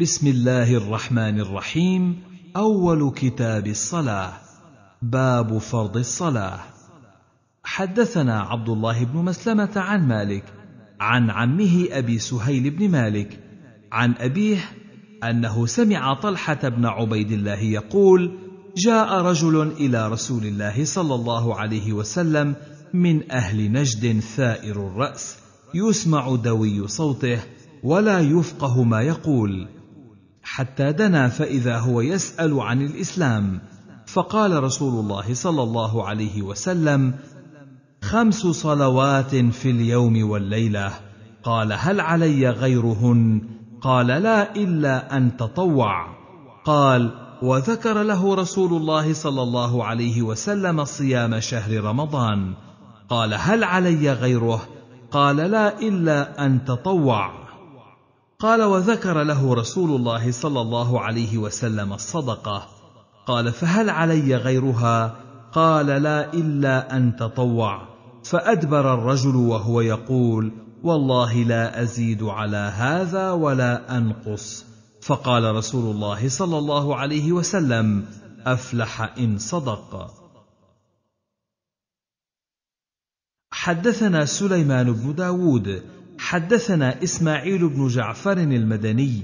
بسم الله الرحمن الرحيم أول كتاب الصلاة باب فرض الصلاة حدثنا عبد الله بن مسلمة عن مالك عن عمه أبي سهيل بن مالك عن أبيه أنه سمع طلحة بن عبيد الله يقول جاء رجل إلى رسول الله صلى الله عليه وسلم من أهل نجد ثائر الرأس يسمع دوي صوته ولا يفقه ما يقول حتى دنا فإذا هو يسأل عن الإسلام فقال رسول الله صلى الله عليه وسلم خمس صلوات في اليوم والليلة قال هل علي غيرهن قال لا إلا أن تطوع قال وذكر له رسول الله صلى الله عليه وسلم صيام شهر رمضان قال هل علي غيره قال لا إلا أن تطوع قال وذكر له رسول الله صلى الله عليه وسلم الصدقه قال فهل علي غيرها قال لا الا ان تطوع فادبر الرجل وهو يقول والله لا ازيد على هذا ولا انقص فقال رسول الله صلى الله عليه وسلم افلح ان صدق حدثنا سليمان بن داود حدثنا اسماعيل بن جعفر المدني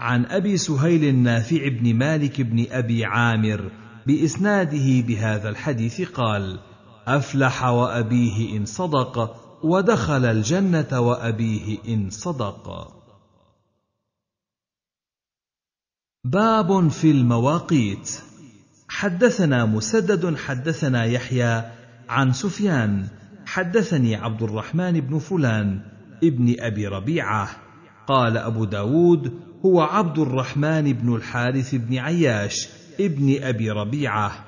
عن ابي سهيل النافع بن مالك بن ابي عامر باسناده بهذا الحديث قال افلح وابيه ان صدق ودخل الجنه وابيه ان صدق باب في المواقيت حدثنا مسدد حدثنا يحيى عن سفيان حدثني عبد الرحمن بن فلان ابن أبي ربيعة قال أبو داود هو عبد الرحمن بن الحارث بن عياش ابن أبي ربيعة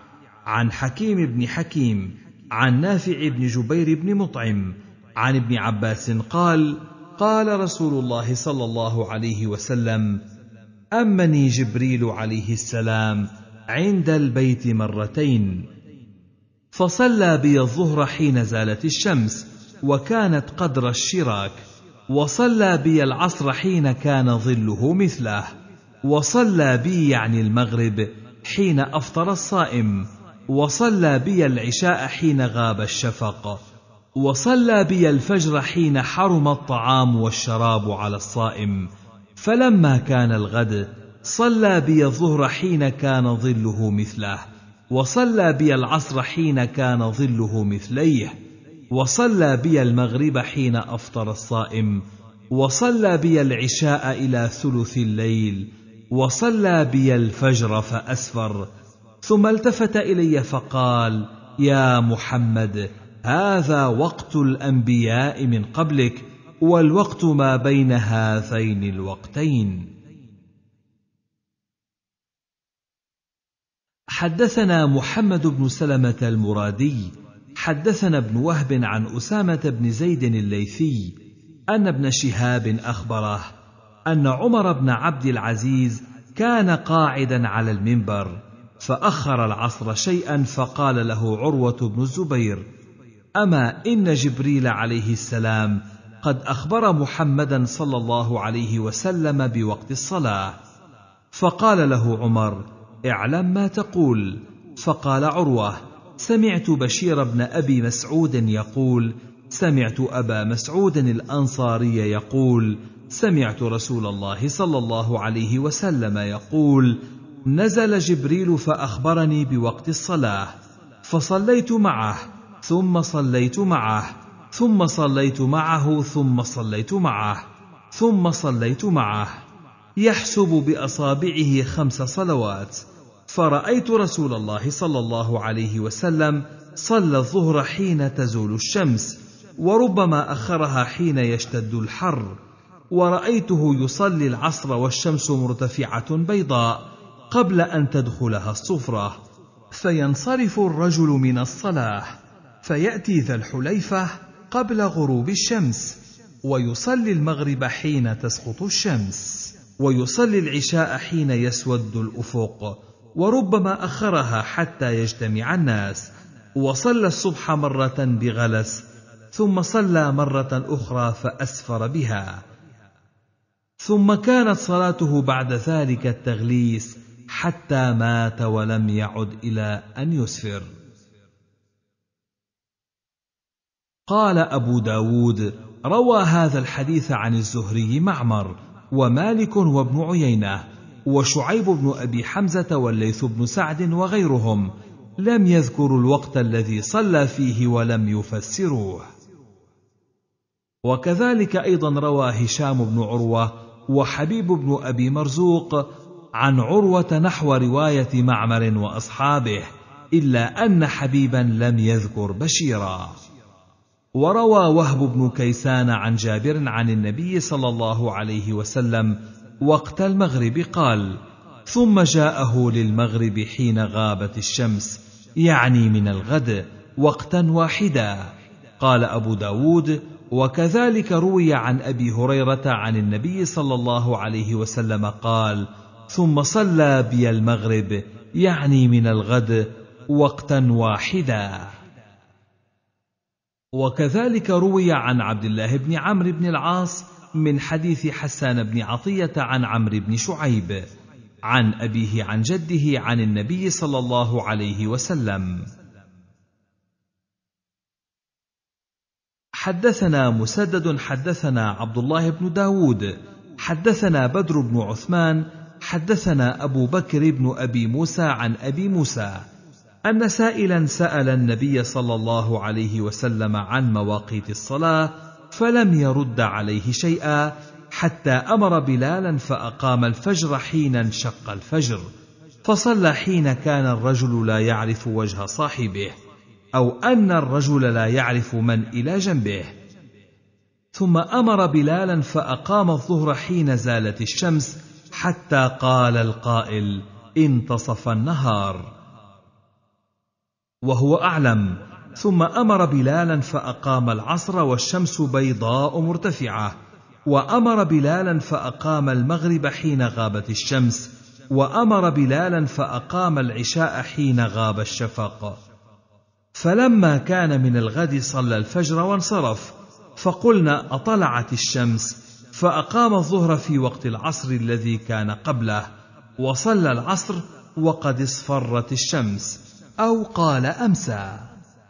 عن حكيم بن حكيم عن نافع بن جبير بن مطعم عن ابن عباس قال قال رسول الله صلى الله عليه وسلم امني جبريل عليه السلام عند البيت مرتين فصلى بي الظهر حين زالت الشمس وكانت قدر الشراك وصلى بي العصر حين كان ظله مثله وصلى بي يعني المغرب حين افطر الصائم وصلى بي العشاء حين غاب الشفق وصلى بي الفجر حين حرم الطعام والشراب على الصائم فلما كان الغد صلى بي الظهر حين كان ظله مثله وصلى بي العصر حين كان ظله مثليه وصلى بي المغرب حين افطر الصائم وصلى بي العشاء الى ثلث الليل وصلى بي الفجر فاسفر ثم التفت الي فقال يا محمد هذا وقت الانبياء من قبلك والوقت ما بين هذين الوقتين حدثنا محمد بن سلمه المرادي حدثنا ابن وهب عن أسامة بن زيد الليثي أن ابن شهاب أخبره أن عمر بن عبد العزيز كان قاعدا على المنبر فأخر العصر شيئا فقال له عروة بن الزبير أما إن جبريل عليه السلام قد أخبر محمدا صلى الله عليه وسلم بوقت الصلاة فقال له عمر اعلم ما تقول فقال عروه سمعت بشير بن ابي مسعود يقول سمعت ابا مسعود الانصاري يقول سمعت رسول الله صلى الله عليه وسلم يقول نزل جبريل فاخبرني بوقت الصلاه فصليت معه ثم صليت معه ثم صليت معه ثم صليت معه ثم صليت معه يحسب باصابعه خمس صلوات فرأيت رسول الله صلى الله عليه وسلم صلى الظهر حين تزول الشمس وربما أخرها حين يشتد الحر ورأيته يصلي العصر والشمس مرتفعة بيضاء قبل أن تدخلها الصفرة فينصرف الرجل من الصلاة فيأتي ذا الحليفة قبل غروب الشمس ويصلي المغرب حين تسقط الشمس ويصلي العشاء حين يسود الأفق وربما أخرها حتى يجتمع الناس وصلى الصبح مرة بغلس ثم صلى مرة أخرى فأسفر بها ثم كانت صلاته بعد ذلك التغليس حتى مات ولم يعد إلى أن يسفر قال أبو داود روى هذا الحديث عن الزهري معمر ومالك وابن عيينة وشعيب بن أبي حمزة والليث بن سعد وغيرهم لم يذكروا الوقت الذي صلى فيه ولم يفسروه وكذلك أيضا روى هشام بن عروة وحبيب بن أبي مرزوق عن عروة نحو رواية معمر وأصحابه إلا أن حبيبا لم يذكر بشيرا وروى وهب بن كيسان عن جابر عن النبي صلى الله عليه وسلم وقت المغرب قال ثم جاءه للمغرب حين غابت الشمس يعني من الغد وقتا واحدا قال أبو داود وكذلك روي عن أبي هريرة عن النبي صلى الله عليه وسلم قال ثم صلى بي المغرب يعني من الغد وقتا واحدا وكذلك روي عن عبد الله بن عمرو بن العاص من حديث حسان بن عطية عن عمرو بن شعيب عن أبيه عن جده عن النبي صلى الله عليه وسلم حدثنا مسدد حدثنا عبد الله بن داود حدثنا بدر بن عثمان حدثنا أبو بكر بن أبي موسى عن أبي موسى أن سائلا سأل النبي صلى الله عليه وسلم عن مواقيت الصلاة فلم يرد عليه شيئا حتى امر بلالا فاقام الفجر حين انشق الفجر فصلى حين كان الرجل لا يعرف وجه صاحبه او ان الرجل لا يعرف من الى جنبه ثم امر بلالا فاقام الظهر حين زالت الشمس حتى قال القائل انتصف النهار وهو اعلم ثم امر بلالا فاقام العصر والشمس بيضاء مرتفعه وامر بلالا فاقام المغرب حين غابت الشمس وامر بلالا فاقام العشاء حين غاب الشفق فلما كان من الغد صلى الفجر وانصرف فقلنا اطلعت الشمس فاقام الظهر في وقت العصر الذي كان قبله وصلى العصر وقد اصفرت الشمس او قال امسى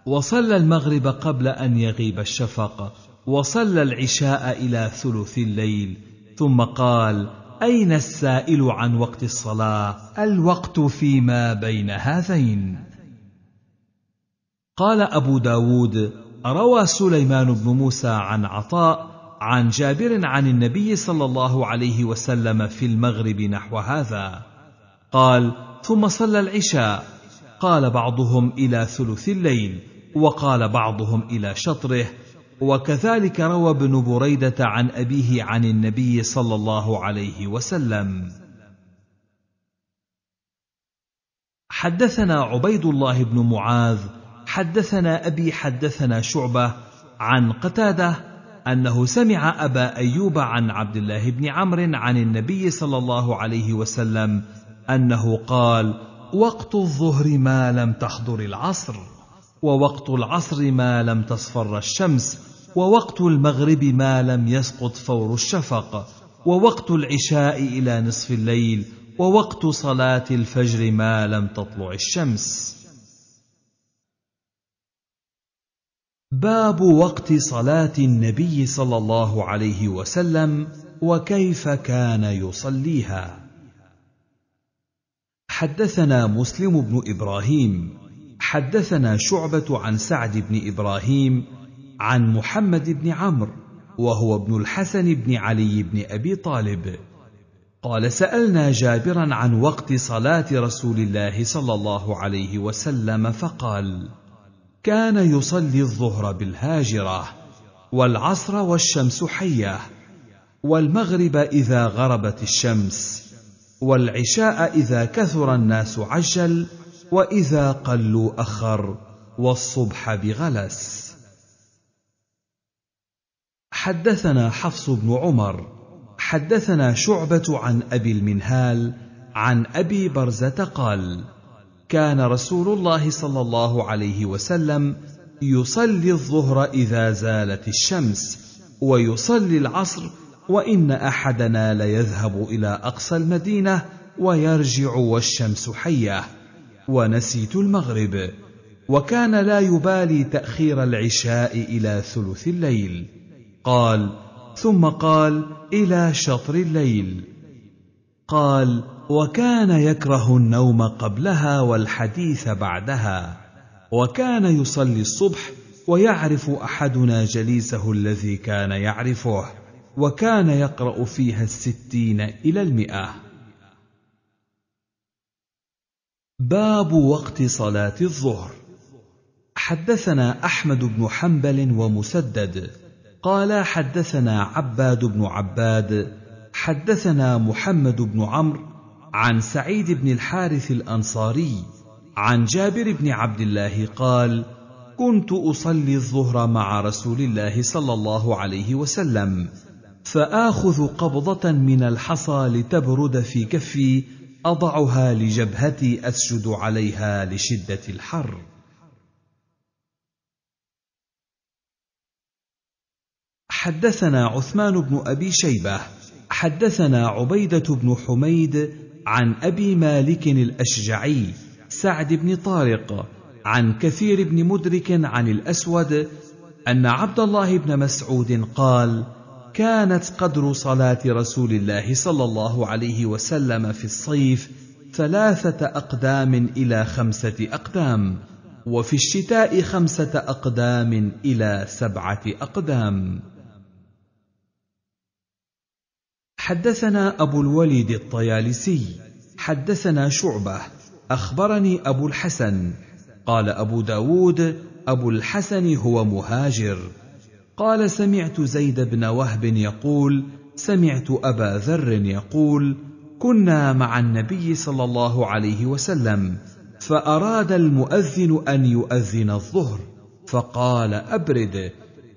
وصلى المغرب قبل ان يغيب الشفق وصلى العشاء الى ثلث الليل ثم قال اين السائل عن وقت الصلاه الوقت فيما بين هذين قال ابو داود روى سليمان بن موسى عن عطاء عن جابر عن النبي صلى الله عليه وسلم في المغرب نحو هذا قال ثم صلى العشاء قال بعضهم الى ثلث الليل وقال بعضهم إلى شطره وكذلك روى ابن بريدة عن أبيه عن النبي صلى الله عليه وسلم حدثنا عبيد الله بن معاذ حدثنا أبي حدثنا شعبة عن قتادة أنه سمع أبا أيوب عن عبد الله بن عمرو عن النبي صلى الله عليه وسلم أنه قال: وقت الظهر ما لم تحضر العصر. ووقت العصر ما لم تصفر الشمس ووقت المغرب ما لم يسقط فور الشفق ووقت العشاء الى نصف الليل ووقت صلاه الفجر ما لم تطلع الشمس باب وقت صلاه النبي صلى الله عليه وسلم وكيف كان يصليها حدثنا مسلم بن ابراهيم حدثنا شعبة عن سعد بن إبراهيم عن محمد بن عمرو وهو ابن الحسن بن علي بن أبي طالب قال سألنا جابرا عن وقت صلاة رسول الله صلى الله عليه وسلم فقال كان يصلي الظهر بالهاجرة والعصر والشمس حية والمغرب إذا غربت الشمس والعشاء إذا كثر الناس عجل واذا قلوا اخر والصبح بغلس حدثنا حفص بن عمر حدثنا شعبه عن ابي المنهال عن ابي برزه قال كان رسول الله صلى الله عليه وسلم يصلي الظهر اذا زالت الشمس ويصلي العصر وان احدنا ليذهب الى اقصى المدينه ويرجع والشمس حيه ونسيت المغرب وكان لا يبالي تاخير العشاء الى ثلث الليل قال ثم قال الى شطر الليل قال وكان يكره النوم قبلها والحديث بعدها وكان يصلي الصبح ويعرف احدنا جليسه الذي كان يعرفه وكان يقرا فيها الستين الى المئه باب وقت صلاة الظهر حدثنا أحمد بن حنبل ومسدد قال حدثنا عباد بن عباد حدثنا محمد بن عمرو عن سعيد بن الحارث الأنصاري عن جابر بن عبد الله قال كنت أصلي الظهر مع رسول الله صلى الله عليه وسلم فآخذ قبضة من الحصى لتبرد في كفي اضعها لجبهتي اسجد عليها لشده الحر حدثنا عثمان بن ابي شيبه حدثنا عبيده بن حميد عن ابي مالك الاشجعي سعد بن طارق عن كثير بن مدرك عن الاسود ان عبد الله بن مسعود قال كانت قدر صلاة رسول الله صلى الله عليه وسلم في الصيف ثلاثة أقدام إلى خمسة أقدام، وفي الشتاء خمسة أقدام إلى سبعة أقدام. حدثنا أبو الوليد الطيالسي، حدثنا شعبة، أخبرني أبو الحسن، قال أبو داود: أبو الحسن هو مهاجر. قال سمعت زيد بن وهب يقول سمعت ابا ذر يقول كنا مع النبي صلى الله عليه وسلم فاراد المؤذن ان يؤذن الظهر فقال ابرد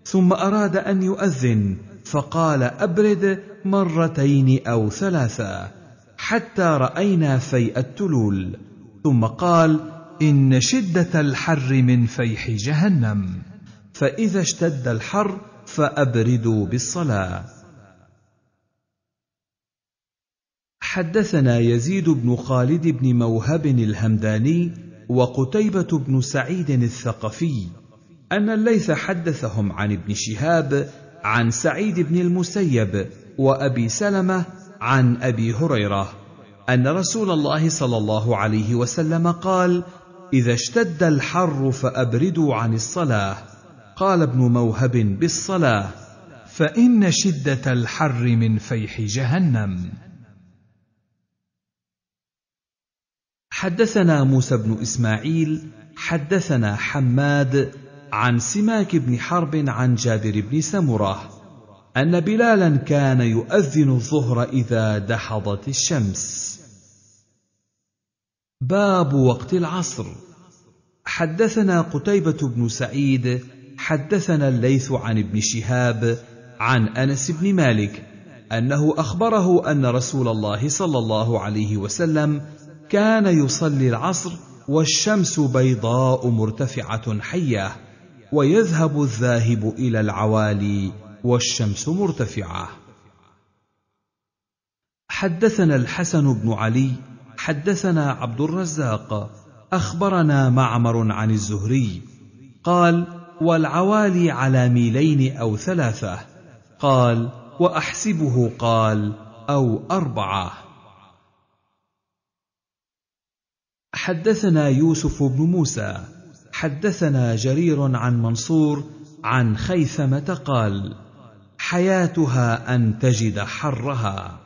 ثم اراد ان يؤذن فقال ابرد مرتين او ثلاثا حتى راينا فيء التلول ثم قال ان شده الحر من فيح جهنم فإذا اشتد الحر فأبردوا بالصلاة. حدثنا يزيد بن خالد بن موهب الهمداني وقتيبة بن سعيد الثقفي أن الليث حدثهم عن ابن شهاب عن سعيد بن المسيب وأبي سلمة عن أبي هريرة أن رسول الله صلى الله عليه وسلم قال: إذا اشتد الحر فأبردوا عن الصلاة. قال ابن موهب بالصلاه فان شده الحر من فيح جهنم حدثنا موسى بن اسماعيل حدثنا حماد عن سماك بن حرب عن جابر بن سمره ان بلالا كان يؤذن الظهر اذا دحضت الشمس باب وقت العصر حدثنا قتيبه بن سعيد حدثنا الليث عن ابن شهاب عن انس بن مالك انه اخبره ان رسول الله صلى الله عليه وسلم كان يصلي العصر والشمس بيضاء مرتفعه حيه ويذهب الذاهب الى العوالي والشمس مرتفعه حدثنا الحسن بن علي حدثنا عبد الرزاق اخبرنا معمر عن الزهري قال والعوالي على ميلين أو ثلاثة قال وأحسبه قال أو أربعة حدثنا يوسف بن موسى حدثنا جرير عن منصور عن خيثمة قال حياتها أن تجد حرها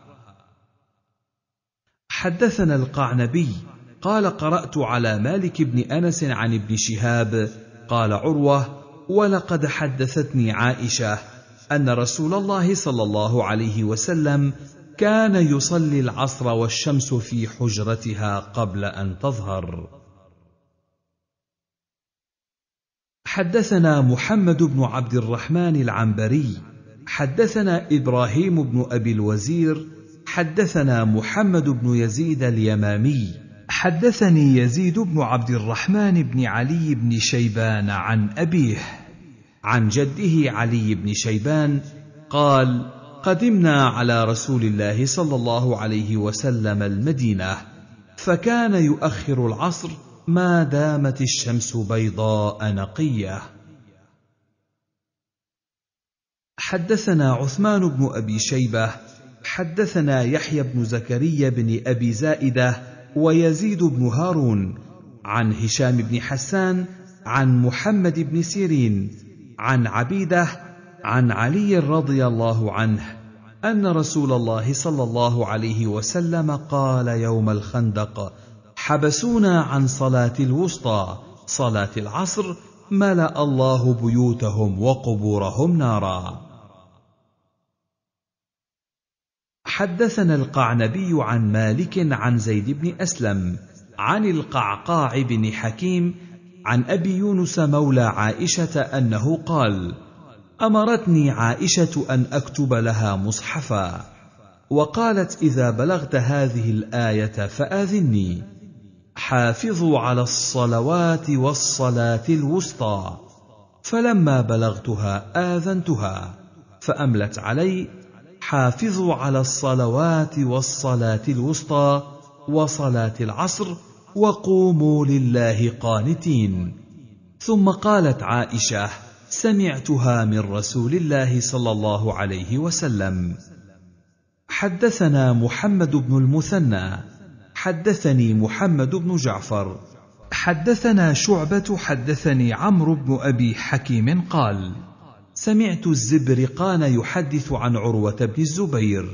حدثنا القعنبي قال قرأت على مالك بن أنس عن ابن شهاب قال عروة ولقد حدثتني عائشه ان رسول الله صلى الله عليه وسلم كان يصلي العصر والشمس في حجرتها قبل ان تظهر حدثنا محمد بن عبد الرحمن العنبري حدثنا ابراهيم بن ابي الوزير حدثنا محمد بن يزيد اليمامي حدثني يزيد بن عبد الرحمن بن علي بن شيبان عن ابيه عن جده علي بن شيبان قال قدمنا على رسول الله صلى الله عليه وسلم المدينه فكان يؤخر العصر ما دامت الشمس بيضاء نقيه حدثنا عثمان بن ابي شيبه حدثنا يحيى بن زكريا بن ابي زائده ويزيد بن هارون عن هشام بن حسان عن محمد بن سيرين عن عبيده عن علي رضي الله عنه ان رسول الله صلى الله عليه وسلم قال يوم الخندق حبسونا عن صلاه الوسطى صلاه العصر ملا الله بيوتهم وقبورهم نارا حدثنا القعنبي عن مالك عن زيد بن اسلم عن القعقاع بن حكيم عن ابي يونس مولى عائشه انه قال امرتني عائشه ان اكتب لها مصحفا وقالت اذا بلغت هذه الايه فاذني حافظوا على الصلوات والصلاه الوسطى فلما بلغتها اذنتها فاملت علي حافظوا على الصلوات والصلاه الوسطى وصلاه العصر وقوموا لله قانتين ثم قالت عائشه سمعتها من رسول الله صلى الله عليه وسلم حدثنا محمد بن المثنى حدثني محمد بن جعفر حدثنا شعبه حدثني عمرو بن ابي حكيم قال سمعت الزبرقان يحدث عن عروه بن الزبير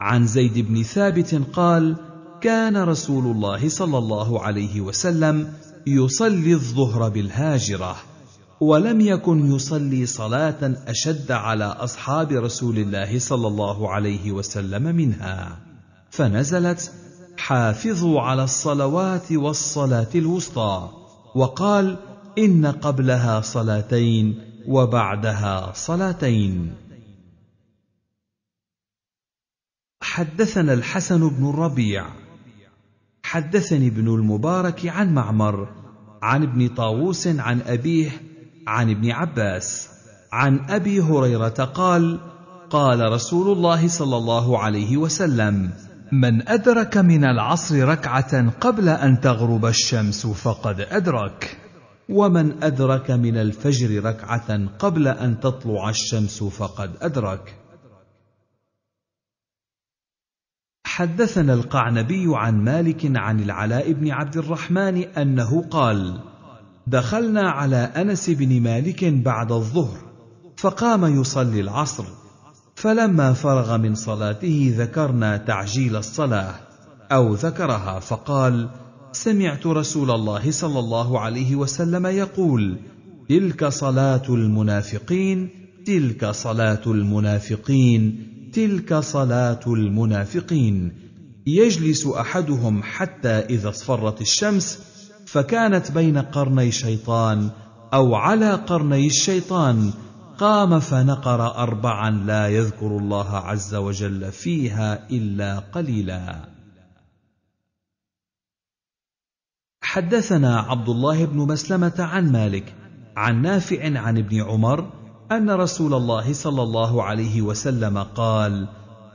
عن زيد بن ثابت قال كان رسول الله صلى الله عليه وسلم يصلي الظهر بالهاجره ولم يكن يصلي صلاه اشد على اصحاب رسول الله صلى الله عليه وسلم منها فنزلت حافظوا على الصلوات والصلاه الوسطى وقال ان قبلها صلاتين وبعدها صلاتين حدثنا الحسن بن الربيع حدثني ابن المبارك عن معمر عن ابن طاووس عن ابيه عن ابن عباس عن ابي هريره قال قال رسول الله صلى الله عليه وسلم من ادرك من العصر ركعه قبل ان تغرب الشمس فقد ادرك ومن ادرك من الفجر ركعه قبل ان تطلع الشمس فقد ادرك حدثنا القعنبي عن مالك عن العلاء بن عبد الرحمن انه قال دخلنا على انس بن مالك بعد الظهر فقام يصلي العصر فلما فرغ من صلاته ذكرنا تعجيل الصلاه او ذكرها فقال سمعت رسول الله صلى الله عليه وسلم يقول تلك صلاه المنافقين تلك صلاه المنافقين تلك صلاه المنافقين يجلس احدهم حتى اذا اصفرت الشمس فكانت بين قرني شيطان او على قرني الشيطان قام فنقر اربعا لا يذكر الله عز وجل فيها الا قليلا حدثنا عبد الله بن مسلمه عن مالك عن نافع عن ابن عمر ان رسول الله صلى الله عليه وسلم قال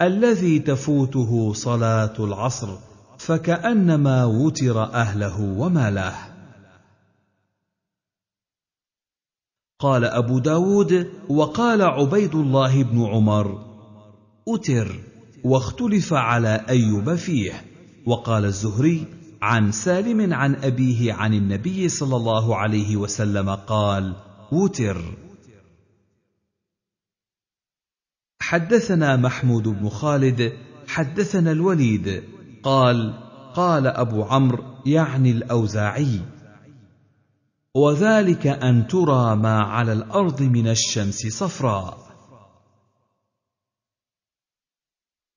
الذي تفوته صلاه العصر فكانما وتر اهله وماله قال ابو داود وقال عبيد الله بن عمر اتر واختلف على ايوب فيه وقال الزهري عن سالم عن ابيه عن النبي صلى الله عليه وسلم قال وتر حدثنا محمود بن خالد حدثنا الوليد قال قال ابو عمرو يعني الاوزاعي وذلك ان ترى ما على الارض من الشمس صفراء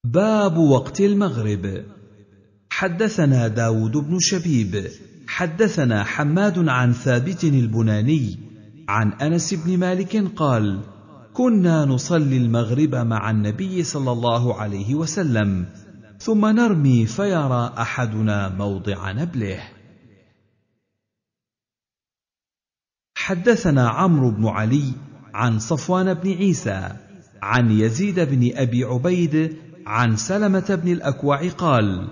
باب وقت المغرب حدثنا داود بن شبيب حدثنا حماد عن ثابت البناني عن انس بن مالك قال كنا نصلي المغرب مع النبي صلى الله عليه وسلم ثم نرمي فيرى احدنا موضع نبله حدثنا عمرو بن علي عن صفوان بن عيسى عن يزيد بن ابي عبيد عن سلمه بن الاكوع قال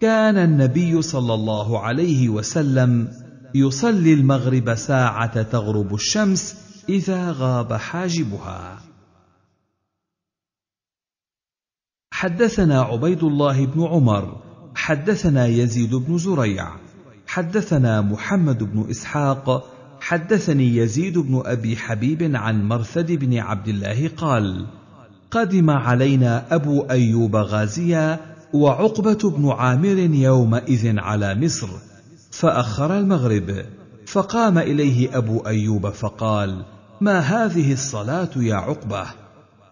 كان النبي صلى الله عليه وسلم يصلي المغرب ساعه تغرب الشمس إذا غاب حاجبها حدثنا عبيد الله بن عمر حدثنا يزيد بن زريع حدثنا محمد بن اسحاق حدثني يزيد بن ابي حبيب عن مرثد بن عبد الله قال قدم علينا ابو ايوب غازيا وعقبه بن عامر يومئذ على مصر فاخر المغرب فقام اليه ابو ايوب فقال ما هذه الصلاه يا عقبه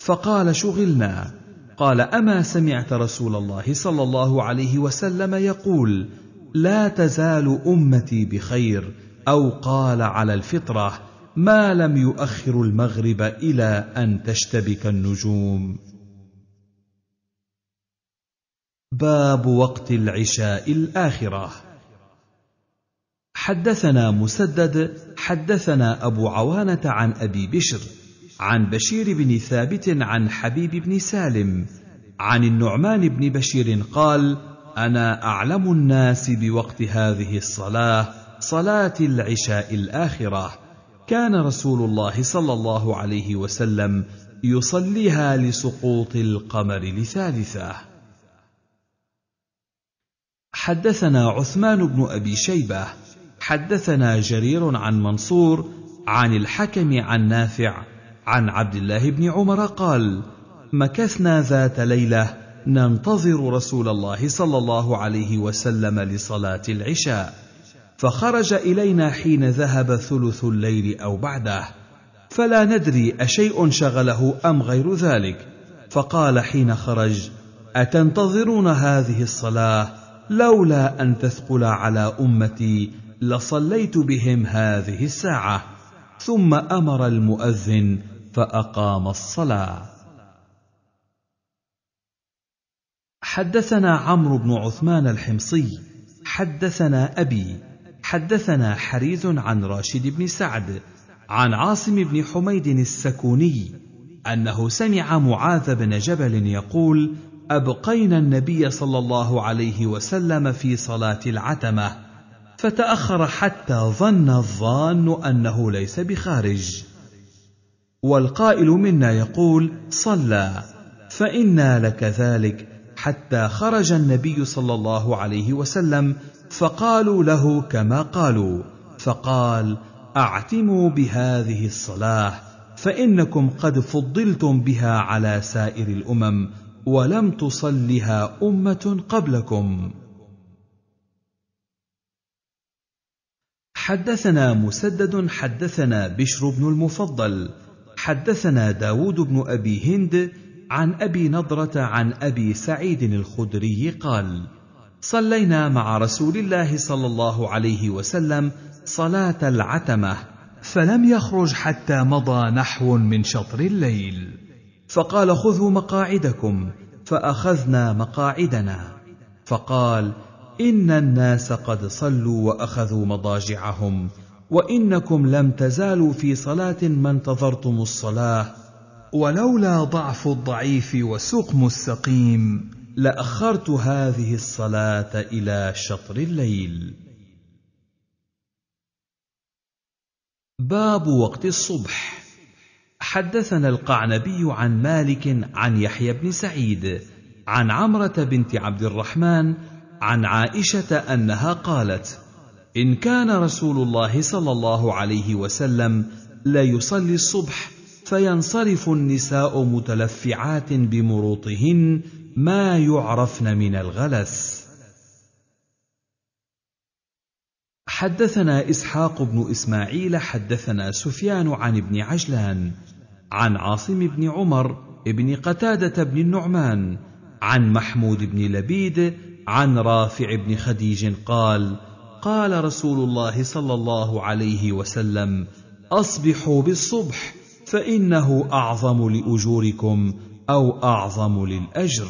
فقال شغلنا قال اما سمعت رسول الله صلى الله عليه وسلم يقول لا تزال امتي بخير او قال على الفطره ما لم يؤخر المغرب الى ان تشتبك النجوم باب وقت العشاء الاخره حدثنا مسدد حدثنا ابو عوانه عن ابي بشر عن بشير بن ثابت عن حبيب بن سالم عن النعمان بن بشير قال انا اعلم الناس بوقت هذه الصلاه صلاه العشاء الاخره كان رسول الله صلى الله عليه وسلم يصليها لسقوط القمر لثالثه حدثنا عثمان بن ابي شيبه حدثنا جرير عن منصور عن الحكم عن نافع عن عبد الله بن عمر قال مكثنا ذات ليله ننتظر رسول الله صلى الله عليه وسلم لصلاه العشاء فخرج الينا حين ذهب ثلث الليل او بعده فلا ندري اشيء شغله ام غير ذلك فقال حين خرج اتنتظرون هذه الصلاه لولا ان تثقل على امتي لصليت بهم هذه الساعه ثم امر المؤذن فاقام الصلاه حدثنا عمرو بن عثمان الحمصي حدثنا ابي حدثنا حريز عن راشد بن سعد عن عاصم بن حميد السكوني انه سمع معاذ بن جبل يقول ابقينا النبي صلى الله عليه وسلم في صلاه العتمه فتاخر حتى ظن الظان انه ليس بخارج والقائل منا يقول صلى فانا لكذلك حتى خرج النبي صلى الله عليه وسلم فقالوا له كما قالوا فقال اعتموا بهذه الصلاه فانكم قد فضلتم بها على سائر الامم ولم تصلها امه قبلكم حدثنا مسدد حدثنا بشر بن المفضل حدثنا داود بن أبي هند عن أبي نضرة عن أبي سعيد الخدري قال صلينا مع رسول الله صلى الله عليه وسلم صلاة العتمة فلم يخرج حتى مضى نحو من شطر الليل فقال خذوا مقاعدكم فأخذنا مقاعدنا فقال ان الناس قد صلوا واخذوا مضاجعهم وانكم لم تزالوا في صلاه ما انتظرتم الصلاه ولولا ضعف الضعيف وسقم السقيم لاخرت هذه الصلاه الى شطر الليل باب وقت الصبح حدثنا القعنبي عن مالك عن يحيى بن سعيد عن عمره بنت عبد الرحمن عن عائشه انها قالت ان كان رسول الله صلى الله عليه وسلم لا يصلي الصبح فينصرف النساء متلفعات بمروطهن ما يعرفن من الغلس حدثنا اسحاق بن اسماعيل حدثنا سفيان عن ابن عجلان عن عاصم بن عمر بن قتاده بن النعمان عن محمود بن لبيد عن رافع بن خديج قال قال رسول الله صلى الله عليه وسلم اصبحوا بالصبح فانه اعظم لاجوركم او اعظم للاجر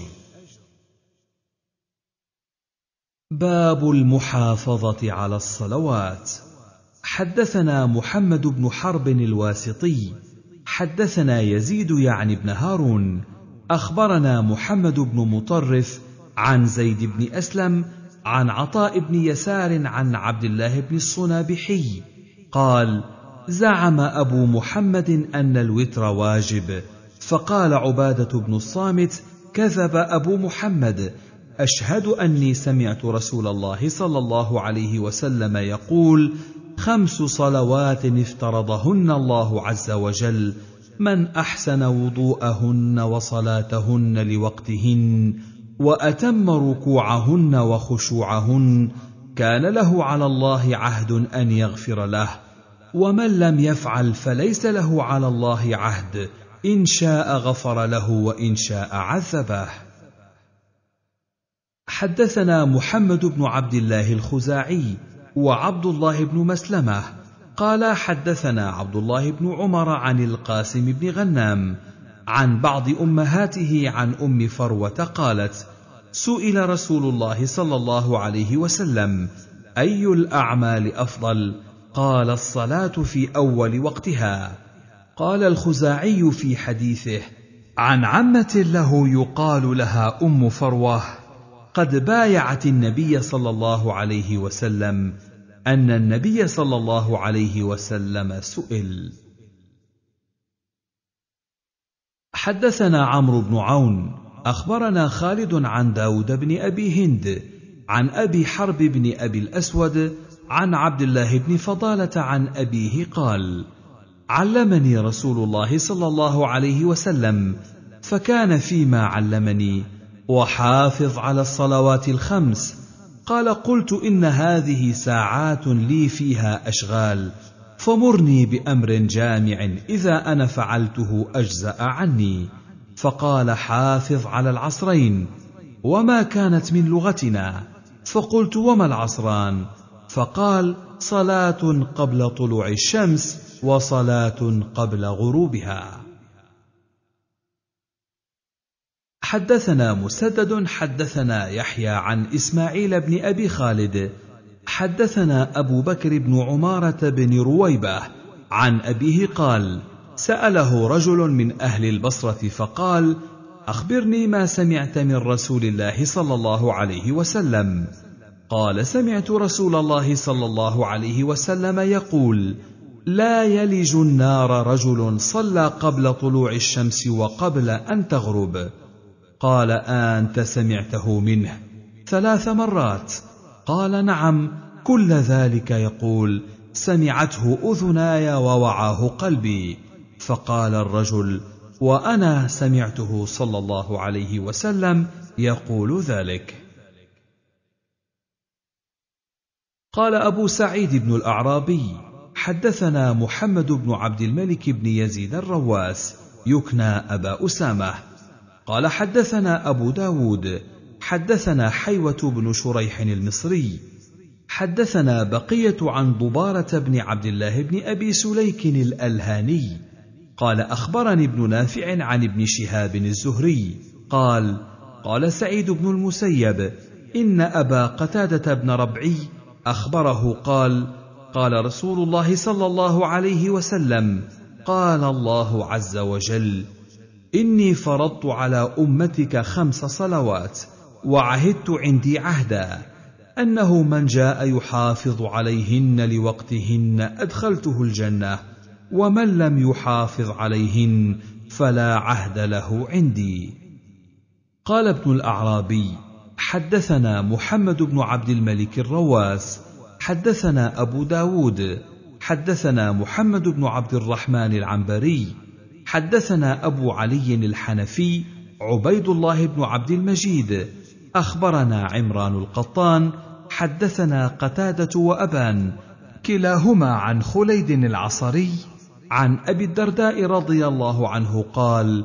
باب المحافظه على الصلوات حدثنا محمد بن حرب الواسطي حدثنا يزيد يعني بن هارون اخبرنا محمد بن مطرف عن زيد بن اسلم عن عطاء بن يسار عن عبد الله بن الصنابحي قال زعم ابو محمد ان الوتر واجب فقال عباده بن الصامت كذب ابو محمد اشهد اني سمعت رسول الله صلى الله عليه وسلم يقول خمس صلوات افترضهن الله عز وجل من احسن وضوءهن وصلاتهن لوقتهن واتم ركوعهن وخشوعهن كان له على الله عهد ان يغفر له ومن لم يفعل فليس له على الله عهد ان شاء غفر له وان شاء عذبه حدثنا محمد بن عبد الله الخزاعي وعبد الله بن مسلمه قال حدثنا عبد الله بن عمر عن القاسم بن غنام عن بعض امهاته عن ام فروه قالت سئل رسول الله صلى الله عليه وسلم اي الاعمال افضل قال الصلاه في اول وقتها قال الخزاعي في حديثه عن عمه له يقال لها ام فروه قد بايعت النبي صلى الله عليه وسلم ان النبي صلى الله عليه وسلم سئل حدثنا عمرو بن عون أخبرنا خالد عن داود بن أبي هند عن أبي حرب بن أبي الأسود عن عبد الله بن فضالة عن أبيه قال علمني رسول الله صلى الله عليه وسلم فكان فيما علمني وحافظ على الصلوات الخمس قال قلت ان هذه ساعات لي فيها اشغال فمرني بامر جامع اذا انا فعلته اجزا عني فقال حافظ على العصرين وما كانت من لغتنا فقلت وما العصران فقال صلاه قبل طلوع الشمس وصلاه قبل غروبها حدثنا مسدد حدثنا يحيى عن اسماعيل بن ابي خالد حدثنا ابو بكر بن عماره بن رويبه عن ابيه قال ساله رجل من اهل البصره فقال اخبرني ما سمعت من رسول الله صلى الله عليه وسلم قال سمعت رسول الله صلى الله عليه وسلم يقول لا يلج النار رجل صلى قبل طلوع الشمس وقبل ان تغرب قال انت سمعته منه ثلاث مرات قال نعم كل ذلك يقول سمعته اذناي ووعاه قلبي فقال الرجل وانا سمعته صلى الله عليه وسلم يقول ذلك قال ابو سعيد بن الاعرابي حدثنا محمد بن عبد الملك بن يزيد الرواس يكنى ابا اسامه قال حدثنا ابو داود حدثنا حيوه بن شريح المصري حدثنا بقيه عن ضباره بن عبد الله بن ابي سليك الالهاني قال اخبرني ابن نافع عن ابن شهاب الزهري قال قال سعيد بن المسيب ان ابا قتاده بن ربعي اخبره قال قال رسول الله صلى الله عليه وسلم قال الله عز وجل اني فرضت على امتك خمس صلوات وعهدت عندي عهدا انه من جاء يحافظ عليهن لوقتهن ادخلته الجنه ومن لم يحافظ عليهن فلا عهد له عندي قال ابن الاعرابي حدثنا محمد بن عبد الملك الرواس حدثنا ابو داود حدثنا محمد بن عبد الرحمن العنبري حدثنا ابو علي الحنفي عبيد الله بن عبد المجيد اخبرنا عمران القطان حدثنا قتاده وابان كلاهما عن خليد العصري عن ابي الدرداء رضي الله عنه قال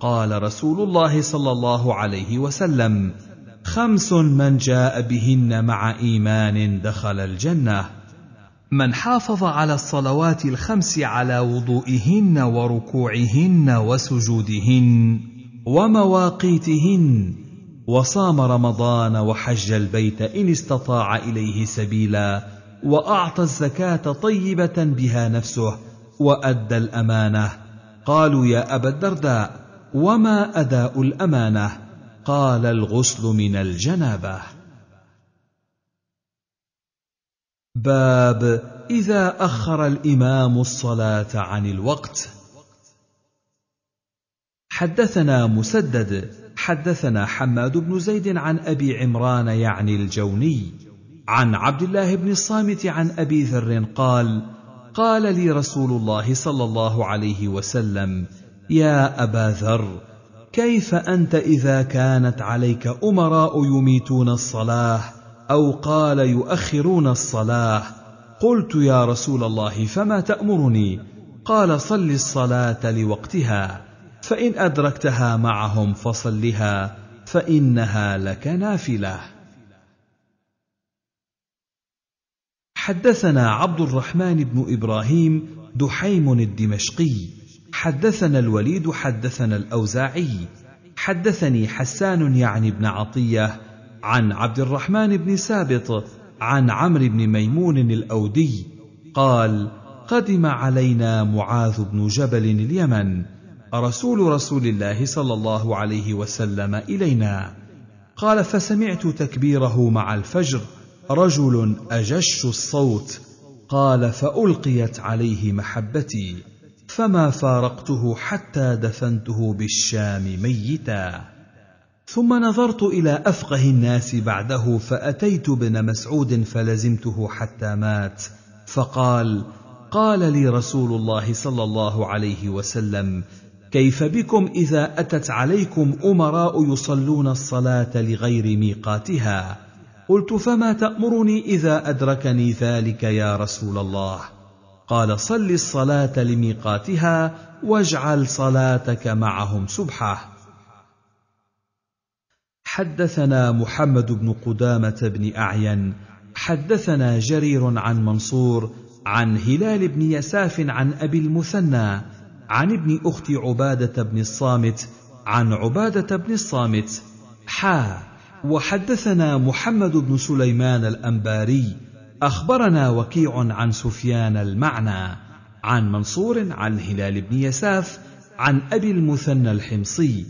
قال رسول الله صلى الله عليه وسلم خمس من جاء بهن مع ايمان دخل الجنه من حافظ على الصلوات الخمس على وضوئهن وركوعهن وسجودهن ومواقيتهن وصام رمضان وحج البيت ان استطاع اليه سبيلا واعطى الزكاه طيبه بها نفسه وادى الامانه قالوا يا ابا الدرداء وما اداء الامانه قال الغسل من الجنابه باب اذا اخر الامام الصلاه عن الوقت حدثنا مسدد حدثنا حماد بن زيد عن ابي عمران يعني الجوني عن عبد الله بن الصامت عن ابي ذر قال قال لي رسول الله صلى الله عليه وسلم يا ابا ذر كيف انت اذا كانت عليك امراء يميتون الصلاه او قال يؤخرون الصلاه قلت يا رسول الله فما تامرني قال صل الصلاه لوقتها فان ادركتها معهم فصلها فانها لك نافله حدثنا عبد الرحمن بن ابراهيم دحيم الدمشقي حدثنا الوليد حدثنا الاوزاعي حدثني حسان يعني بن عطيه عن عبد الرحمن بن سابط عن عمرو بن ميمون الاودي قال قدم علينا معاذ بن جبل اليمن رسول رسول الله صلى الله عليه وسلم الينا قال فسمعت تكبيره مع الفجر رجل اجش الصوت قال فالقيت عليه محبتي فما فارقته حتى دفنته بالشام ميتا ثم نظرت الى افقه الناس بعده فاتيت ابن مسعود فلزمته حتى مات فقال قال لي رسول الله صلى الله عليه وسلم كيف بكم اذا اتت عليكم امراء يصلون الصلاه لغير ميقاتها قلت فما تامرني اذا ادركني ذلك يا رسول الله قال صل الصلاه لميقاتها واجعل صلاتك معهم سبحه حدثنا محمد بن قدامه بن اعين حدثنا جرير عن منصور عن هلال بن يساف عن ابي المثنى عن ابن اخت عباده بن الصامت عن عباده بن الصامت حا وحدثنا محمد بن سليمان الانباري اخبرنا وكيع عن سفيان المعنى عن منصور عن هلال بن يساف عن ابي المثنى الحمصي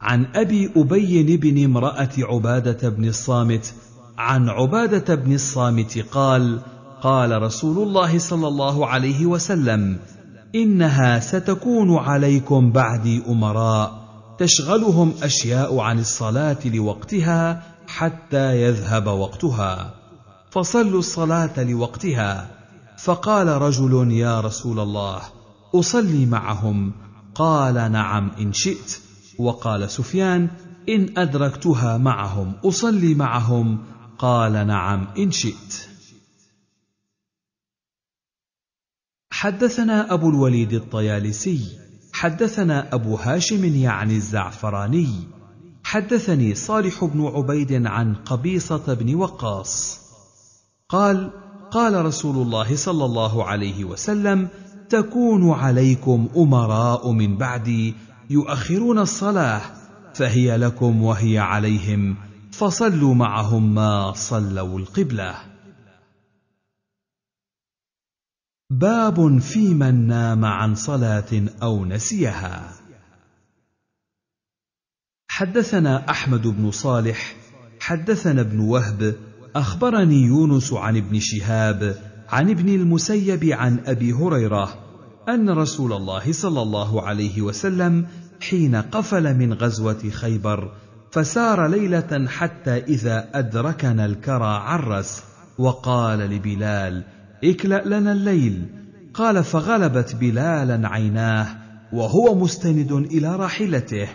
عن ابي ابي بن امراه عباده بن الصامت عن عباده بن الصامت قال قال رسول الله صلى الله عليه وسلم انها ستكون عليكم بعدي امراء تشغلهم اشياء عن الصلاه لوقتها حتى يذهب وقتها فصلوا الصلاه لوقتها فقال رجل يا رسول الله اصلي معهم قال نعم ان شئت وقال سفيان ان ادركتها معهم اصلي معهم قال نعم ان شئت حدثنا ابو الوليد الطيالسي حدثنا ابو هاشم يعني الزعفراني حدثني صالح بن عبيد عن قبيصه بن وقاص قال قال رسول الله صلى الله عليه وسلم تكون عليكم امراء من بعدي يؤخرون الصلاه فهي لكم وهي عليهم فصلوا معهم ما صلوا القبله باب في من نام عن صلاه او نسيها حدثنا احمد بن صالح حدثنا ابن وهب اخبرني يونس عن ابن شهاب عن ابن المسيب عن ابي هريره ان رسول الله صلى الله عليه وسلم حين قفل من غزوه خيبر فسار ليله حتى اذا ادركنا الكرى عرس وقال لبلال اكلأ لنا الليل قال فغلبت بلالا عيناه وهو مستند الى راحلته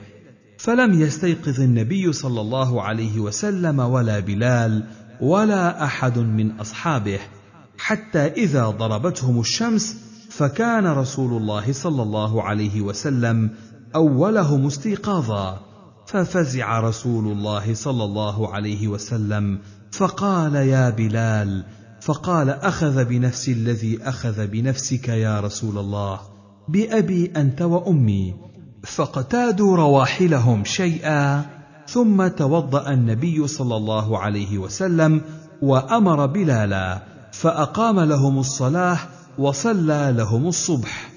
فلم يستيقظ النبي صلى الله عليه وسلم ولا بلال ولا احد من اصحابه حتى اذا ضربتهم الشمس فكان رسول الله صلى الله عليه وسلم اولهم استيقاظا ففزع رسول الله صلى الله عليه وسلم فقال يا بلال فقال اخذ بنفس الذي اخذ بنفسك يا رسول الله بابي انت وامي فاقتادوا رواحلهم شيئا ثم توضا النبي صلى الله عليه وسلم وامر بلالا فاقام لهم الصلاه وصلى لهم الصبح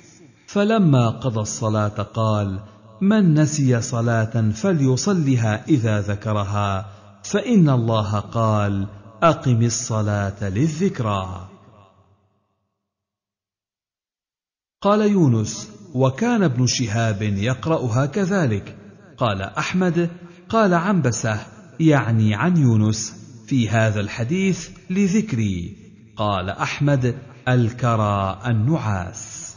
فلما قضى الصلاه قال من نسي صلاه فليصلها اذا ذكرها فان الله قال أقم الصلاة للذكرى. قال يونس: وكان ابن شهاب يقرأها كذلك. قال أحمد: قال عنبسة يعني عن يونس في هذا الحديث لذكري. قال أحمد: الكرى النعاس.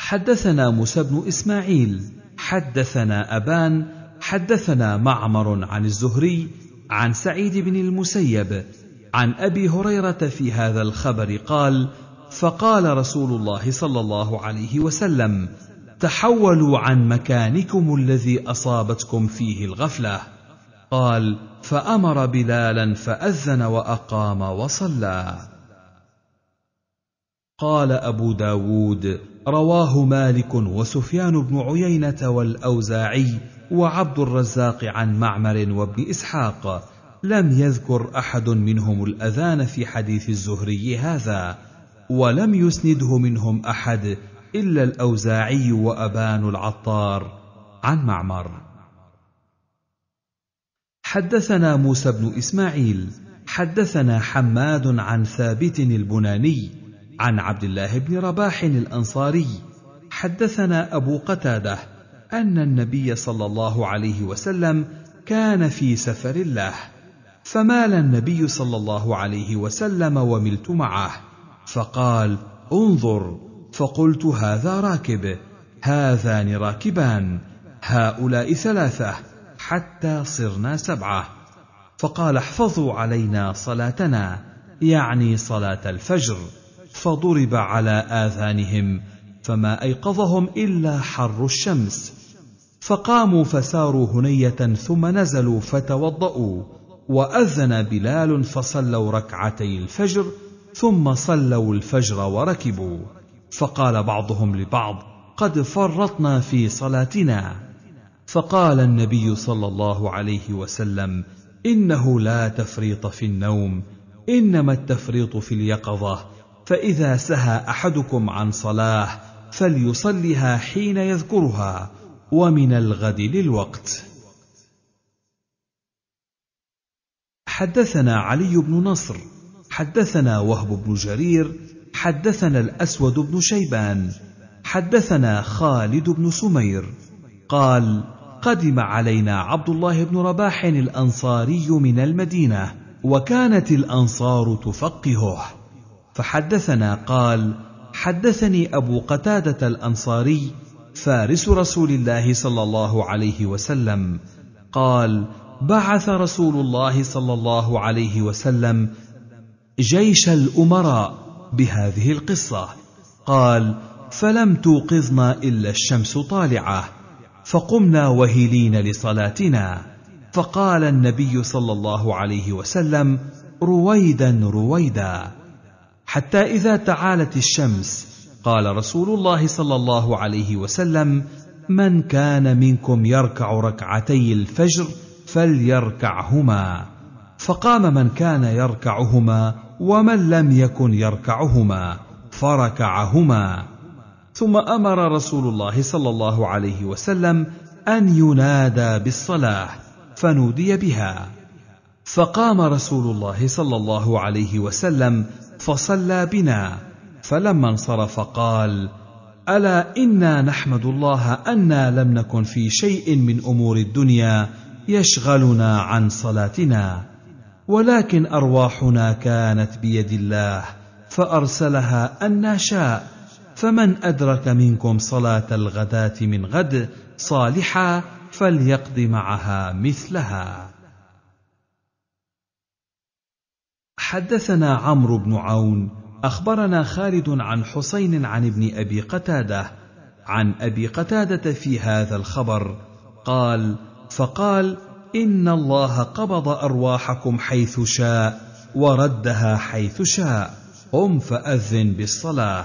حدثنا موسى بن إسماعيل، حدثنا أبان حدثنا معمر عن الزهري عن سعيد بن المسيب عن ابي هريره في هذا الخبر قال فقال رسول الله صلى الله عليه وسلم تحولوا عن مكانكم الذي اصابتكم فيه الغفله قال فامر بلالا فاذن واقام وصلى قال ابو داود رواه مالك وسفيان بن عيينه والاوزاعي وعبد الرزاق عن معمر وابن اسحاق لم يذكر احد منهم الاذان في حديث الزهري هذا ولم يسنده منهم احد الا الاوزاعي وابان العطار عن معمر حدثنا موسى بن اسماعيل حدثنا حماد عن ثابت البناني عن عبد الله بن رباح الانصاري حدثنا ابو قتاده ان النبي صلى الله عليه وسلم كان في سفر الله فمال النبي صلى الله عليه وسلم وملت معه فقال انظر فقلت هذا راكب هذان راكبان هؤلاء ثلاثه حتى صرنا سبعه فقال احفظوا علينا صلاتنا يعني صلاه الفجر فضرب على اذانهم فما ايقظهم الا حر الشمس فقاموا فساروا هنيه ثم نزلوا فتوضأوا وأذن بلال فصلوا ركعتي الفجر ثم صلوا الفجر وركبوا فقال بعضهم لبعض قد فرطنا في صلاتنا فقال النبي صلى الله عليه وسلم انه لا تفريط في النوم انما التفريط في اليقظه فاذا سهى احدكم عن صلاه فليصلها حين يذكرها ومن الغد للوقت حدثنا علي بن نصر حدثنا وهب بن جرير حدثنا الاسود بن شيبان حدثنا خالد بن سمير قال قدم علينا عبد الله بن رباح الانصاري من المدينه وكانت الانصار تفقهه فحدثنا قال حدثني ابو قتاده الانصاري فارس رسول الله صلى الله عليه وسلم قال بعث رسول الله صلى الله عليه وسلم جيش الامراء بهذه القصه قال فلم توقظنا الا الشمس طالعه فقمنا وهلين لصلاتنا فقال النبي صلى الله عليه وسلم رويدا رويدا حتى اذا تعالت الشمس قال رسول الله صلى الله عليه وسلم من كان منكم يركع ركعتي الفجر فليركعهما فقام من كان يركعهما ومن لم يكن يركعهما فركعهما ثم امر رسول الله صلى الله عليه وسلم ان ينادى بالصلاه فنودي بها فقام رسول الله صلى الله عليه وسلم فصلى بنا فلما انصرف قال الا انا نحمد الله انا لم نكن في شيء من امور الدنيا يشغلنا عن صلاتنا ولكن ارواحنا كانت بيد الله فارسلها ان شاء فمن ادرك منكم صلاه الغداه من غد صالحا فليقض معها مثلها حدثنا عمرو بن عون اخبرنا خالد عن حسين عن ابن ابي قتاده عن ابي قتاده في هذا الخبر قال فقال ان الله قبض ارواحكم حيث شاء وردها حيث شاء قم فاذن بالصلاه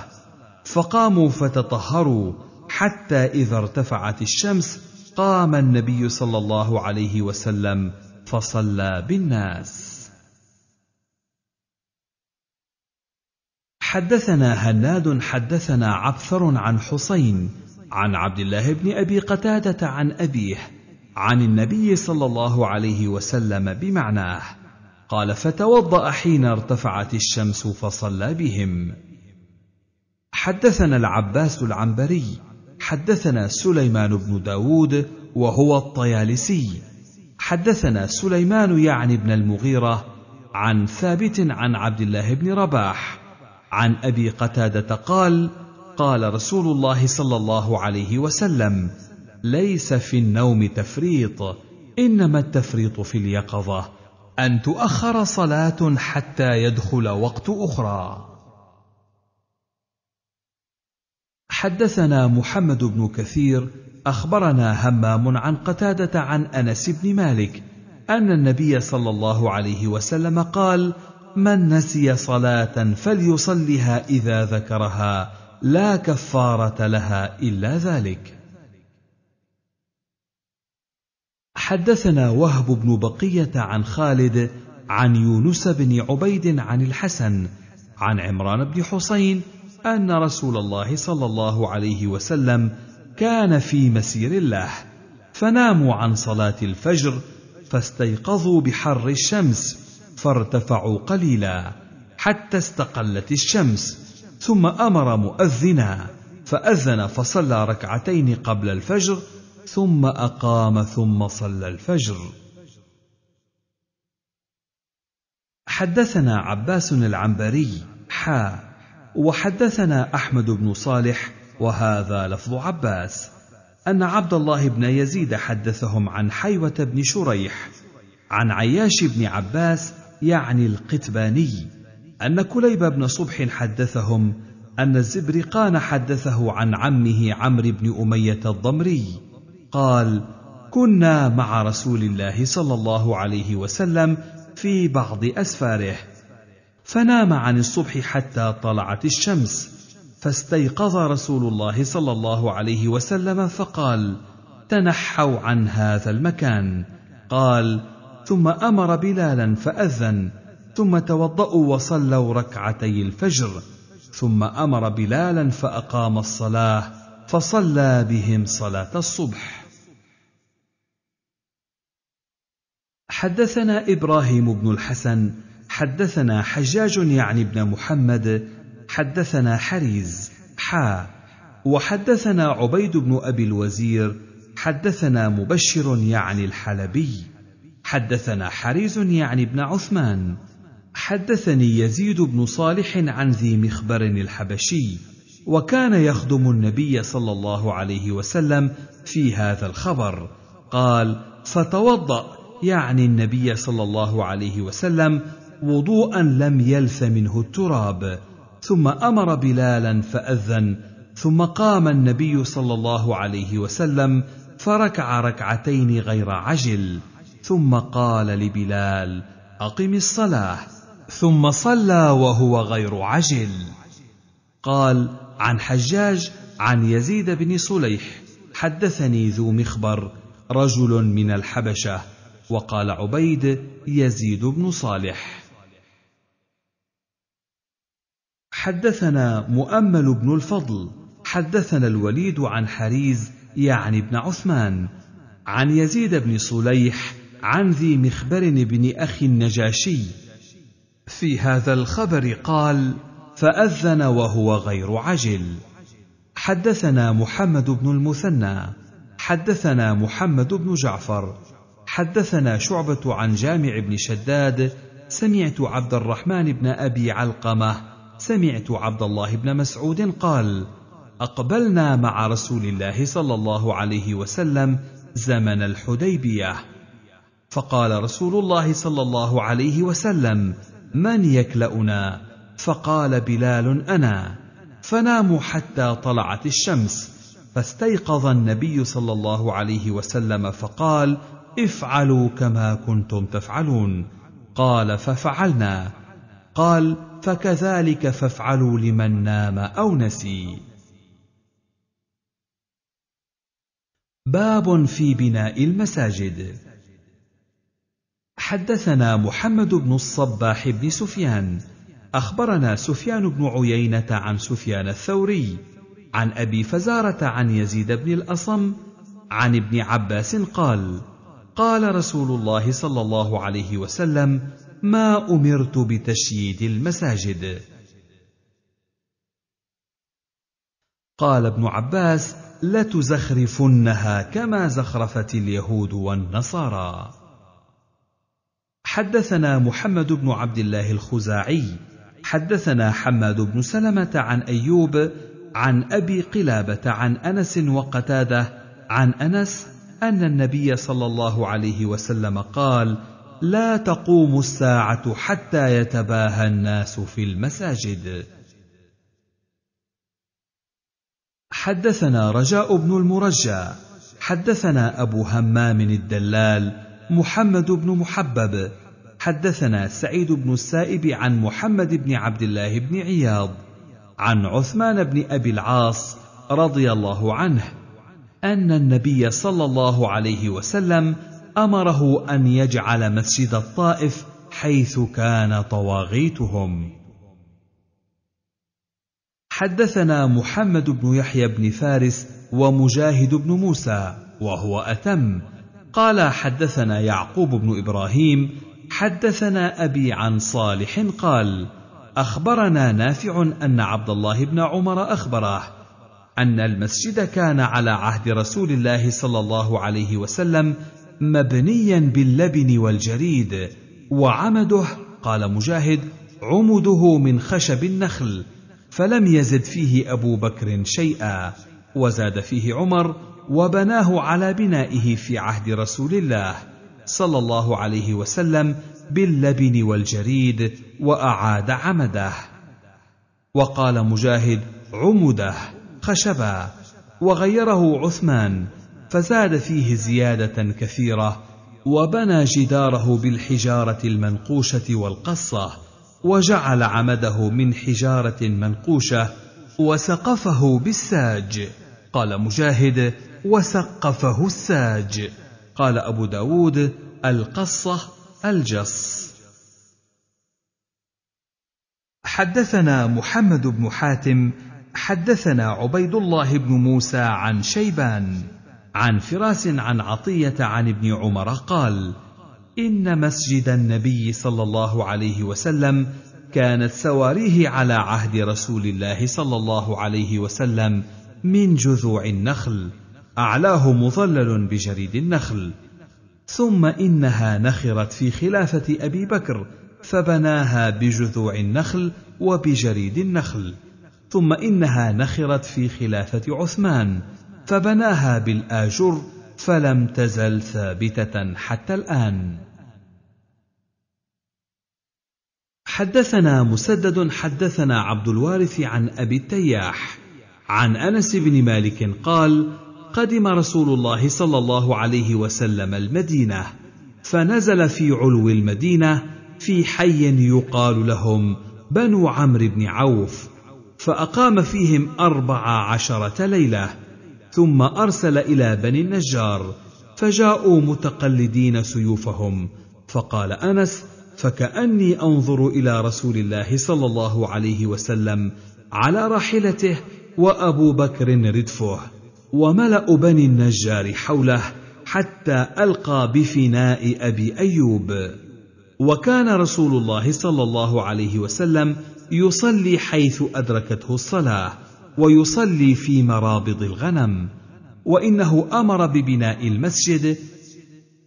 فقاموا فتطهروا حتى اذا ارتفعت الشمس قام النبي صلى الله عليه وسلم فصلى بالناس حدثنا هناد حدثنا عبثر عن حسين عن عبد الله بن ابي قتاده عن ابيه عن النبي صلى الله عليه وسلم بمعناه قال فتوضا حين ارتفعت الشمس فصلى بهم حدثنا العباس العنبري حدثنا سليمان بن داود وهو الطيالسي حدثنا سليمان يعني بن المغيره عن ثابت عن عبد الله بن رباح عن ابي قتاده قال قال رسول الله صلى الله عليه وسلم ليس في النوم تفريط انما التفريط في اليقظه ان تؤخر صلاه حتى يدخل وقت اخرى حدثنا محمد بن كثير اخبرنا همام عن قتاده عن انس بن مالك ان النبي صلى الله عليه وسلم قال من نسي صلاه فليصلها اذا ذكرها لا كفاره لها الا ذلك حدثنا وهب بن بقيه عن خالد عن يونس بن عبيد عن الحسن عن عمران بن حسين ان رسول الله صلى الله عليه وسلم كان في مسير الله فناموا عن صلاه الفجر فاستيقظوا بحر الشمس فارتفعوا قليلا حتى استقلت الشمس ثم امر مؤذنا فاذن فصلى ركعتين قبل الفجر ثم اقام ثم صلى الفجر حدثنا عباس العنبري حا وحدثنا احمد بن صالح وهذا لفظ عباس ان عبد الله بن يزيد حدثهم عن حيوه بن شريح عن عياش بن عباس يعني القتباني ان كليب بن صبح حدثهم ان الزبرقان حدثه عن عمه عمرو بن اميه الضمري قال كنا مع رسول الله صلى الله عليه وسلم في بعض اسفاره فنام عن الصبح حتى طلعت الشمس فاستيقظ رسول الله صلى الله عليه وسلم فقال تنحوا عن هذا المكان قال ثم امر بلالا فاذن ثم توضاوا وصلوا ركعتي الفجر ثم امر بلالا فاقام الصلاه فصلى بهم صلاه الصبح حدثنا ابراهيم بن الحسن حدثنا حجاج يعني بن محمد حدثنا حريز حا وحدثنا عبيد بن ابي الوزير حدثنا مبشر يعني الحلبي حدثنا حريز يعني ابن عثمان حدثني يزيد بن صالح عن ذي مخبر الحبشي وكان يخدم النبي صلى الله عليه وسلم في هذا الخبر قال فتوضا يعني النبي صلى الله عليه وسلم وضوءا لم يلث منه التراب ثم امر بلالا فاذن ثم قام النبي صلى الله عليه وسلم فركع ركعتين غير عجل ثم قال لبلال اقم الصلاه ثم صلى وهو غير عجل قال عن حجاج عن يزيد بن صليح حدثني ذو مخبر رجل من الحبشه وقال عبيد يزيد بن صالح حدثنا مؤمل بن الفضل حدثنا الوليد عن حريز يعني بن عثمان عن يزيد بن صليح عن ذي مخبر بن اخي النجاشي في هذا الخبر قال فاذن وهو غير عجل حدثنا محمد بن المثنى حدثنا محمد بن جعفر حدثنا شعبه عن جامع بن شداد سمعت عبد الرحمن بن ابي علقمه سمعت عبد الله بن مسعود قال اقبلنا مع رسول الله صلى الله عليه وسلم زمن الحديبيه فقال رسول الله صلى الله عليه وسلم من يكلأنا فقال بلال أنا فناموا حتى طلعت الشمس فاستيقظ النبي صلى الله عليه وسلم فقال افعلوا كما كنتم تفعلون قال ففعلنا قال فكذلك فافعلوا لمن نام او نسي باب في بناء المساجد حدثنا محمد بن الصباح بن سفيان اخبرنا سفيان بن عيينه عن سفيان الثوري عن ابي فزاره عن يزيد بن الاصم عن ابن عباس قال قال رسول الله صلى الله عليه وسلم ما امرت بتشييد المساجد قال ابن عباس لتزخرفنها كما زخرفت اليهود والنصارى حدثنا محمد بن عبد الله الخزاعي حدثنا حماد بن سلمه عن ايوب عن ابي قلابه عن انس وقتاده عن انس ان النبي صلى الله عليه وسلم قال لا تقوم الساعه حتى يتباهى الناس في المساجد حدثنا رجاء بن المرجى حدثنا ابو همام الدلال محمد بن محبب حدثنا سعيد بن السائب عن محمد بن عبد الله بن عياض عن عثمان بن ابي العاص رضي الله عنه ان النبي صلى الله عليه وسلم امره ان يجعل مسجد الطائف حيث كان طواغيتهم حدثنا محمد بن يحيى بن فارس ومجاهد بن موسى وهو اتم قال حدثنا يعقوب بن ابراهيم حدثنا ابي عن صالح قال اخبرنا نافع ان عبد الله بن عمر اخبره ان المسجد كان على عهد رسول الله صلى الله عليه وسلم مبنيا باللبن والجريد وعمده قال مجاهد عمده من خشب النخل فلم يزد فيه ابو بكر شيئا وزاد فيه عمر وبناه على بنائه في عهد رسول الله صلى الله عليه وسلم باللبن والجريد واعاد عمده وقال مجاهد عمده خشبا وغيره عثمان فزاد فيه زياده كثيره وبنى جداره بالحجاره المنقوشه والقصه وجعل عمده من حجاره منقوشه وسقفه بالساج قال مجاهد وسقفه الساج قال أبو داود القصة الجص حدثنا محمد بن حاتم حدثنا عبيد الله بن موسى عن شيبان عن فراس عن عطيه عن ابن عمر قال ان مسجد النبي صلى الله عليه وسلم كانت سواريه على عهد رسول الله صلى الله عليه وسلم من جذوع النخل أعلاه مظلل بجريد النخل ثم إنها نخرت في خلافة أبي بكر فبناها بجذوع النخل وبجريد النخل ثم إنها نخرت في خلافة عثمان فبناها بالآجر فلم تزل ثابتة حتى الآن حدثنا مسدد حدثنا عبد الوارث عن أبي التياح عن أنس بن مالك قال قدم رسول الله صلى الله عليه وسلم المدينه فنزل في علو المدينه في حي يقال لهم بنو عمرو بن عوف فاقام فيهم اربع عشره ليله ثم ارسل الى بني النجار فجاءوا متقلدين سيوفهم فقال انس فكاني انظر الى رسول الله صلى الله عليه وسلم على راحلته وابو بكر ردفه وملا بني النجار حوله حتى القى بفناء ابي ايوب وكان رسول الله صلى الله عليه وسلم يصلي حيث ادركته الصلاه ويصلي في مرابض الغنم وانه امر ببناء المسجد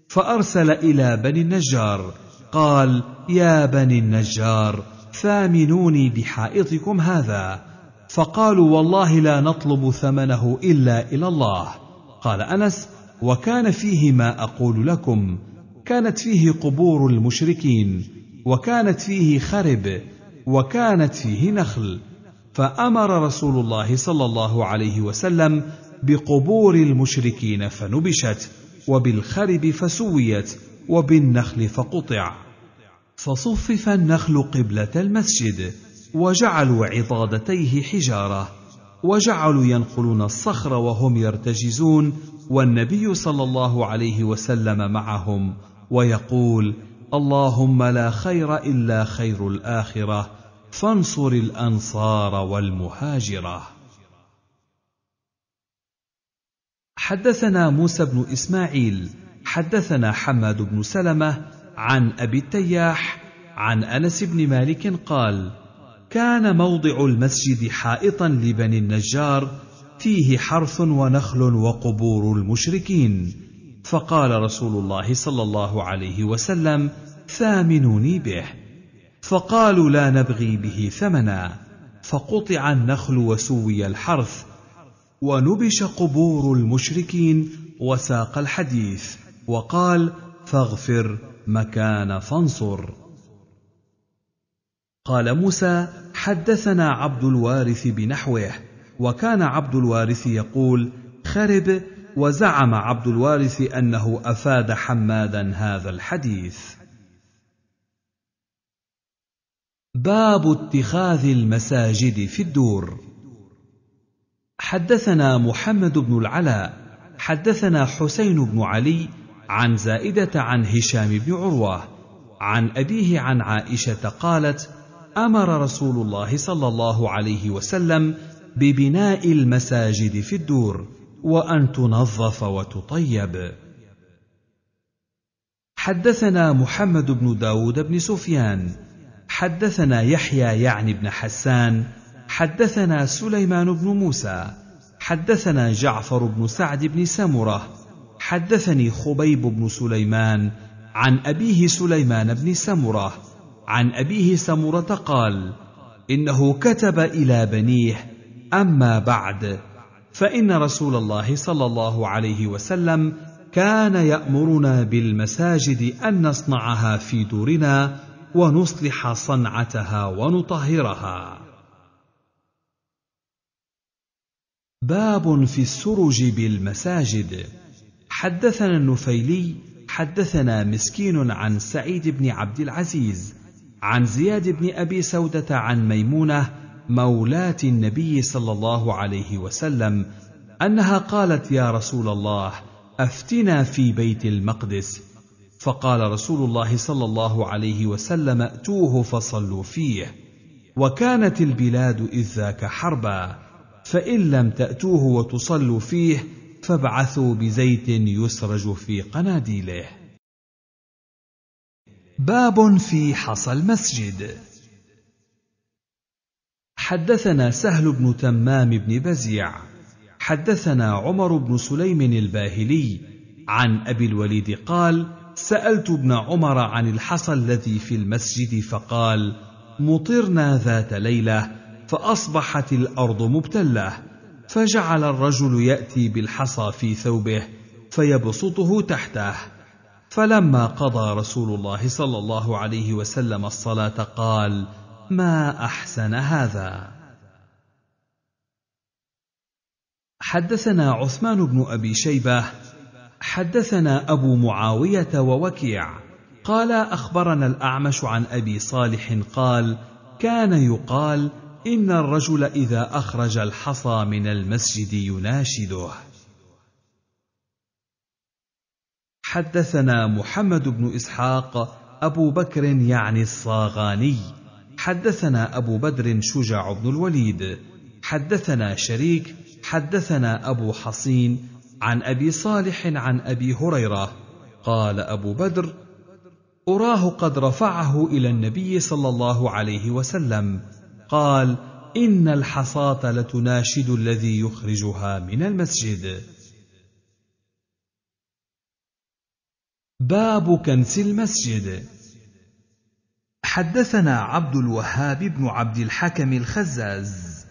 فارسل الى بني النجار قال يا بني النجار ثامنوني بحائطكم هذا فقالوا والله لا نطلب ثمنه الا الى الله قال انس وكان فيه ما اقول لكم كانت فيه قبور المشركين وكانت فيه خرب وكانت فيه نخل فامر رسول الله صلى الله عليه وسلم بقبور المشركين فنبشت وبالخرب فسويت وبالنخل فقطع فصفف النخل قبله المسجد وجعلوا عضادتيه حجاره وجعلوا ينقلون الصخر وهم يرتجزون والنبي صلى الله عليه وسلم معهم ويقول اللهم لا خير الا خير الاخره فانصر الانصار والمهاجره حدثنا موسى بن اسماعيل حدثنا حماد بن سلمه عن ابي التياح عن انس بن مالك قال كان موضع المسجد حائطا لبني النجار فيه حرث ونخل وقبور المشركين فقال رسول الله صلى الله عليه وسلم ثامنوني به فقالوا لا نبغي به ثمنا فقطع النخل وسوي الحرث ونبش قبور المشركين وساق الحديث وقال فاغفر مكان فانصر قال موسى حدثنا عبد الوارث بنحوه وكان عبد الوارث يقول خرب وزعم عبد الوارث انه افاد حمادا هذا الحديث باب اتخاذ المساجد في الدور حدثنا محمد بن العلاء حدثنا حسين بن علي عن زائده عن هشام بن عروه عن ابيه عن عائشه قالت امر رسول الله صلى الله عليه وسلم ببناء المساجد في الدور وان تنظف وتطيب حدثنا محمد بن داود بن سفيان حدثنا يحيى يعني بن حسان حدثنا سليمان بن موسى حدثنا جعفر بن سعد بن سمره حدثني خبيب بن سليمان عن ابيه سليمان بن سمره عن أبيه سمرة قال: إنه كتب إلى بنيه: أما بعد فإن رسول الله صلى الله عليه وسلم كان يأمرنا بالمساجد أن نصنعها في دورنا ونصلح صنعتها ونطهرها. باب في السرج بالمساجد حدثنا النفيلي حدثنا مسكين عن سعيد بن عبد العزيز عن زياد بن ابي سوده عن ميمونه مولاه النبي صلى الله عليه وسلم انها قالت يا رسول الله افتنا في بيت المقدس فقال رسول الله صلى الله عليه وسلم ائتوه فصلوا فيه وكانت البلاد اذ ذاك حربا فان لم تاتوه وتصلوا فيه فابعثوا بزيت يسرج في قناديله باب في حصى المسجد حدثنا سهل بن تمام بن بزيع حدثنا عمر بن سليم الباهلي عن ابي الوليد قال سالت ابن عمر عن الحصى الذي في المسجد فقال مطرنا ذات ليله فاصبحت الارض مبتله فجعل الرجل ياتي بالحصى في ثوبه فيبسطه تحته فلما قضى رسول الله صلى الله عليه وسلم الصلاه قال ما احسن هذا حدثنا عثمان بن ابي شيبه حدثنا ابو معاويه ووكيع قال اخبرنا الاعمش عن ابي صالح قال كان يقال ان الرجل اذا اخرج الحصى من المسجد يناشده حدثنا محمد بن اسحاق ابو بكر يعني الصاغاني حدثنا ابو بدر شجاع بن الوليد حدثنا شريك حدثنا ابو حصين عن ابي صالح عن ابي هريره قال ابو بدر اراه قد رفعه الى النبي صلى الله عليه وسلم قال ان الحصاه لتناشد الذي يخرجها من المسجد باب كنس المسجد حدثنا عبد الوهاب بن عبد الحكم الخزاز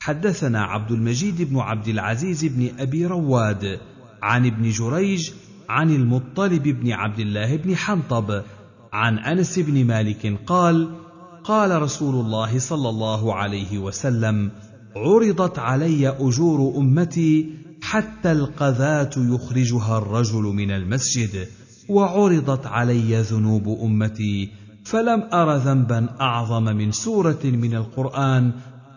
حدثنا عبد المجيد بن عبد العزيز بن ابي رواد عن ابن جريج عن المطلب بن عبد الله بن حنطب عن انس بن مالك قال قال رسول الله صلى الله عليه وسلم عرضت علي اجور امتي حتى القذاه يخرجها الرجل من المسجد وعرضت علي ذنوب امتي فلم ار ذنبا اعظم من سوره من القران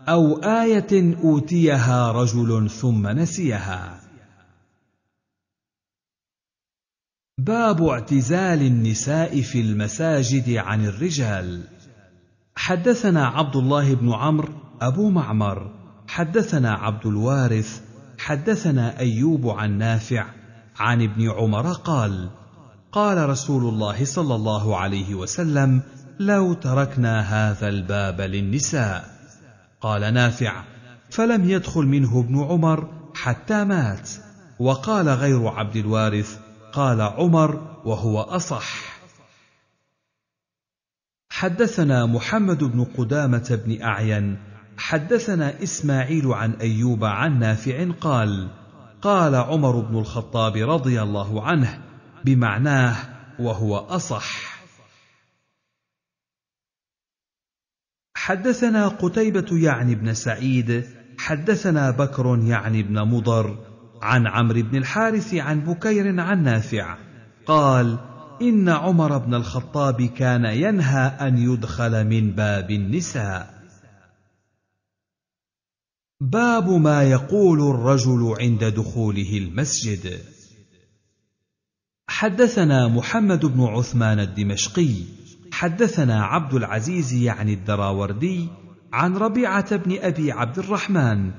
او ايه اوتيها رجل ثم نسيها باب اعتزال النساء في المساجد عن الرجال حدثنا عبد الله بن عمرو ابو معمر حدثنا عبد الوارث حدثنا ايوب عن نافع عن ابن عمر قال قال رسول الله صلى الله عليه وسلم لو تركنا هذا الباب للنساء قال نافع فلم يدخل منه ابن عمر حتى مات وقال غير عبد الوارث قال عمر وهو اصح حدثنا محمد بن قدامه بن اعين حدثنا اسماعيل عن ايوب عن نافع قال قال عمر بن الخطاب رضي الله عنه بمعناه وهو اصح حدثنا قتيبه يعني بن سعيد حدثنا بكر يعني بن مضر عن عمرو بن الحارث عن بكير عن نافع قال ان عمر بن الخطاب كان ينهى ان يدخل من باب النساء باب ما يقول الرجل عند دخوله المسجد حدثنا محمد بن عثمان الدمشقي حدثنا عبد العزيز يعني الدراوردي عن ربيعه بن ابي عبد الرحمن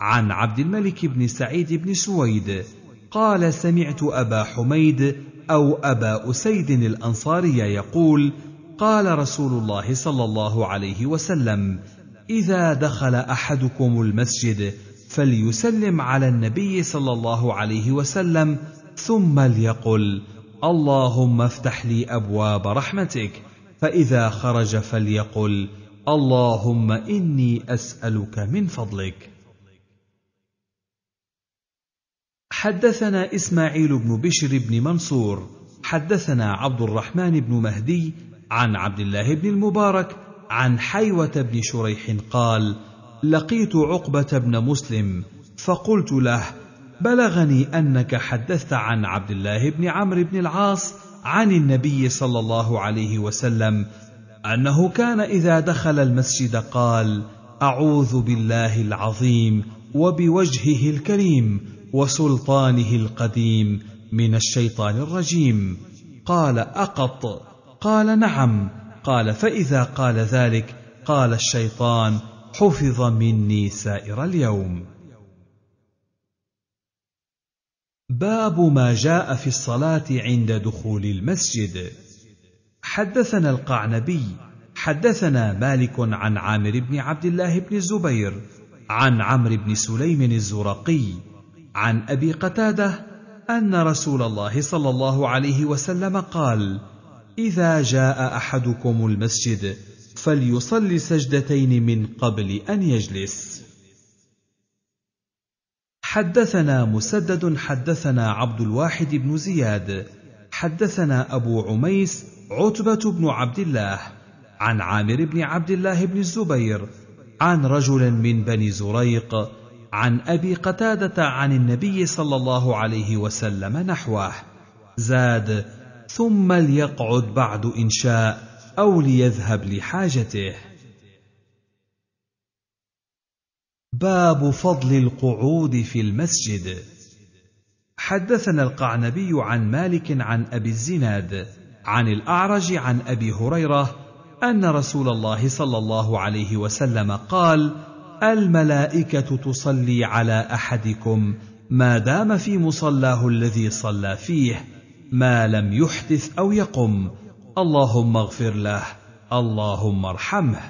عن عبد الملك بن سعيد بن سويد قال سمعت ابا حميد او ابا اسيد الانصاري يقول قال رسول الله صلى الله عليه وسلم اذا دخل احدكم المسجد فليسلم على النبي صلى الله عليه وسلم ثم ليقل اللهم افتح لي ابواب رحمتك فاذا خرج فليقل اللهم اني اسالك من فضلك حدثنا اسماعيل بن بشر بن منصور حدثنا عبد الرحمن بن مهدي عن عبد الله بن المبارك عن حيوه بن شريح قال لقيت عقبه بن مسلم فقلت له بلغني انك حدثت عن عبد الله بن عمرو بن العاص عن النبي صلى الله عليه وسلم انه كان اذا دخل المسجد قال اعوذ بالله العظيم وبوجهه الكريم وسلطانه القديم من الشيطان الرجيم قال اقط قال نعم قال فاذا قال ذلك قال الشيطان حفظ مني سائر اليوم باب ما جاء في الصلاه عند دخول المسجد حدثنا القعنبي حدثنا مالك عن عامر بن عبد الله بن الزبير عن عمرو بن سليم الزرقي عن ابي قتاده ان رسول الله صلى الله عليه وسلم قال اذا جاء احدكم المسجد فليصلي سجدتين من قبل ان يجلس حدثنا مسدد حدثنا عبد الواحد بن زياد حدثنا ابو عميس عتبه بن عبد الله عن عامر بن عبد الله بن الزبير عن رجل من بني زريق عن ابي قتاده عن النبي صلى الله عليه وسلم نحوه زاد ثم ليقعد بعد ان شاء او ليذهب لحاجته باب فضل القعود في المسجد حدثنا القعنبي عن مالك عن ابي الزناد عن الاعرج عن ابي هريره ان رسول الله صلى الله عليه وسلم قال الملائكه تصلي على احدكم ما دام في مصلاه الذي صلى فيه ما لم يحدث او يقم اللهم اغفر له اللهم ارحمه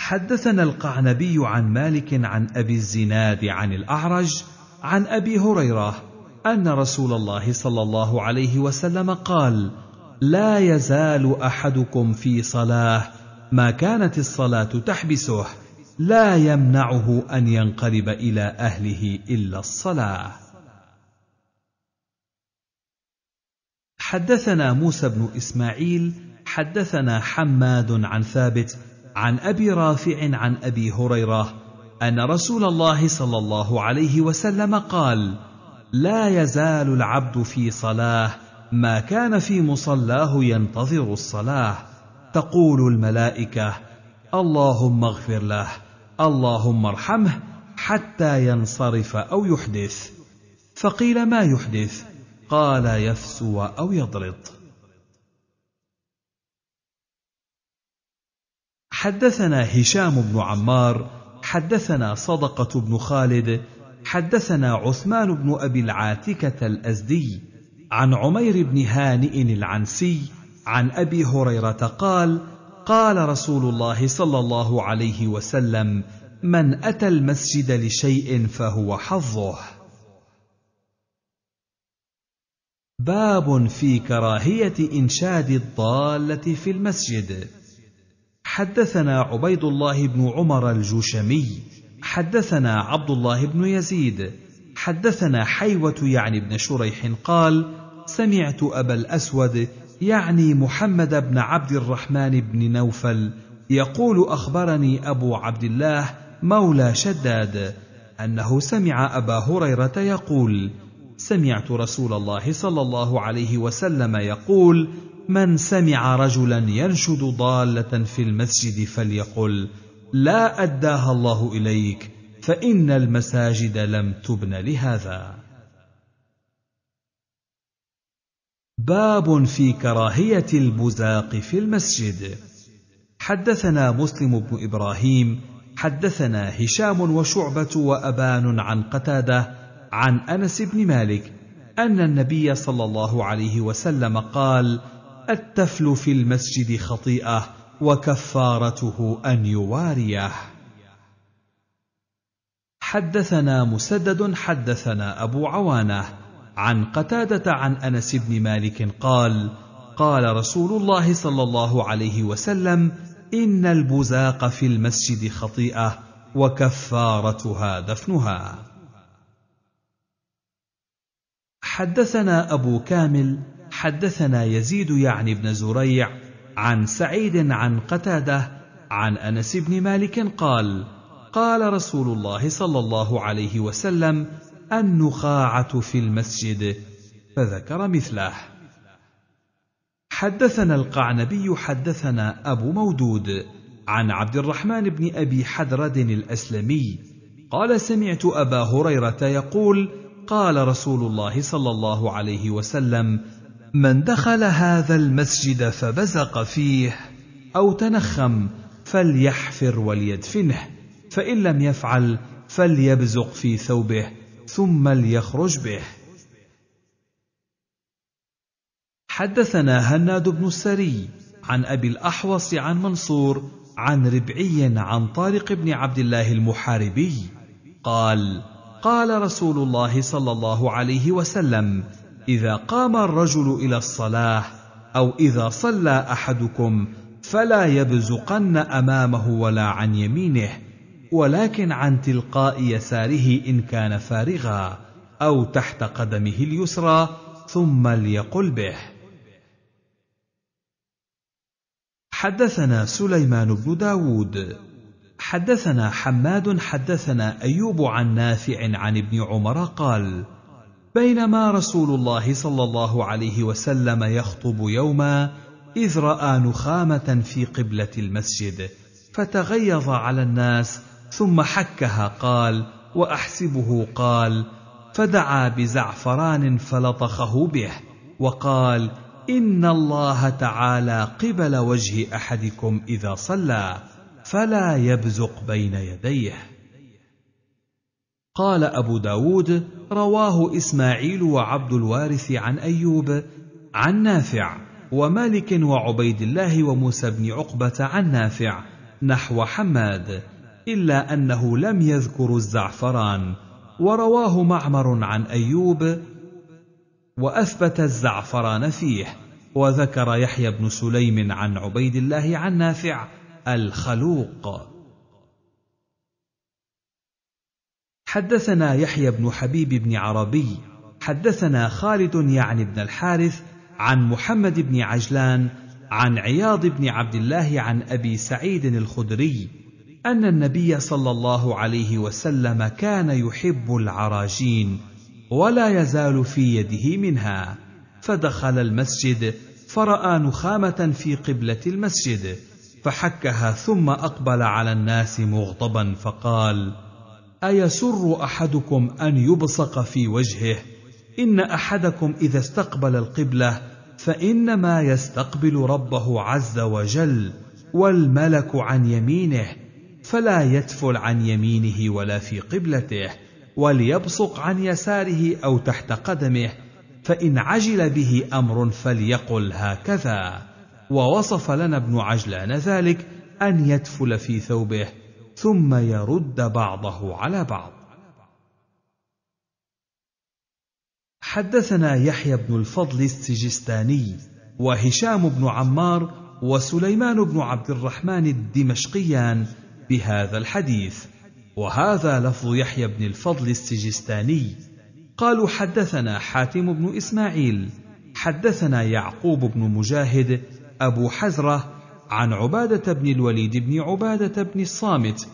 حدثنا القعنبي عن مالك عن ابي الزناد عن الاعرج عن ابي هريره ان رسول الله صلى الله عليه وسلم قال لا يزال احدكم في صلاه ما كانت الصلاه تحبسه لا يمنعه ان ينقلب الى اهله الا الصلاه حدثنا موسى بن اسماعيل حدثنا حماد عن ثابت عن ابي رافع عن ابي هريره ان رسول الله صلى الله عليه وسلم قال لا يزال العبد في صلاه ما كان في مصلاه ينتظر الصلاه تقول الملائكه اللهم اغفر له اللهم ارحمه حتى ينصرف او يحدث فقيل ما يحدث قال يفسو او يضرط حدثنا هشام بن عمار حدثنا صدقه بن خالد حدثنا عثمان بن ابي العاتكه الازدي عن عمير بن هانئ العنسي عن ابي هريره قال قال رسول الله صلى الله عليه وسلم من اتى المسجد لشيء فهو حظه باب في كراهيه انشاد الضاله في المسجد حدثنا عبيد الله بن عمر الجوشمي حدثنا عبد الله بن يزيد حدثنا حيوه يعني بن شريح قال سمعت ابا الاسود يعني محمد بن عبد الرحمن بن نوفل يقول اخبرني ابو عبد الله مولى شداد انه سمع ابا هريره يقول سمعت رسول الله صلى الله عليه وسلم يقول من سمع رجلا ينشد ضاله في المسجد فليقل لا اداها الله اليك فان المساجد لم تبن لهذا باب في كراهيه البزاق في المسجد حدثنا مسلم بن ابراهيم حدثنا هشام وشعبه وابان عن قتاده عن انس بن مالك ان النبي صلى الله عليه وسلم قال التفل في المسجد خطيئه وكفارته ان يواريه حدثنا مسدد حدثنا ابو عوانه عن قتاده عن انس بن مالك قال قال رسول الله صلى الله عليه وسلم ان البزاق في المسجد خطيئه وكفارتها دفنها حدثنا ابو كامل حدثنا يزيد يعني بن زريع عن سعيد عن قتاده عن انس بن مالك قال قال رسول الله صلى الله عليه وسلم النخاعه في المسجد فذكر مثله حدثنا القعنبي حدثنا ابو مودود عن عبد الرحمن بن ابي حدرد الاسلمي قال سمعت ابا هريره يقول قال رسول الله صلى الله عليه وسلم من دخل هذا المسجد فبزق فيه او تنخم فليحفر وليدفنه فان لم يفعل فليبزق في ثوبه ثم ليخرج به حدثنا هناد بن السري عن ابي الاحوص عن منصور عن ربعي عن طارق بن عبد الله المحاربي قال قال رسول الله صلى الله عليه وسلم اذا قام الرجل الى الصلاه او اذا صلى احدكم فلا يبزقن امامه ولا عن يمينه ولكن عن تلقاء يساره ان كان فارغا او تحت قدمه اليسرى ثم ليقل به حدثنا سليمان بن داود حدثنا حماد حدثنا ايوب عن نافع عن ابن عمر قال بينما رسول الله صلى الله عليه وسلم يخطب يوما اذ راى نخامه في قبله المسجد فتغيظ على الناس ثم حكها قال واحسبه قال فدعا بزعفران فلطخه به وقال ان الله تعالى قبل وجه احدكم اذا صلى فلا يبزق بين يديه قال أبو داود رواه إسماعيل وعبد الوارث عن أيوب عن نافع ومالك وعبيد الله وموسى بن عقبة عن نافع نحو حماد إلا أنه لم يذكر الزعفران ورواه معمر عن أيوب وأثبت الزعفران فيه وذكر يحيى بن سليم عن عبيد الله عن نافع الخلوق حدثنا يحيى بن حبيب بن عربي حدثنا خالد يعني بن الحارث عن محمد بن عجلان عن عياض بن عبد الله عن ابي سعيد الخدري ان النبي صلى الله عليه وسلم كان يحب العراجين ولا يزال في يده منها فدخل المسجد فراى نخامه في قبله المسجد فحكها ثم اقبل على الناس مغضبا فقال ايسر احدكم ان يبصق في وجهه ان احدكم اذا استقبل القبله فانما يستقبل ربه عز وجل والملك عن يمينه فلا يتفل عن يمينه ولا في قبلته وليبصق عن يساره او تحت قدمه فان عجل به امر فليقل هكذا ووصف لنا ابن عجلان ذلك ان يتفل في ثوبه ثم يرد بعضه على بعض حدثنا يحيى بن الفضل السجستاني وهشام بن عمار وسليمان بن عبد الرحمن الدمشقيان بهذا الحديث وهذا لفظ يحيى بن الفضل السجستاني قالوا حدثنا حاتم بن اسماعيل حدثنا يعقوب بن مجاهد ابو حزره عن عبادة بن الوليد بن عبادة بن الصامت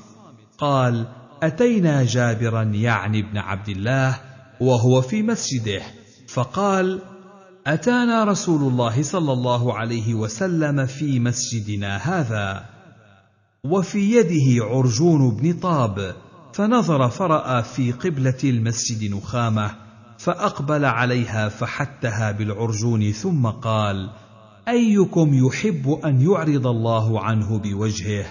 قال: أتينا جابرا يعني ابن عبد الله وهو في مسجده فقال: أتانا رسول الله صلى الله عليه وسلم في مسجدنا هذا وفي يده عرجون بن طاب فنظر فرأى في قبلة المسجد نخامة فأقبل عليها فحتها بالعرجون ثم قال: ايكم يحب ان يعرض الله عنه بوجهه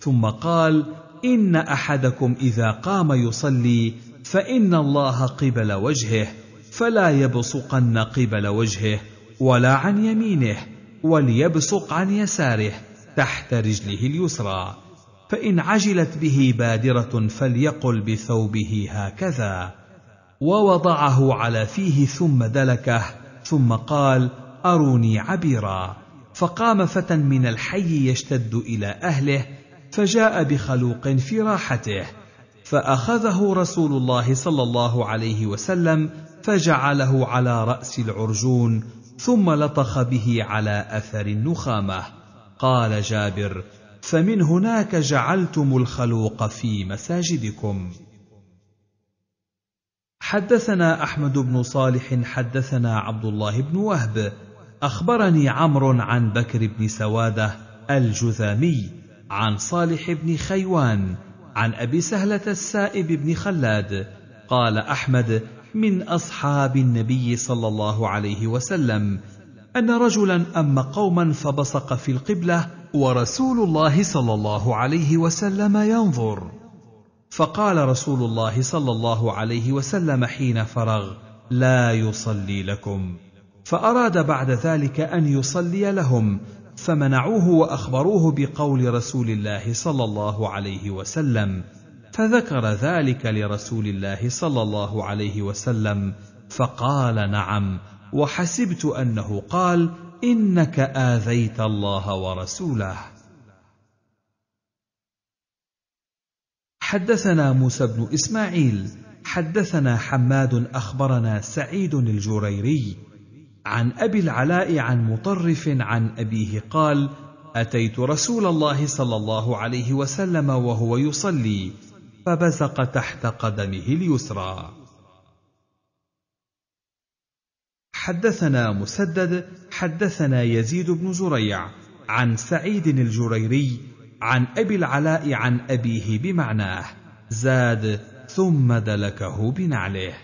ثم قال ان احدكم اذا قام يصلي فان الله قبل وجهه فلا يبصقن قبل وجهه ولا عن يمينه وليبصق عن يساره تحت رجله اليسرى فان عجلت به بادره فليقل بثوبه هكذا ووضعه على فيه ثم دلكه ثم قال اروني عبيرا فقام فتى من الحي يشتد الى اهله فجاء بخلوق في راحته فاخذه رسول الله صلى الله عليه وسلم فجعله على راس العرجون ثم لطخ به على اثر النخامه قال جابر فمن هناك جعلتم الخلوق في مساجدكم حدثنا احمد بن صالح حدثنا عبد الله بن وهب أخبرني عمرو عن بكر بن سوادة الجذامي عن صالح بن خيوان عن أبي سهلة السائب بن خلاد قال أحمد من أصحاب النبي صلى الله عليه وسلم أن رجلا أم قوما فبصق في القبلة ورسول الله صلى الله عليه وسلم ينظر فقال رسول الله صلى الله عليه وسلم حين فرغ لا يصلي لكم فأراد بعد ذلك أن يصلي لهم فمنعوه وأخبروه بقول رسول الله صلى الله عليه وسلم فذكر ذلك لرسول الله صلى الله عليه وسلم فقال نعم وحسبت أنه قال إنك آذيت الله ورسوله حدثنا موسى بن إسماعيل حدثنا حماد أخبرنا سعيد الجريري عن ابي العلاء عن مطرف عن ابيه قال اتيت رسول الله صلى الله عليه وسلم وهو يصلي فبزق تحت قدمه اليسرى حدثنا مسدد حدثنا يزيد بن زريع عن سعيد الجريري عن ابي العلاء عن ابيه بمعناه زاد ثم دلكه بنعله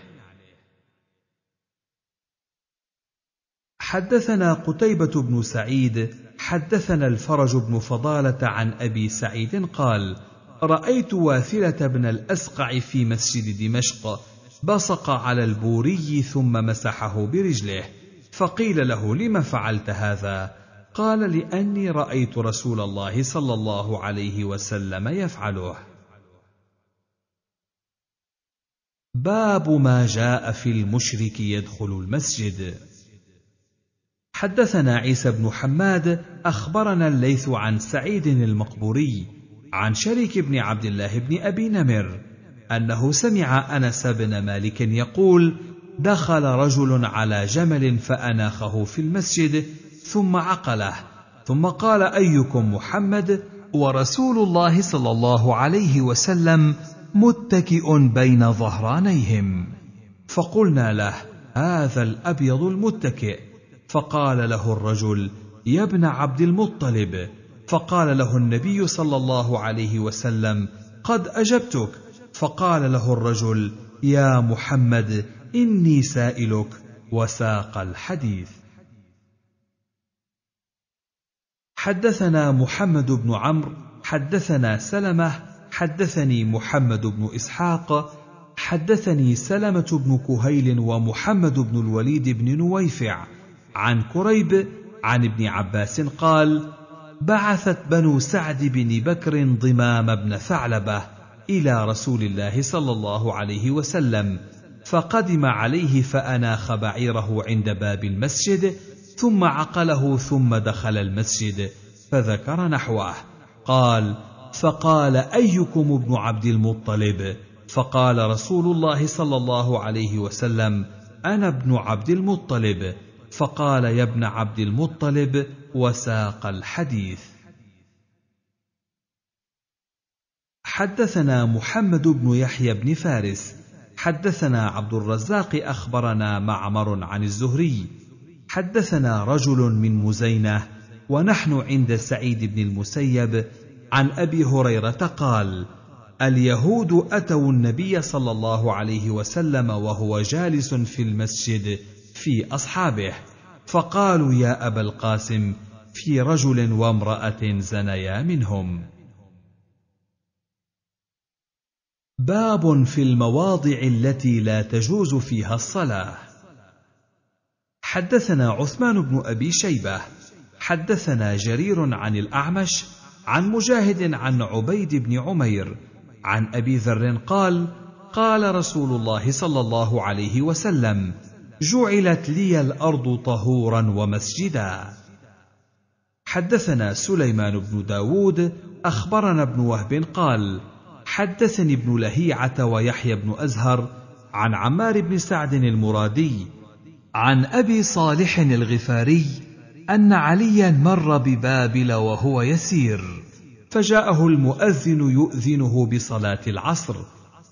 حدثنا قتيبة بن سعيد حدثنا الفرج بن فضالة عن أبي سعيد قال: رأيت واثلة بن الأسقع في مسجد دمشق بصق على البوري ثم مسحه برجله فقيل له لم فعلت هذا قال لاني رايت رسول الله صلى الله عليه وسلم يفعله باب ما جاء في المشرك يدخل المسجد حدثنا عيسى بن حماد أخبرنا الليث عن سعيد المقبوري عن شريك بن عبد الله بن أبي نمر أنه سمع أنس بن مالك يقول دخل رجل على جمل فأناخه في المسجد ثم عقله ثم قال أيكم محمد ورسول الله صلى الله عليه وسلم متكئ بين ظهرانيهم فقلنا له هذا الأبيض المتكئ فقال له الرجل يا ابن عبد المطلب فقال له النبي صلى الله عليه وسلم قد اجبتك فقال له الرجل يا محمد اني سائلك وساق الحديث حدثنا محمد بن عمرو حدثنا سلمه حدثني محمد بن اسحاق حدثني سلمه بن كهيل ومحمد بن الوليد بن نويفع عن كريب عن ابن عباس قال بعثت بنو سعد بن بكر ضمام بن ثعلبه الى رسول الله صلى الله عليه وسلم فقدم عليه فاناخ بعيره عند باب المسجد ثم عقله ثم دخل المسجد فذكر نحوه قال فقال ايكم ابن عبد المطلب فقال رسول الله صلى الله عليه وسلم انا ابن عبد المطلب فقال يا ابن عبد المطلب وساق الحديث حدثنا محمد بن يحيى بن فارس حدثنا عبد الرزاق اخبرنا معمر عن الزهري حدثنا رجل من مزينه ونحن عند سعيد بن المسيب عن ابي هريره قال اليهود اتوا النبي صلى الله عليه وسلم وهو جالس في المسجد في اصحابه فقالوا يا ابا القاسم في رجل وامراه زنيا منهم باب في المواضع التي لا تجوز فيها الصلاه حدثنا عثمان بن ابي شيبه حدثنا جرير عن الاعمش عن مجاهد عن عبيد بن عمير عن ابي ذر قال قال رسول الله صلى الله عليه وسلم جعلت لي الارض طهورا ومسجدا حدثنا سليمان بن داود اخبرنا ابن وهب قال حدثني ابن لهيعه ويحيى بن ازهر عن عمار بن سعد المرادي عن ابي صالح الغفاري ان عليا مر ببابل وهو يسير فجاءه المؤذن يؤذنه بصلاه العصر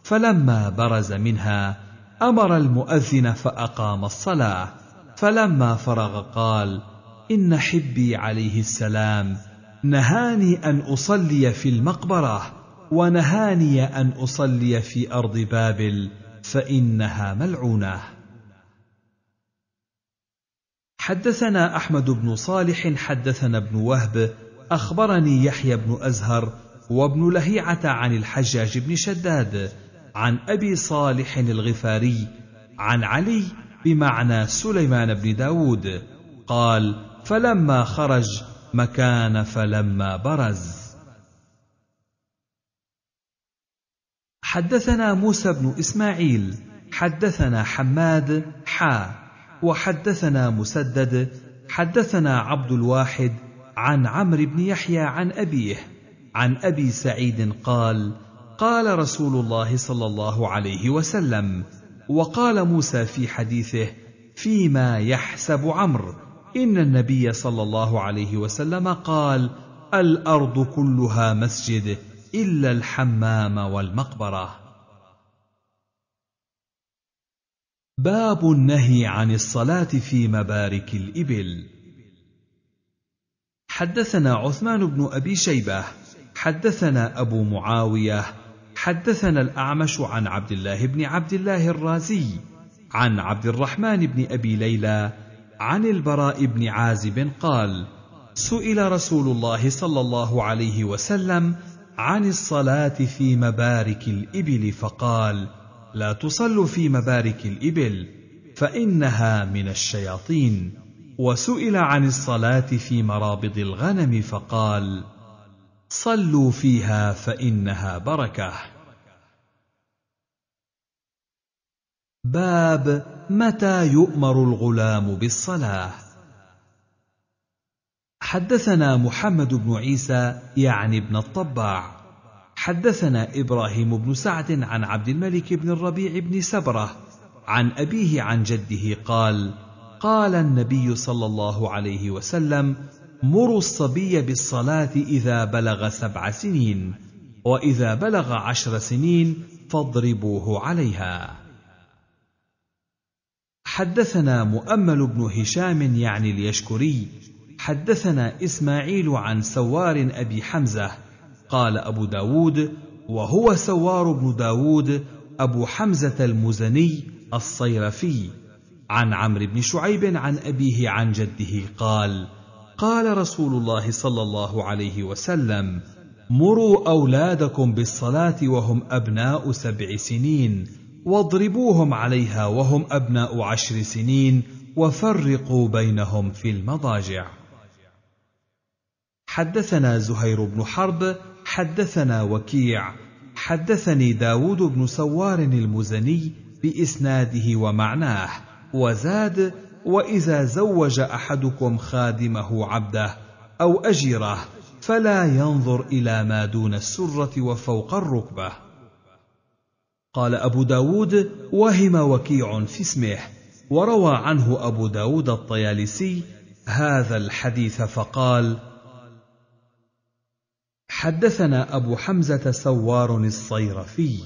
فلما برز منها امر المؤذن فاقام الصلاه فلما فرغ قال ان حبي عليه السلام نهاني ان اصلي في المقبره ونهاني ان اصلي في ارض بابل فانها ملعونه حدثنا احمد بن صالح حدثنا ابن وهب اخبرني يحيى بن ازهر وابن لهيعه عن الحجاج بن شداد عن أبي صالح الغفاري عن علي بمعنى سليمان بن داود قال فلما خرج مكان فلما برز حدثنا موسى بن إسماعيل حدثنا حماد حا وحدثنا مسدد حدثنا عبد الواحد عن عمرو بن يحيى عن أبيه عن أبي سعيد قال: قال رسول الله صلى الله عليه وسلم وقال موسى في حديثه فيما يحسب عمرو ان النبي صلى الله عليه وسلم قال الارض كلها مسجد الا الحمام والمقبره باب النهي عن الصلاه في مبارك الابل حدثنا عثمان بن ابي شيبه حدثنا ابو معاويه حدثنا الأعمش عن عبد الله بن عبد الله الرازي عن عبد الرحمن بن أبي ليلى عن البراء بن عازب قال سئل رسول الله صلى الله عليه وسلم عن الصلاة في مبارك الإبل فقال لا تصل في مبارك الإبل فإنها من الشياطين وسئل عن الصلاة في مرابض الغنم فقال صلوا فيها فانها بركه باب متى يؤمر الغلام بالصلاه حدثنا محمد بن عيسى يعني ابن الطباع حدثنا ابراهيم بن سعد عن عبد الملك بن الربيع بن سبره عن ابيه عن جده قال قال النبي صلى الله عليه وسلم مروا الصبي بالصلاة إذا بلغ سبع سنين، وإذا بلغ عشر سنين فاضربوه عليها. حدثنا مؤمل بن هشام يعني اليشكري، حدثنا إسماعيل عن سوار أبي حمزة، قال أبو داود وهو سوار بن داود أبو حمزة المزني الصيرفي، عن عمرو بن شعيب عن أبيه عن جده قال: قال رسول الله صلى الله عليه وسلم مروا اولادكم بالصلاه وهم ابناء سبع سنين واضربوهم عليها وهم ابناء عشر سنين وفرقوا بينهم في المضاجع حدثنا زهير بن حرب حدثنا وكيع حدثني داود بن سوار المزني باسناده ومعناه وزاد واذا زوج احدكم خادمه عبده او اجيره فلا ينظر الى ما دون السره وفوق الركبه قال ابو داود وهم وكيع في اسمه وروى عنه ابو داود الطيالسي هذا الحديث فقال حدثنا ابو حمزه سوار الصيرفي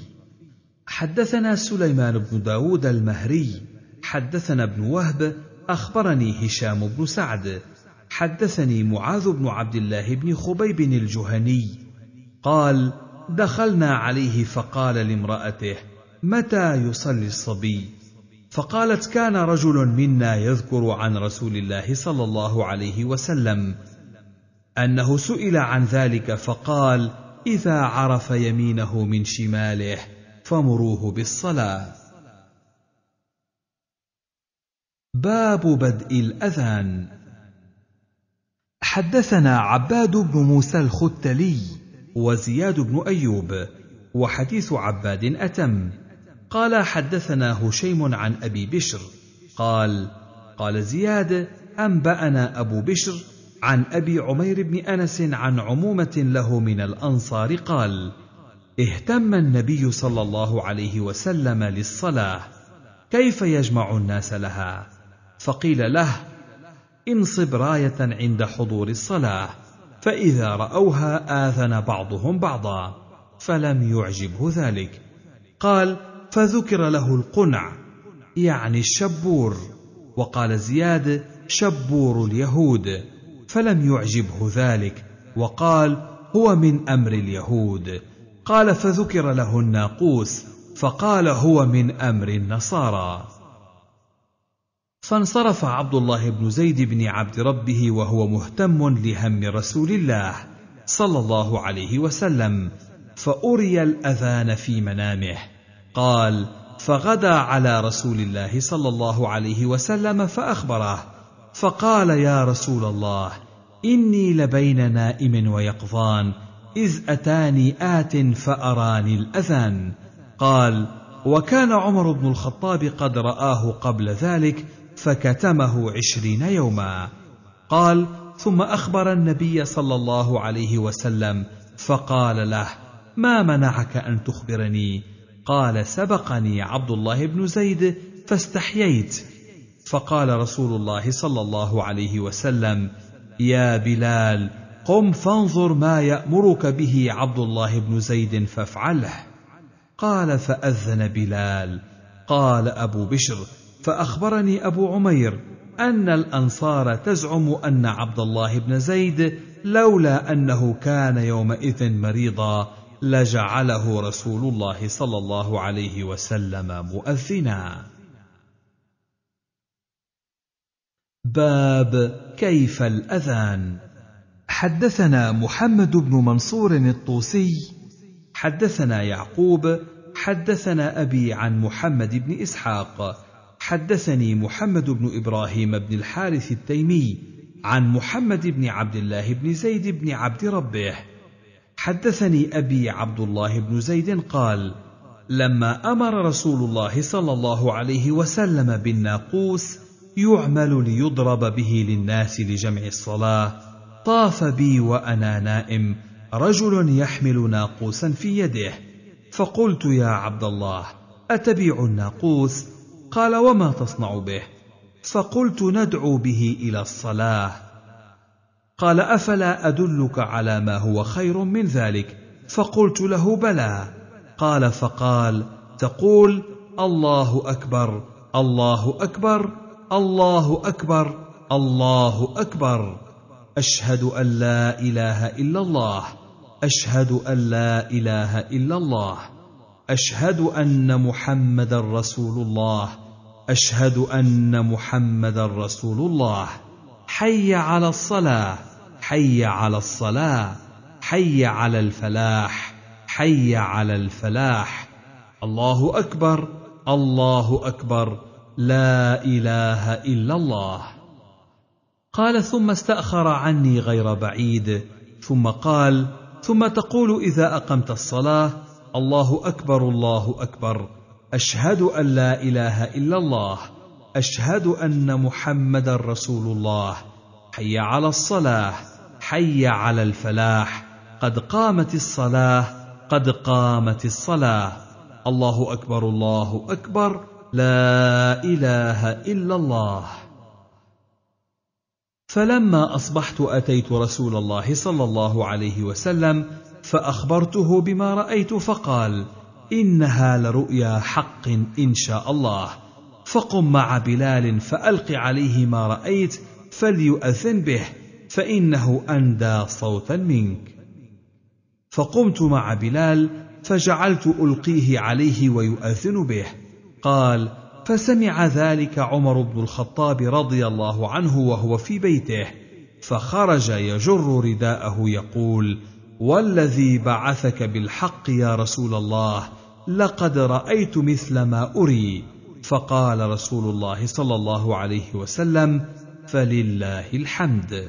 حدثنا سليمان بن داود المهري حدثنا ابن وهب اخبرني هشام بن سعد حدثني معاذ بن عبد الله بن خبيب الجهني قال دخلنا عليه فقال لامراته متى يصلي الصبي فقالت كان رجل منا يذكر عن رسول الله صلى الله عليه وسلم انه سئل عن ذلك فقال اذا عرف يمينه من شماله فمروه بالصلاه باب بدء الاذان حدثنا عباد بن موسى الختلي وزياد بن ايوب وحديث عباد اتم قال حدثنا هشيم عن ابي بشر قال قال زياد انبانا ابو بشر عن ابي عمير بن انس عن عمومه له من الانصار قال اهتم النبي صلى الله عليه وسلم للصلاه كيف يجمع الناس لها فقيل له انصب رايه عند حضور الصلاه فاذا راوها اذن بعضهم بعضا فلم يعجبه ذلك قال فذكر له القنع يعني الشبور وقال زياد شبور اليهود فلم يعجبه ذلك وقال هو من امر اليهود قال فذكر له الناقوس فقال هو من امر النصارى فانصرف عبد الله بن زيد بن عبد ربه وهو مهتم لهم رسول الله صلى الله عليه وسلم فأري الأذان في منامه قال فغدا على رسول الله صلى الله عليه وسلم فأخبره فقال يا رسول الله إني لبين نائم ويقظان إذ أتاني آت فأراني الأذان قال وكان عمر بن الخطاب قد رآه قبل ذلك فكتمه عشرين يوما قال ثم اخبر النبي صلى الله عليه وسلم فقال له ما منعك ان تخبرني قال سبقني عبد الله بن زيد فاستحييت فقال رسول الله صلى الله عليه وسلم يا بلال قم فانظر ما يامرك به عبد الله بن زيد فافعله قال فاذن بلال قال ابو بشر فأخبرني أبو عمير أن الأنصار تزعم أن عبد الله بن زيد لولا أنه كان يومئذ مريضا لجعله رسول الله صلى الله عليه وسلم مؤذنا. باب كيف الأذان حدثنا محمد بن منصور الطوسي حدثنا يعقوب حدثنا أبي عن محمد بن إسحاق حدثني محمد بن ابراهيم بن الحارث التيمي عن محمد بن عبد الله بن زيد بن عبد ربه حدثني ابي عبد الله بن زيد قال لما امر رسول الله صلى الله عليه وسلم بالناقوس يعمل ليضرب به للناس لجمع الصلاه طاف بي وانا نائم رجل يحمل ناقوسا في يده فقلت يا عبد الله اتبيع الناقوس قال وما تصنع به فقلت ندعو به الى الصلاه قال افلا ادلك على ما هو خير من ذلك فقلت له بلى قال فقال تقول الله اكبر الله اكبر الله اكبر الله اكبر اشهد ان لا اله الا الله اشهد ان لا اله الا الله اشهد ان محمدا رسول الله اشهد ان محمدا رسول الله حي على الصلاه حي على الصلاه حي على الفلاح حي على الفلاح الله اكبر الله اكبر لا اله الا الله قال ثم استاخر عني غير بعيد ثم قال ثم تقول اذا اقمت الصلاه الله اكبر الله اكبر اشهد ان لا اله الا الله اشهد ان محمدا رسول الله حي على الصلاه حي على الفلاح قد قامت الصلاه قد قامت الصلاه الله اكبر الله اكبر لا اله الا الله فلما اصبحت اتيت رسول الله صلى الله عليه وسلم فاخبرته بما رايت فقال انها لرؤيا حق ان شاء الله فقم مع بلال فالق عليه ما رايت فليؤذن به فانه اندى صوتا منك فقمت مع بلال فجعلت القيه عليه ويؤذن به قال فسمع ذلك عمر بن الخطاب رضي الله عنه وهو في بيته فخرج يجر رداءه يقول والذي بعثك بالحق يا رسول الله لقد رايت مثل ما اري فقال رسول الله صلى الله عليه وسلم فلله الحمد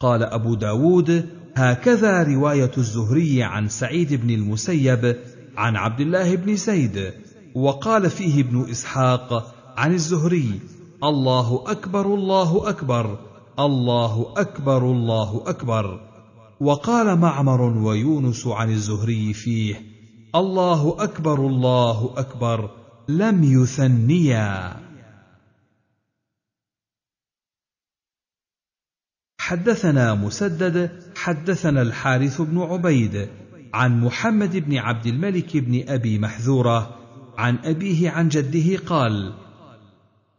قال ابو داود هكذا روايه الزهري عن سعيد بن المسيب عن عبد الله بن زيد وقال فيه ابن اسحاق عن الزهري الله اكبر الله اكبر الله اكبر الله اكبر, الله أكبر وقال معمر ويونس عن الزهري فيه الله اكبر الله اكبر لم يثنيا حدثنا مسدد حدثنا الحارث بن عبيد عن محمد بن عبد الملك بن ابي محذوره عن ابيه عن جده قال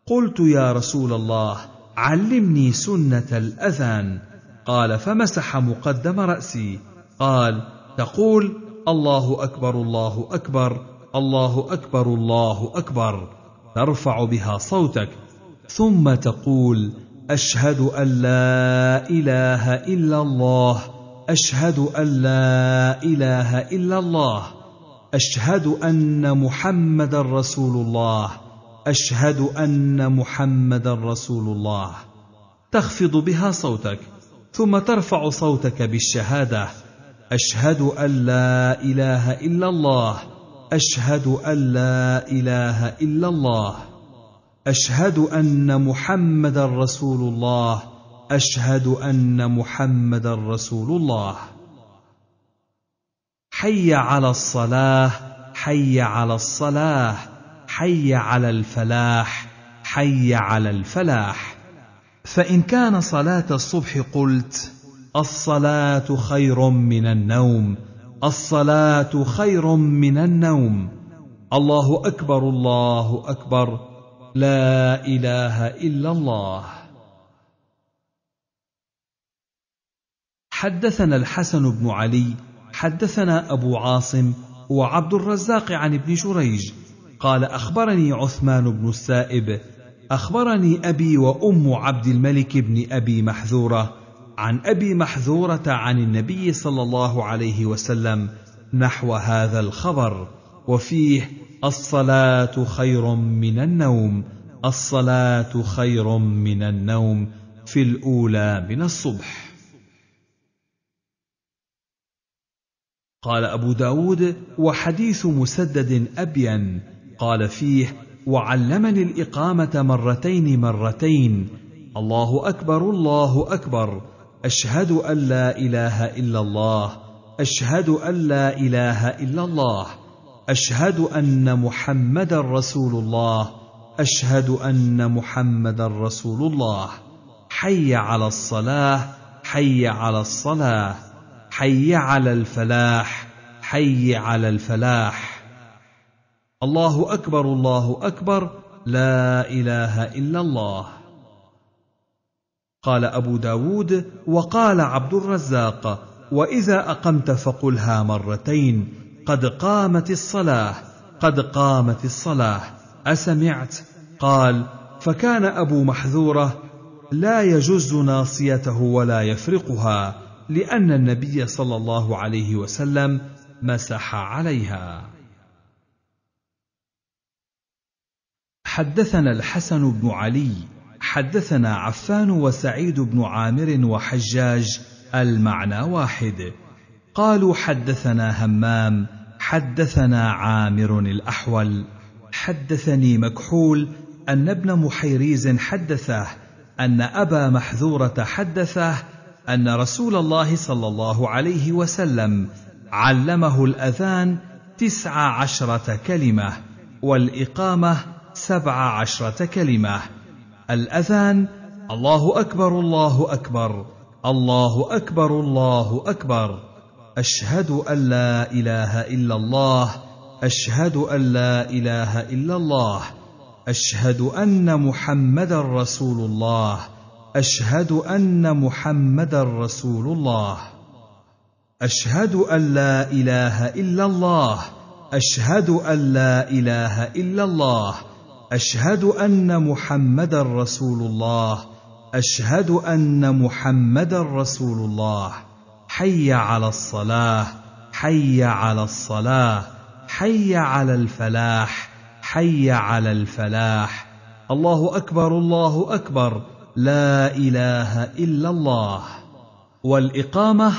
قلت يا رسول الله علمني سنه الاذان قال فمسح مقدم رأسي قال تقول الله أكبر الله أكبر الله أكبر الله أكبر ترفع بها صوتك ثم تقول أشهد أن لا إله إلا الله أشهد أن لا إله إلا الله أشهد أن محمد رسول الله أشهد أن محمد رسول الله تخفض بها صوتك ثم ترفع صوتك بالشهاده اشهد ان لا اله الا الله اشهد ان لا اله الا الله اشهد ان محمدا رسول الله اشهد ان محمدا رسول الله حي على الصلاه حي على الصلاه حي على الفلاح حي على الفلاح فإن كان صلاة الصبح قلت الصلاة خير من النوم الصلاة خير من النوم الله أكبر الله أكبر لا إله إلا الله حدثنا الحسن بن علي حدثنا أبو عاصم وعبد الرزاق عن ابن جريج قال أخبرني عثمان بن السائب اخبرني ابي وام عبد الملك بن ابي محذوره عن ابي محذوره عن النبي صلى الله عليه وسلم نحو هذا الخبر وفيه الصلاه خير من النوم الصلاه خير من النوم في الاولى من الصبح قال ابو داود وحديث مسدد ابين قال فيه وعلمني الاقامه مرتين مرتين الله اكبر الله اكبر اشهد ان لا اله الا الله اشهد ان لا اله الا الله اشهد ان محمدا رسول الله اشهد ان محمدا رسول الله حي على الصلاه حي على الصلاه حي على الفلاح حي على الفلاح الله اكبر الله اكبر لا اله الا الله قال ابو داود وقال عبد الرزاق واذا اقمت فقلها مرتين قد قامت الصلاه قد قامت الصلاه اسمعت قال فكان ابو محذوره لا يجز ناصيته ولا يفرقها لان النبي صلى الله عليه وسلم مسح عليها حدثنا الحسن بن علي حدثنا عفان وسعيد بن عامر وحجاج المعنى واحد قالوا حدثنا همام حدثنا عامر الاحول حدثني مكحول ان ابن محيريز حدثه ان ابا محذوره حدثه ان رسول الله صلى الله عليه وسلم علمه الاذان تسع عشره كلمه والاقامه سبع عشرة كلمة الأذان الله أكبر الله أكبر الله أكبر الله أكبر أشهد أن لا إله إلا الله أشهد أن لا إله إلا الله أشهد أن محمدا رسول الله أشهد أن محمدا رسول الله أشهد أن لا إله إلا الله أشهد أن لا إله إلا الله اشهد ان محمدا رسول الله اشهد ان محمدا رسول الله حي على الصلاه حي على الصلاه حي على الفلاح حي على الفلاح الله اكبر الله اكبر لا اله الا الله والاقامه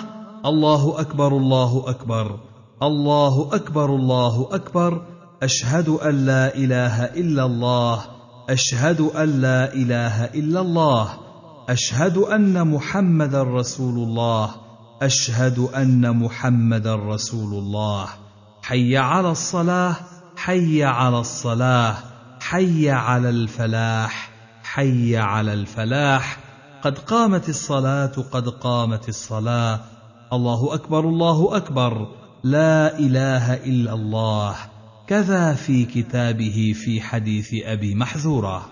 الله اكبر الله اكبر الله اكبر الله اكبر, الله أكبر أشهد أن لا إله إلا الله أشهد أن لا إله إلا الله أشهد أن محمدا رسول الله أشهد أن محمدا رسول الله حي على الصلاة حي على الصلاة حي على الفلاح حي على الفلاح قد قامت الصلاة قد قامت الصلاة الله أكبر الله أكبر لا إله إلا الله كذا في كتابه في حديث أبي محذورة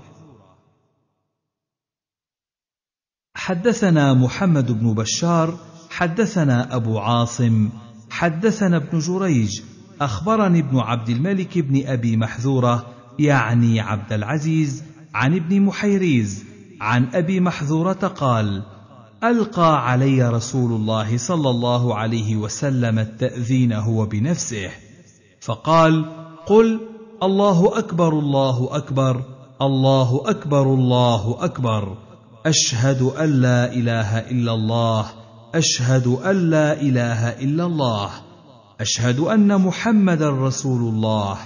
حدثنا محمد بن بشار حدثنا أبو عاصم حدثنا ابن جريج أخبرني ابن عبد الملك بن أبي محذورة يعني عبد العزيز عن ابن محيريز عن أبي محذورة قال ألقى علي رسول الله صلى الله عليه وسلم التأذين هو بنفسه فقال قل الله اكبر الله اكبر الله اكبر الله اكبر اشهد ان لا اله الا الله اشهد ان لا اله الا الله اشهد ان محمدا رسول الله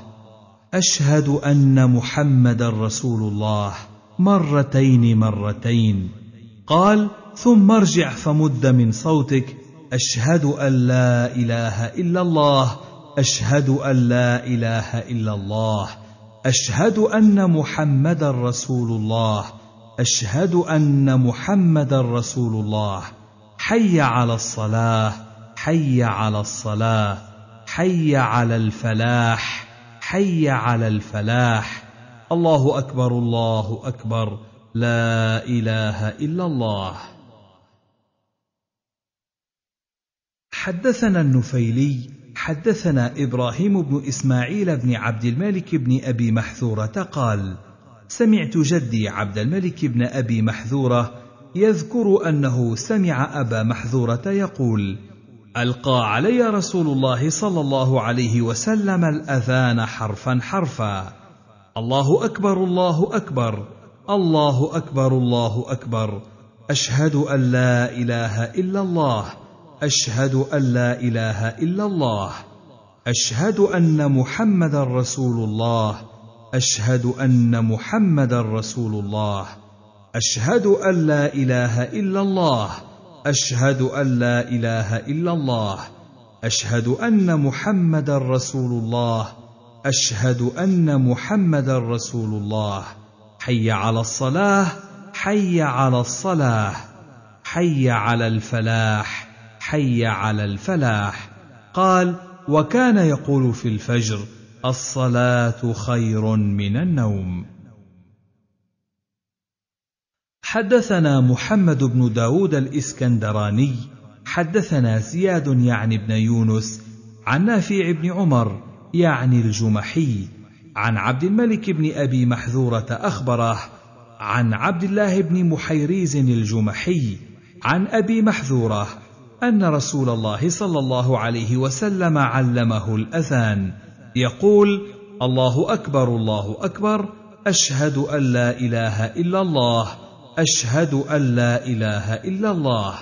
اشهد ان محمدا رسول الله مرتين مرتين قال ثم ارجع فمد من صوتك اشهد ان لا اله الا الله اشهد ان لا اله الا الله اشهد ان محمدا رسول الله اشهد ان محمدا رسول الله حي على الصلاه حي على الصلاه حي على الفلاح حي على الفلاح الله اكبر الله اكبر لا اله الا الله حدثنا النفيلي حدثنا ابراهيم بن اسماعيل بن عبد الملك بن ابي محذوره قال سمعت جدي عبد الملك بن ابي محذوره يذكر انه سمع ابا محذوره يقول القى علي رسول الله صلى الله عليه وسلم الاذان حرفا حرفا الله اكبر الله اكبر الله اكبر الله اكبر اشهد ان لا اله الا الله اشهد ان لا اله الا الله اشهد ان محمدا رسول الله اشهد ان محمدا رسول الله اشهد ان لا اله الا الله اشهد ان لا اله الا الله اشهد ان محمدا رسول الله اشهد ان محمدا رسول الله حي على الصلاه حي على الصلاه حي على الفلاح حي على الفلاح قال وكان يقول في الفجر الصلاه خير من النوم حدثنا محمد بن داود الاسكندراني حدثنا زياد يعني بن يونس عن نافع بن عمر يعني الجمحي عن عبد الملك بن ابي محذوره اخبره عن عبد الله بن محيريز الجمحي عن ابي محذوره ان رسول الله صلى الله عليه وسلم علمه الاذان يقول الله اكبر الله اكبر اشهد ان لا اله الا الله اشهد ان لا اله الا الله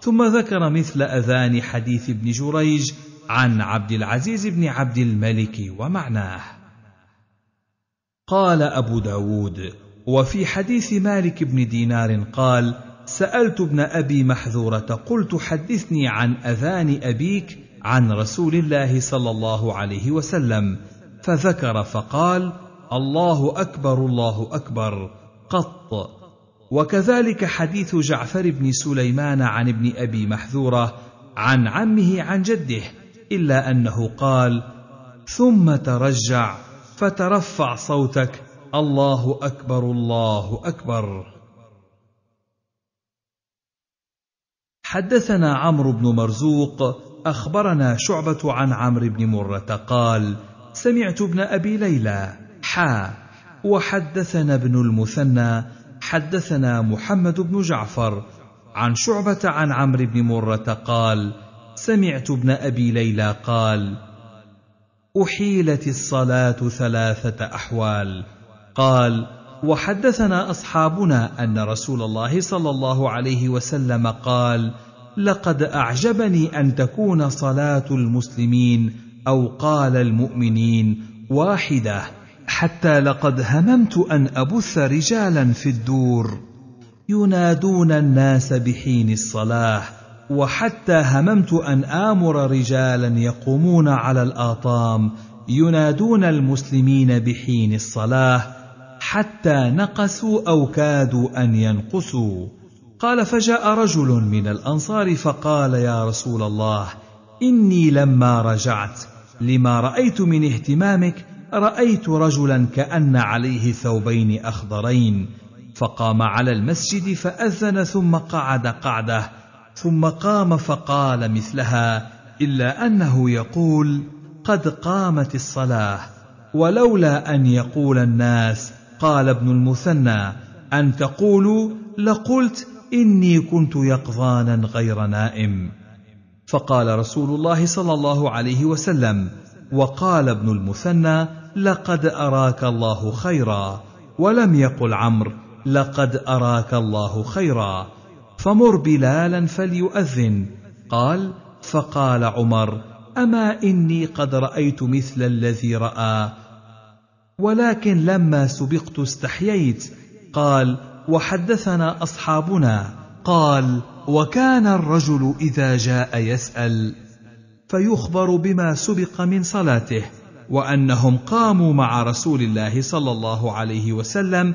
ثم ذكر مثل اذان حديث ابن جريج عن عبد العزيز بن عبد الملك ومعناه قال ابو داود وفي حديث مالك بن دينار قال سألت ابن أبي محذورة قلت حدثني عن أذان أبيك عن رسول الله صلى الله عليه وسلم فذكر فقال الله أكبر الله أكبر قط وكذلك حديث جعفر بن سليمان عن ابن أبي محذورة عن عمه عن جده إلا أنه قال ثم ترجع فترفع صوتك الله أكبر الله أكبر حدثنا عمرو بن مرزوق اخبرنا شعبه عن عمرو بن مره قال سمعت ابن ابي ليلى حا وحدثنا ابن المثنى حدثنا محمد بن جعفر عن شعبه عن عمرو بن مره قال سمعت ابن ابي ليلى قال احيلت الصلاه ثلاثه احوال قال وحدثنا اصحابنا ان رسول الله صلى الله عليه وسلم قال لقد اعجبني ان تكون صلاه المسلمين او قال المؤمنين واحده حتى لقد هممت ان ابث رجالا في الدور ينادون الناس بحين الصلاه وحتى هممت ان امر رجالا يقومون على الاطام ينادون المسلمين بحين الصلاه حتى نقصوا او كادوا ان ينقصوا قال فجاء رجل من الانصار فقال يا رسول الله اني لما رجعت لما رايت من اهتمامك رايت رجلا كان عليه ثوبين اخضرين فقام على المسجد فاذن ثم قعد قعده ثم قام فقال مثلها الا انه يقول قد قامت الصلاه ولولا ان يقول الناس قال ابن المثنى أن تقولوا لقلت إني كنت يقظانا غير نائم فقال رسول الله صلى الله عليه وسلم وقال ابن المثنى لقد أراك الله خيرا ولم يقل عمرو لقد أراك الله خيرا فمر بلالا فليؤذن قال فقال عمر أما إني قد رأيت مثل الذي رأى ولكن لما سبقت استحييت قال وحدثنا اصحابنا قال وكان الرجل اذا جاء يسال فيخبر بما سبق من صلاته وانهم قاموا مع رسول الله صلى الله عليه وسلم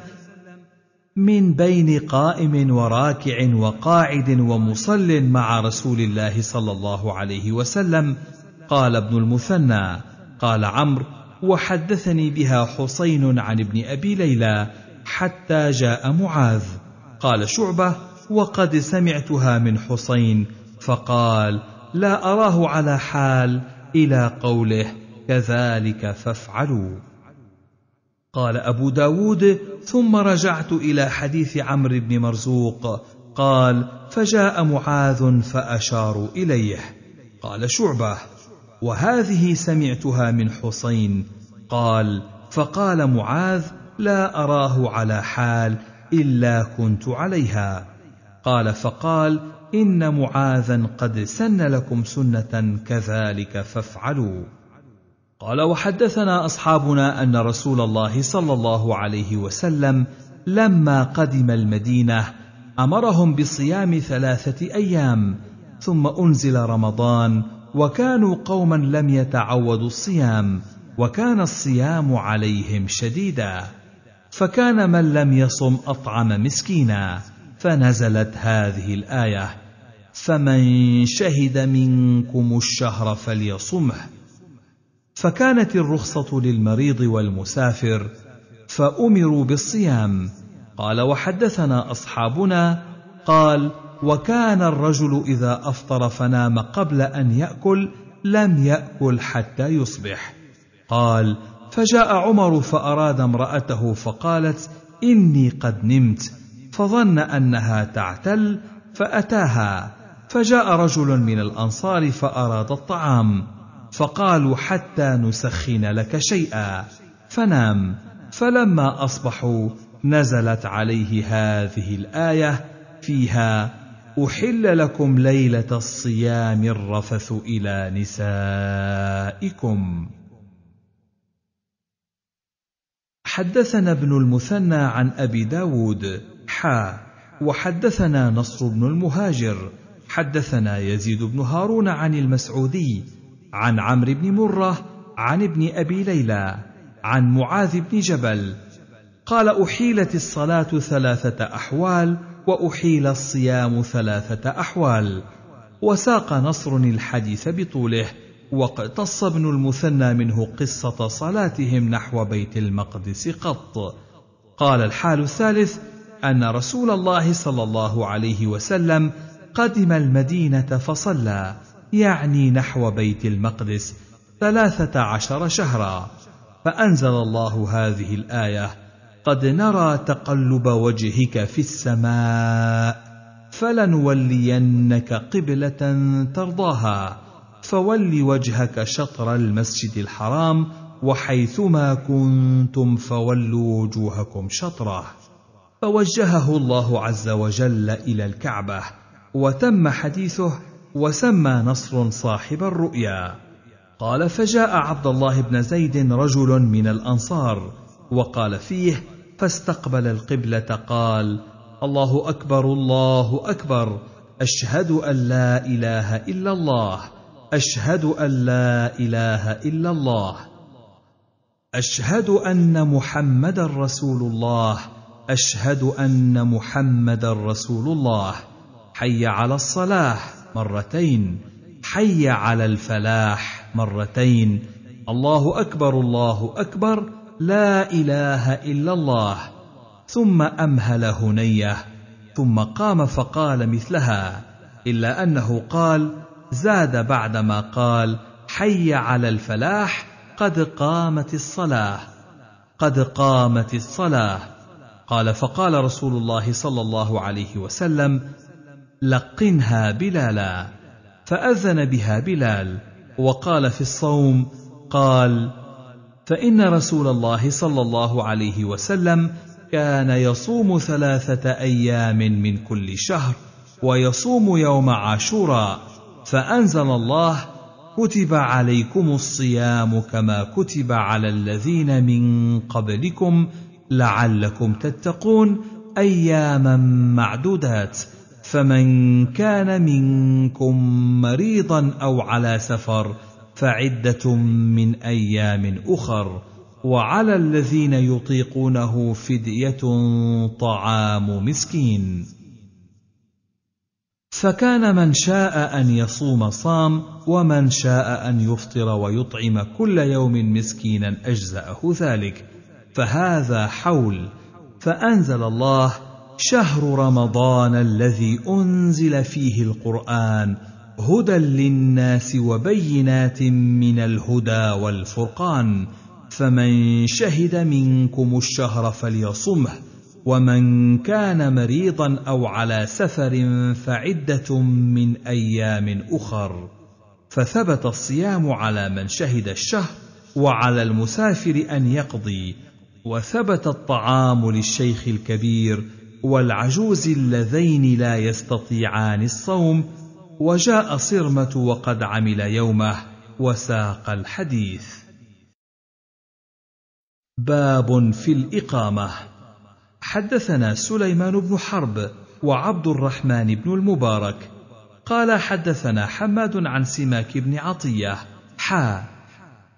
من بين قائم وراكع وقاعد ومصل مع رسول الله صلى الله عليه وسلم قال ابن المثنى قال عمرو وحدثني بها حسين عن ابن ابي ليلى حتى جاء معاذ قال شعبه وقد سمعتها من حسين فقال لا اراه على حال الى قوله كذلك فافعلوا قال ابو داود ثم رجعت الى حديث عمرو بن مرزوق قال فجاء معاذ فاشاروا اليه قال شعبه وهذه سمعتها من حسين قال فقال معاذ لا اراه على حال الا كنت عليها قال فقال ان معاذا قد سن لكم سنه كذلك فافعلوا قال وحدثنا اصحابنا ان رسول الله صلى الله عليه وسلم لما قدم المدينه امرهم بصيام ثلاثه ايام ثم انزل رمضان وكانوا قوما لم يتعودوا الصيام وكان الصيام عليهم شديدا فكان من لم يصم اطعم مسكينا فنزلت هذه الايه فمن شهد منكم الشهر فليصمه فكانت الرخصه للمريض والمسافر فامروا بالصيام قال وحدثنا اصحابنا قال وكان الرجل اذا افطر فنام قبل ان ياكل لم ياكل حتى يصبح قال فجاء عمر فاراد امراته فقالت اني قد نمت فظن انها تعتل فاتاها فجاء رجل من الانصار فاراد الطعام فقالوا حتى نسخن لك شيئا فنام فلما اصبحوا نزلت عليه هذه الايه فيها احل لكم ليله الصيام الرفث الى نسائكم حدثنا ابن المثنى عن ابي داود حا وحدثنا نصر بن المهاجر حدثنا يزيد بن هارون عن المسعودي عن عمرو بن مره عن ابن ابي ليلى عن معاذ بن جبل قال احيلت الصلاه ثلاثه احوال واحيل الصيام ثلاثه احوال وساق نصر الحديث بطوله واقتص ابن المثنى منه قصه صلاتهم نحو بيت المقدس قط قال الحال الثالث ان رسول الله صلى الله عليه وسلم قدم المدينه فصلى يعني نحو بيت المقدس ثلاثه عشر شهرا فانزل الله هذه الايه قد نرى تقلب وجهك في السماء فلنولينك قبله ترضاها فول وجهك شطر المسجد الحرام وحيثما كنتم فولوا وجوهكم شطره فوجهه الله عز وجل الى الكعبه وتم حديثه وسمى نصر صاحب الرؤيا قال فجاء عبد الله بن زيد رجل من الانصار وقال فيه فاستقبل القبله قال الله اكبر الله اكبر اشهد ان لا اله الا الله اشهد ان لا اله الا الله اشهد ان محمدا رسول الله اشهد ان محمدا رسول الله حي على الصلاه مرتين حي على الفلاح مرتين الله اكبر الله اكبر لا اله الا الله ثم امهل هنيه ثم قام فقال مثلها الا انه قال زاد بعدما قال حي على الفلاح قد قامت الصلاه قد قامت الصلاه قال فقال رسول الله صلى الله عليه وسلم لقنها بلالا فاذن بها بلال وقال في الصوم قال فان رسول الله صلى الله عليه وسلم كان يصوم ثلاثه ايام من كل شهر ويصوم يوم عاشوراء فانزل الله كتب عليكم الصيام كما كتب على الذين من قبلكم لعلكم تتقون اياما معدودات فمن كان منكم مريضا او على سفر فعده من ايام اخر وعلى الذين يطيقونه فديه طعام مسكين فكان من شاء ان يصوم صام ومن شاء ان يفطر ويطعم كل يوم مسكينا اجزاه ذلك فهذا حول فانزل الله شهر رمضان الذي انزل فيه القران هدى للناس وبينات من الهدى والفرقان فمن شهد منكم الشهر فليصمه ومن كان مريضا او على سفر فعده من ايام اخر فثبت الصيام على من شهد الشهر وعلى المسافر ان يقضي وثبت الطعام للشيخ الكبير والعجوز اللذين لا يستطيعان الصوم وجاء صرمة وقد عمل يومه وساق الحديث باب في الإقامة حدثنا سليمان بن حرب وعبد الرحمن بن المبارك قال حدثنا حماد عن سماك بن عطية حا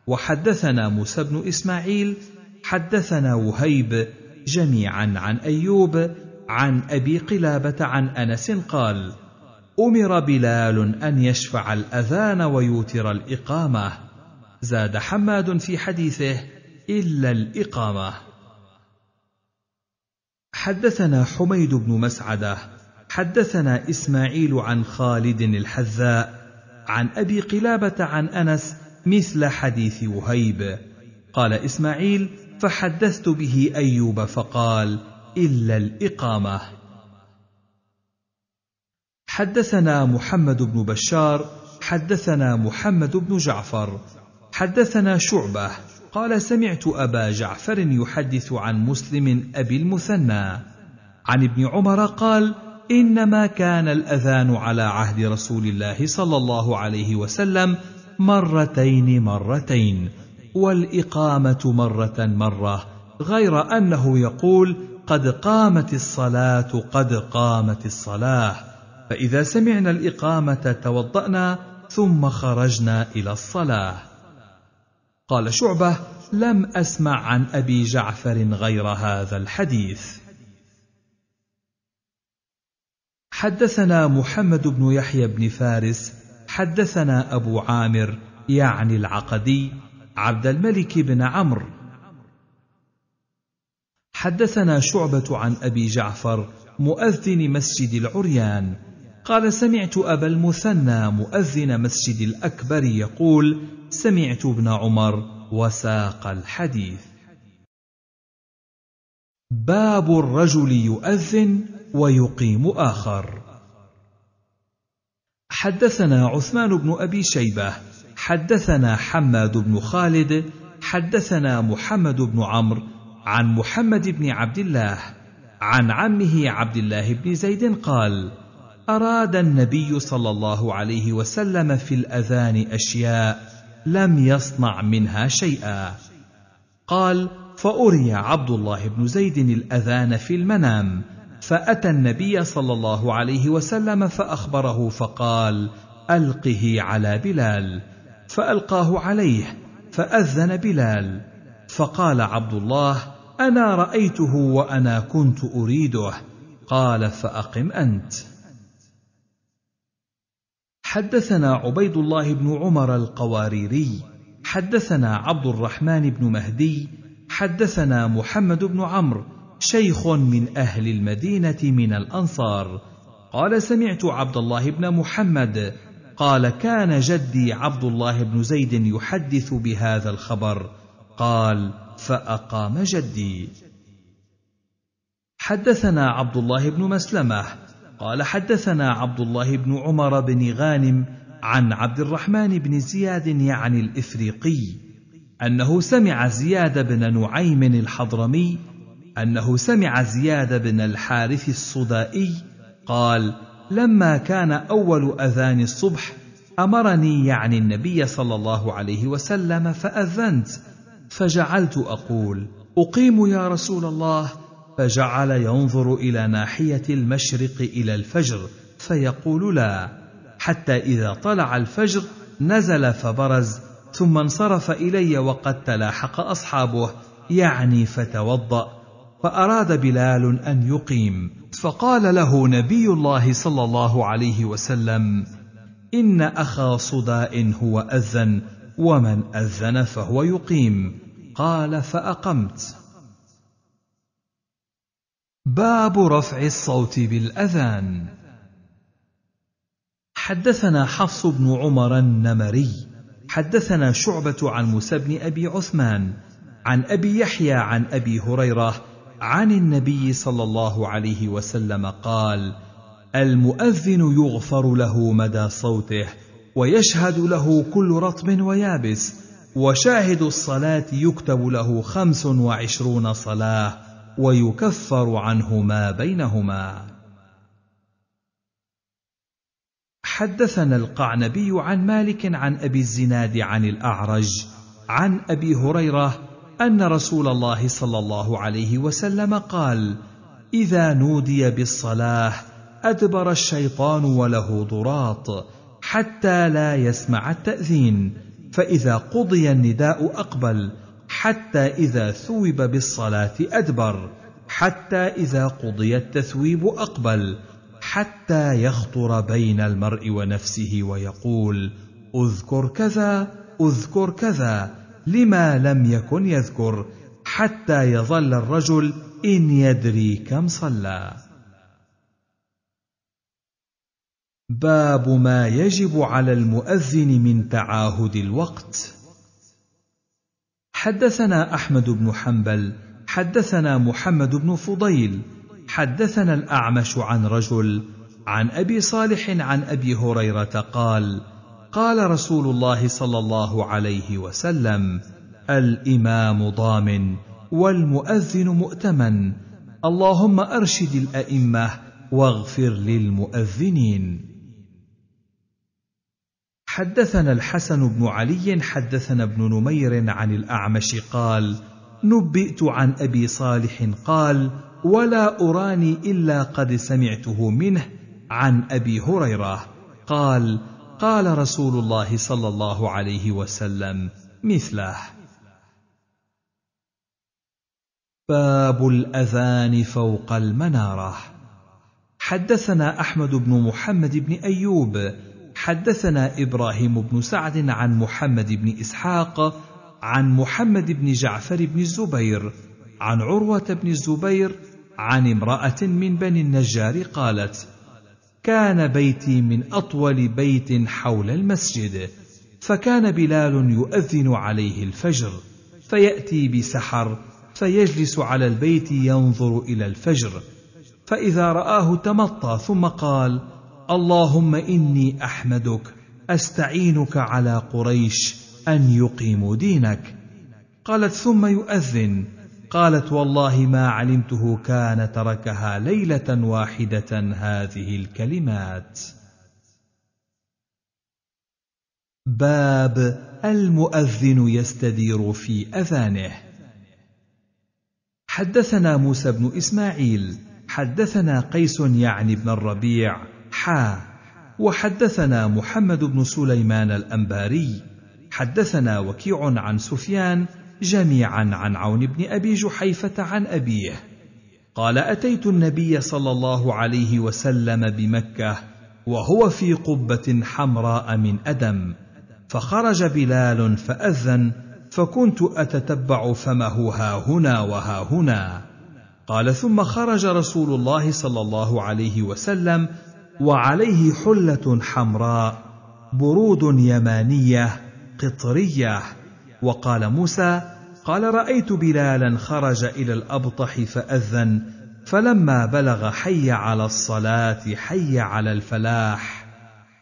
وحدثنا موسى بن إسماعيل حدثنا وهيب جميعا عن أيوب عن أبي قلابة عن أنس قال: امر بلال ان يشفع الاذان ويوتر الاقامه زاد حماد في حديثه الا الاقامه حدثنا حميد بن مسعده حدثنا اسماعيل عن خالد الحذاء عن ابي قلابه عن انس مثل حديث وهيب قال اسماعيل فحدثت به ايوب فقال الا الاقامه حدثنا محمد بن بشار حدثنا محمد بن جعفر حدثنا شعبه قال سمعت ابا جعفر يحدث عن مسلم ابي المثنى عن ابن عمر قال انما كان الاذان على عهد رسول الله صلى الله عليه وسلم مرتين مرتين والاقامه مره مره غير انه يقول قد قامت الصلاه قد قامت الصلاه فإذا سمعنا الإقامة توضأنا ثم خرجنا إلى الصلاة. قال شعبة: لم أسمع عن أبي جعفر غير هذا الحديث. حدثنا محمد بن يحيى بن فارس، حدثنا أبو عامر يعني العقدي عبد الملك بن عمرو. حدثنا شعبة عن أبي جعفر مؤذن مسجد العريان. قال سمعت أبا المثنى مؤذن مسجد الأكبر يقول سمعت ابن عمر وساق الحديث باب الرجل يؤذن ويقيم آخر حدثنا عثمان بن أبي شيبة حدثنا حماد بن خالد حدثنا محمد بن عمرو عن محمد بن عبد الله عن عمه عبد الله بن زيد قال اراد النبي صلى الله عليه وسلم في الاذان اشياء لم يصنع منها شيئا قال فاري عبد الله بن زيد الاذان في المنام فاتى النبي صلى الله عليه وسلم فاخبره فقال القه على بلال فالقاه عليه فاذن بلال فقال عبد الله انا رايته وانا كنت اريده قال فاقم انت حدثنا عبيد الله بن عمر القواريري حدثنا عبد الرحمن بن مهدي حدثنا محمد بن عمرو شيخ من اهل المدينه من الانصار قال سمعت عبد الله بن محمد قال كان جدي عبد الله بن زيد يحدث بهذا الخبر قال فاقام جدي حدثنا عبد الله بن مسلمه قال حدثنا عبد الله بن عمر بن غانم عن عبد الرحمن بن زياد يعني الافريقي انه سمع زياد بن نعيم الحضرمي انه سمع زياد بن الحارث الصدائي قال لما كان اول اذان الصبح امرني يعني النبي صلى الله عليه وسلم فاذنت فجعلت اقول اقيم يا رسول الله فجعل ينظر الى ناحيه المشرق الى الفجر فيقول لا حتى اذا طلع الفجر نزل فبرز ثم انصرف الي وقد تلاحق اصحابه يعني فتوضا فاراد بلال ان يقيم فقال له نبي الله صلى الله عليه وسلم ان اخا صداء هو اذن ومن اذن فهو يقيم قال فاقمت باب رفع الصوت بالاذان حدثنا حفص بن عمر النمري حدثنا شعبه عن موسى بن ابي عثمان عن ابي يحيى عن ابي هريره عن النبي صلى الله عليه وسلم قال المؤذن يغفر له مدى صوته ويشهد له كل رطب ويابس وشاهد الصلاه يكتب له خمس وعشرون صلاه ويكفر عنه ما بينهما حدثنا القعنبي عن مالك عن ابي الزناد عن الاعرج عن ابي هريره ان رسول الله صلى الله عليه وسلم قال اذا نودي بالصلاه ادبر الشيطان وله ضراط حتى لا يسمع التاذين فاذا قضي النداء اقبل حتى إذا ثوب بالصلاة أدبر حتى إذا قضي التثويب أقبل حتى يخطر بين المرء ونفسه ويقول اذكر كذا اذكر كذا لما لم يكن يذكر حتى يظل الرجل ان يدري كم صلى باب ما يجب على المؤذن من تعاهد الوقت حدثنا احمد بن حنبل حدثنا محمد بن فضيل حدثنا الاعمش عن رجل عن ابي صالح عن ابي هريره قال قال رسول الله صلى الله عليه وسلم الامام ضامن والمؤذن مؤتمن اللهم ارشد الائمه واغفر للمؤذنين حدثنا الحسن بن علي حدثنا ابن نمير عن الاعمش قال نبئت عن ابي صالح قال ولا اراني الا قد سمعته منه عن ابي هريره قال قال رسول الله صلى الله عليه وسلم مثله باب الاذان فوق المناره حدثنا احمد بن محمد بن ايوب حدثنا ابراهيم بن سعد عن محمد بن اسحاق عن محمد بن جعفر بن الزبير عن عروه بن الزبير عن امراه من بني النجار قالت كان بيتي من اطول بيت حول المسجد فكان بلال يؤذن عليه الفجر فياتي بسحر فيجلس على البيت ينظر الى الفجر فاذا راه تمطى ثم قال اللهم اني احمدك استعينك على قريش ان يقيموا دينك قالت ثم يؤذن قالت والله ما علمته كان تركها ليله واحده هذه الكلمات باب المؤذن يستدير في اذانه حدثنا موسى بن اسماعيل حدثنا قيس يعني بن الربيع حا وحدثنا محمد بن سليمان الأنباري حدثنا وكيع عن سفيان جميعا عن عون بن أبي جحيفة عن أبيه قال أتيت النبي صلى الله عليه وسلم بمكة وهو في قبة حمراء من أدم فخرج بلال فأذن فكنت أتتبع فمه ها هنا وها هنا قال ثم خرج رسول الله صلى الله عليه وسلم وعليه حله حمراء برود يمانيه قطريه وقال موسى قال رايت بلالا خرج الى الابطح فاذن فلما بلغ حي على الصلاه حي على الفلاح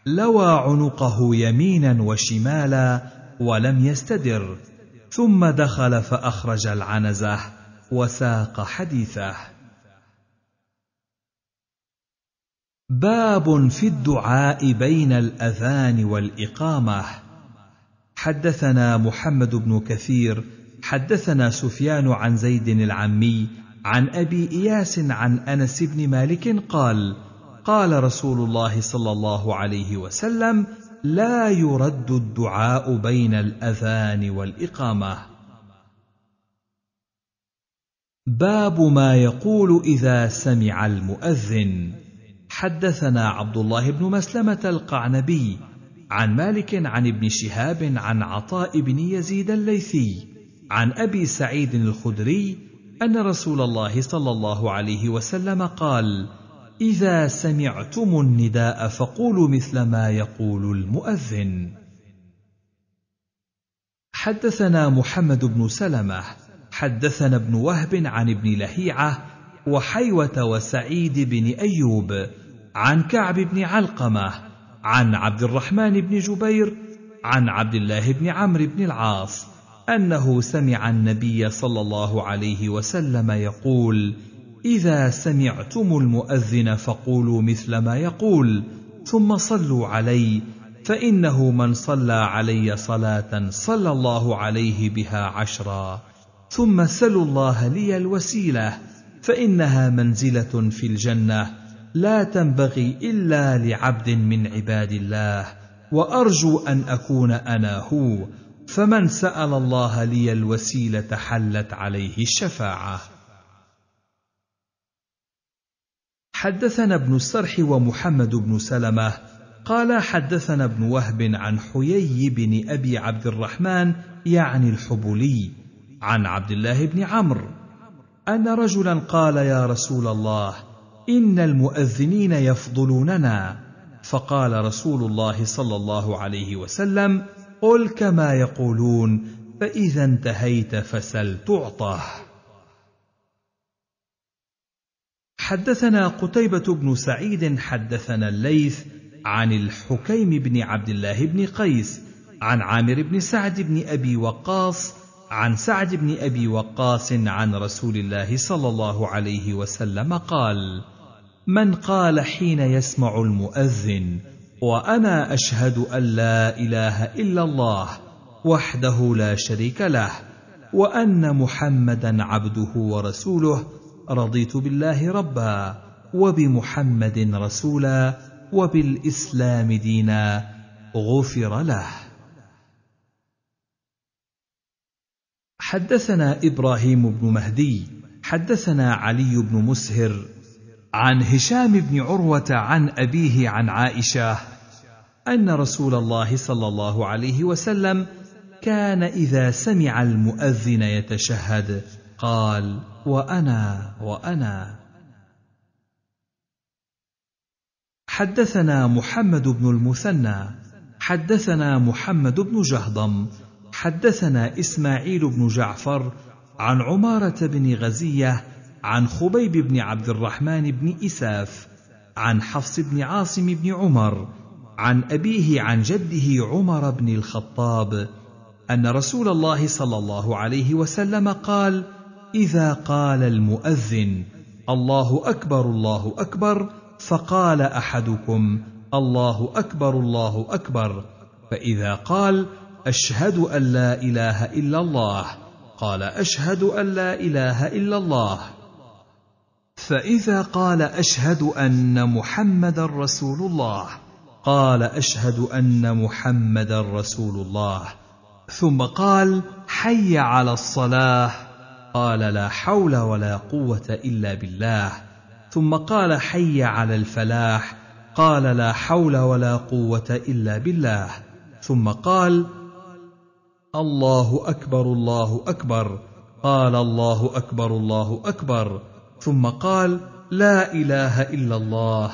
لوى عنقه يمينا وشمالا ولم يستدر ثم دخل فاخرج العنزه وساق حديثه باب في الدعاء بين الاذان والاقامه حدثنا محمد بن كثير حدثنا سفيان عن زيد العمي عن ابي اياس عن انس بن مالك قال قال رسول الله صلى الله عليه وسلم لا يرد الدعاء بين الاذان والاقامه باب ما يقول اذا سمع المؤذن حدثنا عبد الله بن مسلمة القعنبي عن مالك عن ابن شهاب عن عطاء بن يزيد الليثي عن أبي سعيد الخدري أن رسول الله صلى الله عليه وسلم قال: إذا سمعتم النداء فقولوا مثل ما يقول المؤذن. حدثنا محمد بن سلمة، حدثنا ابن وهب عن ابن لهيعة وحيوة وسعيد بن أيوب عن كعب بن علقمه عن عبد الرحمن بن جبير عن عبد الله بن عمرو بن العاص انه سمع النبي صلى الله عليه وسلم يقول اذا سمعتم المؤذن فقولوا مثل ما يقول ثم صلوا علي فانه من صلى علي صلاه صلى الله عليه بها عشرا ثم سلوا الله لي الوسيله فانها منزله في الجنه لا تنبغي الا لعبد من عباد الله وارجو ان اكون انا هو فمن سال الله لي الوسيله حلت عليه الشفاعه حدثنا ابن السرح ومحمد بن سلمه قال حدثنا ابن وهب عن حيي بن ابي عبد الرحمن يعني الحبولي عن عبد الله بن عمرو ان رجلا قال يا رسول الله ان المؤذنين يفضلوننا فقال رسول الله صلى الله عليه وسلم قل كما يقولون فاذا انتهيت فسل تعطه حدثنا قتيبه بن سعيد حدثنا الليث عن الحكيم بن عبد الله بن قيس عن عامر بن سعد بن ابي وقاص عن سعد بن ابي وقاص عن رسول الله صلى الله عليه وسلم قال من قال حين يسمع المؤذن وانا اشهد ان لا اله الا الله وحده لا شريك له وان محمدا عبده ورسوله رضيت بالله ربا وبمحمد رسولا وبالاسلام دينا غفر له حدثنا ابراهيم بن مهدي حدثنا علي بن مسهر عن هشام بن عروه عن ابيه عن عائشه ان رسول الله صلى الله عليه وسلم كان اذا سمع المؤذن يتشهد قال وانا وانا حدثنا محمد بن المثنى حدثنا محمد بن جهضم حدثنا اسماعيل بن جعفر عن عماره بن غزيه عن خبيب بن عبد الرحمن بن اساف عن حفص بن عاصم بن عمر عن ابيه عن جده عمر بن الخطاب ان رسول الله صلى الله عليه وسلم قال اذا قال المؤذن الله اكبر الله اكبر فقال احدكم الله اكبر الله اكبر فاذا قال اشهد ان لا اله الا الله قال اشهد ان لا اله الا الله فاذا قال اشهد ان محمدا رسول الله قال اشهد ان محمدا رسول الله ثم قال حي على الصلاه قال لا حول ولا قوه الا بالله ثم قال حي على الفلاح قال لا حول ولا قوه الا بالله ثم قال الله اكبر الله اكبر قال الله اكبر الله اكبر ثم قال لا اله الا الله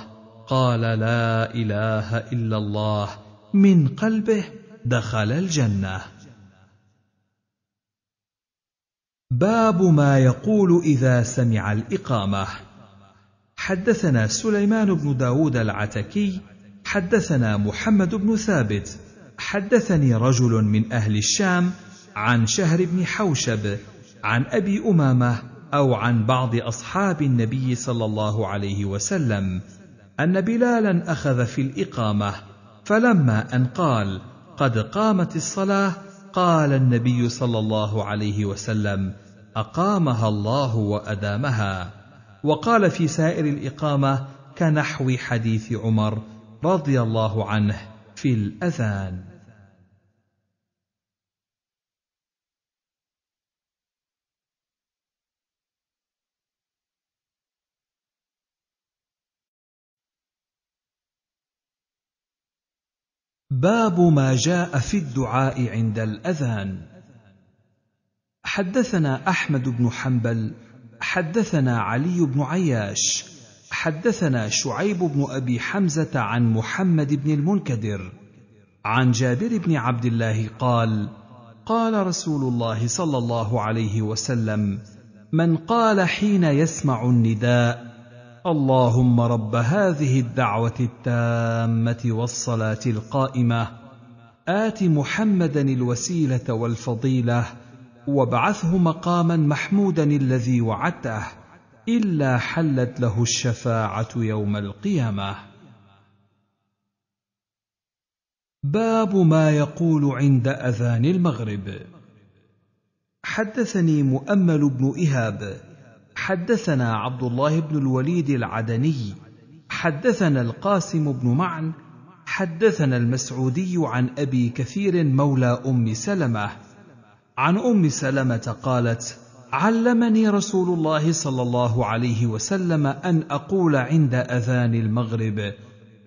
قال لا اله الا الله من قلبه دخل الجنه باب ما يقول اذا سمع الاقامه حدثنا سليمان بن داود العتكي حدثنا محمد بن ثابت حدثني رجل من أهل الشام عن شهر بن حوشب عن أبي أمامة أو عن بعض أصحاب النبي صلى الله عليه وسلم أن بلالا أخذ في الإقامة فلما أن قال قد قامت الصلاة قال النبي صلى الله عليه وسلم أقامها الله وأدامها وقال في سائر الإقامة كنحو حديث عمر رضي الله عنه في الأذان باب ما جاء في الدعاء عند الأذان حدثنا أحمد بن حنبل حدثنا علي بن عياش حدثنا شعيب بن ابي حمزه عن محمد بن المنكدر عن جابر بن عبد الله قال قال رسول الله صلى الله عليه وسلم من قال حين يسمع النداء اللهم رب هذه الدعوه التامه والصلاه القائمه ات محمدا الوسيله والفضيله وابعثه مقاما محمودا الذي وعدته الا حلت له الشفاعه يوم القيامه باب ما يقول عند اذان المغرب حدثني مؤمل بن اهاب حدثنا عبد الله بن الوليد العدني حدثنا القاسم بن معن حدثنا المسعودي عن ابي كثير مولى ام سلمه عن ام سلمه قالت علمني رسول الله صلى الله عليه وسلم ان اقول عند اذان المغرب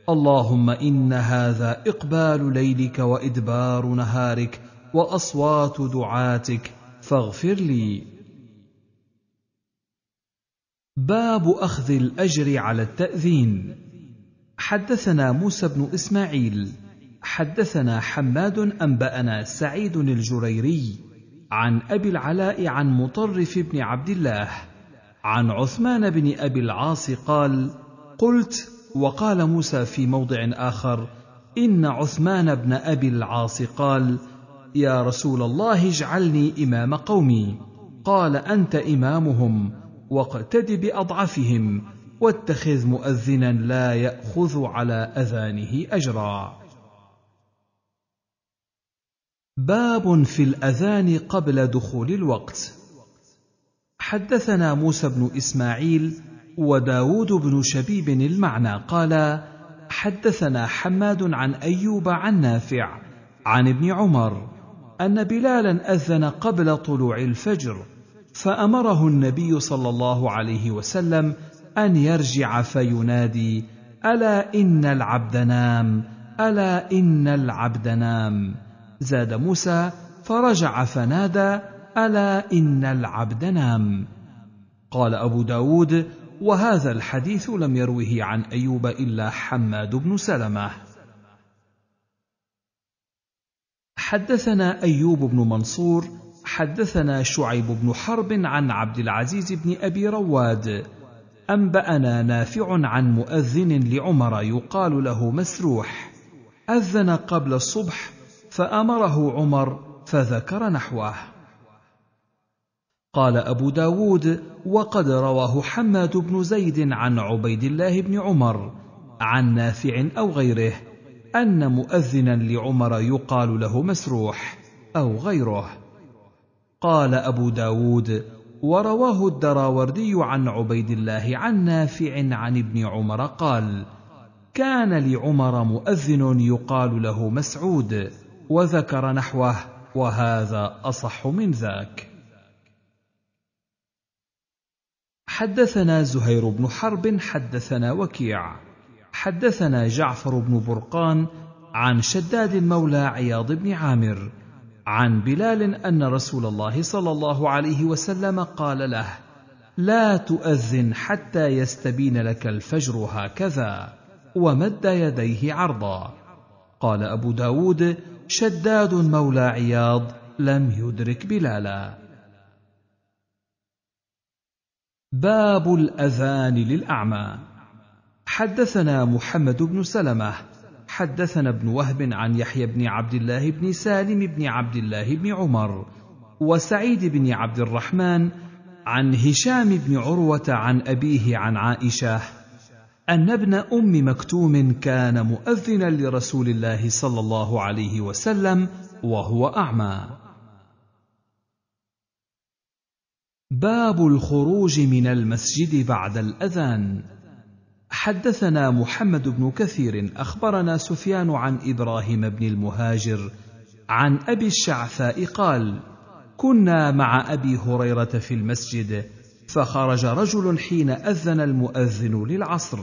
اللهم ان هذا اقبال ليلك وادبار نهارك واصوات دعاتك فاغفر لي باب اخذ الاجر على التاذين حدثنا موسى بن اسماعيل حدثنا حماد انبانا سعيد الجريري عن أبي العلاء عن مطرف بن عبد الله عن عثمان بن أبي العاص قال قلت وقال موسى في موضع آخر إن عثمان بن أبي العاص قال يا رسول الله اجعلني إمام قومي قال أنت إمامهم واقتد بأضعفهم واتخذ مؤذنا لا يأخذ على أذانه أجرا باب في الاذان قبل دخول الوقت حدثنا موسى بن اسماعيل وداود بن شبيب المعنى قال حدثنا حماد عن ايوب عن نافع عن ابن عمر ان بلالا اذن قبل طلوع الفجر فامره النبي صلى الله عليه وسلم ان يرجع فينادي الا ان العبد نام الا ان العبد نام زاد موسى فرجع فنادى الا ان العبد نام قال ابو داود وهذا الحديث لم يروه عن ايوب الا حماد بن سلمه حدثنا ايوب بن منصور حدثنا شعيب بن حرب عن عبد العزيز بن ابي رواد انبانا نافع عن مؤذن لعمر يقال له مسروح اذن قبل الصبح فأمره عمر فذكر نحوه قال أبو داود وقد رواه حماد بن زيد عن عبيد الله بن عمر عن نافع أو غيره أن مؤذنا لعمر يقال له مسروح أو غيره قال أبو داود ورواه الدراوردي عن عبيد الله عن نافع عن ابن عمر قال كان لعمر مؤذن يقال له مسعود وذكر نحوه وهذا اصح من ذاك حدثنا زهير بن حرب حدثنا وكيع حدثنا جعفر بن برقان عن شداد مولى عياض بن عامر عن بلال ان رسول الله صلى الله عليه وسلم قال له لا تؤذن حتى يستبين لك الفجر هكذا ومد يديه عرضا قال ابو داود شداد مولى عياض لم يدرك بلالا باب الاذان للاعمى حدثنا محمد بن سلمه حدثنا ابن وهب عن يحيى بن عبد الله بن سالم بن عبد الله بن عمر وسعيد بن عبد الرحمن عن هشام بن عروه عن ابيه عن عائشه ان ابن ام مكتوم كان مؤذنا لرسول الله صلى الله عليه وسلم وهو اعمى باب الخروج من المسجد بعد الاذان حدثنا محمد بن كثير اخبرنا سفيان عن ابراهيم بن المهاجر عن ابي الشعثاء قال كنا مع ابي هريره في المسجد فخرج رجل حين اذن المؤذن للعصر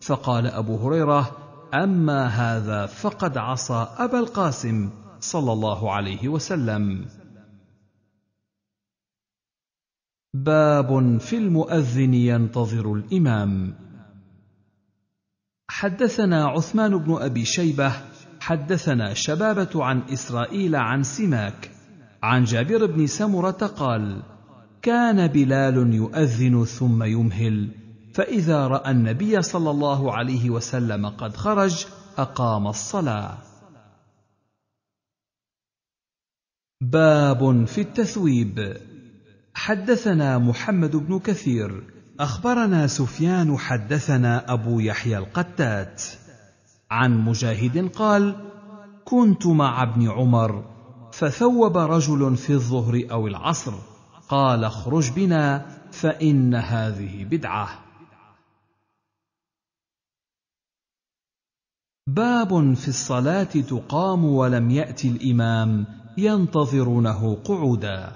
فقال ابو هريره اما هذا فقد عصى ابا القاسم صلى الله عليه وسلم باب في المؤذن ينتظر الامام حدثنا عثمان بن ابي شيبه حدثنا شبابه عن اسرائيل عن سماك عن جابر بن سمره قال كان بلال يؤذن ثم يمهل فاذا راى النبي صلى الله عليه وسلم قد خرج اقام الصلاه باب في التثويب حدثنا محمد بن كثير اخبرنا سفيان حدثنا ابو يحيى القتات عن مجاهد قال كنت مع ابن عمر فثوب رجل في الظهر او العصر قال اخرج بنا فان هذه بدعه باب في الصلاه تقام ولم يات الامام ينتظرونه قعودا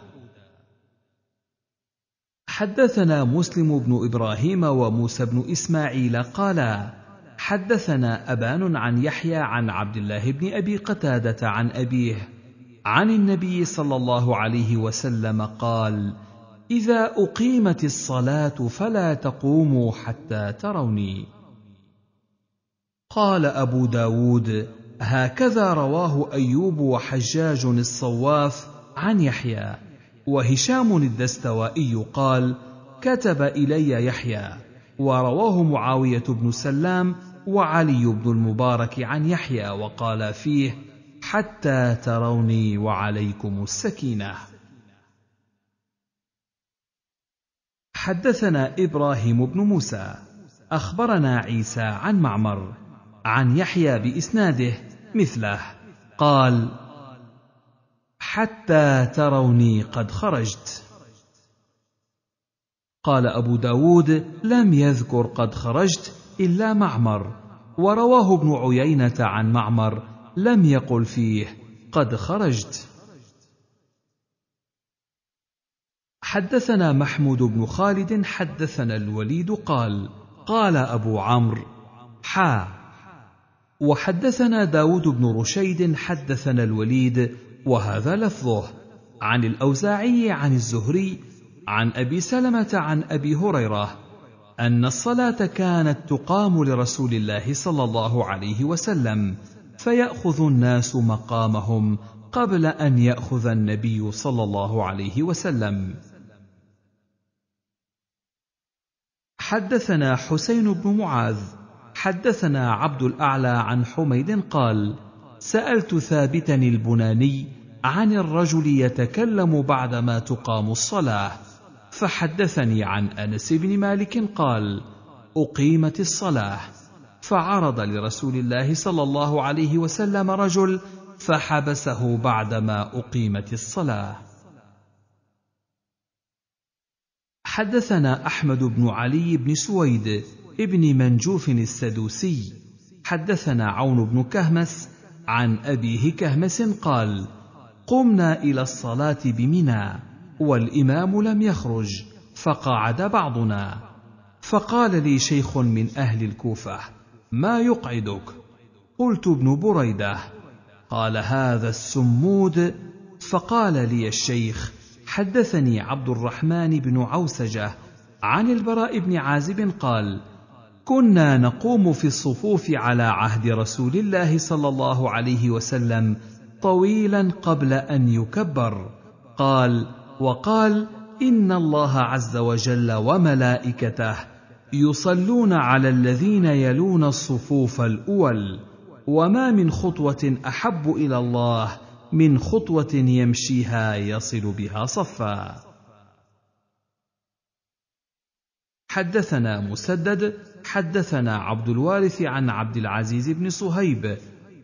حدثنا مسلم بن ابراهيم وموسى بن اسماعيل قالا حدثنا ابان عن يحيى عن عبد الله بن ابي قتاده عن ابيه عن النبي صلى الله عليه وسلم قال اذا اقيمت الصلاه فلا تقوموا حتى تروني قال ابو داود هكذا رواه ايوب وحجاج الصواف عن يحيى وهشام الدستوائي قال كتب الي يحيى ورواه معاويه بن سلام وعلي بن المبارك عن يحيى وقال فيه حتى تروني وعليكم السكينه حدثنا ابراهيم بن موسى اخبرنا عيسى عن معمر عن يحيى باسناده مثله قال حتى تروني قد خرجت قال ابو داود لم يذكر قد خرجت الا معمر ورواه ابن عيينه عن معمر لم يقل فيه قد خرجت حدثنا محمود بن خالد حدثنا الوليد قال قال ابو عمرو حا وحدثنا داود بن رشيد حدثنا الوليد وهذا لفظه عن الاوزاعي عن الزهري عن ابي سلمه عن ابي هريره ان الصلاه كانت تقام لرسول الله صلى الله عليه وسلم فيأخذ الناس مقامهم قبل أن يأخذ النبي صلى الله عليه وسلم. حدثنا حسين بن معاذ حدثنا عبد الأعلى عن حميد قال: سألت ثابتا البناني عن الرجل يتكلم بعدما تقام الصلاة، فحدثني عن أنس بن مالك قال: أقيمت الصلاة فعرض لرسول الله صلى الله عليه وسلم رجل فحبسه بعدما اقيمت الصلاه حدثنا احمد بن علي بن سويد ابن منجوف السدوسي حدثنا عون بن كهمس عن ابيه كهمس قال قمنا الى الصلاه بمنى والامام لم يخرج فقعد بعضنا فقال لي شيخ من اهل الكوفه ما يقعدك قلت ابن بريده قال هذا السمود فقال لي الشيخ حدثني عبد الرحمن بن عوسجه عن البراء بن عازب قال كنا نقوم في الصفوف على عهد رسول الله صلى الله عليه وسلم طويلا قبل ان يكبر قال وقال ان الله عز وجل وملائكته يصلون على الذين يلون الصفوف الاول وما من خطوه احب الى الله من خطوه يمشيها يصل بها صفا حدثنا مسدد حدثنا عبد الوارث عن عبد العزيز بن صهيب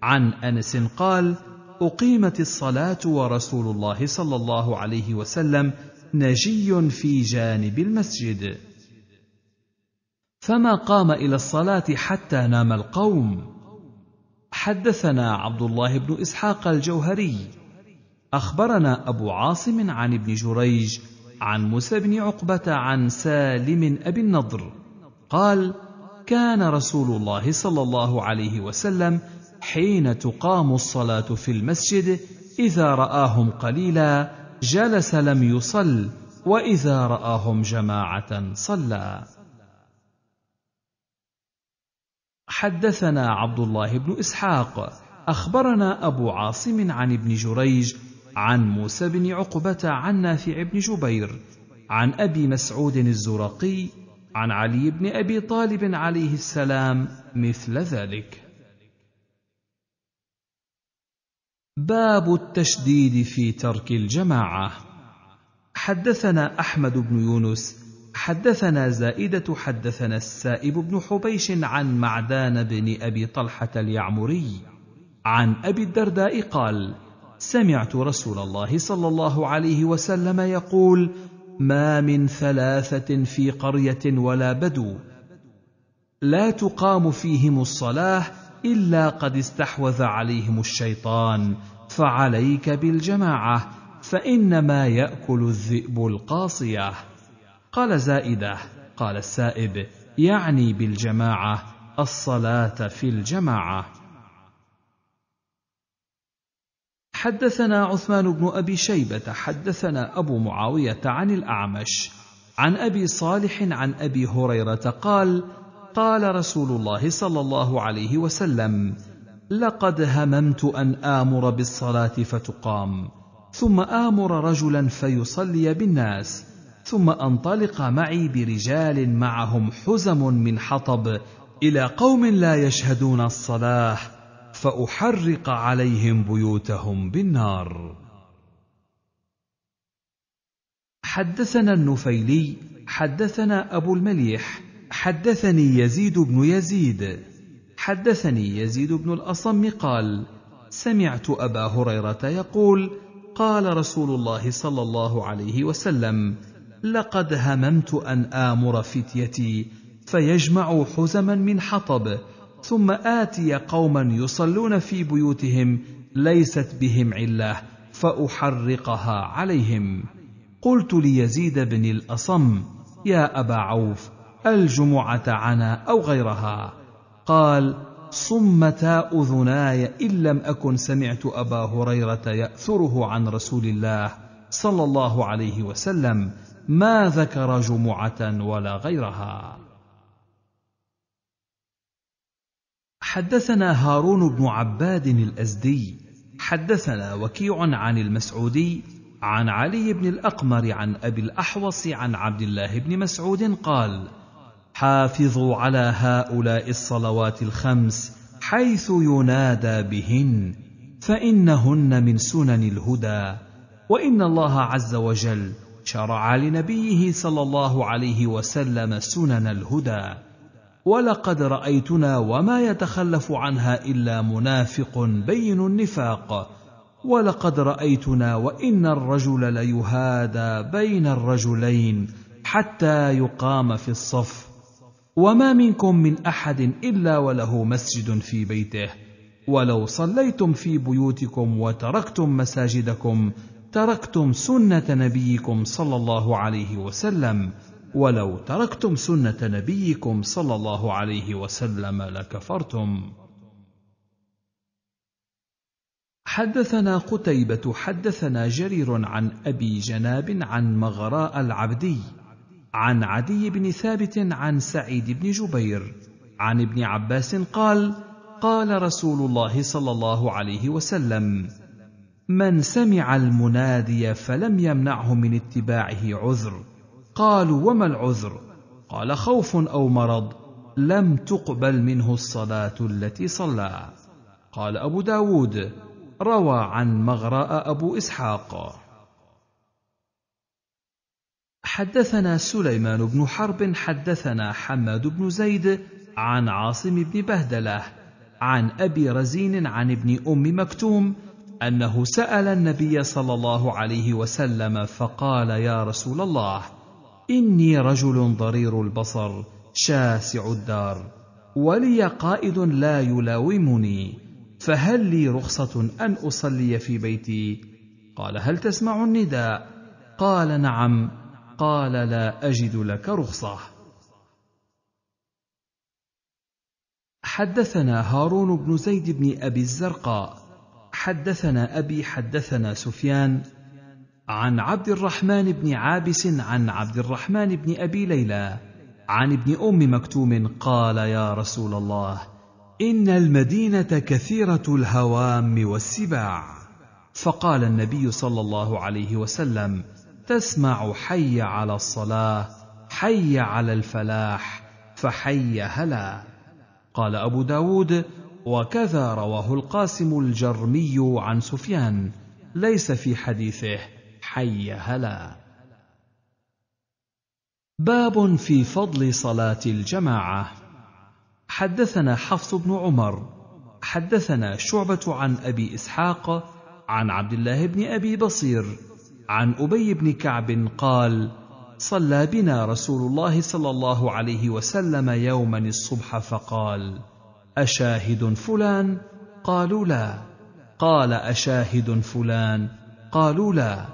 عن انس قال اقيمت الصلاه ورسول الله صلى الله عليه وسلم نجي في جانب المسجد فما قام الى الصلاه حتى نام القوم حدثنا عبد الله بن اسحاق الجوهري اخبرنا ابو عاصم عن ابن جريج عن موسى بن عقبه عن سالم ابي النضر قال كان رسول الله صلى الله عليه وسلم حين تقام الصلاه في المسجد اذا راهم قليلا جلس لم يصل واذا راهم جماعه صلى حدثنا عبد الله بن اسحاق اخبرنا ابو عاصم عن ابن جريج عن موسى بن عقبه عن نافع بن جبير عن ابي مسعود الزرقي عن علي بن ابي طالب عليه السلام مثل ذلك باب التشديد في ترك الجماعه حدثنا احمد بن يونس حدثنا زائدة حدثنا السائب بن حبيش عن معدان بن أبي طلحة اليعمري عن أبي الدرداء قال: سمعت رسول الله صلى الله عليه وسلم يقول: ما من ثلاثة في قرية ولا بدو لا تقام فيهم الصلاة إلا قد استحوذ عليهم الشيطان فعليك بالجماعة فإنما يأكل الذئب القاصية قال زائده قال السائب يعني بالجماعه الصلاه في الجماعه حدثنا عثمان بن ابي شيبه حدثنا ابو معاويه عن الاعمش عن ابي صالح عن ابي هريره قال قال رسول الله صلى الله عليه وسلم لقد هممت ان امر بالصلاه فتقام ثم امر رجلا فيصلي بالناس ثم انطلق معي برجال معهم حزم من حطب الى قوم لا يشهدون الصلاه فاحرق عليهم بيوتهم بالنار حدثنا النفيلي حدثنا ابو المليح حدثني يزيد بن يزيد حدثني يزيد بن الاصم قال سمعت ابا هريره يقول قال رسول الله صلى الله عليه وسلم لقد هممت ان امر فتيتي فيجمعوا حزما من حطب ثم اتي قوما يصلون في بيوتهم ليست بهم عله فاحرقها عليهم قلت ليزيد بن الاصم يا ابا عوف الجمعه عنا او غيرها قال صمتا اذناي ان لم اكن سمعت ابا هريره ياثره عن رسول الله صلى الله عليه وسلم ما ذكر جمعه ولا غيرها حدثنا هارون بن عباد الازدي حدثنا وكيع عن المسعودي عن علي بن الاقمر عن ابي الاحوص عن عبد الله بن مسعود قال حافظوا على هؤلاء الصلوات الخمس حيث ينادى بهن فانهن من سنن الهدى وان الله عز وجل شرع لنبيه صلى الله عليه وسلم سنن الهدى ولقد رايتنا وما يتخلف عنها الا منافق بين النفاق ولقد رايتنا وان الرجل ليهادى بين الرجلين حتى يقام في الصف وما منكم من احد الا وله مسجد في بيته ولو صليتم في بيوتكم وتركتم مساجدكم تركتم سنه نبيكم صلى الله عليه وسلم ولو تركتم سنه نبيكم صلى الله عليه وسلم لكفرتم حدثنا قتيبة حدثنا جرير عن أبي جناب عن مغراء العبدي عن عدي بن ثابت عن سعيد بن جبير عن ابن عباس قال قال رسول الله صلى الله عليه وسلم من سمع المنادي فلم يمنعه من اتباعه عذر قالوا وما العذر قال خوف او مرض لم تقبل منه الصلاه التي صلى قال ابو داود روى عن مغراء ابو اسحاق حدثنا سليمان بن حرب حدثنا حماد بن زيد عن عاصم بن بهدله عن ابي رزين عن ابن ام مكتوم انه سال النبي صلى الله عليه وسلم فقال يا رسول الله اني رجل ضرير البصر شاسع الدار ولي قائد لا يلاومني فهل لي رخصه ان اصلي في بيتي قال هل تسمع النداء قال نعم قال لا اجد لك رخصه حدثنا هارون بن زيد بن ابي الزرقاء حدثنا ابي حدثنا سفيان عن عبد الرحمن بن عابس عن عبد الرحمن بن ابي ليلى عن ابن ام مكتوم قال يا رسول الله ان المدينه كثيره الهوام والسباع فقال النبي صلى الله عليه وسلم تسمع حي على الصلاه حي على الفلاح فحي هلا قال ابو داود وكذا رواه القاسم الجرمي عن سفيان ليس في حديثه حي هلا باب في فضل صلاه الجماعه حدثنا حفص بن عمر حدثنا شعبه عن ابي اسحاق عن عبد الله بن ابي بصير عن ابي بن كعب قال صلى بنا رسول الله صلى الله عليه وسلم يوما الصبح فقال اشاهد فلان قالوا لا قال اشاهد فلان قالوا لا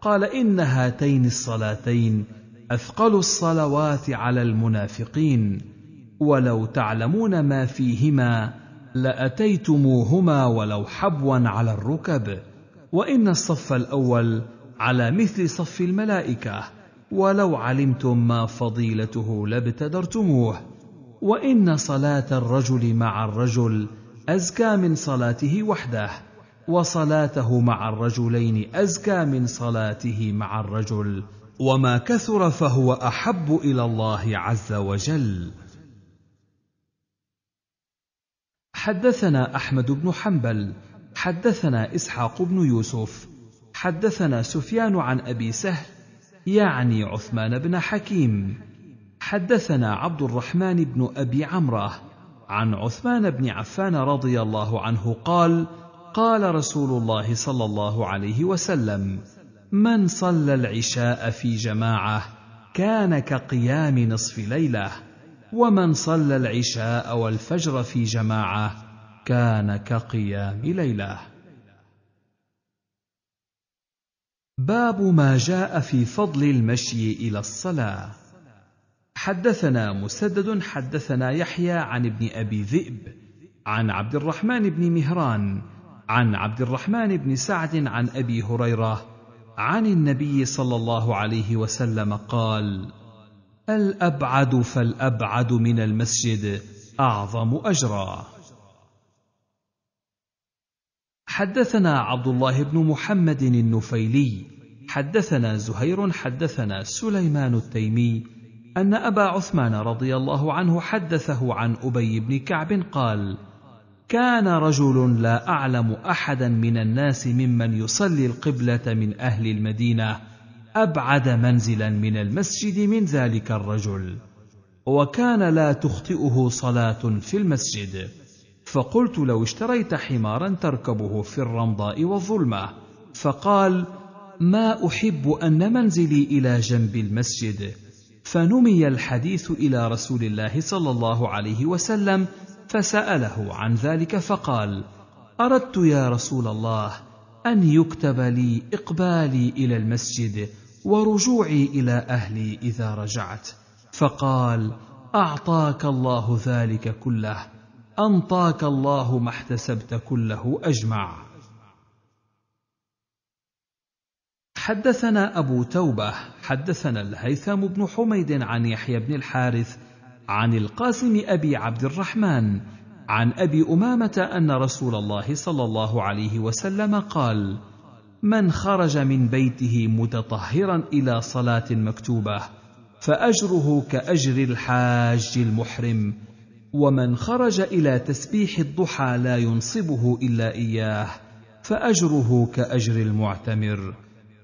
قال ان هاتين الصلاتين اثقل الصلوات على المنافقين ولو تعلمون ما فيهما لاتيتموهما ولو حبوا على الركب وان الصف الاول على مثل صف الملائكه ولو علمتم ما فضيلته لابتدرتموه وان صلاه الرجل مع الرجل ازكى من صلاته وحده وصلاته مع الرجلين ازكى من صلاته مع الرجل وما كثر فهو احب الى الله عز وجل حدثنا احمد بن حنبل حدثنا اسحاق بن يوسف حدثنا سفيان عن ابي سهل يعني عثمان بن حكيم حدثنا عبد الرحمن بن ابي عمره عن عثمان بن عفان رضي الله عنه قال قال رسول الله صلى الله عليه وسلم من صلى العشاء في جماعه كان كقيام نصف ليله ومن صلى العشاء والفجر في جماعه كان كقيام ليله باب ما جاء في فضل المشي الى الصلاه حدثنا مسدد حدثنا يحيى عن ابن ابي ذئب عن عبد الرحمن بن مهران عن عبد الرحمن بن سعد عن ابي هريره عن النبي صلى الله عليه وسلم قال الابعد فالابعد من المسجد اعظم اجرا حدثنا عبد الله بن محمد النفيلي حدثنا زهير حدثنا سليمان التيمي أن أبا عثمان رضي الله عنه حدثه عن أبي بن كعب قال: كان رجل لا أعلم أحدا من الناس ممن يصلي القبلة من أهل المدينة أبعد منزلا من المسجد من ذلك الرجل، وكان لا تخطئه صلاة في المسجد، فقلت لو اشتريت حمارا تركبه في الرمضاء والظلمة، فقال: ما أحب أن منزلي إلى جنب المسجد. فنمي الحديث الى رسول الله صلى الله عليه وسلم فساله عن ذلك فقال اردت يا رسول الله ان يكتب لي اقبالي الى المسجد ورجوعي الى اهلي اذا رجعت فقال اعطاك الله ذلك كله انطاك الله ما احتسبت كله اجمع حدثنا أبو توبة حدثنا الهيثم بن حميد عن يحيى بن الحارث عن القاسم أبي عبد الرحمن عن أبي أمامة أن رسول الله صلى الله عليه وسلم قال: من خرج من بيته متطهرا إلى صلاة مكتوبة فأجره كأجر الحاج المحرم، ومن خرج إلى تسبيح الضحى لا ينصبه إلا إياه فأجره كأجر المعتمر.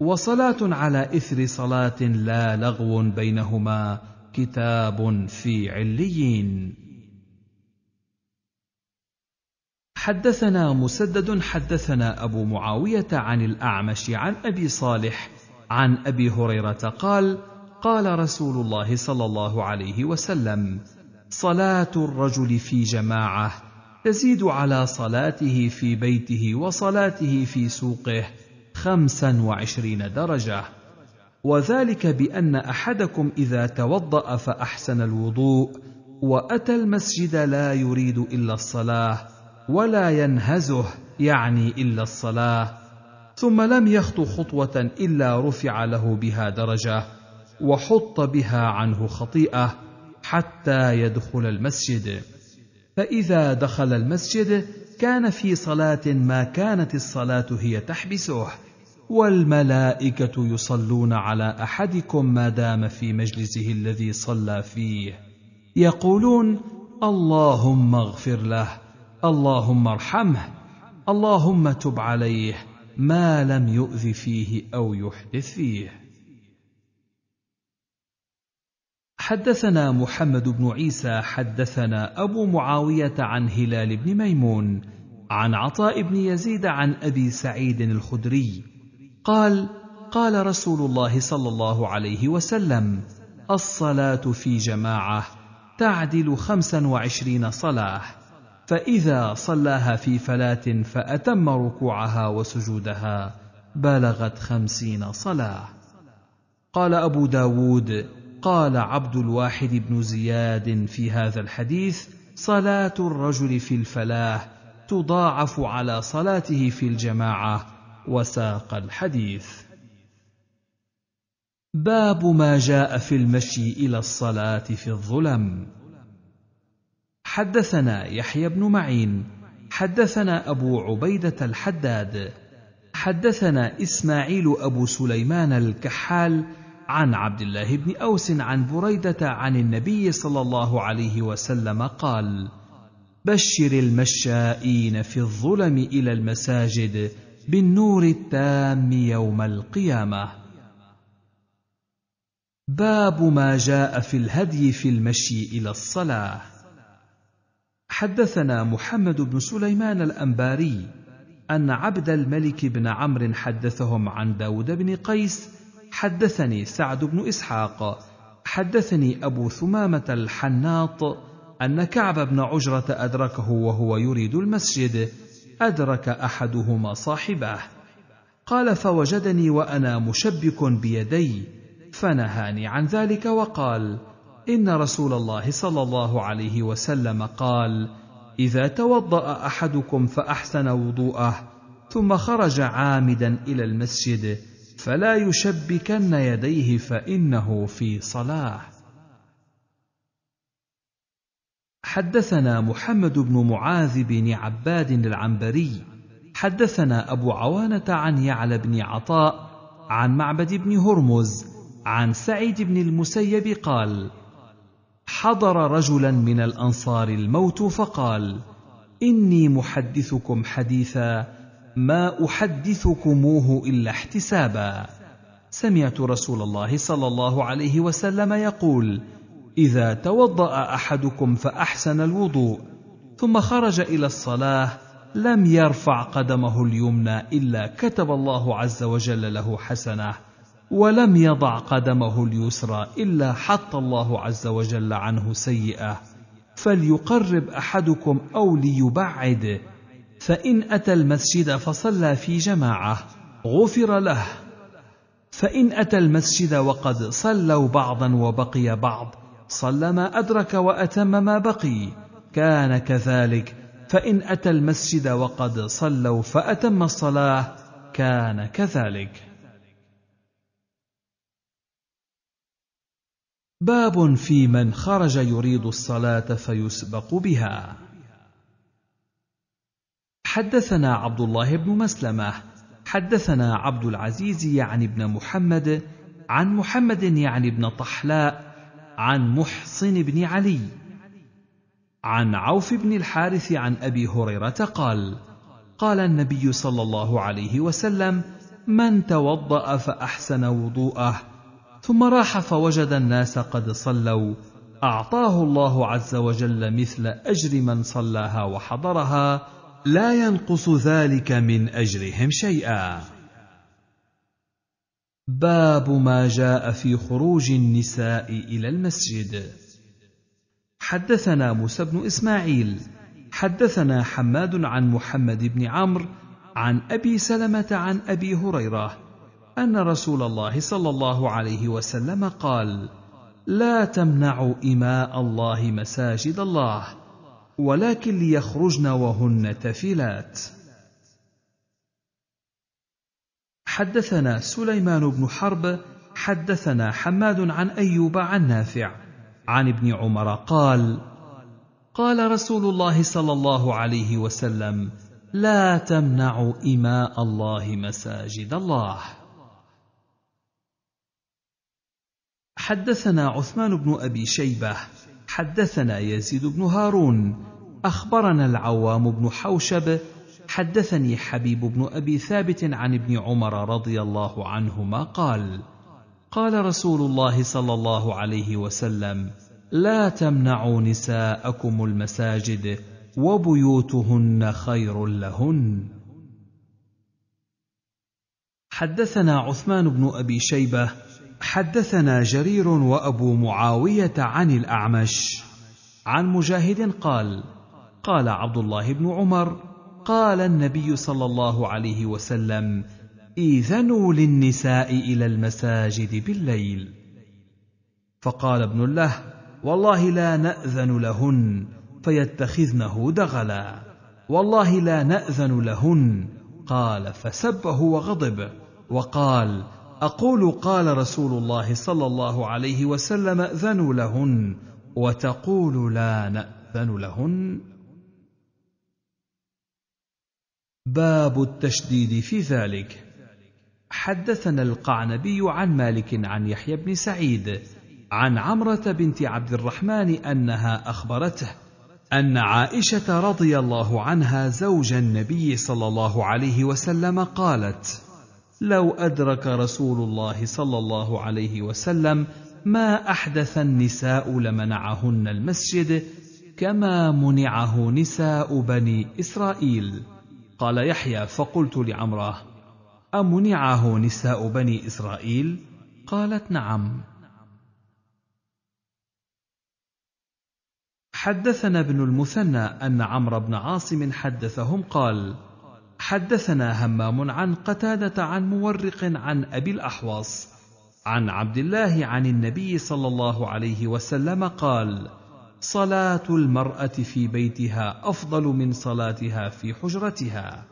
وصلاه على اثر صلاه لا لغو بينهما كتاب في عليين حدثنا مسدد حدثنا ابو معاويه عن الاعمش عن ابي صالح عن ابي هريره قال قال رسول الله صلى الله عليه وسلم صلاه الرجل في جماعه تزيد على صلاته في بيته وصلاته في سوقه خمسا وعشرين درجة وذلك بأن أحدكم إذا توضأ فأحسن الوضوء وأتى المسجد لا يريد إلا الصلاة ولا ينهزه يعني إلا الصلاة ثم لم يخط خطوة إلا رفع له بها درجة وحط بها عنه خطيئة حتى يدخل المسجد فإذا دخل المسجد كان في صلاة ما كانت الصلاة هي تحبسه والملائكة يصلون على أحدكم ما دام في مجلسه الذي صلى فيه يقولون اللهم اغفر له اللهم ارحمه اللهم تب عليه ما لم يؤذ فيه أو يحدث فيه حدثنا محمد بن عيسى حدثنا أبو معاوية عن هلال بن ميمون عن عطاء بن يزيد عن أبي سعيد الخدري قال قال رسول الله صلى الله عليه وسلم الصلاة في جماعة تعدل خمسا وعشرين صلاة فإذا صلاها في فلاة فأتم ركوعها وسجودها بلغت خمسين صلاة قال أبو داود قال عبد الواحد بن زياد في هذا الحديث صلاه الرجل في الفلاه تضاعف على صلاته في الجماعه وساق الحديث باب ما جاء في المشي الى الصلاه في الظلم حدثنا يحيى بن معين حدثنا ابو عبيده الحداد حدثنا اسماعيل ابو سليمان الكحال عن عبد الله بن أوس عن بريدة عن النبي صلى الله عليه وسلم قال: بشر المشائين في الظلم إلى المساجد بالنور التام يوم القيامة. باب ما جاء في الهدي في المشي إلى الصلاة. حدثنا محمد بن سليمان الأنباري أن عبد الملك بن عمرو حدثهم عن داود بن قيس حدثني سعد بن اسحاق حدثني ابو ثمامه الحناط ان كعب بن عجره ادركه وهو يريد المسجد ادرك احدهما صاحبه قال فوجدني وانا مشبك بيدي فنهاني عن ذلك وقال ان رسول الله صلى الله عليه وسلم قال اذا توضا احدكم فاحسن وضوءه ثم خرج عامدا الى المسجد فلا يشبكن يديه فانه في صلاح حدثنا محمد بن معاذ بن عباد العنبري حدثنا ابو عوانه عن يعلى بن عطاء عن معبد بن هرمز عن سعيد بن المسيب قال حضر رجلا من الانصار الموت فقال اني محدثكم حديثا ما احدثكموه الا احتسابا سمعت رسول الله صلى الله عليه وسلم يقول اذا توضا احدكم فاحسن الوضوء ثم خرج الى الصلاه لم يرفع قدمه اليمنى الا كتب الله عز وجل له حسنه ولم يضع قدمه اليسرى الا حط الله عز وجل عنه سيئه فليقرب احدكم او ليبعد فإن أتى المسجد فصلى في جماعة غفر له فإن أتى المسجد وقد صلوا بعضا وبقي بعض صلى ما أدرك وأتم ما بقي كان كذلك فإن أتى المسجد وقد صلوا فأتم الصلاة كان كذلك باب في من خرج يريد الصلاة فيسبق بها حدثنا عبد الله بن مسلمه حدثنا عبد العزيز يعني بن محمد عن محمد يعني بن طحلاء عن محصن بن علي عن عوف بن الحارث عن ابي هريره قال قال النبي صلى الله عليه وسلم من توضا فاحسن وضوءه ثم راح فوجد الناس قد صلوا اعطاه الله عز وجل مثل اجر من صلاها وحضرها لا ينقص ذلك من اجرهم شيئا باب ما جاء في خروج النساء الى المسجد حدثنا موسى بن اسماعيل حدثنا حماد عن محمد بن عمرو عن ابي سلمه عن ابي هريره ان رسول الله صلى الله عليه وسلم قال لا تمنعوا اماء الله مساجد الله ولكن ليخرجن وهن تفلات حدثنا سليمان بن حرب حدثنا حماد عن ايوب عن نافع عن ابن عمر قال قال رسول الله صلى الله عليه وسلم لا تمنعوا اماء الله مساجد الله حدثنا عثمان بن ابي شيبه حدثنا يزيد بن هارون اخبرنا العوام بن حوشب حدثني حبيب بن ابي ثابت عن ابن عمر رضي الله عنهما قال قال رسول الله صلى الله عليه وسلم لا تمنعوا نساءكم المساجد وبيوتهن خير لهن حدثنا عثمان بن ابي شيبه حدثنا جرير وابو معاويه عن الاعمش عن مجاهد قال قال عبد الله بن عمر قال النبي صلى الله عليه وسلم ايذنوا للنساء الى المساجد بالليل فقال ابن له والله لا ناذن لهن فيتخذنه دغلا والله لا ناذن لهن قال فسبه وغضب وقال اقول قال رسول الله صلى الله عليه وسلم أذن لهن وتقول لا ناذن لهن باب التشديد في ذلك حدثنا القعنبي عن مالك عن يحيى بن سعيد عن عمره بنت عبد الرحمن انها اخبرته ان عائشه رضي الله عنها زوج النبي صلى الله عليه وسلم قالت لو أدرك رسول الله صلى الله عليه وسلم ما أحدث النساء لمنعهن المسجد كما منعه نساء بني إسرائيل قال يحيى فقلت لعمراه أمنعه نساء بني إسرائيل قالت نعم حدثنا ابن المثنى أن عمرو بن عاصم حدثهم قال حدثنا همام عن قتادة عن مورق عن أبي الأحوص عن عبد الله عن النبي صلى الله عليه وسلم قال صلاة المرأة في بيتها أفضل من صلاتها في حجرتها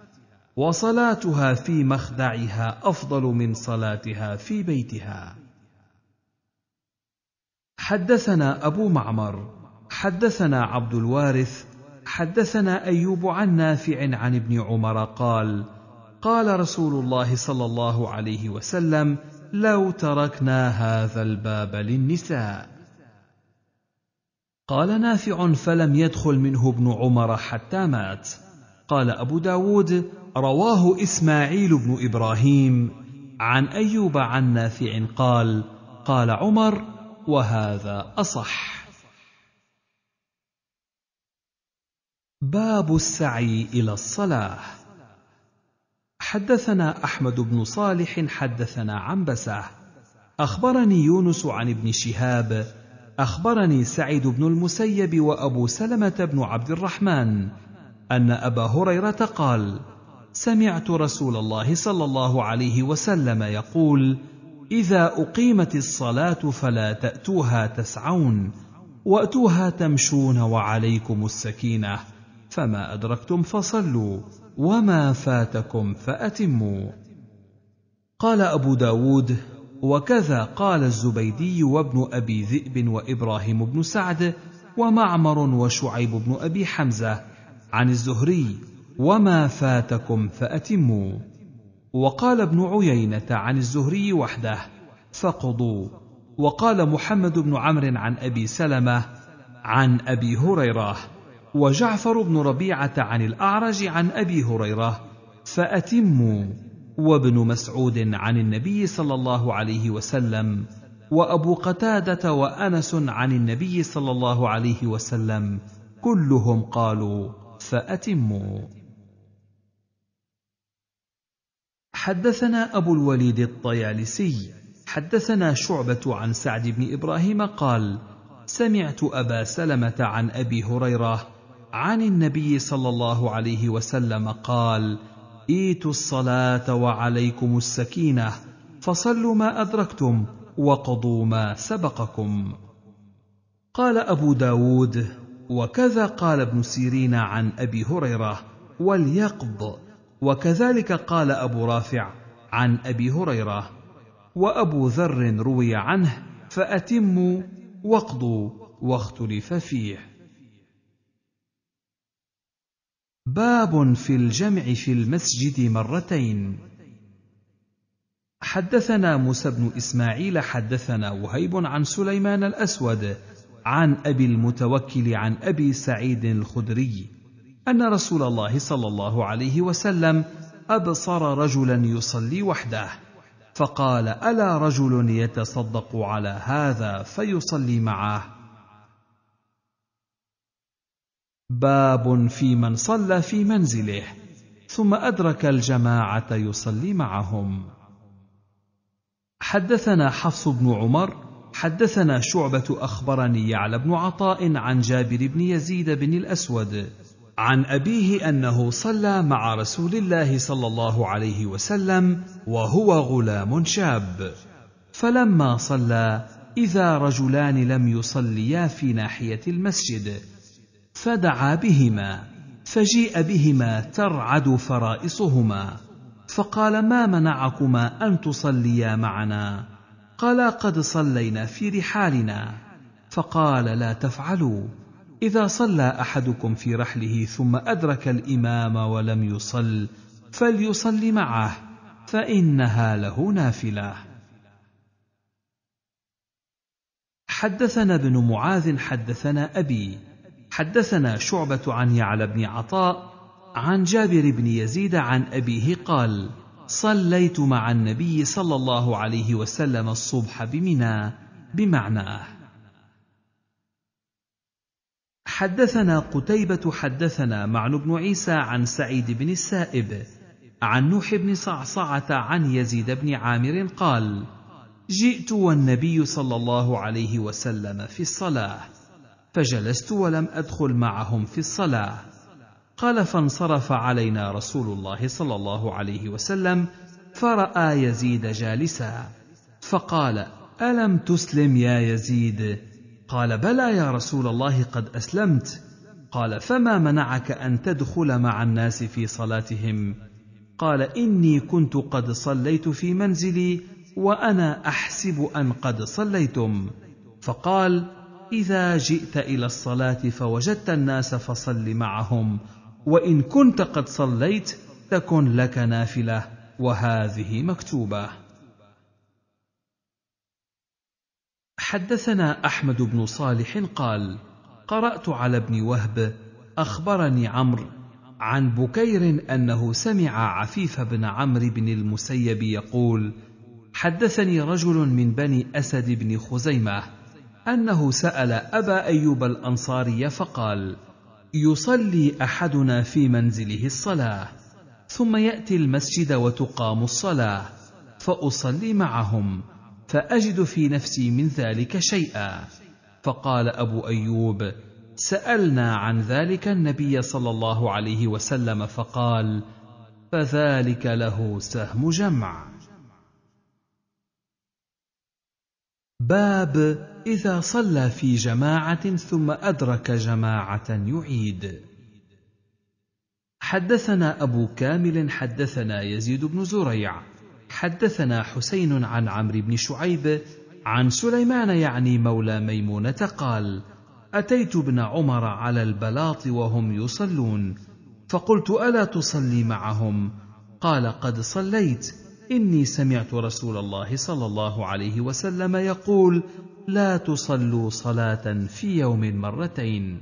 وصلاتها في مخدعها أفضل من صلاتها في بيتها حدثنا أبو معمر حدثنا عبد الوارث حدثنا ايوب عن نافع عن ابن عمر قال قال رسول الله صلى الله عليه وسلم لو تركنا هذا الباب للنساء قال نافع فلم يدخل منه ابن عمر حتى مات قال ابو داود رواه اسماعيل بن ابراهيم عن ايوب عن نافع قال قال عمر وهذا اصح باب السعي الى الصلاه حدثنا احمد بن صالح حدثنا عنبسه اخبرني يونس عن ابن شهاب اخبرني سعيد بن المسيب وابو سلمه بن عبد الرحمن ان ابا هريره قال سمعت رسول الله صلى الله عليه وسلم يقول اذا اقيمت الصلاه فلا تاتوها تسعون واتوها تمشون وعليكم السكينه فما ادركتم فصلوا وما فاتكم فاتموا قال ابو داود وكذا قال الزبيدي وابن ابي ذئب وابراهيم بن سعد ومعمر وشعيب بن ابي حمزه عن الزهري وما فاتكم فاتموا وقال ابن عيينه عن الزهري وحده فقضوا وقال محمد بن عمرو عن ابي سلمه عن ابي هريره وجعفر بن ربيعه عن الاعرج عن ابي هريره فاتموا وابن مسعود عن النبي صلى الله عليه وسلم وابو قتاده وانس عن النبي صلى الله عليه وسلم كلهم قالوا فاتموا حدثنا ابو الوليد الطيالسي حدثنا شعبه عن سعد بن ابراهيم قال سمعت ابا سلمه عن ابي هريره عن النبي صلى الله عليه وسلم قال ايتوا الصلاه وعليكم السكينه فصلوا ما ادركتم وقضوا ما سبقكم قال ابو داود وكذا قال ابن سيرين عن ابي هريره وليقض وكذلك قال ابو رافع عن ابي هريره وابو ذر روي عنه فاتموا واقضوا واختلف فيه باب في الجمع في المسجد مرتين حدثنا موسى بن اسماعيل حدثنا وهيب عن سليمان الاسود عن ابي المتوكل عن ابي سعيد الخدري ان رسول الله صلى الله عليه وسلم ابصر رجلا يصلي وحده فقال الا رجل يتصدق على هذا فيصلي معه باب في من صلى في منزله ثم ادرك الجماعه يصلي معهم حدثنا حفص بن عمر حدثنا شعبه اخبرني يعلى بن عطاء عن جابر بن يزيد بن الاسود عن ابيه انه صلى مع رسول الله صلى الله عليه وسلم وهو غلام شاب فلما صلى اذا رجلان لم يصليا في ناحيه المسجد فدعا بهما فجيء بهما ترعد فرائصهما فقال ما منعكما ان تصليا معنا قالا قد صلينا في رحالنا فقال لا تفعلوا اذا صلى احدكم في رحله ثم ادرك الامام ولم يصل فليصل معه فانها له نافله حدثنا ابن معاذ حدثنا ابي حدثنا شعبة عن يعلى بن عطاء عن جابر بن يزيد عن أبيه قال: صليت مع النبي صلى الله عليه وسلم الصبح بمنى بمعناه. حدثنا قتيبة حدثنا معن بن عيسى عن سعيد بن السائب عن نوح بن صعصعة عن يزيد بن عامر قال: جئت والنبي صلى الله عليه وسلم في الصلاه فجلست ولم ادخل معهم في الصلاه قال فانصرف علينا رسول الله صلى الله عليه وسلم فراى يزيد جالسا فقال الم تسلم يا يزيد قال بلى يا رسول الله قد اسلمت قال فما منعك ان تدخل مع الناس في صلاتهم قال اني كنت قد صليت في منزلي وانا احسب ان قد صليتم فقال اذا جئت الى الصلاه فوجدت الناس فصل معهم وان كنت قد صليت تكن لك نافله وهذه مكتوبه حدثنا احمد بن صالح قال قرات على ابن وهب اخبرني عمرو عن بكير انه سمع عفيف بن عمرو بن المسيب يقول حدثني رجل من بني اسد بن خزيمه انه سال ابا ايوب الانصاري فقال يصلي احدنا في منزله الصلاه ثم ياتي المسجد وتقام الصلاه فاصلي معهم فاجد في نفسي من ذلك شيئا فقال ابو ايوب سالنا عن ذلك النبي صلى الله عليه وسلم فقال فذلك له سهم جمع باب إذا صلى في جماعة ثم أدرك جماعة يعيد. حدثنا أبو كامل حدثنا يزيد بن زريع، حدثنا حسين عن عمرو بن شعيب، عن سليمان يعني مولى ميمونة قال: أتيت ابن عمر على البلاط وهم يصلون، فقلت: ألا تصلي معهم؟ قال: قد صليت. اني سمعت رسول الله صلى الله عليه وسلم يقول لا تصلوا صلاه في يوم مرتين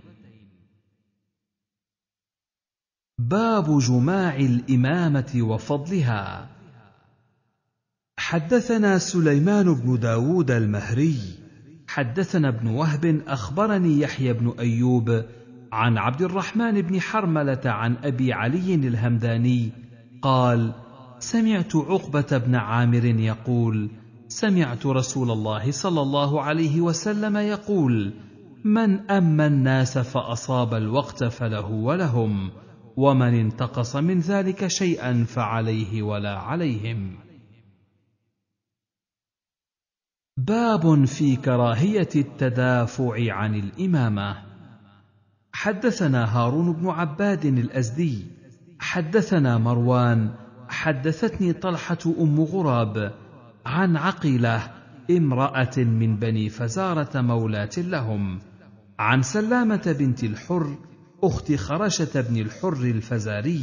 باب جماع الامامه وفضلها حدثنا سليمان بن داود المهري حدثنا ابن وهب اخبرني يحيى بن ايوب عن عبد الرحمن بن حرمله عن ابي علي الهمداني قال سمعت عقبه بن عامر يقول سمعت رسول الله صلى الله عليه وسلم يقول من اما الناس فاصاب الوقت فله ولهم ومن انتقص من ذلك شيئا فعليه ولا عليهم باب في كراهيه التدافع عن الامامه حدثنا هارون بن عباد الازدي حدثنا مروان حدثتني طلحه ام غراب عن عقيله امراه من بني فزاره مولاه لهم عن سلامه بنت الحر اخت خرشه بن الحر الفزاري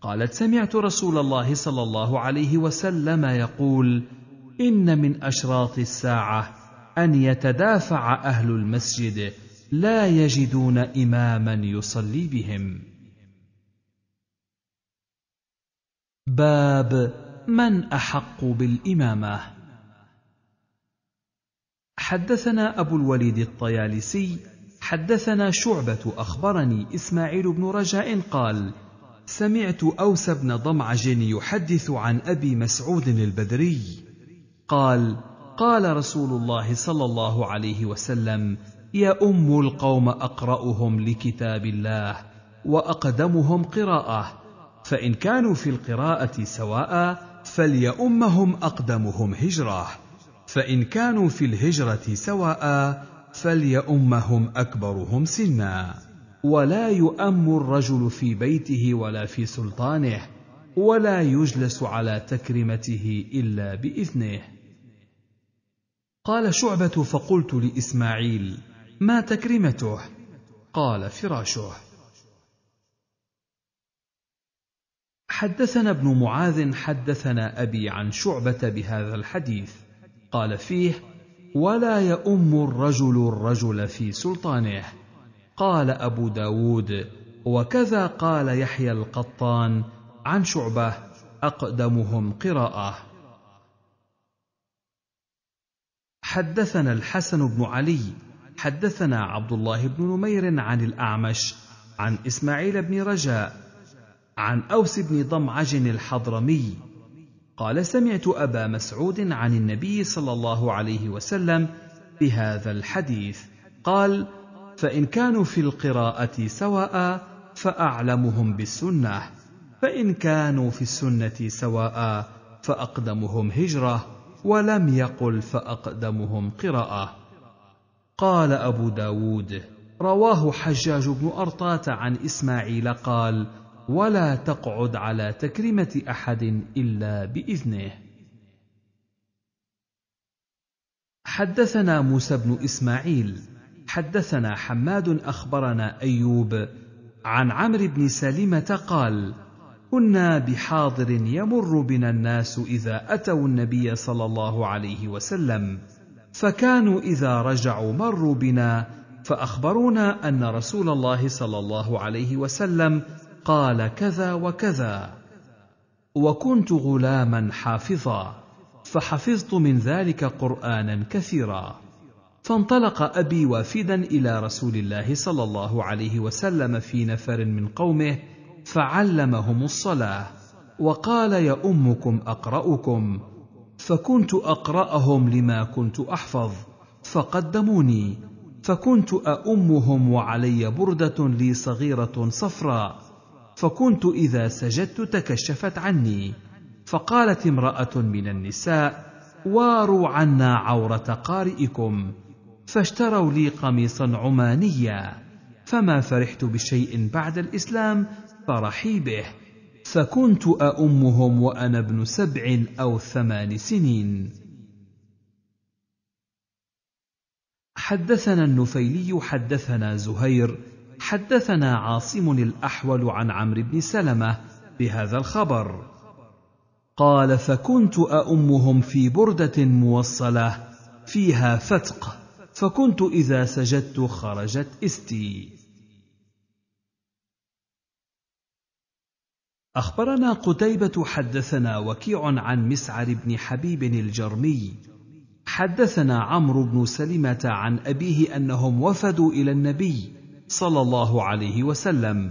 قالت سمعت رسول الله صلى الله عليه وسلم يقول ان من اشراط الساعه ان يتدافع اهل المسجد لا يجدون اماما يصلي بهم باب من احق بالامامه حدثنا ابو الوليد الطيالسي حدثنا شعبه اخبرني اسماعيل بن رجاء قال سمعت اوس بن ضمعج يحدث عن ابي مسعود البدري قال قال رسول الله صلى الله عليه وسلم يا ام القوم اقراهم لكتاب الله واقدمهم قراءه فإن كانوا في القراءة سواء فليؤمهم أقدمهم هجرة فإن كانوا في الهجرة سواء فليؤمهم أكبرهم سنا ولا يؤم الرجل في بيته ولا في سلطانه ولا يجلس على تكرمته إلا بإذنه قال شعبة فقلت لإسماعيل ما تكرمته قال فراشه حدثنا ابن معاذ حدثنا ابي عن شعبه بهذا الحديث قال فيه ولا يؤم الرجل الرجل في سلطانه قال ابو داود وكذا قال يحيى القطان عن شعبه اقدمهم قراءه حدثنا الحسن بن علي حدثنا عبد الله بن نمير عن الاعمش عن اسماعيل بن رجاء عن أوس بن ضمعج الحضرمي قال سمعت أبا مسعود عن النبي صلى الله عليه وسلم بهذا الحديث قال فإن كانوا في القراءة سواء فأعلمهم بالسنة فإن كانوا في السنة سواء فأقدمهم هجرة ولم يقل فأقدمهم قراءة قال أبو داود رواه حجاج بن أرطاة عن إسماعيل قال ولا تقعد على تكريمه احد الا باذنه حدثنا موسى بن اسماعيل حدثنا حماد اخبرنا ايوب عن عمرو بن سلمه قال كنا بحاضر يمر بنا الناس اذا اتوا النبي صلى الله عليه وسلم فكانوا اذا رجعوا مروا بنا فاخبرونا ان رسول الله صلى الله عليه وسلم قال كذا وكذا وكنت غلاما حافظا فحفظت من ذلك قرانا كثيرا فانطلق ابي وافدا الى رسول الله صلى الله عليه وسلم في نفر من قومه فعلمهم الصلاه وقال يؤمكم اقراكم فكنت اقراهم لما كنت احفظ فقدموني فكنت اؤمهم وعلي برده لي صغيره صفراء فكنت اذا سجدت تكشفت عني فقالت امراه من النساء واروا عنا عوره قارئكم فاشتروا لي قميصا عمانيا فما فرحت بشيء بعد الاسلام فرحي به فكنت اؤمهم وأنا ابن سبع أو ثمان سنين. حدثنا النفيلي حدثنا زهير حدثنا عاصم الاحول عن عمرو بن سلمه بهذا الخبر قال فكنت اؤمهم في برده موصله فيها فتق فكنت اذا سجدت خرجت استي اخبرنا قتيبه حدثنا وكيع عن مسعر بن حبيب الجرمي حدثنا عمرو بن سلمه عن ابيه انهم وفدوا الى النبي صلى الله عليه وسلم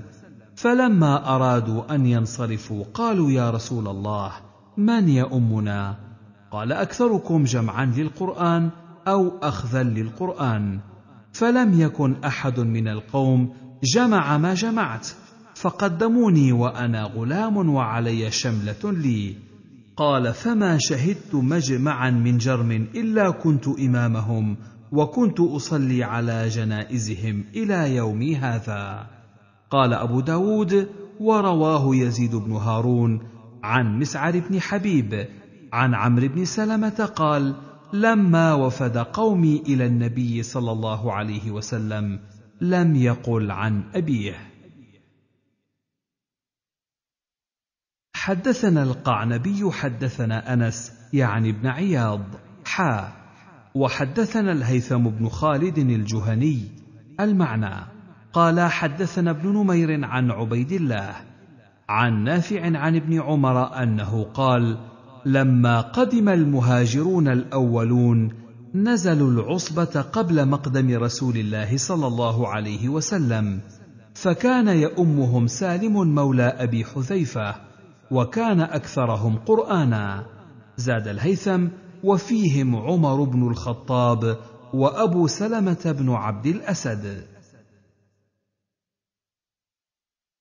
فلما ارادوا ان ينصرفوا قالوا يا رسول الله من يؤمنا قال اكثركم جمعا للقران او اخذا للقران فلم يكن احد من القوم جمع ما جمعت فقدموني وانا غلام وعلي شمله لي قال فما شهدت مجمعا من جرم الا كنت امامهم وكنت أصلي على جنائزهم إلى يومي هذا قال أبو داود ورواه يزيد بن هارون عن مسعر بن حبيب عن عمرو بن سلمة قال لما وفد قومي إلى النبي صلى الله عليه وسلم لم يقل عن أبيه حدثنا القعنبي حدثنا أنس يعني ابن عياض حا وحدثنا الهيثم بن خالد الجهني المعنى قال حدثنا ابن نمير عن عبيد الله عن نافع عن ابن عمر انه قال لما قدم المهاجرون الاولون نزلوا العصبه قبل مقدم رسول الله صلى الله عليه وسلم فكان يؤمهم سالم مولى ابي حذيفه وكان اكثرهم قرانا زاد الهيثم وفيهم عمر بن الخطاب وابو سلمه بن عبد الاسد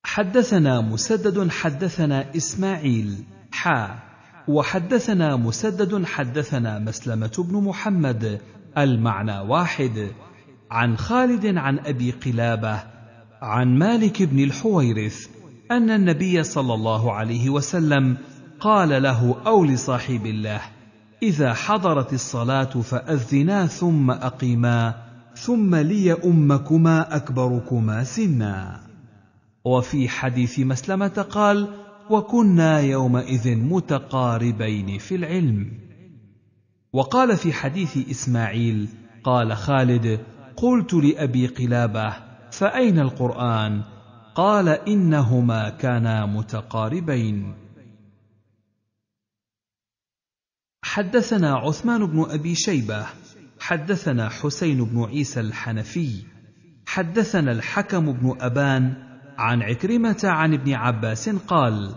حدثنا مسدد حدثنا اسماعيل حا وحدثنا مسدد حدثنا مسلمه بن محمد المعنى واحد عن خالد عن ابي قلابه عن مالك بن الحويرث ان النبي صلى الله عليه وسلم قال له او لصاحب الله اذا حضرت الصلاه فاذنا ثم اقيما ثم لي امكما اكبركما سنا وفي حديث مسلمه قال وكنا يومئذ متقاربين في العلم وقال في حديث اسماعيل قال خالد قلت لابي قلابه فاين القران قال انهما كانا متقاربين حدثنا عثمان بن ابي شيبه حدثنا حسين بن عيسى الحنفي حدثنا الحكم بن ابان عن عكرمه عن ابن عباس قال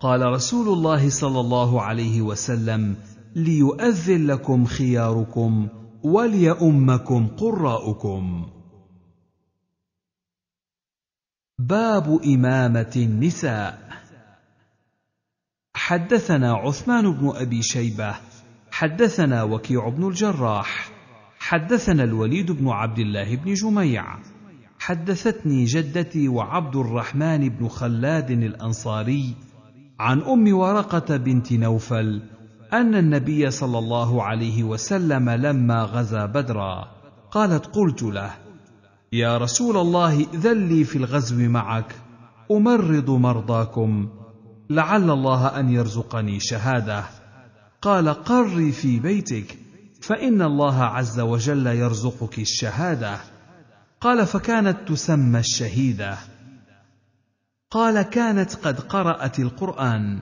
قال رسول الله صلى الله عليه وسلم ليؤذن لكم خياركم وليؤمكم قراؤكم باب امامه النساء حدثنا عثمان بن ابي شيبه حدثنا وكيع بن الجراح حدثنا الوليد بن عبد الله بن جميع حدثتني جدتي وعبد الرحمن بن خلاد الانصاري عن ام ورقه بنت نوفل ان النبي صلى الله عليه وسلم لما غزا بدرا قالت قلت له يا رسول الله ذلي في الغزو معك امرض مرضاكم لعل الله ان يرزقني شهاده قال قري في بيتك فان الله عز وجل يرزقك الشهاده قال فكانت تسمى الشهيده قال كانت قد قرات القران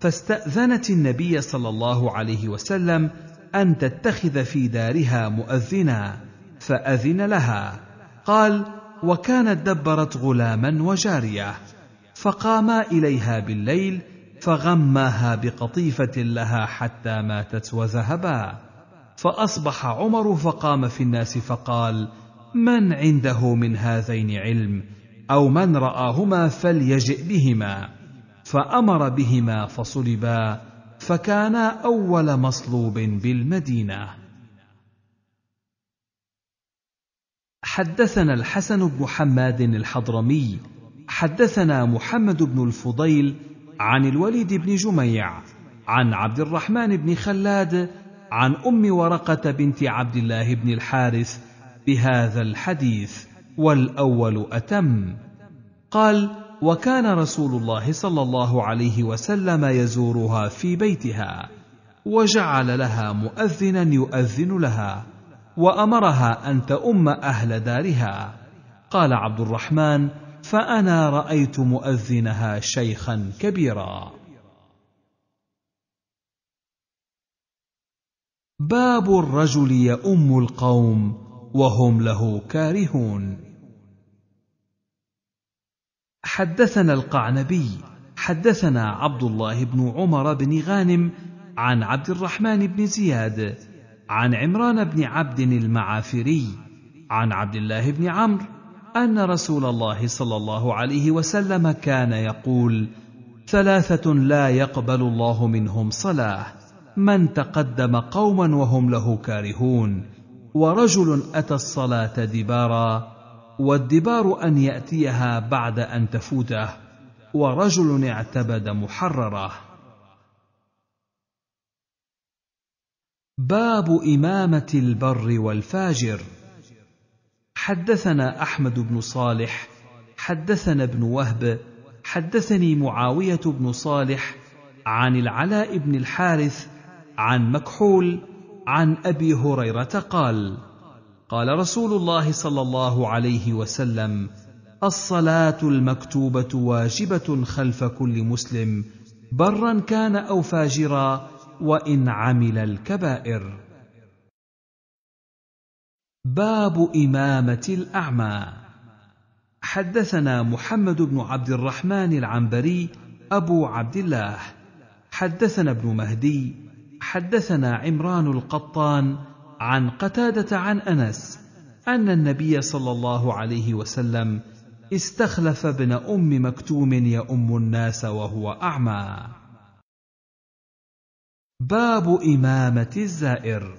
فاستاذنت النبي صلى الله عليه وسلم ان تتخذ في دارها مؤذنا فاذن لها قال وكانت دبرت غلاما وجاريه فقاما اليها بالليل فغماها بقطيفه لها حتى ماتت وذهبا فاصبح عمر فقام في الناس فقال من عنده من هذين علم او من راهما فليجئ بهما فامر بهما فصلبا فكانا اول مصلوب بالمدينه حدثنا الحسن بن حماد الحضرمي حدثنا محمد بن الفضيل عن الوليد بن جميع عن عبد الرحمن بن خلاد عن ام ورقه بنت عبد الله بن الحارث بهذا الحديث والاول اتم قال وكان رسول الله صلى الله عليه وسلم يزورها في بيتها وجعل لها مؤذنا يؤذن لها وامرها ان تؤم اهل دارها قال عبد الرحمن فانا رايت مؤذنها شيخا كبيرا باب الرجل يؤم القوم وهم له كارهون حدثنا القعنبي حدثنا عبد الله بن عمر بن غانم عن عبد الرحمن بن زياد عن عمران بن عبد المعافري عن عبد الله بن عمرو ان رسول الله صلى الله عليه وسلم كان يقول ثلاثه لا يقبل الله منهم صلاه من تقدم قوما وهم له كارهون ورجل اتى الصلاه دبارا والدبار ان ياتيها بعد ان تفوته ورجل اعتبد محرره باب امامه البر والفاجر حدثنا احمد بن صالح حدثنا ابن وهب حدثني معاويه بن صالح عن العلاء بن الحارث عن مكحول عن ابي هريره قال قال رسول الله صلى الله عليه وسلم الصلاه المكتوبه واجبه خلف كل مسلم برا كان او فاجرا وان عمل الكبائر باب إمامة الأعمى حدثنا محمد بن عبد الرحمن العنبري أبو عبد الله حدثنا ابن مهدي حدثنا عمران القطان عن قتادة عن أنس أن النبي صلى الله عليه وسلم استخلف ابن أم مكتوم يؤم الناس وهو أعمى باب إمامة الزائر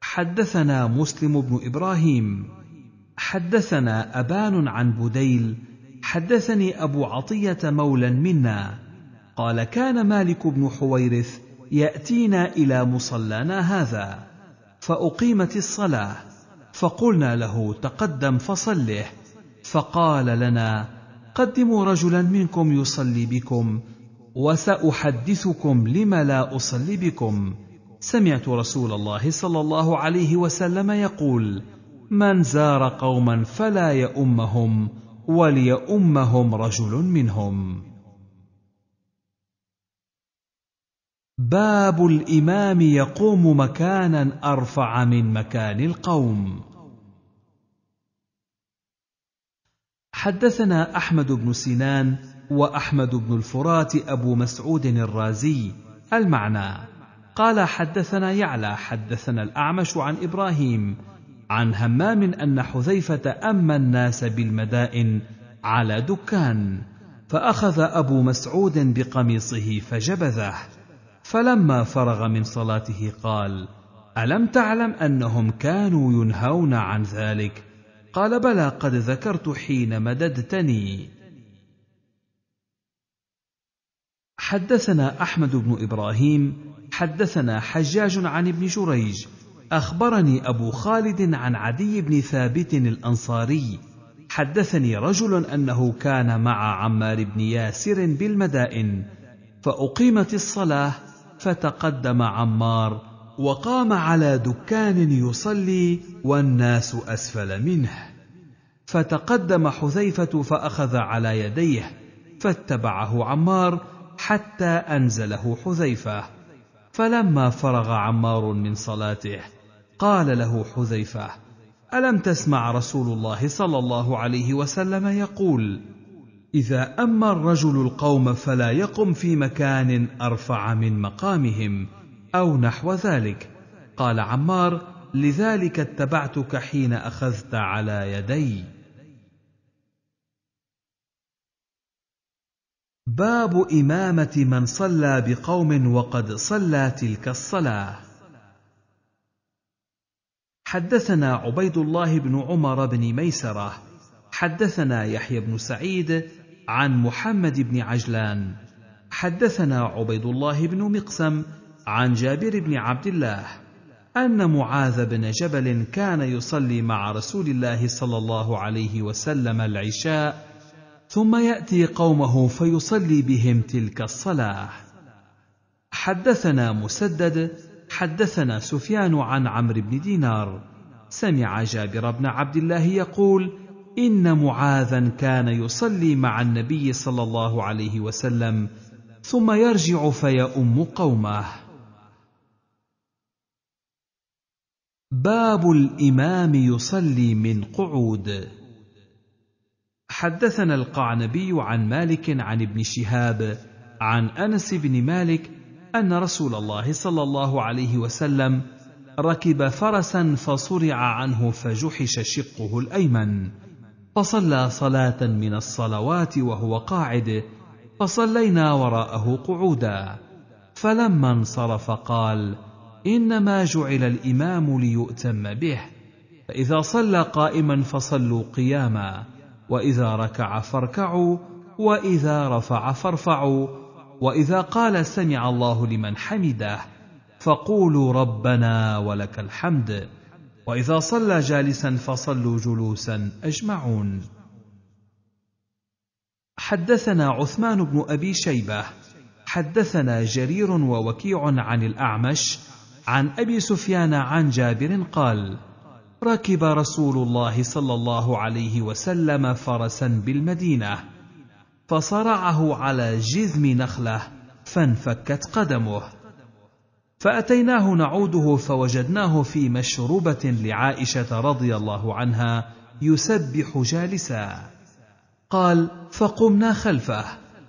حدثنا مسلم بن ابراهيم حدثنا ابان عن بديل حدثني ابو عطيه مولى منا قال كان مالك بن حويرث ياتينا الى مصلانا هذا فاقيمت الصلاه فقلنا له تقدم فصله فقال لنا قدموا رجلا منكم يصلي بكم وساحدثكم لم لا اصلي بكم سمعت رسول الله صلى الله عليه وسلم يقول من زار قوما فلا يؤمهم وليؤمهم رجل منهم باب الامام يقوم مكانا ارفع من مكان القوم حدثنا احمد بن سنان واحمد بن الفرات ابو مسعود الرازي المعنى قال حدثنا يعلى حدثنا الاعمش عن ابراهيم عن همام ان حذيفه اما الناس بالمدائن على دكان فاخذ ابو مسعود بقميصه فجبذه فلما فرغ من صلاته قال الم تعلم انهم كانوا ينهون عن ذلك قال بلى قد ذكرت حين مددتني حدثنا احمد بن ابراهيم حدثنا حجاج عن ابن جريج اخبرني ابو خالد عن عدي بن ثابت الانصاري حدثني رجل انه كان مع عمار بن ياسر بالمدائن فاقيمت الصلاه فتقدم عمار وقام على دكان يصلي والناس اسفل منه فتقدم حذيفه فاخذ على يديه فاتبعه عمار حتى انزله حذيفه فلما فرغ عمار من صلاته قال له حذيفه الم تسمع رسول الله صلى الله عليه وسلم يقول اذا اما الرجل القوم فلا يقم في مكان ارفع من مقامهم او نحو ذلك قال عمار لذلك اتبعتك حين اخذت على يدي باب إمامة من صلى بقوم وقد صلى تلك الصلاة. حدثنا عبيد الله بن عمر بن ميسرة، حدثنا يحيى بن سعيد عن محمد بن عجلان، حدثنا عبيد الله بن مقسم عن جابر بن عبد الله أن معاذ بن جبل كان يصلي مع رسول الله صلى الله عليه وسلم العشاء ثم ياتي قومه فيصلي بهم تلك الصلاه حدثنا مسدد حدثنا سفيان عن عمرو بن دينار سمع جابر بن عبد الله يقول ان معاذا كان يصلي مع النبي صلى الله عليه وسلم ثم يرجع فيؤم قومه باب الامام يصلي من قعود حدثنا القعنبي عن مالك عن ابن شهاب عن انس بن مالك ان رسول الله صلى الله عليه وسلم ركب فرسا فصرع عنه فجحش شقه الايمن فصلى صلاه من الصلوات وهو قاعد فصلينا وراءه قعودا فلما انصرف قال انما جعل الامام ليؤتم به فاذا صلى قائما فصلوا قياما واذا ركع فاركعوا واذا رفع فارفعوا واذا قال سمع الله لمن حمده فقولوا ربنا ولك الحمد واذا صلى جالسا فصلوا جلوسا اجمعون حدثنا عثمان بن ابي شيبه حدثنا جرير ووكيع عن الاعمش عن ابي سفيان عن جابر قال ركب رسول الله صلى الله عليه وسلم فرسا بالمدينه فصرعه على جذم نخله فانفكت قدمه فاتيناه نعوده فوجدناه في مشروبه لعائشه رضي الله عنها يسبح جالسا قال فقمنا خلفه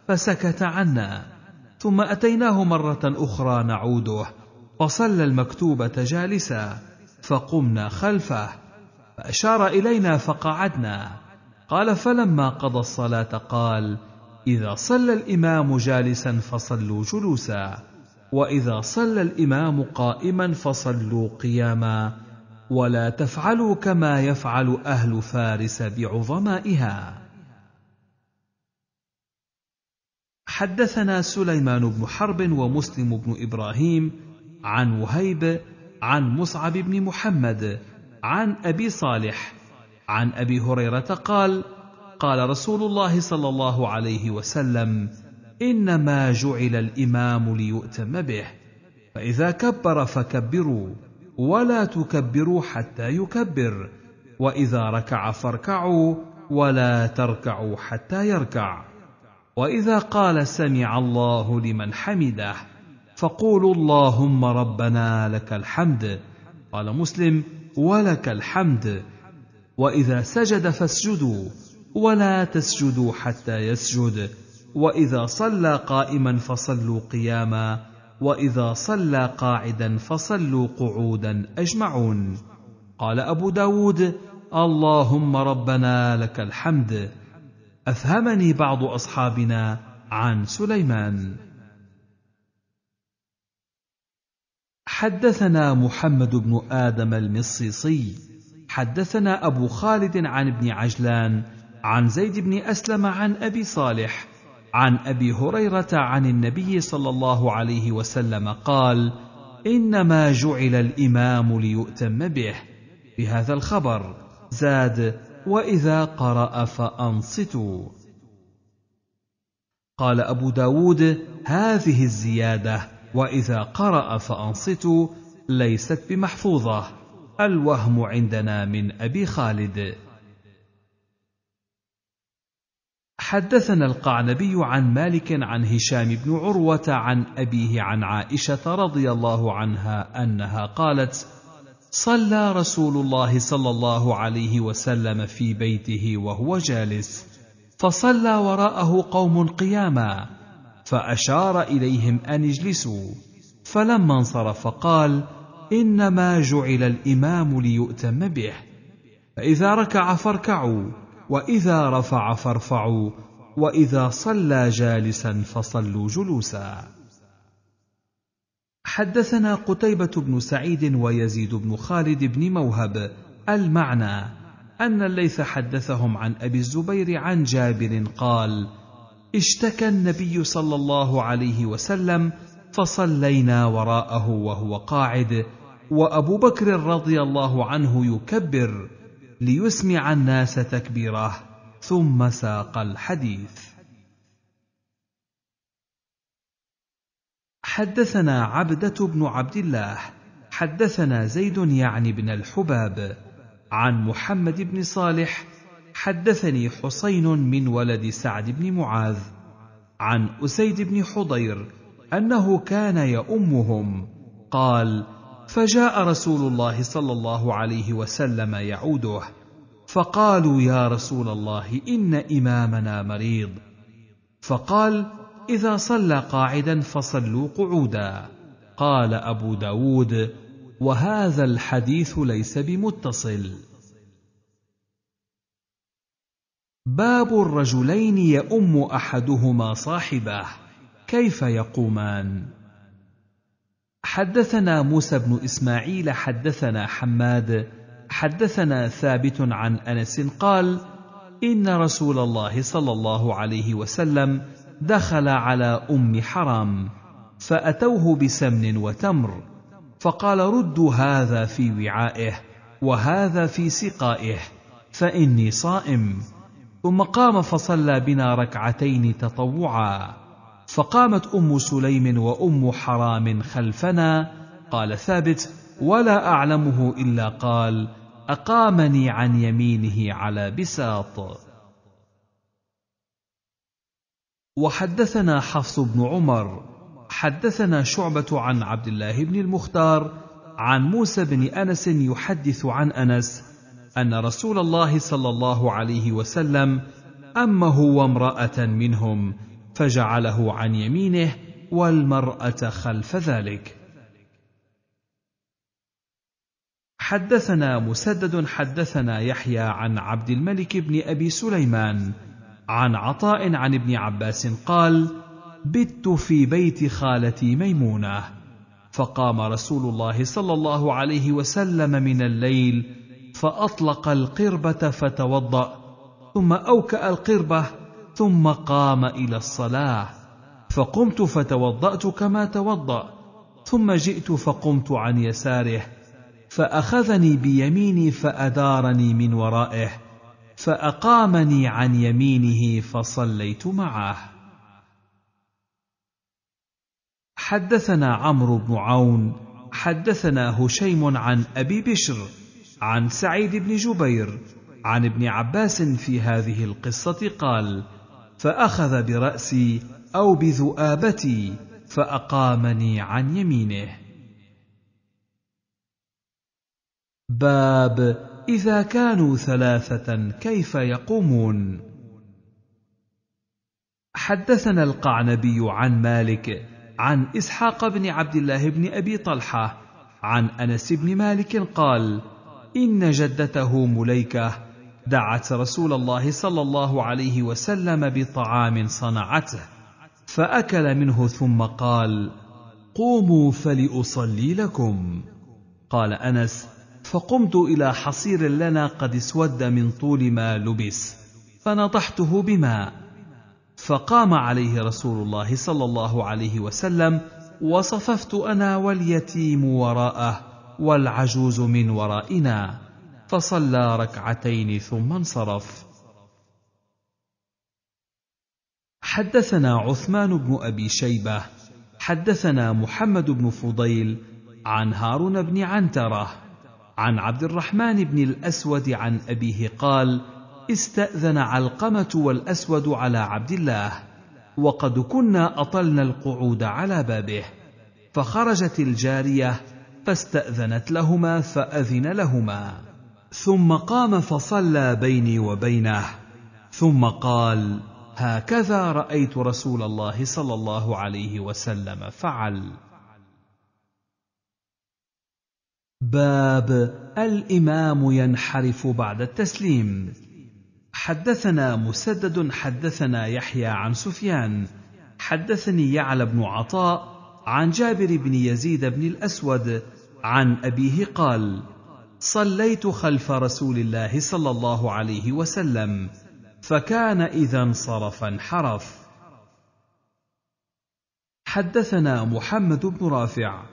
فسكت عنا ثم اتيناه مره اخرى نعوده فصلى المكتوبه جالسا فقمنا خلفه فاشار الينا فقعدنا قال فلما قضى الصلاه قال اذا صلى الامام جالسا فصلوا جلوسا واذا صلى الامام قائما فصلوا قياما ولا تفعلوا كما يفعل اهل فارس بعظمائها حدثنا سليمان بن حرب ومسلم بن ابراهيم عن وهيب عن مصعب بن محمد عن ابي صالح عن ابي هريره قال قال رسول الله صلى الله عليه وسلم انما جعل الامام ليؤتم به فاذا كبر فكبروا ولا تكبروا حتى يكبر واذا ركع فاركعوا ولا تركعوا حتى يركع واذا قال سمع الله لمن حمده فقولوا اللهم ربنا لك الحمد قال مسلم ولك الحمد واذا سجد فاسجدوا ولا تسجدوا حتى يسجد واذا صلى قائما فصلوا قياما واذا صلى قاعدا فصلوا قعودا اجمعون قال ابو داود اللهم ربنا لك الحمد افهمني بعض اصحابنا عن سليمان حدثنا محمد بن ادم المصيصي حدثنا ابو خالد عن ابن عجلان عن زيد بن اسلم عن ابي صالح عن ابي هريره عن النبي صلى الله عليه وسلم قال انما جعل الامام ليؤتم به بهذا الخبر زاد واذا قرا فانصتوا قال ابو داود هذه الزياده وإذا قرأ فأنصتوا ليست بمحفوظة الوهم عندنا من أبي خالد حدثنا القعنبي عن مالك عن هشام بن عروة عن أبيه عن عائشة رضي الله عنها أنها قالت: صلى رسول الله صلى الله عليه وسلم في بيته وهو جالس، فصلى وراءه قوم قياما، فاشار اليهم ان اجلسوا فلما انصرف قال انما جعل الامام ليؤتم به فاذا ركع فاركعوا واذا رفع فارفعوا واذا صلى جالسا فصلوا جلوسا حدثنا قتيبة بن سعيد ويزيد بن خالد بن موهب المعنى أن الليث حدثهم عن أبي الزبير عن جابر قال: اشتكى النبي صلى الله عليه وسلم فصلينا وراءه وهو قاعد وابو بكر رضي الله عنه يكبر ليسمع الناس تكبيره ثم ساق الحديث حدثنا عبده بن عبد الله حدثنا زيد يعني بن الحباب عن محمد بن صالح حدثني حسين من ولد سعد بن معاذ عن اسيد بن حضير انه كان يؤمهم قال فجاء رسول الله صلى الله عليه وسلم يعوده فقالوا يا رسول الله ان امامنا مريض فقال اذا صلى قاعدا فصلوا قعودا قال ابو داود وهذا الحديث ليس بمتصل باب الرجلين يؤم احدهما صاحبه كيف يقومان حدثنا موسى بن اسماعيل حدثنا حماد حدثنا ثابت عن انس قال ان رسول الله صلى الله عليه وسلم دخل على ام حرام فاتوه بسمن وتمر فقال ردوا هذا في وعائه وهذا في سقائه فاني صائم ثم قام فصلى بنا ركعتين تطوعا فقامت ام سليم وام حرام خلفنا قال ثابت ولا اعلمه الا قال اقامني عن يمينه على بساط وحدثنا حفص بن عمر حدثنا شعبه عن عبد الله بن المختار عن موسى بن انس يحدث عن انس ان رسول الله صلى الله عليه وسلم امه وامراه منهم فجعله عن يمينه والمراه خلف ذلك حدثنا مسدد حدثنا يحيى عن عبد الملك بن ابي سليمان عن عطاء عن ابن عباس قال بت في بيت خالتي ميمونه فقام رسول الله صلى الله عليه وسلم من الليل فأطلق القربة فتوضأ ثم أوكأ القربة ثم قام إلى الصلاة فقمت فتوضأت كما توضأ ثم جئت فقمت عن يساره فأخذني بيميني فأدارني من ورائه فأقامني عن يمينه فصليت معه حدثنا عمرو بن عون حدثنا هشيم عن أبي بشر عن سعيد بن جبير عن ابن عباس في هذه القصه قال فاخذ براسي او بذؤابتي فاقامني عن يمينه باب اذا كانوا ثلاثه كيف يقومون حدثنا القعنبي عن مالك عن اسحاق بن عبد الله بن ابي طلحه عن انس بن مالك قال ان جدته مليكه دعت رسول الله صلى الله عليه وسلم بطعام صنعته فاكل منه ثم قال قوموا فلاصلي لكم قال انس فقمت الى حصير لنا قد اسود من طول ما لبس فنطحته بماء فقام عليه رسول الله صلى الله عليه وسلم وصففت انا واليتيم وراءه والعجوز من ورائنا فصلى ركعتين ثم انصرف حدثنا عثمان بن ابي شيبه حدثنا محمد بن فضيل عن هارون بن عنتره عن عبد الرحمن بن الاسود عن ابيه قال استاذن علقمه والاسود على عبد الله وقد كنا اطلنا القعود على بابه فخرجت الجاريه فاستأذنت لهما فأذن لهما ثم قام فصلى بيني وبينه ثم قال هكذا رأيت رسول الله صلى الله عليه وسلم فعل باب الإمام ينحرف بعد التسليم حدثنا مسدد حدثنا يحيى عن سفيان حدثني يعلى بن عطاء عن جابر بن يزيد بن الأسود عن أبيه قال: صليت خلف رسول الله صلى الله عليه وسلم، فكان إذا انصرف انحرف. حدثنا محمد بن رافع،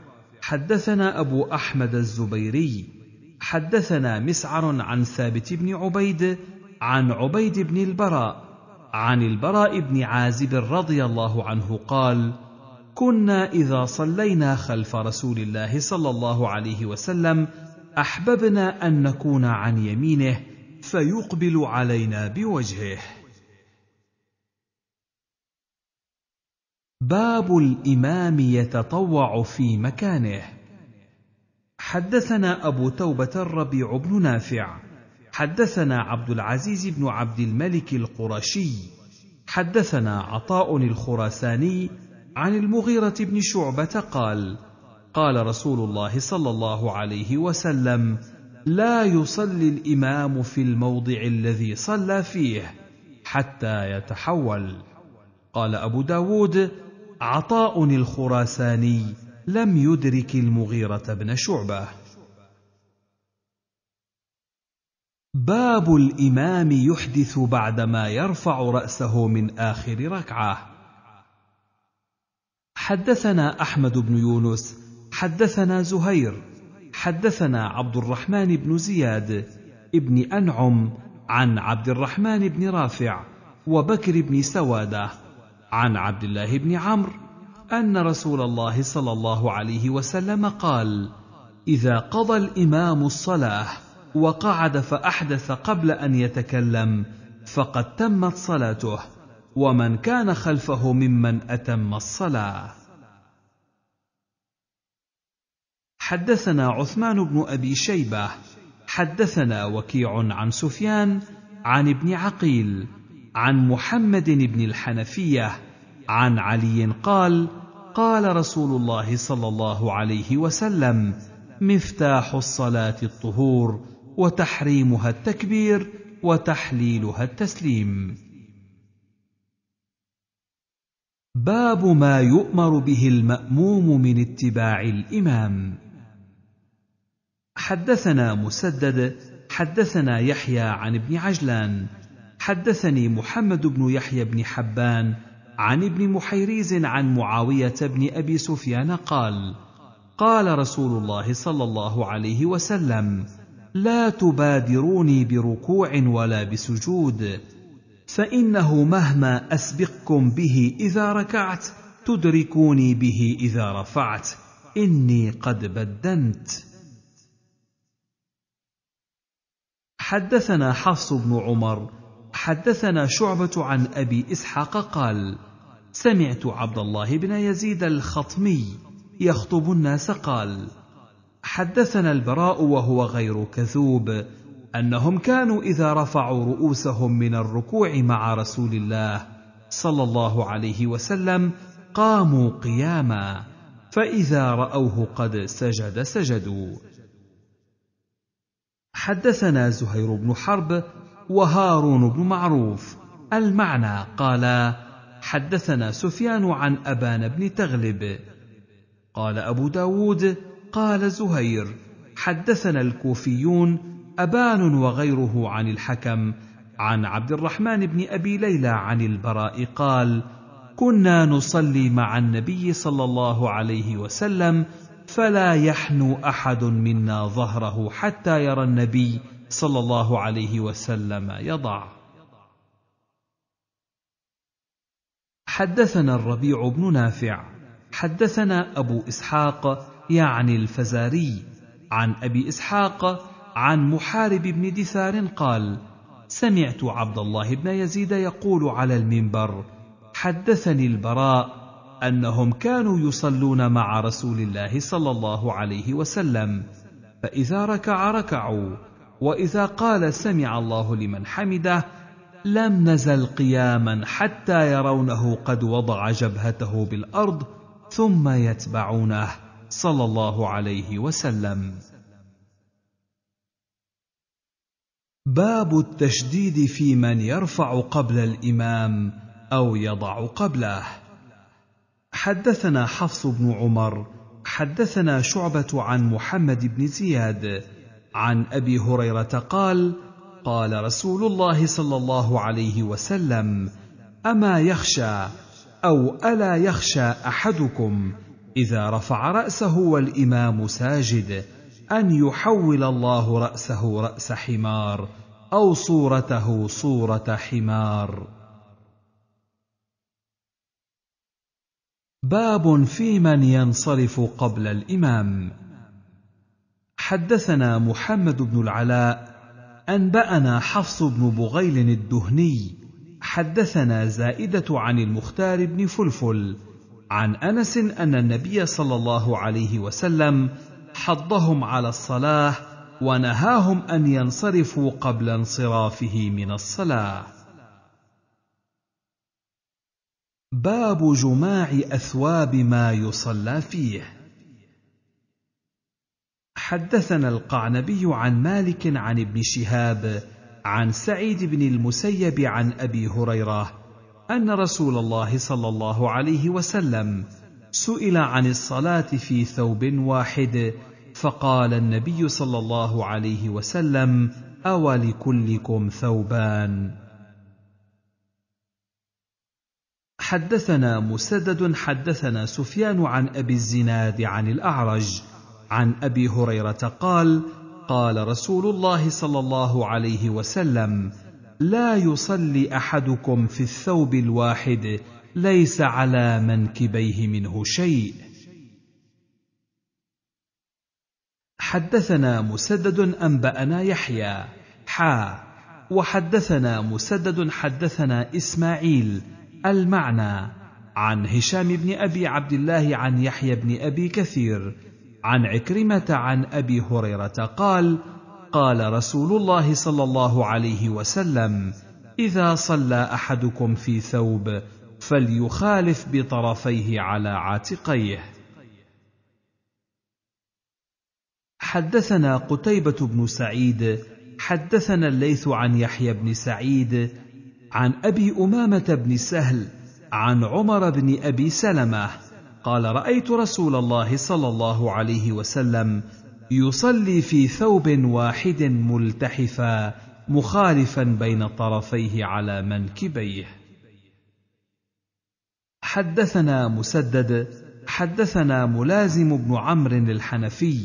حدثنا أبو أحمد الزبيري، حدثنا مسعر عن ثابت بن عبيد، عن عبيد بن البراء، عن البراء بن عازب رضي الله عنه قال: كنا اذا صلينا خلف رسول الله صلى الله عليه وسلم احببنا ان نكون عن يمينه فيقبل علينا بوجهه باب الامام يتطوع في مكانه حدثنا ابو توبه الربيع بن نافع حدثنا عبد العزيز بن عبد الملك القرشي حدثنا عطاء الخراساني عن المغيرة بن شعبة قال: قال رسول الله صلى الله عليه وسلم: لا يصلي الإمام في الموضع الذي صلى فيه حتى يتحول. قال أبو داود: عطاء الخراساني لم يدرك المغيرة بن شعبة. باب الإمام يحدث بعدما يرفع رأسه من آخر ركعة. حدثنا احمد بن يونس حدثنا زهير حدثنا عبد الرحمن بن زياد ابن انعم عن عبد الرحمن بن رافع وبكر بن سواده عن عبد الله بن عمرو ان رسول الله صلى الله عليه وسلم قال اذا قضى الامام الصلاه وقعد فاحدث قبل ان يتكلم فقد تمت صلاته ومن كان خلفه ممن اتم الصلاه حدثنا عثمان بن ابي شيبه حدثنا وكيع عن سفيان عن ابن عقيل عن محمد بن الحنفيه عن علي قال قال رسول الله صلى الله عليه وسلم مفتاح الصلاه الطهور وتحريمها التكبير وتحليلها التسليم باب ما يؤمر به الماموم من اتباع الامام حدثنا مسدد حدثنا يحيى عن ابن عجلان حدثني محمد بن يحيى بن حبان عن ابن محيريز عن معاويه بن ابي سفيان قال قال رسول الله صلى الله عليه وسلم لا تبادروني بركوع ولا بسجود فانه مهما اسبقكم به اذا ركعت تدركوني به اذا رفعت اني قد بدنت حدثنا حفص بن عمر حدثنا شعبه عن ابي اسحاق قال سمعت عبد الله بن يزيد الخطمي يخطب الناس قال حدثنا البراء وهو غير كذوب انهم كانوا اذا رفعوا رؤوسهم من الركوع مع رسول الله صلى الله عليه وسلم قاموا قياما فاذا راوه قد سجد سجدوا حدثنا زهير بن حرب وهارون بن معروف المعنى قال حدثنا سفيان عن أبان بن تغلب قال أبو داود قال زهير حدثنا الكوفيون أبان وغيره عن الحكم عن عبد الرحمن بن أبي ليلى عن البراء قال: كنا نصلي مع النبي صلى الله عليه وسلم فلا يحنو أحد منا ظهره حتى يرى النبي صلى الله عليه وسلم يضع. حدثنا الربيع بن نافع حدثنا أبو إسحاق يعني الفزاري عن أبي إسحاق عن محارب بن دثار قال سمعت عبد الله بن يزيد يقول على المنبر حدثني البراء انهم كانوا يصلون مع رسول الله صلى الله عليه وسلم فاذا ركع ركعوا واذا قال سمع الله لمن حمده لم نزل قياما حتى يرونه قد وضع جبهته بالارض ثم يتبعونه صلى الله عليه وسلم باب التشديد في من يرفع قبل الامام او يضع قبله حدثنا حفص بن عمر حدثنا شعبه عن محمد بن زياد عن ابي هريره قال قال رسول الله صلى الله عليه وسلم اما يخشى او الا يخشى احدكم اذا رفع راسه والامام ساجد ان يحول الله راسه راس حمار او صورته صوره حمار باب في من ينصرف قبل الامام حدثنا محمد بن العلاء انبانا حفص بن بغيل الدهني حدثنا زائده عن المختار بن فلفل عن انس ان النبي صلى الله عليه وسلم حضهم على الصلاه ونهاهم ان ينصرفوا قبل انصرافه من الصلاه باب جماع اثواب ما يصلى فيه حدثنا القعنبي عن مالك عن ابن شهاب عن سعيد بن المسيب عن ابي هريره ان رسول الله صلى الله عليه وسلم سئل عن الصلاه في ثوب واحد فقال النبي صلى الله عليه وسلم اولكلكم ثوبان حدثنا مسدد حدثنا سفيان عن ابي الزناد عن الاعرج عن ابي هريره قال قال رسول الله صلى الله عليه وسلم لا يصلي احدكم في الثوب الواحد ليس على منكبيه منه شيء حدثنا مسدد انبانا يحيى حا وحدثنا مسدد حدثنا اسماعيل المعنى عن هشام بن ابي عبد الله عن يحيى بن ابي كثير عن عكرمه عن ابي هريره قال قال رسول الله صلى الله عليه وسلم اذا صلى احدكم في ثوب فليخالف بطرفيه على عاتقيه حدثنا قتيبه بن سعيد حدثنا الليث عن يحيى بن سعيد عن ابي امامه بن سهل عن عمر بن ابي سلمه قال رايت رسول الله صلى الله عليه وسلم يصلي في ثوب واحد ملتحفا مخالفا بين طرفيه على منكبيه حدثنا مسدد حدثنا ملازم بن عمرو الحنفي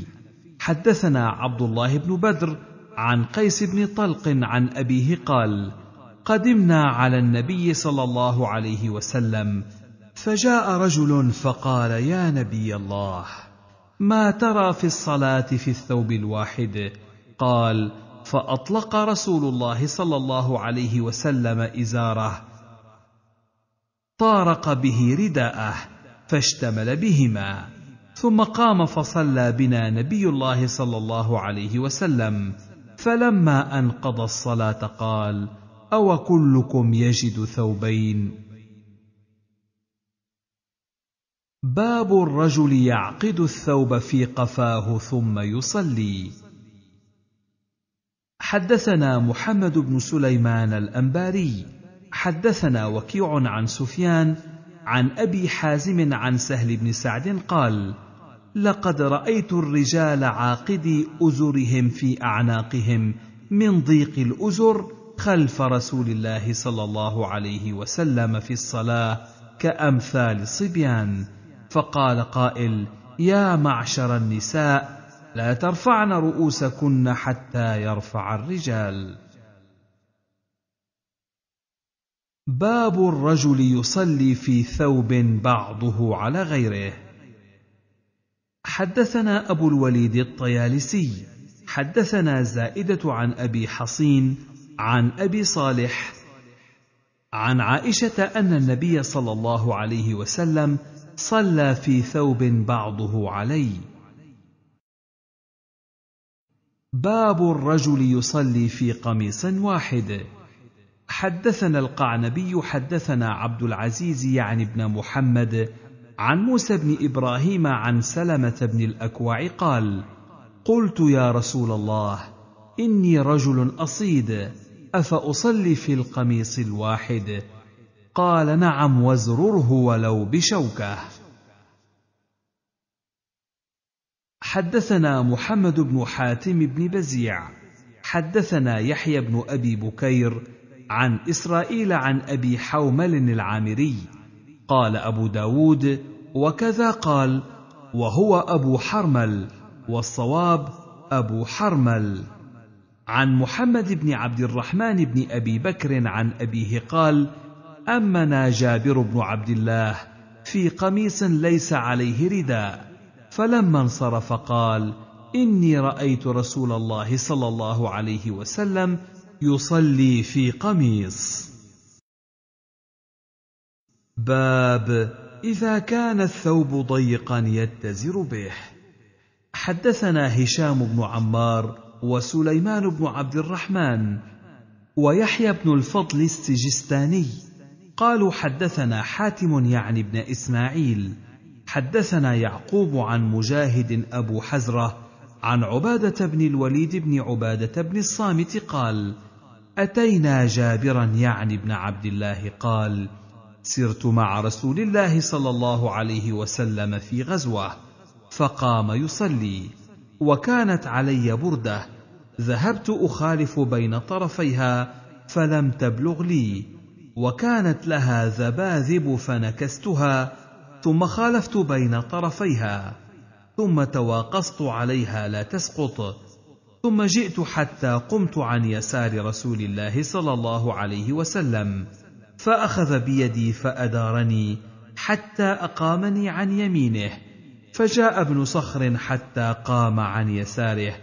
حدثنا عبد الله بن بدر عن قيس بن طلق عن ابيه قال قدمنا على النبي صلى الله عليه وسلم فجاء رجل فقال يا نبي الله ما ترى في الصلاه في الثوب الواحد قال فاطلق رسول الله صلى الله عليه وسلم ازاره طارق به رداءه فاشتمل بهما ثم قام فصلى بنا نبي الله صلى الله عليه وسلم فلما انقض الصلاه قال او كلكم يجد ثوبين باب الرجل يعقد الثوب في قفاه ثم يصلي حدثنا محمد بن سليمان الانباري حدثنا وكيع عن سفيان عن ابي حازم عن سهل بن سعد قال لقد رايت الرجال عاقدي ازرهم في اعناقهم من ضيق الازر خلف رسول الله صلى الله عليه وسلم في الصلاه كامثال الصبيان فقال قائل يا معشر النساء لا ترفعن رؤوسكن حتى يرفع الرجال باب الرجل يصلي في ثوب بعضه على غيره حدثنا ابو الوليد الطيالسي حدثنا زائده عن ابي حصين عن ابي صالح عن عائشه ان النبي صلى الله عليه وسلم صلى في ثوب بعضه علي باب الرجل يصلي في قميص واحد حدثنا القعنبي حدثنا عبد العزيز يعني بن محمد عن موسى بن ابراهيم عن سلمه بن الاكوع قال قلت يا رسول الله اني رجل اصيد افاصلي في القميص الواحد قال نعم وازرره ولو بشوكه حدثنا محمد بن حاتم بن بزيع حدثنا يحيى بن ابي بكير عن إسرائيل عن أبي حومل العامري قال أبو داود وكذا قال وهو أبو حرمل والصواب أبو حرمل عن محمد بن عبد الرحمن بن أبي بكر عن أبيه قال أمنا جابر بن عبد الله في قميص ليس عليه رداء فلما انصرف قال إني رأيت رسول الله صلى الله عليه وسلم يصلي في قميص باب اذا كان الثوب ضيقا يتزر به حدثنا هشام بن عمار وسليمان بن عبد الرحمن ويحيى بن الفضل السجستاني قالوا حدثنا حاتم يعني بن اسماعيل حدثنا يعقوب عن مجاهد ابو حزره عن عباده بن الوليد بن عباده بن الصامت قال اتينا جابرا يعني ابن عبد الله قال سرت مع رسول الله صلى الله عليه وسلم في غزوه فقام يصلي وكانت علي برده ذهبت اخالف بين طرفيها فلم تبلغ لي وكانت لها ذباذب فنكستها ثم خالفت بين طرفيها ثم تواقصت عليها لا تسقط ثم جئت حتى قمت عن يسار رسول الله صلى الله عليه وسلم فاخذ بيدي فادارني حتى اقامني عن يمينه فجاء ابن صخر حتى قام عن يساره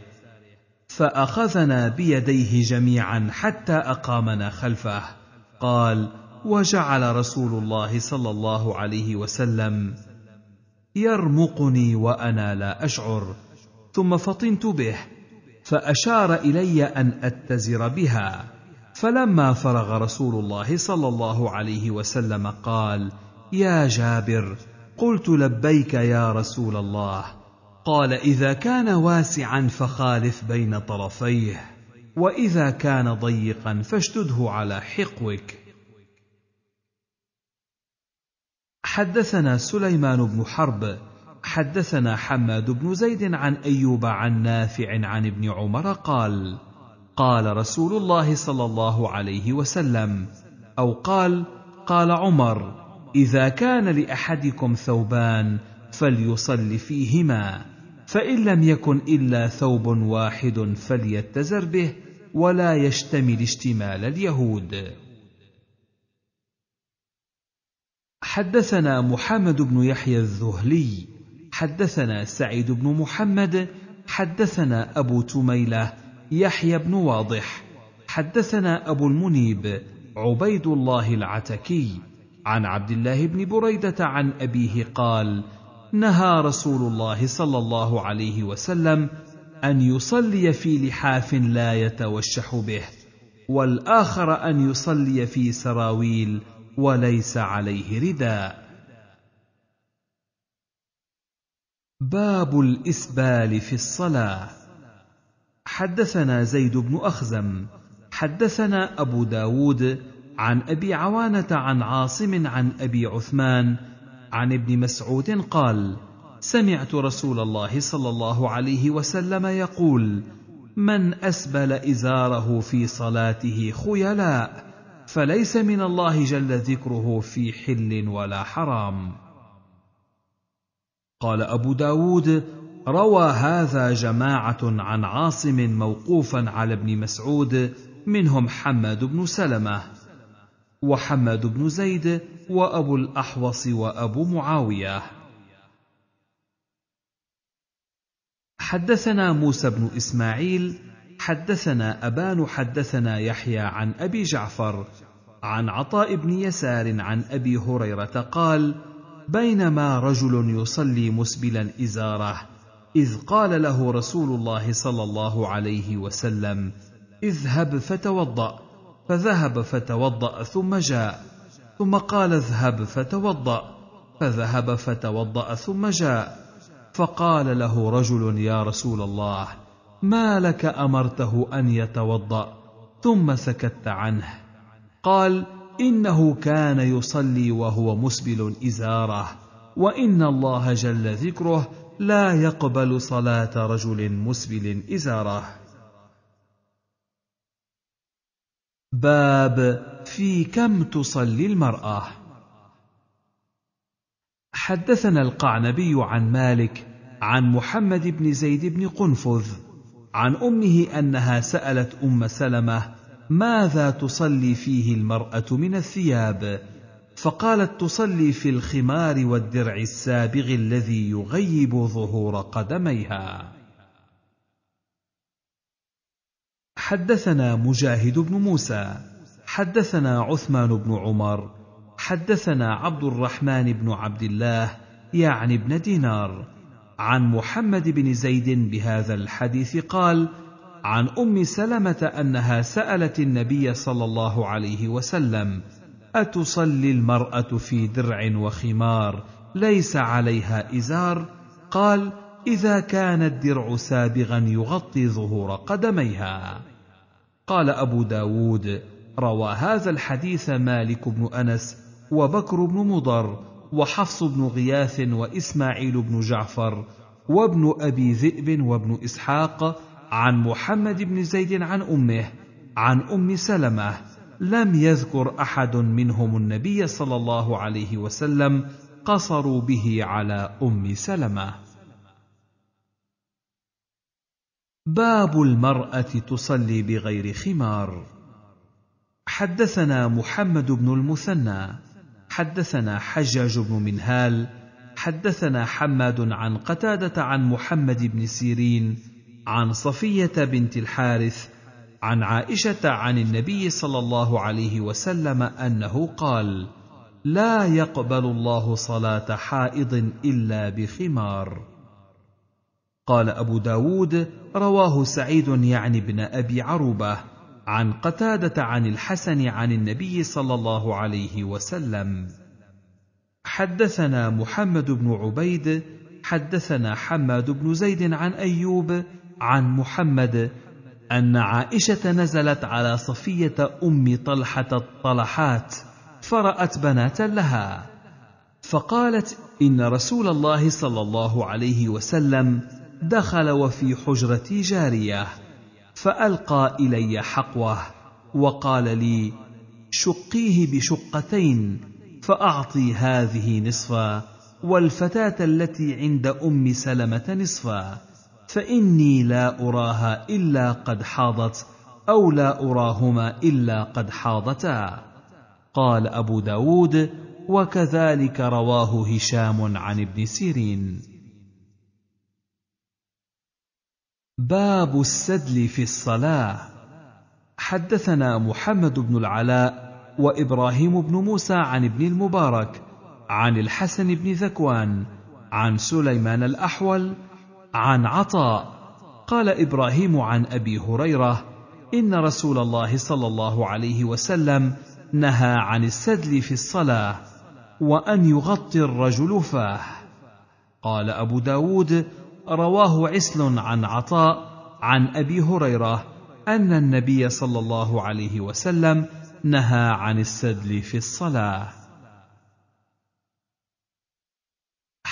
فاخذنا بيديه جميعا حتى اقامنا خلفه قال وجعل رسول الله صلى الله عليه وسلم يرمقني وانا لا اشعر ثم فطنت به فاشار الي ان اتزر بها فلما فرغ رسول الله صلى الله عليه وسلم قال يا جابر قلت لبيك يا رسول الله قال اذا كان واسعا فخالف بين طرفيه واذا كان ضيقا فاشدده على حقوك حدثنا سليمان بن حرب حدثنا حماد بن زيد عن ايوب عن نافع عن ابن عمر قال قال رسول الله صلى الله عليه وسلم او قال قال عمر اذا كان لاحدكم ثوبان فليصل فيهما فان لم يكن الا ثوب واحد فليتزر به ولا يشتمل اشتمال اليهود حدثنا محمد بن يحيى الذهلي حدثنا سعيد بن محمد حدثنا ابو تميله يحيى بن واضح حدثنا ابو المنيب عبيد الله العتكي عن عبد الله بن بريده عن ابيه قال نهى رسول الله صلى الله عليه وسلم ان يصلي في لحاف لا يتوشح به والاخر ان يصلي في سراويل وليس عليه رداء باب الإسبال في الصلاة حدثنا زيد بن أخزم حدثنا أبو داود عن أبي عوانة عن عاصم عن أبي عثمان عن ابن مسعود قال سمعت رسول الله صلى الله عليه وسلم يقول من أسبل إزاره في صلاته خيلاء فليس من الله جل ذكره في حل ولا حرام قال أبو داود روى هذا جماعة عن عاصم موقوفا على ابن مسعود منهم حماد بن سلمة وحماد بن زيد وأبو الأحوص وأبو معاوية حدثنا موسى بن إسماعيل حدثنا أبان حدثنا يحيى عن أبي جعفر عن عطاء بن يسار عن أبي هريرة قال: بينما رجل يصلي مسبلا ازاره اذ قال له رسول الله صلى الله عليه وسلم اذهب فتوضا فذهب فتوضا ثم جاء ثم قال اذهب فتوضا فذهب فتوضا ثم جاء فقال له رجل يا رسول الله ما لك امرته ان يتوضا ثم سكت عنه قال انه كان يصلي وهو مسبل ازاره وان الله جل ذكره لا يقبل صلاه رجل مسبل ازاره باب في كم تصلي المراه حدثنا القعنبي عن مالك عن محمد بن زيد بن قنفذ عن امه انها سالت ام سلمه ماذا تصلي فيه المراه من الثياب فقالت تصلي في الخمار والدرع السابغ الذي يغيب ظهور قدميها حدثنا مجاهد بن موسى حدثنا عثمان بن عمر حدثنا عبد الرحمن بن عبد الله يعني بن دينار عن محمد بن زيد بهذا الحديث قال عن ام سلمه انها سالت النبي صلى الله عليه وسلم اتصلي المراه في درع وخمار ليس عليها ازار قال اذا كان الدرع سابغا يغطي ظهور قدميها قال ابو داود روى هذا الحديث مالك بن انس وبكر بن مضر وحفص بن غياث واسماعيل بن جعفر وابن ابي ذئب وابن اسحاق عن محمد بن زيد عن امه عن ام سلمه لم يذكر احد منهم النبي صلى الله عليه وسلم قصروا به على ام سلمه باب المراه تصلي بغير خمار حدثنا محمد بن المثنى حدثنا حجاج بن منهال حدثنا حماد عن قتاده عن محمد بن سيرين عن صفيه بنت الحارث عن عائشه عن النبي صلى الله عليه وسلم انه قال لا يقبل الله صلاه حائض الا بخمار قال ابو داود رواه سعيد يعني بن ابي عروبه عن قتاده عن الحسن عن النبي صلى الله عليه وسلم حدثنا محمد بن عبيد حدثنا حماد بن زيد عن ايوب عن محمد ان عائشه نزلت على صفيه ام طلحه الطلحات فرات بناتا لها فقالت ان رسول الله صلى الله عليه وسلم دخل وفي حجرتي جاريه فالقى الي حقوه وقال لي شقيه بشقتين فاعطي هذه نصفا والفتاه التي عند ام سلمه نصفا فاني لا اراها الا قد حاضت او لا اراهما الا قد حاضتا قال ابو داود وكذلك رواه هشام عن ابن سيرين باب السدل في الصلاه حدثنا محمد بن العلاء وابراهيم بن موسى عن ابن المبارك عن الحسن بن ذكوان عن سليمان الاحول عن عطاء قال ابراهيم عن ابي هريره ان رسول الله صلى الله عليه وسلم نهى عن السدل في الصلاه وان يغطي الرجل فاه قال ابو داود رواه عسل عن عطاء عن ابي هريره ان النبي صلى الله عليه وسلم نهى عن السدل في الصلاه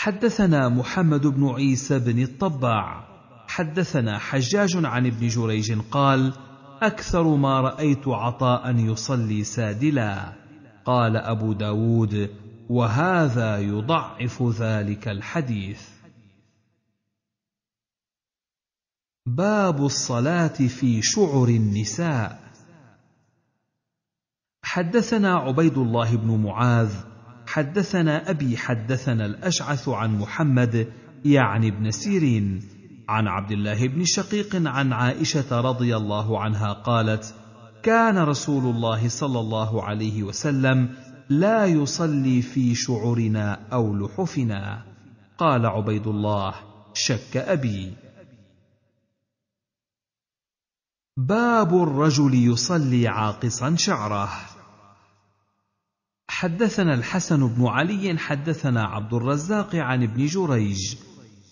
حدثنا محمد بن عيسى بن الطباع حدثنا حجاج عن ابن جريج قال اكثر ما رايت عطاء يصلي سادلا قال ابو داود وهذا يضعف ذلك الحديث باب الصلاه في شعر النساء حدثنا عبيد الله بن معاذ حدثنا ابي حدثنا الاشعث عن محمد يعني ابن سيرين عن عبد الله بن شقيق عن عائشه رضي الله عنها قالت كان رسول الله صلى الله عليه وسلم لا يصلي في شعرنا او لحفنا قال عبيد الله شك ابي باب الرجل يصلي عاقصا شعره حدثنا الحسن بن علي حدثنا عبد الرزاق عن ابن جريج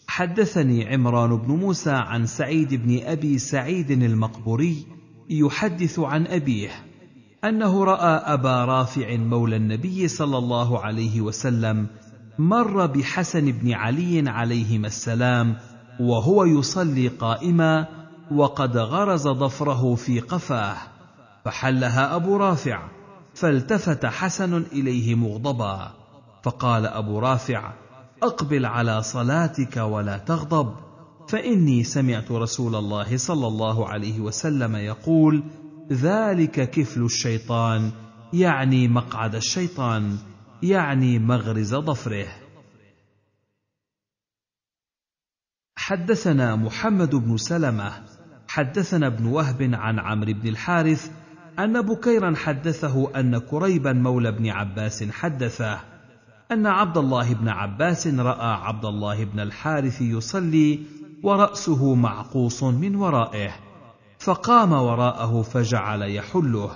حدثني عمران بن موسى عن سعيد بن ابي سعيد المقبوري يحدث عن ابيه انه راى ابا رافع مولى النبي صلى الله عليه وسلم مر بحسن بن علي عليهما السلام وهو يصلي قائما وقد غرز ظفره في قفاه فحلها ابو رافع فالتفت حسن اليه مغضبا فقال ابو رافع اقبل على صلاتك ولا تغضب فاني سمعت رسول الله صلى الله عليه وسلم يقول ذلك كفل الشيطان يعني مقعد الشيطان يعني مغرز ظفره حدثنا محمد بن سلمه حدثنا ابن وهب عن عمرو بن الحارث أن بكيرا حدثه أن كريبا مولى بن عباس حدثه أن عبد الله بن عباس رأى عبد الله بن الحارث يصلي ورأسه معقوص من ورائه فقام وراءه فجعل يحله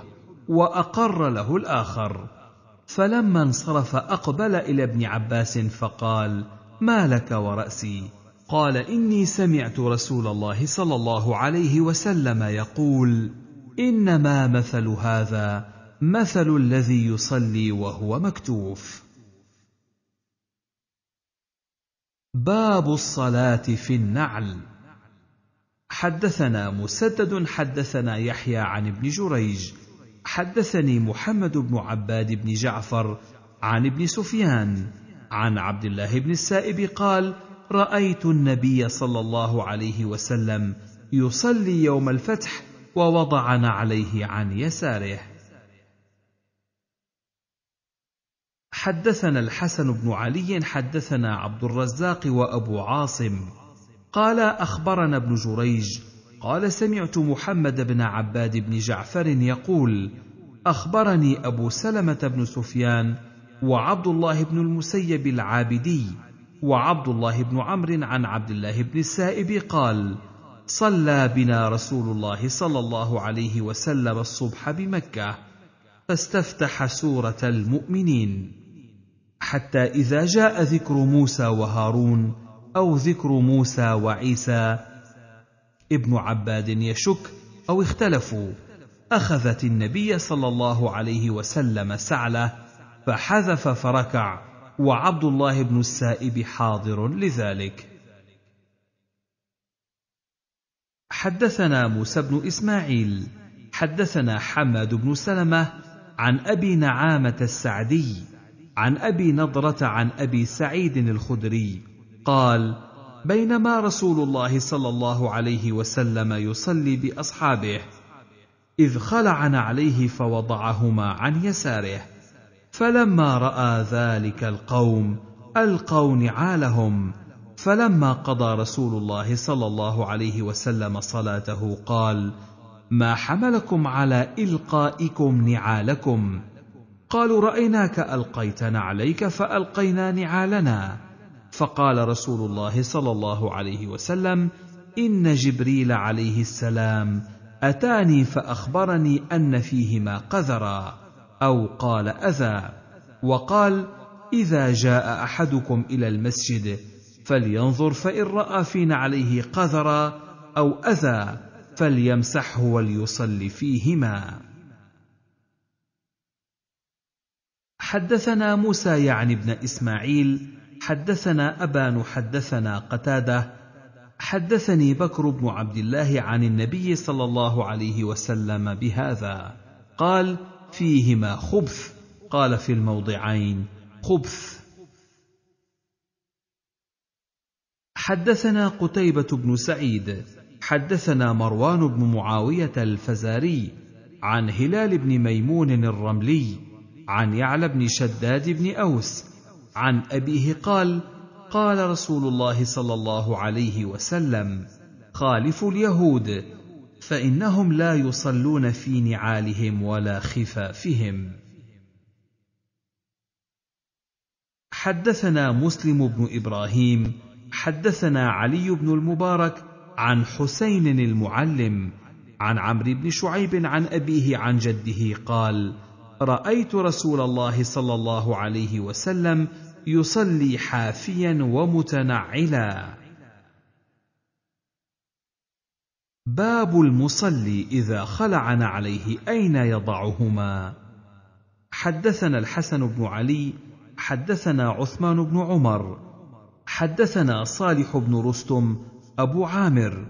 وأقر له الآخر فلما انصرف أقبل إلى ابن عباس فقال ما لك ورأسي قال إني سمعت رسول الله صلى الله عليه وسلم يقول انما مثل هذا مثل الذي يصلي وهو مكتوف باب الصلاه في النعل حدثنا مسدد حدثنا يحيى عن ابن جريج حدثني محمد بن عباد بن جعفر عن ابن سفيان عن عبد الله بن السائب قال رايت النبي صلى الله عليه وسلم يصلي يوم الفتح ووضعنا عليه عن يساره حدثنا الحسن بن علي حدثنا عبد الرزاق وابو عاصم قال اخبرنا ابن جريج قال سمعت محمد بن عباد بن جعفر يقول اخبرني ابو سلمه بن سفيان وعبد الله بن المسيب العابدي وعبد الله بن عمرو عن عبد الله بن السائب قال صلى بنا رسول الله صلى الله عليه وسلم الصبح بمكه فاستفتح سوره المؤمنين حتى اذا جاء ذكر موسى وهارون او ذكر موسى وعيسى ابن عباد يشك او اختلفوا اخذت النبي صلى الله عليه وسلم سعله فحذف فركع وعبد الله بن السائب حاضر لذلك حدثنا موسى بن اسماعيل حدثنا حماد بن سلمه عن ابي نعامه السعدي عن ابي نضره عن ابي سعيد الخدري قال بينما رسول الله صلى الله عليه وسلم يصلي باصحابه اذ خلعن عليه فوضعهما عن يساره فلما راى ذلك القوم القوا نعالهم فلما قضى رسول الله صلى الله عليه وسلم صلاته قال ما حملكم على القائكم نعالكم قالوا رايناك القيت نعليك فالقينا نعالنا فقال رسول الله صلى الله عليه وسلم ان جبريل عليه السلام اتاني فاخبرني ان فيهما قذرا او قال اذى وقال اذا جاء احدكم الى المسجد فلينظر فإن رأى فينا عليه قذرا أو أذى فليمسحه وليصلي فيهما. حدثنا موسى يعني بن إسماعيل حدثنا أبان حدثنا قتادة حدثني بكر بن عبد الله عن النبي صلى الله عليه وسلم بهذا قال فيهما خبث قال في الموضعين خبث حدثنا قتيبة بن سعيد حدثنا مروان بن معاوية الفزاري عن هلال بن ميمون الرملي عن يعلى بن شداد بن أوس عن أبيه قال قال رسول الله صلى الله عليه وسلم خالفوا اليهود فإنهم لا يصلون في نعالهم ولا خفافهم حدثنا مسلم بن إبراهيم حدثنا علي بن المبارك عن حسين المعلم عن عمرو بن شعيب عن ابيه عن جده قال رايت رسول الله صلى الله عليه وسلم يصلي حافيا ومتنعلا باب المصلي اذا خلعن عليه اين يضعهما حدثنا الحسن بن علي حدثنا عثمان بن عمر حدثنا صالح بن رستم أبو عامر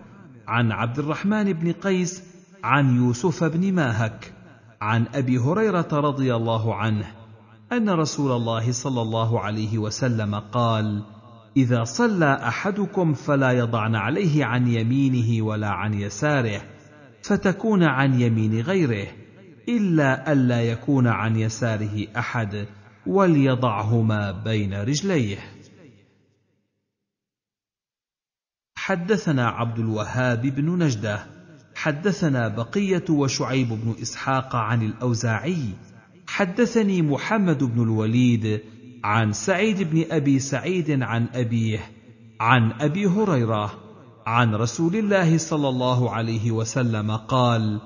عن عبد الرحمن بن قيس عن يوسف بن ماهك عن أبي هريرة رضي الله عنه أن رسول الله صلى الله عليه وسلم قال: إذا صلى أحدكم فلا يضعن عليه عن يمينه ولا عن يساره، فتكون عن يمين غيره، إلا ألا يكون عن يساره أحد، وليضعهما بين رجليه. حدثنا عبد الوهاب بن نجده حدثنا بقيه وشعيب بن اسحاق عن الاوزاعي حدثني محمد بن الوليد عن سعيد بن ابي سعيد عن ابيه عن ابي هريره عن رسول الله صلى الله عليه وسلم قال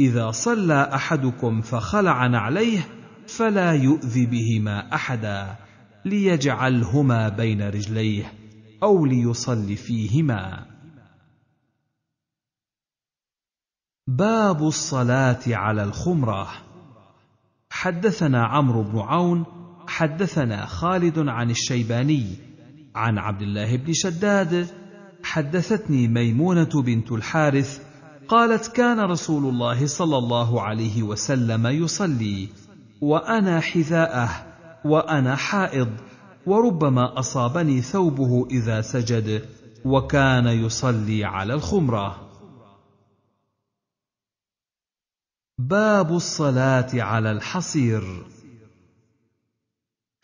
اذا صلى احدكم فخلع نعليه فلا يؤذي بهما احدا ليجعلهما بين رجليه او ليصلي فيهما باب الصلاه على الخمره حدثنا عمرو بن عون حدثنا خالد عن الشيباني عن عبد الله بن شداد حدثتني ميمونه بنت الحارث قالت كان رسول الله صلى الله عليه وسلم يصلي وانا حذاءه وانا حائض وربما اصابني ثوبه اذا سجد وكان يصلي على الخمره باب الصلاه على الحصير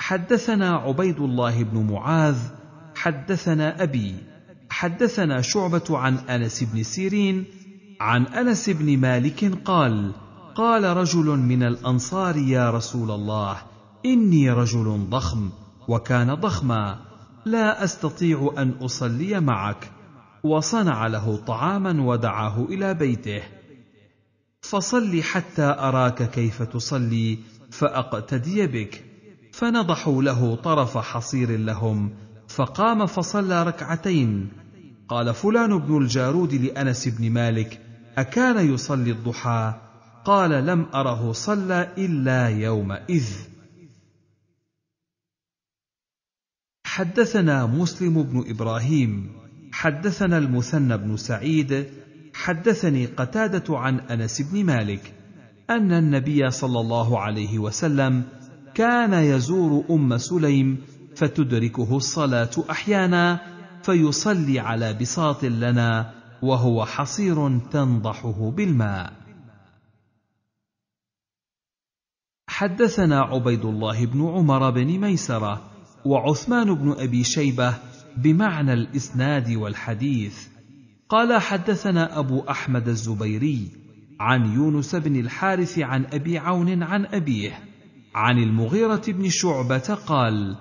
حدثنا عبيد الله بن معاذ حدثنا ابي حدثنا شعبه عن انس بن سيرين عن انس بن مالك قال قال رجل من الانصار يا رسول الله اني رجل ضخم وكان ضخما لا استطيع ان اصلي معك وصنع له طعاما ودعاه الى بيته فصل حتى اراك كيف تصلي فاقتدي بك فنضحوا له طرف حصير لهم فقام فصلى ركعتين قال فلان بن الجارود لانس بن مالك اكان يصلي الضحى قال لم اره صلى الا يومئذ حدثنا مسلم بن ابراهيم حدثنا المثنى بن سعيد حدثني قتاده عن انس بن مالك ان النبي صلى الله عليه وسلم كان يزور ام سليم فتدركه الصلاه احيانا فيصلي على بساط لنا وهو حصير تنضحه بالماء حدثنا عبيد الله بن عمر بن ميسره وعثمان بن ابي شيبه بمعنى الاسناد والحديث قال حدثنا ابو احمد الزبيري عن يونس بن الحارث عن ابي عون عن ابيه عن المغيره بن شعبه قال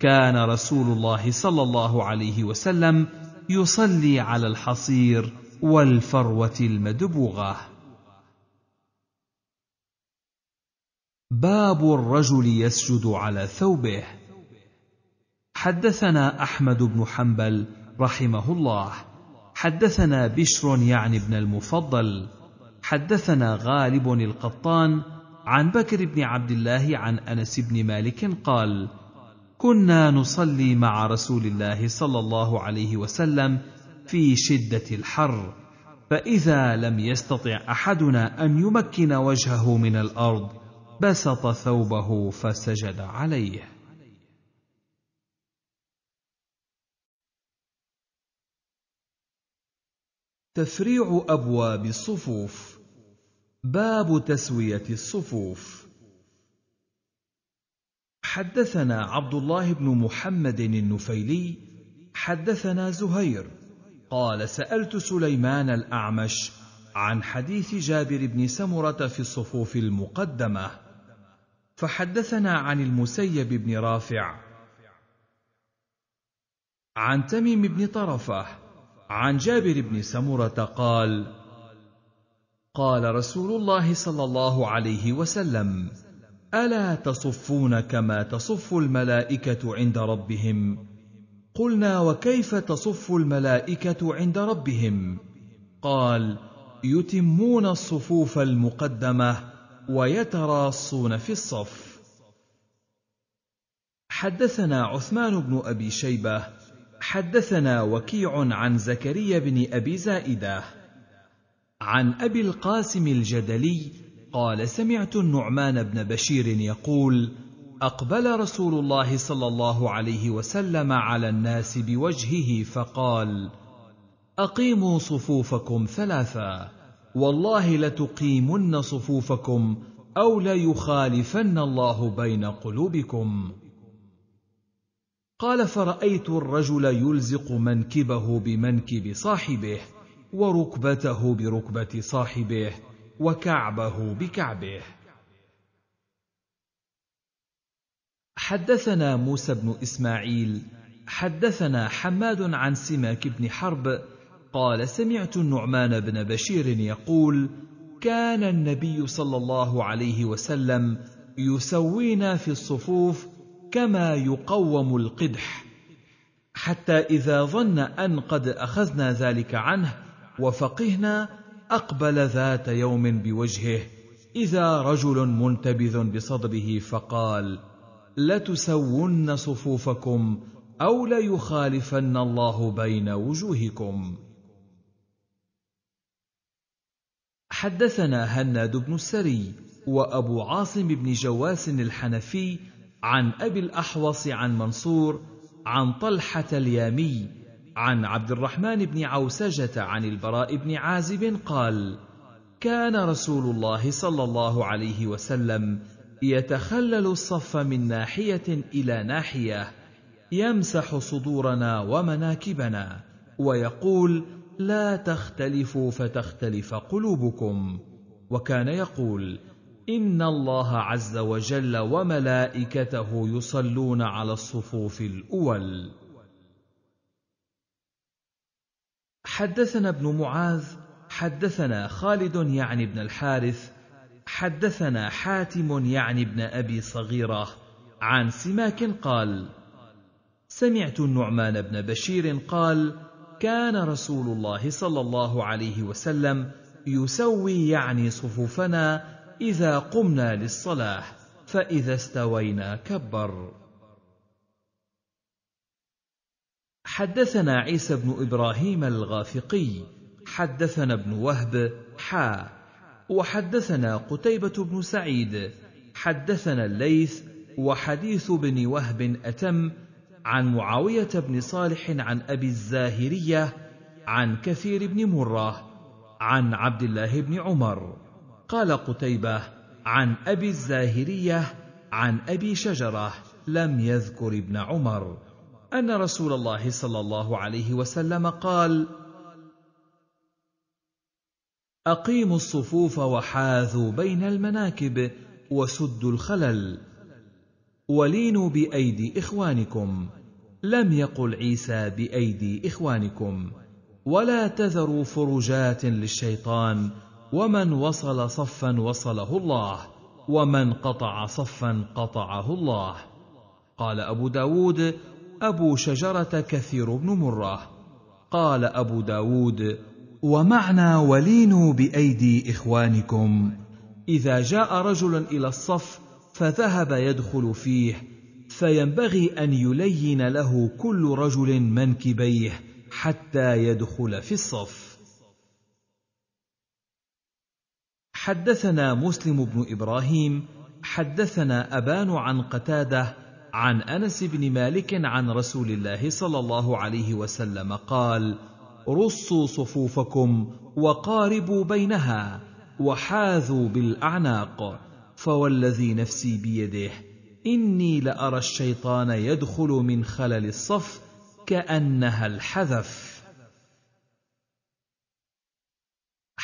كان رسول الله صلى الله عليه وسلم يصلي على الحصير والفروه المدبوغه باب الرجل يسجد على ثوبه حدثنا احمد بن حنبل رحمه الله حدثنا بشر يعني بن المفضل حدثنا غالب القطان عن بكر بن عبد الله عن انس بن مالك قال كنا نصلي مع رسول الله صلى الله عليه وسلم في شده الحر فاذا لم يستطع احدنا ان يمكن وجهه من الارض بسط ثوبه فسجد عليه تفريع أبواب الصفوف باب تسوية الصفوف حدثنا عبد الله بن محمد النفيلي حدثنا زهير قال سألت سليمان الأعمش عن حديث جابر بن سمرة في الصفوف المقدمة فحدثنا عن المسيب بن رافع عن تميم بن طرفه عن جابر بن سمره قال قال رسول الله صلى الله عليه وسلم الا تصفون كما تصف الملائكه عند ربهم قلنا وكيف تصف الملائكه عند ربهم قال يتمون الصفوف المقدمه ويتراصون في الصف حدثنا عثمان بن ابي شيبه حدثنا وكيع عن زكريا بن ابي زائده عن ابي القاسم الجدلي قال سمعت النعمان بن بشير يقول اقبل رسول الله صلى الله عليه وسلم على الناس بوجهه فقال اقيموا صفوفكم ثلاثا والله لتقيمن صفوفكم او ليخالفن الله بين قلوبكم قال فرأيت الرجل يلزق منكبه بمنكب صاحبه وركبته بركبة صاحبه وكعبه بكعبه حدثنا موسى بن إسماعيل حدثنا حماد عن سماك بن حرب قال سمعت النعمان بن بشير يقول كان النبي صلى الله عليه وسلم يسوينا في الصفوف كما يقوم القدح حتى اذا ظن ان قد اخذنا ذلك عنه وفقهنا اقبل ذات يوم بوجهه اذا رجل منتبذ بصدره فقال لتسون صفوفكم او ليخالفن الله بين وجوهكم حدثنا هناد بن السري وابو عاصم بن جواس الحنفي عن أبي الأحوص عن منصور عن طلحة اليامي عن عبد الرحمن بن عوسجة عن البراء بن عازب قال: كان رسول الله صلى الله عليه وسلم يتخلل الصف من ناحية إلى ناحية، يمسح صدورنا ومناكبنا، ويقول: لا تختلفوا فتختلف قلوبكم، وكان يقول: ان الله عز وجل وملائكته يصلون على الصفوف الاول حدثنا ابن معاذ حدثنا خالد يعني ابن الحارث حدثنا حاتم يعني ابن ابي صغيره عن سماك قال سمعت النعمان بن بشير قال كان رسول الله صلى الله عليه وسلم يسوي يعني صفوفنا اذا قمنا للصلاه فاذا استوينا كبر حدثنا عيسى بن ابراهيم الغافقي حدثنا ابن وهب حا وحدثنا قتيبه بن سعيد حدثنا الليث وحديث بن وهب اتم عن معاويه بن صالح عن ابي الزاهريه عن كثير بن مره عن عبد الله بن عمر قال قتيبة عن أبي الزاهرية عن أبي شجرة لم يذكر ابن عمر أن رسول الله صلى الله عليه وسلم قال أقيموا الصفوف وحاذوا بين المناكب وسدوا الخلل ولينوا بأيدي إخوانكم لم يقل عيسى بأيدي إخوانكم ولا تذروا فرجات للشيطان ومن وصل صفا وصله الله ومن قطع صفا قطعه الله قال أبو داود أبو شجرة كثير بن مرة قال أبو داود ومعنى ولينوا بأيدي إخوانكم إذا جاء رجل إلى الصف فذهب يدخل فيه فينبغي أن يلين له كل رجل منكبيه حتى يدخل في الصف حدثنا مسلم بن ابراهيم حدثنا ابان عن قتاده عن انس بن مالك عن رسول الله صلى الله عليه وسلم قال رصوا صفوفكم وقاربوا بينها وحاذوا بالاعناق فوالذي نفسي بيده اني لارى الشيطان يدخل من خلل الصف كانها الحذف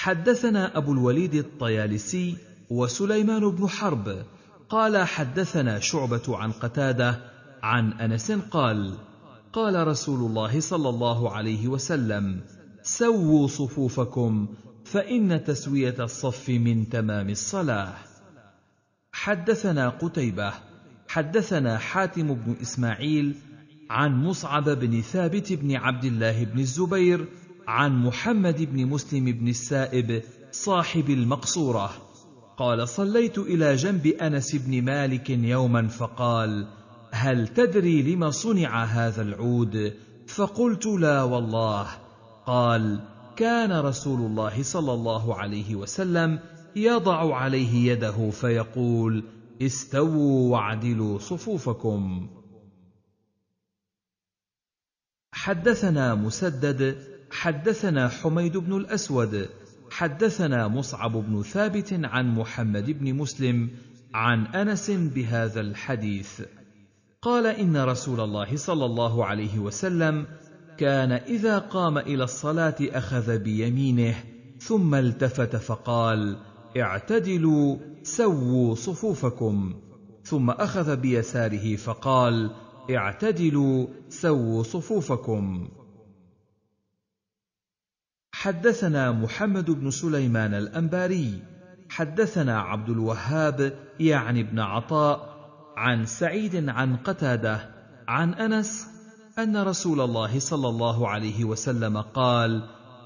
حدثنا أبو الوليد الطيالسي وسليمان بن حرب قال حدثنا شعبة عن قتادة عن أنس قال قال رسول الله صلى الله عليه وسلم سووا صفوفكم فإن تسوية الصف من تمام الصلاة حدثنا قتيبة حدثنا حاتم بن إسماعيل عن مصعب بن ثابت بن عبد الله بن الزبير عن محمد بن مسلم بن السائب صاحب المقصوره قال صليت الى جنب انس بن مالك يوما فقال هل تدري لم صنع هذا العود فقلت لا والله قال كان رسول الله صلى الله عليه وسلم يضع عليه يده فيقول استووا واعدلوا صفوفكم حدثنا مسدد حدثنا حميد بن الاسود حدثنا مصعب بن ثابت عن محمد بن مسلم عن انس بهذا الحديث قال ان رسول الله صلى الله عليه وسلم كان اذا قام الى الصلاه اخذ بيمينه ثم التفت فقال اعتدلوا سووا صفوفكم ثم اخذ بيساره فقال اعتدلوا سووا صفوفكم حدثنا محمد بن سليمان الانباري حدثنا عبد الوهاب يعني بن عطاء عن سعيد عن قتاده عن انس ان رسول الله صلى الله عليه وسلم قال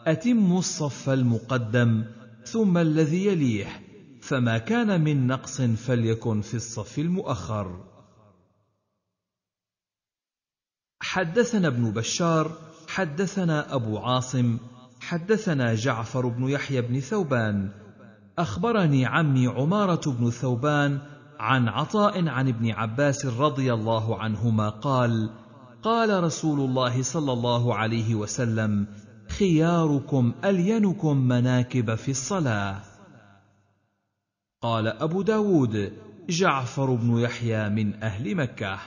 اتموا الصف المقدم ثم الذي يليه فما كان من نقص فليكن في الصف المؤخر حدثنا ابن بشار حدثنا ابو عاصم حدثنا جعفر بن يحيى بن ثوبان اخبرني عمي عماره بن ثوبان عن عطاء عن ابن عباس رضي الله عنهما قال قال رسول الله صلى الله عليه وسلم خياركم الينكم مناكب في الصلاه قال ابو داود جعفر بن يحيى من اهل مكه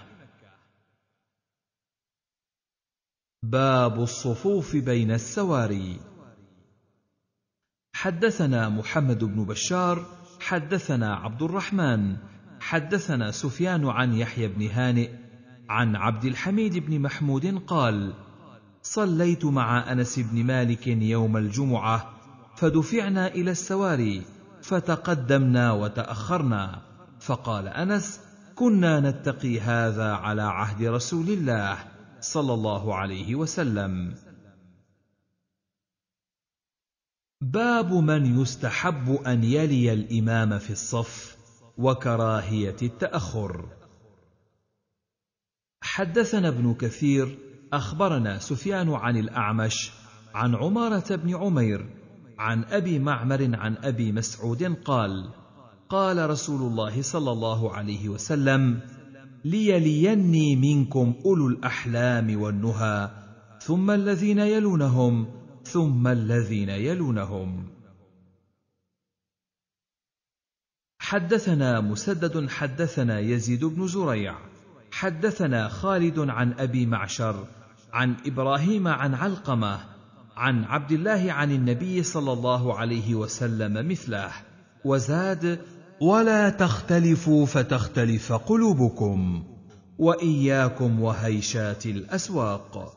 باب الصفوف بين السواري حدثنا محمد بن بشار حدثنا عبد الرحمن حدثنا سفيان عن يحيى بن هانئ عن عبد الحميد بن محمود قال صليت مع انس بن مالك يوم الجمعه فدفعنا الى السواري فتقدمنا وتاخرنا فقال انس كنا نتقي هذا على عهد رسول الله صلى الله عليه وسلم باب من يستحب ان يلي الامام في الصف وكراهيه التاخر حدثنا ابن كثير اخبرنا سفيان عن الاعمش عن عماره بن عمير عن ابي معمر عن ابي مسعود قال قال رسول الله صلى الله عليه وسلم ليليني منكم اولو الاحلام والنهى ثم الذين يلونهم ثم الذين يلونهم حدثنا مسدد حدثنا يزيد بن زريع حدثنا خالد عن ابي معشر عن ابراهيم عن علقمه عن عبد الله عن النبي صلى الله عليه وسلم مثله وزاد ولا تختلفوا فتختلف قلوبكم واياكم وهيشات الاسواق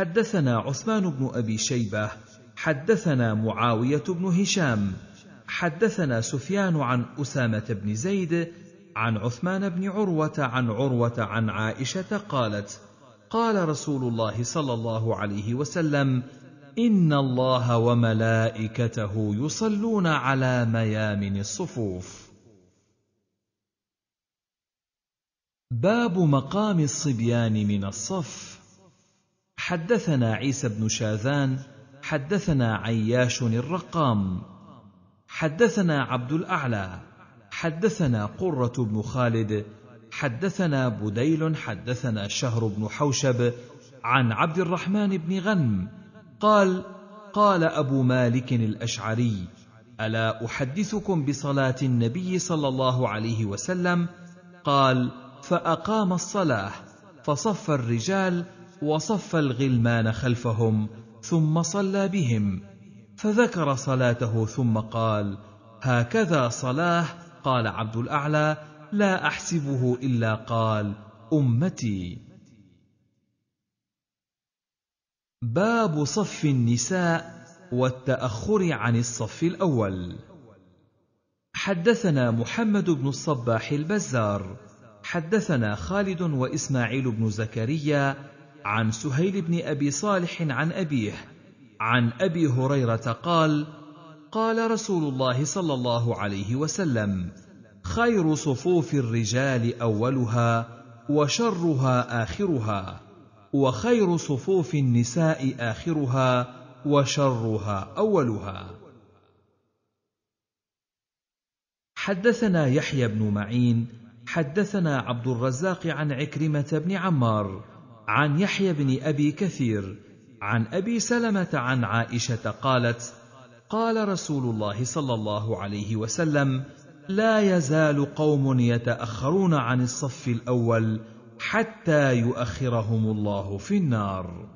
حدثنا عثمان بن ابي شيبه حدثنا معاويه بن هشام حدثنا سفيان عن اسامه بن زيد عن عثمان بن عروه عن عروه عن عائشه قالت قال رسول الله صلى الله عليه وسلم ان الله وملائكته يصلون على ميامن الصفوف باب مقام الصبيان من الصف حدثنا عيسى بن شاذان حدثنا عياش الرقام حدثنا عبد الاعلى حدثنا قره بن خالد حدثنا بديل حدثنا شهر بن حوشب عن عبد الرحمن بن غنم قال قال ابو مالك الاشعري الا احدثكم بصلاه النبي صلى الله عليه وسلم قال فاقام الصلاه فصف الرجال وصف الغلمان خلفهم ثم صلى بهم فذكر صلاته ثم قال هكذا صلاه قال عبد الاعلى لا احسبه الا قال امتي باب صف النساء والتاخر عن الصف الاول حدثنا محمد بن الصباح البزار حدثنا خالد واسماعيل بن زكريا عن سهيل بن ابي صالح عن ابيه عن ابي هريره قال قال رسول الله صلى الله عليه وسلم خير صفوف الرجال اولها وشرها اخرها وخير صفوف النساء اخرها وشرها اولها حدثنا يحيى بن معين حدثنا عبد الرزاق عن عكرمه بن عمار عن يحيى بن ابي كثير عن ابي سلمه عن عائشه قالت قال رسول الله صلى الله عليه وسلم لا يزال قوم يتاخرون عن الصف الاول حتى يؤخرهم الله في النار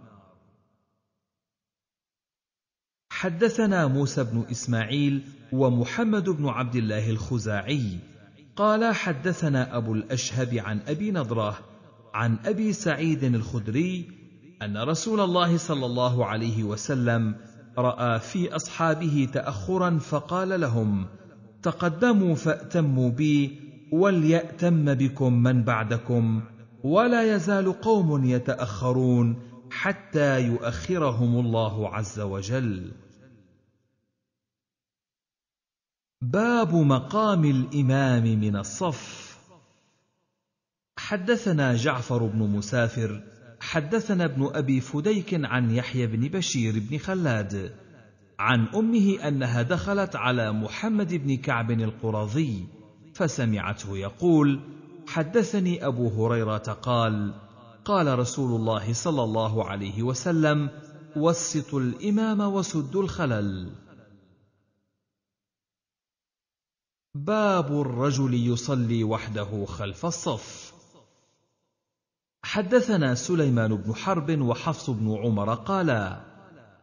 حدثنا موسى بن اسماعيل ومحمد بن عبد الله الخزاعي قال حدثنا ابو الاشهب عن ابي نضره عن ابي سعيد الخدري ان رسول الله صلى الله عليه وسلم راى في اصحابه تاخرا فقال لهم تقدموا فاتموا بي ولياتم بكم من بعدكم ولا يزال قوم يتاخرون حتى يؤخرهم الله عز وجل باب مقام الامام من الصف حدثنا جعفر بن مسافر حدثنا ابن ابي فديك عن يحيى بن بشير بن خلاد عن امه انها دخلت على محمد بن كعب القرظي فسمعته يقول حدثني ابو هريره قال قال رسول الله صلى الله عليه وسلم وسطوا الامام وسدوا الخلل باب الرجل يصلي وحده خلف الصف حدثنا سليمان بن حرب وحفص بن عمر قالا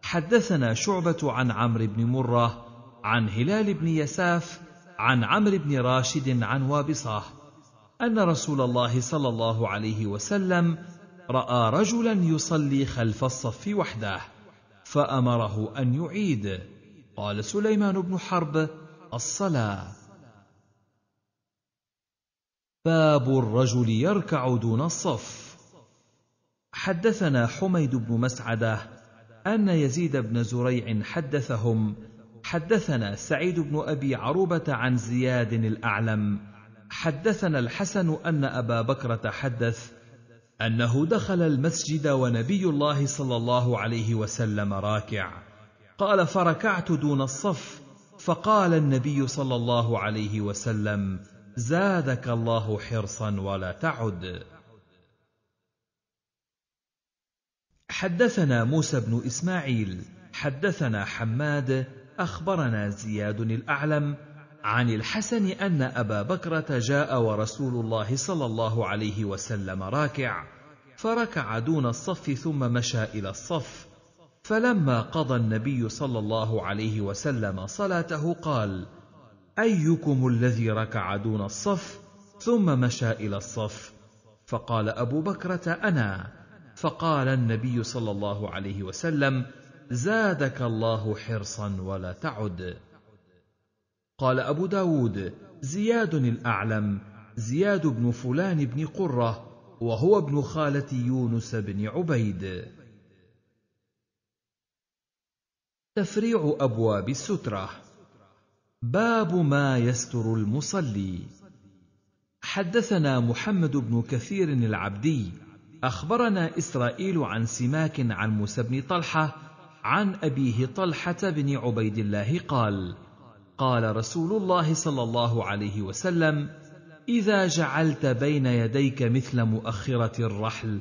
حدثنا شعبة عن عمرو بن مرة عن هلال بن يساف عن عمرو بن راشد عن وابصة أن رسول الله صلى الله عليه وسلم رأى رجلا يصلي خلف الصف وحده فأمره أن يعيد قال سليمان بن حرب الصلاة باب الرجل يركع دون الصف حدثنا حميد بن مسعده ان يزيد بن زريع حدثهم حدثنا سعيد بن ابي عروبه عن زياد الاعلم حدثنا الحسن ان ابا بكر تحدث انه دخل المسجد ونبي الله صلى الله عليه وسلم راكع قال فركعت دون الصف فقال النبي صلى الله عليه وسلم زادك الله حرصا ولا تعد حدثنا موسى بن إسماعيل حدثنا حماد أخبرنا زياد الأعلم عن الحسن أن أبا بكرة جاء ورسول الله صلى الله عليه وسلم راكع فركع دون الصف ثم مشى إلى الصف فلما قضى النبي صلى الله عليه وسلم صلاته قال أيكم الذي ركع دون الصف ثم مشى إلى الصف فقال أبو بكرة أنا فقال النبي صلى الله عليه وسلم زادك الله حرصا ولا تعد قال أبو داود زياد الأعلم زياد بن فلان بن قرة وهو ابن خالة يونس بن عبيد تفريع أبواب السترة باب ما يستر المصلي حدثنا محمد بن كثير العبدي أخبرنا إسرائيل عن سماك عن موسى بن طلحة عن أبيه طلحة بن عبيد الله قال: قال رسول الله صلى الله عليه وسلم: إذا جعلت بين يديك مثل مؤخرة الرحل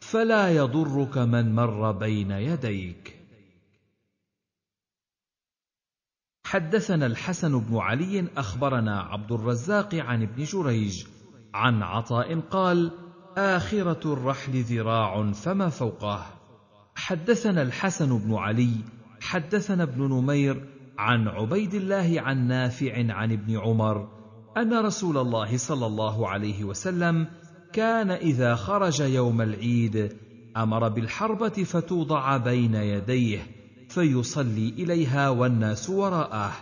فلا يضرك من مر بين يديك. حدثنا الحسن بن علي أخبرنا عبد الرزاق عن ابن جريج عن عطاء قال: آخرة الرحل ذراع فما فوقه حدثنا الحسن بن علي حدثنا ابن نمير عن عبيد الله عن نافع عن ابن عمر أن رسول الله صلى الله عليه وسلم كان إذا خرج يوم العيد أمر بالحربة فتوضع بين يديه فيصلي إليها والناس وراءه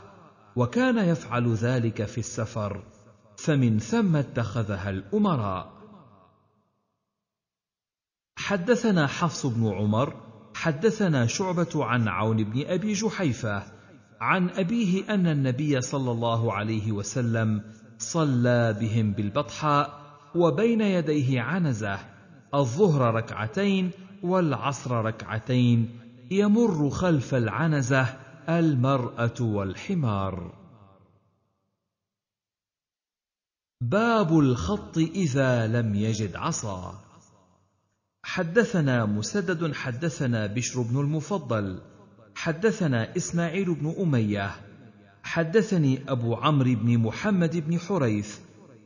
وكان يفعل ذلك في السفر فمن ثم اتخذها الأمراء حدثنا حفص بن عمر حدثنا شعبة عن عون بن أبي جحيفة عن أبيه أن النبي صلى الله عليه وسلم صلى بهم بالبطحاء وبين يديه عنزة الظهر ركعتين والعصر ركعتين يمر خلف العنزة المرأة والحمار باب الخط إذا لم يجد عصا حدثنا مسدد حدثنا بشر بن المفضل حدثنا اسماعيل بن اميه حدثني ابو عمرو بن محمد بن حريث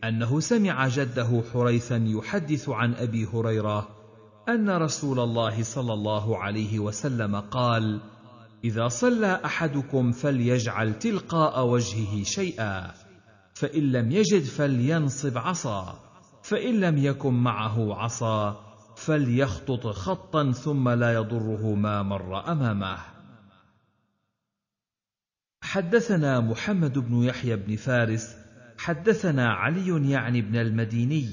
انه سمع جده حريثا يحدث عن ابي هريره ان رسول الله صلى الله عليه وسلم قال اذا صلى احدكم فليجعل تلقاء وجهه شيئا فان لم يجد فلينصب عصا فان لم يكن معه عصا فليخطط خطا ثم لا يضره ما مر امامه حدثنا محمد بن يحيى بن فارس حدثنا علي يعني بن المديني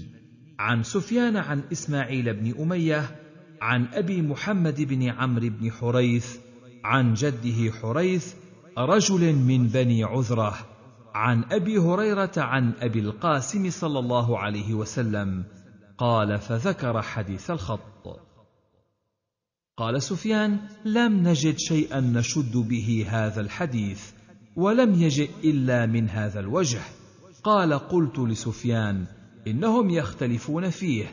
عن سفيان عن اسماعيل بن اميه عن ابي محمد بن عمرو بن حريث عن جده حريث رجل من بني عذره عن ابي هريره عن ابي القاسم صلى الله عليه وسلم قال فذكر حديث الخط قال سفيان لم نجد شيئا نشد به هذا الحديث ولم يجئ الا من هذا الوجه قال قلت لسفيان انهم يختلفون فيه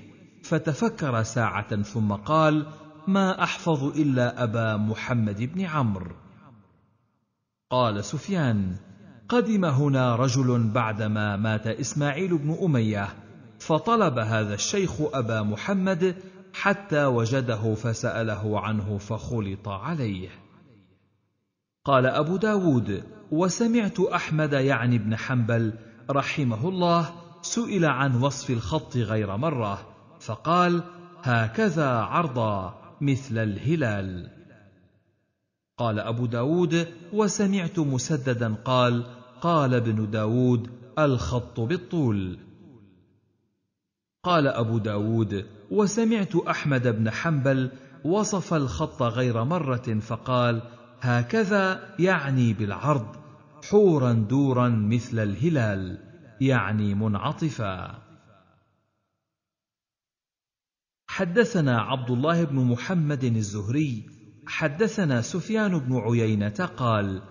فتفكر ساعه ثم قال ما احفظ الا ابا محمد بن عمرو قال سفيان قدم هنا رجل بعدما مات اسماعيل بن اميه فطلب هذا الشيخ ابا محمد حتى وجده فساله عنه فخلط عليه قال ابو داود وسمعت احمد يعني بن حنبل رحمه الله سئل عن وصف الخط غير مره فقال هكذا عرضا مثل الهلال قال ابو داود وسمعت مسددا قال قال ابن داود الخط بالطول قال أبو داود وسمعت أحمد بن حنبل وصف الخط غير مرة فقال هكذا يعني بالعرض حورا دورا مثل الهلال يعني منعطفا حدثنا عبد الله بن محمد الزهري حدثنا سفيان بن عيينه قال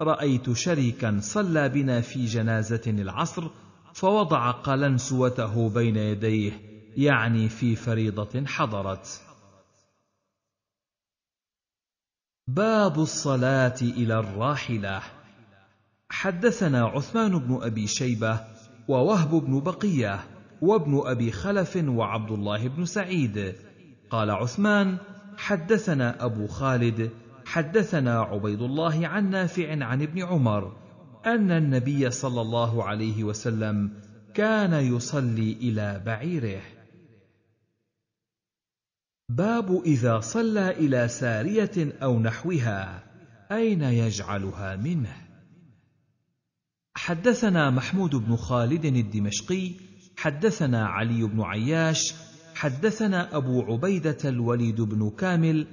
رايت شريكا صلى بنا في جنازه العصر فوضع قلنسوته بين يديه يعني في فريضة حضرت. باب الصلاة إلى الراحلة حدثنا عثمان بن أبي شيبة ووهب بن بقية وابن أبي خلف وعبد الله بن سعيد قال عثمان حدثنا أبو خالد حدثنا عبيد الله عن نافع عن ابن عمر ان النبي صلى الله عليه وسلم كان يصلي الى بعيره باب اذا صلى الى ساريه او نحوها اين يجعلها منه حدثنا محمود بن خالد الدمشقي حدثنا علي بن عياش حدثنا ابو عبيده الوليد بن كامل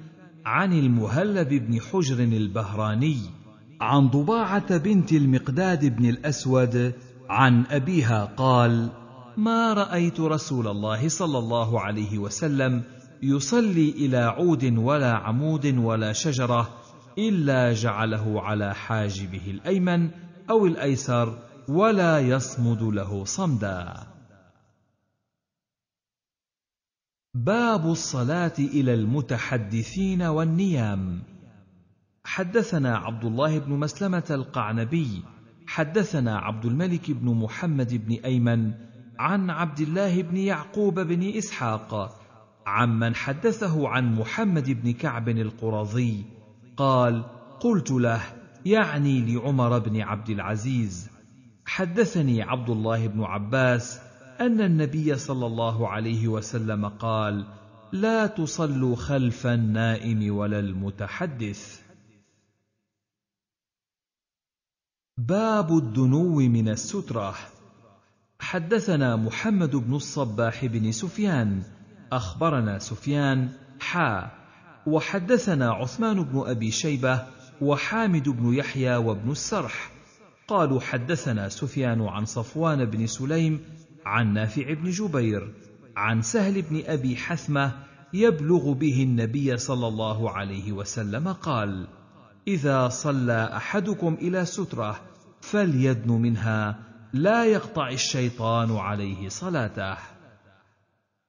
عن المهلب بن حجر البهراني عن ضباعه بنت المقداد بن الاسود عن ابيها قال ما رايت رسول الله صلى الله عليه وسلم يصلي الى عود ولا عمود ولا شجره الا جعله على حاجبه الايمن او الايسر ولا يصمد له صمدا باب الصلاه الى المتحدثين والنيام حدثنا عبد الله بن مسلمة القعنبي حدثنا عبد الملك بن محمد بن أيمن عن عبد الله بن يعقوب بن إسحاق عمن حدثه عن محمد بن كعب القرظي قال قلت له يعني لعمر بن عبد العزيز حدثني عبد الله بن عباس ان النبي صلى الله عليه وسلم قال لا تصلوا خلف النائم ولا المتحدث باب الدنو من السترة حدثنا محمد بن الصباح بن سفيان أخبرنا سفيان حا وحدثنا عثمان بن أبي شيبة وحامد بن يحيى وابن السرح قالوا حدثنا سفيان عن صفوان بن سليم عن نافع بن جبير عن سهل بن أبي حثمة يبلغ به النبي صلى الله عليه وسلم قال: اذا صلى احدكم الى ستره فليدن منها لا يقطع الشيطان عليه صلاته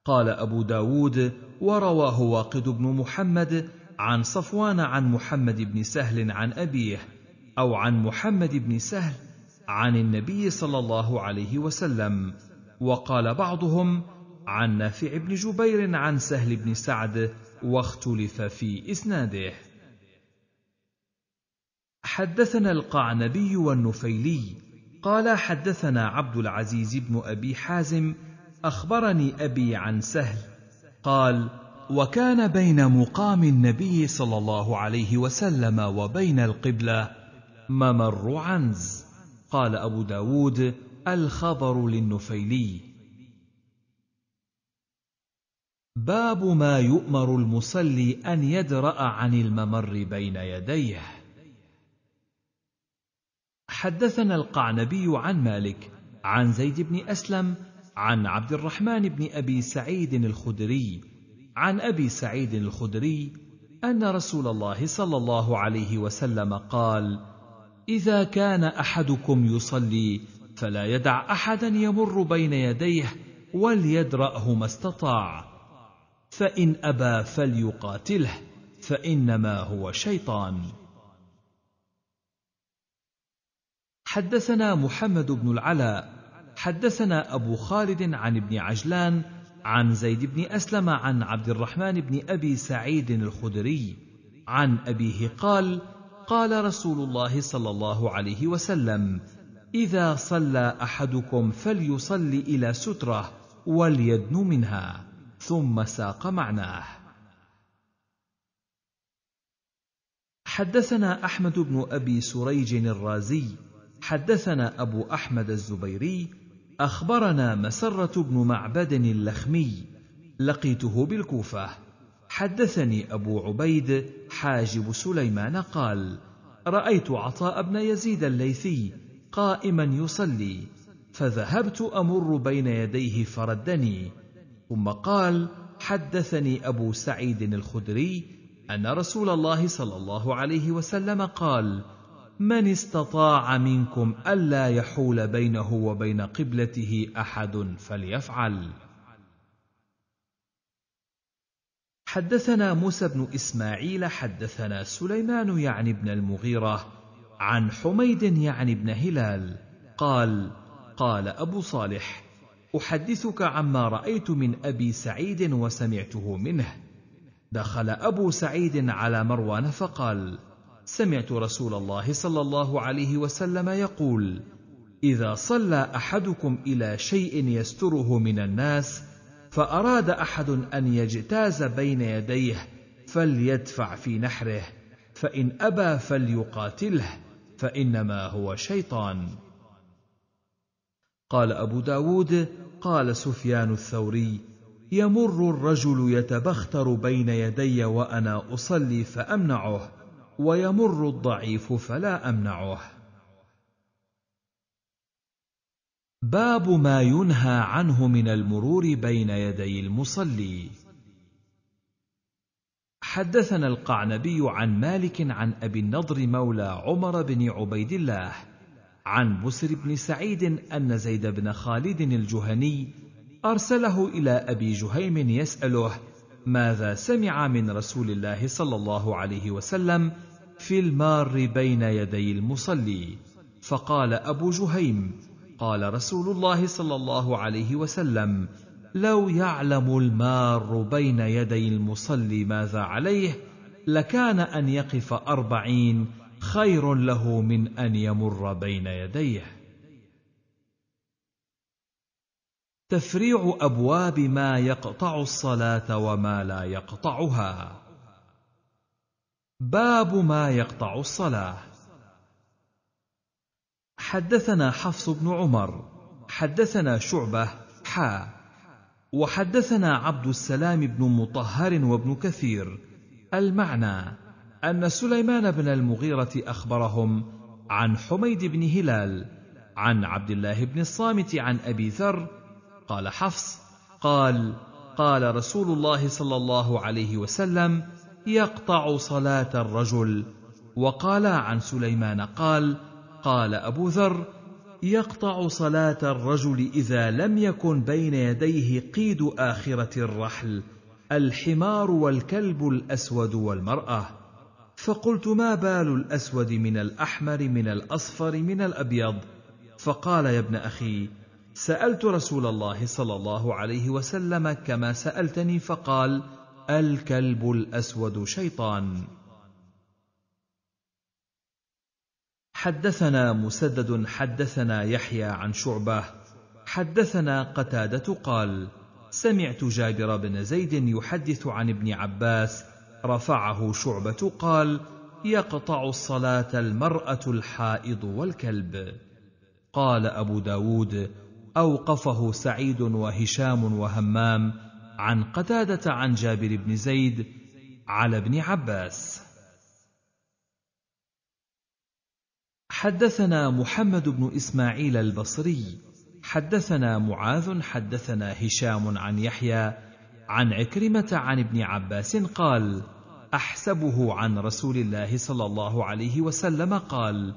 قال ابو داود ورواه واقد بن محمد عن صفوان عن محمد بن سهل عن ابيه او عن محمد بن سهل عن النبي صلى الله عليه وسلم وقال بعضهم عن نافع بن جبير عن سهل بن سعد واختلف في اسناده حدثنا القعنبي والنفيلي قال حدثنا عبد العزيز بن ابي حازم اخبرني ابي عن سهل قال وكان بين مقام النبي صلى الله عليه وسلم وبين القبله ممر عنز قال ابو داود الخبر للنفيلي باب ما يؤمر المصلي ان يدرا عن الممر بين يديه حدثنا القعنبي عن مالك عن زيد بن اسلم عن عبد الرحمن بن ابي سعيد الخدري عن ابي سعيد الخدري ان رسول الله صلى الله عليه وسلم قال اذا كان احدكم يصلي فلا يدع احدا يمر بين يديه وليدراه ما استطاع فان ابى فليقاتله فانما هو شيطان حدثنا محمد بن العلاء حدثنا ابو خالد عن ابن عجلان عن زيد بن اسلم عن عبد الرحمن بن ابي سعيد الخدري عن ابيه قال قال رسول الله صلى الله عليه وسلم اذا صلى احدكم فليصلي الى ستره وليدن منها ثم ساق معناه حدثنا احمد بن ابي سريج الرازي حدثنا أبو أحمد الزبيري أخبرنا مسرة بن معبد اللخمي لقيته بالكوفة حدثني أبو عبيد حاجب سليمان قال رأيت عطاء بن يزيد الليثي قائما يصلي فذهبت أمر بين يديه فردني ثم قال حدثني أبو سعيد الخدري أن رسول الله صلى الله عليه وسلم قال: من استطاع منكم الا يحول بينه وبين قبلته احد فليفعل حدثنا موسى بن اسماعيل حدثنا سليمان يعني بن المغيره عن حميد يعني بن هلال قال قال ابو صالح احدثك عما رايت من ابي سعيد وسمعته منه دخل ابو سعيد على مروان فقال سمعت رسول الله صلى الله عليه وسلم يقول اذا صلى احدكم الى شيء يستره من الناس فاراد احد ان يجتاز بين يديه فليدفع في نحره فان ابى فليقاتله فانما هو شيطان قال ابو داود قال سفيان الثوري يمر الرجل يتبختر بين يدي وانا اصلي فامنعه ويمر الضعيف فلا امنعه باب ما ينهى عنه من المرور بين يدي المصلي حدثنا القعنبي عن مالك عن ابي النضر مولى عمر بن عبيد الله عن بسر بن سعيد ان زيد بن خالد الجهني ارسله الى ابي جهيم يساله ماذا سمع من رسول الله صلى الله عليه وسلم في المار بين يدي المصلي فقال ابو جهيم قال رسول الله صلى الله عليه وسلم لو يعلم المار بين يدي المصلي ماذا عليه لكان ان يقف اربعين خير له من ان يمر بين يديه تفريع ابواب ما يقطع الصلاه وما لا يقطعها باب ما يقطع الصلاه حدثنا حفص بن عمر حدثنا شعبه حا وحدثنا عبد السلام بن مطهر وابن كثير المعنى ان سليمان بن المغيره اخبرهم عن حميد بن هلال عن عبد الله بن الصامت عن ابي ذر قال حفص قال قال رسول الله صلى الله عليه وسلم يقطع صلاه الرجل وقال عن سليمان قال قال ابو ذر يقطع صلاه الرجل اذا لم يكن بين يديه قيد اخره الرحل الحمار والكلب الاسود والمراه فقلت ما بال الاسود من الاحمر من الاصفر من الابيض فقال يا ابن اخي سالت رسول الله صلى الله عليه وسلم كما سالتني فقال الكلب الاسود شيطان حدثنا مسدد حدثنا يحيى عن شعبه حدثنا قتاده قال سمعت جابر بن زيد يحدث عن ابن عباس رفعه شعبه قال يقطع الصلاه المراه الحائض والكلب قال ابو داود أوقفه سعيد وهشام وهمام عن قتادة عن جابر بن زيد على ابن عباس حدثنا محمد بن إسماعيل البصري حدثنا معاذ حدثنا هشام عن يحيى عن عكرمة عن ابن عباس قال أحسبه عن رسول الله صلى الله عليه وسلم قال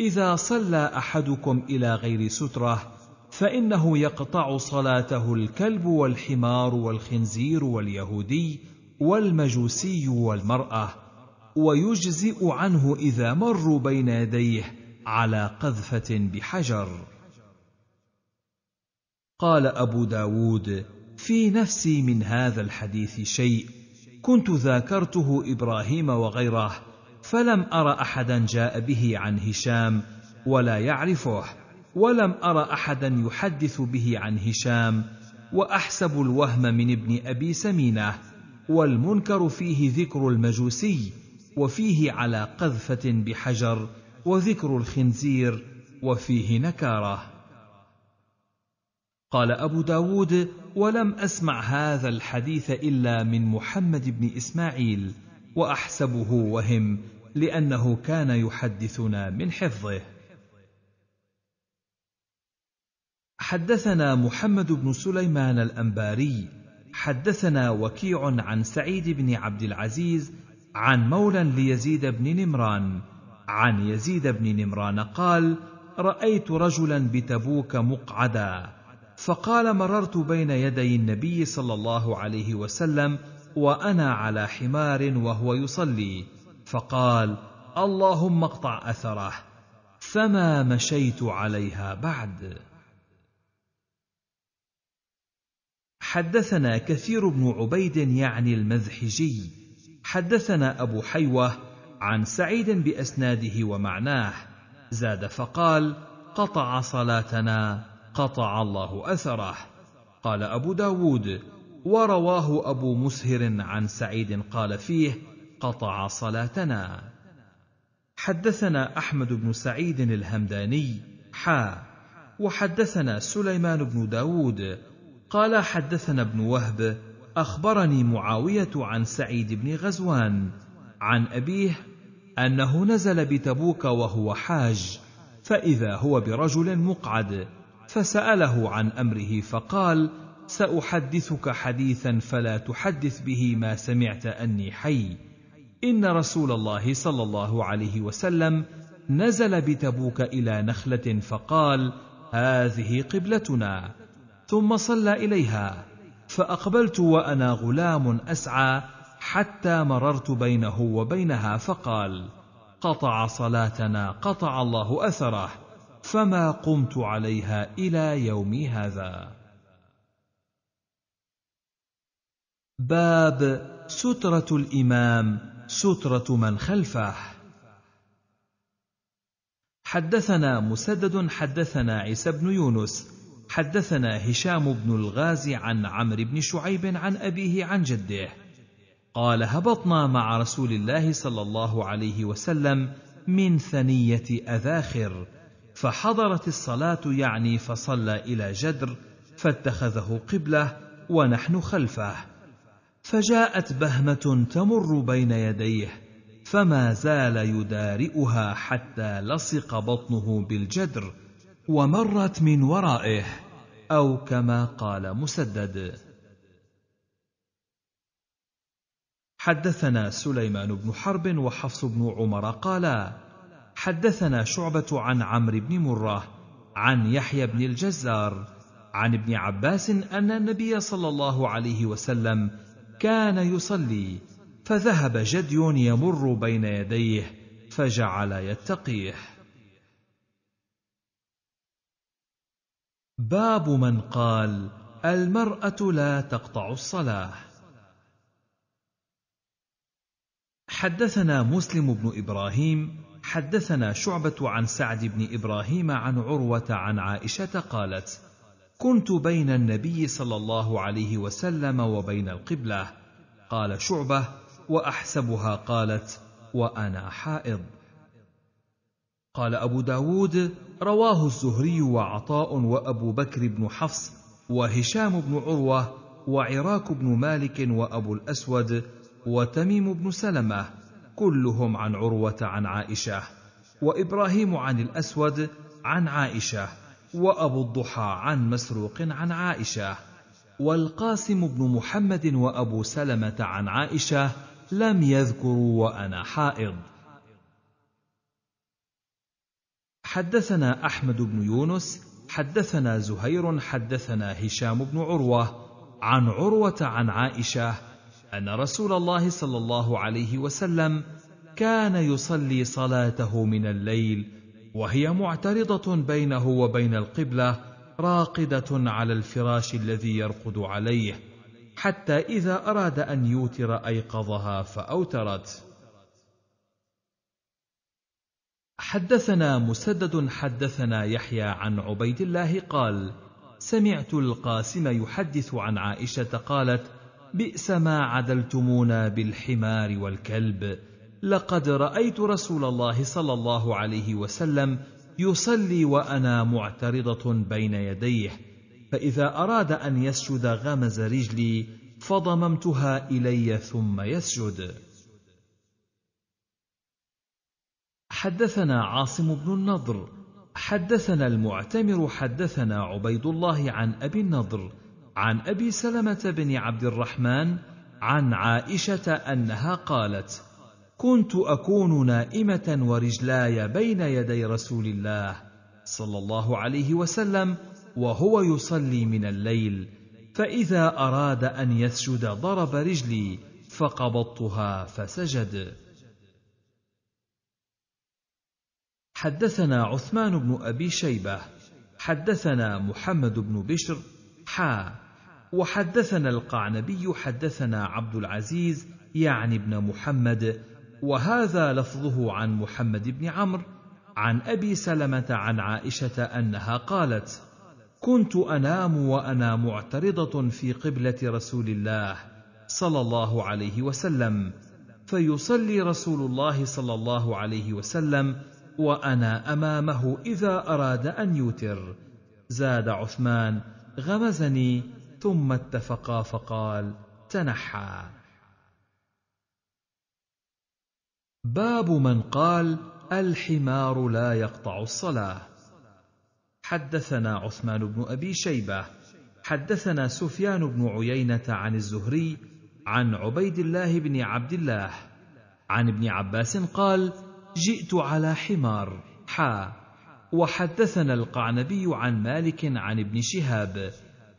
إذا صلى أحدكم إلى غير ستره فإنه يقطع صلاته الكلب والحمار والخنزير واليهودي والمجوسي والمرأة، ويجزئ عنه إذا مروا بين يديه على قذفة بحجر. قال أبو داود: في نفسي من هذا الحديث شيء، كنت ذاكرته إبراهيم وغيره، فلم أر أحدا جاء به عن هشام ولا يعرفه. ولم أرى أحدا يحدث به عن هشام وأحسب الوهم من ابن أبي سمينة والمنكر فيه ذكر المجوسي وفيه على قذفة بحجر وذكر الخنزير وفيه نكارة قال أبو داود ولم أسمع هذا الحديث إلا من محمد بن إسماعيل وأحسبه وهم لأنه كان يحدثنا من حفظه حدثنا محمد بن سليمان الانباري حدثنا وكيع عن سعيد بن عبد العزيز عن مولى ليزيد بن نمران عن يزيد بن نمران قال رايت رجلا بتبوك مقعدا فقال مررت بين يدي النبي صلى الله عليه وسلم وانا على حمار وهو يصلي فقال اللهم اقطع اثره فما مشيت عليها بعد حدثنا كثير بن عبيد يعني المذحجي حدثنا ابو حيوه عن سعيد باسناده ومعناه زاد فقال قطع صلاتنا قطع الله اثره قال ابو داود ورواه ابو مسهر عن سعيد قال فيه قطع صلاتنا حدثنا احمد بن سعيد الهمداني حا وحدثنا سليمان بن داود قال حدثنا ابن وهب اخبرني معاويه عن سعيد بن غزوان عن ابيه انه نزل بتبوك وهو حاج فاذا هو برجل مقعد فساله عن امره فقال ساحدثك حديثا فلا تحدث به ما سمعت اني حي ان رسول الله صلى الله عليه وسلم نزل بتبوك الى نخله فقال هذه قبلتنا ثم صلى اليها فاقبلت وانا غلام اسعى حتى مررت بينه وبينها فقال قطع صلاتنا قطع الله اثره فما قمت عليها الى يومي هذا باب ستره الامام ستره من خلفه حدثنا مسدد حدثنا عيسى بن يونس حدثنا هشام بن الغازي عن عمرو بن شعيب عن أبيه عن جده قال هبطنا مع رسول الله صلى الله عليه وسلم من ثنية أذاخر فحضرت الصلاة يعني فصلى إلى جدر فاتخذه قبلة ونحن خلفه فجاءت بهمة تمر بين يديه فما زال يدارئها حتى لصق بطنه بالجدر ومرت من ورائه او كما قال مسدد حدثنا سليمان بن حرب وحفص بن عمر قالا حدثنا شعبه عن عمرو بن مره عن يحيى بن الجزار عن ابن عباس ان النبي صلى الله عليه وسلم كان يصلي فذهب جدي يمر بين يديه فجعل يتقيه باب من قال المراه لا تقطع الصلاه حدثنا مسلم بن ابراهيم حدثنا شعبه عن سعد بن ابراهيم عن عروه عن عائشه قالت كنت بين النبي صلى الله عليه وسلم وبين القبله قال شعبه واحسبها قالت وانا حائض قال أبو داود رواه الزهري وعطاء وأبو بكر بن حفص وهشام بن عروة وعراك بن مالك وأبو الأسود وتميم بن سلمة كلهم عن عروة عن عائشة وإبراهيم عن الأسود عن عائشة وأبو الضحى عن مسروق عن عائشة والقاسم بن محمد وأبو سلمة عن عائشة لم يذكروا وأنا حائض حدثنا احمد بن يونس حدثنا زهير حدثنا هشام بن عروه عن عروه عن عائشه ان رسول الله صلى الله عليه وسلم كان يصلي صلاته من الليل وهي معترضه بينه وبين القبله راقده على الفراش الذي يرقد عليه حتى اذا اراد ان يوتر ايقظها فاوترت حدثنا مسدد حدثنا يحيى عن عبيد الله قال سمعت القاسم يحدث عن عائشه قالت بئس ما عدلتمونا بالحمار والكلب لقد رايت رسول الله صلى الله عليه وسلم يصلي وانا معترضه بين يديه فاذا اراد ان يسجد غمز رجلي فضممتها الي ثم يسجد حدثنا عاصم بن النضر حدثنا المعتمر حدثنا عبيد الله عن ابي النضر عن ابي سلمه بن عبد الرحمن عن عائشه انها قالت كنت اكون نائمه ورجلاي بين يدي رسول الله صلى الله عليه وسلم وهو يصلي من الليل فاذا اراد ان يسجد ضرب رجلي فقبضتها فسجد حدثنا عثمان بن أبي شيبة حدثنا محمد بن بشر حا وحدثنا القعنبي حدثنا عبد العزيز يعني ابن محمد وهذا لفظه عن محمد بن عمرو عن ابي سلمه عن عائشه انها قالت كنت انام وانا معترضه في قبله رسول الله صلى الله عليه وسلم فيصلي رسول الله صلى الله عليه وسلم وأنا أمامه إذا أراد أن يوتر زاد عثمان غمزني ثم اتفقا فقال تنحى باب من قال الحمار لا يقطع الصلاه حدثنا عثمان بن ابي شيبه حدثنا سفيان بن عيينه عن الزهري عن عبيد الله بن عبد الله عن ابن عباس قال جئت على حمار حا وحدثنا القعنبي عن مالك عن ابن شهاب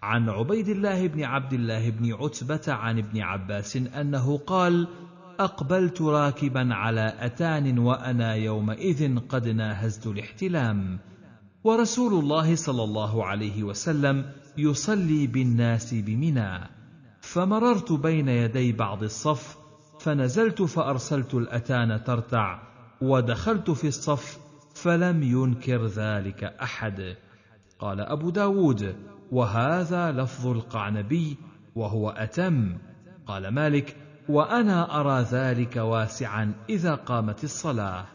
عن عبيد الله بن عبد الله بن عتبة عن ابن عباس أنه قال أقبلت راكبا على أتان وأنا يومئذ قد ناهزت الاحتلام ورسول الله صلى الله عليه وسلم يصلي بالناس بمنى فمررت بين يدي بعض الصف فنزلت فأرسلت الأتان ترتع ودخلت في الصف فلم ينكر ذلك أحد قال أبو داود وهذا لفظ القعنبي وهو أتم قال مالك وأنا أرى ذلك واسعا إذا قامت الصلاة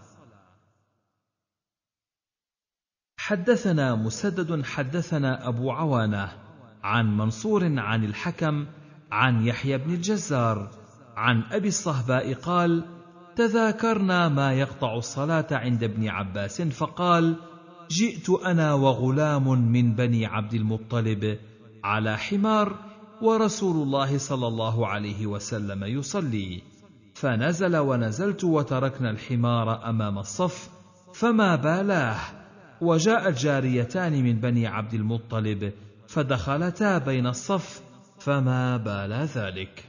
حدثنا مسدد حدثنا أبو عوانة عن منصور عن الحكم عن يحيى بن الجزار عن أبي الصهباء قال تذاكرنا ما يقطع الصلاه عند ابن عباس فقال جئت انا وغلام من بني عبد المطلب على حمار ورسول الله صلى الله عليه وسلم يصلي فنزل ونزلت وتركنا الحمار امام الصف فما بالاه وجاءت جاريتان من بني عبد المطلب فدخلتا بين الصف فما بال ذلك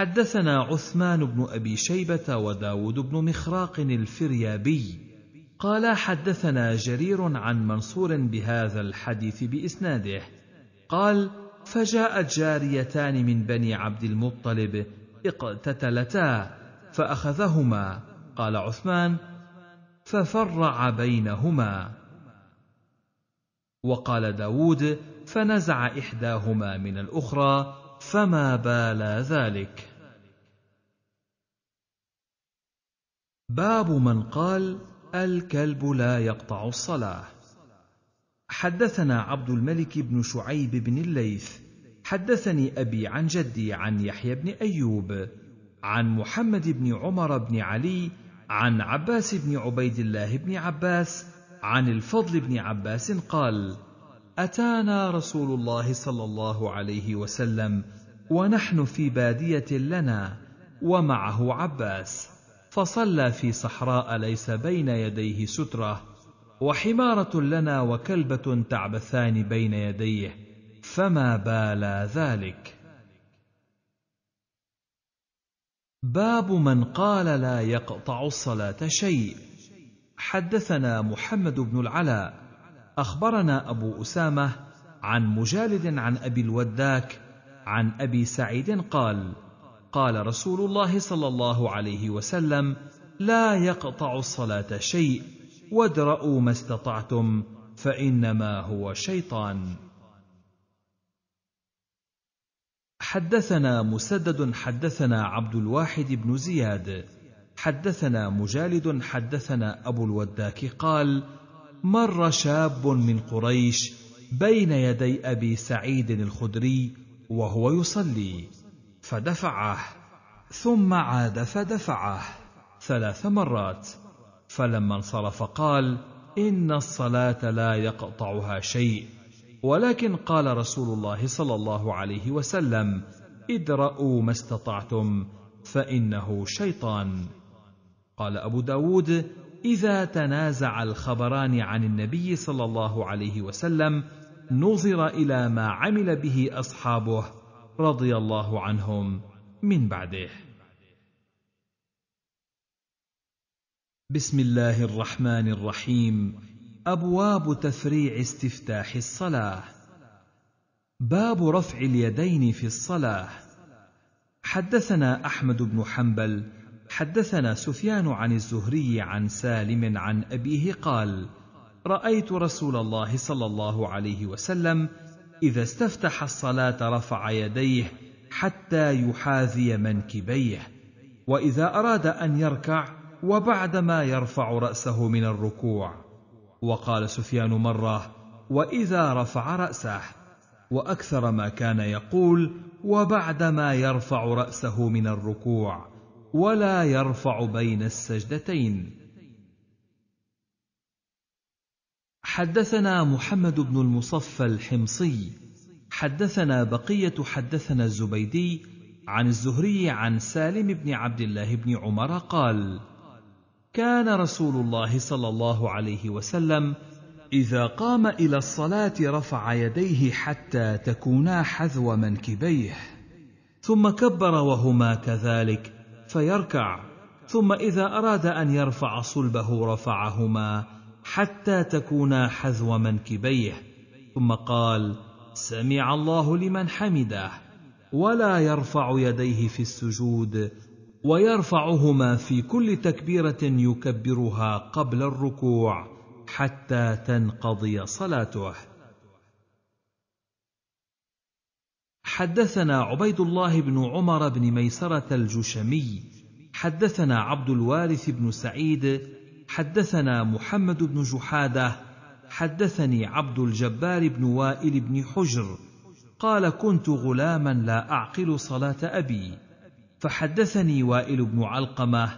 حدثنا عثمان بن أبي شيبة وداود بن مخراق الفريابي قال حدثنا جرير عن منصور بهذا الحديث بإسناده قال فجاءت جاريتان من بني عبد المطلب اقتتلتا فأخذهما قال عثمان ففرع بينهما وقال داود فنزع إحداهما من الأخرى فما بال ذلك باب من قال الكلب لا يقطع الصلاه حدثنا عبد الملك بن شعيب بن الليث حدثني ابي عن جدي عن يحيى بن ايوب عن محمد بن عمر بن علي عن عباس بن عبيد الله بن عباس عن الفضل بن عباس قال اتانا رسول الله صلى الله عليه وسلم ونحن في باديه لنا ومعه عباس فصلى في صحراء ليس بين يديه ستره وحماره لنا وكلبه تعبثان بين يديه فما بالى ذلك باب من قال لا يقطع الصلاه شيء حدثنا محمد بن العلاء اخبرنا ابو اسامه عن مجالد عن ابي الوداك عن ابي سعيد قال قال رسول الله صلى الله عليه وسلم لا يقطع الصلاه شيء وادرؤوا ما استطعتم فانما هو شيطان حدثنا مسدد حدثنا عبد الواحد بن زياد حدثنا مجالد حدثنا ابو الوداك قال مر شاب من قريش بين يدي ابي سعيد الخدري وهو يصلي فدفعه ثم عاد فدفعه ثلاث مرات فلما انصرف قال ان الصلاه لا يقطعها شيء ولكن قال رسول الله صلى الله عليه وسلم ادرأوا ما استطعتم فإنه شيطان قال أبو داود إذا تنازع الخبران عن النبي صلى الله عليه وسلم نظر إلى ما عمل به أصحابه رضي الله عنهم من بعده بسم الله الرحمن الرحيم ابواب تفريع استفتاح الصلاه باب رفع اليدين في الصلاه حدثنا احمد بن حنبل حدثنا سفيان عن الزهري عن سالم عن ابيه قال رايت رسول الله صلى الله عليه وسلم إذا استفتح الصلاة رفع يديه حتى يحاذي منكبيه، وإذا أراد أن يركع وبعدما يرفع رأسه من الركوع. وقال سفيان مرة: وإذا رفع رأسه، وأكثر ما كان يقول: وبعدما يرفع رأسه من الركوع، ولا يرفع بين السجدتين. حدثنا محمد بن المصفى الحمصي حدثنا بقيه حدثنا الزبيدي عن الزهري عن سالم بن عبد الله بن عمر قال كان رسول الله صلى الله عليه وسلم اذا قام الى الصلاه رفع يديه حتى تكونا حذو منكبيه ثم كبر وهما كذلك فيركع ثم اذا اراد ان يرفع صلبه رفعهما حتى تكونا حذو منكبيه ثم قال سمع الله لمن حمده ولا يرفع يديه في السجود ويرفعهما في كل تكبيره يكبرها قبل الركوع حتى تنقضي صلاته حدثنا عبيد الله بن عمر بن ميسره الجشمي حدثنا عبد الوارث بن سعيد حدثنا محمد بن جحاده حدثني عبد الجبار بن وائل بن حجر قال كنت غلاما لا اعقل صلاه ابي فحدثني وائل بن علقمه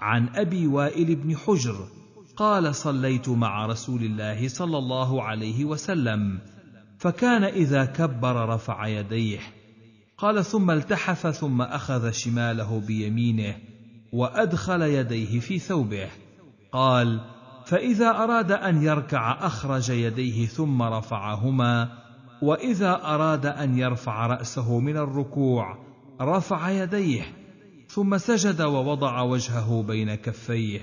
عن ابي وائل بن حجر قال صليت مع رسول الله صلى الله عليه وسلم فكان اذا كبر رفع يديه قال ثم التحف ثم اخذ شماله بيمينه وادخل يديه في ثوبه قال فاذا اراد ان يركع اخرج يديه ثم رفعهما واذا اراد ان يرفع راسه من الركوع رفع يديه ثم سجد ووضع وجهه بين كفيه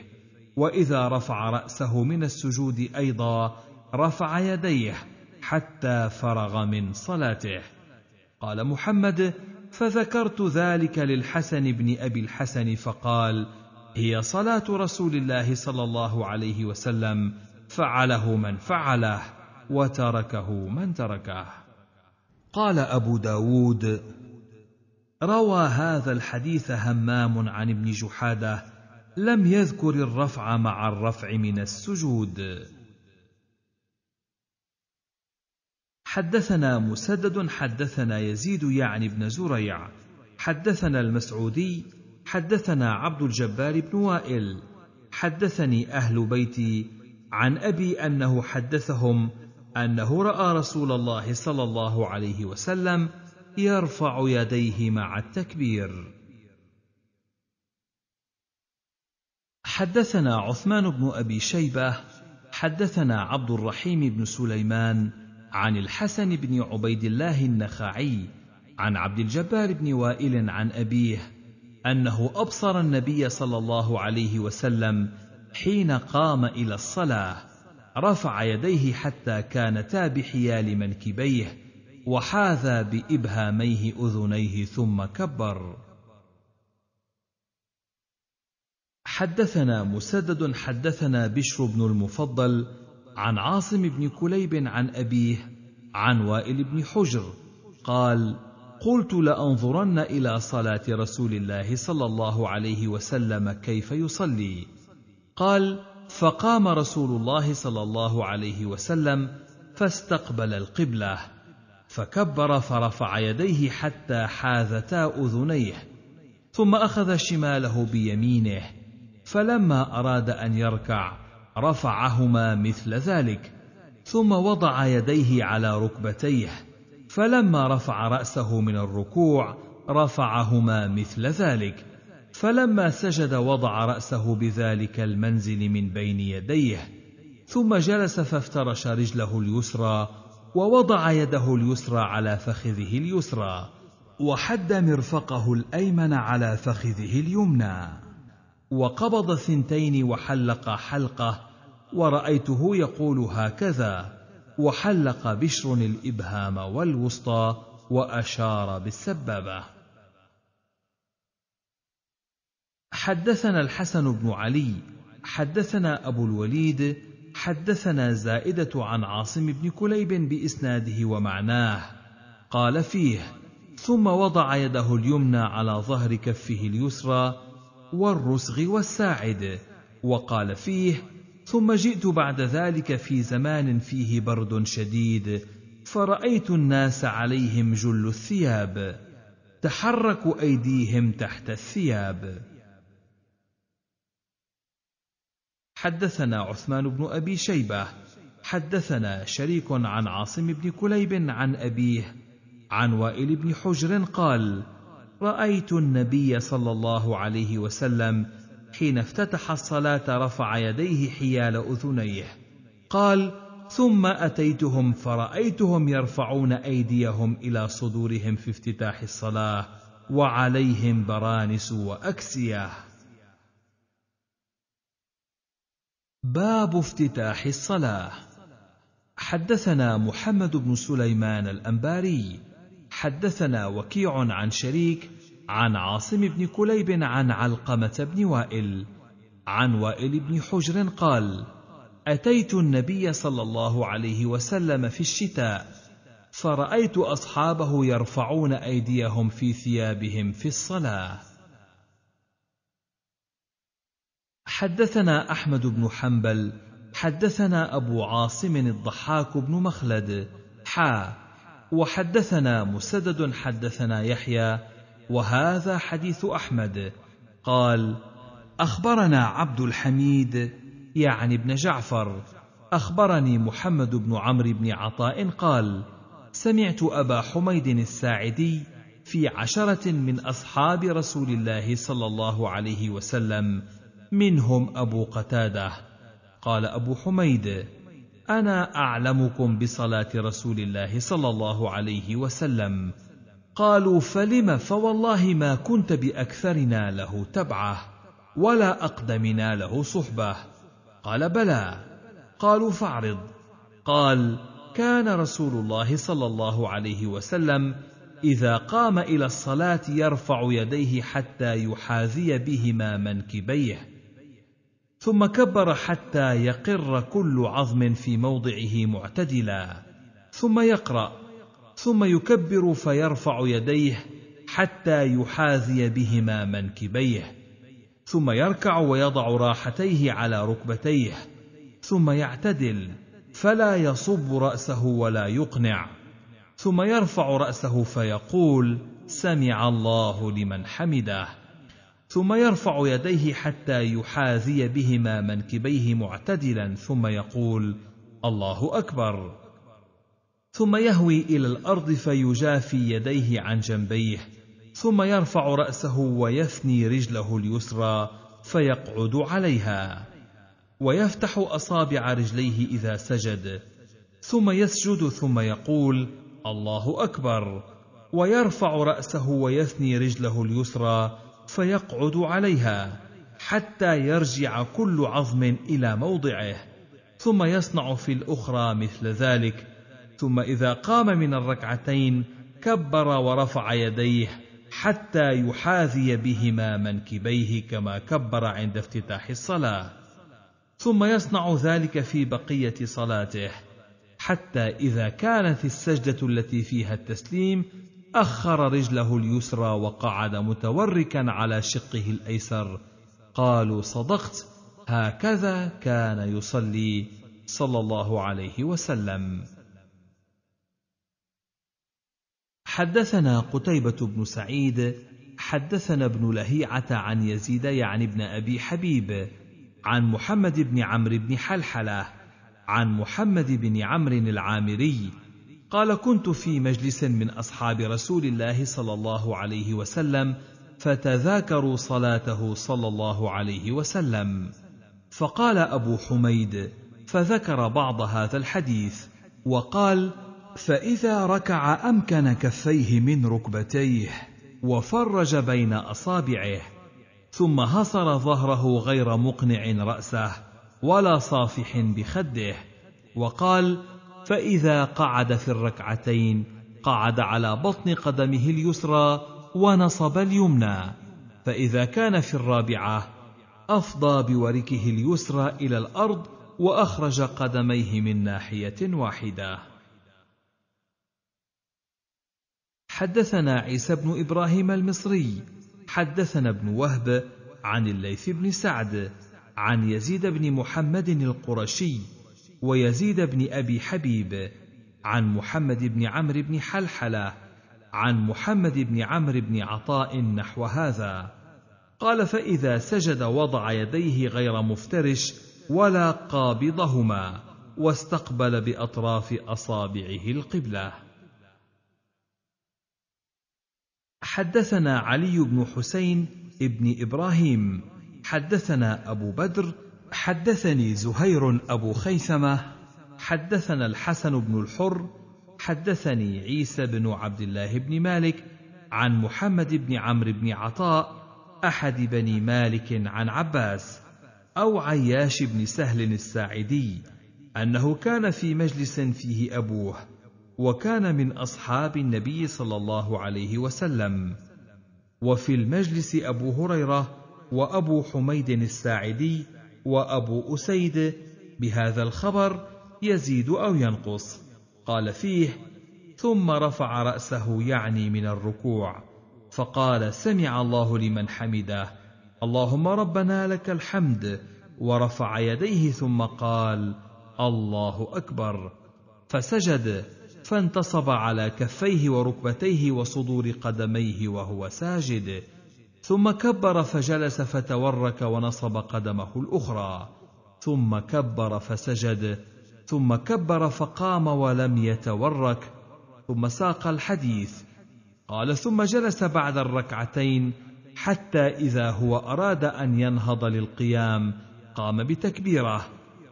واذا رفع راسه من السجود ايضا رفع يديه حتى فرغ من صلاته قال محمد فذكرت ذلك للحسن بن ابي الحسن فقال هي صلاة رسول الله صلى الله عليه وسلم فعله من فعله وتركه من تركه قال أبو داود روى هذا الحديث همام عن ابن جحاده لم يذكر الرفع مع الرفع من السجود حدثنا مسدد حدثنا يزيد يعني ابن زريع حدثنا المسعودي حدثنا عبد الجبار بن وائل حدثني اهل بيتي عن ابي انه حدثهم انه راى رسول الله صلى الله عليه وسلم يرفع يديه مع التكبير حدثنا عثمان بن ابي شيبه حدثنا عبد الرحيم بن سليمان عن الحسن بن عبيد الله النخعي عن عبد الجبار بن وائل عن ابيه أنه أبصر النبي صلى الله عليه وسلم حين قام إلى الصلاة رفع يديه حتى كانتا بحيال منكبيه وحاذا بإبهاميه أذنيه ثم كبر حدثنا مسدد حدثنا بشر بن المفضل عن عاصم بن كليب عن أبيه عن وائل بن حجر قال قلت لانظرن الى صلاه رسول الله صلى الله عليه وسلم كيف يصلي قال فقام رسول الله صلى الله عليه وسلم فاستقبل القبله فكبر فرفع يديه حتى حاذتا اذنيه ثم اخذ شماله بيمينه فلما اراد ان يركع رفعهما مثل ذلك ثم وضع يديه على ركبتيه فلما رفع رأسه من الركوع رفعهما مثل ذلك فلما سجد وضع رأسه بذلك المنزل من بين يديه ثم جلس فافترش رجله اليسرى ووضع يده اليسرى على فخذه اليسرى وحد مرفقه الايمن على فخذه اليمنى وقبض ثنتين وحلق حلقه ورايته يقول هكذا وحلق بشر الإبهام والوسطى وأشار بالسبابة حدثنا الحسن بن علي حدثنا أبو الوليد حدثنا زائدة عن عاصم بن كليب بإسناده ومعناه قال فيه ثم وضع يده اليمنى على ظهر كفه اليسرى والرسغ والساعد وقال فيه ثم جئت بعد ذلك في زمان فيه برد شديد فرايت الناس عليهم جل الثياب تحركوا ايديهم تحت الثياب حدثنا عثمان بن ابي شيبه حدثنا شريك عن عاصم بن كليب عن ابيه عن وائل بن حجر قال رايت النبي صلى الله عليه وسلم حين افتتح الصلاة رفع يديه حيال أذنيه قال ثم أتيتهم فرأيتهم يرفعون أيديهم إلى صدورهم في افتتاح الصلاة وعليهم برانس وأكسية باب افتتاح الصلاة حدثنا محمد بن سليمان الأنباري حدثنا وكيع عن شريك عن عاصم بن كليب عن علقمة بن وائل عن وائل بن حجر قال: أتيت النبي صلى الله عليه وسلم في الشتاء، فرأيت أصحابه يرفعون أيديهم في ثيابهم في الصلاة. حدثنا أحمد بن حنبل، حدثنا أبو عاصم الضحاك بن مخلد، حا، وحدثنا مسدد حدثنا يحيى وهذا حديث احمد قال اخبرنا عبد الحميد يعني ابن جعفر اخبرني محمد بن عمرو بن عطاء قال سمعت ابا حميد الساعدي في عشره من اصحاب رسول الله صلى الله عليه وسلم منهم ابو قتاده قال ابو حميد انا اعلمكم بصلاه رسول الله صلى الله عليه وسلم قالوا فلم فوالله ما كنت باكثرنا له تبعه ولا اقدمنا له صحبه قال بلى قالوا فاعرض قال كان رسول الله صلى الله عليه وسلم اذا قام الى الصلاه يرفع يديه حتى يحاذي بهما منكبيه ثم كبر حتى يقر كل عظم في موضعه معتدلا ثم يقرأ ثم يكبر فيرفع يديه حتى يحاذي بهما منكبيه ثم يركع ويضع راحتيه على ركبتيه ثم يعتدل فلا يصب راسه ولا يقنع ثم يرفع راسه فيقول سمع الله لمن حمده ثم يرفع يديه حتى يحاذي بهما منكبيه معتدلا ثم يقول الله اكبر ثم يهوي الى الارض فيجافي يديه عن جنبيه ثم يرفع راسه ويثني رجله اليسرى فيقعد عليها ويفتح اصابع رجليه اذا سجد ثم يسجد ثم يقول الله اكبر ويرفع راسه ويثني رجله اليسرى فيقعد عليها حتى يرجع كل عظم الى موضعه ثم يصنع في الاخرى مثل ذلك ثم إذا قام من الركعتين كبر ورفع يديه حتى يحاذي بهما منكبيه كما كبر عند افتتاح الصلاة ثم يصنع ذلك في بقية صلاته حتى إذا كانت السجدة التي فيها التسليم أخر رجله اليسرى وقعد متوركا على شقه الأيسر قالوا صدقت هكذا كان يصلي صلى الله عليه وسلم حدثنا قتيبة بن سعيد حدثنا ابن لهيعة عن يزيد يعني بن أبي حبيب عن محمد بن عمرو بن حلحلة عن محمد بن عمرو العامري قال كنت في مجلس من أصحاب رسول الله صلى الله عليه وسلم فتذاكروا صلاته صلى الله عليه وسلم فقال أبو حميد فذكر بعض هذا الحديث وقال فإذا ركع أمكن كفيه من ركبتيه وفرج بين أصابعه ثم هصر ظهره غير مقنع رأسه ولا صافح بخده وقال فإذا قعد في الركعتين قعد على بطن قدمه اليسرى ونصب اليمنى فإذا كان في الرابعة أفضى بوركه اليسرى إلى الأرض وأخرج قدميه من ناحية واحدة حدثنا عيسى بن ابراهيم المصري حدثنا ابن وهب عن الليث بن سعد عن يزيد بن محمد القرشي ويزيد بن ابي حبيب عن محمد بن عمرو بن حلحله عن محمد بن عمرو بن عطاء نحو هذا قال فاذا سجد وضع يديه غير مفترش ولا قابضهما واستقبل باطراف اصابعه القبله حدثنا علي بن حسين ابن ابراهيم حدثنا ابو بدر حدثني زهير ابو خيثمه حدثنا الحسن بن الحر حدثني عيسى بن عبد الله بن مالك عن محمد بن عمرو بن عطاء احد بني مالك عن عباس او عياش بن سهل الساعدي انه كان في مجلس فيه ابوه وكان من اصحاب النبي صلى الله عليه وسلم وفي المجلس ابو هريره وابو حميد الساعدي وابو اسيد بهذا الخبر يزيد او ينقص قال فيه ثم رفع راسه يعني من الركوع فقال سمع الله لمن حمده اللهم ربنا لك الحمد ورفع يديه ثم قال الله اكبر فسجد فانتصب على كفيه وركبتيه وصدور قدميه وهو ساجد ثم كبر فجلس فتورك ونصب قدمه الاخرى ثم كبر فسجد ثم كبر فقام ولم يتورك ثم ساق الحديث قال ثم جلس بعد الركعتين حتى اذا هو اراد ان ينهض للقيام قام بتكبيره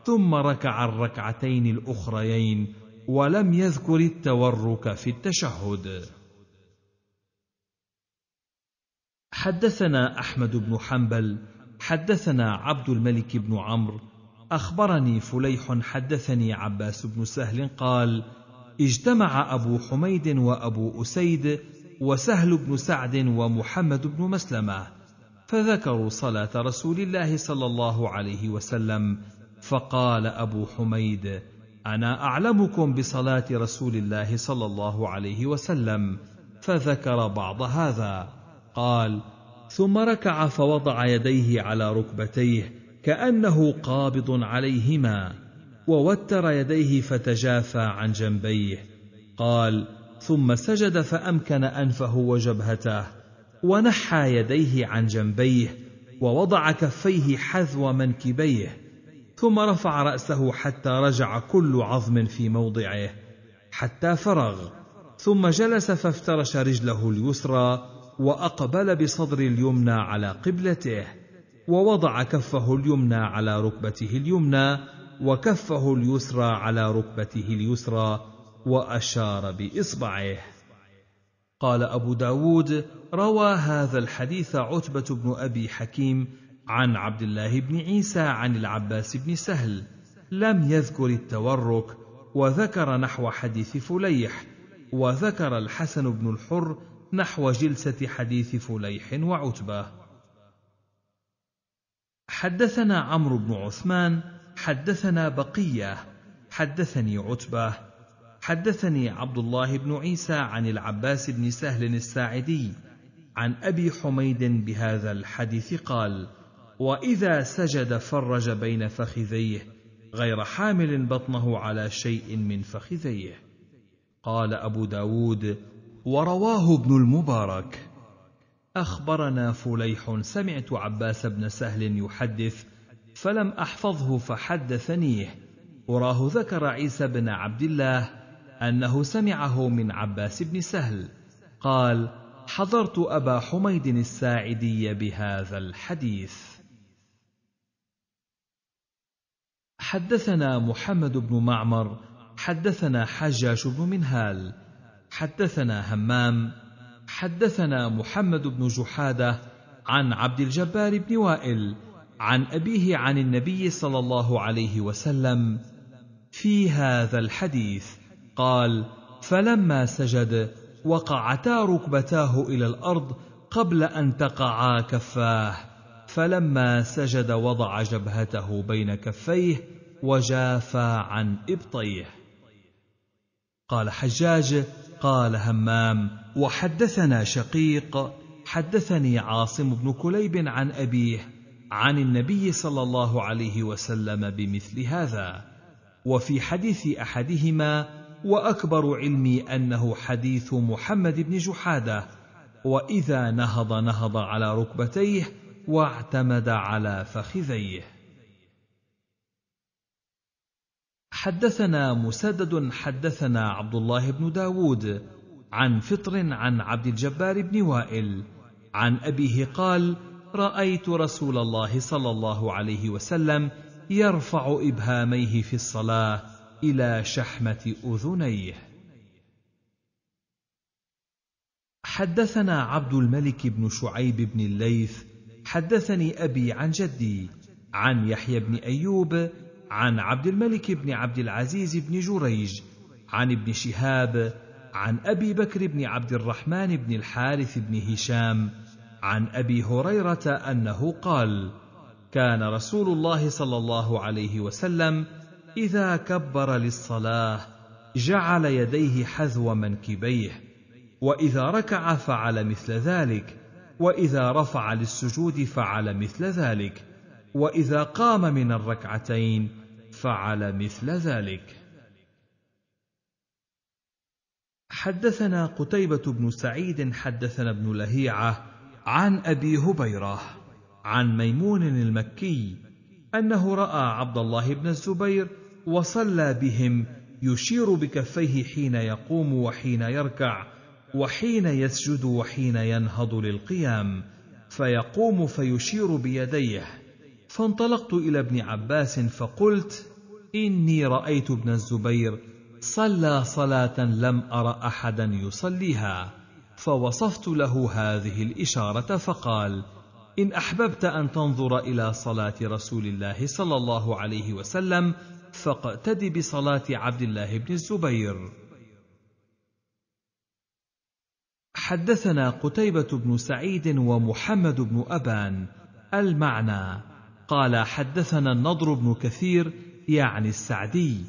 ثم ركع الركعتين الاخريين ولم يذكر التورك في التشهد حدثنا احمد بن حنبل حدثنا عبد الملك بن عمرو اخبرني فليح حدثني عباس بن سهل قال اجتمع ابو حميد وابو اسيد وسهل بن سعد ومحمد بن مسلمه فذكروا صلاه رسول الله صلى الله عليه وسلم فقال ابو حميد انا اعلمكم بصلاه رسول الله صلى الله عليه وسلم فذكر بعض هذا قال ثم ركع فوضع يديه على ركبتيه كانه قابض عليهما ووتر يديه فتجافى عن جنبيه قال ثم سجد فامكن انفه وجبهته ونحى يديه عن جنبيه ووضع كفيه حذو منكبيه ثم رفع راسه حتى رجع كل عظم في موضعه حتى فرغ ثم جلس فافترش رجله اليسرى واقبل بصدر اليمنى على قبلته ووضع كفه اليمنى على ركبته اليمنى وكفه اليسرى على ركبته اليسرى واشار باصبعه قال ابو داود روى هذا الحديث عتبه بن ابي حكيم عن عبد الله بن عيسى عن العباس بن سهل لم يذكر التورك وذكر نحو حديث فليح وذكر الحسن بن الحر نحو جلسة حديث فليح وعتبة. حدثنا عمرو بن عثمان، حدثنا بقية، حدثني عتبة، حدثني عبد الله بن عيسى عن العباس بن سهل الساعدي، عن أبي حميد بهذا الحديث قال: واذا سجد فرج بين فخذيه غير حامل بطنه على شيء من فخذيه قال ابو داود ورواه ابن المبارك اخبرنا فليح سمعت عباس بن سهل يحدث فلم احفظه فحدثنيه وراه ذكر عيسى بن عبد الله انه سمعه من عباس بن سهل قال حضرت ابا حميد الساعدي بهذا الحديث حدثنا محمد بن معمر حدثنا حجاج بن منهال حدثنا همام حدثنا محمد بن جحاده عن عبد الجبار بن وائل عن ابيه عن النبي صلى الله عليه وسلم في هذا الحديث قال فلما سجد وقعتا ركبتاه الى الارض قبل ان تقعا كفاه فلما سجد وضع جبهته بين كفيه وجافى عن إبطيه قال حجاج قال همام وحدثنا شقيق حدثني عاصم بن كليب عن أبيه عن النبي صلى الله عليه وسلم بمثل هذا وفي حديث أحدهما وأكبر علمي أنه حديث محمد بن جحادة وإذا نهض نهض على ركبتيه واعتمد على فخذيه حدثنا مسدد حدثنا عبد الله بن داود عن فطر عن عبد الجبار بن وائل عن أبيه قال رأيت رسول الله صلى الله عليه وسلم يرفع إبهاميه في الصلاة إلى شحمة أذنيه حدثنا عبد الملك بن شعيب بن الليث حدثني أبي عن جدي عن يحيى بن أيوب عن عبد الملك بن عبد العزيز بن جريج عن ابن شهاب عن ابي بكر بن عبد الرحمن بن الحارث بن هشام عن ابي هريره انه قال كان رسول الله صلى الله عليه وسلم اذا كبر للصلاه جعل يديه حذو منكبيه واذا ركع فعل مثل ذلك واذا رفع للسجود فعل مثل ذلك واذا قام من الركعتين فعل مثل ذلك حدثنا قتيبة بن سعيد حدثنا ابن لهيعة عن أبي هبيرة عن ميمون المكي أنه رأى عبد الله بن الزبير وصلى بهم يشير بكفيه حين يقوم وحين يركع وحين يسجد وحين ينهض للقيام فيقوم فيشير بيديه فانطلقت إلى ابن عباس فقلت: إني رأيت ابن الزبير صلى صلاة لم أر أحدا يصليها فوصفت له هذه الإشارة فقال إن أحببت أن تنظر إلى صلاة رسول الله صلى الله عليه وسلم فاقتد بصلاة عبد الله بن الزبير حدثنا قتيبة بن سعيد ومحمد بن أبان المعنى قال حدثنا النضر بن كثير يعني السعدي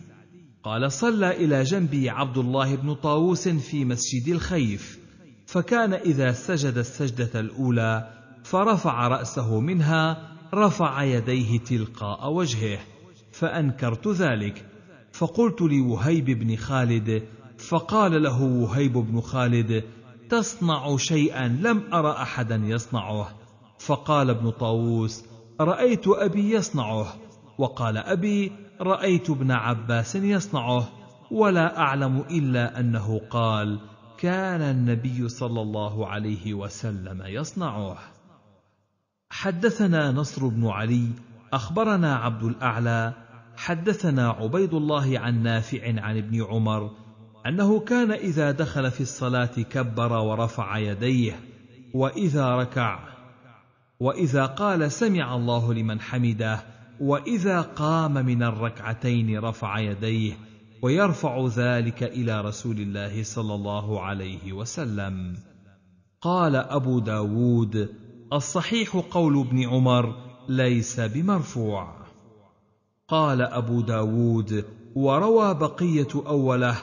قال صلى إلى جنبي عبد الله بن طاووس في مسجد الخيف فكان إذا سجد السجدة الأولى فرفع رأسه منها رفع يديه تلقاء وجهه فأنكرت ذلك فقلت لوهيب بن خالد فقال له وهيب بن خالد تصنع شيئا لم أرى أحدا يصنعه فقال ابن طاووس رأيت أبي يصنعه وقال أبي رايت ابن عباس يصنعه ولا اعلم الا انه قال كان النبي صلى الله عليه وسلم يصنعه حدثنا نصر بن علي اخبرنا عبد الاعلى حدثنا عبيد الله عن نافع عن ابن عمر انه كان اذا دخل في الصلاه كبر ورفع يديه واذا ركع واذا قال سمع الله لمن حمده واذا قام من الركعتين رفع يديه ويرفع ذلك الى رسول الله صلى الله عليه وسلم قال ابو داود الصحيح قول ابن عمر ليس بمرفوع قال ابو داود وروى بقيه اوله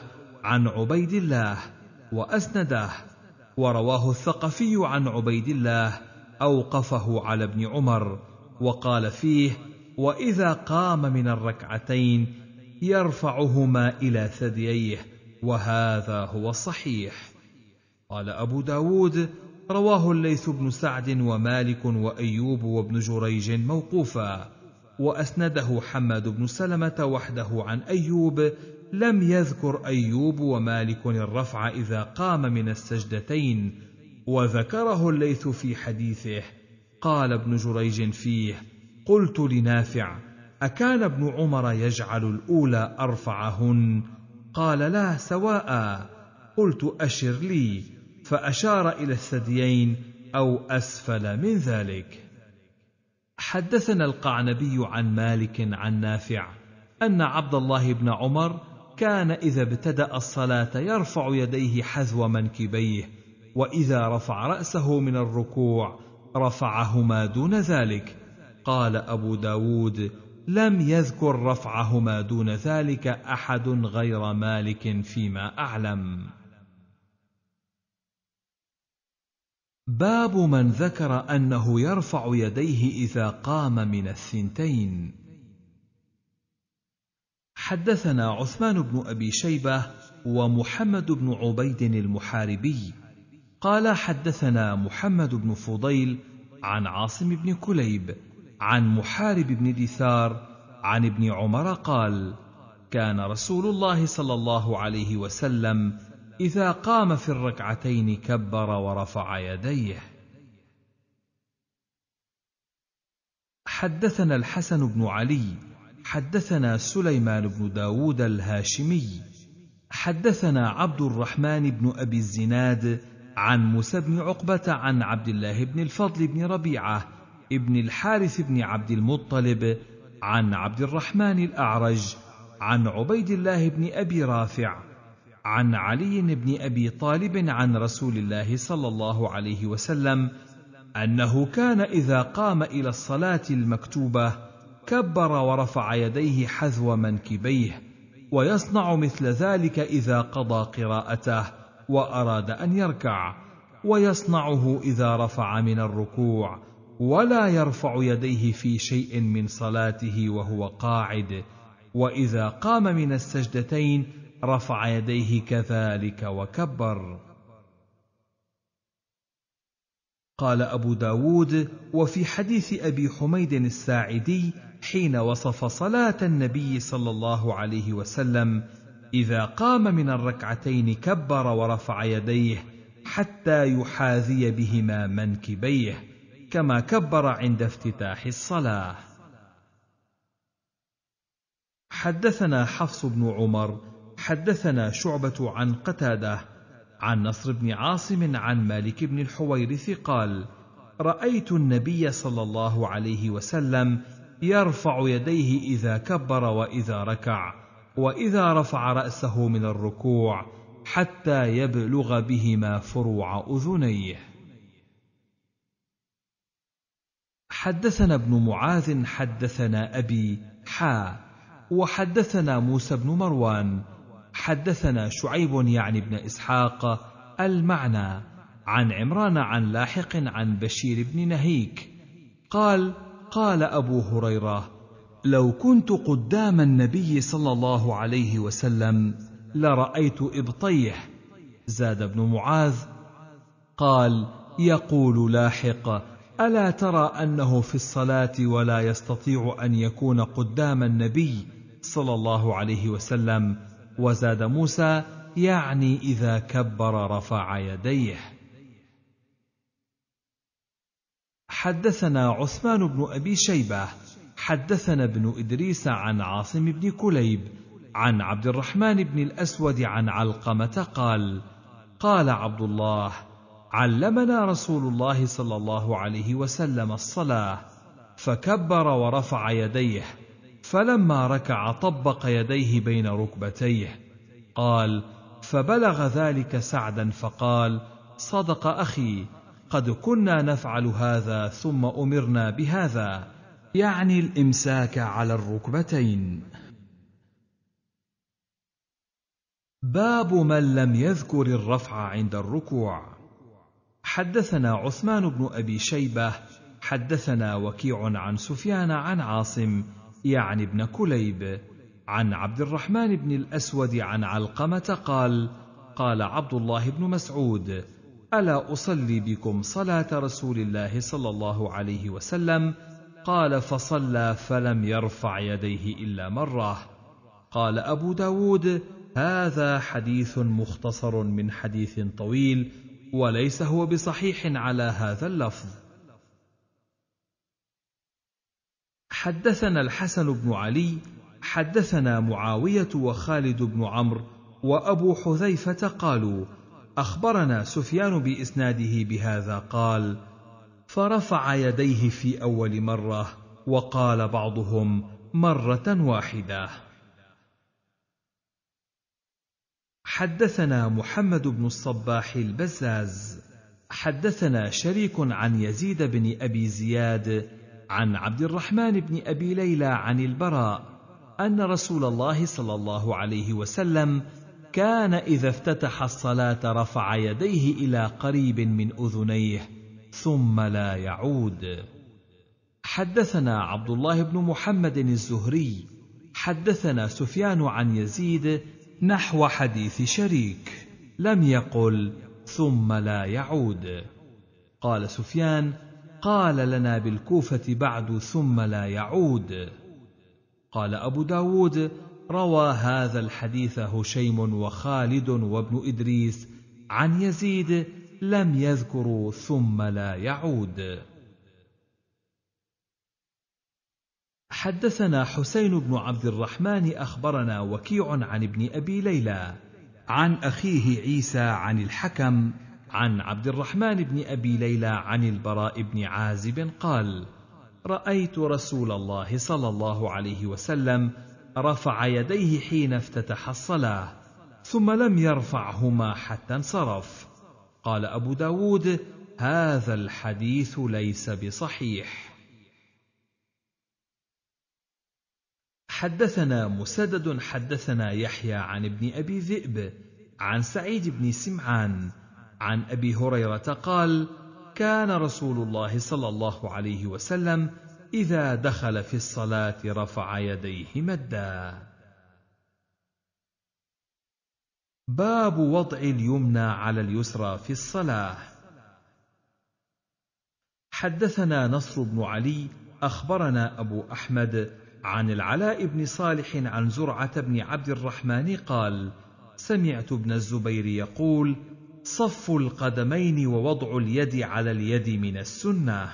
عن عبيد الله واسنده ورواه الثقفي عن عبيد الله اوقفه على ابن عمر وقال فيه واذا قام من الركعتين يرفعهما الى ثدييه وهذا هو الصحيح قال ابو داود رواه الليث بن سعد ومالك وايوب وابن جريج موقوفا واسنده حماد بن سلمه وحده عن ايوب لم يذكر ايوب ومالك الرفع اذا قام من السجدتين وذكره الليث في حديثه قال ابن جريج فيه قلت لنافع اكان ابن عمر يجعل الاولى ارفعهن قال لا سواء قلت اشر لي فاشار الى الثديين او اسفل من ذلك حدثنا القعنبي عن مالك عن نافع ان عبد الله بن عمر كان اذا ابتدا الصلاه يرفع يديه حذو منكبيه واذا رفع راسه من الركوع رفعهما دون ذلك قال أبو داود لم يذكر رفعهما دون ذلك أحد غير مالك فيما أعلم باب من ذكر أنه يرفع يديه إذا قام من الثنتين حدثنا عثمان بن أبي شيبة ومحمد بن عبيد المحاربي قال حدثنا محمد بن فضيل عن عاصم بن كليب عن محارب بن دثار عن ابن عمر قال كان رسول الله صلى الله عليه وسلم اذا قام في الركعتين كبر ورفع يديه حدثنا الحسن بن علي حدثنا سليمان بن داود الهاشمي حدثنا عبد الرحمن بن ابي الزناد عن موسى بن عقبه عن عبد الله بن الفضل بن ربيعه ابن الحارث بن عبد المطلب عن عبد الرحمن الأعرج عن عبيد الله بن أبي رافع عن علي بن أبي طالب عن رسول الله صلى الله عليه وسلم أنه كان إذا قام إلى الصلاة المكتوبة كبر ورفع يديه حذو منكبيه ويصنع مثل ذلك إذا قضى قراءته وأراد أن يركع ويصنعه إذا رفع من الركوع ولا يرفع يديه في شيء من صلاته وهو قاعد واذا قام من السجدتين رفع يديه كذلك وكبر قال ابو داود وفي حديث ابي حميد الساعدي حين وصف صلاه النبي صلى الله عليه وسلم اذا قام من الركعتين كبر ورفع يديه حتى يحاذي بهما منكبيه كما كبر عند افتتاح الصلاه حدثنا حفص بن عمر حدثنا شعبه عن قتاده عن نصر بن عاصم عن مالك بن الحويرث قال رايت النبي صلى الله عليه وسلم يرفع يديه اذا كبر واذا ركع واذا رفع راسه من الركوع حتى يبلغ بهما فروع اذنيه حدثنا ابن معاذ حدثنا أبي حا وحدثنا موسى بن مروان حدثنا شعيب يعني ابن إسحاق المعنى عن عمران عن لاحق عن بشير بن نهيك قال قال أبو هريرة لو كنت قدام النبي صلى الله عليه وسلم لرأيت إبطيه زاد بن معاذ قال يقول لاحق الا ترى انه في الصلاه ولا يستطيع ان يكون قدام النبي صلى الله عليه وسلم وزاد موسى يعني اذا كبر رفع يديه حدثنا عثمان بن ابي شيبه حدثنا ابن ادريس عن عاصم بن كليب عن عبد الرحمن بن الاسود عن علقمه قال قال عبد الله علمنا رسول الله صلى الله عليه وسلم الصلاه فكبر ورفع يديه فلما ركع طبق يديه بين ركبتيه قال فبلغ ذلك سعدا فقال صدق اخي قد كنا نفعل هذا ثم امرنا بهذا يعني الامساك على الركبتين باب من لم يذكر الرفع عند الركوع حدثنا عثمان بن ابي شيبه حدثنا وكيع عن سفيان عن عاصم يعني ابن كليب عن عبد الرحمن بن الاسود عن علقمه قال قال عبد الله بن مسعود الا اصلي بكم صلاه رسول الله صلى الله عليه وسلم قال فصلى فلم يرفع يديه الا مره قال ابو داود هذا حديث مختصر من حديث طويل وليس هو بصحيح على هذا اللفظ حدثنا الحسن بن علي حدثنا معاويه وخالد بن عمرو وابو حذيفه قالوا اخبرنا سفيان باسناده بهذا قال فرفع يديه في اول مره وقال بعضهم مره واحده حدثنا محمد بن الصباح البزاز حدثنا شريك عن يزيد بن ابي زياد عن عبد الرحمن بن ابي ليلى عن البراء ان رسول الله صلى الله عليه وسلم كان اذا افتتح الصلاه رفع يديه الى قريب من اذنيه ثم لا يعود حدثنا عبد الله بن محمد الزهري حدثنا سفيان عن يزيد نحو حديث شريك لم يقل ثم لا يعود قال سفيان قال لنا بالكوفة بعد ثم لا يعود قال أبو داود روى هذا الحديث هشيم وخالد وابن إدريس عن يزيد لم يذكروا ثم لا يعود حدثنا حسين بن عبد الرحمن اخبرنا وكيع عن ابن ابي ليلى عن اخيه عيسى عن الحكم عن عبد الرحمن بن ابي ليلى عن البراء بن عازب قال رايت رسول الله صلى الله عليه وسلم رفع يديه حين افتتح الصلاه ثم لم يرفعهما حتى انصرف قال ابو داود هذا الحديث ليس بصحيح حدثنا مسدد حدثنا يحيى عن ابن ابي ذئب عن سعيد بن سمعان عن ابي هريره قال كان رسول الله صلى الله عليه وسلم اذا دخل في الصلاه رفع يديه مدا باب وضع اليمنى على اليسرى في الصلاه حدثنا نصر بن علي اخبرنا ابو احمد عن العلاء بن صالح عن زرعة بن عبد الرحمن قال: سمعت ابن الزبير يقول: صف القدمين ووضع اليد على اليد من السنة.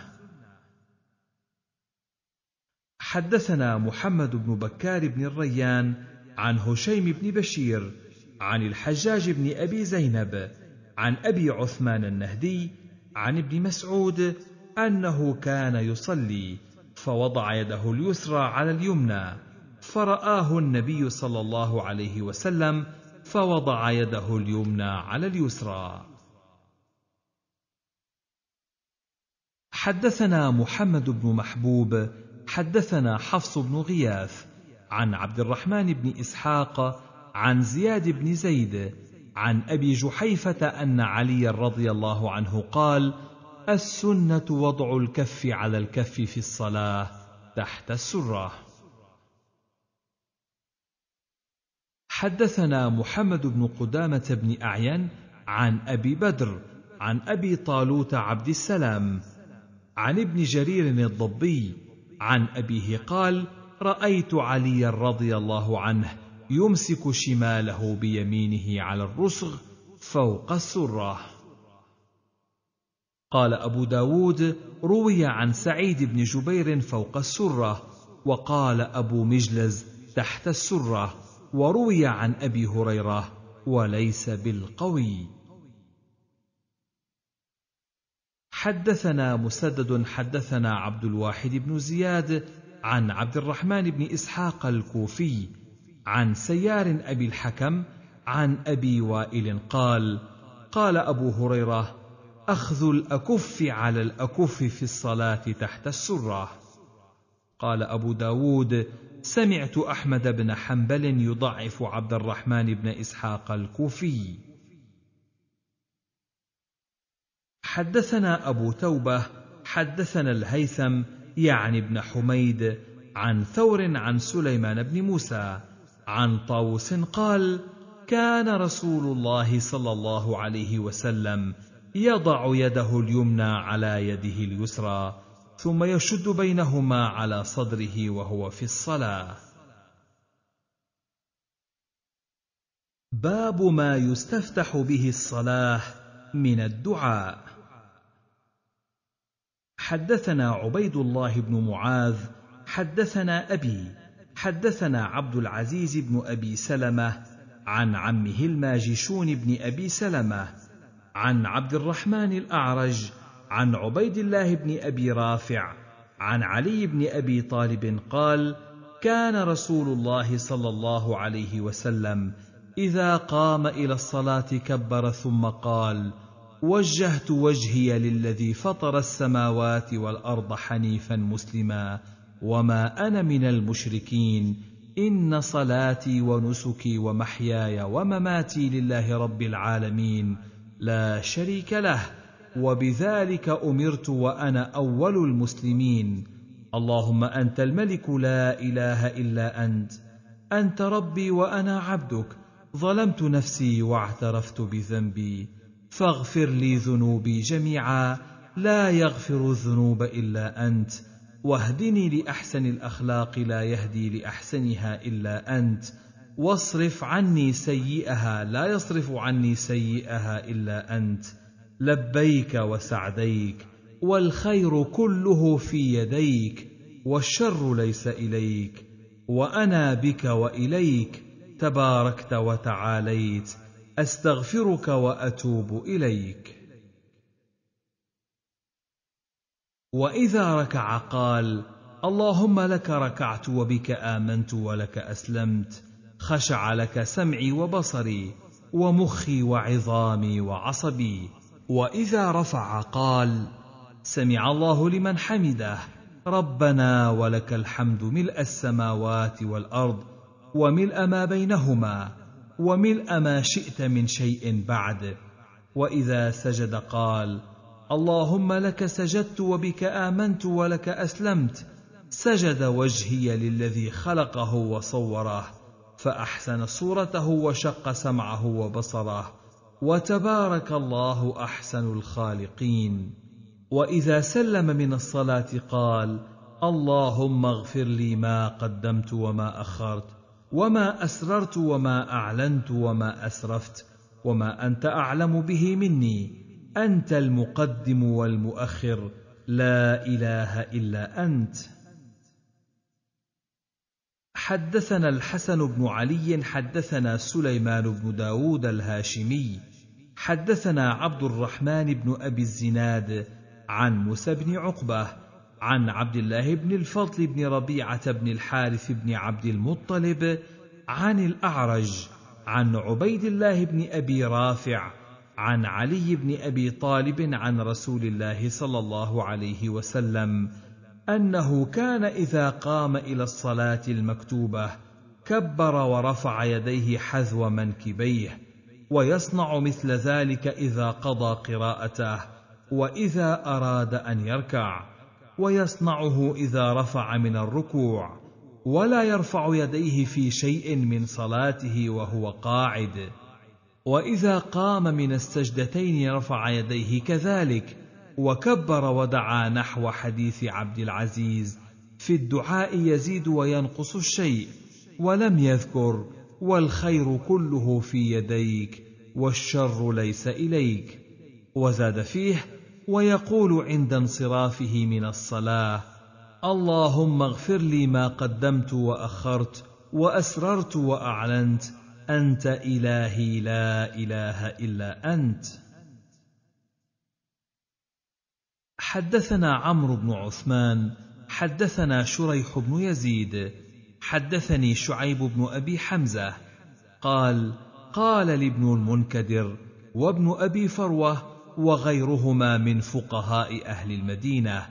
حدثنا محمد بن بكار بن الريان عن هشيم بن بشير عن الحجاج بن أبي زينب عن أبي عثمان النهدي عن ابن مسعود أنه كان يصلي فوضع يده اليسرى على اليمنى فرآه النبي صلى الله عليه وسلم فوضع يده اليمنى على اليسرى حدثنا محمد بن محبوب حدثنا حفص بن غياث عن عبد الرحمن بن اسحاق عن زياد بن زيد عن ابي جحيفه ان علي رضي الله عنه قال السنه وضع الكف على الكف في الصلاه تحت السره حدثنا محمد بن قدامه بن اعين عن ابي بدر عن ابي طالوت عبد السلام عن ابن جرير الضبي عن ابيه قال رايت عليا رضي الله عنه يمسك شماله بيمينه على الرسغ فوق السره قال أبو داود روي عن سعيد بن جبير فوق السرة وقال أبو مجلز تحت السرة وروي عن أبي هريرة وليس بالقوي حدثنا مسدد حدثنا عبد الواحد بن زياد عن عبد الرحمن بن إسحاق الكوفي عن سيار أبي الحكم عن أبي وائل قال قال أبو هريرة أخذ الأكف على الأكف في الصلاة تحت السرة قال أبو داود سمعت أحمد بن حنبل يضعف عبد الرحمن بن إسحاق الكوفي حدثنا أبو توبة حدثنا الهيثم يعني بن حميد عن ثور عن سليمان بن موسى عن طاووس قال كان رسول الله صلى الله عليه وسلم يضع يده اليمنى على يده اليسرى ثم يشد بينهما على صدره وهو في الصلاه باب ما يستفتح به الصلاه من الدعاء حدثنا عبيد الله بن معاذ حدثنا ابي حدثنا عبد العزيز بن ابي سلمه عن عمه الماجشون بن ابي سلمه عن عبد الرحمن الأعرج عن عبيد الله بن أبي رافع عن علي بن أبي طالب قال: كان رسول الله صلى الله عليه وسلم إذا قام إلى الصلاة كبر ثم قال: وجهت وجهي للذي فطر السماوات والأرض حنيفا مسلما وما أنا من المشركين إن صلاتي ونسكي ومحياي ومماتي لله رب العالمين لا شريك له وبذلك امرت وانا اول المسلمين اللهم انت الملك لا اله الا انت انت ربي وانا عبدك ظلمت نفسي واعترفت بذنبي فاغفر لي ذنوبي جميعا لا يغفر الذنوب الا انت واهدني لاحسن الاخلاق لا يهدي لاحسنها الا انت واصرف عني سيئها لا يصرف عني سيئها الا انت لبيك وسعديك والخير كله في يديك والشر ليس اليك وانا بك واليك تباركت وتعاليت استغفرك واتوب اليك واذا ركع قال اللهم لك ركعت وبك امنت ولك اسلمت خشع لك سمعي وبصري ومخي وعظامي وعصبي واذا رفع قال سمع الله لمن حمده ربنا ولك الحمد ملء السماوات والارض وملء ما بينهما وملء ما شئت من شيء بعد واذا سجد قال اللهم لك سجدت وبك امنت ولك اسلمت سجد وجهي للذي خلقه وصوره فأحسن صورته وشق سمعه وبصره وتبارك الله أحسن الخالقين وإذا سلم من الصلاة قال اللهم اغفر لي ما قدمت وما أخرت وما أسررت وما أعلنت وما أسرفت وما أنت أعلم به مني أنت المقدم والمؤخر لا إله إلا أنت حدثنا الحسن بن علي حدثنا سليمان بن داود الهاشمي حدثنا عبد الرحمن بن أبي الزناد عن موسى بن عقبة عن عبد الله بن الفضل بن ربيعة بن الحارث بن عبد المطلب عن الأعرج عن عبيد الله بن أبي رافع عن علي بن أبي طالب عن رسول الله صلى الله عليه وسلم انه كان اذا قام الى الصلاه المكتوبه كبر ورفع يديه حذو منكبيه ويصنع مثل ذلك اذا قضى قراءته واذا اراد ان يركع ويصنعه اذا رفع من الركوع ولا يرفع يديه في شيء من صلاته وهو قاعد واذا قام من السجدتين رفع يديه كذلك وكبر ودعا نحو حديث عبد العزيز في الدعاء يزيد وينقص الشيء ولم يذكر والخير كله في يديك والشر ليس اليك وزاد فيه ويقول عند انصرافه من الصلاه اللهم اغفر لي ما قدمت واخرت واسررت واعلنت انت الهي لا اله الا انت حدثنا عمرو بن عثمان حدثنا شريح بن يزيد حدثني شعيب بن ابي حمزه قال قال لابن المنكدر وابن ابي فروه وغيرهما من فقهاء اهل المدينه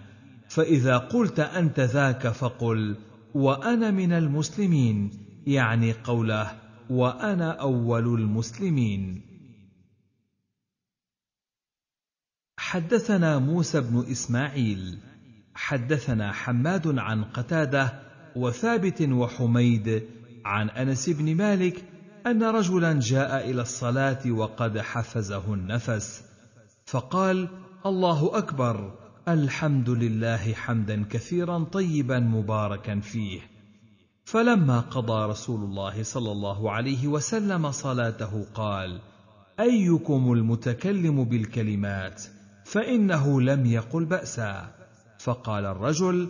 فاذا قلت انت ذاك فقل وانا من المسلمين يعني قوله وانا اول المسلمين حدثنا موسى بن اسماعيل حدثنا حماد عن قتاده وثابت وحميد عن انس بن مالك ان رجلا جاء الى الصلاه وقد حفزه النفس فقال الله اكبر الحمد لله حمدا كثيرا طيبا مباركا فيه فلما قضى رسول الله صلى الله عليه وسلم صلاته قال ايكم المتكلم بالكلمات فانه لم يقل باسا فقال الرجل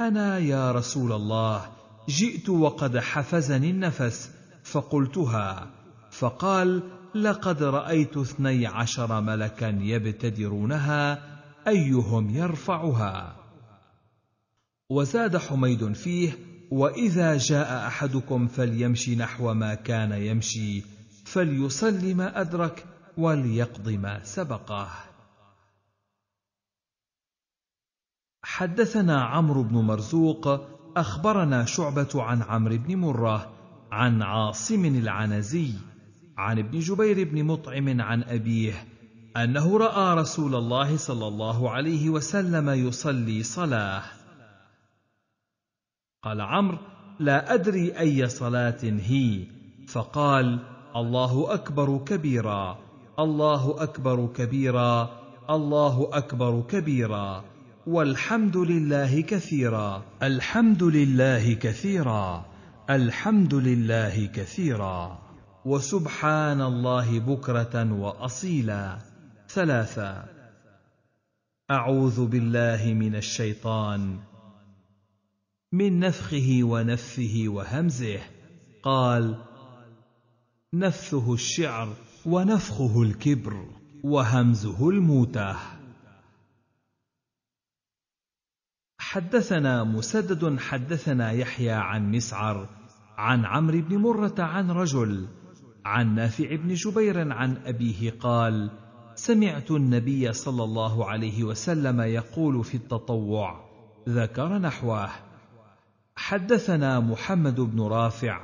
انا يا رسول الله جئت وقد حفزني النفس فقلتها فقال لقد رايت اثني عشر ملكا يبتدرونها ايهم يرفعها وزاد حميد فيه واذا جاء احدكم فليمشي نحو ما كان يمشي فليصل ما ادرك وليقض ما سبقه حدثنا عمرو بن مرزوق اخبرنا شعبه عن عمرو بن مره عن عاصم العنزي عن ابن جبير بن مطعم عن ابيه انه راى رسول الله صلى الله عليه وسلم يصلي صلاه قال عمرو لا ادري اي صلاه هي فقال الله اكبر كبيرا الله اكبر كبيرا الله اكبر كبيرا والحمد لله كثيرا الحمد لله كثيرا الحمد لله كثيرا وسبحان الله بكره واصيلا ثلاثه اعوذ بالله من الشيطان من نفخه ونفه وهمزه قال نفثه الشعر ونفخه الكبر وهمزه الموته حدثنا مسدد حدثنا يحيى عن مسعر عن عمرو بن مرة عن رجل عن نافع بن جبير عن أبيه قال: سمعت النبي صلى الله عليه وسلم يقول في التطوع ذكر نحوه حدثنا محمد بن رافع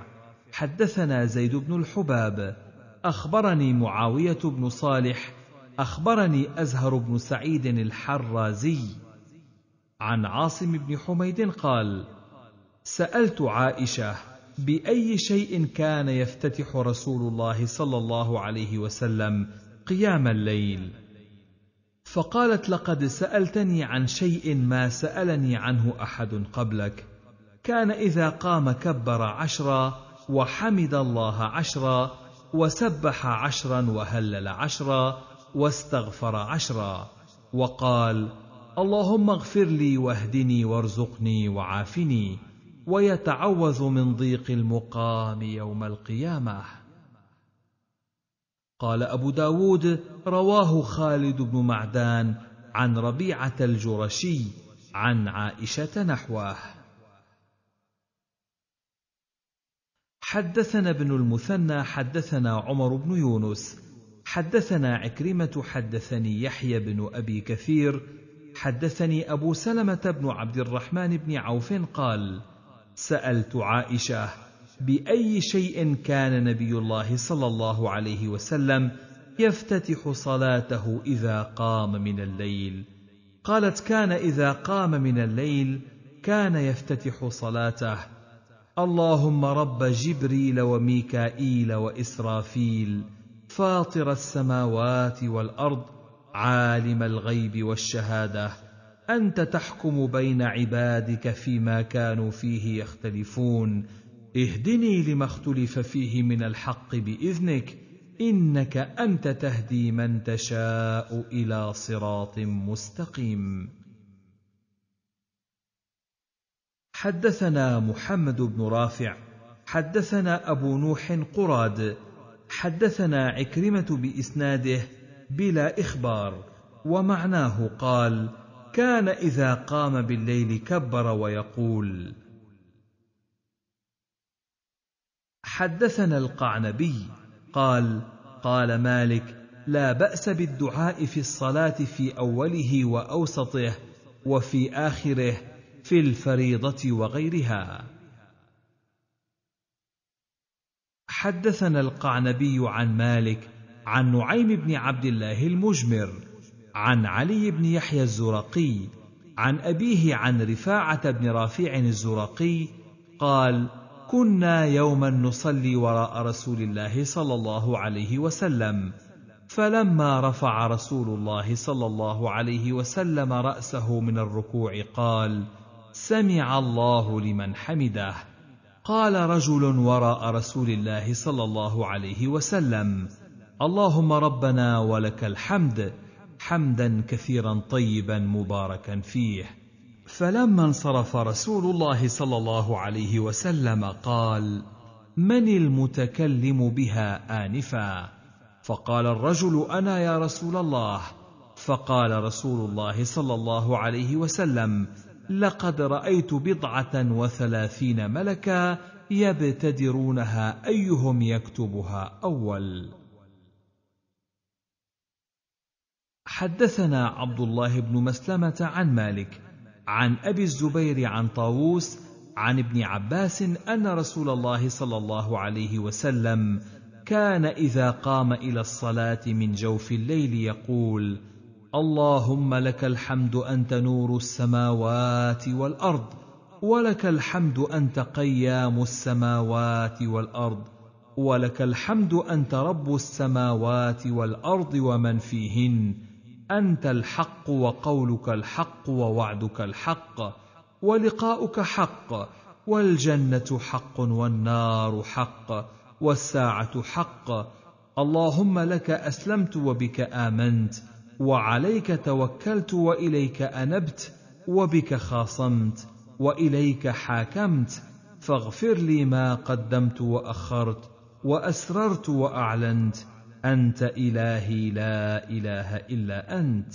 حدثنا زيد بن الحباب اخبرني معاويه بن صالح اخبرني ازهر بن سعيد الحرازي عن عاصم بن حميد قال سالت عائشه باي شيء كان يفتتح رسول الله صلى الله عليه وسلم قيام الليل فقالت لقد سالتني عن شيء ما سالني عنه احد قبلك كان اذا قام كبر عشرا وحمد الله عشرا وسبح عشرا وهلل عشرا واستغفر عشرا وقال اللهم اغفر لي واهدني وارزقني وعافني ويتعوذ من ضيق المقام يوم القيامه قال ابو داود رواه خالد بن معدان عن ربيعه الجرشي عن عائشه نحوه حدثنا ابن المثنى حدثنا عمر بن يونس حدثنا عكرمه حدثني يحيى بن ابي كثير حدثني أبو سلمة بن عبد الرحمن بن عوف قال: سألت عائشة بأي شيء كان نبي الله صلى الله عليه وسلم يفتتح صلاته إذا قام من الليل. قالت كان إذا قام من الليل كان يفتتح صلاته اللهم رب جبريل وميكائيل وإسرافيل فاطر السماوات والأرض عالم الغيب والشهاده انت تحكم بين عبادك فيما كانوا فيه يختلفون اهدني لما اختلف فيه من الحق باذنك انك انت تهدي من تشاء الى صراط مستقيم حدثنا محمد بن رافع حدثنا ابو نوح قراد حدثنا عكرمه باسناده بلا إخبار ومعناه قال كان إذا قام بالليل كبر ويقول حدثنا القعنبي قال قال مالك لا باس بالدعاء في الصلاه في اوله واوسطه وفي اخره في الفريضه وغيرها حدثنا القعنبي عن مالك عن نعيم بن عبد الله المجمر عن علي بن يحيى الزرقي عن أبيه عن رفاعة بن رافع الزرقي قال كنا يوما نصلي وراء رسول الله صلى الله عليه وسلم فلما رفع رسول الله صلى الله عليه وسلم رأسه من الركوع قال سمع الله لمن حمده قال رجل وراء رسول الله صلى الله عليه وسلم اللهم ربنا ولك الحمد حمدا كثيرا طيبا مباركا فيه فلما انصرف رسول الله صلى الله عليه وسلم قال من المتكلم بها انفا فقال الرجل انا يا رسول الله فقال رسول الله صلى الله عليه وسلم لقد رايت بضعه وثلاثين ملكا يبتدرونها ايهم يكتبها اول حدثنا عبد الله بن مسلمة عن مالك عن أبي الزبير عن طاووس عن ابن عباس أن رسول الله صلى الله عليه وسلم كان إذا قام إلى الصلاة من جوف الليل يقول: اللهم لك الحمد أنت نور السماوات والأرض، ولك الحمد أنت قيام السماوات والأرض، ولك الحمد أنت رب السماوات والأرض ومن فيهن، انت الحق وقولك الحق ووعدك الحق ولقاؤك حق والجنه حق والنار حق والساعه حق اللهم لك اسلمت وبك امنت وعليك توكلت واليك انبت وبك خاصمت واليك حاكمت فاغفر لي ما قدمت واخرت واسررت واعلنت انت الهي لا اله الا انت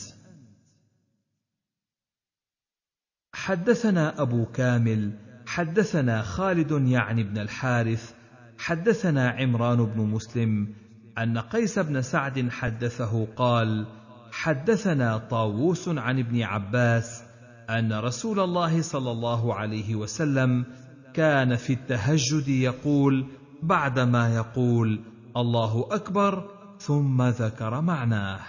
حدثنا ابو كامل حدثنا خالد يعني بن الحارث حدثنا عمران بن مسلم ان قيس بن سعد حدثه قال حدثنا طاووس عن ابن عباس ان رسول الله صلى الله عليه وسلم كان في التهجد يقول بعدما يقول الله اكبر ثم ذكر معناه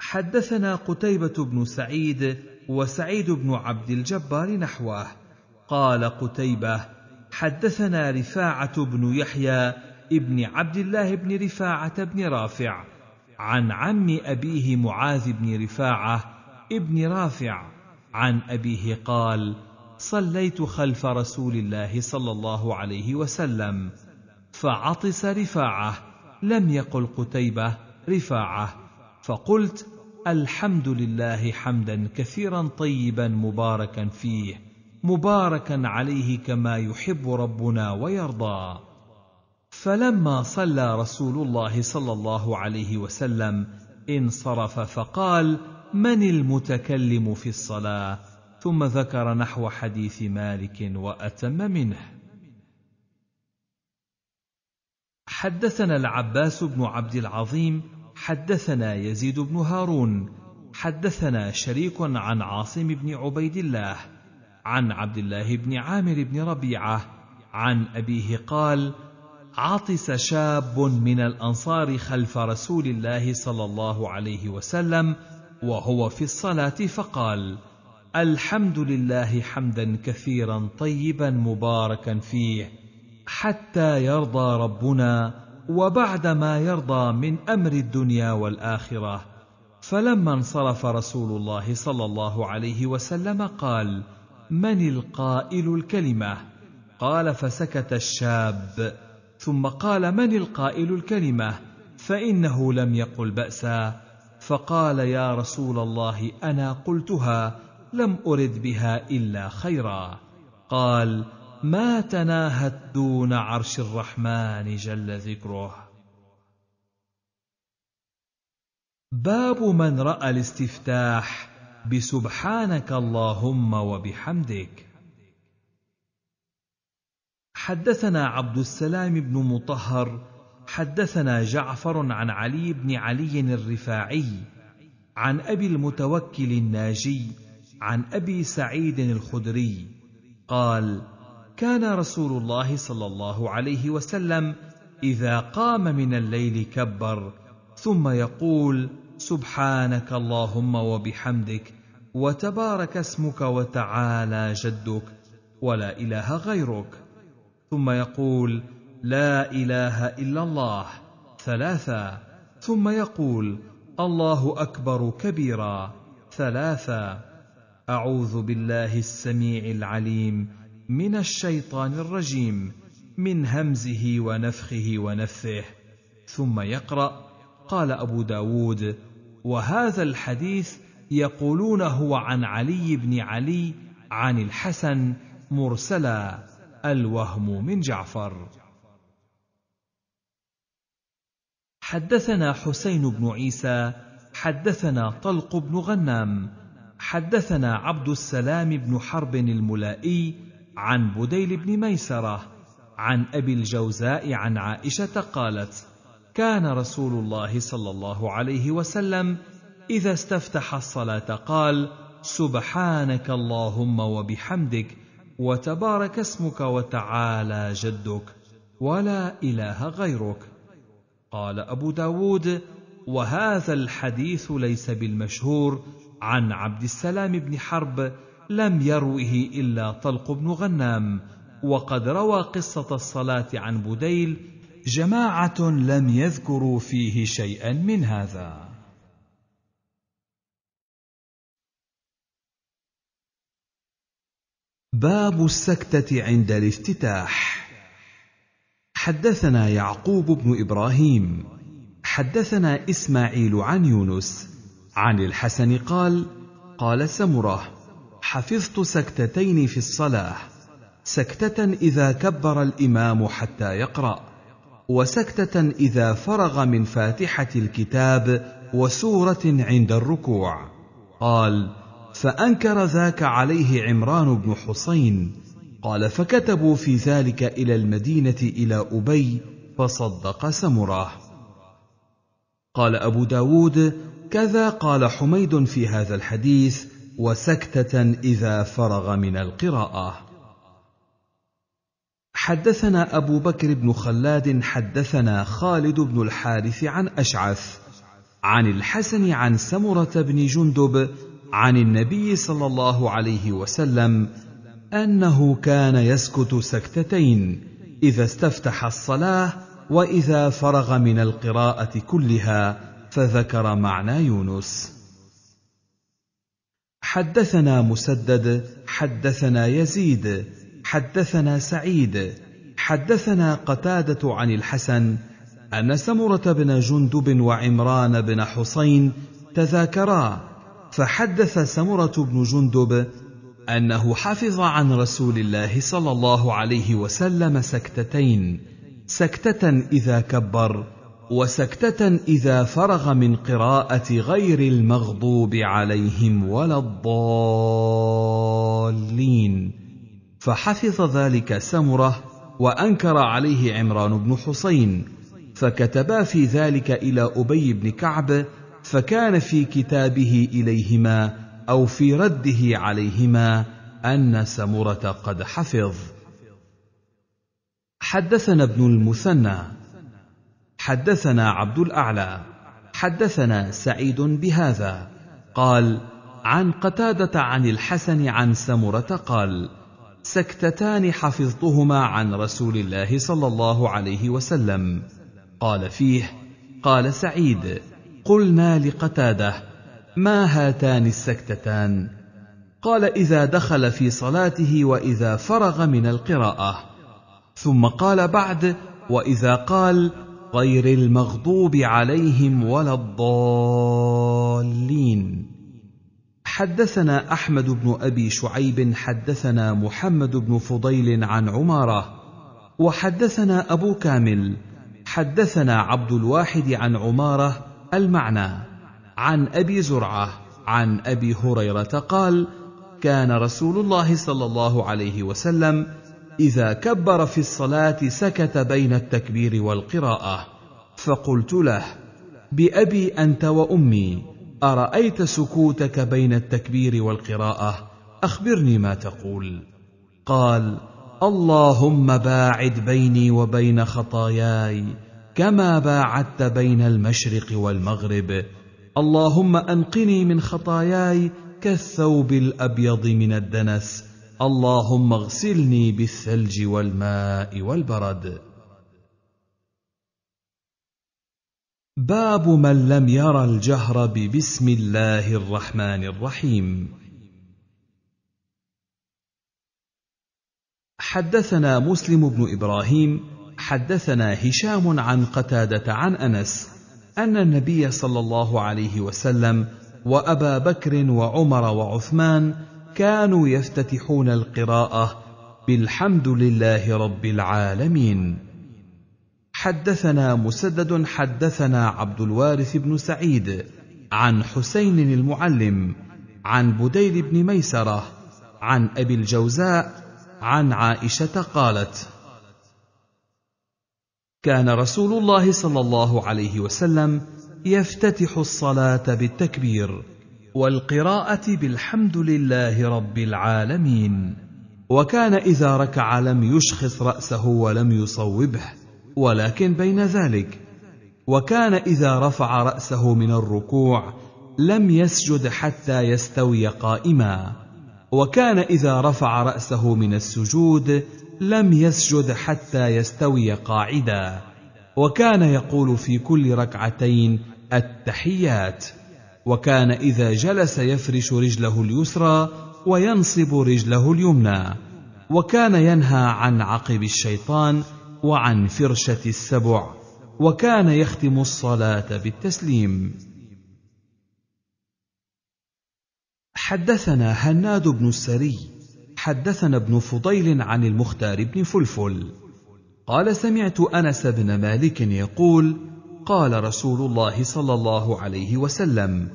حدثنا قتيبة بن سعيد وسعيد بن عبد الجبار نحوه قال قتيبة حدثنا رفاعة بن يحيى ابن عبد الله بن رفاعة بن رافع عن عم أبيه معاذ بن رفاعة ابن رافع عن أبيه قال صليت خلف رسول الله صلى الله عليه وسلم فعطس رفاعه لم يقل قتيبه رفاعه فقلت الحمد لله حمدا كثيرا طيبا مباركا فيه مباركا عليه كما يحب ربنا ويرضى فلما صلى رسول الله صلى الله عليه وسلم انصرف فقال من المتكلم في الصلاه ثم ذكر نحو حديث مالك واتم منه حدثنا العباس بن عبد العظيم حدثنا يزيد بن هارون حدثنا شريك عن عاصم بن عبيد الله عن عبد الله بن عامر بن ربيعه عن ابيه قال عطس شاب من الانصار خلف رسول الله صلى الله عليه وسلم وهو في الصلاه فقال الحمد لله حمدا كثيرا طيبا مباركا فيه حتى يرضى ربنا وبعد ما يرضى من امر الدنيا والاخره فلما انصرف رسول الله صلى الله عليه وسلم قال من القائل الكلمه قال فسكت الشاب ثم قال من القائل الكلمه فانه لم يقل باسا فقال يا رسول الله انا قلتها لم ارد بها الا خيرا قال ما تناهت دون عرش الرحمن جل ذكره باب من راى الاستفتاح بسبحانك اللهم وبحمدك حدثنا عبد السلام بن مطهر حدثنا جعفر عن علي بن علي الرفاعي عن ابي المتوكل الناجي عن ابي سعيد الخدري قال كان رسول الله صلى الله عليه وسلم اذا قام من الليل كبر ثم يقول سبحانك اللهم وبحمدك وتبارك اسمك وتعالى جدك ولا اله غيرك ثم يقول لا اله الا الله ثلاثا ثم يقول الله اكبر كبيرا ثلاثا اعوذ بالله السميع العليم من الشيطان الرجيم من همزه ونفخه ونفثه ثم يقرأ قال أبو داود وهذا الحديث يقولون هو عن علي بن علي عن الحسن مرسلا الوهم من جعفر حدثنا حسين بن عيسى حدثنا طلق بن غنام حدثنا عبد السلام بن حرب الملائي عن بديل بن ميسره عن ابي الجوزاء عن عائشه قالت كان رسول الله صلى الله عليه وسلم اذا استفتح الصلاه قال سبحانك اللهم وبحمدك وتبارك اسمك وتعالى جدك ولا اله غيرك قال ابو داود وهذا الحديث ليس بالمشهور عن عبد السلام بن حرب لم يروه إلا طلق بن غنام وقد روى قصة الصلاة عن بديل جماعة لم يذكروا فيه شيئا من هذا باب السكتة عند الافتتاح حدثنا يعقوب بن إبراهيم حدثنا إسماعيل عن يونس عن الحسن قال قال سمره حفظت سكتتين في الصلاه سكته اذا كبر الامام حتى يقرا وسكته اذا فرغ من فاتحه الكتاب وسوره عند الركوع قال فانكر ذاك عليه عمران بن حسين قال فكتبوا في ذلك الى المدينه الى ابي فصدق سمره قال ابو داود كذا قال حميد في هذا الحديث وسكته اذا فرغ من القراءه حدثنا ابو بكر بن خلاد حدثنا خالد بن الحارث عن اشعث عن الحسن عن سمره بن جندب عن النبي صلى الله عليه وسلم انه كان يسكت سكتتين اذا استفتح الصلاه واذا فرغ من القراءه كلها فذكر معنى يونس حدثنا مسدد حدثنا يزيد حدثنا سعيد حدثنا قتاده عن الحسن ان سمره بن جندب وعمران بن حصين تذاكرا فحدث سمره بن جندب انه حفظ عن رسول الله صلى الله عليه وسلم سكتتين سكته اذا كبر وسكته اذا فرغ من قراءه غير المغضوب عليهم ولا الضالين فحفظ ذلك سمره وانكر عليه عمران بن حسين فكتبا في ذلك الى ابي بن كعب فكان في كتابه اليهما او في رده عليهما ان سمره قد حفظ حدثنا ابن المثنى حدثنا عبد الاعلى حدثنا سعيد بهذا قال عن قتاده عن الحسن عن سمره قال سكتتان حفظتهما عن رسول الله صلى الله عليه وسلم قال فيه قال سعيد قلنا لقتاده ما هاتان السكتتان قال اذا دخل في صلاته واذا فرغ من القراءه ثم قال بعد واذا قال غير المغضوب عليهم ولا الضالين حدثنا احمد بن ابي شعيب حدثنا محمد بن فضيل عن عماره وحدثنا ابو كامل حدثنا عبد الواحد عن عماره المعنى عن ابي زرعه عن ابي هريره قال كان رسول الله صلى الله عليه وسلم اذا كبر في الصلاه سكت بين التكبير والقراءه فقلت له بابي انت وامي ارايت سكوتك بين التكبير والقراءه اخبرني ما تقول قال اللهم باعد بيني وبين خطاياي كما باعدت بين المشرق والمغرب اللهم انقني من خطاياي كالثوب الابيض من الدنس اللهم اغسلني بالثلج والماء والبرد باب من لم ير الجهر ببسم الله الرحمن الرحيم حدثنا مسلم بن ابراهيم حدثنا هشام عن قتاده عن انس ان النبي صلى الله عليه وسلم وابا بكر وعمر وعثمان كانوا يفتتحون القراءه بالحمد لله رب العالمين حدثنا مسدد حدثنا عبد الوارث بن سعيد عن حسين المعلم عن بديل بن ميسره عن ابي الجوزاء عن عائشه قالت كان رسول الله صلى الله عليه وسلم يفتتح الصلاه بالتكبير والقراءة بالحمد لله رب العالمين وكان إذا ركع لم يشخص رأسه ولم يصوبه ولكن بين ذلك وكان إذا رفع رأسه من الركوع لم يسجد حتى يستوي قائما وكان إذا رفع رأسه من السجود لم يسجد حتى يستوي قاعدا وكان يقول في كل ركعتين التحيات وكان اذا جلس يفرش رجله اليسرى وينصب رجله اليمنى وكان ينهى عن عقب الشيطان وعن فرشه السبع وكان يختم الصلاه بالتسليم حدثنا هناد بن السري حدثنا ابن فضيل عن المختار بن فلفل قال سمعت انس بن مالك يقول قال رسول الله صلى الله عليه وسلم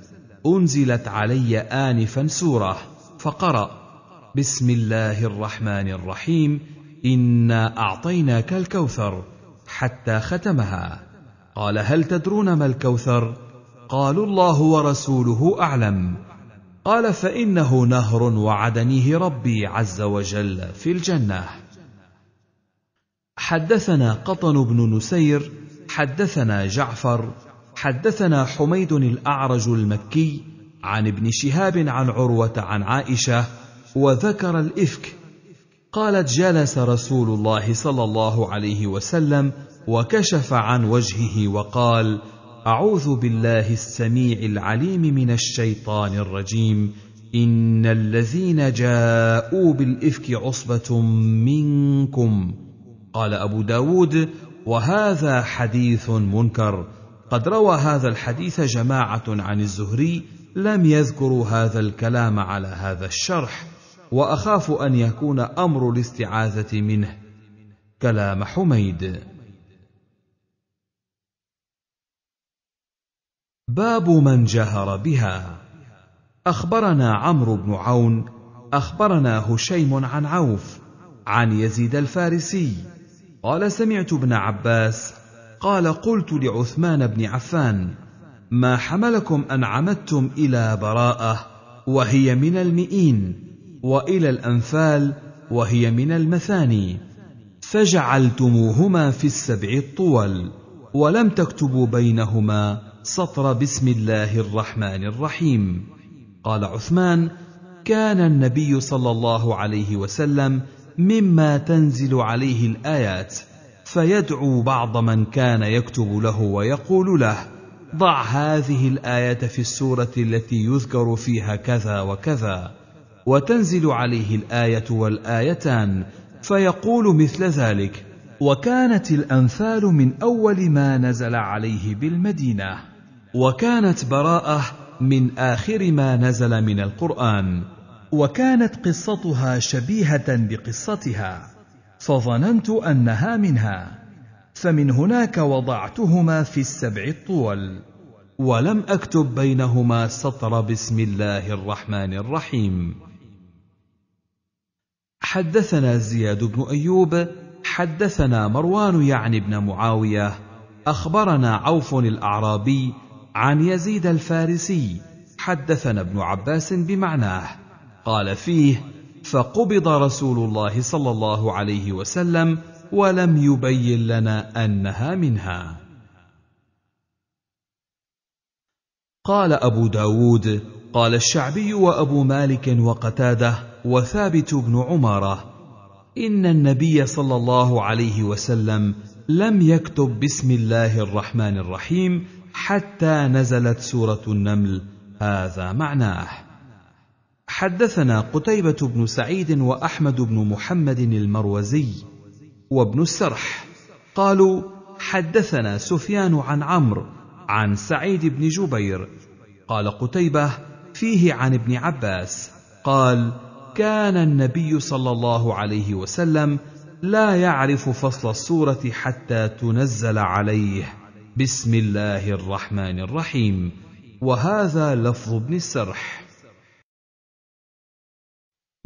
انزلت علي انفا سوره فقرا بسم الله الرحمن الرحيم انا اعطيناك الكوثر حتى ختمها قال هل تدرون ما الكوثر قالوا الله ورسوله اعلم قال فانه نهر وعدنيه ربي عز وجل في الجنه حدثنا قطن بن نسير حدثنا جعفر حدثنا حميد الاعرج المكي عن ابن شهاب عن عروه عن عائشه وذكر الافك قالت جلس رسول الله صلى الله عليه وسلم وكشف عن وجهه وقال اعوذ بالله السميع العليم من الشيطان الرجيم ان الذين جاءوا بالافك عصبه منكم قال ابو داود وهذا حديث منكر قد روى هذا الحديث جماعه عن الزهري لم يذكروا هذا الكلام على هذا الشرح واخاف ان يكون امر الاستعاذه منه كلام حميد باب من جهر بها اخبرنا عمرو بن عون اخبرنا هشيم عن عوف عن يزيد الفارسي قال سمعت ابن عباس قال قلت لعثمان بن عفان ما حملكم ان عمدتم الى براءه وهي من المئين والى الانفال وهي من المثاني فجعلتموهما في السبع الطول ولم تكتبوا بينهما سطر بسم الله الرحمن الرحيم قال عثمان كان النبي صلى الله عليه وسلم مما تنزل عليه الايات فيدعو بعض من كان يكتب له ويقول له ضع هذه الايه في السوره التي يذكر فيها كذا وكذا وتنزل عليه الايه والايتان فيقول مثل ذلك وكانت الامثال من اول ما نزل عليه بالمدينه وكانت براءه من اخر ما نزل من القران وكانت قصتها شبيهه بقصتها فظننت انها منها فمن هناك وضعتهما في السبع الطول ولم اكتب بينهما سطر بسم الله الرحمن الرحيم حدثنا زياد بن ايوب حدثنا مروان يعني بن معاويه اخبرنا عوف الاعرابي عن يزيد الفارسي حدثنا ابن عباس بمعناه قال فيه فقبض رسول الله صلى الله عليه وسلم ولم يبين لنا انها منها قال ابو داود قال الشعبي وابو مالك وقتاده وثابت بن عماره ان النبي صلى الله عليه وسلم لم يكتب بسم الله الرحمن الرحيم حتى نزلت سوره النمل هذا معناه حدثنا قتيبة بن سعيد وأحمد بن محمد المروزي وابن السرح قالوا حدثنا سفيان عن عمرو عن سعيد بن جبير قال قتيبة فيه عن ابن عباس قال كان النبي صلى الله عليه وسلم لا يعرف فصل السورة حتى تنزل عليه بسم الله الرحمن الرحيم وهذا لفظ ابن السرح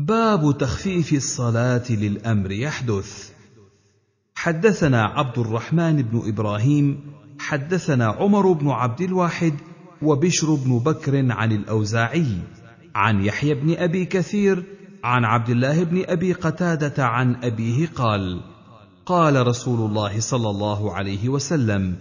باب تخفيف الصلاة للأمر يحدث حدثنا عبد الرحمن بن إبراهيم حدثنا عمر بن عبد الواحد وبشر بن بكر عن الأوزاعي عن يحيى بن أبي كثير عن عبد الله بن أبي قتادة عن أبيه قال قال رسول الله صلى الله عليه وسلم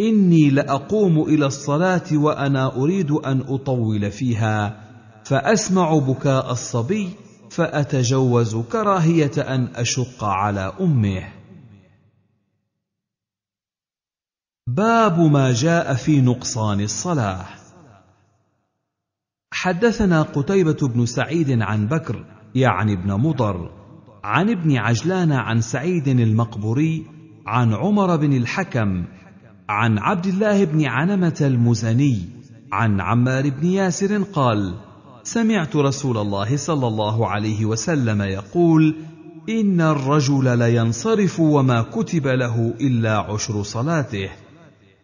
إني لأقوم إلى الصلاة وأنا أريد أن أطول فيها فأسمع بكاء الصبي فاتجوز كراهيه ان اشق على امه باب ما جاء في نقصان الصلاه حدثنا قتيبه بن سعيد عن بكر يعني ابن مضر عن ابن عجلان عن سعيد المقبوري عن عمر بن الحكم عن عبد الله بن عنمه المزني عن عمار بن ياسر قال سمعت رسول الله صلى الله عليه وسلم يقول ان الرجل لينصرف وما كتب له الا عشر صلاته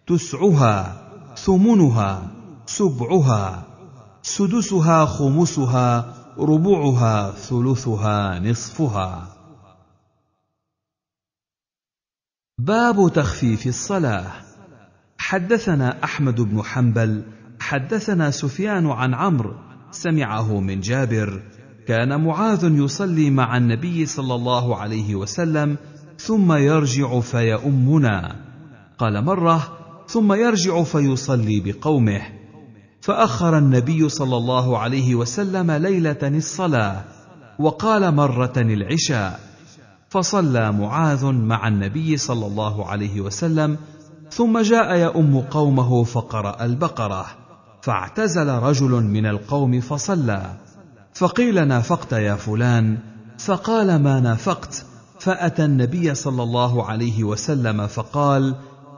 تسعها ثمنها سبعها سدسها خمسها ربعها ثلثها نصفها باب تخفيف الصلاه حدثنا احمد بن حنبل حدثنا سفيان عن عمرو سمعه من جابر كان معاذ يصلي مع النبي صلى الله عليه وسلم ثم يرجع فيؤمنا قال مره ثم يرجع فيصلي بقومه فاخر النبي صلى الله عليه وسلم ليله الصلاه وقال مره العشاء فصلى معاذ مع النبي صلى الله عليه وسلم ثم جاء يؤم قومه فقرا البقره فاعتزل رجل من القوم فصلى فقيل نافقت يا فلان فقال ما نافقت فاتى النبي صلى الله عليه وسلم فقال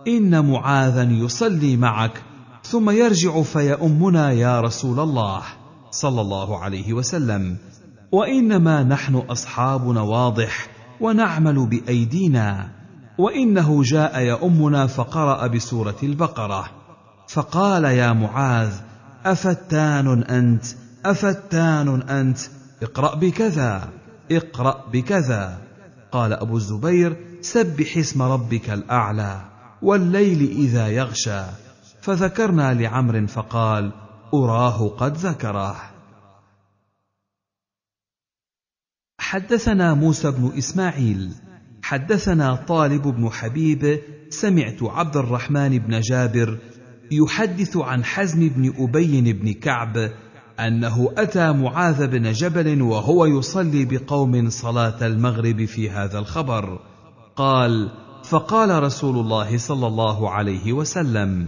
ان معاذا يصلي معك ثم يرجع فيؤمنا يا رسول الله صلى الله عليه وسلم وانما نحن اصحابنا واضح ونعمل بايدينا وانه جاء يؤمنا فقرا بسوره البقره فقال يا معاذ افتان انت افتان انت اقرا بكذا اقرا بكذا قال ابو الزبير سبح اسم ربك الاعلى والليل اذا يغشى فذكرنا لعمر فقال اراه قد ذكره حدثنا موسى بن اسماعيل حدثنا طالب بن حبيب سمعت عبد الرحمن بن جابر يحدث عن حزم بن أبي بن كعب أنه أتى معاذ بن جبل وهو يصلي بقوم صلاة المغرب في هذا الخبر قال فقال رسول الله صلى الله عليه وسلم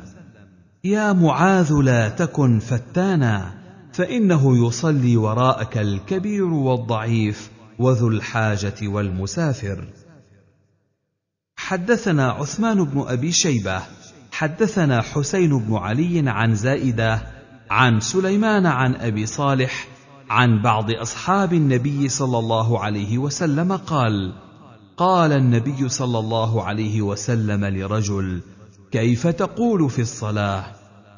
يا معاذ لا تكن فتانا فانه يصلي وراءك الكبير والضعيف وذو الحاجه والمسافر حدثنا عثمان بن ابي شيبه حدثنا حسين بن علي عن زائده عن سليمان عن ابي صالح عن بعض اصحاب النبي صلى الله عليه وسلم قال قال النبي صلى الله عليه وسلم لرجل كيف تقول في الصلاه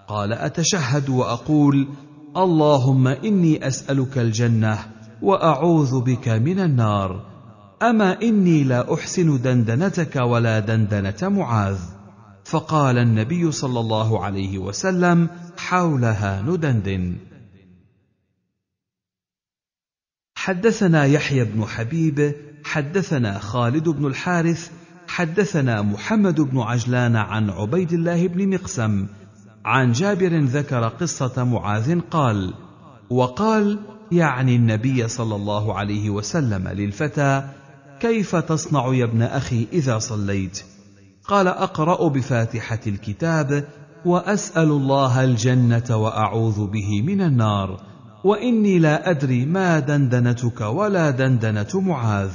قال اتشهد واقول اللهم اني اسالك الجنه واعوذ بك من النار اما اني لا احسن دندنتك ولا دندنه معاذ فقال النبي صلى الله عليه وسلم حولها ندندن حدثنا يحيى بن حبيب حدثنا خالد بن الحارث حدثنا محمد بن عجلان عن عبيد الله بن مقسم عن جابر ذكر قصه معاذ قال وقال يعني النبي صلى الله عليه وسلم للفتى كيف تصنع يا ابن اخي اذا صليت قال اقرا بفاتحه الكتاب واسال الله الجنه واعوذ به من النار واني لا ادري ما دندنتك ولا دندنه معاذ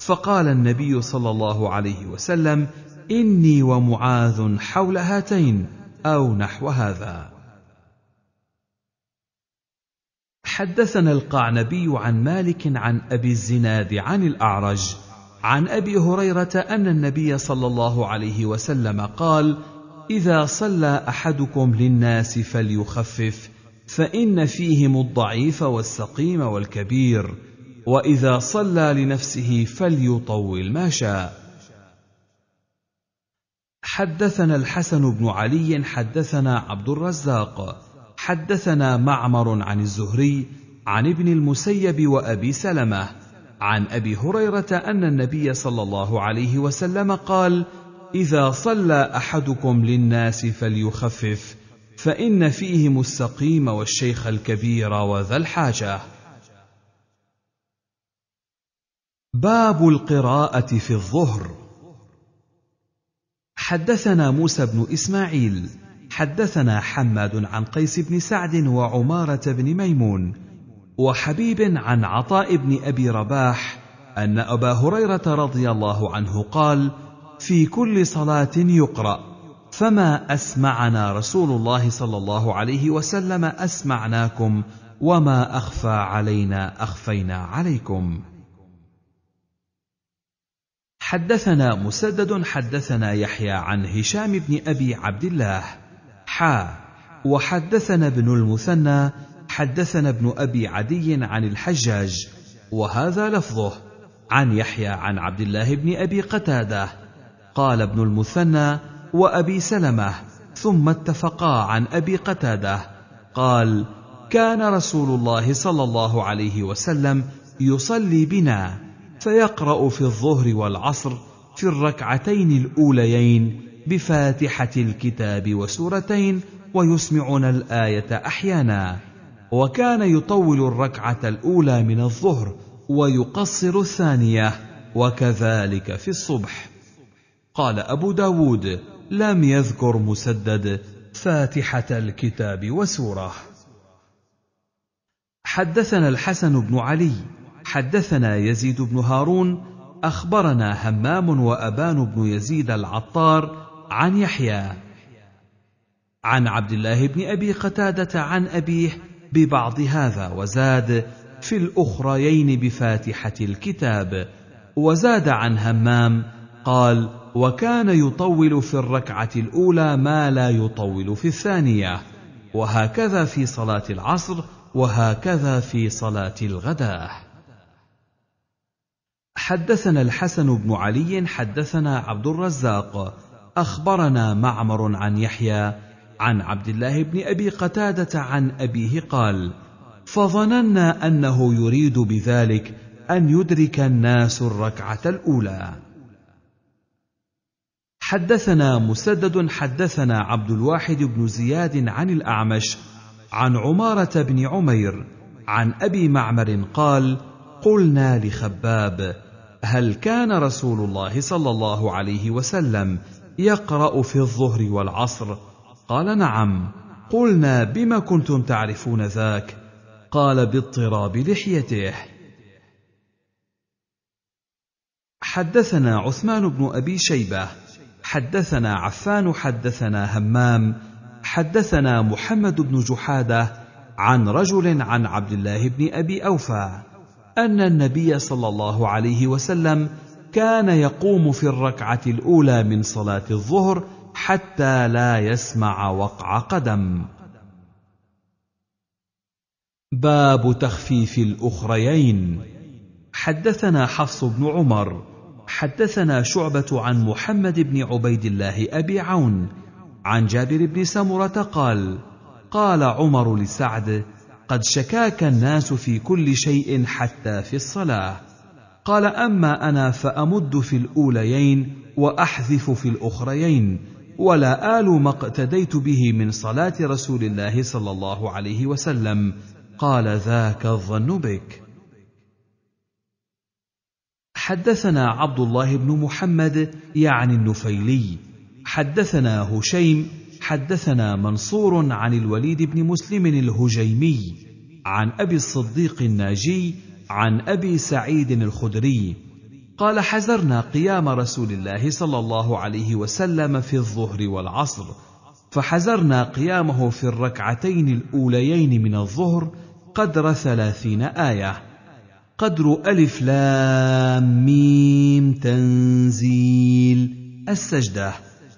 فقال النبي صلى الله عليه وسلم اني ومعاذ حول هاتين او نحو هذا حدثنا القعنبي عن مالك عن ابي الزناد عن الاعرج عن ابي هريره ان النبي صلى الله عليه وسلم قال اذا صلى احدكم للناس فليخفف فان فيهم الضعيف والسقيم والكبير واذا صلى لنفسه فليطول ما شاء حدثنا الحسن بن علي حدثنا عبد الرزاق حدثنا معمر عن الزهري عن ابن المسيب وابي سلمه عن ابي هريره ان النبي صلى الله عليه وسلم قال اذا صلى احدكم للناس فليخفف فان فيهم السقيم والشيخ الكبير وذا الحاجه باب القراءه في الظهر حدثنا موسى بن اسماعيل حدثنا حماد عن قيس بن سعد وعماره بن ميمون وحبيب عن عطاء بن ابي رباح ان ابا هريره رضي الله عنه قال في كل صلاه يقرا فما اسمعنا رسول الله صلى الله عليه وسلم اسمعناكم وما اخفى علينا اخفينا عليكم حدثنا مسدد حدثنا يحيى عن هشام بن ابي عبد الله حا وحدثنا ابن المثنى حدثنا ابن ابي عدي عن الحجاج وهذا لفظه عن يحيى عن عبد الله بن ابي قتاده قال ابن المثنى وابي سلمه ثم اتفقا عن ابي قتاده قال كان رسول الله صلى الله عليه وسلم يصلي بنا فيقرا في الظهر والعصر في الركعتين الاوليين بفاتحه الكتاب وسورتين ويسمعنا الايه احيانا وكان يطول الركعه الاولى من الظهر ويقصر الثانيه وكذلك في الصبح قال ابو داود لم يذكر مسدد فاتحه الكتاب وسوره حدثنا الحسن بن علي حدثنا يزيد بن هارون اخبرنا همام وابان بن يزيد العطار عن يحيى عن عبد الله بن ابي قتاده عن ابيه ببعض هذا وزاد في الاخريين بفاتحه الكتاب وزاد عن همام قال وكان يطول في الركعه الاولى ما لا يطول في الثانيه وهكذا في صلاه العصر وهكذا في صلاه الغداه حدثنا الحسن بن علي حدثنا عبد الرزاق اخبرنا معمر عن يحيى عن عبد الله بن ابي قتاده عن ابيه قال فظننا انه يريد بذلك ان يدرك الناس الركعه الاولى حدثنا مسدد حدثنا عبد الواحد بن زياد عن الاعمش عن عماره بن عمير عن ابي معمر قال قلنا لخباب هل كان رسول الله صلى الله عليه وسلم يقرا في الظهر والعصر قال نعم قلنا بما كنتم تعرفون ذاك قال باضطراب لحيته حدثنا عثمان بن ابي شيبه حدثنا عفان حدثنا همام حدثنا محمد بن جحاده عن رجل عن عبد الله بن ابي اوفى ان النبي صلى الله عليه وسلم كان يقوم في الركعه الاولى من صلاه الظهر حتى لا يسمع وقع قدم باب تخفيف الاخريين حدثنا حفص بن عمر حدثنا شعبه عن محمد بن عبيد الله ابي عون عن جابر بن سمره قال قال عمر لسعد قد شكاك الناس في كل شيء حتى في الصلاه قال اما انا فامد في الاوليين واحذف في الاخريين ولا آل ما اقتديت به من صلاة رسول الله صلى الله عليه وسلم قال ذاك الظن بك حدثنا عبد الله بن محمد يعني النفيلي حدثنا هشيم حدثنا منصور عن الوليد بن مسلم الهجيمي عن ابي الصديق الناجي عن ابي سعيد الخدري قال حزرنا قيام رسول الله صلى الله عليه وسلم في الظهر والعصر فحزرنا قيامه في الركعتين الاوليين من الظهر قدر ثلاثين ايه قدر الف لام ميم تنزيل السجده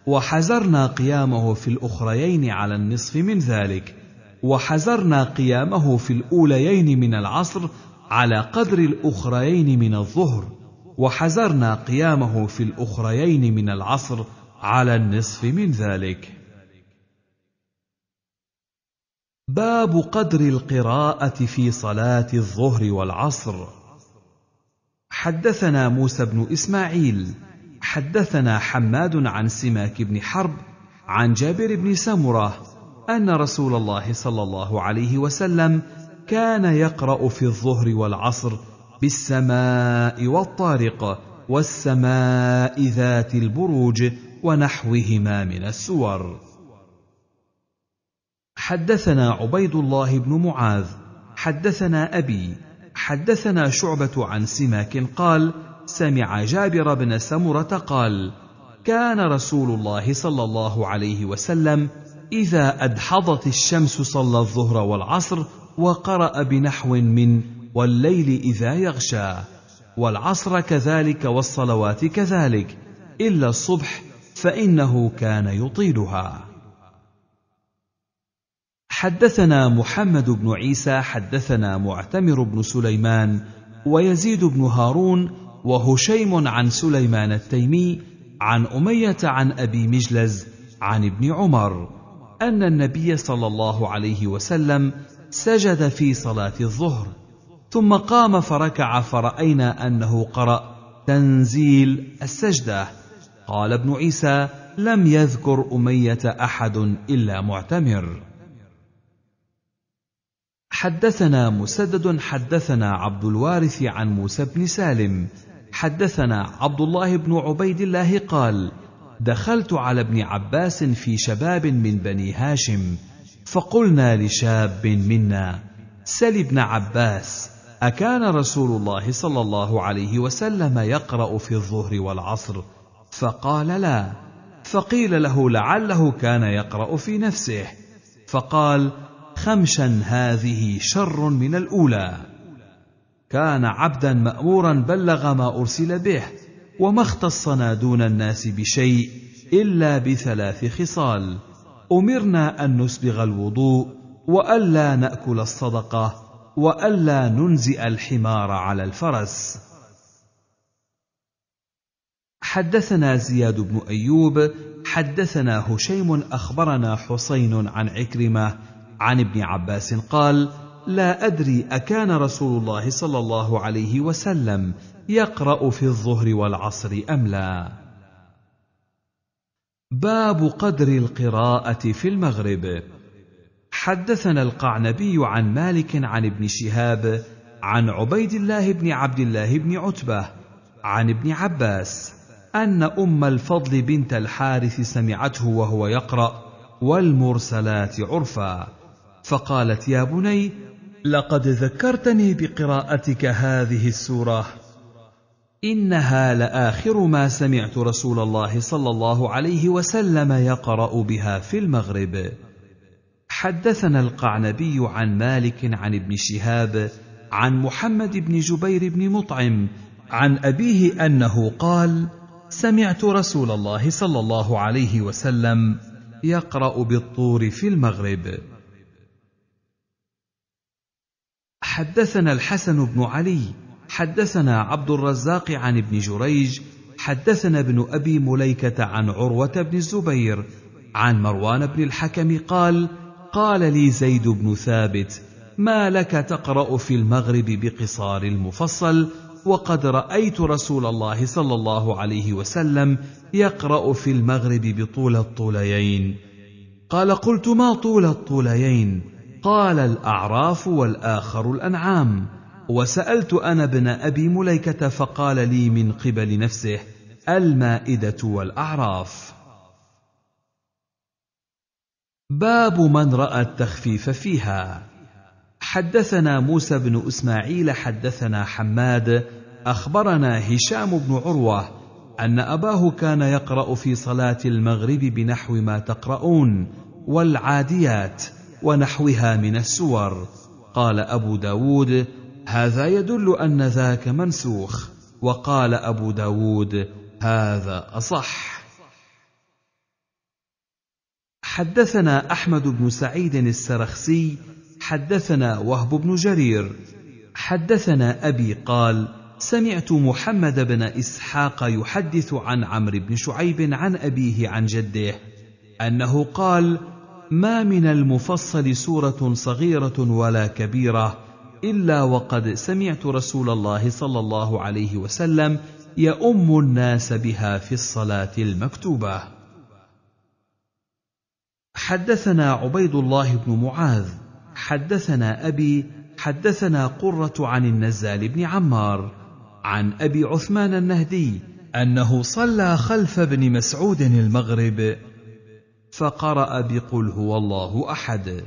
وحزرنا قيامه في الاخريين على النصف من ذلك وحزرنا قيامه في الاوليين من العصر على قدر الاخريين من الظهر وحذرنا قيامه في الاخريين من العصر على النصف من ذلك باب قدر القراءه في صلاه الظهر والعصر حدثنا موسى بن اسماعيل حدثنا حماد عن سماك بن حرب عن جابر بن سمره ان رسول الله صلى الله عليه وسلم كان يقرا في الظهر والعصر بالسماء والطارق والسماء ذات البروج ونحوهما من السور حدثنا عبيد الله بن معاذ حدثنا ابي حدثنا شعبه عن سماك قال سمع جابر بن سمره قال كان رسول الله صلى الله عليه وسلم اذا ادحضت الشمس صلى الظهر والعصر وقرا بنحو من والليل إذا يغشى والعصر كذلك والصلوات كذلك إلا الصبح فإنه كان يطيلها حدثنا محمد بن عيسى حدثنا معتمر بن سليمان ويزيد بن هارون وهشيم عن سليمان التيمي عن اميه عن ابي مجلز عن ابن عمر ان النبي صلى الله عليه وسلم سجد في صلاه الظهر ثم قام فركع فرأينا أنه قرأ تنزيل السجدة قال ابن عيسى لم يذكر أمية أحد إلا معتمر حدثنا مسدد حدثنا عبد الوارث عن موسى بن سالم حدثنا عبد الله بن عبيد الله قال دخلت على ابن عباس في شباب من بني هاشم فقلنا لشاب منا سل ابن عباس اكان رسول الله صلى الله عليه وسلم يقرا في الظهر والعصر فقال لا فقيل له لعله كان يقرا في نفسه فقال خمشا هذه شر من الاولى كان عبدا مامورا بلغ ما ارسل به وما اختصنا دون الناس بشيء الا بثلاث خصال امرنا ان نسبغ الوضوء والا ناكل الصدقه والا ننزئ الحمار على الفرس حدثنا زياد بن ايوب حدثنا هشيم اخبرنا حسين عن عكرمه عن ابن عباس قال لا ادري اكان رسول الله صلى الله عليه وسلم يقرا في الظهر والعصر ام لا باب قدر القراءه في المغرب حدثنا القعنبي عن مالك عن ابن شهاب عن عبيد الله بن عبد الله بن عتبه عن ابن عباس ان ام الفضل بنت الحارث سمعته وهو يقرا والمرسلات عرفا فقالت يا بني لقد ذكرتني بقراءتك هذه السوره انها لاخر ما سمعت رسول الله صلى الله عليه وسلم يقرا بها في المغرب حدثنا القعنبي عن مالك عن ابن شهاب عن محمد بن جبير بن مطعم عن ابيه انه قال سمعت رسول الله صلى الله عليه وسلم يقرا بالطور في المغرب حدثنا الحسن بن علي حدثنا عبد الرزاق عن ابن جريج حدثنا ابن ابي مليكه عن عروه بن الزبير عن مروان بن الحكم قال قال لي زيد بن ثابت ما لك تقرا في المغرب بقصار المفصل وقد رايت رسول الله صلى الله عليه وسلم يقرا في المغرب بطول الطوليين قال قلت ما طول الطوليين قال الاعراف والاخر الانعام وسالت انا ابن ابي مليكه فقال لي من قبل نفسه المائده والاعراف باب من راى التخفيف فيها حدثنا موسى بن اسماعيل حدثنا حماد اخبرنا هشام بن عروه ان اباه كان يقرا في صلاه المغرب بنحو ما تقرؤون والعاديات ونحوها من السور قال ابو داود هذا يدل ان ذاك منسوخ وقال ابو داود هذا اصح حدثنا احمد بن سعيد السرخسي حدثنا وهب بن جرير حدثنا ابي قال سمعت محمد بن اسحاق يحدث عن عمرو بن شعيب عن ابيه عن جده انه قال ما من المفصل سوره صغيره ولا كبيره الا وقد سمعت رسول الله صلى الله عليه وسلم يؤم الناس بها في الصلاه المكتوبه حدثنا عبيد الله بن معاذ حدثنا ابي حدثنا قره عن النزال بن عمار عن ابي عثمان النهدي انه صلى خلف ابن مسعود المغرب فقرا بقل هو الله احد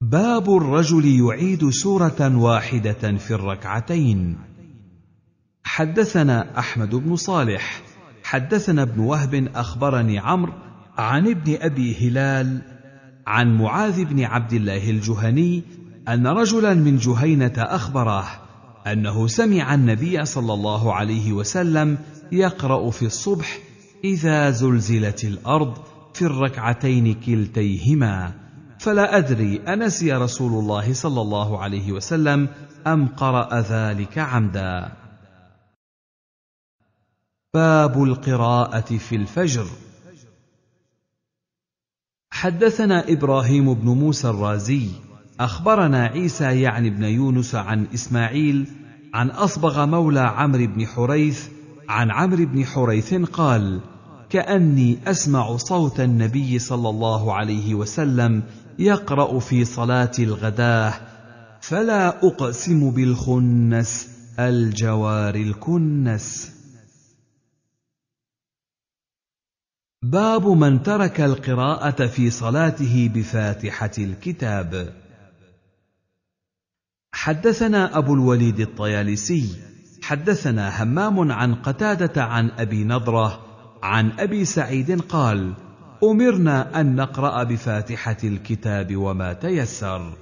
باب الرجل يعيد سوره واحده في الركعتين حدثنا احمد بن صالح حدثنا ابن وهب اخبرني عمرو عن ابن ابي هلال عن معاذ بن عبد الله الجهني ان رجلا من جهينه اخبره انه سمع النبي صلى الله عليه وسلم يقرا في الصبح اذا زلزلت الارض في الركعتين كلتيهما فلا ادري انسي رسول الله صلى الله عليه وسلم ام قرا ذلك عمدا باب القراءة في الفجر حدثنا إبراهيم بن موسى الرازي أخبرنا عيسى يعني بن يونس عن إسماعيل عن أصبغ مولى عمرو بن حريث عن عمرو بن حريث قال: كأني أسمع صوت النبي صلى الله عليه وسلم يقرأ في صلاة الغداة فلا أقسم بالخنس الجوار الكنس باب من ترك القراءة في صلاته بفاتحة الكتاب. حدثنا أبو الوليد الطيالسي، حدثنا همام عن قتادة عن أبي نضرة، عن أبي سعيد قال: أمرنا أن نقرأ بفاتحة الكتاب وما تيسر.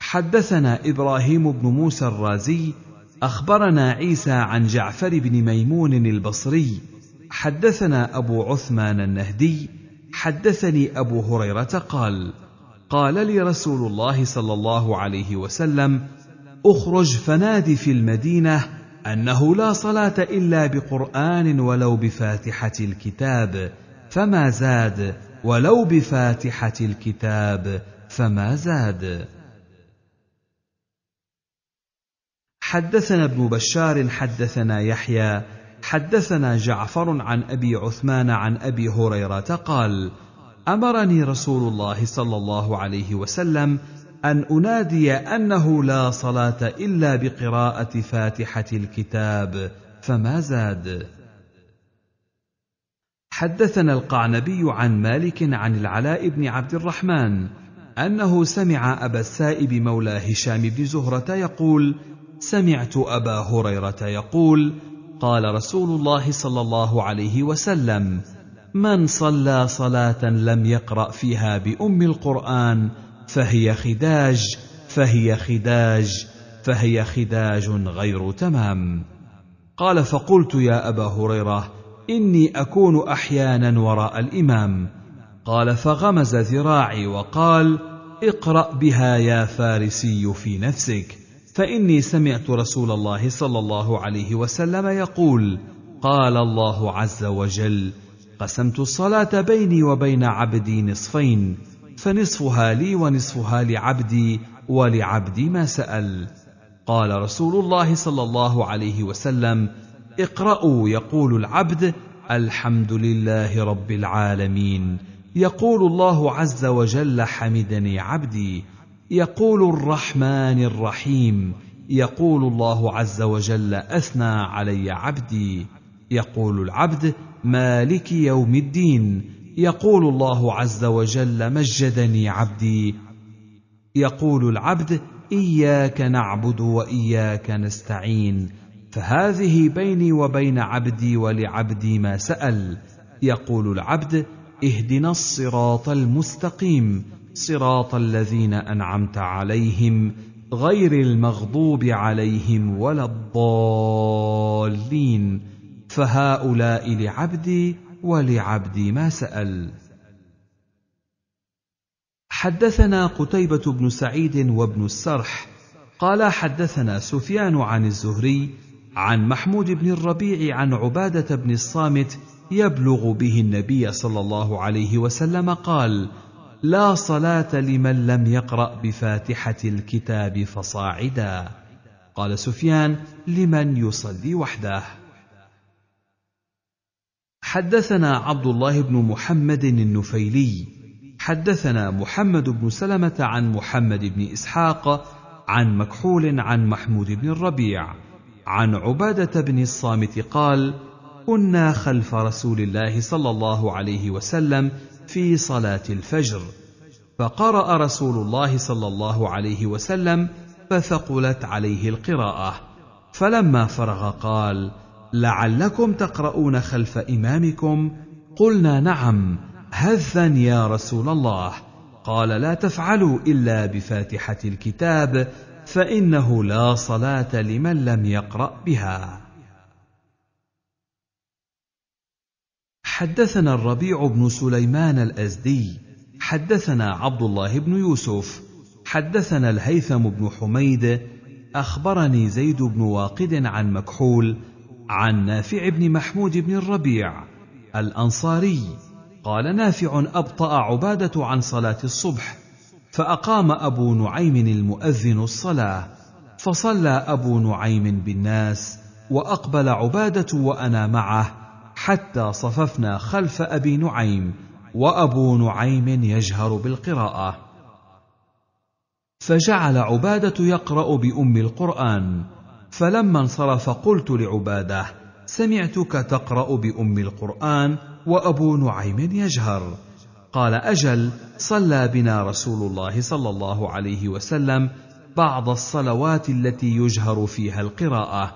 حدثنا إبراهيم بن موسى الرازي، أخبرنا عيسى عن جعفر بن ميمون البصري، حدثنا ابو عثمان النهدي حدثني ابو هريره قال قال لي رسول الله صلى الله عليه وسلم اخرج فناد في المدينه انه لا صلاه الا بقران ولو بفاتحه الكتاب فما زاد ولو بفاتحه الكتاب فما زاد حدثنا ابن بشار حدثنا يحيى حدثنا جعفر عن ابي عثمان عن ابي هريره قال امرني رسول الله صلى الله عليه وسلم ان انادي انه لا صلاه الا بقراءه فاتحه الكتاب فما زاد حدثنا القعنبي عن مالك عن العلاء بن عبد الرحمن انه سمع ابا السائب مولى هشام بن زهره يقول سمعت ابا هريره يقول قال رسول الله صلى الله عليه وسلم من صلى صلاه لم يقرا فيها بام القران فهي خداج فهي خداج فهي خداج غير تمام قال فقلت يا ابا هريره اني اكون احيانا وراء الامام قال فغمز ذراعي وقال اقرا بها يا فارسي في نفسك فاني سمعت رسول الله صلى الله عليه وسلم يقول قال الله عز وجل قسمت الصلاه بيني وبين عبدي نصفين فنصفها لي ونصفها لعبدي ولعبدي ما سال قال رسول الله صلى الله عليه وسلم اقرأوا يقول العبد الحمد لله رب العالمين يقول الله عز وجل حمدني عبدي يقول الرحمن الرحيم يقول الله عز وجل اثنى علي عبدي يقول العبد مالك يوم الدين يقول الله عز وجل مجدني عبدي يقول العبد اياك نعبد واياك نستعين فهذه بيني وبين عبدي ولعبدي ما سال يقول العبد اهدنا الصراط المستقيم صراط الذين انعمت عليهم غير المغضوب عليهم ولا الضالين فهؤلاء لعبدي ولعبدي ما سال حدثنا قتيبه بن سعيد وابن السرح قال حدثنا سفيان عن الزهري عن محمود بن الربيع عن عباده بن الصامت يبلغ به النبي صلى الله عليه وسلم قال لا صلاه لمن لم يقرا بفاتحه الكتاب فصاعدا قال سفيان لمن يصلي وحده حدثنا عبد الله بن محمد النفيلي حدثنا محمد بن سلمه عن محمد بن اسحاق عن مكحول عن محمود بن الربيع عن عباده بن الصامت قال كنا خلف رسول الله صلى الله عليه وسلم في صلاه الفجر فقرا رسول الله صلى الله عليه وسلم فثقلت عليه القراءه فلما فرغ قال لعلكم تقرؤون خلف امامكم قلنا نعم هذا يا رسول الله قال لا تفعلوا الا بفاتحه الكتاب فانه لا صلاه لمن لم يقرا بها حدثنا الربيع بن سليمان الازدي حدثنا عبد الله بن يوسف حدثنا الهيثم بن حميد اخبرني زيد بن واقد عن مكحول عن نافع بن محمود بن الربيع الانصاري قال نافع ابطا عباده عن صلاه الصبح فاقام ابو نعيم المؤذن الصلاه فصلى ابو نعيم بالناس واقبل عباده وانا معه حتى صففنا خلف ابي نعيم وابو نعيم يجهر بالقراءه فجعل عباده يقرا بام القران فلما انصرف قلت لعباده سمعتك تقرا بام القران وابو نعيم يجهر قال اجل صلى بنا رسول الله صلى الله عليه وسلم بعض الصلوات التي يجهر فيها القراءه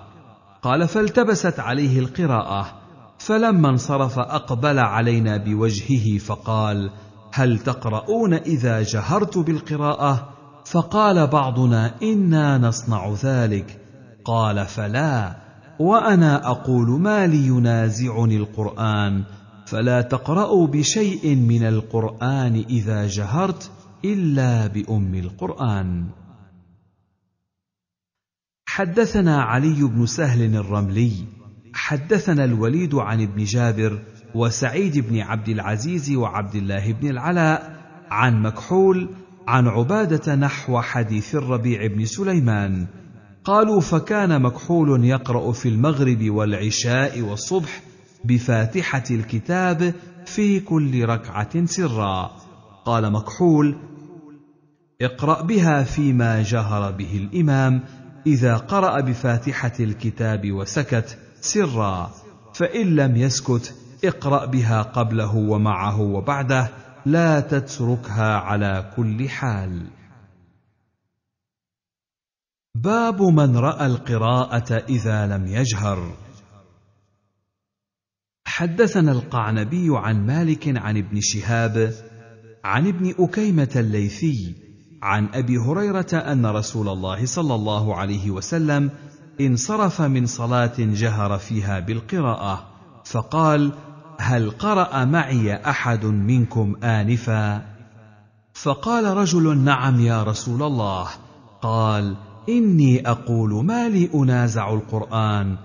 قال فالتبست عليه القراءه فلما انصرف اقبل علينا بوجهه فقال هل تقرؤون اذا جهرت بالقراءه فقال بعضنا انا نصنع ذلك قال فلا وانا اقول ما لي ينازعني القران فلا تقرأوا بشيء من القرآن إذا جهرت إلا بأم القرآن. حدثنا علي بن سهل الرملي حدثنا الوليد عن ابن جابر وسعيد بن عبد العزيز وعبد الله بن العلاء عن مكحول عن عباده نحو حديث الربيع بن سليمان قالوا فكان مكحول يقرا في المغرب والعشاء والصبح بفاتحه الكتاب في كل ركعه سرا قال مكحول اقرا بها فيما جهر به الامام اذا قرا بفاتحه الكتاب وسكت سرا فان لم يسكت اقرا بها قبله ومعه وبعده لا تتركها على كل حال باب من راى القراءه اذا لم يجهر حدثنا القعنبي عن مالك عن ابن شهاب عن ابن اكيمه الليثي عن ابي هريره ان رسول الله صلى الله عليه وسلم انصرف من صلاه جهر فيها بالقراءه فقال هل قرا معي احد منكم انفا فقال رجل نعم يا رسول الله قال اني اقول ما لي انازع القران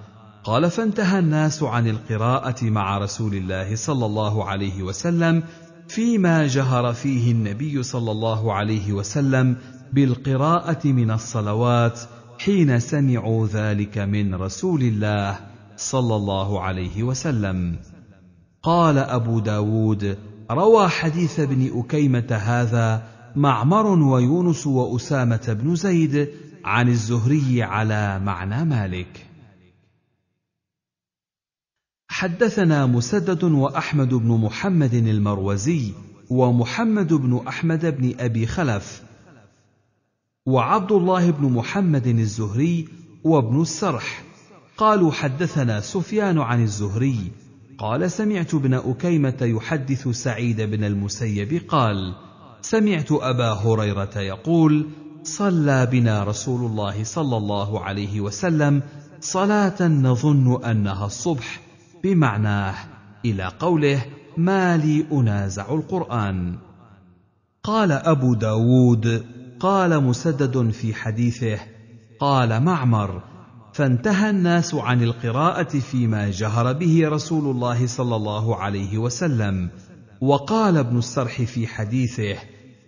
قال فانتهى الناس عن القراءه مع رسول الله صلى الله عليه وسلم فيما جهر فيه النبي صلى الله عليه وسلم بالقراءه من الصلوات حين سمعوا ذلك من رسول الله صلى الله عليه وسلم قال ابو داود روى حديث ابن اكيمه هذا معمر ويونس واسامه بن زيد عن الزهري على معنى مالك حدثنا مسدد واحمد بن محمد المروزي ومحمد بن احمد بن ابي خلف وعبد الله بن محمد الزهري وابن السرح قالوا حدثنا سفيان عن الزهري قال سمعت ابن أكيمة يحدث سعيد بن المسيب قال سمعت أبا هريرة يقول صلى بنا رسول الله صلى الله عليه وسلم صلاة نظن أنها الصبح بمعناه إلى قوله ما لي أنازع القرآن قال أبو داود قال مسدد في حديثه قال معمر فانتهى الناس عن القراءه فيما جهر به رسول الله صلى الله عليه وسلم وقال ابن السرح في حديثه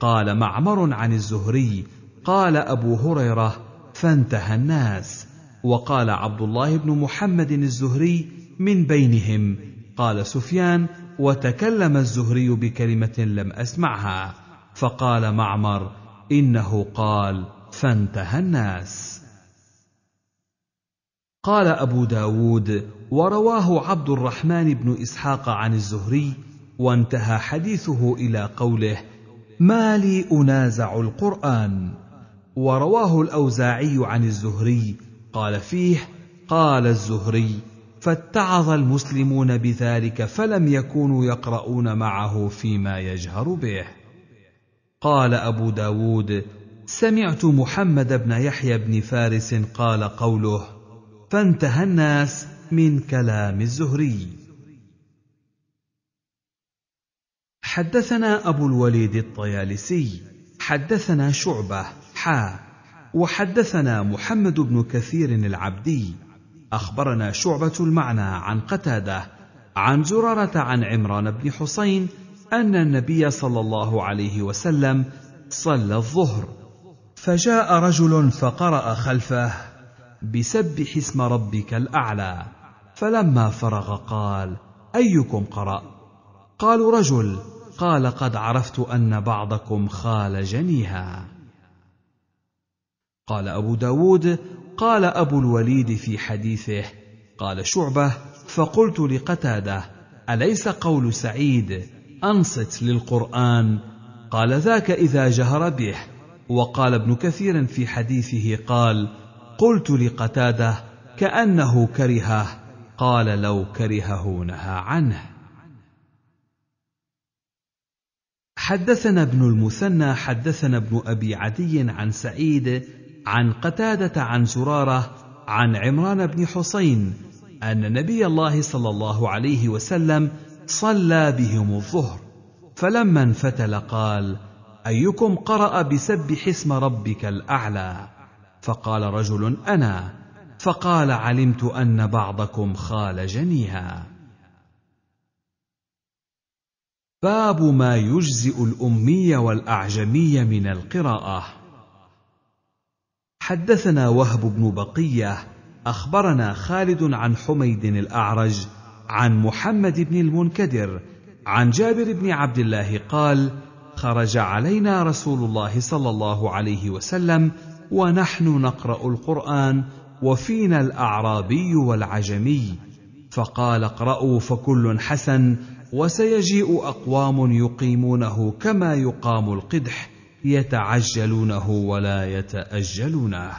قال معمر عن الزهري قال ابو هريره فانتهى الناس وقال عبد الله بن محمد الزهري من بينهم قال سفيان وتكلم الزهري بكلمه لم اسمعها فقال معمر انه قال فانتهى الناس قال ابو داود ورواه عبد الرحمن بن اسحاق عن الزهري وانتهى حديثه الى قوله ما لي انازع القران ورواه الاوزاعي عن الزهري قال فيه قال الزهري فاتعظ المسلمون بذلك فلم يكونوا يقرؤون معه فيما يجهر به قال أبو داود سمعت محمد بن يحيى بن فارس قال قوله فانتهى الناس من كلام الزهري حدثنا أبو الوليد الطيالسي حدثنا شعبة حا وحدثنا محمد بن كثير العبدي أخبرنا شعبة المعنى عن قتادة عن زرارة عن عمران بن حسين ان النبي صلى الله عليه وسلم صلى الظهر فجاء رجل فقرا خلفه بسبح اسم ربك الاعلى فلما فرغ قال ايكم قرا قالوا رجل قال قد عرفت ان بعضكم خالجنيها قال ابو داود قال ابو الوليد في حديثه قال شعبه فقلت لقتاده اليس قول سعيد أنصت للقرآن قال ذاك إذا جهر به وقال ابن كثير في حديثه قال قلت لقتاده كأنه كرهه قال لو كرهه نهى عنه حدثنا ابن المثنى حدثنا ابن أبي عدي عن سعيد عن قتادة عن زرارة عن عمران بن حسين أن نبي الله صلى الله عليه وسلم صلى بهم الظهر فلما انفتل قال ايكم قرا بسبح اسم ربك الاعلى فقال رجل انا فقال علمت ان بعضكم خالجنيها باب ما يجزئ الامي والاعجمي من القراءه حدثنا وهب بن بقيه اخبرنا خالد عن حميد الاعرج عن محمد بن المنكدر عن جابر بن عبد الله قال خرج علينا رسول الله صلى الله عليه وسلم ونحن نقرا القران وفينا الاعرابي والعجمي فقال اقرأوا فكل حسن وسيجيء أقوام يقيمونه كما يقام القدح يتعجلونه ولا يتأجلونه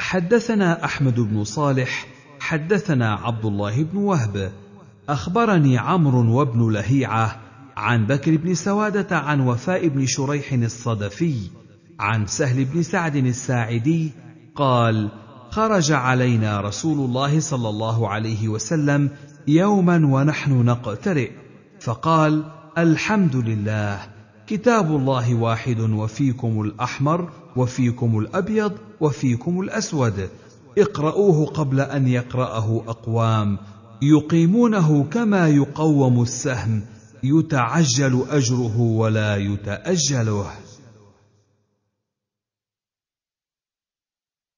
حدثنا احمد بن صالح حدثنا عبد الله بن وهب اخبرني عمرو وابن لهيعه عن بكر بن سواده عن وفاء بن شريح الصدفي عن سهل بن سعد الساعدي قال خرج علينا رسول الله صلى الله عليه وسلم يوما ونحن نقترئ فقال الحمد لله كتاب الله واحد وفيكم الاحمر وفيكم الابيض وفيكم الاسود اقرأوه قبل ان يقرأه اقوام يقيمونه كما يقوم السهم يتعجل اجره ولا يتأجله.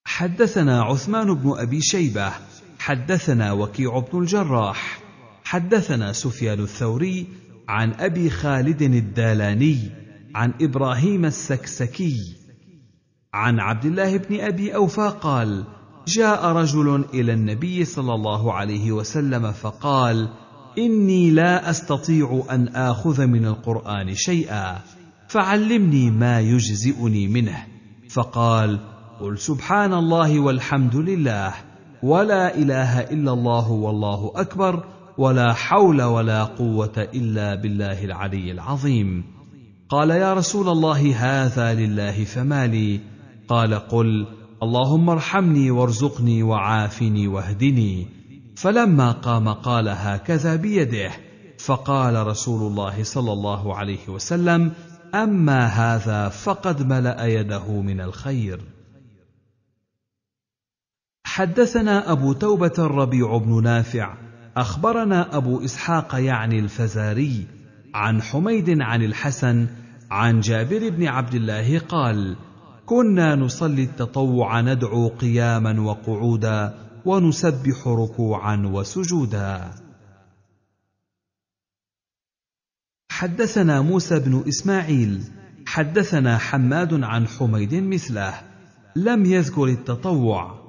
حدثنا عثمان بن ابي شيبه، حدثنا وكيع بن الجراح، حدثنا سفيان الثوري عن ابي خالد الدالاني عن ابراهيم السكسكي عن عبد الله بن ابي اوفى قال جاء رجل الى النبي صلى الله عليه وسلم فقال اني لا استطيع ان اخذ من القران شيئا فعلمني ما يجزئني منه فقال قل سبحان الله والحمد لله ولا اله الا الله والله اكبر ولا حول ولا قوه الا بالله العلي العظيم قال يا رسول الله هذا لله فما لي قال قل اللهم ارحمني وارزقني وعافني واهدني فلما قام قال هكذا بيده فقال رسول الله صلى الله عليه وسلم اما هذا فقد ملا يده من الخير حدثنا ابو توبه الربيع بن نافع اخبرنا ابو اسحاق يعني الفزاري عن حميد عن الحسن عن جابر بن عبد الله قال كنا نصلي التطوع ندعو قياما وقعودا ونسبح ركوعا وسجودا حدثنا موسى بن اسماعيل حدثنا حماد عن حميد مثله لم يذكر التطوع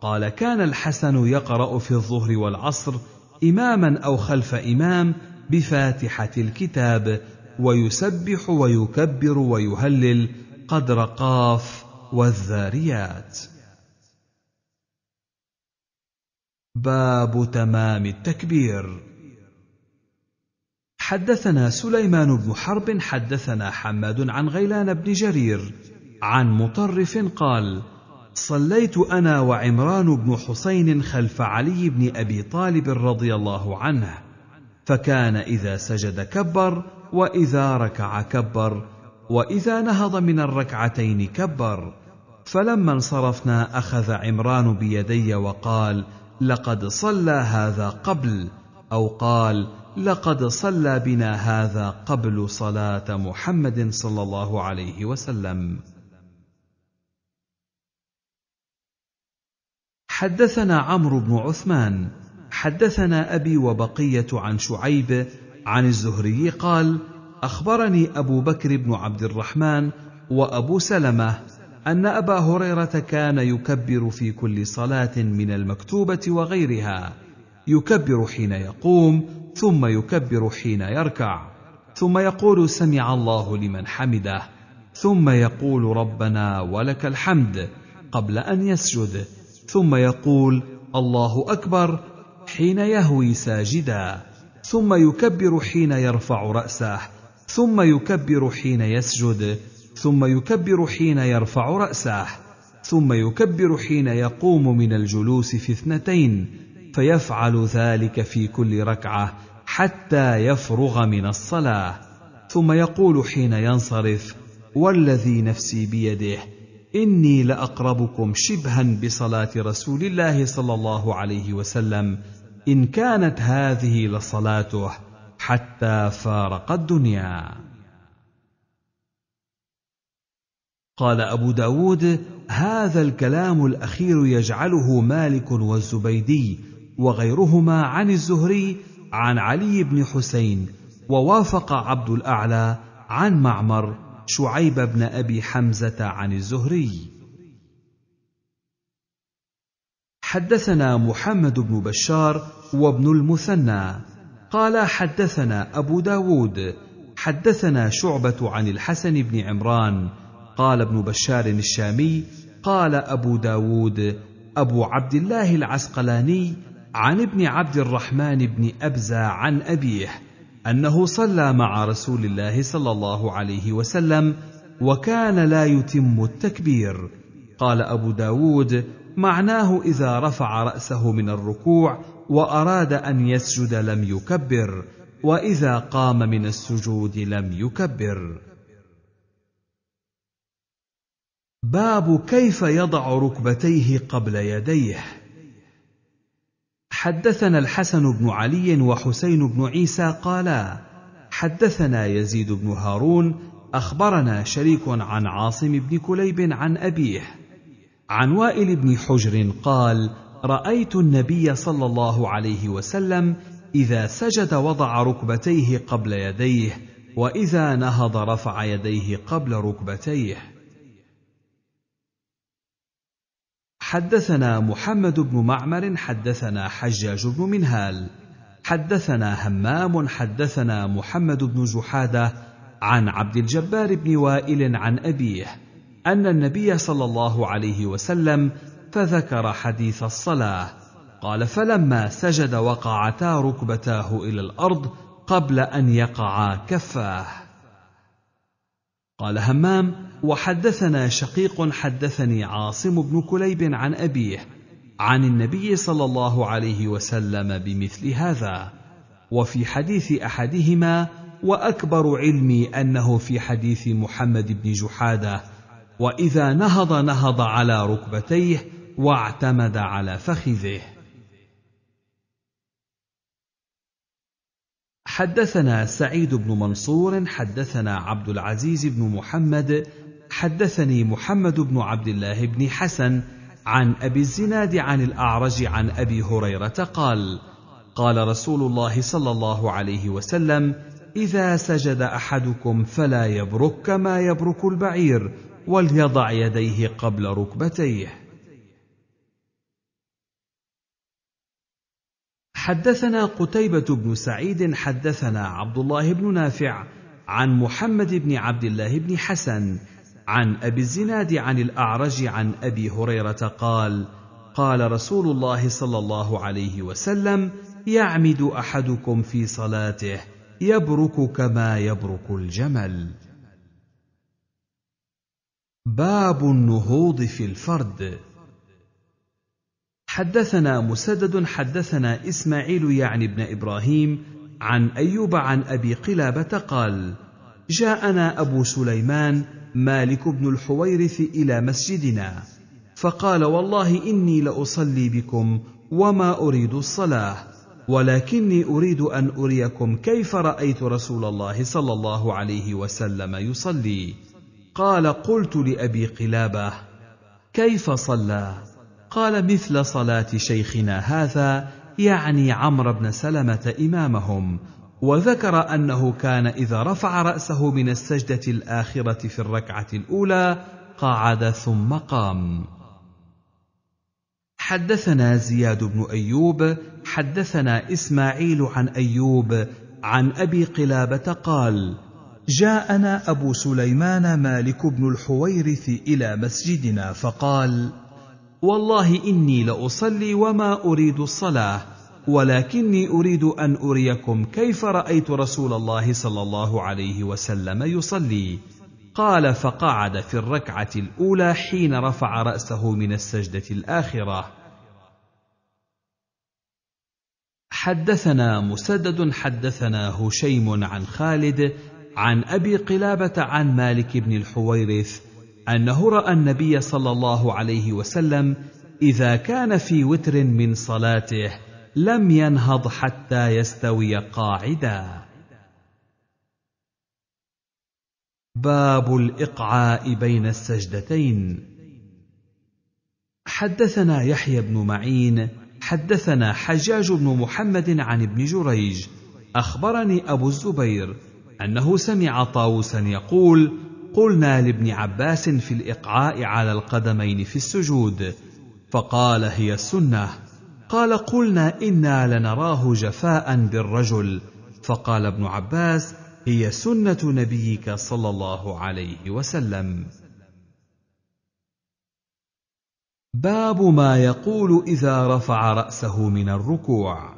قال كان الحسن يقرا في الظهر والعصر اماما او خلف امام بفاتحه الكتاب ويسبح ويكبر ويهلل قدر قاف والذاريات باب تمام التكبير حدثنا سليمان بن حرب حدثنا حماد عن غيلان بن جرير عن مطرف قال صليت انا وعمران بن حسين خلف علي بن ابي طالب رضي الله عنه فكان اذا سجد كبر واذا ركع كبر واذا نهض من الركعتين كبر فلما انصرفنا اخذ عمران بيدي وقال لقد صلى هذا قبل او قال لقد صلى بنا هذا قبل صلاه محمد صلى الله عليه وسلم حدثنا عمرو بن عثمان حدثنا ابي وبقيه عن شعيب عن الزهري قال اخبرني ابو بكر بن عبد الرحمن وابو سلمه ان ابا هريره كان يكبر في كل صلاه من المكتوبه وغيرها يكبر حين يقوم ثم يكبر حين يركع ثم يقول سمع الله لمن حمده ثم يقول ربنا ولك الحمد قبل ان يسجد ثم يقول الله اكبر حين يهوي ساجدا ثم يكبر حين يرفع راسه ثم يكبر حين يسجد ثم يكبر حين يرفع راسه ثم يكبر حين يقوم من الجلوس في اثنتين فيفعل ذلك في كل ركعه حتى يفرغ من الصلاه ثم يقول حين ينصرف والذي نفسي بيده اني لاقربكم شبها بصلاه رسول الله صلى الله عليه وسلم ان كانت هذه لصلاته حتى فارق الدنيا قال ابو داود هذا الكلام الاخير يجعله مالك والزبيدي وغيرهما عن الزهري عن علي بن حسين ووافق عبد الاعلى عن معمر شعيب بن ابي حمزه عن الزهري حدثنا محمد بن بشار وابن المثنى قال حدثنا ابو داود حدثنا شعبه عن الحسن بن عمران قال ابن بشار الشامي قال ابو داود ابو عبد الله العسقلاني عن ابن عبد الرحمن بن ابزه عن ابيه انه صلى مع رسول الله صلى الله عليه وسلم وكان لا يتم التكبير قال ابو داود معناه اذا رفع راسه من الركوع واراد ان يسجد لم يكبر واذا قام من السجود لم يكبر باب كيف يضع ركبتيه قبل يديه حدثنا الحسن بن علي وحسين بن عيسى قالا حدثنا يزيد بن هارون اخبرنا شريك عن عاصم بن كليب عن ابيه عن وائل بن حجر قال رايت النبي صلى الله عليه وسلم اذا سجد وضع ركبتيه قبل يديه واذا نهض رفع يديه قبل ركبتيه حدثنا محمد بن معمر حدثنا حجاج بن منهال حدثنا همام حدثنا محمد بن جحاده عن عبد الجبار بن وائل عن ابيه ان النبي صلى الله عليه وسلم فذكر حديث الصلاه قال فلما سجد وقعتا ركبتاه الى الارض قبل ان يقعا كفاه قال همام وحدثنا شقيق حدثني عاصم بن كليب عن ابيه عن النبي صلى الله عليه وسلم بمثل هذا وفي حديث احدهما واكبر علمي انه في حديث محمد بن جحاده واذا نهض نهض على ركبتيه واعتمد على فخذه حدثنا سعيد بن منصور حدثنا عبد العزيز بن محمد حدثني محمد بن عبد الله بن حسن عن ابي الزناد عن الاعرج عن ابي هريره قال قال رسول الله صلى الله عليه وسلم اذا سجد احدكم فلا يبرك كما يبرك البعير وليضع يديه قبل ركبتيه حدثنا قتيبه بن سعيد حدثنا عبد الله بن نافع عن محمد بن عبد الله بن حسن عن ابي الزناد عن الاعرج عن ابي هريره قال قال رسول الله صلى الله عليه وسلم يعمد احدكم في صلاته يبرك كما يبرك الجمل باب النهوض في الفرد حدثنا مسدد حدثنا اسماعيل يعني بن ابراهيم عن ايوب عن ابي قلابه قال جاءنا ابو سليمان مالك بن الحويرث الى مسجدنا فقال والله اني لاصلي بكم وما اريد الصلاه ولكني اريد ان اريكم كيف رايت رسول الله صلى الله عليه وسلم يصلي قال قلت لابي قلابه كيف صلى قال مثل صلاه شيخنا هذا يعني عمرو بن سلمه امامهم وذكر انه كان اذا رفع راسه من السجده الاخره في الركعه الاولى قعد ثم قام حدثنا زياد بن ايوب حدثنا اسماعيل عن ايوب عن ابي قلابه قال جاءنا ابو سليمان مالك بن الحويرث الى مسجدنا فقال والله اني لاصلي وما اريد الصلاه ولكني اريد ان اريكم كيف رايت رسول الله صلى الله عليه وسلم يصلي قال فقعد في الركعه الاولى حين رفع راسه من السجده الاخره حدثنا مسدد حدثنا هشيم عن خالد عن ابي قلابه عن مالك بن الحويرث انه راى النبي صلى الله عليه وسلم اذا كان في وتر من صلاته لم ينهض حتى يستوي قاعدا باب الاقعاء بين السجدتين حدثنا يحيى بن معين حدثنا حجاج بن محمد عن ابن جريج اخبرني ابو الزبير انه سمع طاووسا يقول قلنا لابن عباس في الاقعاء على القدمين في السجود فقال هي السنه قال قلنا انا لنراه جفاء بالرجل فقال ابن عباس هي سنه نبيك صلى الله عليه وسلم باب ما يقول اذا رفع راسه من الركوع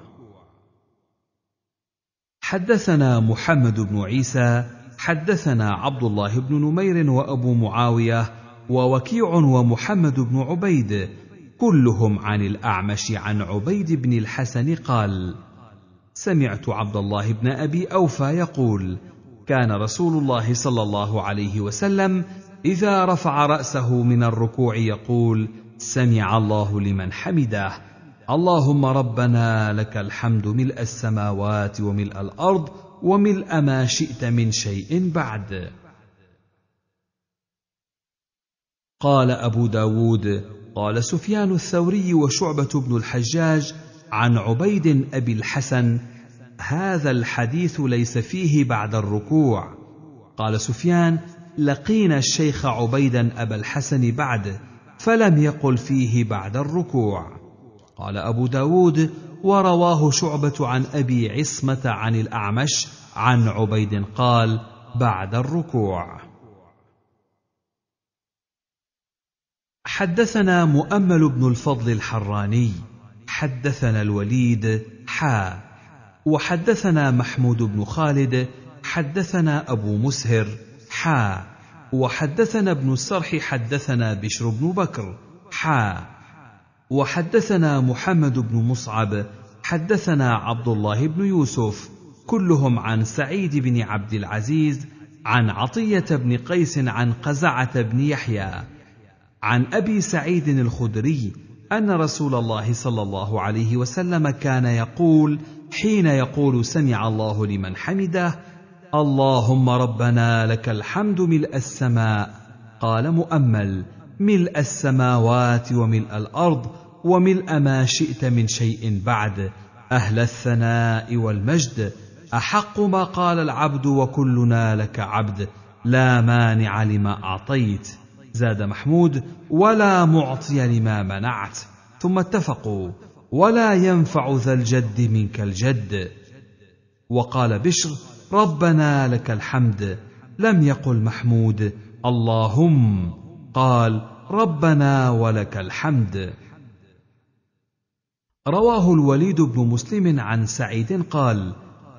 حدثنا محمد بن عيسى حدثنا عبد الله بن نمير وابو معاويه ووكيع ومحمد بن عبيد كلهم عن الاعمش عن عبيد بن الحسن قال سمعت عبد الله بن ابي اوفى يقول كان رسول الله صلى الله عليه وسلم اذا رفع راسه من الركوع يقول سمع الله لمن حمده اللهم ربنا لك الحمد ملء السماوات وملء الارض وملء ما شئت من شيء بعد قال ابو داود قال سفيان الثوري وشعبة بن الحجاج عن عبيد أبي الحسن هذا الحديث ليس فيه بعد الركوع قال سفيان لقينا الشيخ عبيدا أبا الحسن بعد فلم يقل فيه بعد الركوع قال أبو داود ورواه شعبة عن أبي عصمة عن الأعمش عن عبيد قال بعد الركوع حدثنا مؤمل بن الفضل الحراني حدثنا الوليد حا وحدثنا محمود بن خالد حدثنا ابو مسهر حا وحدثنا ابن السرح حدثنا بشر بن بكر حا وحدثنا محمد بن مصعب حدثنا عبد الله بن يوسف كلهم عن سعيد بن عبد العزيز عن عطيه بن قيس عن قزعه بن يحيى عن ابي سعيد الخدري ان رسول الله صلى الله عليه وسلم كان يقول حين يقول سمع الله لمن حمده اللهم ربنا لك الحمد ملء السماء قال مؤمل ملء السماوات وملء الارض وملء ما شئت من شيء بعد اهل الثناء والمجد احق ما قال العبد وكلنا لك عبد لا مانع لما اعطيت زاد محمود ولا معطي لما منعت ثم اتفقوا ولا ينفع ذا الجد منك الجد وقال بشر ربنا لك الحمد لم يقل محمود اللهم قال ربنا ولك الحمد رواه الوليد بن مسلم عن سعيد قال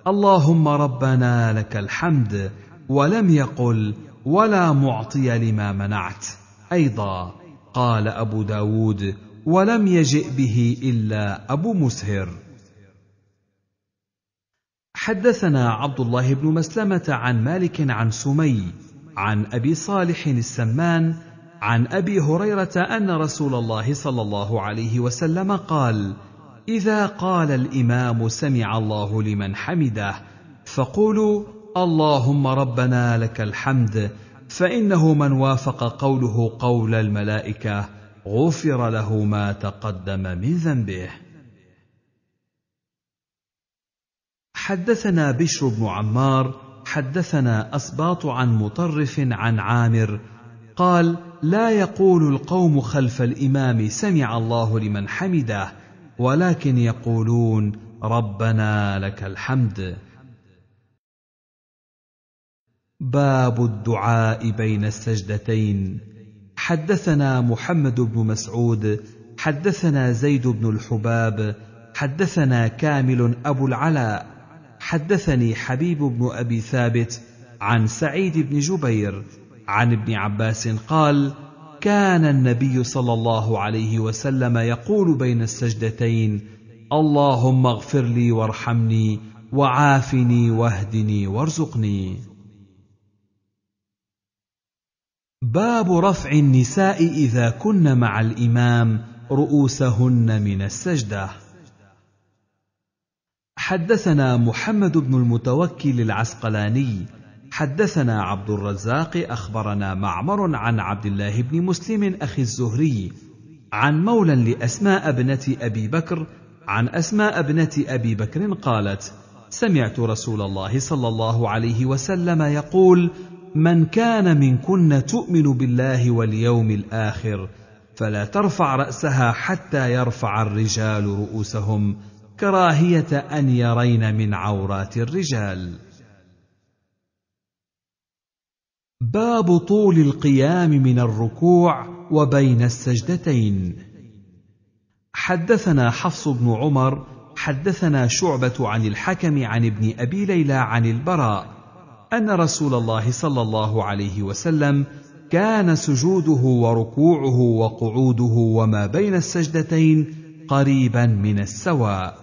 اللهم ربنا لك الحمد ولم يقل ولا معطي لما منعت أيضا قال أبو داود ولم يجئ به إلا أبو مسهر حدثنا عبد الله بن مسلمة عن مالك عن سمي عن أبي صالح السمان عن أبي هريرة أن رسول الله صلى الله عليه وسلم قال إذا قال الإمام سمع الله لمن حمده فقولوا اللهم ربنا لك الحمد فانه من وافق قوله قول الملائكه غفر له ما تقدم من ذنبه حدثنا بشر بن عمار حدثنا اسباط عن مطرف عن عامر قال لا يقول القوم خلف الامام سمع الله لمن حمده ولكن يقولون ربنا لك الحمد باب الدعاء بين السجدتين حدثنا محمد بن مسعود حدثنا زيد بن الحباب حدثنا كامل ابو العلاء حدثني حبيب بن ابي ثابت عن سعيد بن جبير عن ابن عباس قال كان النبي صلى الله عليه وسلم يقول بين السجدتين اللهم اغفر لي وارحمني وعافني واهدني وارزقني باب رفع النساء اذا كن مع الامام رؤوسهن من السجده حدثنا محمد بن المتوكل العسقلاني حدثنا عبد الرزاق اخبرنا معمر عن عبد الله بن مسلم اخي الزهري عن مولى لاسماء ابنه ابي بكر عن اسماء ابنه ابي بكر قالت سمعت رسول الله صلى الله عليه وسلم يقول من كان منكن تؤمن بالله واليوم الاخر فلا ترفع راسها حتى يرفع الرجال رؤوسهم كراهيه ان يرين من عورات الرجال باب طول القيام من الركوع وبين السجدتين حدثنا حفص بن عمر حدثنا شعبه عن الحكم عن ابن ابي ليلى عن البراء ان رسول الله صلى الله عليه وسلم كان سجوده وركوعه وقعوده وما بين السجدتين قريبا من السواء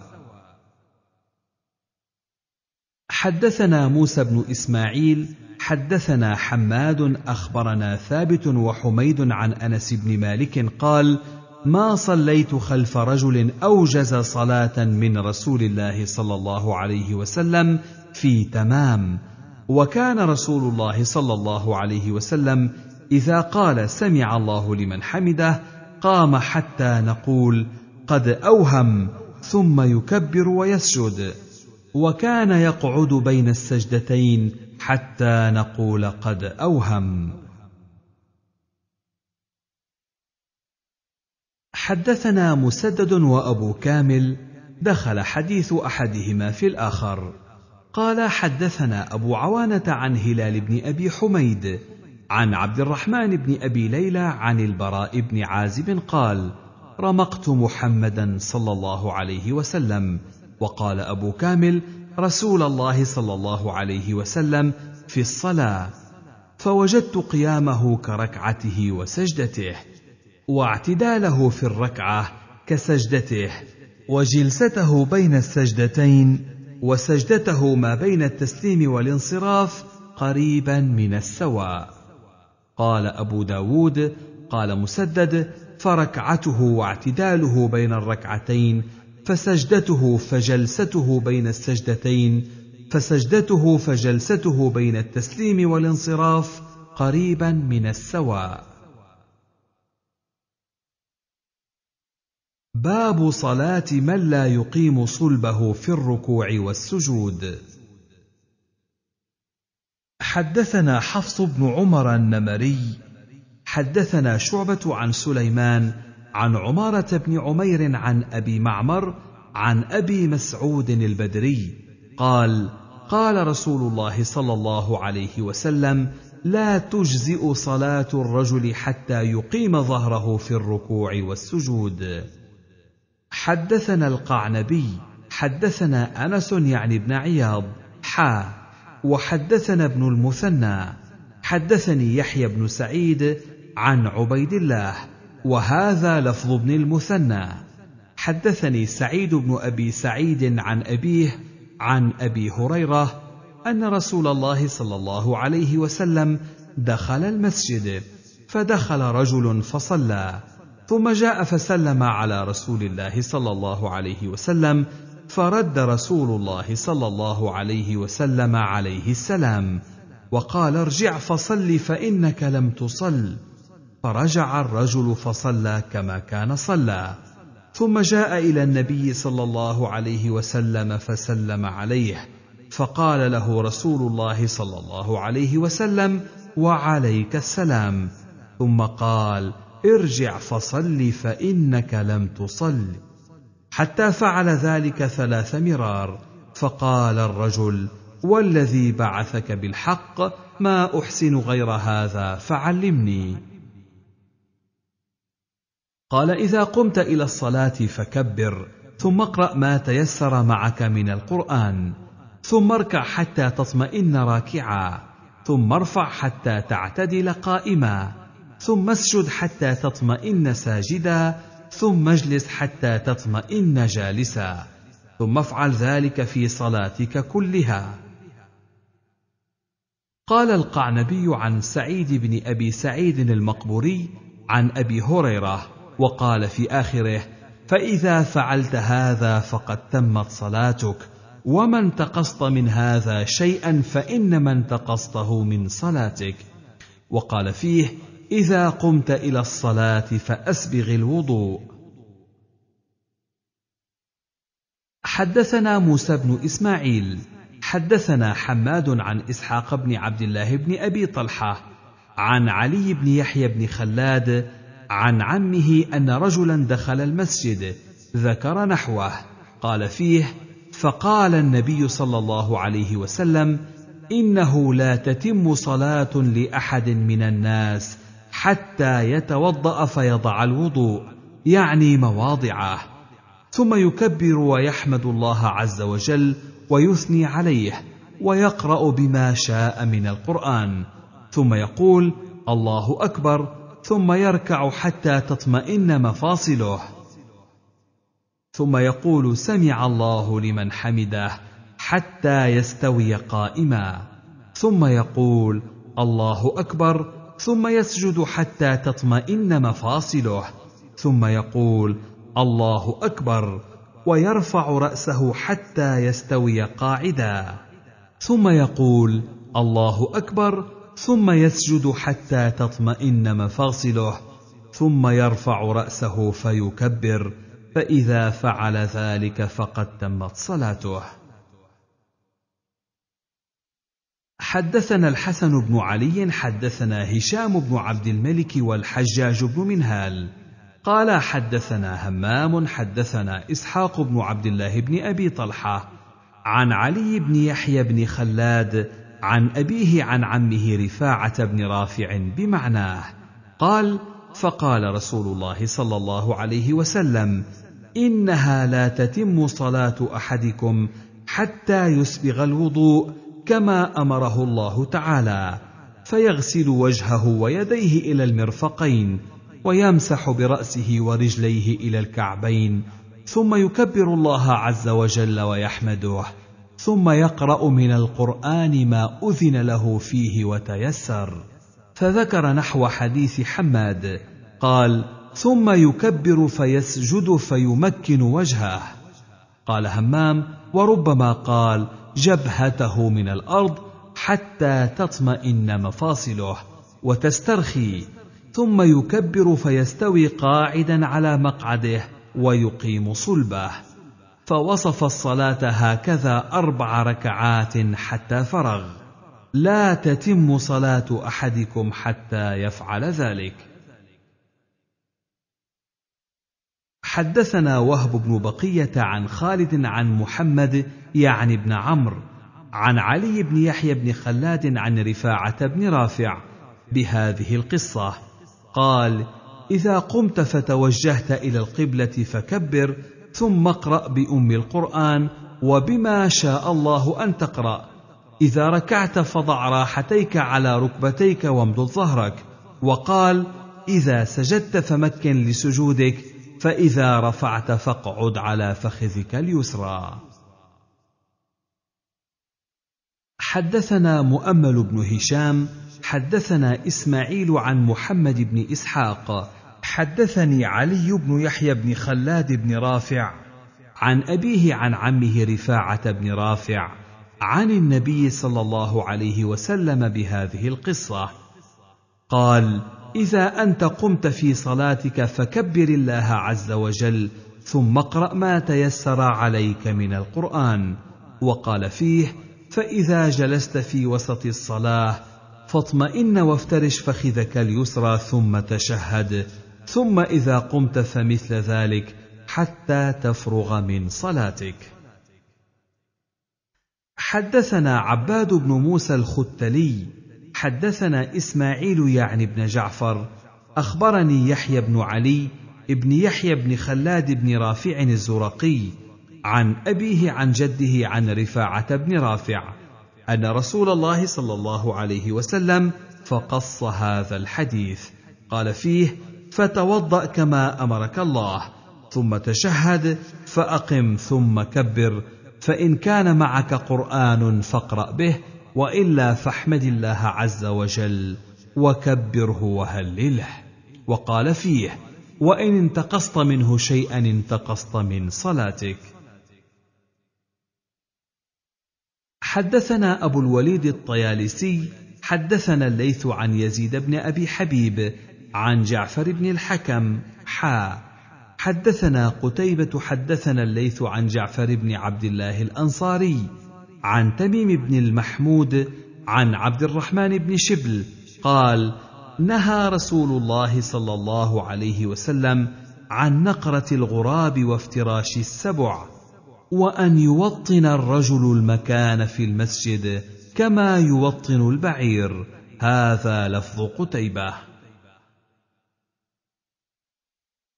حدثنا موسى بن اسماعيل حدثنا حماد اخبرنا ثابت وحميد عن انس بن مالك قال ما صليت خلف رجل اوجز صلاه من رسول الله صلى الله عليه وسلم في تمام وكان رسول الله صلى الله عليه وسلم اذا قال سمع الله لمن حمده قام حتى نقول قد اوهم ثم يكبر ويسجد وكان يقعد بين السجدتين حتى نقول قد اوهم حدثنا مسدد وابو كامل دخل حديث احدهما في الاخر قال حدثنا ابو عوانه عن هلال بن ابي حميد عن عبد الرحمن بن ابي ليلى عن البراء بن عازب قال رمقت محمدا صلى الله عليه وسلم وقال ابو كامل رسول الله صلى الله عليه وسلم في الصلاه فوجدت قيامه كركعته وسجدته واعتداله في الركعه كسجدته وجلسته بين السجدتين وسجدته ما بين التسليم والانصراف قريبا من السواء قال ابو داود قال مسدد فركعته واعتداله بين الركعتين فسجدته فجلسته بين السجدتين فسجدته فجلسته بين التسليم والانصراف قريبا من السواء باب صلاة من لا يقيم صلبه في الركوع والسجود. حدثنا حفص بن عمر النمري، حدثنا شعبة عن سليمان، عن عمارة بن عمير عن أبي معمر، عن أبي مسعود البدري، قال: قال رسول الله صلى الله عليه وسلم: لا تجزئ صلاة الرجل حتى يقيم ظهره في الركوع والسجود. حدثنا القعنبي حدثنا انس يعني ابن عياض حا وحدثنا ابن المثنى حدثني يحيى بن سعيد عن عبيد الله وهذا لفظ ابن المثنى حدثني سعيد بن ابي سعيد عن ابيه عن ابي هريره ان رسول الله صلى الله عليه وسلم دخل المسجد فدخل رجل فصلى ثم جاء فسلم على رسول الله صلى الله عليه وسلم فرد رسول الله صلى الله عليه وسلم عليه السلام وقال ارجع فصل فانك لم تصل فرجع الرجل فصلى كما كان صلى ثم جاء الى النبي صلى الله عليه وسلم فسلم عليه فقال له رسول الله صلى الله عليه وسلم وعليك السلام ثم قال ارجع فصل فانك لم تصل حتى فعل ذلك ثلاث مرار فقال الرجل والذي بعثك بالحق ما احسن غير هذا فعلمني قال اذا قمت الى الصلاه فكبر ثم اقرا ما تيسر معك من القران ثم اركع حتى تطمئن راكعا ثم ارفع حتى تعتدل قائما ثم اسجد حتى تطمئن ساجدا ثم اجلس حتى تطمئن جالسا ثم افعل ذلك في صلاتك كلها قال القعنبي عن سعيد بن ابي سعيد المقبوري عن ابي هريره وقال في اخره فاذا فعلت هذا فقد تمت صلاتك وما انتقصت من هذا شيئا فانما انتقصته من صلاتك وقال فيه اذا قمت الى الصلاه فاسبغ الوضوء حدثنا موسى بن اسماعيل حدثنا حماد عن اسحاق بن عبد الله بن ابي طلحه عن علي بن يحيى بن خلاد عن عمه ان رجلا دخل المسجد ذكر نحوه قال فيه فقال النبي صلى الله عليه وسلم انه لا تتم صلاه لاحد من الناس حتى يتوضأ فيضع الوضوء يعني مواضعه ثم يكبر ويحمد الله عز وجل ويثني عليه ويقرأ بما شاء من القرآن ثم يقول الله أكبر ثم يركع حتى تطمئن مفاصله ثم يقول سمع الله لمن حمده حتى يستوي قائما ثم يقول الله اكبر ثم يسجد حتى تطمئن مفاصله ثم يقول الله اكبر ويرفع راسه حتى يستوي قاعدا ثم يقول الله اكبر ثم يسجد حتى تطمئن مفاصله ثم يرفع راسه فيكبر فاذا فعل ذلك فقد تمت صلاته حدثنا الحسن بن علي حدثنا هشام بن عبد الملك والحجاج بن منهال قال حدثنا همام حدثنا اسحاق بن عبد الله بن ابي طلحه عن علي بن يحيى بن خلاد عن ابيه عن عمه رفاعه بن رافع بمعناه قال فقال رسول الله صلى الله عليه وسلم انها لا تتم صلاه احدكم حتى يسبغ الوضوء كما امره الله تعالى فيغسل وجهه ويديه الى المرفقين ويمسح براسه ورجليه الى الكعبين ثم يكبر الله عز وجل ويحمده ثم يقرا من القران ما اذن له فيه وتيسر فذكر نحو حديث حماد قال ثم يكبر فيسجد فيمكن وجهه قال همام وربما قال جبهته من الارض حتى تطمئن مفاصله وتسترخي ثم يكبر فيستوي قاعدا على مقعده ويقيم صلبه فوصف الصلاه هكذا اربع ركعات حتى فرغ لا تتم صلاه احدكم حتى يفعل ذلك حدثنا وهب بن بقيه عن خالد عن محمد يعني ابن عمرو عن علي بن يحيى بن خلاد عن رفاعه بن رافع بهذه القصه قال اذا قمت فتوجهت الى القبله فكبر ثم اقرا بام القران وبما شاء الله ان تقرا اذا ركعت فضع راحتيك على ركبتيك وامضض ظهرك وقال اذا سجدت فمكن لسجودك فاذا رفعت فاقعد على فخذك اليسرى حدثنا مؤمل بن هشام حدثنا اسماعيل عن محمد بن اسحاق حدثني علي بن يحيى بن خلاد بن رافع عن ابيه عن عمه رفاعه بن رافع عن النبي صلى الله عليه وسلم بهذه القصه قال اذا انت قمت في صلاتك فكبر الله عز وجل ثم اقرا ما تيسر عليك من القران وقال فيه فإذا جلست في وسط الصلاة فاطمئن وافترش فخذك اليسرى ثم تشهد ثم إذا قمت فمثل ذلك حتى تفرغ من صلاتك. حدثنا عباد بن موسى الختلي حدثنا إسماعيل يعني بن جعفر أخبرني يحيى بن علي ابن يحيى بن خلاد بن رافع الزرقي عن أبيه عن جده عن رفاعة بن رافع أن رسول الله صلى الله عليه وسلم فقص هذا الحديث قال فيه فتوضأ كما أمرك الله ثم تشهد فأقم ثم كبر فإن كان معك قرآن فاقرأ به وإلا فاحمد الله عز وجل وكبره وهلله وقال فيه وإن انتقصت منه شيئا انتقصت من صلاتك حدثنا أبو الوليد الطيالسي حدثنا الليث عن يزيد بن أبي حبيب عن جعفر بن الحكم حا حدثنا قتيبة حدثنا الليث عن جعفر بن عبد الله الأنصاري عن تميم بن المحمود عن عبد الرحمن بن شبل قال نهى رسول الله صلى الله عليه وسلم عن نقرة الغراب وافتراش السبع وان يوطن الرجل المكان في المسجد كما يوطن البعير هذا لفظ قتيبه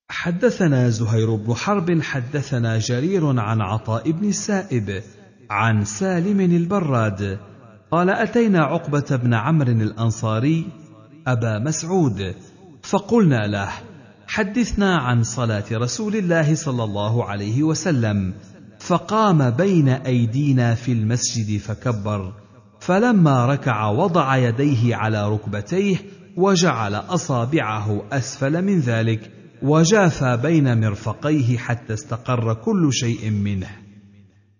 حدثنا زهير بن حرب حدثنا جرير عن عطاء بن السائب عن سالم البراد قال اتينا عقبه بن عمرو الانصاري ابا مسعود فقلنا له حدثنا عن صلاه رسول الله صلى الله عليه وسلم فقام بين ايدينا في المسجد فكبر فلما ركع وضع يديه على ركبتيه وجعل اصابعه اسفل من ذلك وجافى بين مرفقيه حتى استقر كل شيء منه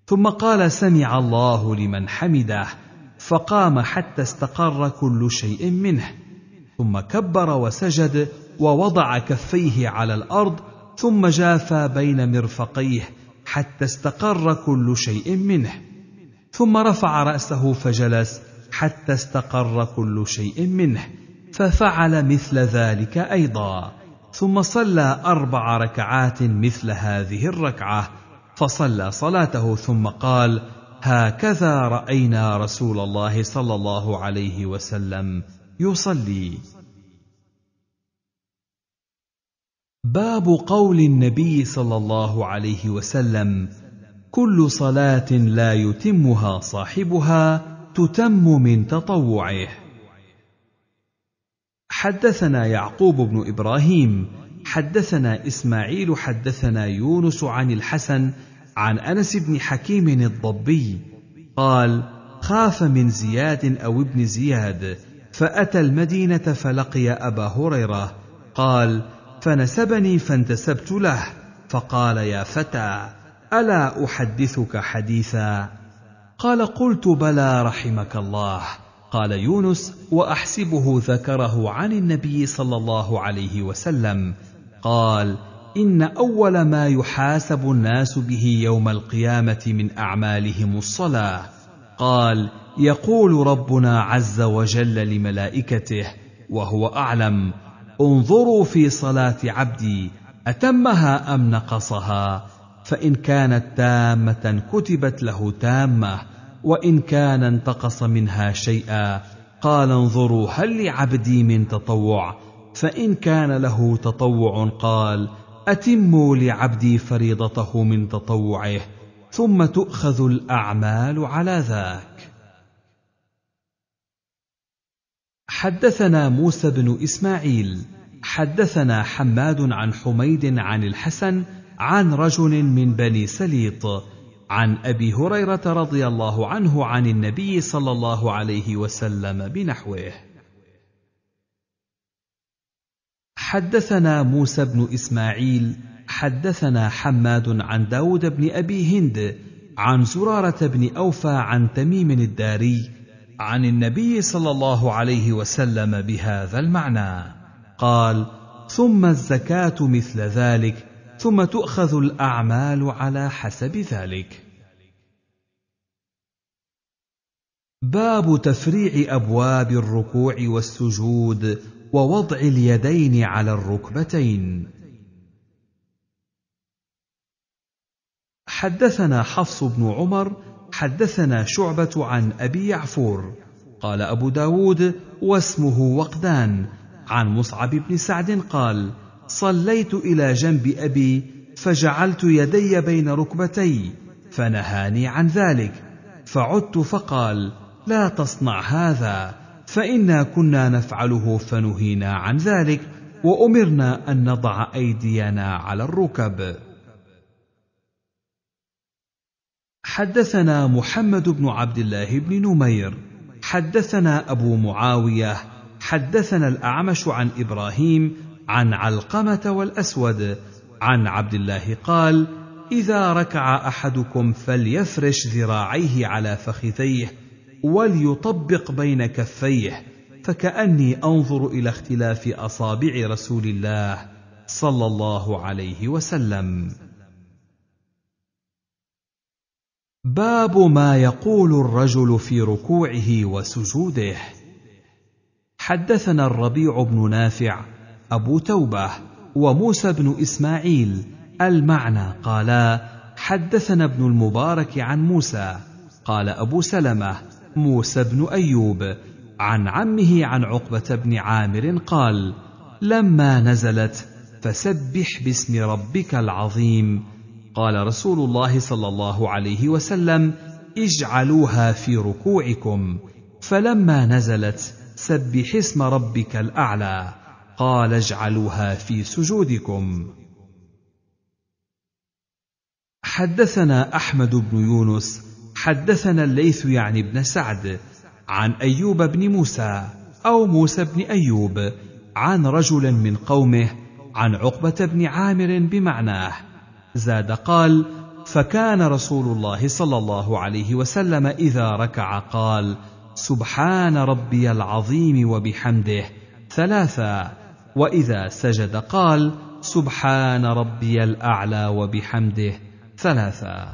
ثم قال سمع الله لمن حمده فقام حتى استقر كل شيء منه ثم كبر وسجد ووضع كفيه على الارض ثم جافى بين مرفقيه حتى استقر كل شيء منه ثم رفع راسه فجلس حتى استقر كل شيء منه ففعل مثل ذلك ايضا ثم صلى اربع ركعات مثل هذه الركعه فصلى صلاته ثم قال هكذا راينا رسول الله صلى الله عليه وسلم يصلي باب قول النبي صلى الله عليه وسلم كل صلاه لا يتمها صاحبها تتم من تطوعه حدثنا يعقوب بن ابراهيم حدثنا اسماعيل حدثنا يونس عن الحسن عن انس بن حكيم الضبي قال خاف من زياد او ابن زياد فاتى المدينه فلقي ابا هريره قال فنسبني فانتسبت له فقال يا فتى الا احدثك حديثا قال قلت بلى رحمك الله قال يونس واحسبه ذكره عن النبي صلى الله عليه وسلم قال ان اول ما يحاسب الناس به يوم القيامه من اعمالهم الصلاه قال يقول ربنا عز وجل لملائكته وهو اعلم انظروا في صلاه عبدي اتمها ام نقصها فان كانت تامه كتبت له تامه وان كان انتقص منها شيئا قال انظروا هل لعبدي من تطوع فان كان له تطوع قال اتموا لعبدي فريضته من تطوعه ثم تؤخذ الاعمال على ذاك حدثنا موسى بن اسماعيل حدثنا حماد عن حميد عن الحسن عن رجل من بني سليط عن ابي هريره رضي الله عنه عن النبي صلى الله عليه وسلم بنحوه حدثنا موسى بن اسماعيل حدثنا حماد عن داود بن ابي هند عن زراره بن اوفى عن تميم الداري عن النبي صلى الله عليه وسلم بهذا المعنى قال ثم الزكاه مثل ذلك ثم تؤخذ الاعمال على حسب ذلك باب تفريع ابواب الركوع والسجود ووضع اليدين على الركبتين حدثنا حفص بن عمر حدثنا شعبة عن أبي يعفور قال أبو داود واسمه وقدان عن مصعب بن سعد قال صليت إلى جنب أبي فجعلت يدي بين ركبتي فنهاني عن ذلك فعدت فقال لا تصنع هذا فإنا كنا نفعله فنهينا عن ذلك وأمرنا أن نضع أيدينا على الركب حدثنا محمد بن عبد الله بن نمير حدثنا ابو معاويه حدثنا الاعمش عن ابراهيم عن علقمه والاسود عن عبد الله قال اذا ركع احدكم فليفرش ذراعيه على فخذيه وليطبق بين كفيه فكاني انظر الى اختلاف اصابع رسول الله صلى الله عليه وسلم باب ما يقول الرجل في ركوعه وسجوده حدثنا الربيع بن نافع ابو توبه وموسى بن اسماعيل المعنى قالا حدثنا ابن المبارك عن موسى قال ابو سلمه موسى بن ايوب عن عمه عن عقبه بن عامر قال لما نزلت فسبح باسم ربك العظيم قال رسول الله صلى الله عليه وسلم اجعلوها في ركوعكم فلما نزلت سبح اسم ربك الاعلى قال اجعلوها في سجودكم حدثنا احمد بن يونس حدثنا الليث يعني بن سعد عن ايوب بن موسى او موسى بن ايوب عن رجل من قومه عن عقبه بن عامر بمعناه زاد قال فكان رسول الله صلى الله عليه وسلم اذا ركع قال سبحان ربي العظيم وبحمده ثلاثا واذا سجد قال سبحان ربي الاعلى وبحمده ثلاثا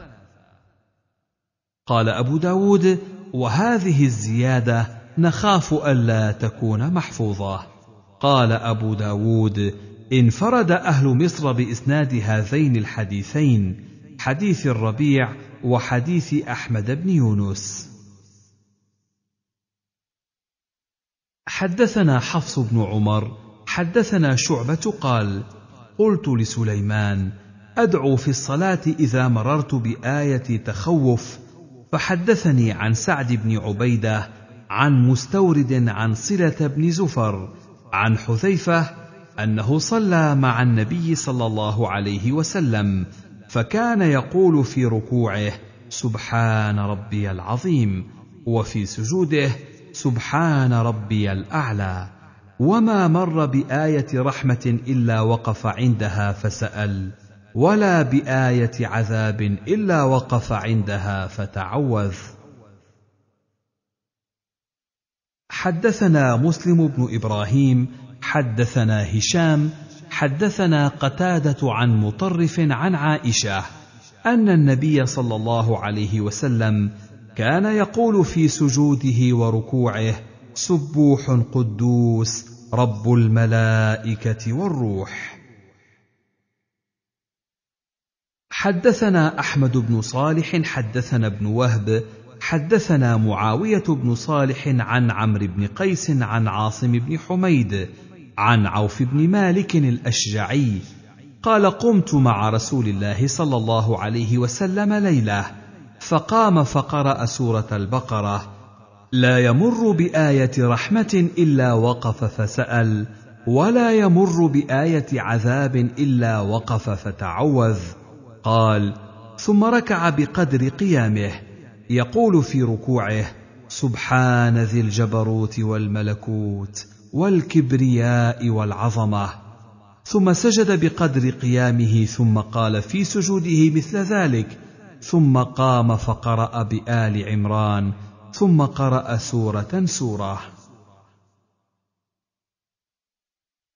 قال ابو داود وهذه الزياده نخاف الا تكون محفوظه قال ابو داود انفرد أهل مصر بإسناد هذين الحديثين حديث الربيع وحديث أحمد بن يونس حدثنا حفص بن عمر حدثنا شعبة قال قلت لسليمان أدعو في الصلاة إذا مررت بآية تخوف فحدثني عن سعد بن عبيدة عن مستورد عن صلة بن زفر عن حذيفة انه صلى مع النبي صلى الله عليه وسلم فكان يقول في ركوعه سبحان ربي العظيم وفي سجوده سبحان ربي الاعلى وما مر بايه رحمه الا وقف عندها فسال ولا بايه عذاب الا وقف عندها فتعوذ حدثنا مسلم بن ابراهيم حدثنا هشام حدثنا قتاده عن مطرف عن عائشه ان النبي صلى الله عليه وسلم كان يقول في سجوده وركوعه سبوح قدوس رب الملائكه والروح حدثنا احمد بن صالح حدثنا ابن وهب حدثنا معاويه بن صالح عن عمرو بن قيس عن عاصم بن حميد عن عوف بن مالك الاشجعي قال قمت مع رسول الله صلى الله عليه وسلم ليله فقام فقرا سوره البقره لا يمر بايه رحمه الا وقف فسال ولا يمر بايه عذاب الا وقف فتعوذ قال ثم ركع بقدر قيامه يقول في ركوعه سبحان ذي الجبروت والملكوت والكبرياء والعظمه ثم سجد بقدر قيامه ثم قال في سجوده مثل ذلك ثم قام فقرا بال عمران ثم قرا سوره سوره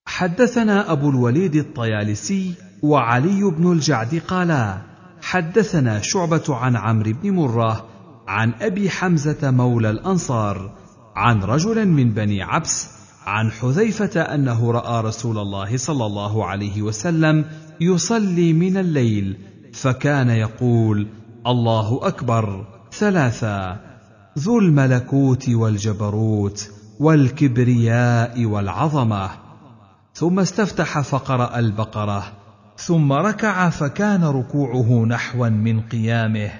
حدثنا ابو الوليد الطيالسي وعلي بن الجعد قالا حدثنا شعبه عن عمرو بن مره عن ابي حمزه مولى الانصار عن رجل من بني عبس عن حذيفه انه راى رسول الله صلى الله عليه وسلم يصلي من الليل فكان يقول الله اكبر ثلاثا ذو الملكوت والجبروت والكبرياء والعظمه ثم استفتح فقرا البقره ثم ركع فكان ركوعه نحوا من قيامه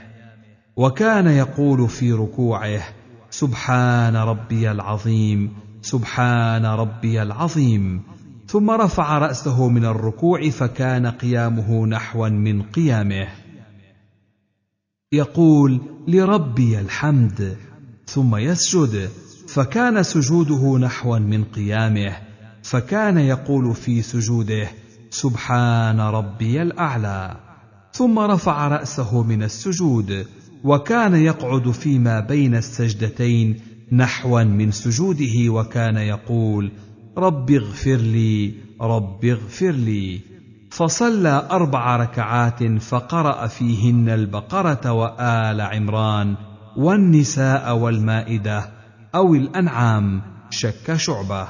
وكان يقول في ركوعه سبحان ربي العظيم سبحان ربي العظيم ثم رفع راسه من الركوع فكان قيامه نحوا من قيامه يقول لربي الحمد ثم يسجد فكان سجوده نحوا من قيامه فكان يقول في سجوده سبحان ربي الاعلى ثم رفع راسه من السجود وكان يقعد فيما بين السجدتين نحوا من سجوده وكان يقول رب اغفر لي رب اغفر لي فصلى اربع ركعات فقرا فيهن البقره وال عمران والنساء والمائده او الانعام شك شعبه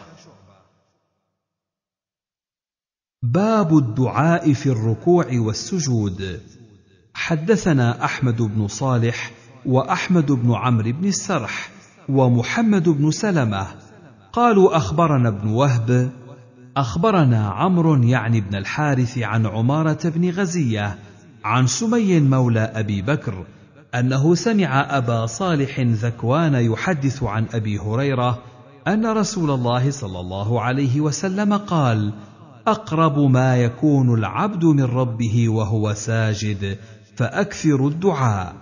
باب الدعاء في الركوع والسجود حدثنا احمد بن صالح واحمد بن عمرو بن السرح ومحمد بن سلمه قالوا اخبرنا ابن وهب اخبرنا عمرو يعني ابن الحارث عن عماره بن غزيه عن سمي مولى ابي بكر انه سمع ابا صالح ذكوان يحدث عن ابي هريره ان رسول الله صلى الله عليه وسلم قال اقرب ما يكون العبد من ربه وهو ساجد فاكثر الدعاء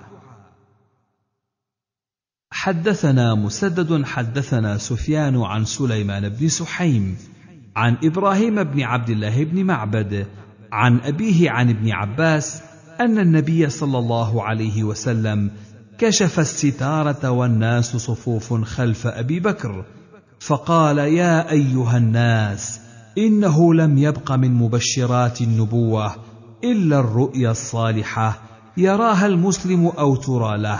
حدثنا مسدد حدثنا سفيان عن سليمان بن سحيم عن ابراهيم بن عبد الله بن معبد عن ابيه عن ابن عباس ان النبي صلى الله عليه وسلم كشف الستاره والناس صفوف خلف ابي بكر فقال يا ايها الناس انه لم يبق من مبشرات النبوه الا الرؤيا الصالحه يراها المسلم او ترى له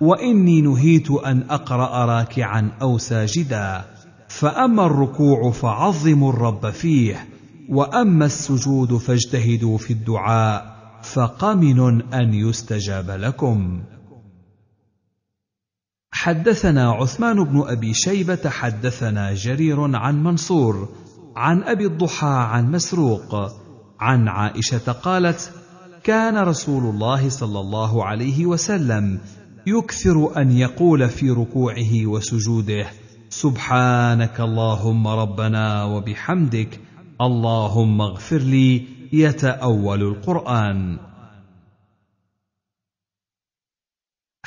واني نهيت ان اقرا راكعا او ساجدا فاما الركوع فعظموا الرب فيه واما السجود فاجتهدوا في الدعاء فقمن ان يستجاب لكم حدثنا عثمان بن ابي شيبه حدثنا جرير عن منصور عن ابي الضحى عن مسروق عن عائشه قالت كان رسول الله صلى الله عليه وسلم يكثر ان يقول في ركوعه وسجوده سبحانك اللهم ربنا وبحمدك اللهم اغفر لي يتاول القران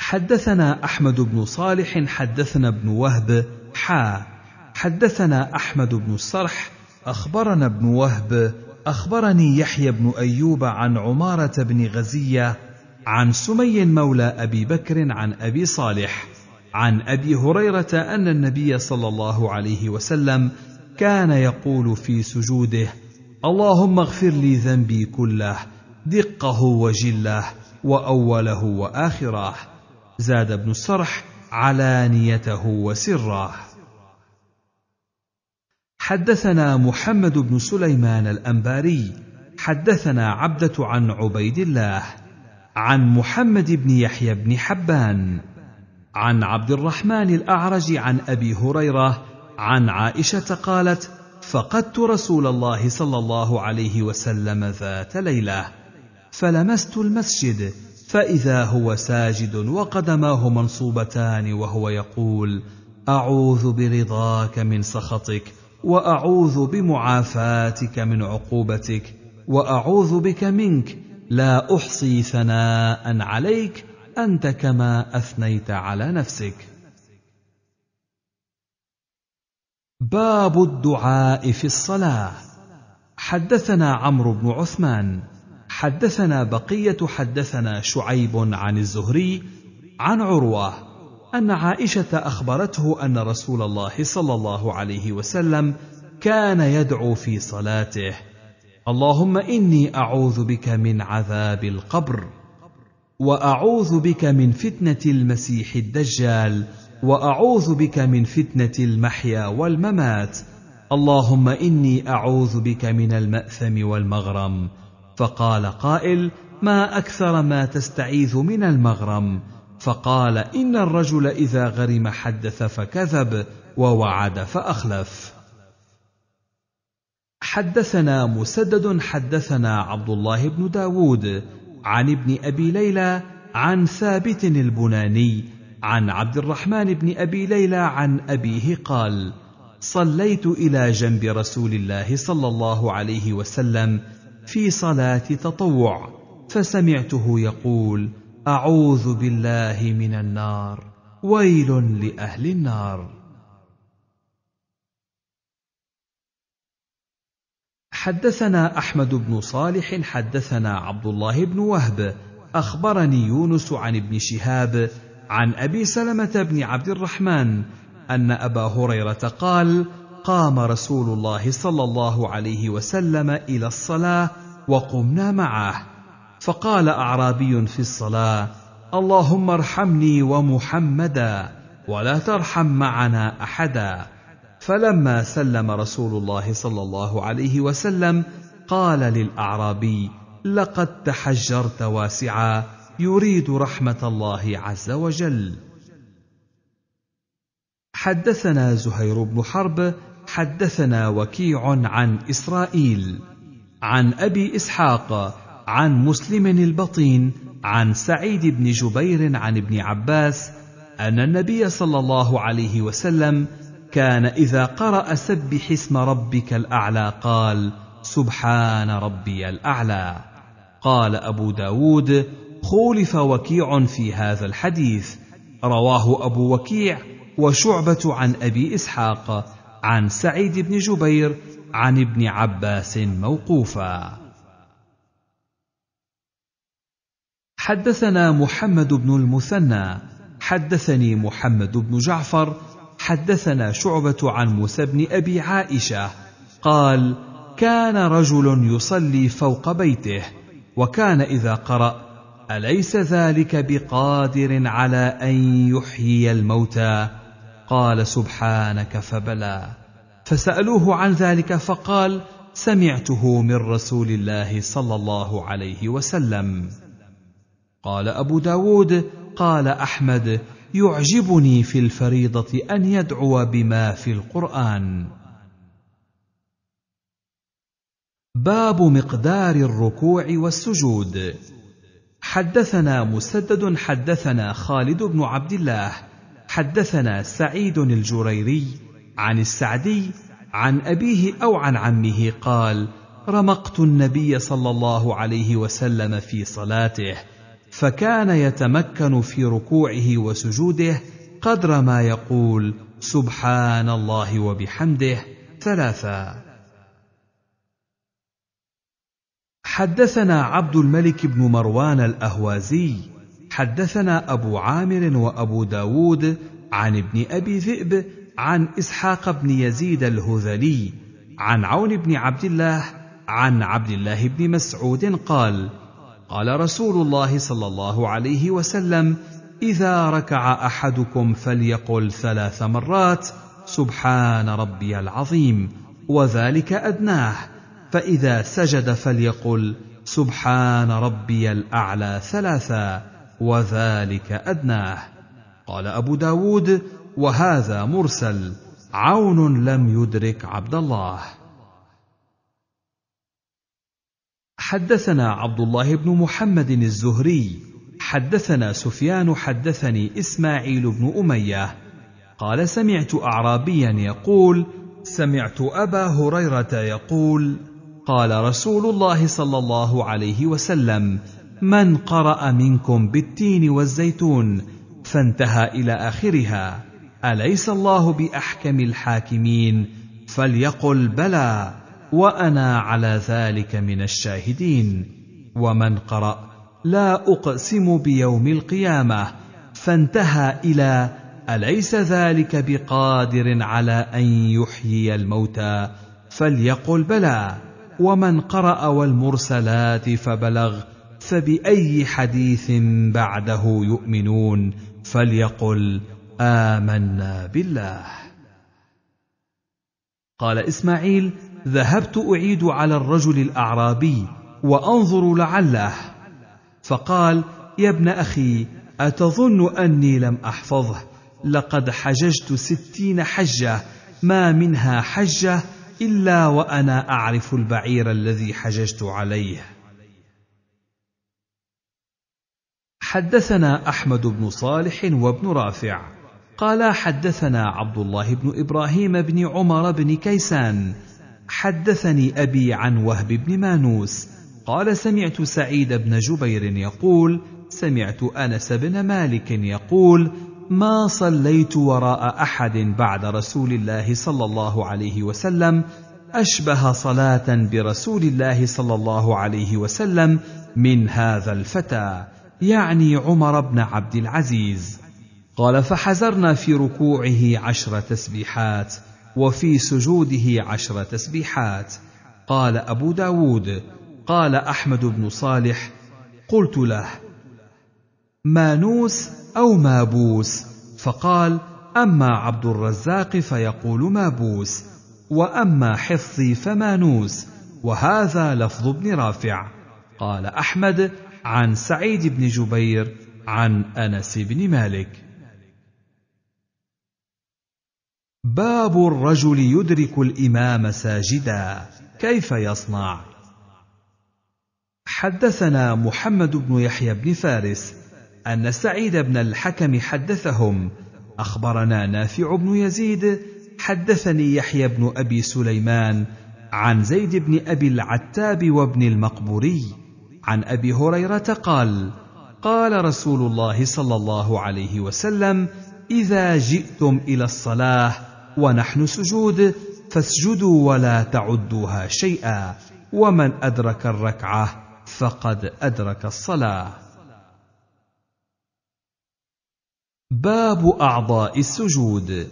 حدثنا احمد بن صالح حدثنا ابن وهب حا حدثنا احمد بن الصرح اخبرنا ابن وهب اخبرني يحيى بن ايوب عن عماره بن غزيه عن سمي مولى ابي بكر عن ابي صالح عن ابي هريره ان النبي صلى الله عليه وسلم كان يقول في سجوده اللهم اغفر لي ذنبي كله دقه وجله واوله واخره زاد ابن الصرح علانيته وسره حدثنا محمد بن سليمان الانباري حدثنا عبده عن عبيد الله عن محمد بن يحيى بن حبان عن عبد الرحمن الاعرج عن ابي هريره عن عائشه قالت فقدت رسول الله صلى الله عليه وسلم ذات ليله فلمست المسجد فاذا هو ساجد وقدماه منصوبتان وهو يقول اعوذ برضاك من سخطك واعوذ بمعافاتك من عقوبتك واعوذ بك منك لا احصي ثناء عليك انت كما اثنيت على نفسك باب الدعاء في الصلاه حدثنا عمرو بن عثمان حدثنا بقيه حدثنا شعيب عن الزهري عن عروه ان عائشه اخبرته ان رسول الله صلى الله عليه وسلم كان يدعو في صلاته اللهم اني اعوذ بك من عذاب القبر واعوذ بك من فتنه المسيح الدجال واعوذ بك من فتنه المحيا والممات اللهم اني اعوذ بك من الماثم والمغرم فقال قائل ما اكثر ما تستعيذ من المغرم فقال ان الرجل اذا غرم حدث فكذب ووعد فاخلف حدثنا مسدد حدثنا عبد الله بن داود عن ابن أبي ليلى عن ثابت البناني عن عبد الرحمن بن أبي ليلى عن أبيه قال صليت إلى جنب رسول الله صلى الله عليه وسلم في صلاة تطوع فسمعته يقول أعوذ بالله من النار ويل لأهل النار حدثنا احمد بن صالح حدثنا عبد الله بن وهب اخبرني يونس عن ابن شهاب عن ابي سلمه بن عبد الرحمن ان ابا هريره قال قام رسول الله صلى الله عليه وسلم الى الصلاه وقمنا معه فقال اعرابي في الصلاه اللهم ارحمني ومحمدا ولا ترحم معنا احدا فلما سلم رسول الله صلى الله عليه وسلم قال للاعرابي لقد تحجرت واسعا يريد رحمه الله عز وجل حدثنا زهير بن حرب حدثنا وكيع عن اسرائيل عن ابي اسحاق عن مسلم البطين عن سعيد بن جبير عن ابن عباس ان النبي صلى الله عليه وسلم كان اذا قرا سبح اسم ربك الاعلى قال سبحان ربي الاعلى قال ابو داود خولف وكيع في هذا الحديث رواه ابو وكيع وشعبه عن ابي اسحاق عن سعيد بن جبير عن ابن عباس موقوفا حدثنا محمد بن المثنى حدثني محمد بن جعفر حدثنا شعبة عن موسى بن أبي عائشة قال: كان رجل يصلي فوق بيته، وكان إذا قرأ: أليس ذلك بقادر على أن يحيي الموتى؟ قال سبحانك فبلى. فسألوه عن ذلك فقال: سمعته من رسول الله صلى الله عليه وسلم. قال أبو داود قال أحمد يعجبني في الفريضه ان يدعو بما في القران باب مقدار الركوع والسجود حدثنا مسدد حدثنا خالد بن عبد الله حدثنا سعيد الجريري عن السعدي عن ابيه او عن عمه قال رمقت النبي صلى الله عليه وسلم في صلاته فكان يتمكن في ركوعه وسجوده قدر ما يقول سبحان الله وبحمده ثلاثا حدثنا عبد الملك بن مروان الاهوازي حدثنا ابو عامر وابو داود عن ابن ابي ذئب عن اسحاق بن يزيد الهذلي عن عون بن عبد الله عن عبد الله بن مسعود قال قال رسول الله صلى الله عليه وسلم اذا ركع احدكم فليقل ثلاث مرات سبحان ربي العظيم وذلك ادناه فاذا سجد فليقل سبحان ربي الاعلى ثلاثا وذلك ادناه قال ابو داود وهذا مرسل عون لم يدرك عبد الله حدثنا عبد الله بن محمد الزهري حدثنا سفيان حدثني اسماعيل بن اميه قال سمعت اعرابيا يقول سمعت ابا هريره يقول قال رسول الله صلى الله عليه وسلم من قرا منكم بالتين والزيتون فانتهى الى اخرها اليس الله باحكم الحاكمين فليقل بلى وانا على ذلك من الشاهدين ومن قرأ لا أقسم بيوم القيامة فانتهى إلى أليس ذلك بقادر على أن يحيي الموتى فليقل بلى ومن قرأ والمرسلات فبلغ فبأي حديث بعده يؤمنون فليقل آمنا بالله قال إسماعيل ذهبت اعيد على الرجل الاعرابي وانظر لعله فقال يا ابن اخي اتظن اني لم احفظه لقد حججت ستين حجه ما منها حجه الا وانا اعرف البعير الذي حججت عليه حدثنا احمد بن صالح وابن رافع قال حدثنا عبد الله بن ابراهيم بن عمر بن كيسان حدثني ابي عن وهب بن مانوس قال سمعت سعيد بن جبير يقول سمعت انس بن مالك يقول ما صليت وراء احد بعد رسول الله صلى الله عليه وسلم اشبه صلاه برسول الله صلى الله عليه وسلم من هذا الفتى يعني عمر بن عبد العزيز قال فحزرنا في ركوعه عشر تسبيحات وفي سجوده عشر تسبيحات قال أبو داود قال أحمد بن صالح قلت له مانوس أو مابوس فقال أما عبد الرزاق فيقول مابوس وأما حفظي فمانوس وهذا لفظ ابن رافع قال أحمد عن سعيد بن جبير عن أنس بن مالك باب الرجل يدرك الامام ساجدا كيف يصنع حدثنا محمد بن يحيى بن فارس ان سعيد بن الحكم حدثهم اخبرنا نافع بن يزيد حدثني يحيى بن ابي سليمان عن زيد بن ابي العتاب وابن المقبوري عن ابي هريره قال قال رسول الله صلى الله عليه وسلم اذا جئتم الى الصلاه ونحن سجود فاسجدوا ولا تعدوها شيئا ومن ادرك الركعه فقد ادرك الصلاه باب اعضاء السجود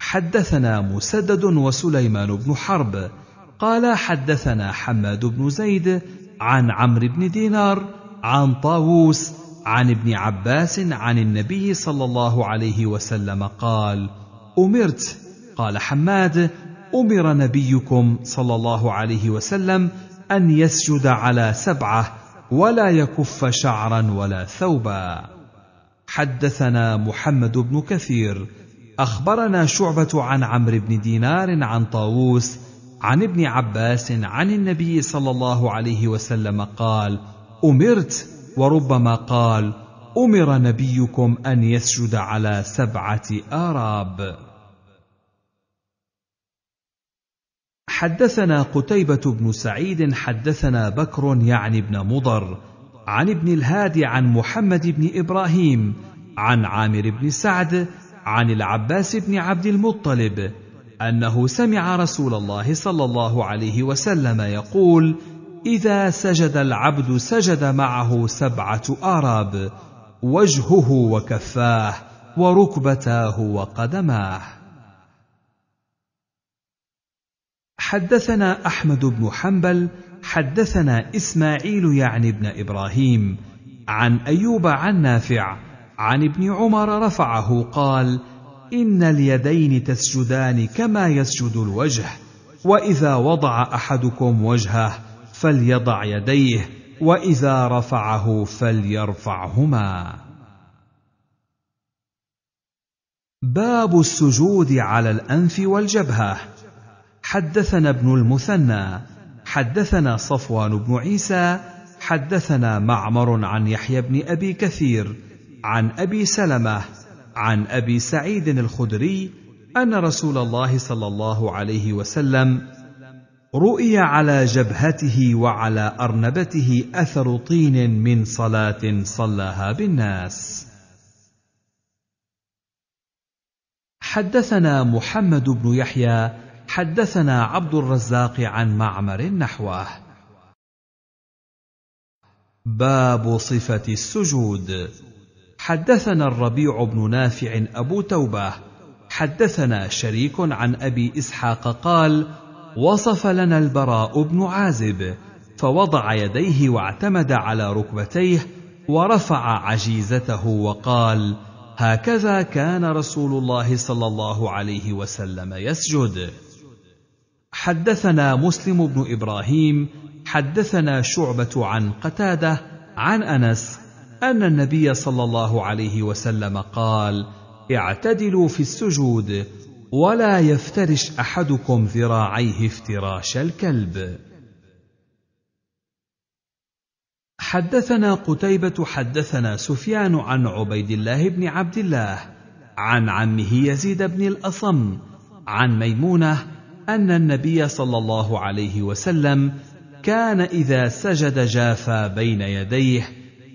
حدثنا مسدد وسليمان بن حرب قال حدثنا حماد بن زيد عن عمرو بن دينار عن طاووس عن ابن عباس عن النبي صلى الله عليه وسلم قال امرت قال حماد امر نبيكم صلى الله عليه وسلم ان يسجد على سبعه ولا يكف شعرا ولا ثوبا حدثنا محمد بن كثير اخبرنا شعبه عن عمرو بن دينار عن طاووس عن ابن عباس عن النبي صلى الله عليه وسلم قال امرت وربما قال امر نبيكم ان يسجد على سبعه اراب حدثنا قتيبة بن سعيد حدثنا بكر يعني بن مضر عن ابن الهادي عن محمد بن إبراهيم عن عامر بن سعد عن العباس بن عبد المطلب أنه سمع رسول الله صلى الله عليه وسلم يقول: إذا سجد العبد سجد معه سبعة آراب وجهه وكفاه وركبتاه وقدماه. حدثنا احمد بن حنبل حدثنا اسماعيل يعني بن ابراهيم عن ايوب عن نافع عن ابن عمر رفعه قال ان اليدين تسجدان كما يسجد الوجه واذا وضع احدكم وجهه فليضع يديه واذا رفعه فليرفعهما باب السجود على الانف والجبهه حدثنا ابن المثنى حدثنا صفوان بن عيسى حدثنا معمر عن يحيى بن ابي كثير عن ابي سلمه عن ابي سعيد الخدري ان رسول الله صلى الله عليه وسلم رؤي على جبهته وعلى ارنبته اثر طين من صلاه صلاها بالناس حدثنا محمد بن يحيى حدثنا عبد الرزاق عن معمر نحوه باب صفه السجود حدثنا الربيع بن نافع ابو توبه حدثنا شريك عن ابي اسحاق قال وصف لنا البراء بن عازب فوضع يديه واعتمد على ركبتيه ورفع عجيزته وقال هكذا كان رسول الله صلى الله عليه وسلم يسجد حدثنا مسلم بن ابراهيم حدثنا شعبه عن قتاده عن انس ان النبي صلى الله عليه وسلم قال اعتدلوا في السجود ولا يفترش احدكم ذراعيه افتراش الكلب حدثنا قتيبة حدثنا سفيان عن عبيد الله بن عبد الله عن عمه يزيد بن الأصم عن ميمونة ان النبي صلى الله عليه وسلم كان اذا سجد جافا بين يديه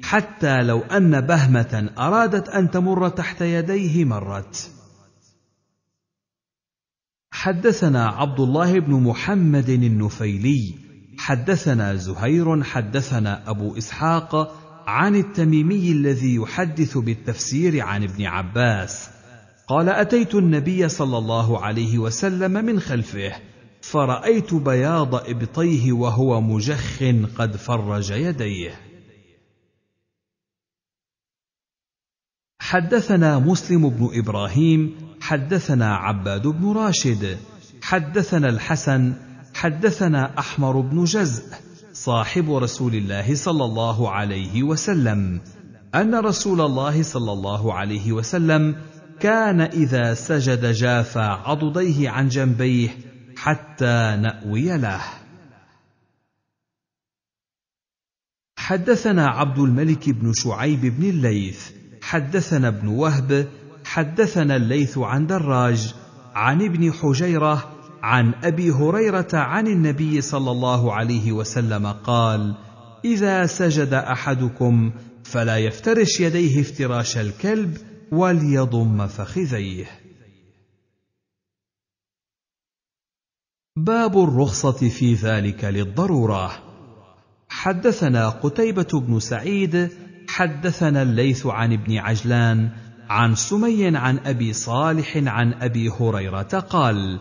حتى لو ان بهمه ارادت ان تمر تحت يديه مرت حدثنا عبد الله بن محمد النفيلي حدثنا زهير حدثنا ابو اسحاق عن التميمي الذي يحدث بالتفسير عن ابن عباس قال اتيت النبي صلى الله عليه وسلم من خلفه فرايت بياض ابطيه وهو مجخ قد فرج يديه حدثنا مسلم بن ابراهيم حدثنا عباد بن راشد حدثنا الحسن حدثنا احمر بن جزء صاحب رسول الله صلى الله عليه وسلم ان رسول الله صلى الله عليه وسلم كان إذا سجد جافى عضديه عن جنبيه حتى نأوي له. حدثنا عبد الملك بن شعيب بن الليث، حدثنا ابن وهب، حدثنا الليث عن دراج، عن ابن حجيرة، عن أبي هريرة عن النبي صلى الله عليه وسلم قال: إذا سجد أحدكم فلا يفترش يديه افتراش الكلب، وليضم فخذيه باب الرخصه في ذلك للضروره حدثنا قتيبه بن سعيد حدثنا الليث عن ابن عجلان عن سمي عن ابي صالح عن ابي هريره قال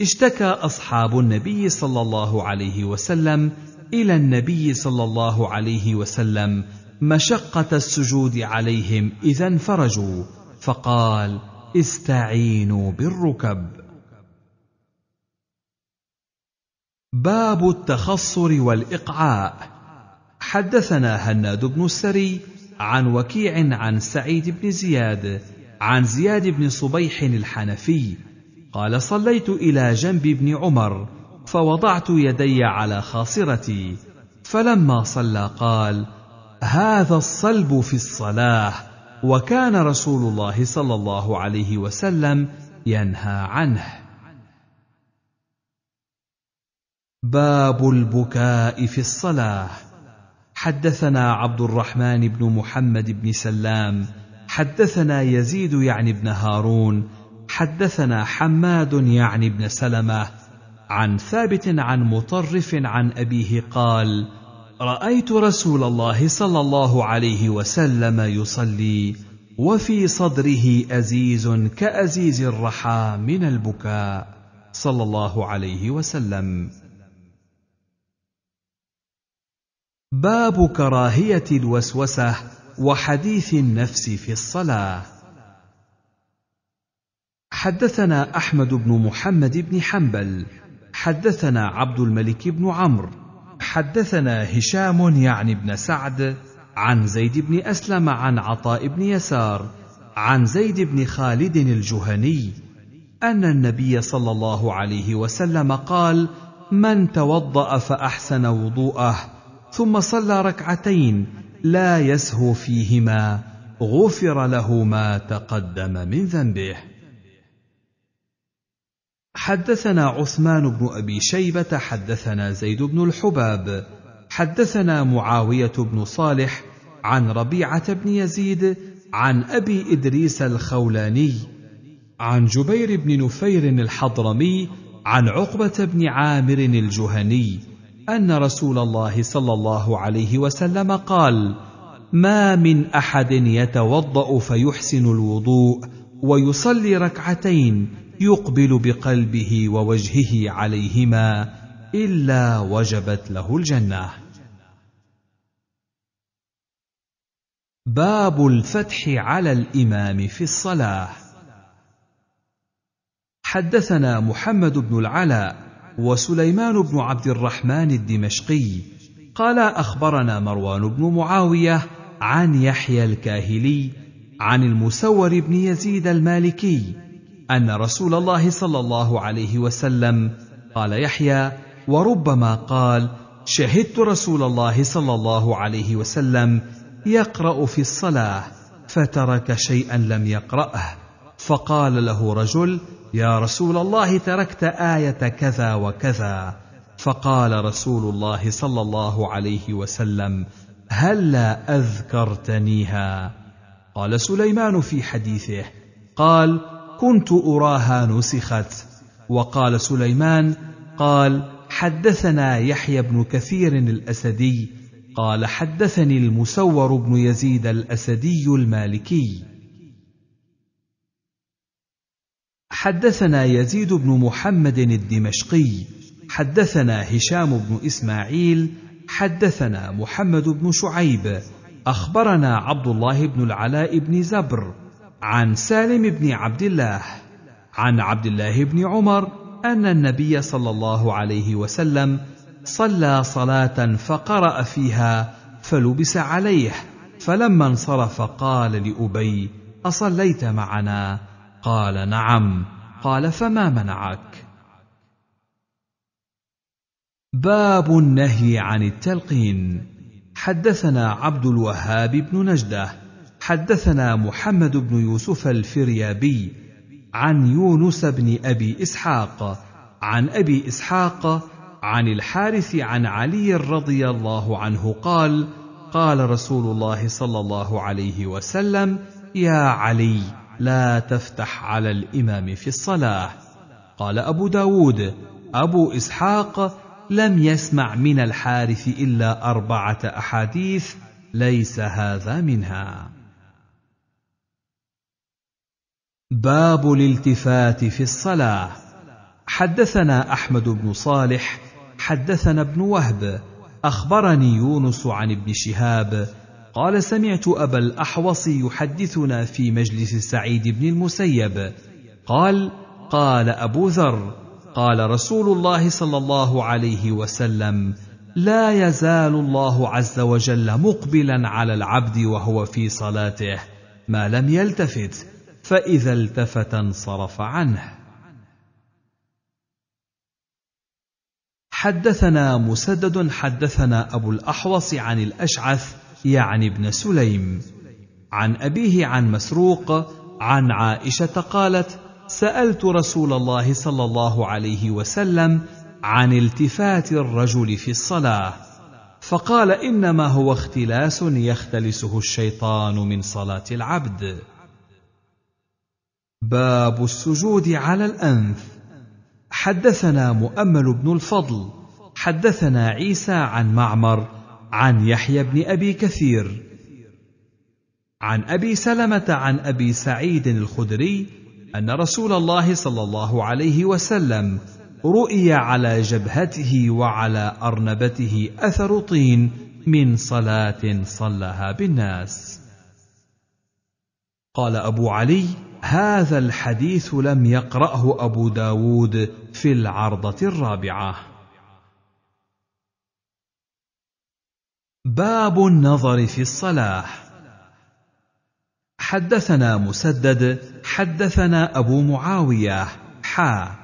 اشتكى اصحاب النبي صلى الله عليه وسلم الى النبي صلى الله عليه وسلم مشقه السجود عليهم اذا انفرجوا فقال استعينوا بالركب باب التخصر والاقعاء حدثنا هناد بن السري عن وكيع عن سعيد بن زياد عن زياد بن صبيح الحنفي قال صليت الى جنب ابن عمر فوضعت يدي على خاصرتي فلما صلى قال هذا الصلب في الصلاه وكان رسول الله صلى الله عليه وسلم ينهى عنه باب البكاء في الصلاه حدثنا عبد الرحمن بن محمد بن سلام حدثنا يزيد يعني بن هارون حدثنا حماد يعني بن سلمه عن ثابت عن مطرف عن ابيه قال رايت رسول الله صلى الله عليه وسلم يصلي وفي صدره ازيز كازيز الرحى من البكاء صلى الله عليه وسلم باب كراهيه الوسوسه وحديث النفس في الصلاه حدثنا احمد بن محمد بن حنبل حدثنا عبد الملك بن عمرو حدثنا هشام يعني بن سعد عن زيد بن اسلم عن عطاء بن يسار عن زيد بن خالد الجهني ان النبي صلى الله عليه وسلم قال من توضا فاحسن وضوءه ثم صلى ركعتين لا يسهو فيهما غفر له ما تقدم من ذنبه حدثنا عثمان بن ابي شيبه حدثنا زيد بن الحباب حدثنا معاويه بن صالح عن ربيعه بن يزيد عن ابي ادريس الخولاني عن جبير بن نفير الحضرمي عن عقبه بن عامر الجهني ان رسول الله صلى الله عليه وسلم قال ما من احد يتوضا فيحسن الوضوء ويصلي ركعتين يقبل بقلبه ووجهه عليهما الا وجبت له الجنه باب الفتح على الامام في الصلاه حدثنا محمد بن العلاء وسليمان بن عبد الرحمن الدمشقي قال اخبرنا مروان بن معاويه عن يحيى الكاهلي عن المسور بن يزيد المالكي ان رسول الله صلى الله عليه وسلم قال يحيى وربما قال شهدت رسول الله صلى الله عليه وسلم يقرا في الصلاه فترك شيئا لم يقراه فقال له رجل يا رسول الله تركت ايه كذا وكذا فقال رسول الله صلى الله عليه وسلم هلا هل اذكرتنيها قال سليمان في حديثه قال كنت اراها نسخت وقال سليمان قال حدثنا يحيى بن كثير الاسدي قال حدثني المسور بن يزيد الاسدي المالكي حدثنا يزيد بن محمد الدمشقي حدثنا هشام بن اسماعيل حدثنا محمد بن شعيب اخبرنا عبد الله بن العلاء بن زبر عن سالم بن عبد الله عن عبد الله بن عمر ان النبي صلى الله عليه وسلم صلى صلاه فقرا فيها فلبس عليه فلما انصرف قال لابي اصليت معنا قال نعم قال فما منعك باب النهي عن التلقين حدثنا عبد الوهاب بن نجده حدثنا محمد بن يوسف الفريابي عن يونس بن ابي اسحاق عن ابي اسحاق عن الحارث عن علي رضي الله عنه قال قال رسول الله صلى الله عليه وسلم يا علي لا تفتح على الامام في الصلاه قال ابو داود ابو اسحاق لم يسمع من الحارث الا اربعه احاديث ليس هذا منها باب الالتفات في الصلاه حدثنا احمد بن صالح حدثنا ابن وهب اخبرني يونس عن ابن شهاب قال سمعت ابا الاحوص يحدثنا في مجلس سعيد بن المسيب قال قال ابو ذر قال رسول الله صلى الله عليه وسلم لا يزال الله عز وجل مقبلا على العبد وهو في صلاته ما لم يلتفت فاذا التفت انصرف عنه حدثنا مسدد حدثنا ابو الاحوص عن الاشعث يعني ابن سليم عن ابيه عن مسروق عن عائشه قالت سالت رسول الله صلى الله عليه وسلم عن التفات الرجل في الصلاه فقال انما هو اختلاس يختلسه الشيطان من صلاه العبد باب السجود على الانف حدثنا مؤمل بن الفضل حدثنا عيسى عن معمر عن يحيى بن ابي كثير عن ابي سلمه عن ابي سعيد الخدري ان رسول الله صلى الله عليه وسلم رؤي على جبهته وعلى ارنبته اثر طين من صلاه صلها بالناس قال أبو علي هذا الحديث لم يقرأه أبو داود في العرضة الرابعة باب النظر في الصلاة حدثنا مسدد حدثنا أبو معاوية حا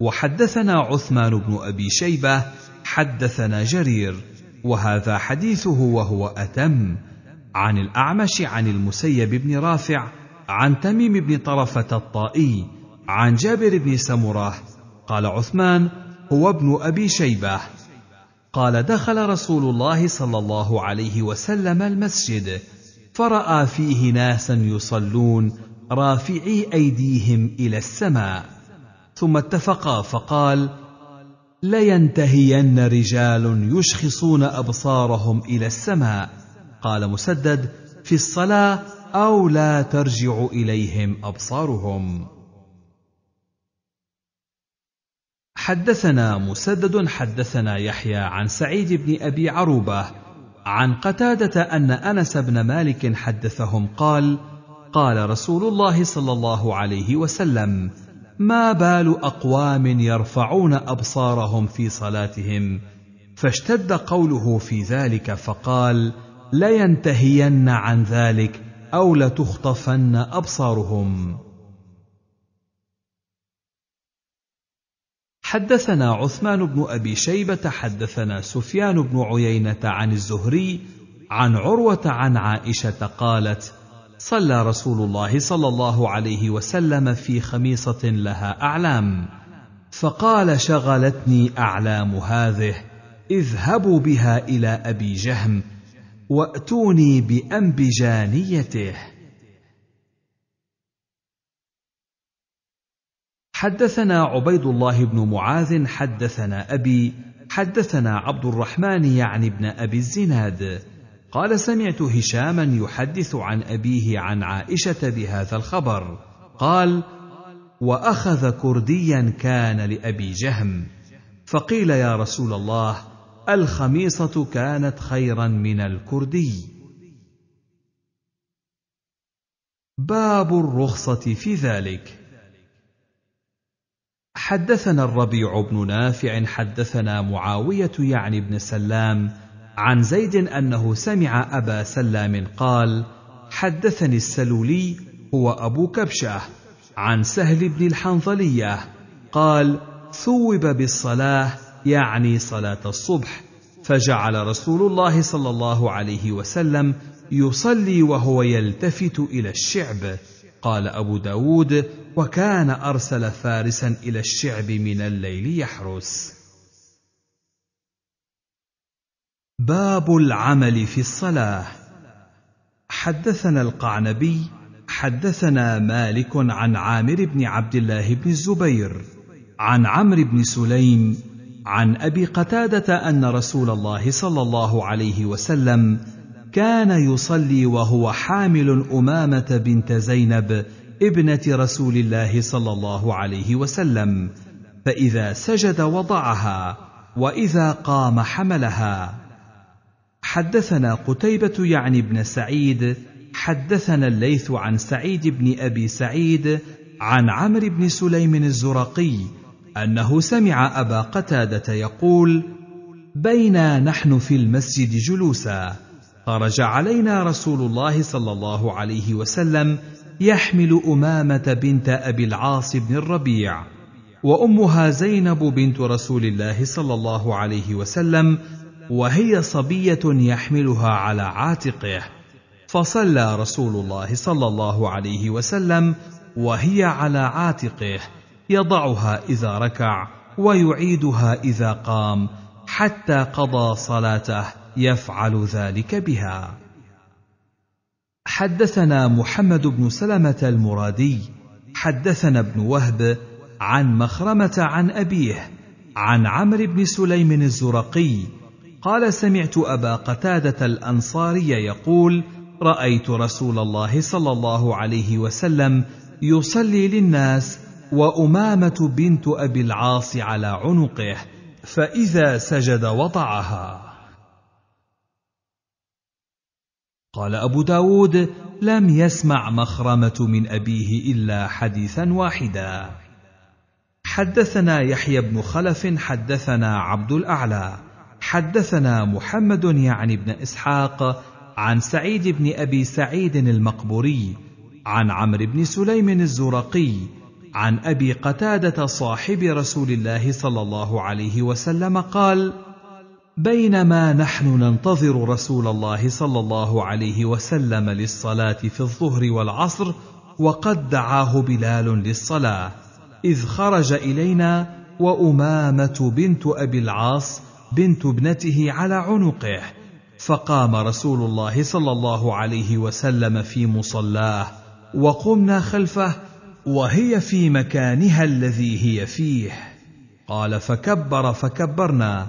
وحدثنا عثمان بن أبي شيبة حدثنا جرير وهذا حديثه وهو أتم عن الأعمش عن المسيب بن رافع عن تميم بن طرفة الطائي عن جابر بن سمرة قال عثمان هو ابن أبي شيبة قال دخل رسول الله صلى الله عليه وسلم المسجد فرأى فيه ناسا يصلون رافعي أيديهم إلى السماء ثم اتفقا فقال لينتهين رجال يشخصون أبصارهم إلى السماء قال مسدد في الصلاه او لا ترجع اليهم ابصارهم حدثنا مسدد حدثنا يحيى عن سعيد بن ابي عروبه عن قتاده ان انس بن مالك حدثهم قال قال رسول الله صلى الله عليه وسلم ما بال اقوام يرفعون ابصارهم في صلاتهم فاشتد قوله في ذلك فقال لينتهين عن ذلك او لتخطفن ابصارهم حدثنا عثمان بن ابي شيبه حدثنا سفيان بن عيينه عن الزهري عن عروه عن عائشه قالت صلى رسول الله صلى الله عليه وسلم في خميصه لها اعلام فقال شغلتني اعلام هذه اذهبوا بها الى ابي جهم واتوني بانبجانيته حدثنا عبيد الله بن معاذ حدثنا ابي حدثنا عبد الرحمن يعني ابن ابي الزناد قال سمعت هشاما يحدث عن ابيه عن عائشه بهذا الخبر قال واخذ كرديا كان لابي جهم فقيل يا رسول الله الخميصة كانت خيرا من الكردي. باب الرخصة في ذلك. حدثنا الربيع بن نافع حدثنا معاوية يعني بن سلام عن زيد أنه سمع أبا سلام قال: حدثني السلولي هو أبو كبشة عن سهل بن الحنظلية قال: ثوب بالصلاة يعني صلاه الصبح فجعل رسول الله صلى الله عليه وسلم يصلي وهو يلتفت الى الشعب قال ابو داود وكان ارسل فارسا الى الشعب من الليل يحرس باب العمل في الصلاه حدثنا القعنبي حدثنا مالك عن عامر بن عبد الله بن الزبير عن عمرو بن سليم عن ابي قتاده ان رسول الله صلى الله عليه وسلم كان يصلي وهو حامل امامه بنت زينب ابنه رسول الله صلى الله عليه وسلم فاذا سجد وضعها واذا قام حملها حدثنا قتيبه يعني ابن سعيد حدثنا الليث عن سعيد بن ابي سعيد عن عمرو بن سليم الزرقي انه سمع ابا قتاده يقول بينا نحن في المسجد جلوسا خرج علينا رسول الله صلى الله عليه وسلم يحمل امامه بنت ابي العاص بن الربيع وامها زينب بنت رسول الله صلى الله عليه وسلم وهي صبيه يحملها على عاتقه فصلى رسول الله صلى الله عليه وسلم وهي على عاتقه يضعها اذا ركع ويعيدها اذا قام حتى قضى صلاته يفعل ذلك بها حدثنا محمد بن سلمه المرادي حدثنا ابن وهب عن مخرمه عن ابيه عن عمرو بن سليم الزرقي قال سمعت ابا قتاده الانصاري يقول رايت رسول الله صلى الله عليه وسلم يصلي للناس وامامه بنت ابي العاص على عنقه فاذا سجد وضعها قال ابو داود لم يسمع مخرمه من ابيه الا حديثا واحدا حدثنا يحيى بن خلف حدثنا عبد الاعلى حدثنا محمد يعني بن اسحاق عن سعيد بن ابي سعيد المقبوري عن عمرو بن سليم الزرقي عن ابي قتاده صاحب رسول الله صلى الله عليه وسلم قال بينما نحن ننتظر رسول الله صلى الله عليه وسلم للصلاه في الظهر والعصر وقد دعاه بلال للصلاه اذ خرج الينا وامامه بنت ابي العاص بنت ابنته على عنقه فقام رسول الله صلى الله عليه وسلم في مصلاه وقمنا خلفه وهي في مكانها الذي هي فيه قال فكبر فكبرنا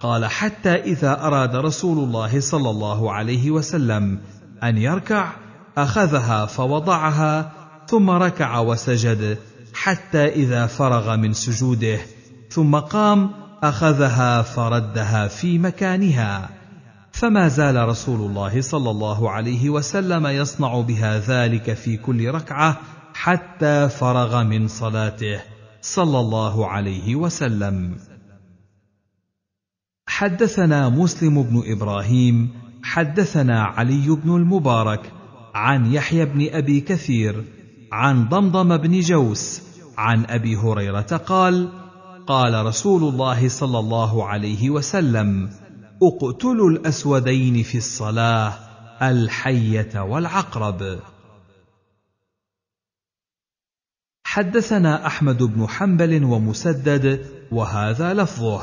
قال حتى اذا اراد رسول الله صلى الله عليه وسلم ان يركع اخذها فوضعها ثم ركع وسجد حتى اذا فرغ من سجوده ثم قام اخذها فردها في مكانها فما زال رسول الله صلى الله عليه وسلم يصنع بها ذلك في كل ركعه حتى فرغ من صلاته صلى الله عليه وسلم حدثنا مسلم بن ابراهيم حدثنا علي بن المبارك عن يحيى بن ابي كثير عن ضمضم بن جوس عن ابي هريره قال قال رسول الله صلى الله عليه وسلم اقتلوا الاسودين في الصلاه الحيه والعقرب حدثنا احمد بن حنبل ومسدد وهذا لفظه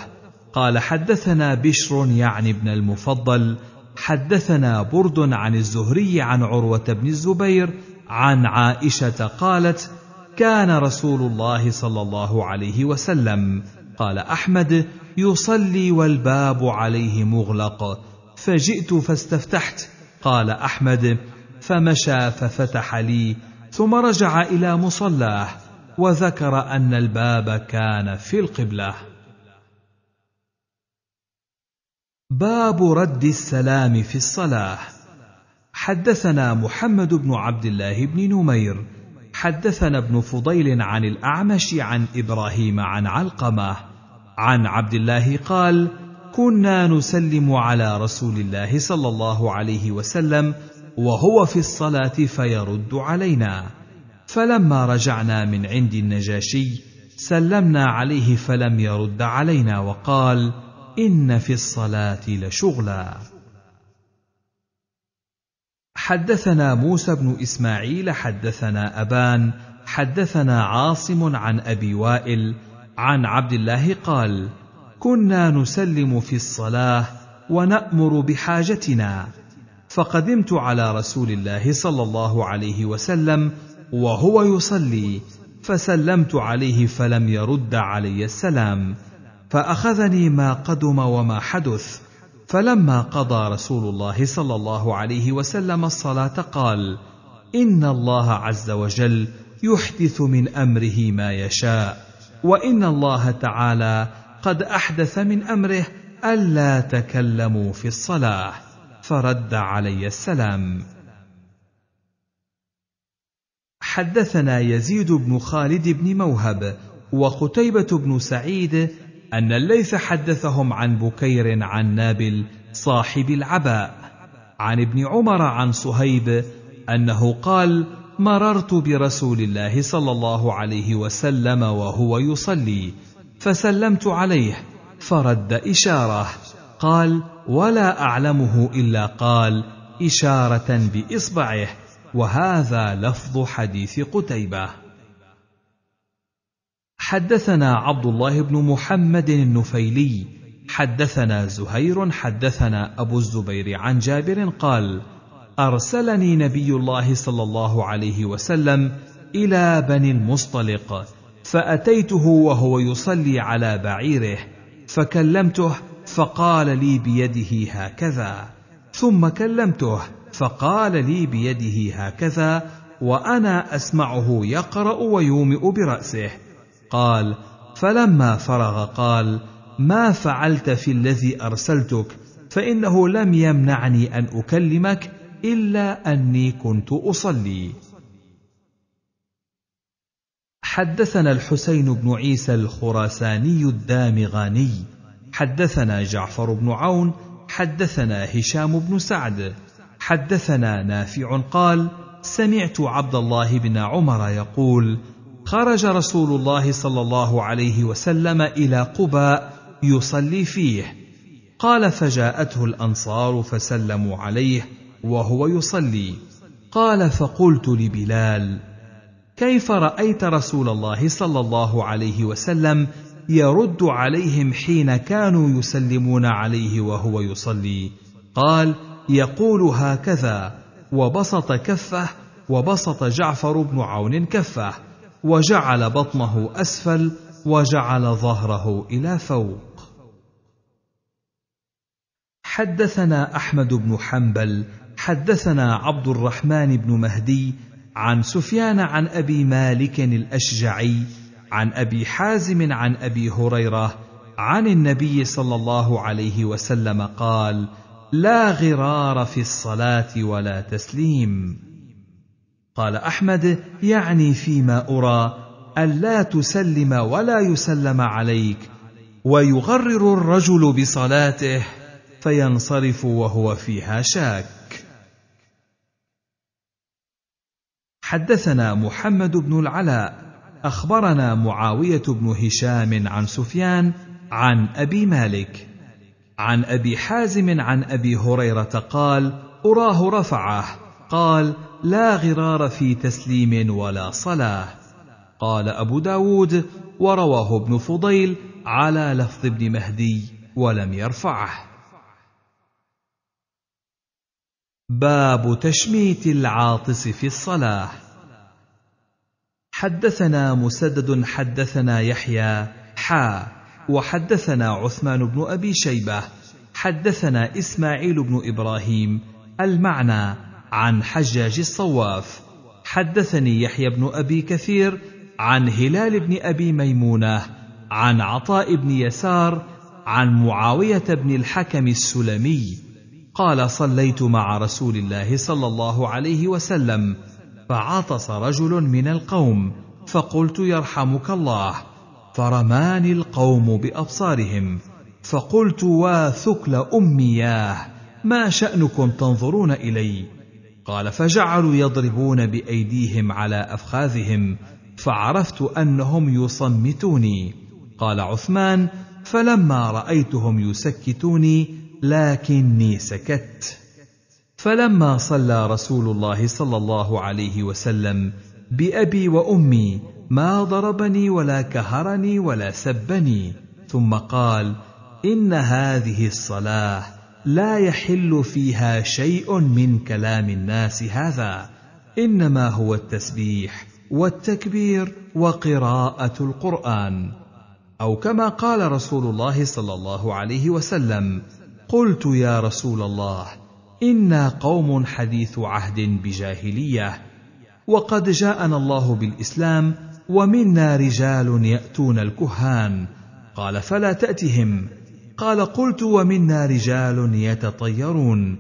قال حدثنا بشر يعني ابن المفضل حدثنا برد عن الزهري عن عروه بن الزبير عن عائشه قالت كان رسول الله صلى الله عليه وسلم قال احمد يصلي والباب عليه مغلق فجئت فاستفتحت قال احمد فمشى ففتح لي ثم رجع الى مصلاه وذكر ان الباب كان في القبله باب رد السلام في الصلاه حدثنا محمد بن عبد الله بن نمير حدثنا ابن فضيل عن الاعمش عن ابراهيم عن علقمه عن عبد الله قال كنا نسلم على رسول الله صلى الله عليه وسلم وهو في الصلاه فيرد علينا فلما رجعنا من عند النجاشي سلمنا عليه فلم يرد علينا وقال ان في الصلاه لشغلا حدثنا موسى بن اسماعيل حدثنا ابان حدثنا عاصم عن ابي وائل عن عبد الله قال كنا نسلم في الصلاه ونامر بحاجتنا فقدمت على رسول الله صلى الله عليه وسلم وهو يصلي فسلمت عليه فلم يرد علي السلام فاخذني ما قدم وما حدث فلما قضى رسول الله صلى الله عليه وسلم الصلاه قال ان الله عز وجل يحدث من امره ما يشاء وان الله تعالى قد احدث من امره الا تكلموا في الصلاه فرد علي السلام حدثنا يزيد بن خالد بن موهب وقتيبة بن سعيد أن الليث حدثهم عن بكير عن نابل صاحب العباء عن ابن عمر عن صهيب أنه قال مررت برسول الله صلى الله عليه وسلم وهو يصلي فسلمت عليه فرد إشارة قال ولا اعلمه الا قال اشاره باصبعه وهذا لفظ حديث قتيبه حدثنا عبد الله بن محمد النفيلي حدثنا زهير حدثنا ابو الزبير عن جابر قال ارسلني نبي الله صلى الله عليه وسلم الى بني المصطلق فاتيته وهو يصلي على بعيره فكلمته فقال لي بيده هكذا ثم كلمته فقال لي بيده هكذا وانا اسمعه يقرا ويومئ براسه قال فلما فرغ قال ما فعلت في الذي ارسلتك فانه لم يمنعني ان اكلمك الا اني كنت اصلي حدثنا الحسين بن عيسى الخراساني الدامغاني حدثنا جعفر بن عون حدثنا هشام بن سعد حدثنا نافع قال سمعت عبد الله بن عمر يقول خرج رسول الله صلى الله عليه وسلم الى قباء يصلي فيه قال فجاءته الانصار فسلموا عليه وهو يصلي قال فقلت لبلال كيف رايت رسول الله صلى الله عليه وسلم يرد عليهم حين كانوا يسلمون عليه وهو يصلي قال يقول هكذا وبسط كفه وبسط جعفر بن عون كفه وجعل بطنه اسفل وجعل ظهره الى فوق حدثنا احمد بن حنبل حدثنا عبد الرحمن بن مهدي عن سفيان عن ابي مالك الاشجعي عن ابي حازم عن ابي هريره عن النبي صلى الله عليه وسلم قال لا غرار في الصلاه ولا تسليم قال احمد يعني فيما ارى الا تسلم ولا يسلم عليك ويغرر الرجل بصلاته فينصرف وهو فيها شاك حدثنا محمد بن العلاء اخبرنا معاويه بن هشام عن سفيان عن ابي مالك عن ابي حازم عن ابي هريره قال اراه رفعه قال لا غرار في تسليم ولا صلاه قال ابو داود ورواه ابن فضيل على لفظ ابن مهدي ولم يرفعه باب تشميت العاطس في الصلاه حدثنا مسدد حدثنا يحيى حا وحدثنا عثمان بن ابي شيبه حدثنا اسماعيل بن ابراهيم المعنى عن حجاج الصواف حدثني يحيى بن ابي كثير عن هلال بن ابي ميمونه عن عطاء بن يسار عن معاويه بن الحكم السلمي قال صليت مع رسول الله صلى الله عليه وسلم فعطس رجل من القوم فقلت يرحمك الله فرماني القوم بابصارهم فقلت واثكل امياه ما شانكم تنظرون الي قال فجعلوا يضربون بايديهم على افخاذهم فعرفت انهم يصمتوني قال عثمان فلما رايتهم يسكتوني لكني سكت فلما صلى رسول الله صلى الله عليه وسلم بأبي وأمي ما ضربني ولا كهرني ولا سبني ثم قال إن هذه الصلاة لا يحل فيها شيء من كلام الناس هذا إنما هو التسبيح والتكبير وقراءة القرآن أو كما قال رسول الله صلى الله عليه وسلم قلت يا رسول الله انا قوم حديث عهد بجاهليه وقد جاءنا الله بالاسلام ومنا رجال ياتون الكهان قال فلا تاتهم قال قلت ومنا رجال يتطيرون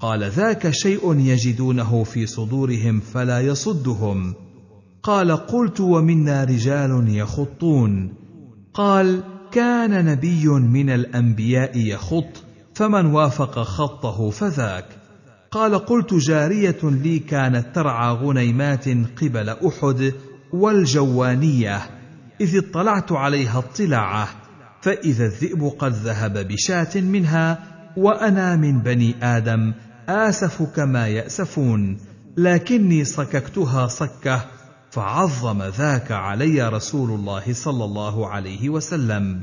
قال ذاك شيء يجدونه في صدورهم فلا يصدهم قال قلت ومنا رجال يخطون قال كان نبي من الانبياء يخط فمن وافق خطه فذاك قال قلت جاريه لي كانت ترعى غنيمات قبل احد والجوانيه اذ اطلعت عليها اطلاعه فاذا الذئب قد ذهب بشاه منها وانا من بني ادم اسف كما ياسفون لكني صككتها صكه فعظم ذاك علي رسول الله صلى الله عليه وسلم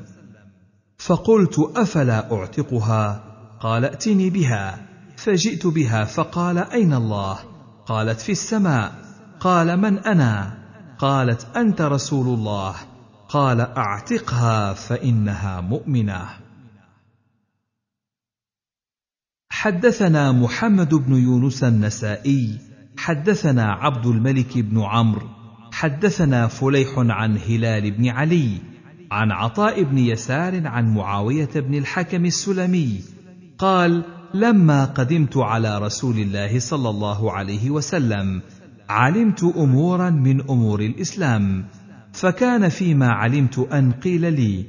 فقلت افلا اعتقها قال ائتني بها فجئت بها فقال اين الله قالت في السماء قال من انا قالت انت رسول الله قال اعتقها فانها مؤمنه حدثنا محمد بن يونس النسائي حدثنا عبد الملك بن عمرو حدثنا فليح عن هلال بن علي عن عطاء بن يسار عن معاويه بن الحكم السلمي قال لما قدمت على رسول الله صلى الله عليه وسلم علمت امورا من امور الاسلام فكان فيما علمت ان قيل لي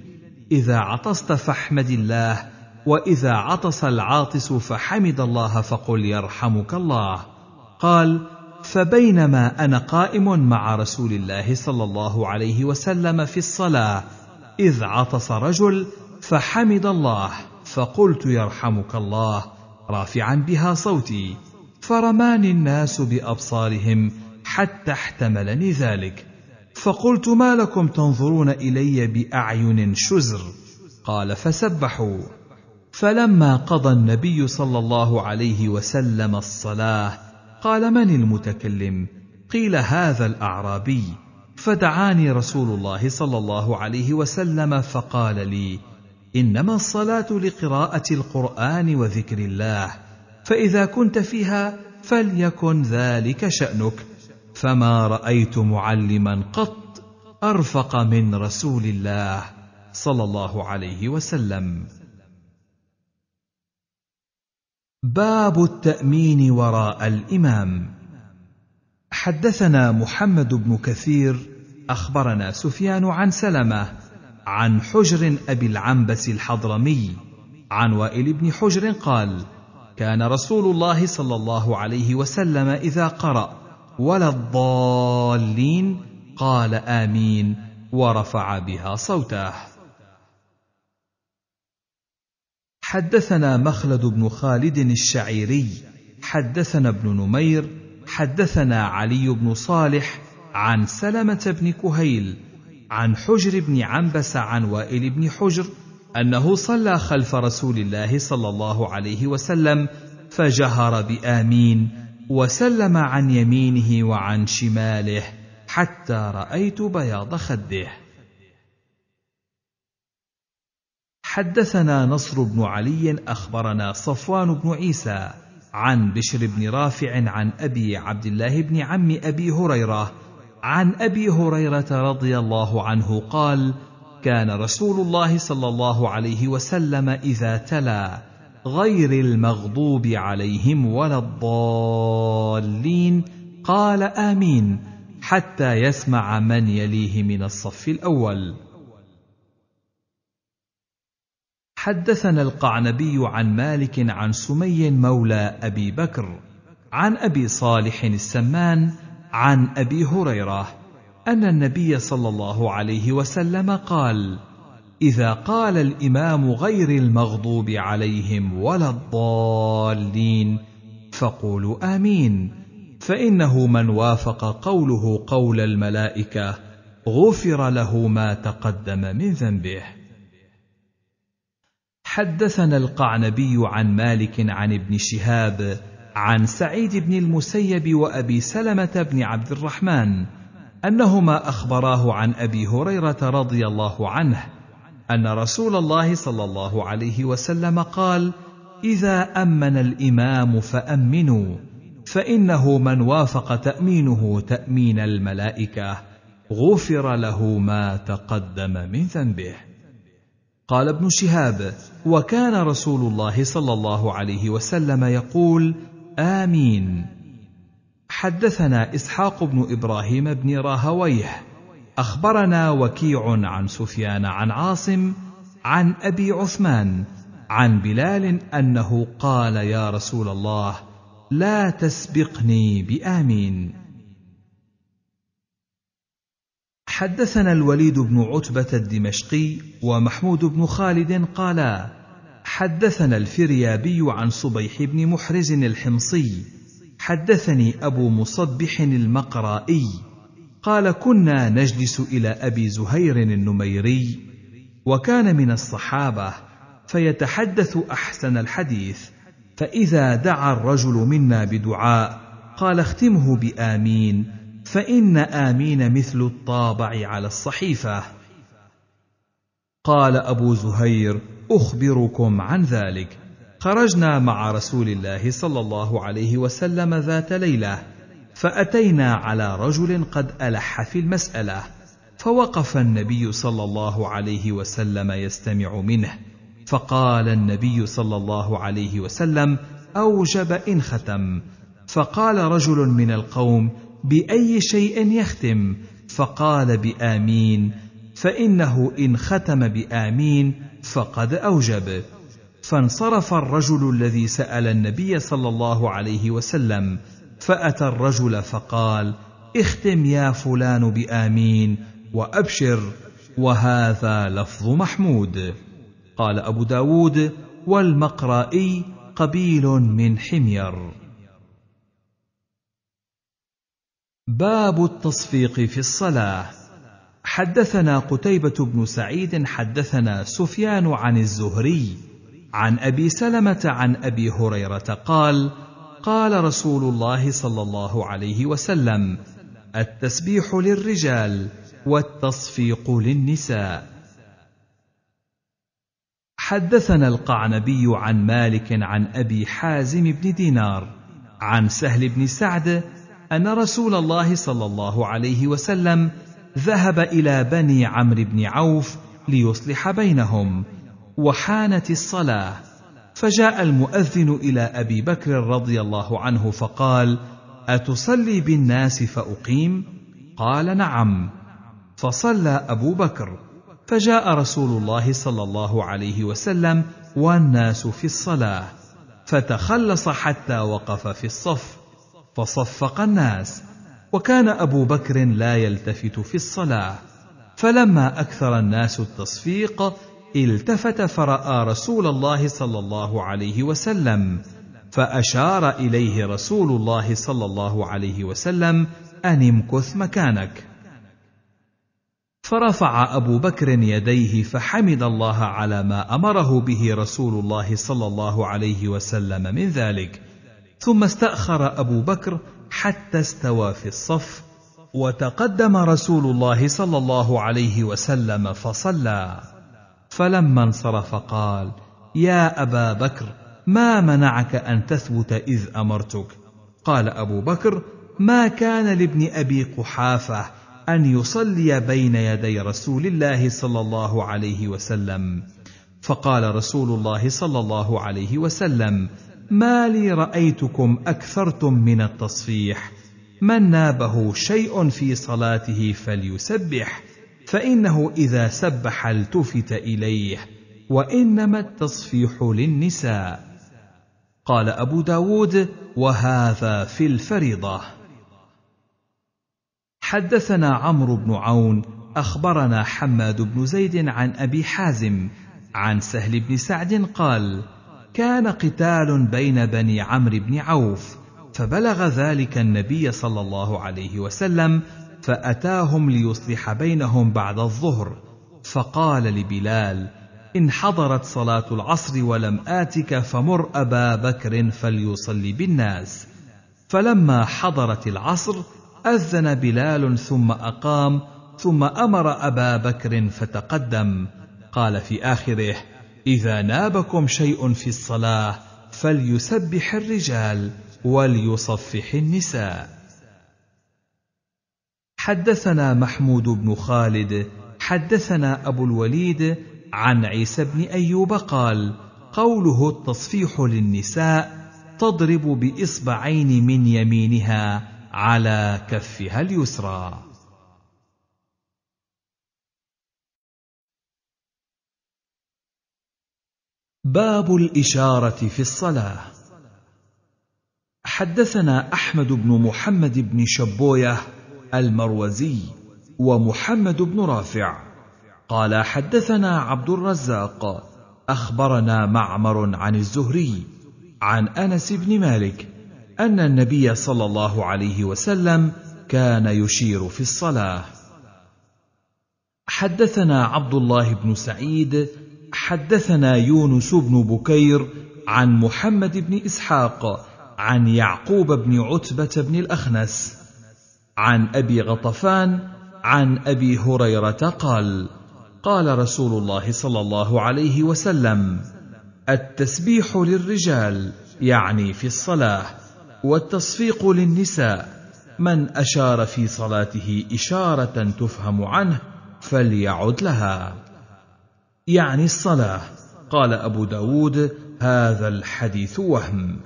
اذا عطست فاحمد الله واذا عطس العاطس فحمد الله فقل يرحمك الله قال فبينما انا قائم مع رسول الله صلى الله عليه وسلم في الصلاه اذ عطس رجل فحمد الله فقلت يرحمك الله رافعا بها صوتي فرماني الناس بابصارهم حتى احتملني ذلك فقلت ما لكم تنظرون الي باعين شزر قال فسبحوا فلما قضى النبي صلى الله عليه وسلم الصلاه قال من المتكلم قيل هذا الاعرابي فدعاني رسول الله صلى الله عليه وسلم فقال لي انما الصلاه لقراءه القران وذكر الله فاذا كنت فيها فليكن ذلك شانك فما رايت معلما قط ارفق من رسول الله صلى الله عليه وسلم باب التامين وراء الامام حدثنا محمد بن كثير اخبرنا سفيان عن سلمه عن حجر ابي العنبس الحضرمي عن وائل بن حجر قال كان رسول الله صلى الله عليه وسلم اذا قرا ولا الضالين قال امين ورفع بها صوته حدثنا مخلد بن خالد الشعيري حدثنا ابن نمير حدثنا علي بن صالح عن سلمه بن كهيل عن حجر بن عنبس عن وائل بن حجر انه صلى خلف رسول الله صلى الله عليه وسلم فجهر بامين وسلم عن يمينه وعن شماله حتى رايت بياض خده حدثنا نصر بن علي اخبرنا صفوان بن عيسى عن بشر بن رافع عن ابي عبد الله بن عم ابي هريره عن ابي هريره رضي الله عنه قال كان رسول الله صلى الله عليه وسلم اذا تلا غير المغضوب عليهم ولا الضالين قال امين حتى يسمع من يليه من الصف الاول حدثنا القعنبي عن مالك عن سمي مولى ابي بكر عن ابي صالح السمان عن ابي هريره ان النبي صلى الله عليه وسلم قال اذا قال الامام غير المغضوب عليهم ولا الضالين فقولوا امين فانه من وافق قوله قول الملائكه غفر له ما تقدم من ذنبه حدثنا القعنبي عن مالك عن ابن شهاب عن سعيد بن المسيب وابي سلمه بن عبد الرحمن انهما اخبراه عن ابي هريره رضي الله عنه ان رسول الله صلى الله عليه وسلم قال اذا امن الامام فامنوا فانه من وافق تامينه تامين الملائكه غفر له ما تقدم من ذنبه قال ابن شهاب وكان رسول الله صلى الله عليه وسلم يقول امين حدثنا اسحاق بن ابراهيم بن راهويه اخبرنا وكيع عن سفيان عن عاصم عن ابي عثمان عن بلال انه قال يا رسول الله لا تسبقني بامين حدثنا الوليد بن عتبة الدمشقي ومحمود بن خالد قالا: حدثنا الفريابي عن صبيح بن محرز الحمصي، حدثني أبو مصبح المقرائي، قال: كنا نجلس إلى أبي زهير النميري، وكان من الصحابة، فيتحدث أحسن الحديث، فإذا دعا الرجل منا بدعاء، قال: اختمه بآمين. فان امين مثل الطابع على الصحيفه قال ابو زهير اخبركم عن ذلك خرجنا مع رسول الله صلى الله عليه وسلم ذات ليله فاتينا على رجل قد الح في المساله فوقف النبي صلى الله عليه وسلم يستمع منه فقال النبي صلى الله عليه وسلم اوجب ان ختم فقال رجل من القوم باي شيء يختم فقال بامين فانه ان ختم بامين فقد اوجب فانصرف الرجل الذي سال النبي صلى الله عليه وسلم فاتى الرجل فقال اختم يا فلان بامين وابشر وهذا لفظ محمود قال ابو داود والمقرائي قبيل من حمير باب التصفيق في الصلاة حدثنا قتيبة بن سعيد حدثنا سفيان عن الزهري عن أبي سلمة عن أبي هريرة قال قال رسول الله صلى الله عليه وسلم التسبيح للرجال والتصفيق للنساء حدثنا القعنبي عن مالك عن أبي حازم بن دينار عن سهل بن سعد ان رسول الله صلى الله عليه وسلم ذهب الى بني عمرو بن عوف ليصلح بينهم وحانت الصلاه فجاء المؤذن الى ابي بكر رضي الله عنه فقال اتصلي بالناس فاقيم قال نعم فصلى ابو بكر فجاء رسول الله صلى الله عليه وسلم والناس في الصلاه فتخلص حتى وقف في الصف فصفق الناس وكان ابو بكر لا يلتفت في الصلاه فلما اكثر الناس التصفيق التفت فراى رسول الله صلى الله عليه وسلم فاشار اليه رسول الله صلى الله عليه وسلم ان امكث مكانك فرفع ابو بكر يديه فحمد الله على ما امره به رسول الله صلى الله عليه وسلم من ذلك ثم استأخر أبو بكر حتى استوى في الصف وتقدم رسول الله صلى الله عليه وسلم فصلى فلما انصرف قال يا أبا بكر ما منعك أن تثبت إذ أمرتك قال أبو بكر ما كان لابن أبي قحافة أن يصلي بين يدي رسول الله صلى الله عليه وسلم فقال رسول الله صلى الله عليه وسلم ما لي رايتكم اكثرتم من التصفيح من نابه شيء في صلاته فليسبح فانه اذا سبح التفت اليه وانما التصفيح للنساء قال ابو داود وهذا في الفريضه حدثنا عمرو بن عون اخبرنا حماد بن زيد عن ابي حازم عن سهل بن سعد قال كان قتال بين بني عمرو بن عوف فبلغ ذلك النبي صلى الله عليه وسلم فاتاهم ليصلح بينهم بعد الظهر فقال لبلال ان حضرت صلاه العصر ولم اتك فمر ابا بكر فليصلي بالناس فلما حضرت العصر اذن بلال ثم اقام ثم امر ابا بكر فتقدم قال في اخره اذا نابكم شيء في الصلاه فليسبح الرجال وليصفح النساء حدثنا محمود بن خالد حدثنا ابو الوليد عن عيسى بن ايوب قال قوله التصفيح للنساء تضرب باصبعين من يمينها على كفها اليسرى باب الإشارة في الصلاة حدثنا أحمد بن محمد بن شبوية المروزي ومحمد بن رافع قال حدثنا عبد الرزاق أخبرنا معمر عن الزهري عن أنس بن مالك أن النبي صلى الله عليه وسلم كان يشير في الصلاة حدثنا عبد الله بن سعيد حدثنا يونس بن بكير عن محمد بن اسحاق عن يعقوب بن عتبه بن الاخنس عن ابي غطفان عن ابي هريره قال قال رسول الله صلى الله عليه وسلم التسبيح للرجال يعني في الصلاه والتصفيق للنساء من اشار في صلاته اشاره تفهم عنه فليعد لها يعني الصلاة قال أبو داود هذا الحديث وهم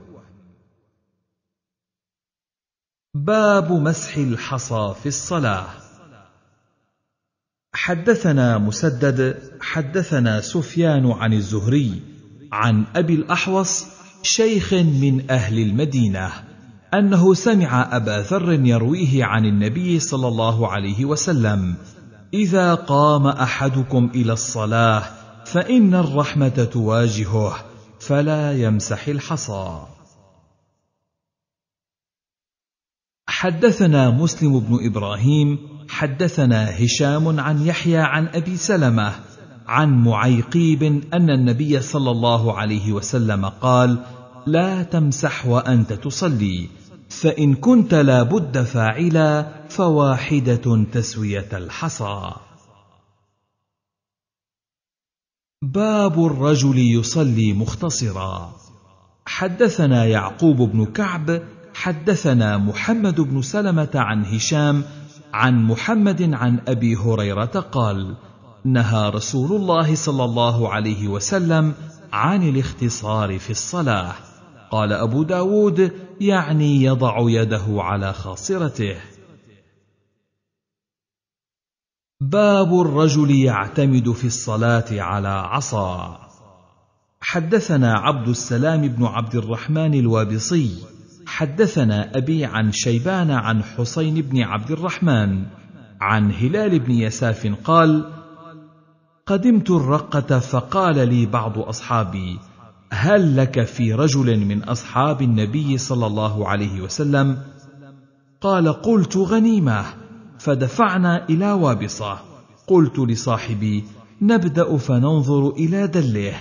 باب مسح الحصى في الصلاة حدثنا مسدد حدثنا سفيان عن الزهري عن أبي الأحوص شيخ من أهل المدينة أنه سمع أبا ذر يرويه عن النبي صلى الله عليه وسلم اذا قام احدكم الى الصلاه فان الرحمه تواجهه فلا يمسح الحصى حدثنا مسلم بن ابراهيم حدثنا هشام عن يحيى عن ابي سلمه عن معيقيب ان النبي صلى الله عليه وسلم قال لا تمسح وانت تصلي فإن كنت لا بد فاعلا فواحدة تسوية الحصى. باب الرجل يصلي مختصرا حدثنا يعقوب بن كعب حدثنا محمد بن سلمة عن هشام عن محمد عن أبي هريرة قال: نهى رسول الله صلى الله عليه وسلم عن الاختصار في الصلاة. قال أبو داود يعني يضع يده على خاصرته باب الرجل يعتمد في الصلاه على عصا حدثنا عبد السلام بن عبد الرحمن الوابصي حدثنا ابي عن شيبان عن حسين بن عبد الرحمن عن هلال بن يساف قال قدمت الرقه فقال لي بعض اصحابي هل لك في رجل من اصحاب النبي صلى الله عليه وسلم قال قلت غنيمه فدفعنا الى وابصه قلت لصاحبي نبدا فننظر الى دله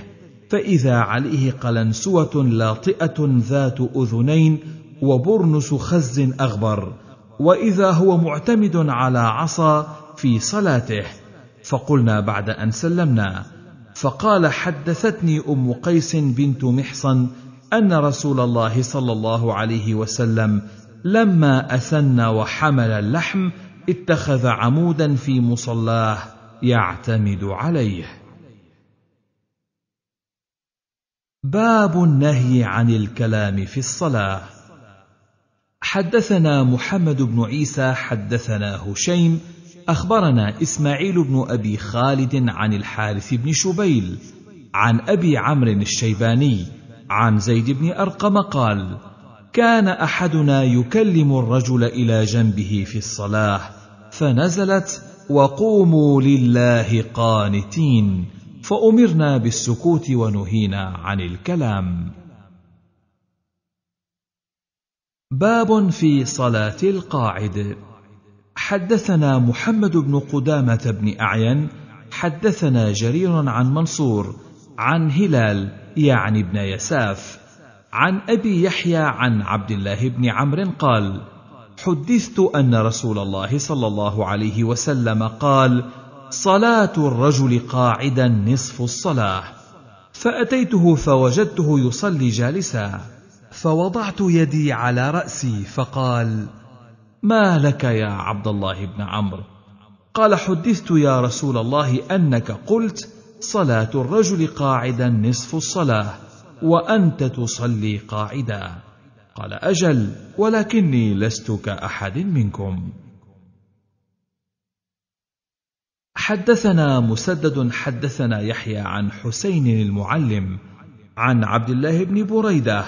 فاذا عليه قلنسوه لاطئه ذات اذنين وبرنس خز اغبر واذا هو معتمد على عصا في صلاته فقلنا بعد ان سلمنا فقال حدثتني ام قيس بنت محصن ان رسول الله صلى الله عليه وسلم لما اثنى وحمل اللحم اتخذ عمودا في مصلاه يعتمد عليه باب النهي عن الكلام في الصلاه حدثنا محمد بن عيسى حدثنا هشيم اخبرنا اسماعيل بن ابي خالد عن الحارث بن شبيل عن ابي عمرو الشيباني عن زيد بن ارقم قال كان احدنا يكلم الرجل الى جنبه في الصلاه فنزلت وقوموا لله قانتين فامرنا بالسكوت ونهينا عن الكلام باب في صلاه القاعد حدثنا محمد بن قدامة بن أعين حدثنا جرير عن منصور عن هلال يعني بن يساف عن أبي يحيى عن عبد الله بن عمرو قال حدثت أن رسول الله صلى الله عليه وسلم قال صلاة الرجل قاعدا نصف الصلاة فأتيته فوجدته يصلي جالسا فوضعت يدي على رأسي فقال ما لك يا عبد الله بن عمرو قال حدثت يا رسول الله انك قلت صلاه الرجل قاعدا نصف الصلاه وانت تصلي قاعدا قال اجل ولكني لست كاحد منكم حدثنا مسدد حدثنا يحيى عن حسين المعلم عن عبد الله بن بريده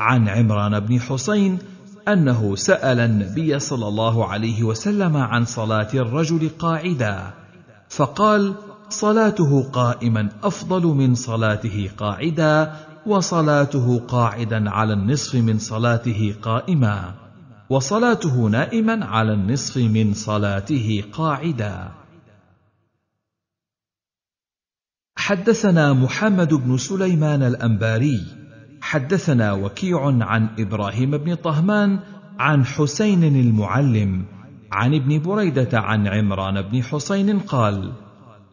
عن عمران بن حسين أنه سأل النبي صلى الله عليه وسلم عن صلاة الرجل قاعدا، فقال: صلاته قائما أفضل من صلاته قاعدا، وصلاته قاعدا على النصف من صلاته قائما، وصلاته نائما على النصف من صلاته قاعدا. حدثنا محمد بن سليمان الأنباري حدثنا وكيع عن ابراهيم بن طهمان عن حسين المعلم عن ابن بريده عن عمران بن حسين قال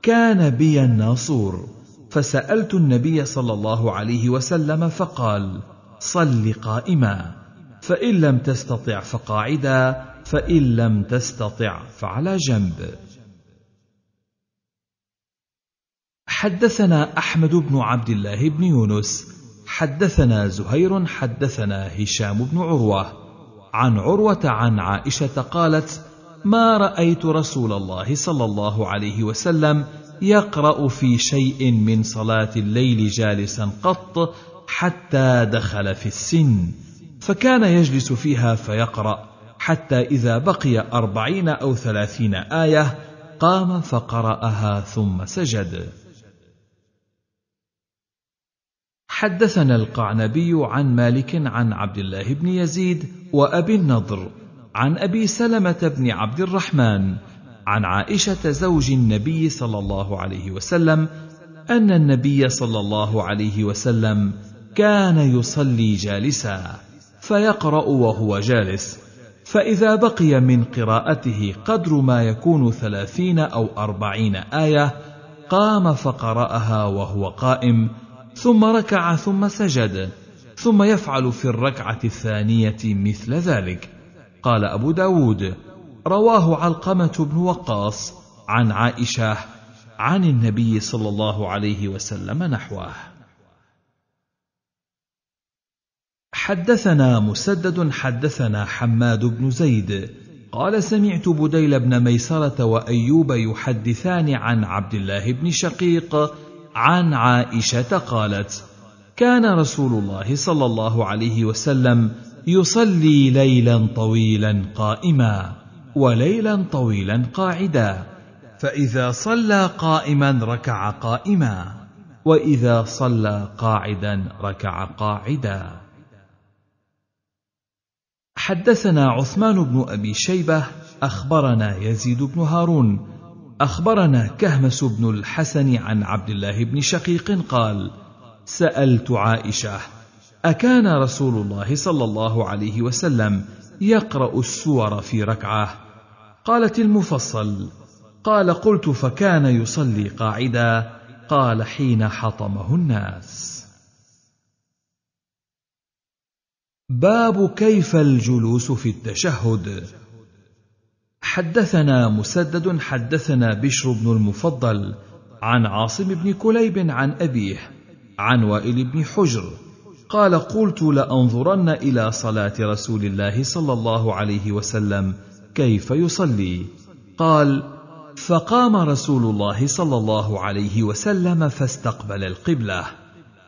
كان بي الناصور فسالت النبي صلى الله عليه وسلم فقال صل قائما فان لم تستطع فقاعدا فان لم تستطع فعلى جنب حدثنا احمد بن عبد الله بن يونس حدثنا زهير حدثنا هشام بن عروه عن عروه عن عائشه قالت ما رايت رسول الله صلى الله عليه وسلم يقرا في شيء من صلاه الليل جالسا قط حتى دخل في السن فكان يجلس فيها فيقرا حتى اذا بقي اربعين او ثلاثين ايه قام فقراها ثم سجد حدثنا القعنبي عن مالك عن عبد الله بن يزيد وابي النضر عن ابي سلمه بن عبد الرحمن عن عائشه زوج النبي صلى الله عليه وسلم ان النبي صلى الله عليه وسلم كان يصلي جالسا فيقرا وهو جالس فاذا بقي من قراءته قدر ما يكون ثلاثين او اربعين ايه قام فقراها وهو قائم ثم ركع ثم سجد ثم يفعل في الركعة الثانية مثل ذلك قال أبو داود رواه علقمة بن وقاص عن عائشة عن النبي صلى الله عليه وسلم نحوه حدثنا مسدد حدثنا حماد بن زيد قال سمعت بديل بن ميسرة وأيوب يحدثان عن عبد الله بن شقيق عن عائشه قالت كان رسول الله صلى الله عليه وسلم يصلي ليلا طويلا قائما وليلا طويلا قاعدا فاذا صلى قائما ركع قائما واذا صلى قاعدا ركع قاعدا حدثنا عثمان بن ابي شيبه اخبرنا يزيد بن هارون اخبرنا كهمس بن الحسن عن عبد الله بن شقيق قال سالت عائشه اكان رسول الله صلى الله عليه وسلم يقرا السور في ركعه قالت المفصل قال قلت فكان يصلي قاعدا قال حين حطمه الناس باب كيف الجلوس في التشهد حدثنا مسدد حدثنا بشر بن المفضل عن عاصم بن كليب عن أبيه عن وائل بن حجر قال قلت لأنظرن إلى صلاة رسول الله صلى الله عليه وسلم كيف يصلي قال فقام رسول الله صلى الله عليه وسلم فاستقبل القبله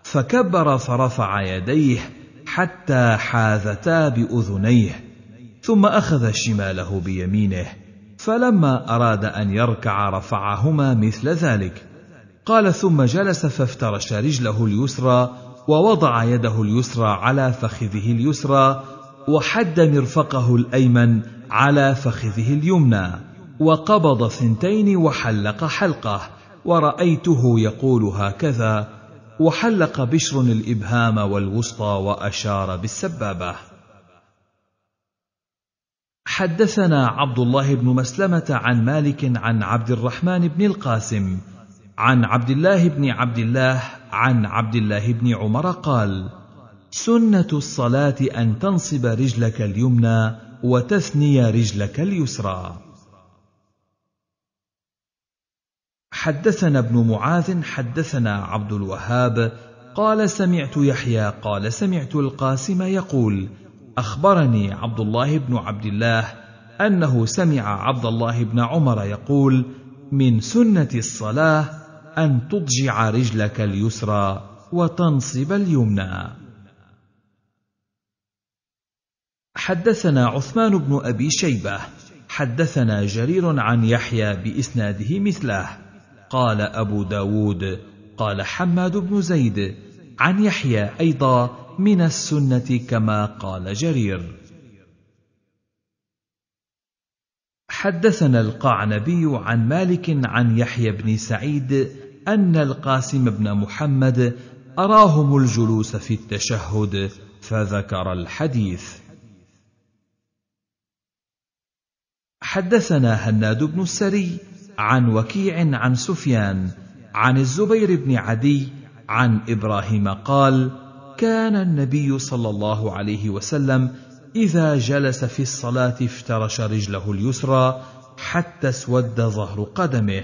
فكبر فرفع يديه حتى حاذتا باذنيه ثم اخذ شماله بيمينه فلما اراد ان يركع رفعهما مثل ذلك قال ثم جلس فافترش رجله اليسرى ووضع يده اليسرى على فخذه اليسرى وحد مرفقه الايمن على فخذه اليمنى وقبض ثنتين وحلق حلقه ورايته يقول هكذا وحلق بشر الابهام والوسطى واشار بالسبابه حدثنا عبد الله بن مسلمة عن مالك عن عبد الرحمن بن القاسم عن عبد الله بن عبد الله عن عبد الله بن عمر قال: سنة الصلاة أن تنصب رجلك اليمنى وتثني رجلك اليسرى. حدثنا ابن معاذ حدثنا عبد الوهاب قال سمعت يحيى قال سمعت القاسم يقول: اخبرني عبد الله بن عبد الله انه سمع عبد الله بن عمر يقول من سنه الصلاه ان تضجع رجلك اليسرى وتنصب اليمنى حدثنا عثمان بن ابي شيبه حدثنا جرير عن يحيى باسناده مثله قال ابو داود قال حماد بن زيد عن يحيى ايضا من السنة كما قال جرير حدثنا القعنبي عن مالك عن يحيى بن سعيد أن القاسم بن محمد أراهم الجلوس في التشهد فذكر الحديث حدثنا هناد بن السري عن وكيع عن سفيان عن الزبير بن عدي عن إبراهيم قال كان النبي صلى الله عليه وسلم إذا جلس في الصلاة افترش رجله اليسرى حتى اسود ظهر قدمه.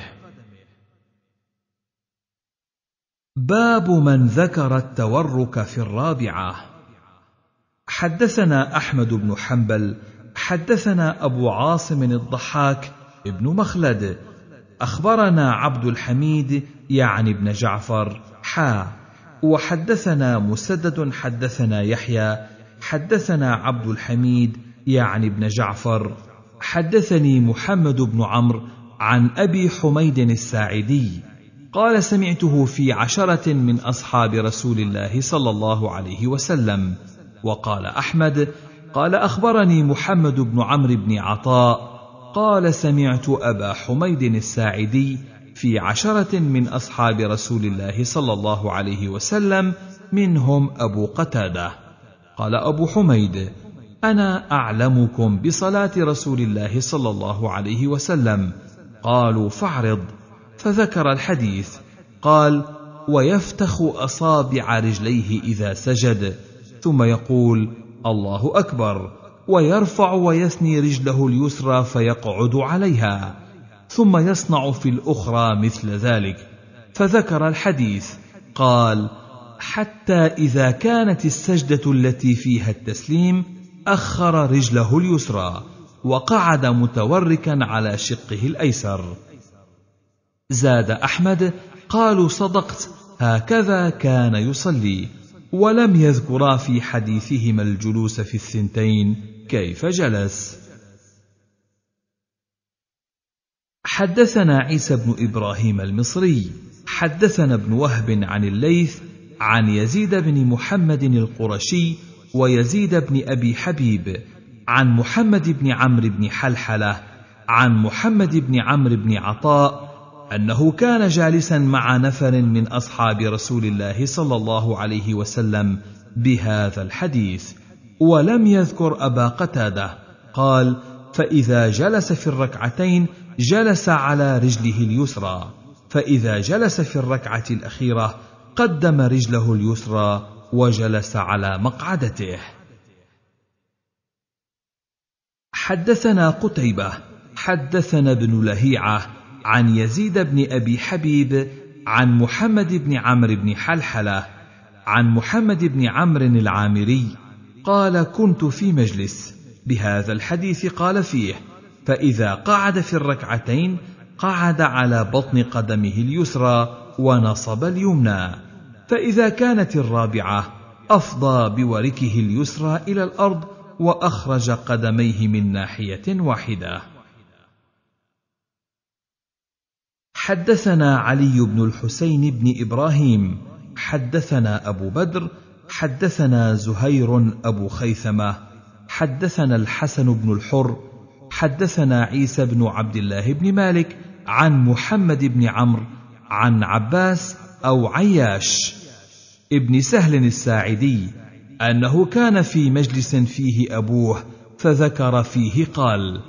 باب من ذكر التورك في الرابعة حدثنا أحمد بن حنبل حدثنا أبو عاصم الضحاك ابن مخلد أخبرنا عبد الحميد يعني ابن جعفر حا وحدثنا مسدد حدثنا يحيى حدثنا عبد الحميد يعني ابن جعفر حدثني محمد بن عمرو عن ابي حميد الساعدي قال سمعته في عشره من اصحاب رسول الله صلى الله عليه وسلم وقال احمد قال اخبرني محمد بن عمرو بن عطاء قال سمعت ابا حميد الساعدي في عشرة من أصحاب رسول الله صلى الله عليه وسلم منهم أبو قتادة قال أبو حميد أنا أعلمكم بصلاة رسول الله صلى الله عليه وسلم قالوا فاعرض فذكر الحديث قال ويفتخ أصابع رجليه إذا سجد ثم يقول الله أكبر ويرفع ويثني رجله اليسرى فيقعد عليها ثم يصنع في الاخرى مثل ذلك فذكر الحديث قال حتى اذا كانت السجده التي فيها التسليم اخر رجله اليسرى وقعد متوركا على شقه الايسر زاد احمد قالوا صدقت هكذا كان يصلي ولم يذكرا في حديثهما الجلوس في الثنتين كيف جلس حدثنا عيسى بن ابراهيم المصري حدثنا ابن وهب عن الليث عن يزيد بن محمد القرشي ويزيد بن ابي حبيب عن محمد بن عمرو بن حلحله عن محمد بن عمرو بن عطاء انه كان جالسا مع نفر من اصحاب رسول الله صلى الله عليه وسلم بهذا الحديث ولم يذكر ابا قتاده قال فاذا جلس في الركعتين جلس على رجله اليسرى فاذا جلس في الركعه الاخيره قدم رجله اليسرى وجلس على مقعدته حدثنا قتيبه حدثنا ابن لهيعه عن يزيد بن ابي حبيب عن محمد بن عمرو بن حلحله عن محمد بن عمرو العامري قال كنت في مجلس بهذا الحديث قال فيه فإذا قعد في الركعتين قعد على بطن قدمه اليسرى ونصب اليمنى فإذا كانت الرابعة أفضى بوركه اليسرى إلى الأرض وأخرج قدميه من ناحية واحدة حدثنا علي بن الحسين بن إبراهيم حدثنا أبو بدر حدثنا زهير أبو خيثمة حدثنا الحسن بن الحر حدثنا عيسى بن عبد الله بن مالك عن محمد بن عمرو عن عباس او عياش ابن سهل الساعدي انه كان في مجلس فيه ابوه فذكر فيه قال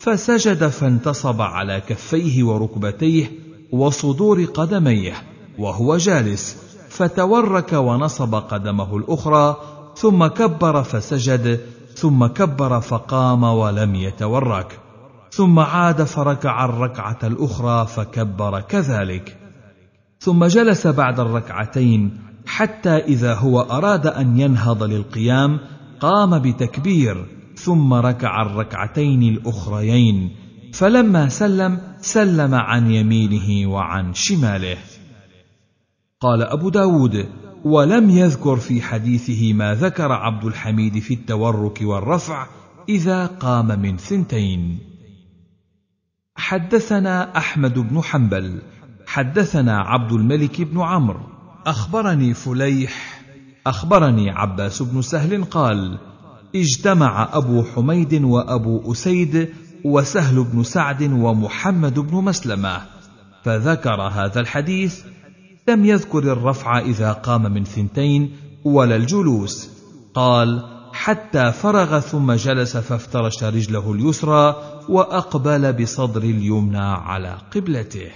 فسجد فانتصب على كفيه وركبتيه وصدور قدميه وهو جالس فتورك ونصب قدمه الاخرى ثم كبر فسجد ثم كبر فقام ولم يتورك ثم عاد فركع الركعه الاخرى فكبر كذلك ثم جلس بعد الركعتين حتى اذا هو اراد ان ينهض للقيام قام بتكبير ثم ركع الركعتين الاخريين فلما سلم سلم عن يمينه وعن شماله قال ابو داود ولم يذكر في حديثه ما ذكر عبد الحميد في التورك والرفع اذا قام من ثنتين حدثنا احمد بن حنبل حدثنا عبد الملك بن عمرو اخبرني فليح اخبرني عباس بن سهل قال اجتمع ابو حميد وابو اسيد وسهل بن سعد ومحمد بن مسلمه فذكر هذا الحديث لم يذكر الرفع إذا قام من ثنتين ولا الجلوس قال حتى فرغ ثم جلس فافترش رجله اليسرى وأقبل بصدر اليمنى على قبلته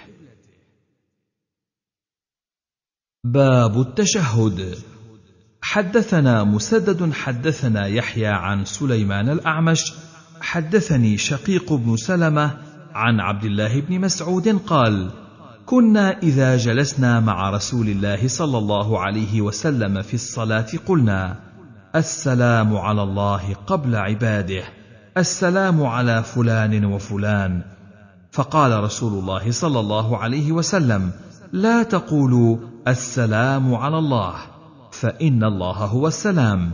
باب التشهد حدثنا مسدد حدثنا يحيى عن سليمان الأعمش حدثني شقيق بن سلمة عن عبد الله بن مسعود قال: كنا اذا جلسنا مع رسول الله صلى الله عليه وسلم في الصلاه قلنا السلام على الله قبل عباده السلام على فلان وفلان فقال رسول الله صلى الله عليه وسلم لا تقولوا السلام على الله فان الله هو السلام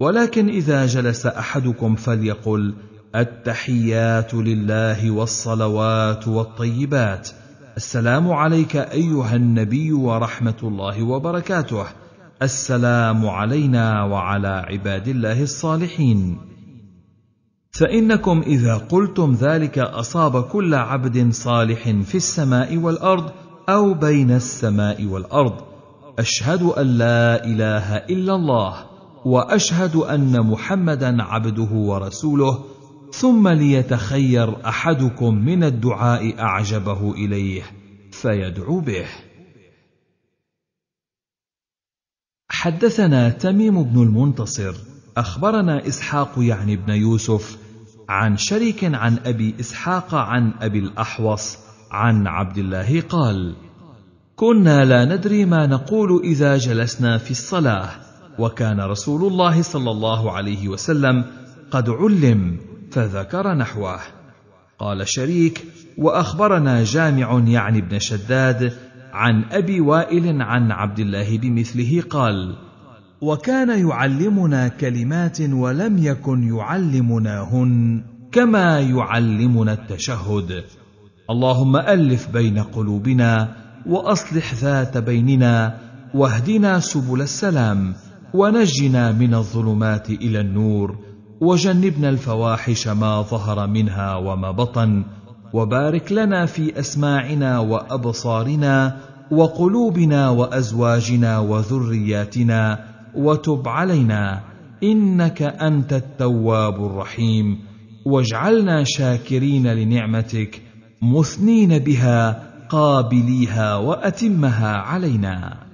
ولكن اذا جلس احدكم فليقل التحيات لله والصلوات والطيبات السلام عليك ايها النبي ورحمه الله وبركاته السلام علينا وعلى عباد الله الصالحين فانكم اذا قلتم ذلك اصاب كل عبد صالح في السماء والارض او بين السماء والارض اشهد ان لا اله الا الله واشهد ان محمدا عبده ورسوله ثم ليتخير احدكم من الدعاء اعجبه اليه فيدعو به حدثنا تميم بن المنتصر اخبرنا اسحاق يعني بن يوسف عن شريك عن ابي اسحاق عن ابي الاحوص عن عبد الله قال كنا لا ندري ما نقول اذا جلسنا في الصلاه وكان رسول الله صلى الله عليه وسلم قد علم فذكر نحوه قال شريك واخبرنا جامع يعني ابن شداد عن ابي وائل عن عبد الله بمثله قال وكان يعلمنا كلمات ولم يكن يعلمناهن كما يعلمنا التشهد اللهم الف بين قلوبنا واصلح ذات بيننا واهدنا سبل السلام ونجنا من الظلمات الى النور وجنبنا الفواحش ما ظهر منها وما بطن وبارك لنا في اسماعنا وابصارنا وقلوبنا وازواجنا وذرياتنا وتب علينا انك انت التواب الرحيم واجعلنا شاكرين لنعمتك مثنين بها قابليها واتمها علينا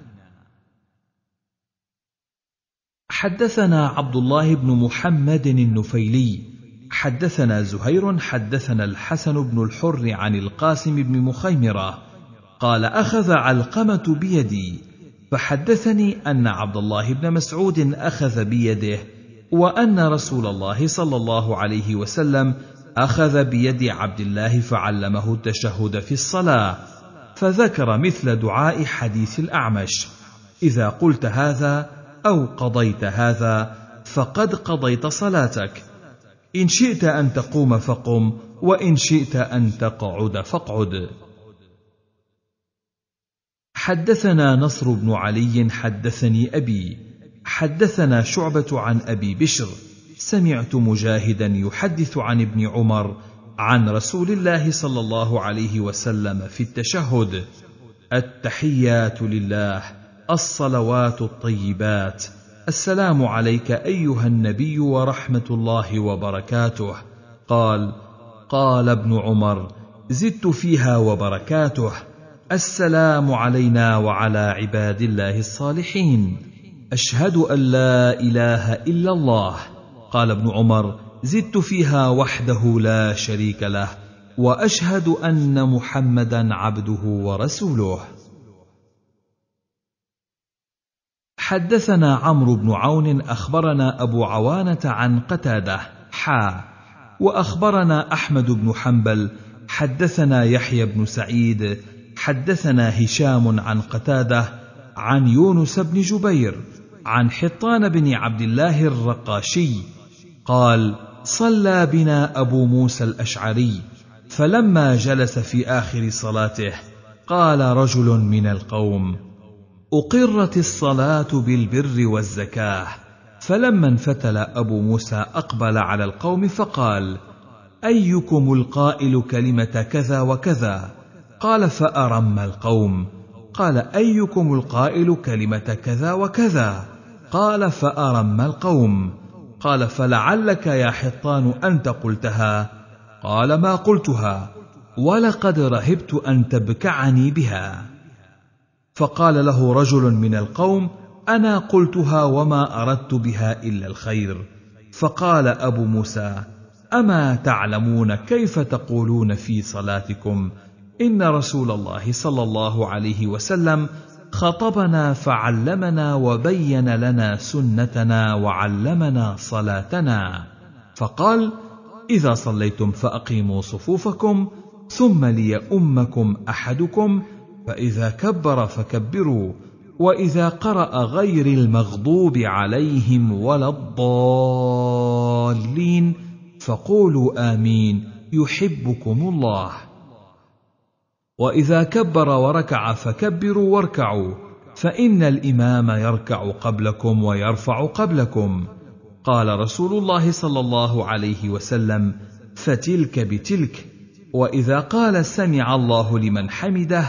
حدثنا عبد الله بن محمد النفيلي حدثنا زهير حدثنا الحسن بن الحر عن القاسم بن مخيمره قال اخذ علقمه بيدي فحدثني ان عبد الله بن مسعود اخذ بيده وان رسول الله صلى الله عليه وسلم اخذ بيد عبد الله فعلمه التشهد في الصلاه فذكر مثل دعاء حديث الاعمش اذا قلت هذا او قضيت هذا فقد قضيت صلاتك ان شئت ان تقوم فقم وان شئت ان تقعد فاقعد حدثنا نصر بن علي حدثني ابي حدثنا شعبه عن ابي بشر سمعت مجاهدا يحدث عن ابن عمر عن رسول الله صلى الله عليه وسلم في التشهد التحيات لله الصلوات الطيبات السلام عليك ايها النبي ورحمه الله وبركاته قال قال ابن عمر زدت فيها وبركاته السلام علينا وعلى عباد الله الصالحين اشهد ان لا اله الا الله قال ابن عمر زدت فيها وحده لا شريك له واشهد ان محمدا عبده ورسوله حدثنا عمرو بن عون اخبرنا ابو عوانه عن قتاده حا واخبرنا احمد بن حنبل حدثنا يحيى بن سعيد حدثنا هشام عن قتاده عن يونس بن جبير عن حطان بن عبد الله الرقاشي قال صلى بنا ابو موسى الاشعري فلما جلس في اخر صلاته قال رجل من القوم أقرت الصلاة بالبر والزكاة فلما انفتل أبو موسى أقبل على القوم فقال أيكم القائل كلمة كذا وكذا قال فأرم القوم قال أيكم القائل كلمة كذا وكذا قال فأرم القوم قال فلعلك يا حطان أنت قلتها قال ما قلتها ولقد رهبت أن تبكعني بها فقال له رجل من القوم انا قلتها وما اردت بها الا الخير فقال ابو موسى اما تعلمون كيف تقولون في صلاتكم ان رسول الله صلى الله عليه وسلم خطبنا فعلمنا وبين لنا سنتنا وعلمنا صلاتنا فقال اذا صليتم فاقيموا صفوفكم ثم ليؤمكم احدكم فإذا كبر فكبروا وإذا قرأ غير المغضوب عليهم ولا الضالين فقولوا آمين يحبكم الله وإذا كبر وركع فكبروا واركعوا فإن الإمام يركع قبلكم ويرفع قبلكم قال رسول الله صلى الله عليه وسلم فتلك بتلك وإذا قال سمع الله لمن حمده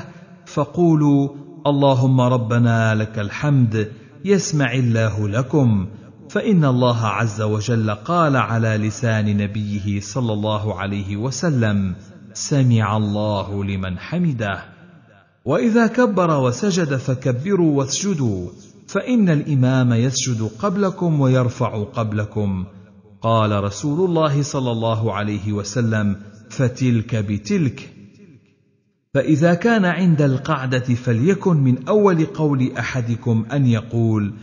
فقولوا اللهم ربنا لك الحمد يسمع الله لكم فان الله عز وجل قال على لسان نبيه صلى الله عليه وسلم سمع الله لمن حمده واذا كبر وسجد فكبروا واسجدوا فان الامام يسجد قبلكم ويرفع قبلكم قال رسول الله صلى الله عليه وسلم فتلك بتلك فإذا كان عند القعدة فليكن من أول قول أحدكم أن يقول: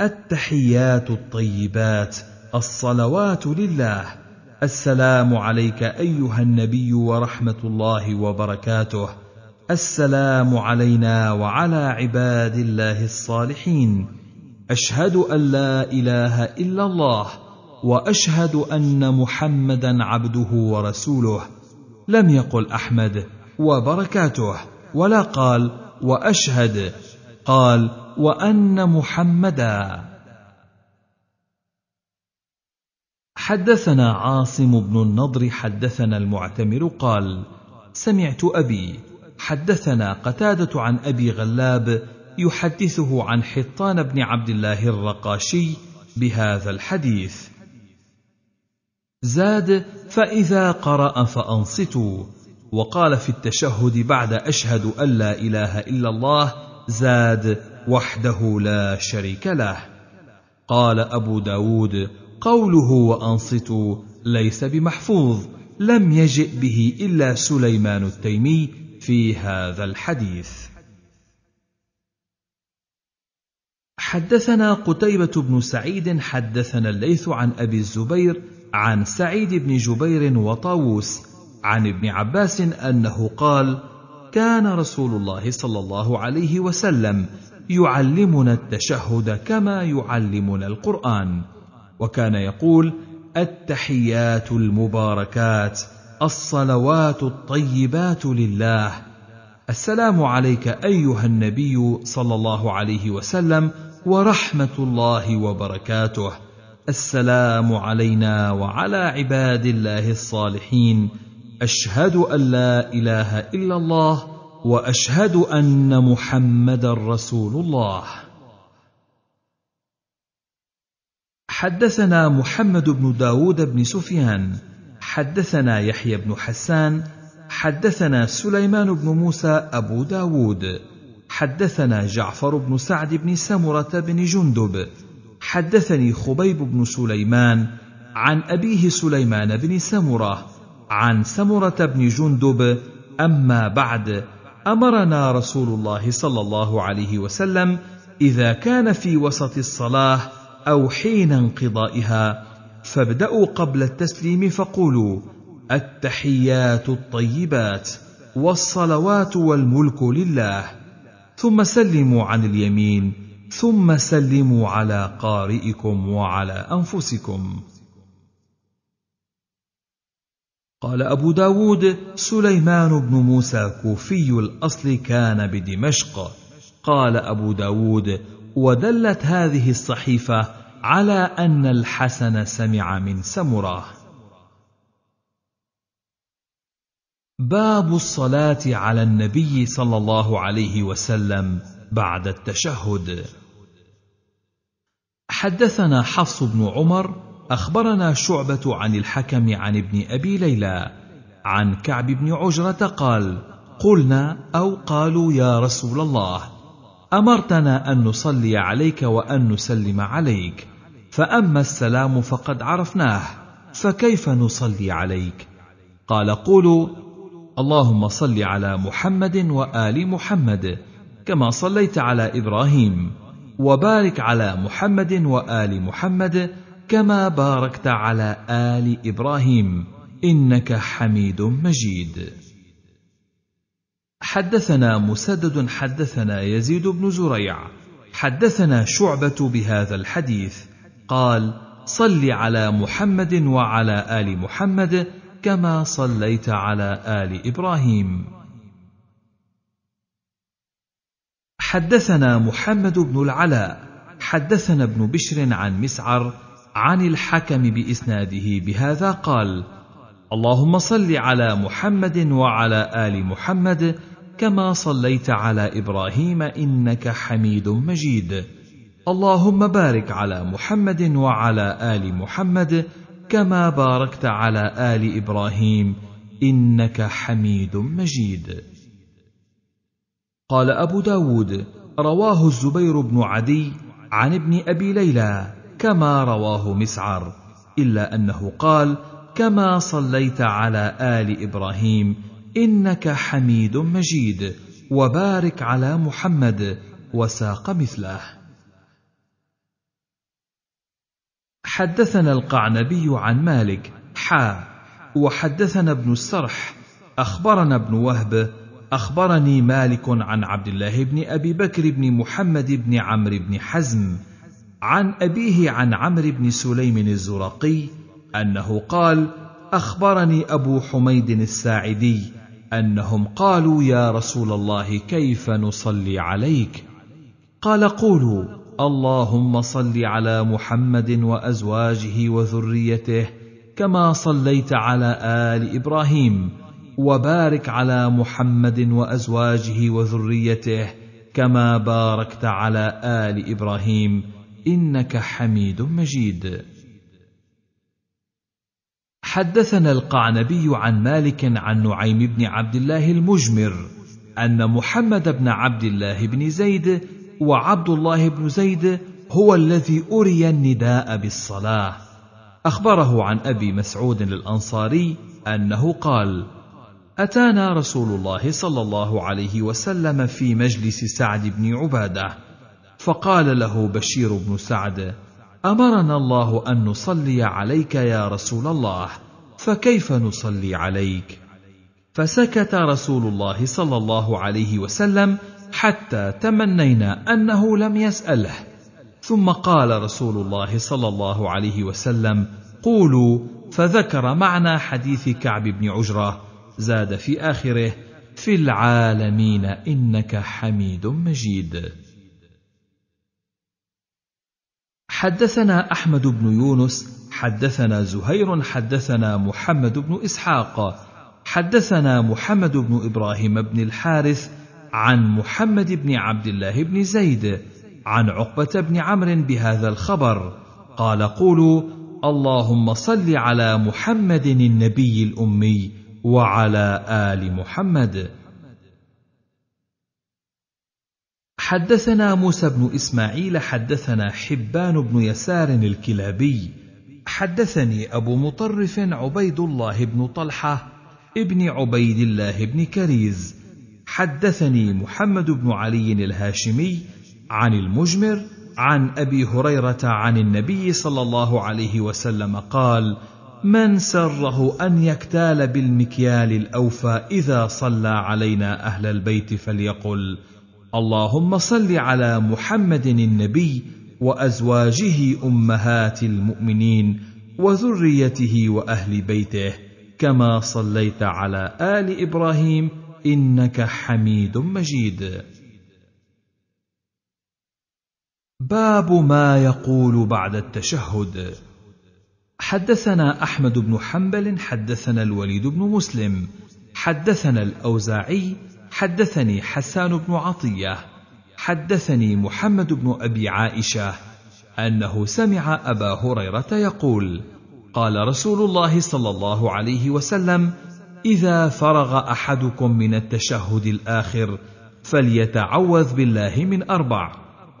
التحيات الطيبات، الصلوات لله، السلام عليك أيها النبي ورحمة الله وبركاته، السلام علينا وعلى عباد الله الصالحين، أشهد أن لا إله إلا الله، وأشهد أن محمدا عبده ورسوله، لم يقل أحمد: وبركاته ولا قال واشهد قال وان محمدا حدثنا عاصم بن النضر حدثنا المعتمر قال سمعت ابي حدثنا قتاده عن ابي غلاب يحدثه عن حطان بن عبد الله الرقاشي بهذا الحديث زاد فاذا قرا فانصتوا وقال في التشهد بعد أشهد أن لا إله إلا الله زاد وحده لا شريك له قال أبو داود قوله وأنصتوا ليس بمحفوظ لم يجئ به إلا سليمان التيمي في هذا الحديث حدثنا قتيبة بن سعيد حدثنا الليث عن أبي الزبير عن سعيد بن جبير وطاووس عن ابن عباس انه قال كان رسول الله صلى الله عليه وسلم يعلمنا التشهد كما يعلمنا القران وكان يقول التحيات المباركات الصلوات الطيبات لله السلام عليك ايها النبي صلى الله عليه وسلم ورحمه الله وبركاته السلام علينا وعلى عباد الله الصالحين اشهد ان لا اله الا الله واشهد ان محمدا رسول الله حدثنا محمد بن داود بن سفيان حدثنا يحيى بن حسان حدثنا سليمان بن موسى أبو داود حدثنا جعفر بن سعد بن سمرة بن جندب حدثني خبيب بن سليمان عن أبيه سليمان بن سمرة عن سمرة بن جندب أما بعد أمرنا رسول الله صلى الله عليه وسلم إذا كان في وسط الصلاة أو حين انقضائها فابدأوا قبل التسليم فقولوا التحيات الطيبات والصلوات والملك لله ثم سلموا عن اليمين ثم سلموا على قارئكم وعلى أنفسكم قال أبو داود سليمان بن موسى كوفي الأصل كان بدمشق قال أبو داود ودلت هذه الصحيفة على أن الحسن سمع من سمرة باب الصلاة على النبي صلى الله عليه وسلم بعد التشهد حدثنا حفص بن عمر اخبرنا شعبه عن الحكم عن ابن ابي ليلى عن كعب بن عجره قال قلنا او قالوا يا رسول الله امرتنا ان نصلي عليك وان نسلم عليك فاما السلام فقد عرفناه فكيف نصلي عليك قال قولوا اللهم صل على محمد وال محمد كما صليت على ابراهيم وبارك على محمد وال محمد كما باركت على ال ابراهيم انك حميد مجيد حدثنا مسدد حدثنا يزيد بن زريع حدثنا شعبه بهذا الحديث قال صل على محمد وعلى ال محمد كما صليت على ال ابراهيم حدثنا محمد بن العلاء حدثنا ابن بشر عن مسعر عن الحكم بإسناده بهذا قال: اللهم صل على محمد وعلى آل محمد كما صليت على إبراهيم إنك حميد مجيد. اللهم بارك على محمد وعلى آل محمد كما باركت على آل إبراهيم إنك حميد مجيد. قال أبو داود رواه الزبير بن عدي عن ابن أبي ليلى كما رواه مسعر الا انه قال كما صليت على ال ابراهيم انك حميد مجيد وبارك على محمد وساق مثله حدثنا القعنبي عن مالك حا وحدثنا ابن السرح اخبرنا ابن وهب اخبرني مالك عن عبد الله بن ابي بكر بن محمد بن عمرو بن حزم عن أبيه عن عمرو بن سليم الزرقي أنه قال: أخبرني أبو حميد الساعدي أنهم قالوا يا رسول الله كيف نصلي عليك؟ قال قولوا: اللهم صل على محمد وأزواجه وذريته كما صليت على آل إبراهيم، وبارك على محمد وأزواجه وذريته كما باركت على آل إبراهيم. انك حميد مجيد حدثنا القعنبي عن مالك عن نعيم بن عبد الله المجمر ان محمد بن عبد الله بن زيد وعبد الله بن زيد هو الذي اري النداء بالصلاه اخبره عن ابي مسعود الانصاري انه قال اتانا رسول الله صلى الله عليه وسلم في مجلس سعد بن عباده فقال له بشير بن سعد امرنا الله ان نصلي عليك يا رسول الله فكيف نصلي عليك فسكت رسول الله صلى الله عليه وسلم حتى تمنينا انه لم يساله ثم قال رسول الله صلى الله عليه وسلم قولوا فذكر معنى حديث كعب بن عجره زاد في اخره في العالمين انك حميد مجيد حدثنا أحمد بن يونس حدثنا زهير حدثنا محمد بن إسحاق حدثنا محمد بن إبراهيم بن الحارث عن محمد بن عبد الله بن زيد عن عقبة بن عمرو بهذا الخبر قال قولوا اللهم صل على محمد النبي الأمي وعلى آل محمد حدثنا موسى بن اسماعيل حدثنا حبان بن يسار الكلابي حدثني ابو مطرف عبيد الله بن طلحه ابن عبيد الله بن كريز حدثني محمد بن علي الهاشمي عن المجمر عن ابي هريره عن النبي صلى الله عليه وسلم قال من سره ان يكتال بالمكيال الاوفى اذا صلى علينا اهل البيت فليقل اللهم صل على محمد النبي وازواجه امهات المؤمنين وذريته واهل بيته كما صليت على ال ابراهيم انك حميد مجيد باب ما يقول بعد التشهد حدثنا احمد بن حنبل حدثنا الوليد بن مسلم حدثنا الاوزاعي حدثني حسان بن عطيه حدثني محمد بن ابي عائشه انه سمع ابا هريره يقول قال رسول الله صلى الله عليه وسلم اذا فرغ احدكم من التشهد الاخر فليتعوذ بالله من اربع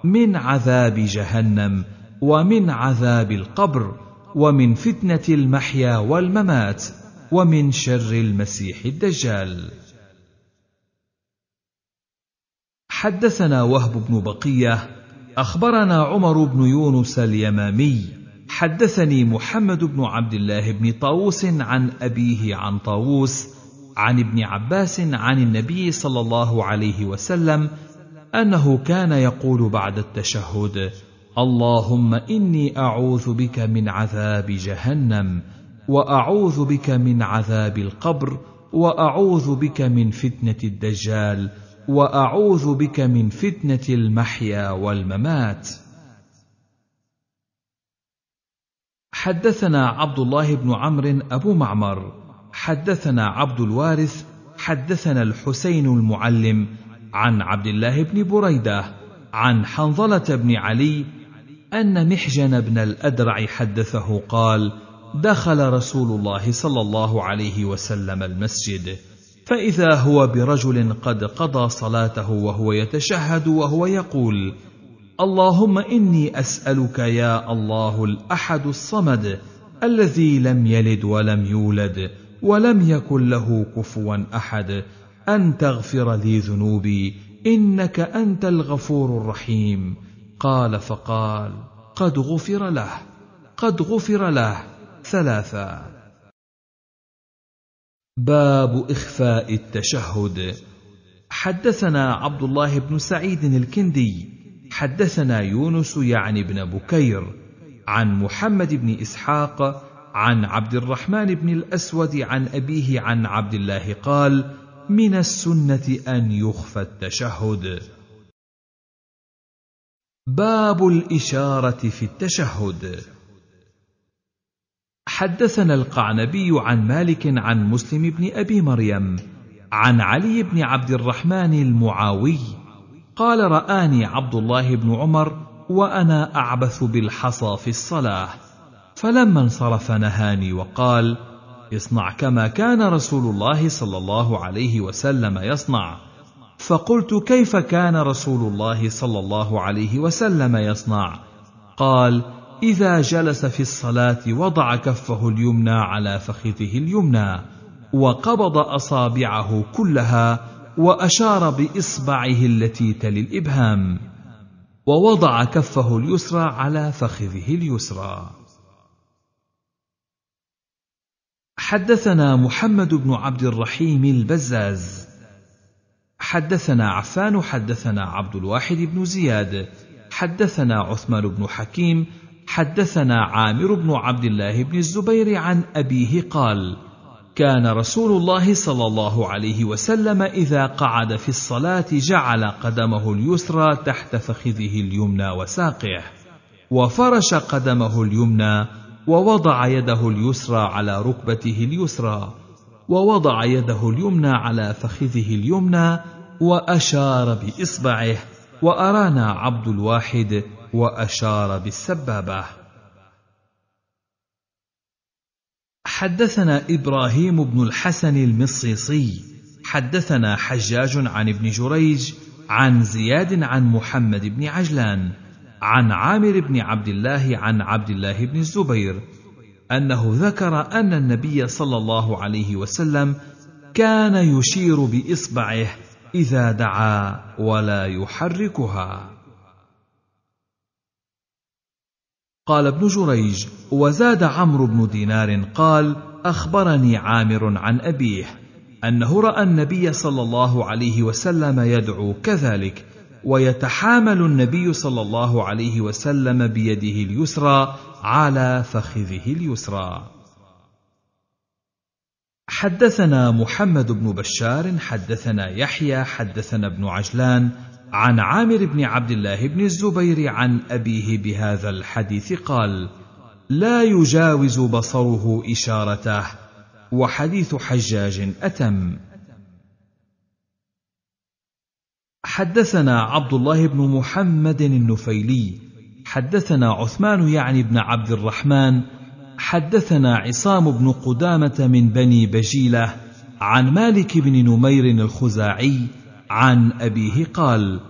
من عذاب جهنم ومن عذاب القبر ومن فتنه المحيا والممات ومن شر المسيح الدجال حدثنا وهب بن بقيه اخبرنا عمر بن يونس اليمامي حدثني محمد بن عبد الله بن طاووس عن ابيه عن طاووس عن ابن عباس عن النبي صلى الله عليه وسلم انه كان يقول بعد التشهد اللهم اني اعوذ بك من عذاب جهنم واعوذ بك من عذاب القبر واعوذ بك من فتنه الدجال واعوذ بك من فتنه المحيا والممات حدثنا عبد الله بن عمرو ابو معمر حدثنا عبد الوارث حدثنا الحسين المعلم عن عبد الله بن بريده عن حنظله بن علي ان محجن بن الادرع حدثه قال دخل رسول الله صلى الله عليه وسلم المسجد فإذا هو برجل قد قضى صلاته وهو يتشهد وهو يقول: اللهم إني أسألك يا الله الأحد الصمد الذي لم يلد ولم يولد ولم يكن له كفوا أحد أن تغفر لي ذنوبي إنك أنت الغفور الرحيم. قال فقال: قد غفر له، قد غفر له ثلاثا. باب إخفاء التشهد حدثنا عبد الله بن سعيد الكندي حدثنا يونس يعني بن بكير عن محمد بن إسحاق عن عبد الرحمن بن الأسود عن أبيه عن عبد الله قال من السنة أن يخفى التشهد باب الإشارة في التشهد حدثنا القعنبي عن مالك عن مسلم بن ابي مريم عن علي بن عبد الرحمن المعاوي قال راني عبد الله بن عمر وانا اعبث بالحصى في الصلاه فلما انصرف نهاني وقال اصنع كما كان رسول الله صلى الله عليه وسلم يصنع فقلت كيف كان رسول الله صلى الله عليه وسلم يصنع قال إذا جلس في الصلاة وضع كفه اليمنى على فخذه اليمنى، وقبض أصابعه كلها، وأشار بإصبعه التي تلي الإبهام، ووضع كفه اليسرى على فخذه اليسرى. حدثنا محمد بن عبد الرحيم البزاز حدثنا عفان حدثنا عبد الواحد بن زياد حدثنا عثمان بن حكيم حدثنا عامر بن عبد الله بن الزبير عن أبيه قال: كان رسول الله صلى الله عليه وسلم إذا قعد في الصلاة جعل قدمه اليسرى تحت فخذه اليمنى وساقه، وفرش قدمه اليمنى، ووضع يده اليسرى على ركبته اليسرى، ووضع يده اليمنى على فخذه اليمنى، وأشار بإصبعه، وأرانا عبد الواحد واشار بالسبابه حدثنا ابراهيم بن الحسن المصيصي حدثنا حجاج عن ابن جريج عن زياد عن محمد بن عجلان عن عامر بن عبد الله عن عبد الله بن الزبير انه ذكر ان النبي صلى الله عليه وسلم كان يشير باصبعه اذا دعا ولا يحركها قال ابن جريج وزاد عمرو بن دينار قال اخبرني عامر عن ابيه انه راى النبي صلى الله عليه وسلم يدعو كذلك ويتحامل النبي صلى الله عليه وسلم بيده اليسرى على فخذه اليسرى حدثنا محمد بن بشار حدثنا يحيى حدثنا ابن عجلان عن عامر بن عبد الله بن الزبير عن أبيه بهذا الحديث قال: لا يجاوز بصره إشارته، وحديث حجاج أتم. حدثنا عبد الله بن محمد النفيلي، حدثنا عثمان يعني بن عبد الرحمن، حدثنا عصام بن قدامة من بني بجيلة، عن مالك بن نمير الخزاعي، عن أبيه قال: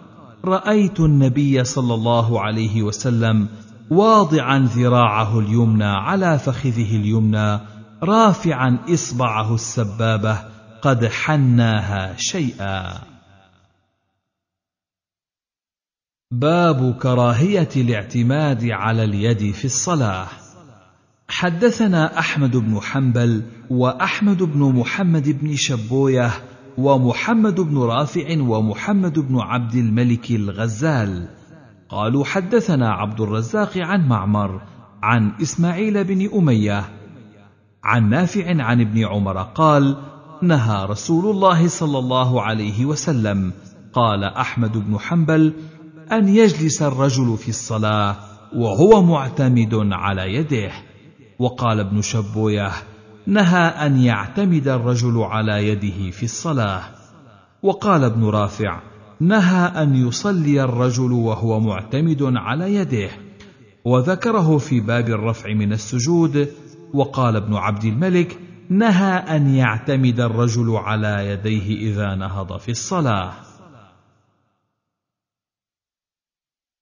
رأيت النبي صلى الله عليه وسلم واضعا ذراعه اليمنى على فخذه اليمنى رافعا إصبعه السبابة قد حناها شيئا. باب كراهية الاعتماد على اليد في الصلاة. حدثنا أحمد بن حنبل وأحمد بن محمد بن شبويه ومحمد بن رافع ومحمد بن عبد الملك الغزال قالوا حدثنا عبد الرزاق عن معمر عن اسماعيل بن اميه عن نافع عن ابن عمر قال نهى رسول الله صلى الله عليه وسلم قال احمد بن حنبل ان يجلس الرجل في الصلاه وهو معتمد على يده وقال ابن شبويه نهى ان يعتمد الرجل على يده في الصلاه وقال ابن رافع نهى ان يصلي الرجل وهو معتمد على يده وذكره في باب الرفع من السجود وقال ابن عبد الملك نهى ان يعتمد الرجل على يديه اذا نهض في الصلاه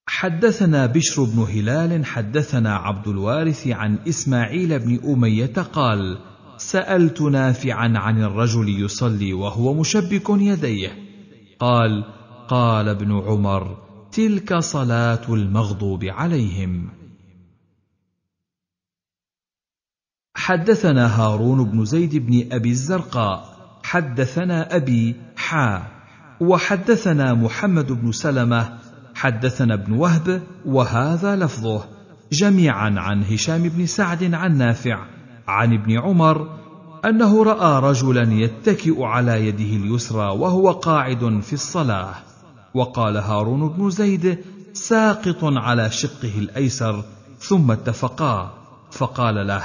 حدثنا بشر بن هلال حدثنا عبد الوارث عن اسماعيل بن اميه قال سالت نافعا عن الرجل يصلي وهو مشبك يديه قال قال ابن عمر تلك صلاه المغضوب عليهم حدثنا هارون بن زيد بن ابي الزرقاء حدثنا ابي حا وحدثنا محمد بن سلمه حدثنا ابن وهب وهذا لفظه جميعا عن هشام بن سعد عن نافع عن ابن عمر انه راى رجلا يتكئ على يده اليسرى وهو قاعد في الصلاه وقال هارون بن زيد ساقط على شقه الايسر ثم اتفقا فقال له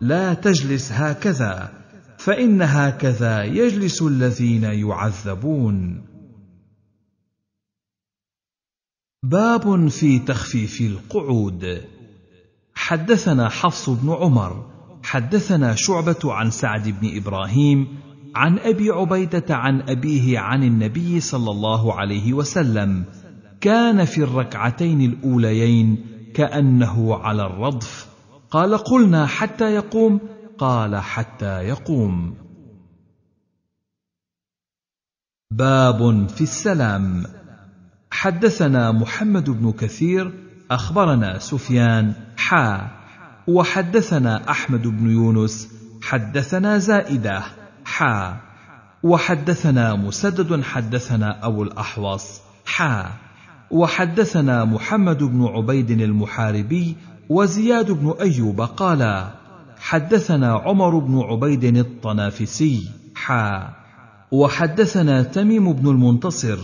لا تجلس هكذا فان هكذا يجلس الذين يعذبون باب في تخفيف القعود حدثنا حفص بن عمر حدثنا شعبة عن سعد بن إبراهيم عن أبي عبيدة عن أبيه عن النبي صلى الله عليه وسلم كان في الركعتين الأوليين كأنه على الرضف قال قلنا حتى يقوم قال حتى يقوم باب في السلام حدثنا محمد بن كثير أخبرنا سفيان حا وحدثنا أحمد بن يونس حدثنا زائدة حا وحدثنا مسدد حدثنا أبو الأحوص حا وحدثنا محمد بن عبيد المحاربي وزياد بن أيوب قالا حدثنا عمر بن عبيد الطنافسي حا وحدثنا تميم بن المنتصر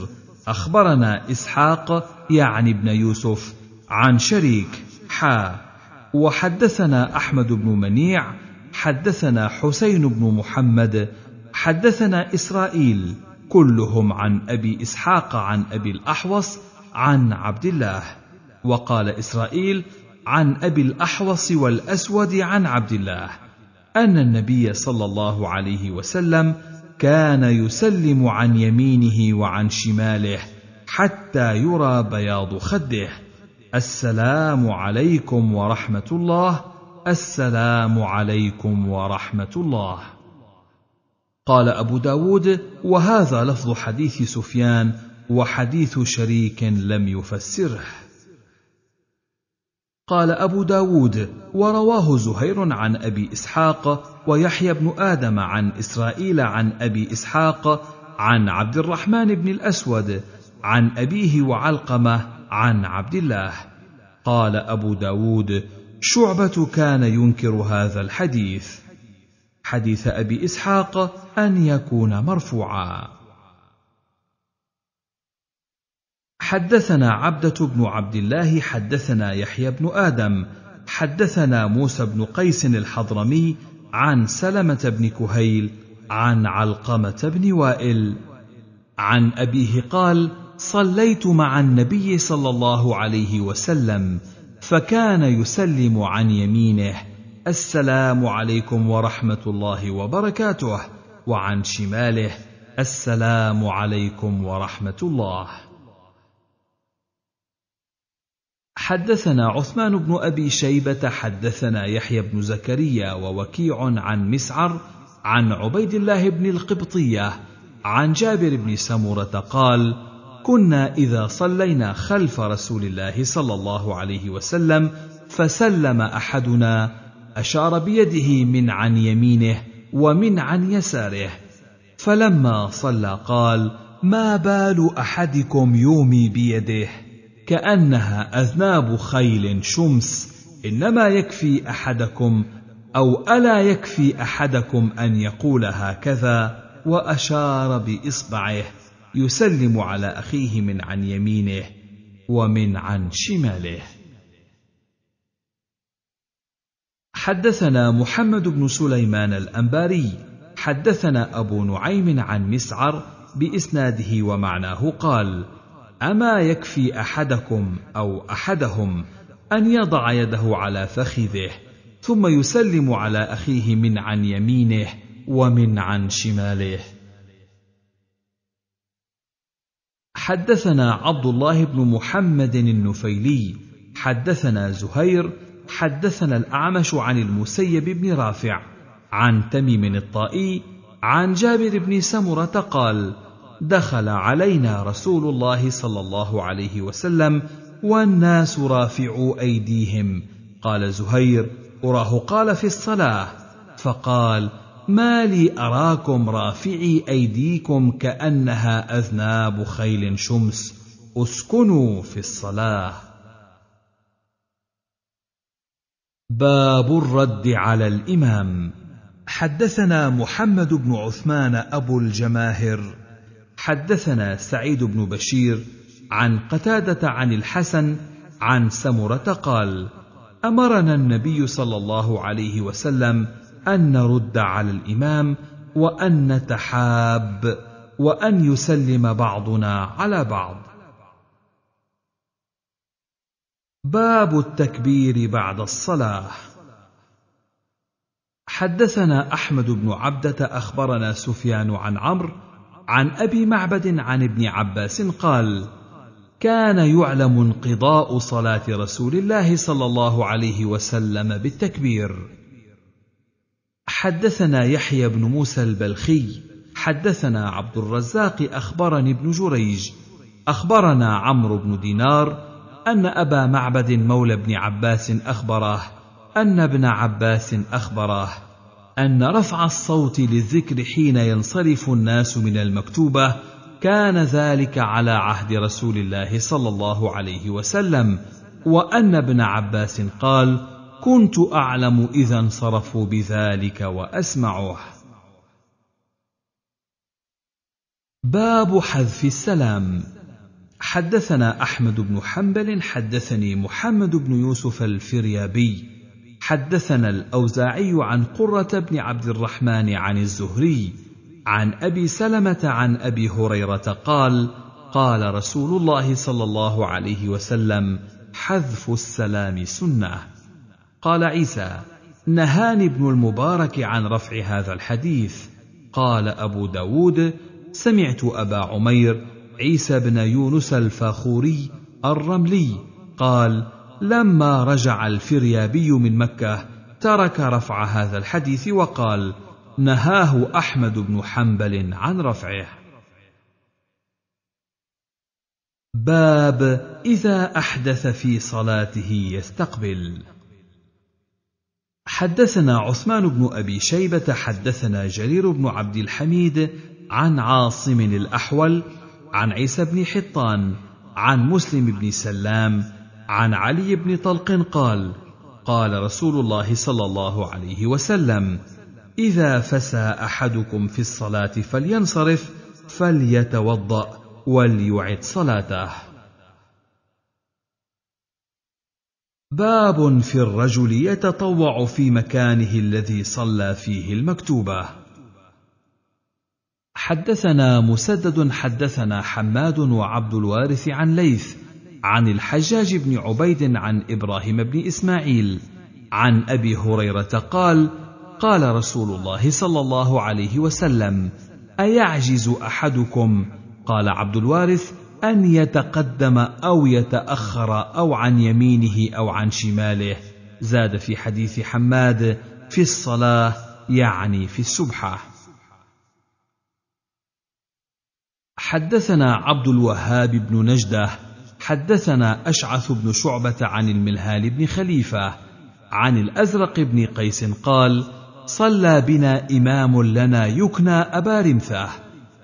أخبرنا إسحاق يعني ابن يوسف عن شريك حا وحدثنا احمد بن منيع حدثنا حسين بن محمد حدثنا اسرائيل كلهم عن ابي اسحاق عن ابي الاحوص عن عبد الله وقال اسرائيل عن ابي الاحوص والاسود عن عبد الله ان النبي صلى الله عليه وسلم كان يسلم عن يمينه وعن شماله حتى يرى بياض خده السلام عليكم ورحمه الله السلام عليكم ورحمه الله قال ابو داود وهذا لفظ حديث سفيان وحديث شريك لم يفسره قال ابو داود ورواه زهير عن ابي اسحاق ويحيى بن ادم عن اسرائيل عن ابي اسحاق عن عبد الرحمن بن الاسود عن ابيه وعلقمه عن عبد الله قال أبو داود شعبة كان ينكر هذا الحديث حديث أبي إسحاق أن يكون مرفوعا حدثنا عبدة بن عبد الله حدثنا يحيى بن آدم حدثنا موسى بن قيس الحضرمي عن سلمة بن كهيل عن علقمة بن وائل عن أبيه قال: صليت مع النبي صلى الله عليه وسلم فكان يسلم عن يمينه السلام عليكم ورحمه الله وبركاته وعن شماله السلام عليكم ورحمه الله حدثنا عثمان بن ابي شيبه حدثنا يحيى بن زكريا ووكيع عن مسعر عن عبيد الله بن القبطيه عن جابر بن سمره قال كنا اذا صلينا خلف رسول الله صلى الله عليه وسلم فسلم احدنا اشار بيده من عن يمينه ومن عن يساره فلما صلى قال ما بال احدكم يومي بيده كانها اذناب خيل شمس انما يكفي احدكم او الا يكفي احدكم ان يقول هكذا واشار باصبعه يسلم على اخيه من عن يمينه ومن عن شماله حدثنا محمد بن سليمان الانباري حدثنا ابو نعيم عن مسعر باسناده ومعناه قال اما يكفي احدكم او احدهم ان يضع يده على فخذه ثم يسلم على اخيه من عن يمينه ومن عن شماله حدثنا عبد الله بن محمد النفيلي حدثنا زهير حدثنا الاعمش عن المسيب بن رافع عن تميم الطائي عن جابر بن سمره قال دخل علينا رسول الله صلى الله عليه وسلم والناس رافعوا ايديهم قال زهير اراه قال في الصلاه فقال ما لي أراكم رافعي أيديكم كأنها أذناب خيل شمس اسكنوا في الصلاة باب الرد على الإمام حدثنا محمد بن عثمان أبو الجماهر حدثنا سعيد بن بشير عن قتادة عن الحسن عن سمرة قال: أمرنا النبي صلى الله عليه وسلم أن نرد على الإمام وأن نتحاب وأن يسلم بعضنا على بعض. باب التكبير بعد الصلاة حدثنا أحمد بن عبدة أخبرنا سفيان عن عمرو عن أبي معبد عن ابن عباس قال: كان يعلم انقضاء صلاة رسول الله صلى الله عليه وسلم بالتكبير. حدثنا يحيى بن موسى البلخي حدثنا عبد الرزاق اخبرني ابن جريج اخبرنا عمرو بن دينار ان ابا معبد مولى بن عباس اخبره ان ابن عباس اخبره ان رفع الصوت للذكر حين ينصرف الناس من المكتوبه كان ذلك على عهد رسول الله صلى الله عليه وسلم وان ابن عباس قال كنت اعلم اذا انصرفوا بذلك واسمعه باب حذف السلام حدثنا احمد بن حنبل حدثني محمد بن يوسف الفريابي حدثنا الاوزاعي عن قره بن عبد الرحمن عن الزهري عن ابي سلمه عن ابي هريره قال قال رسول الله صلى الله عليه وسلم حذف السلام سنه قال عيسى نهاني ابن المبارك عن رفع هذا الحديث قال أبو داود سمعت أبا عمير عيسى بن يونس الفاخوري الرملي قال لما رجع الفريابي من مكة ترك رفع هذا الحديث وقال نهاه أحمد بن حنبل عن رفعه باب إذا أحدث في صلاته يستقبل حدثنا عثمان بن ابي شيبه حدثنا جرير بن عبد الحميد عن عاصم الاحول عن عيسى بن حطان عن مسلم بن سلام عن علي بن طلق قال قال رسول الله صلى الله عليه وسلم اذا فسى احدكم في الصلاه فلينصرف فليتوضا وليعد صلاته باب في الرجل يتطوع في مكانه الذي صلى فيه المكتوبه حدثنا مسدد حدثنا حماد وعبد الوارث عن ليث عن الحجاج بن عبيد عن ابراهيم بن اسماعيل عن ابي هريره قال قال رسول الله صلى الله عليه وسلم ايعجز احدكم قال عبد الوارث ان يتقدم او يتاخر او عن يمينه او عن شماله زاد في حديث حماد في الصلاه يعني في السبحه حدثنا عبد الوهاب بن نجده حدثنا اشعث بن شعبه عن الملهال بن خليفه عن الازرق بن قيس قال صلى بنا امام لنا يكنى ابا رمثه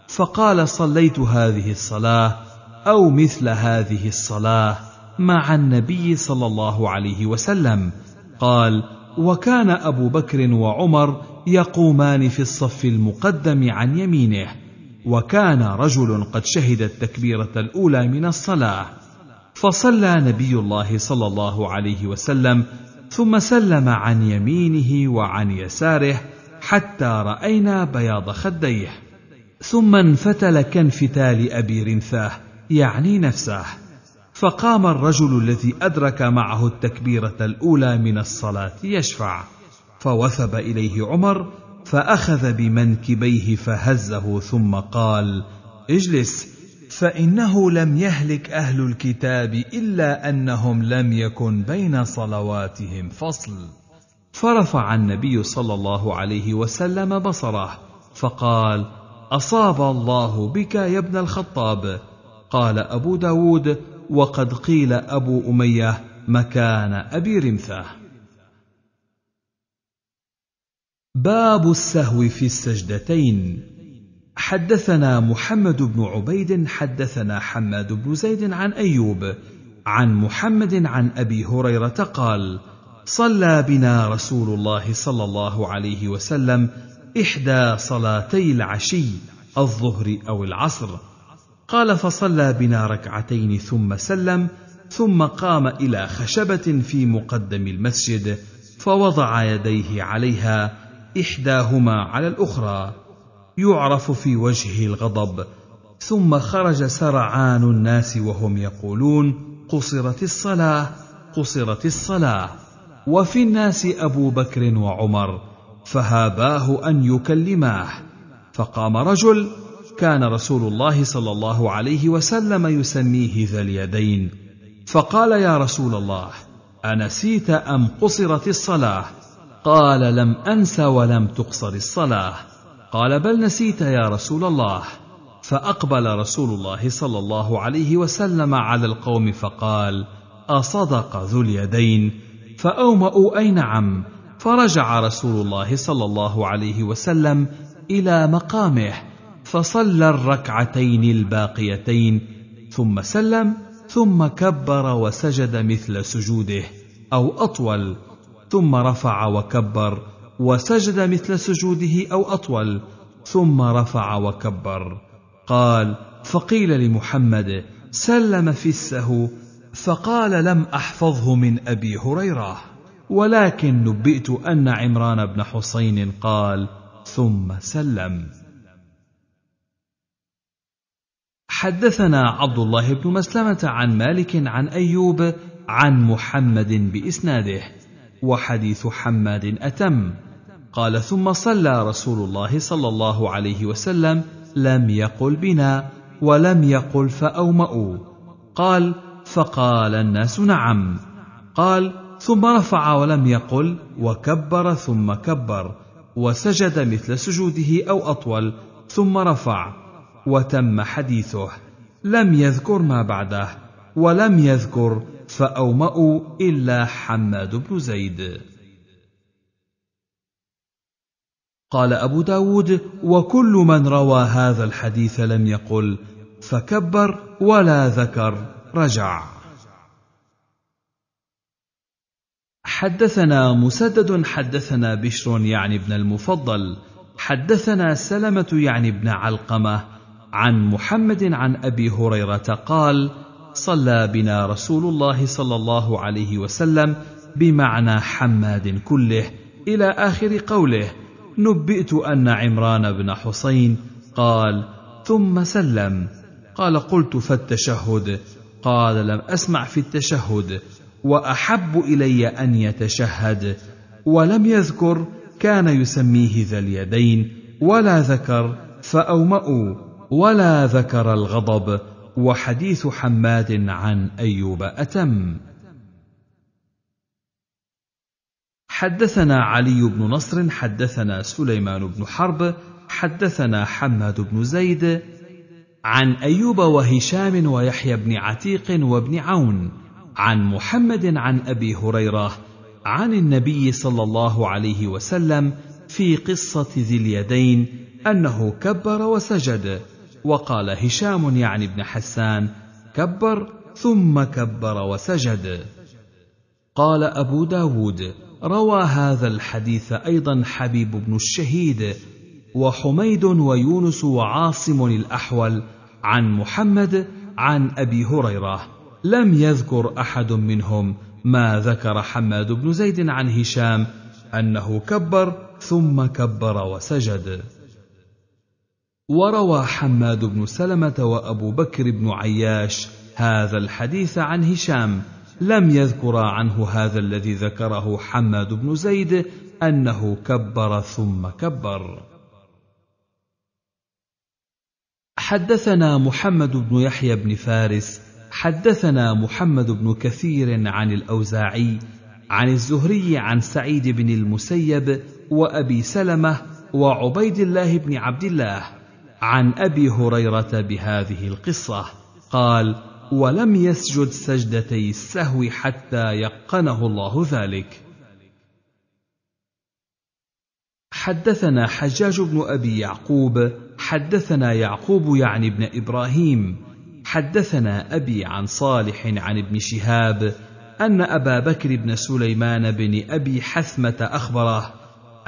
فقال صليت هذه الصلاه او مثل هذه الصلاه مع النبي صلى الله عليه وسلم قال وكان ابو بكر وعمر يقومان في الصف المقدم عن يمينه وكان رجل قد شهد التكبيره الاولى من الصلاه فصلى نبي الله صلى الله عليه وسلم ثم سلم عن يمينه وعن يساره حتى راينا بياض خديه ثم انفتل كانفتال ابي رنثاه يعني نفسه فقام الرجل الذي ادرك معه التكبيره الاولى من الصلاه يشفع فوثب اليه عمر فاخذ بمنكبيه فهزه ثم قال اجلس فانه لم يهلك اهل الكتاب الا انهم لم يكن بين صلواتهم فصل فرفع النبي صلى الله عليه وسلم بصره فقال اصاب الله بك يا ابن الخطاب قال أبو داود وقد قيل أبو أمية مكان أبي رمثة باب السهو في السجدتين حدثنا محمد بن عبيد حدثنا حماد بن زيد عن أيوب عن محمد عن أبي هريرة قال صلى بنا رسول الله صلى الله عليه وسلم إحدى صلاتي العشي الظهر أو العصر قال فصلى بنا ركعتين ثم سلم ثم قام الى خشبه في مقدم المسجد فوضع يديه عليها احداهما على الاخرى يعرف في وجهه الغضب ثم خرج سرعان الناس وهم يقولون قصرت الصلاه قصرت الصلاه وفي الناس ابو بكر وعمر فهاباه ان يكلماه فقام رجل كان رسول الله صلى الله عليه وسلم يسميه ذا اليدين فقال يا رسول الله انسيت ام قصرت الصلاه قال لم انس ولم تقصر الصلاه قال بل نسيت يا رسول الله فاقبل رسول الله صلى الله عليه وسلم على القوم فقال اصدق ذو اليدين فاوماوا اي نعم فرجع رسول الله صلى الله عليه وسلم الى مقامه فصلى الركعتين الباقيتين ثم سلم ثم كبر وسجد مثل سجوده او اطول ثم رفع وكبر وسجد مثل سجوده او اطول ثم رفع وكبر قال فقيل لمحمد سلم في السهو فقال لم احفظه من ابي هريره ولكن نبئت ان عمران بن حسين قال ثم سلم حدثنا عبد الله بن مسلمة عن مالك عن أيوب عن محمد بإسناده وحديث حماد أتم قال ثم صلى رسول الله صلى الله عليه وسلم لم يقل بنا ولم يقل فأومأوا قال فقال الناس نعم قال ثم رفع ولم يقل وكبر ثم كبر وسجد مثل سجوده أو أطول ثم رفع وتم حديثه لم يذكر ما بعده ولم يذكر فأومأوا إلا حماد بن زيد قال أبو داود وكل من روى هذا الحديث لم يقل فكبر ولا ذكر رجع حدثنا مسدد حدثنا بشر يعني ابن المفضل حدثنا سلمة يعني ابن علقمة عن محمد عن ابي هريره قال صلى بنا رسول الله صلى الله عليه وسلم بمعنى حماد كله الى اخر قوله نبئت ان عمران بن حسين قال ثم سلم قال قلت فالتشهد قال لم اسمع في التشهد واحب الي ان يتشهد ولم يذكر كان يسميه ذا اليدين ولا ذكر فاومأوا ولا ذكر الغضب وحديث حماد عن ايوب اتم حدثنا علي بن نصر حدثنا سليمان بن حرب حدثنا حماد بن زيد عن ايوب وهشام ويحيى بن عتيق وابن عون عن محمد عن ابي هريره عن النبي صلى الله عليه وسلم في قصه ذي اليدين انه كبر وسجد وقال هشام يعني ابن حسان كبر ثم كبر وسجد قال أبو داود روى هذا الحديث أيضا حبيب بن الشهيد وحميد ويونس وعاصم الأحول عن محمد عن أبي هريرة لم يذكر أحد منهم ما ذكر حماد بن زيد عن هشام أنه كبر ثم كبر وسجد وروى حماد بن سلمة وأبو بكر بن عياش هذا الحديث عن هشام لم يذكرا عنه هذا الذي ذكره حماد بن زيد أنه كبر ثم كبر حدثنا محمد بن يحيى بن فارس حدثنا محمد بن كثير عن الأوزاعي عن الزهري عن سعيد بن المسيب وأبي سلمة وعبيد الله بن عبد الله عن ابي هريره بهذه القصه قال ولم يسجد سجدتي السهو حتى يقنه الله ذلك حدثنا حجاج بن ابي يعقوب حدثنا يعقوب يعني ابن ابراهيم حدثنا ابي عن صالح عن ابن شهاب ان ابا بكر بن سليمان بن ابي حثمه اخبره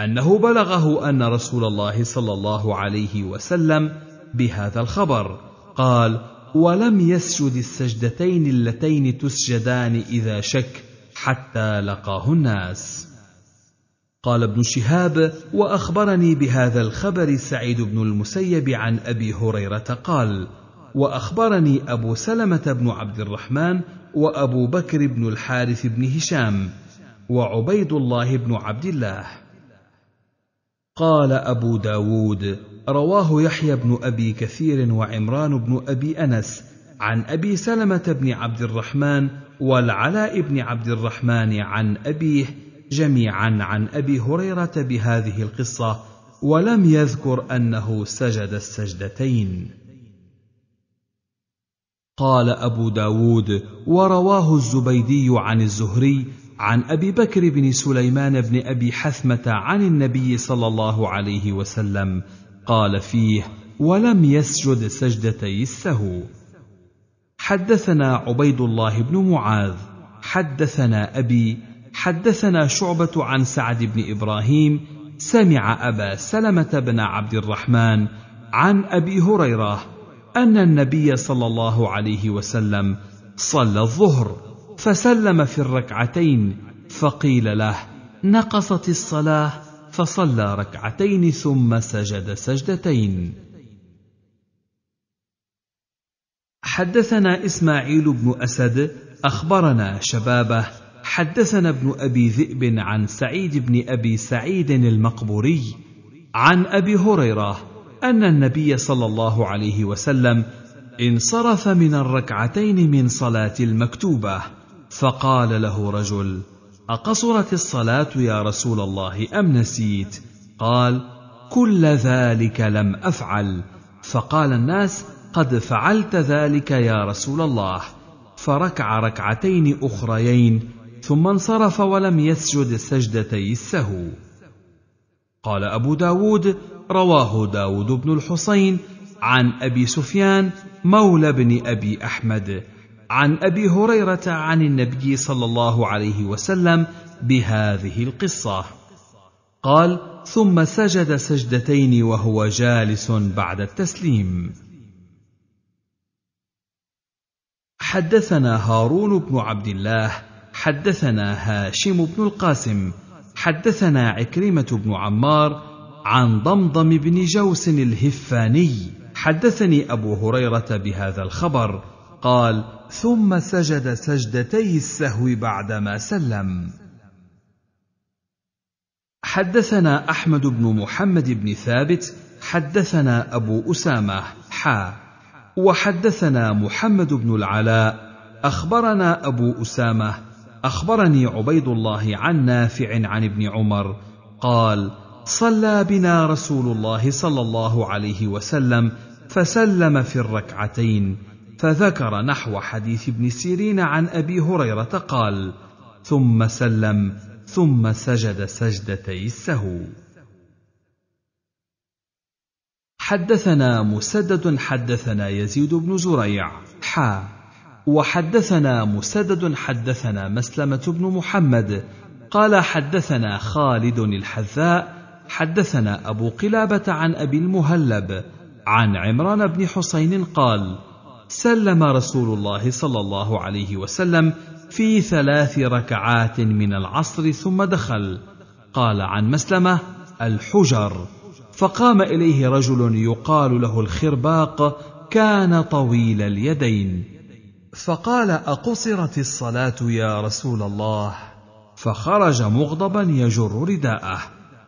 انه بلغه ان رسول الله صلى الله عليه وسلم بهذا الخبر قال ولم يسجد السجدتين اللتين تسجدان اذا شك حتى لقاه الناس قال ابن شهاب واخبرني بهذا الخبر سعيد بن المسيب عن ابي هريره قال واخبرني ابو سلمه بن عبد الرحمن وابو بكر بن الحارث بن هشام وعبيد الله بن عبد الله قال أبو داود رواه يحيى بن أبي كثير وعمران بن أبي أنس عن أبي سلمة بن عبد الرحمن والعلاء بن عبد الرحمن عن أبيه جميعا عن أبي هريرة بهذه القصة ولم يذكر أنه سجد السجدتين قال أبو داود ورواه الزبيدي عن الزهري عن ابي بكر بن سليمان بن ابي حثمه عن النبي صلى الله عليه وسلم قال فيه ولم يسجد سجدتي السهو حدثنا عبيد الله بن معاذ حدثنا ابي حدثنا شعبه عن سعد بن ابراهيم سمع ابا سلمه بن عبد الرحمن عن ابي هريره ان النبي صلى الله عليه وسلم صلى الظهر فسلم في الركعتين فقيل له نقصت الصلاه فصلى ركعتين ثم سجد سجدتين حدثنا اسماعيل بن اسد اخبرنا شبابه حدثنا ابن ابي ذئب عن سعيد بن ابي سعيد المقبوري عن ابي هريره ان النبي صلى الله عليه وسلم انصرف من الركعتين من صلاه المكتوبه فقال له رجل اقصرت الصلاه يا رسول الله ام نسيت قال كل ذلك لم افعل فقال الناس قد فعلت ذلك يا رسول الله فركع ركعتين اخريين ثم انصرف ولم يسجد سجدتي السهو قال ابو داود رواه داود بن الحسين عن ابي سفيان مولى بن ابي احمد عن ابي هريره عن النبي صلى الله عليه وسلم بهذه القصه قال ثم سجد سجدتين وهو جالس بعد التسليم حدثنا هارون بن عبد الله حدثنا هاشم بن القاسم حدثنا عكرمه بن عمار عن ضمضم بن جوس الهفاني حدثني ابو هريره بهذا الخبر قال ثم سجد سجدتي السهو بعدما سلم حدثنا احمد بن محمد بن ثابت حدثنا ابو اسامه حا وحدثنا محمد بن العلاء اخبرنا ابو اسامه اخبرني عبيد الله عن نافع عن ابن عمر قال صلى بنا رسول الله صلى الله عليه وسلم فسلم في الركعتين فذكر نحو حديث ابن سيرين عن ابي هريره قال ثم سلم ثم سجد سجدتي السهو حدثنا مسدد حدثنا يزيد بن زريع حا وحدثنا مسدد حدثنا مسلمة بن محمد قال حدثنا خالد الحذاء حدثنا أبو قلابة عن أبي المهلب عن عمران بن حسين قال: سلم رسول الله صلى الله عليه وسلم في ثلاث ركعات من العصر ثم دخل قال عن مسلمه الحجر فقام اليه رجل يقال له الخرباق كان طويل اليدين فقال اقصرت الصلاه يا رسول الله فخرج مغضبا يجر رداءه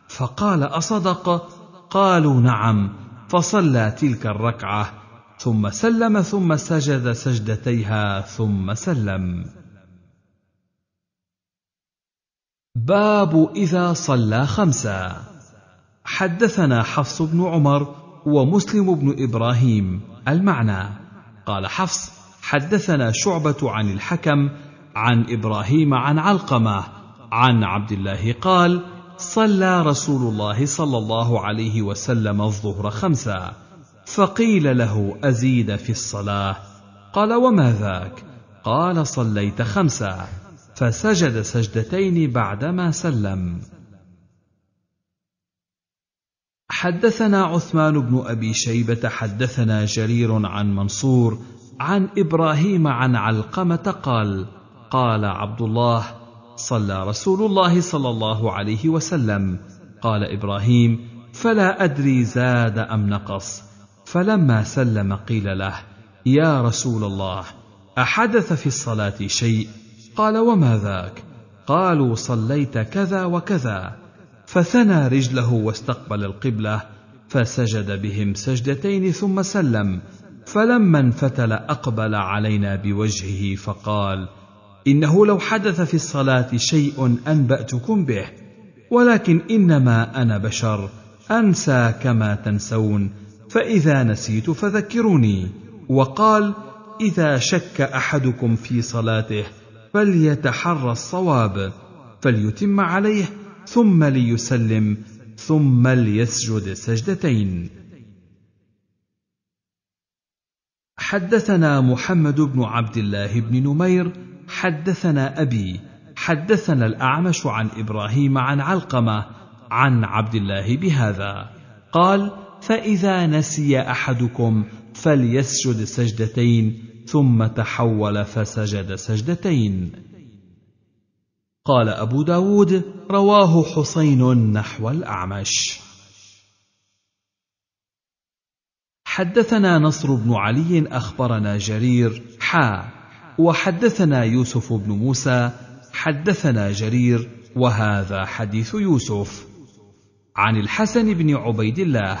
فقال اصدق قالوا نعم فصلى تلك الركعه ثم سلم ثم سجد سجدتيها ثم سلم باب اذا صلى خمسه حدثنا حفص بن عمر ومسلم بن ابراهيم المعنى قال حفص حدثنا شعبه عن الحكم عن ابراهيم عن علقمه عن عبد الله قال صلى رسول الله صلى الله عليه وسلم الظهر خمسه فقيل له ازيد في الصلاه قال وما ذاك قال صليت خمسا فسجد سجدتين بعدما سلم حدثنا عثمان بن ابي شيبه حدثنا جرير عن منصور عن ابراهيم عن علقمه قال قال عبد الله صلى رسول الله صلى الله عليه وسلم قال ابراهيم فلا ادري زاد ام نقص فلما سلم قيل له يا رسول الله احدث في الصلاه شيء قال وما ذاك قالوا صليت كذا وكذا فثنى رجله واستقبل القبله فسجد بهم سجدتين ثم سلم فلما انفتل اقبل علينا بوجهه فقال انه لو حدث في الصلاه شيء انباتكم به ولكن انما انا بشر انسى كما تنسون فإذا نسيت فذكروني وقال إذا شك أحدكم في صلاته فليتحرى الصواب فليتم عليه ثم ليسلم ثم ليسجد سجدتين حدثنا محمد بن عبد الله بن نمير حدثنا ابي حدثنا الاعمش عن ابراهيم عن علقمه عن عبد الله بهذا قال فإذا نسي أحدكم فليسجد سجدتين ثم تحول فسجد سجدتين قال أبو داود رواه حسين نحو الأعمش حدثنا نصر بن علي أخبرنا جرير حا وحدثنا يوسف بن موسى حدثنا جرير وهذا حديث يوسف عن الحسن بن عبيد الله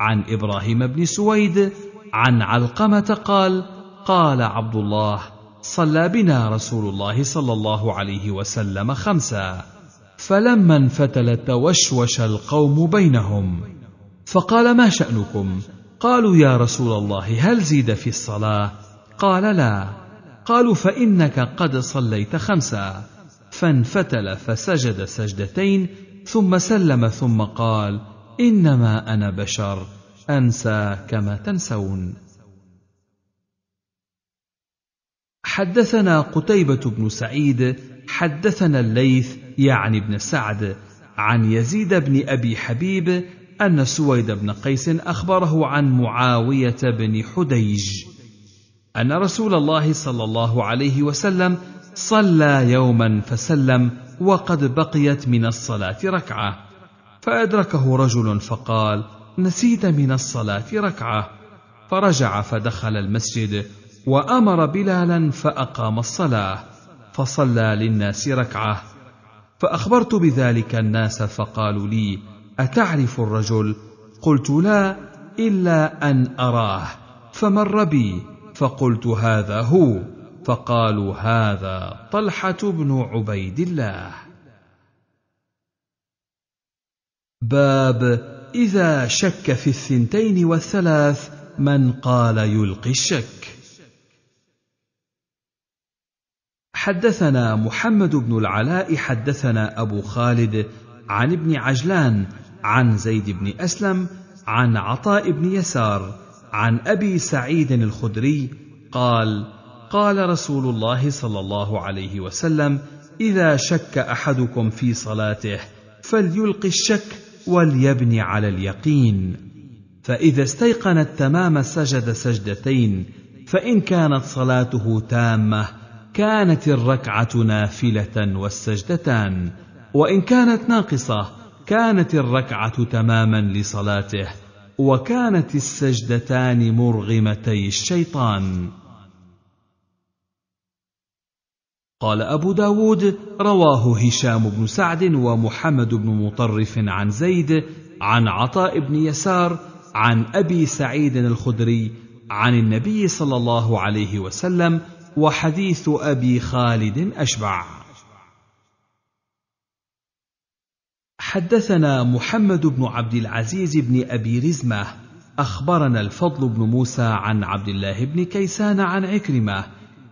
عن ابراهيم بن سويد عن علقمه قال قال عبد الله صلى بنا رسول الله صلى الله عليه وسلم خمسا فلما انفتل توشوش القوم بينهم فقال ما شانكم قالوا يا رسول الله هل زيد في الصلاه قال لا قالوا فانك قد صليت خمسا فانفتل فسجد سجدتين ثم سلم ثم قال انما انا بشر انسى كما تنسون حدثنا قتيبه بن سعيد حدثنا الليث يعني بن سعد عن يزيد بن ابي حبيب ان سويد بن قيس اخبره عن معاويه بن حديج ان رسول الله صلى الله عليه وسلم صلى يوما فسلم وقد بقيت من الصلاه ركعه فادركه رجل فقال نسيت من الصلاه ركعه فرجع فدخل المسجد وامر بلالا فاقام الصلاه فصلى للناس ركعه فاخبرت بذلك الناس فقالوا لي اتعرف الرجل قلت لا الا ان اراه فمر بي فقلت هذا هو فقالوا هذا طلحه بن عبيد الله باب اذا شك في الثنتين والثلاث من قال يلقي الشك حدثنا محمد بن العلاء حدثنا ابو خالد عن ابن عجلان عن زيد بن اسلم عن عطاء بن يسار عن ابي سعيد الخدري قال قال رسول الله صلى الله عليه وسلم اذا شك احدكم في صلاته فليلقي الشك وليبني على اليقين فاذا استيقنت تمام سجد سجدتين فان كانت صلاته تامه كانت الركعه نافله والسجدتان وان كانت ناقصه كانت الركعه تماما لصلاته وكانت السجدتان مرغمتي الشيطان قال أبو داود رواه هشام بن سعد ومحمد بن مطرف عن زيد عن عطاء بن يسار عن أبي سعيد الخدري عن النبي صلى الله عليه وسلم وحديث أبي خالد أشبع حدثنا محمد بن عبد العزيز بن أبي رزمة أخبرنا الفضل بن موسى عن عبد الله بن كيسان عن عكرمة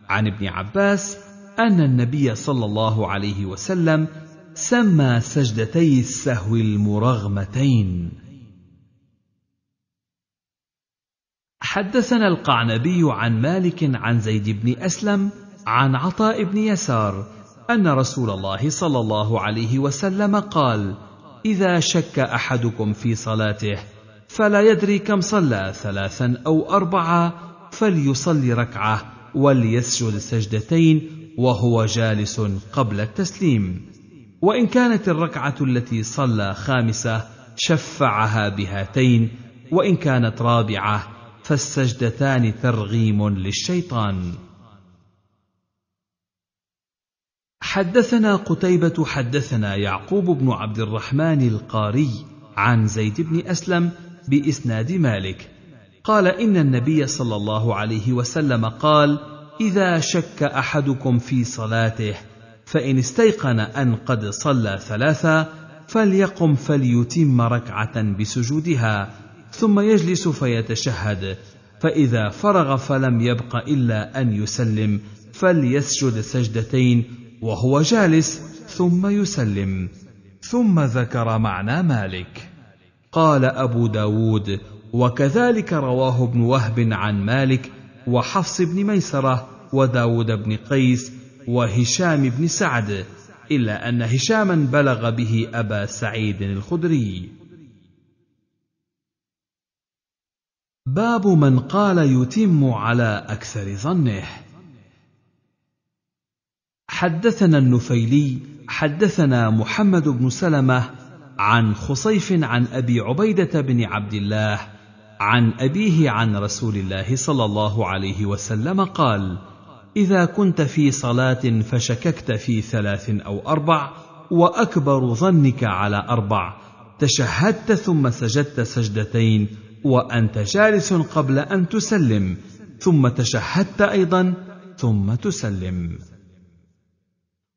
عن ابن عباس أن النبي صلى الله عليه وسلم سمى سجدتي السهو المرغمتين. حدثنا القعنبي عن مالك عن زيد بن أسلم عن عطاء بن يسار أن رسول الله صلى الله عليه وسلم قال: إذا شك أحدكم في صلاته فلا يدري كم صلى ثلاثا أو أربعة فليصلي ركعة وليسجد سجدتين وهو جالس قبل التسليم وان كانت الركعه التي صلى خامسه شفعها بهاتين وان كانت رابعه فالسجدتان ترغيم للشيطان حدثنا قتيبة حدثنا يعقوب بن عبد الرحمن القاري عن زيد بن أسلم بإسناد مالك قال إن النبي صلى الله عليه وسلم قال: اذا شك احدكم في صلاته فان استيقن ان قد صلى ثلاثة فليقم فليتم ركعه بسجودها ثم يجلس فيتشهد فاذا فرغ فلم يبق الا ان يسلم فليسجد سجدتين وهو جالس ثم يسلم ثم ذكر معنى مالك قال ابو داود وكذلك رواه ابن وهب عن مالك وحفص بن ميسرة وداود بن قيس وهشام بن سعد إلا أن هشاما بلغ به أبا سعيد الخدري باب من قال يتم على أكثر ظنه حدثنا النفيلي حدثنا محمد بن سلمه عن خصيف عن ابي عبيده بن عبد الله عن أبيه عن رسول الله صلى الله عليه وسلم قال: إذا كنت في صلاة فشككت في ثلاث أو أربع وأكبر ظنك على أربع تشهدت ثم سجدت سجدتين وأنت جالس قبل أن تسلم ثم تشهدت أيضا ثم تسلم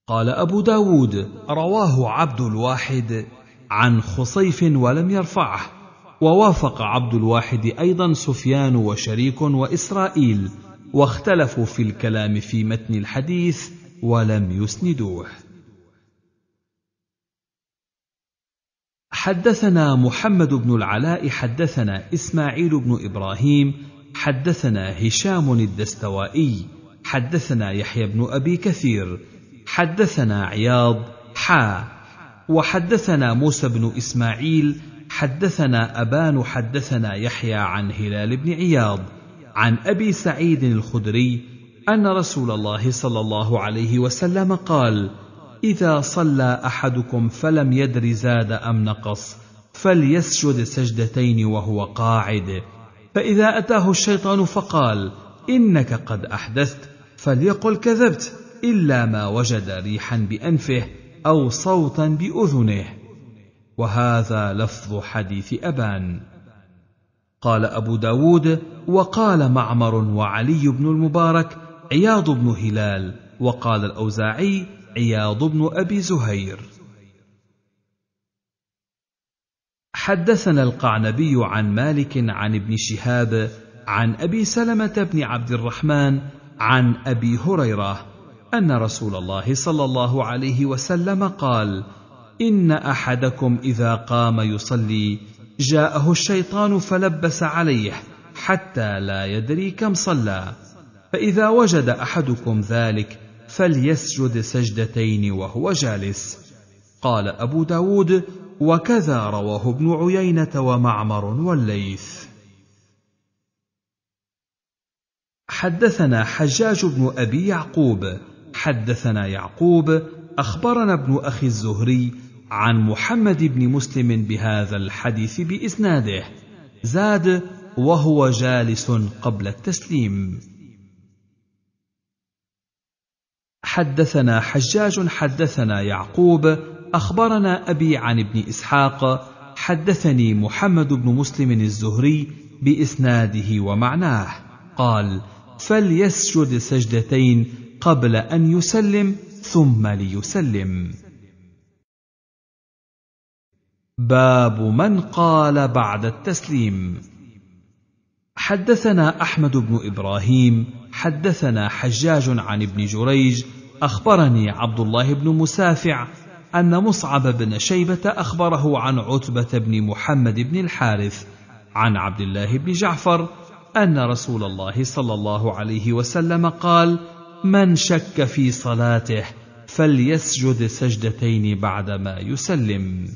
قال أبو داود رواه عبد الواحد عن خصيف ولم يرفعه ووافق عبد الواحد أيضا سفيان وشريك وإسرائيل واختلفوا في الكلام في متن الحديث ولم يسندوه حدثنا محمد بن العلاء حدثنا اسماعيل بن ابراهيم حدثنا هشام الدستوائي حدثنا يحيى بن ابي كثير حدثنا عياض حا وحدثنا موسى بن اسماعيل حدثنا أبان حدثنا يحيى عن هلال بن عياض عن أبي سعيد الخدري أن رسول الله صلى الله عليه وسلم قال: إذا صلى أحدكم فلم يدر زاد أم نقص فليسجد سجدتين وهو قاعد فإذا أتاه الشيطان فقال: إنك قد أحدثت فليقل كذبت إلا ما وجد ريحا بأنفه أو صوتا بأذنه. وهذا لفظ حديث أبان قال أبو داود وقال معمر وعلي بن المبارك عياض بن هلال وقال الأوزاعي عياض بن أبي زهير حدثنا القعنبي عن مالك عن ابن شهاب عن أبي سلمة بن عبد الرحمن عن أبي هريرة أن رسول الله صلى الله عليه وسلم قال: ان احدكم اذا قام يصلي جاءه الشيطان فلبس عليه حتى لا يدري كم صلى فاذا وجد احدكم ذلك فليسجد سجدتين وهو جالس قال ابو داود وكذا رواه ابن عيينه ومعمر والليث حدثنا حجاج بن ابي يعقوب حدثنا يعقوب اخبرنا ابن اخي الزهري عن محمد بن مسلم بهذا الحديث بإسناده زاد وهو جالس قبل التسليم حدثنا حجاج حدثنا يعقوب أخبرنا أبي عن ابن إسحاق حدثني محمد بن مسلم الزهري بإسناده ومعناه قال فليسجد سجدتين قبل أن يسلم ثم ليسلم باب من قال بعد التسليم حدثنا احمد بن ابراهيم حدثنا حجاج عن ابن جريج اخبرني عبد الله بن مسافع ان مصعب بن شيبه اخبره عن عتبه بن محمد بن الحارث عن عبد الله بن جعفر ان رسول الله صلى الله عليه وسلم قال من شك في صلاته فليسجد سجدتين بعدما يسلم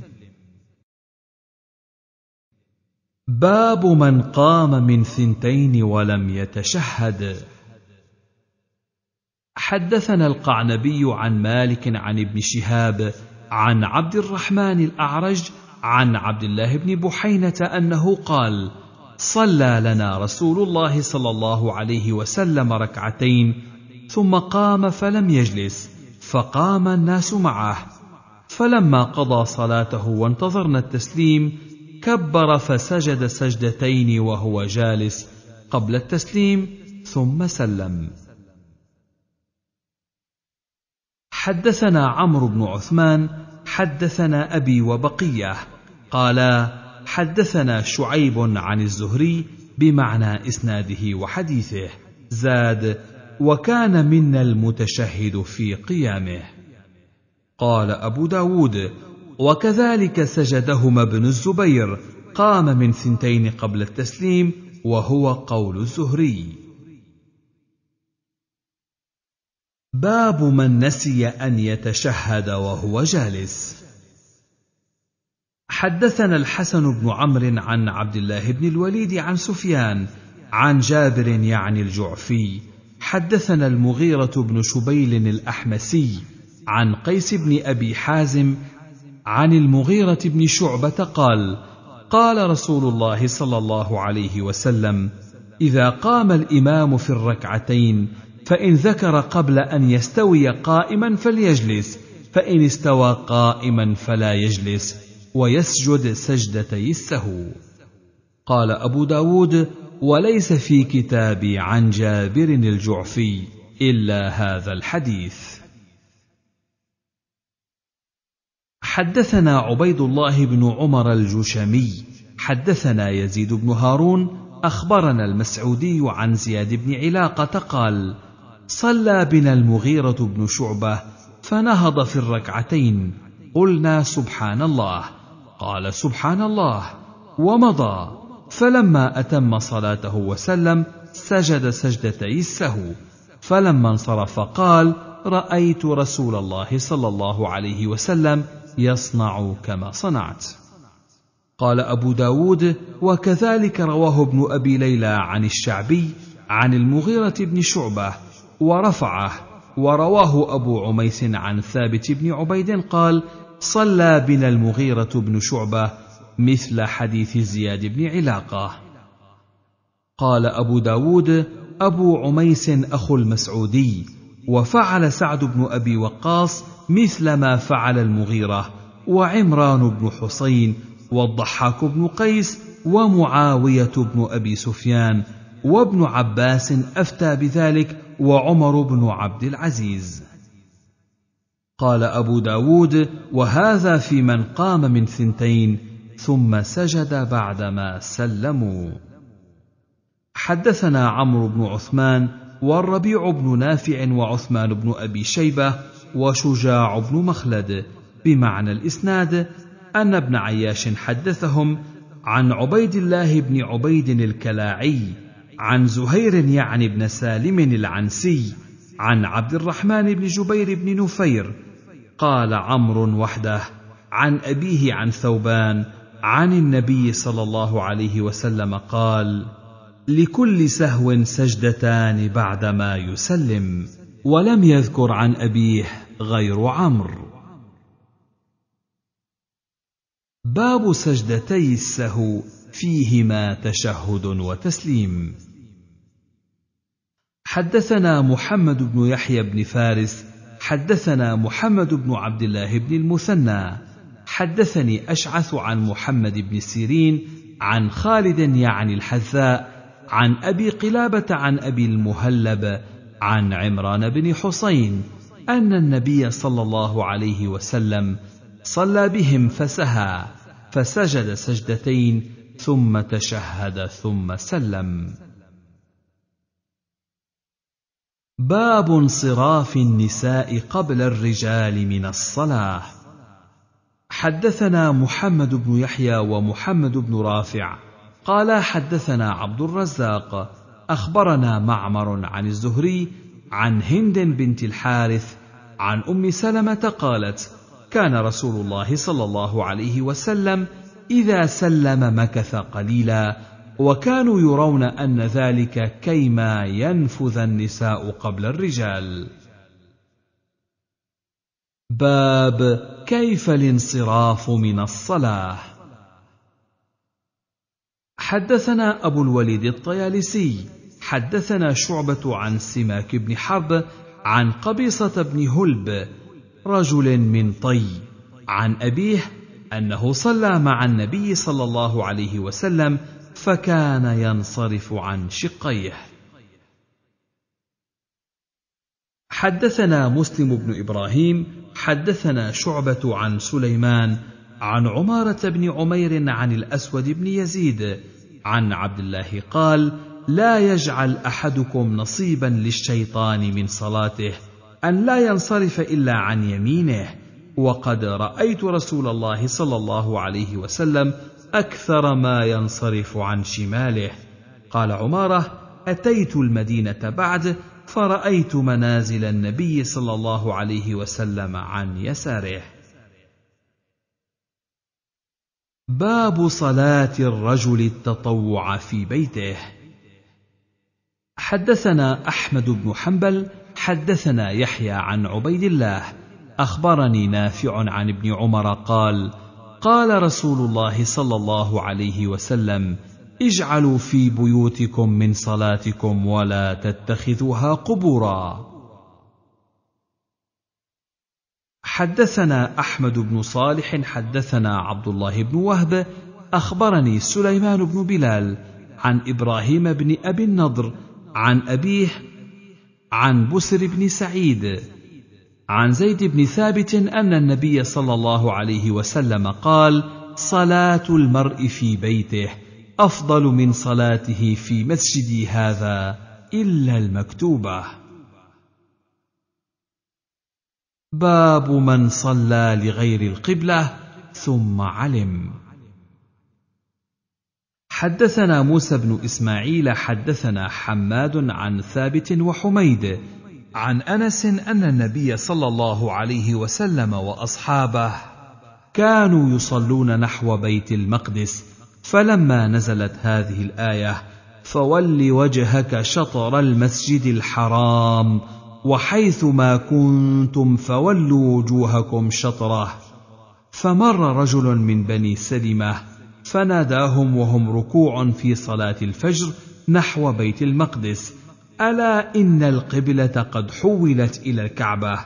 باب من قام من ثنتين ولم يتشهد حدثنا القعنبي عن مالك عن ابن شهاب عن عبد الرحمن الاعرج عن عبد الله بن بحينه انه قال صلى لنا رسول الله صلى الله عليه وسلم ركعتين ثم قام فلم يجلس فقام الناس معه فلما قضى صلاته وانتظرنا التسليم كبر فسجد سجدتين وهو جالس قبل التسليم ثم سلم حدثنا عمرو بن عثمان حدثنا ابي وبقيه قالا حدثنا شعيب عن الزهري بمعنى اسناده وحديثه زاد وكان منا المتشهد في قيامه قال ابو داود وكذلك سجدهما ابن الزبير قام من ثنتين قبل التسليم وهو قول الزهري باب من نسي ان يتشهد وهو جالس حدثنا الحسن بن عمرو عن عبد الله بن الوليد عن سفيان عن جابر يعني الجعفي حدثنا المغيره بن شبيل الاحمسي عن قيس بن ابي حازم عن المغيرة بن شعبة قال: قال رسول الله صلى الله عليه وسلم: إذا قام الإمام في الركعتين فإن ذكر قبل أن يستوي قائما فليجلس، فإن استوى قائما فلا يجلس، ويسجد سجدتي السهو. قال أبو داود: وليس في كتابي عن جابر الجعفي إلا هذا الحديث. حدثنا عبيد الله بن عمر الجشمي حدثنا يزيد بن هارون اخبرنا المسعودي عن زياد بن علاقه قال صلى بنا المغيره بن شعبه فنهض في الركعتين قلنا سبحان الله قال سبحان الله ومضى فلما اتم صلاته وسلم سجد سجدتي السهو فلما انصرف قال رايت رسول الله صلى الله عليه وسلم يصنع كما صنعت قال أبو داود وكذلك رواه ابن أبي ليلى عن الشعبي عن المغيرة بن شعبة ورفعه ورواه أبو عميس عن ثابت بن عبيد قال صلى بنا المغيرة بن شعبة مثل حديث زياد بن علاقة قال أبو داود أبو عميس أخو المسعودي وفعل سعد بن أبي وقاص مثل ما فعل المغيرة وعمران بن حسين والضحاك بن قيس ومعاوية بن أبي سفيان وابن عباس أفتى بذلك وعمر بن عبد العزيز قال أبو داود وهذا في من قام من ثنتين ثم سجد بعدما سلموا حدثنا عمرو بن عثمان والربيع بن نافع وعثمان بن أبي شيبة وشجاع بن مخلد بمعنى الاسناد ان ابن عياش حدثهم عن عبيد الله بن عبيد الكلاعي عن زهير يعني بن سالم العنسي عن عبد الرحمن بن جبير بن نفير قال عمرو وحده عن ابيه عن ثوبان عن النبي صلى الله عليه وسلم قال لكل سهو سجدتان بعدما يسلم ولم يذكر عن أبيه غير عمرو باب سجدتي السهو فيهما تشهد وتسليم حدثنا محمد بن يحيى بن فارس حدثنا محمد بن عبد الله بن المثنى حدثني اشعث عن محمد بن سيرين عن خالد يعني الحذاء عن ابي قلابه عن ابي المهلب عن عمران بن حسين ان النبي صلى الله عليه وسلم صلى بهم فسهى فسجد سجدتين ثم تشهد ثم سلم باب انصراف النساء قبل الرجال من الصلاه حدثنا محمد بن يحيى ومحمد بن رافع قال حدثنا عبد الرزاق اخبرنا معمر عن الزهري عن هند بنت الحارث عن ام سلمه قالت كان رسول الله صلى الله عليه وسلم اذا سلم مكث قليلا وكانوا يرون ان ذلك كيما ينفذ النساء قبل الرجال باب كيف الانصراف من الصلاه حدثنا ابو الوليد الطيالسي حدثنا شعبة عن سماك بن حرب عن قبيصة بن هلب رجل من طي عن أبيه أنه صلى مع النبي صلى الله عليه وسلم فكان ينصرف عن شقيه. حدثنا مسلم بن إبراهيم حدثنا شعبة عن سليمان عن عمارة بن عمير عن الأسود بن يزيد عن عبد الله قال: لا يجعل احدكم نصيبا للشيطان من صلاته ان لا ينصرف الا عن يمينه وقد رايت رسول الله صلى الله عليه وسلم اكثر ما ينصرف عن شماله قال عماره اتيت المدينه بعد فرايت منازل النبي صلى الله عليه وسلم عن يساره باب صلاه الرجل التطوع في بيته حدثنا احمد بن حنبل حدثنا يحيى عن عبيد الله اخبرني نافع عن ابن عمر قال قال رسول الله صلى الله عليه وسلم اجعلوا في بيوتكم من صلاتكم ولا تتخذوها قبورا حدثنا احمد بن صالح حدثنا عبد الله بن وهب اخبرني سليمان بن بلال عن ابراهيم بن ابي النضر عن أبيه عن بسر بن سعيد عن زيد بن ثابت أن النبي صلى الله عليه وسلم قال: صلاة المرء في بيته أفضل من صلاته في مسجدي هذا إلا المكتوبة. باب من صلى لغير القبلة ثم علم حدثنا موسى بن اسماعيل حدثنا حماد عن ثابت وحميد عن انس ان النبي صلى الله عليه وسلم واصحابه كانوا يصلون نحو بيت المقدس فلما نزلت هذه الايه فول وجهك شطر المسجد الحرام وحيث ما كنتم فولوا وجوهكم شطره فمر رجل من بني سلمه فناداهم وهم ركوع في صلاه الفجر نحو بيت المقدس الا ان القبله قد حولت الى الكعبه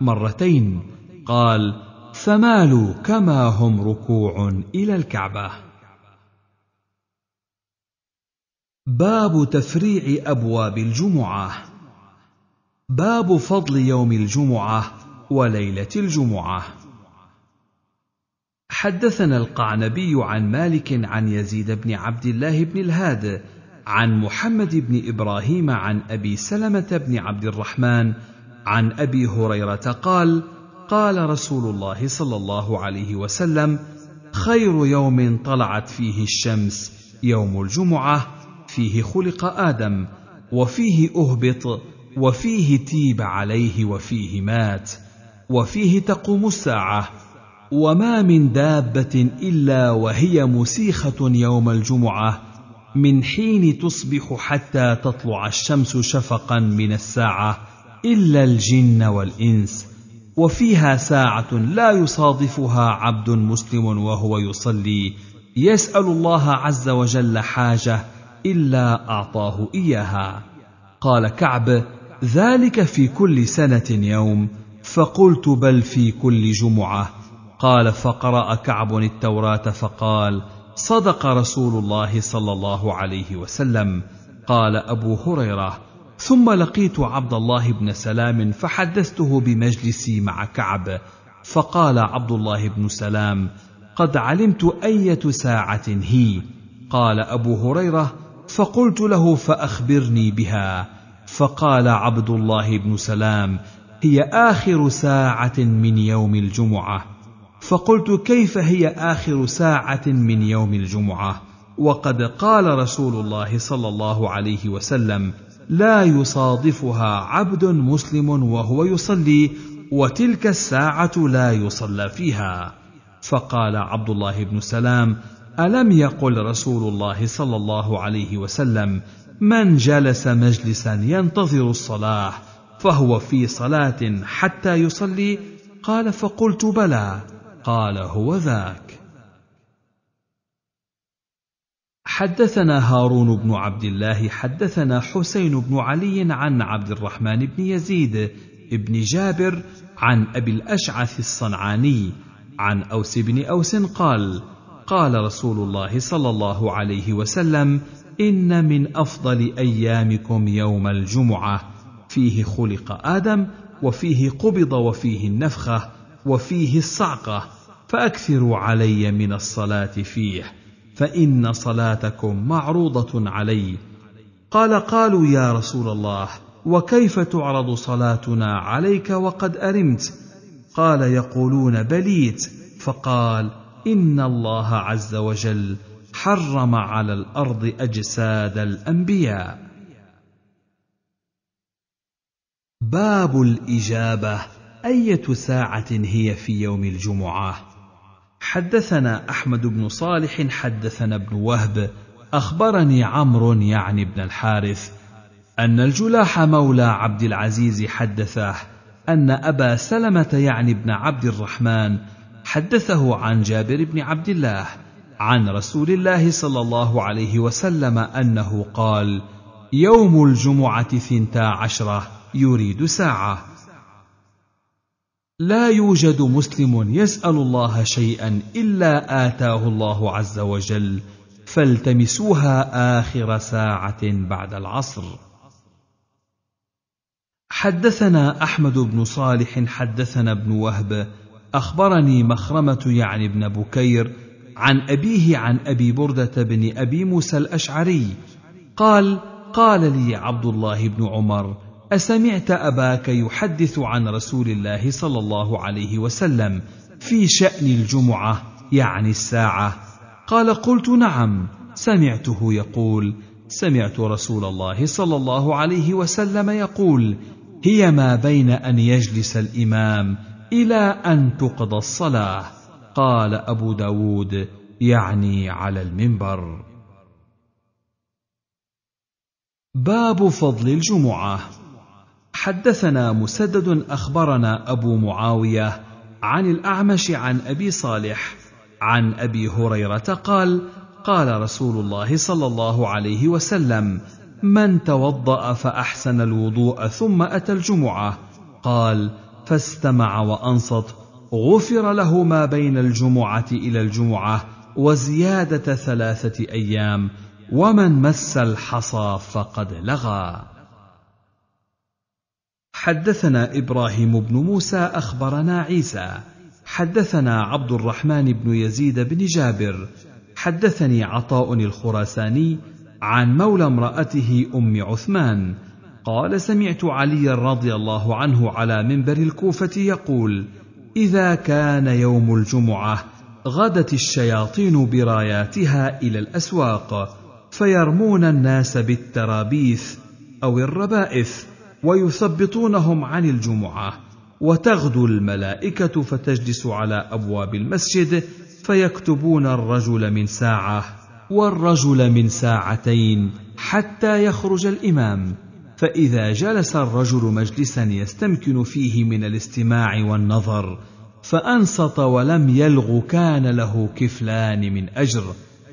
مرتين قال فمالوا كما هم ركوع الى الكعبه باب تفريع ابواب الجمعه باب فضل يوم الجمعه وليله الجمعه حدثنا القعنبي عن مالك عن يزيد بن عبد الله بن الهاد عن محمد بن ابراهيم عن ابي سلمه بن عبد الرحمن عن ابي هريره قال قال رسول الله صلى الله عليه وسلم خير يوم طلعت فيه الشمس يوم الجمعه فيه خلق ادم وفيه اهبط وفيه تيب عليه وفيه مات وفيه تقوم الساعه وما من دابه الا وهي مسيخه يوم الجمعه من حين تصبح حتى تطلع الشمس شفقا من الساعه الا الجن والانس وفيها ساعه لا يصادفها عبد مسلم وهو يصلي يسال الله عز وجل حاجه الا اعطاه اياها قال كعب ذلك في كل سنه يوم فقلت بل في كل جمعه قال فقرأ كعب التوراة فقال: صدق رسول الله صلى الله عليه وسلم، قال أبو هريرة: ثم لقيت عبد الله بن سلام فحدثته بمجلسي مع كعب، فقال عبد الله بن سلام: قد علمت أية ساعة هي، قال أبو هريرة: فقلت له فأخبرني بها، فقال عبد الله بن سلام: هي آخر ساعة من يوم الجمعة. فقلت كيف هي اخر ساعه من يوم الجمعه وقد قال رسول الله صلى الله عليه وسلم لا يصادفها عبد مسلم وهو يصلي وتلك الساعه لا يصلى فيها فقال عبد الله بن سلام الم يقل رسول الله صلى الله عليه وسلم من جلس مجلسا ينتظر الصلاه فهو في صلاه حتى يصلي قال فقلت بلى قال هو ذاك حدثنا هارون بن عبد الله حدثنا حسين بن علي عن عبد الرحمن بن يزيد بن جابر عن ابي الاشعث الصنعاني عن اوس بن اوس قال قال رسول الله صلى الله عليه وسلم ان من افضل ايامكم يوم الجمعه فيه خلق ادم وفيه قبض وفيه النفخه وفيه الصعقه فأكثروا علي من الصلاة فيه فإن صلاتكم معروضة علي قال قالوا يا رسول الله وكيف تعرض صلاتنا عليك وقد أرمت قال يقولون بليت فقال إن الله عز وجل حرم على الأرض أجساد الأنبياء باب الإجابة أية ساعة هي في يوم الجمعة حدثنا احمد بن صالح حدثنا ابن وهب اخبرني عمرو يعني بن الحارث ان الجلاح مولى عبد العزيز حدثه ان ابا سلمه يعني بن عبد الرحمن حدثه عن جابر بن عبد الله عن رسول الله صلى الله عليه وسلم انه قال يوم الجمعه ثنتا عشره يريد ساعه لا يوجد مسلم يسال الله شيئا الا اتاه الله عز وجل فالتمسوها اخر ساعه بعد العصر حدثنا احمد بن صالح حدثنا ابن وهب اخبرني مخرمه يعني ابن بكير عن ابيه عن ابي برده بن ابي موسى الاشعري قال قال لي عبد الله بن عمر أسمعت أباك يحدث عن رسول الله صلى الله عليه وسلم في شأن الجمعة يعني الساعة قال قلت نعم سمعته يقول سمعت رسول الله صلى الله عليه وسلم يقول هي ما بين أن يجلس الإمام إلى أن تقضى الصلاة قال أبو داود يعني على المنبر باب فضل الجمعه حدثنا مسدد اخبرنا ابو معاويه عن الاعمش عن ابي صالح عن ابي هريره قال قال رسول الله صلى الله عليه وسلم من توضا فاحسن الوضوء ثم اتى الجمعه قال فاستمع وانصت غفر له ما بين الجمعه الى الجمعه وزياده ثلاثه ايام ومن مس الحصى فقد لغى حدثنا ابراهيم بن موسى اخبرنا عيسى حدثنا عبد الرحمن بن يزيد بن جابر حدثني عطاء الخراساني عن مولى امراته ام عثمان قال سمعت عليا رضي الله عنه على منبر الكوفه يقول اذا كان يوم الجمعه غدت الشياطين براياتها الى الاسواق فيرمون الناس بالترابيث او الربائث ويثبطونهم عن الجمعه وتغدو الملائكه فتجلس على ابواب المسجد فيكتبون الرجل من ساعه والرجل من ساعتين حتى يخرج الامام فاذا جلس الرجل مجلسا يستمكن فيه من الاستماع والنظر فانصت ولم يلغ كان له كفلان من اجر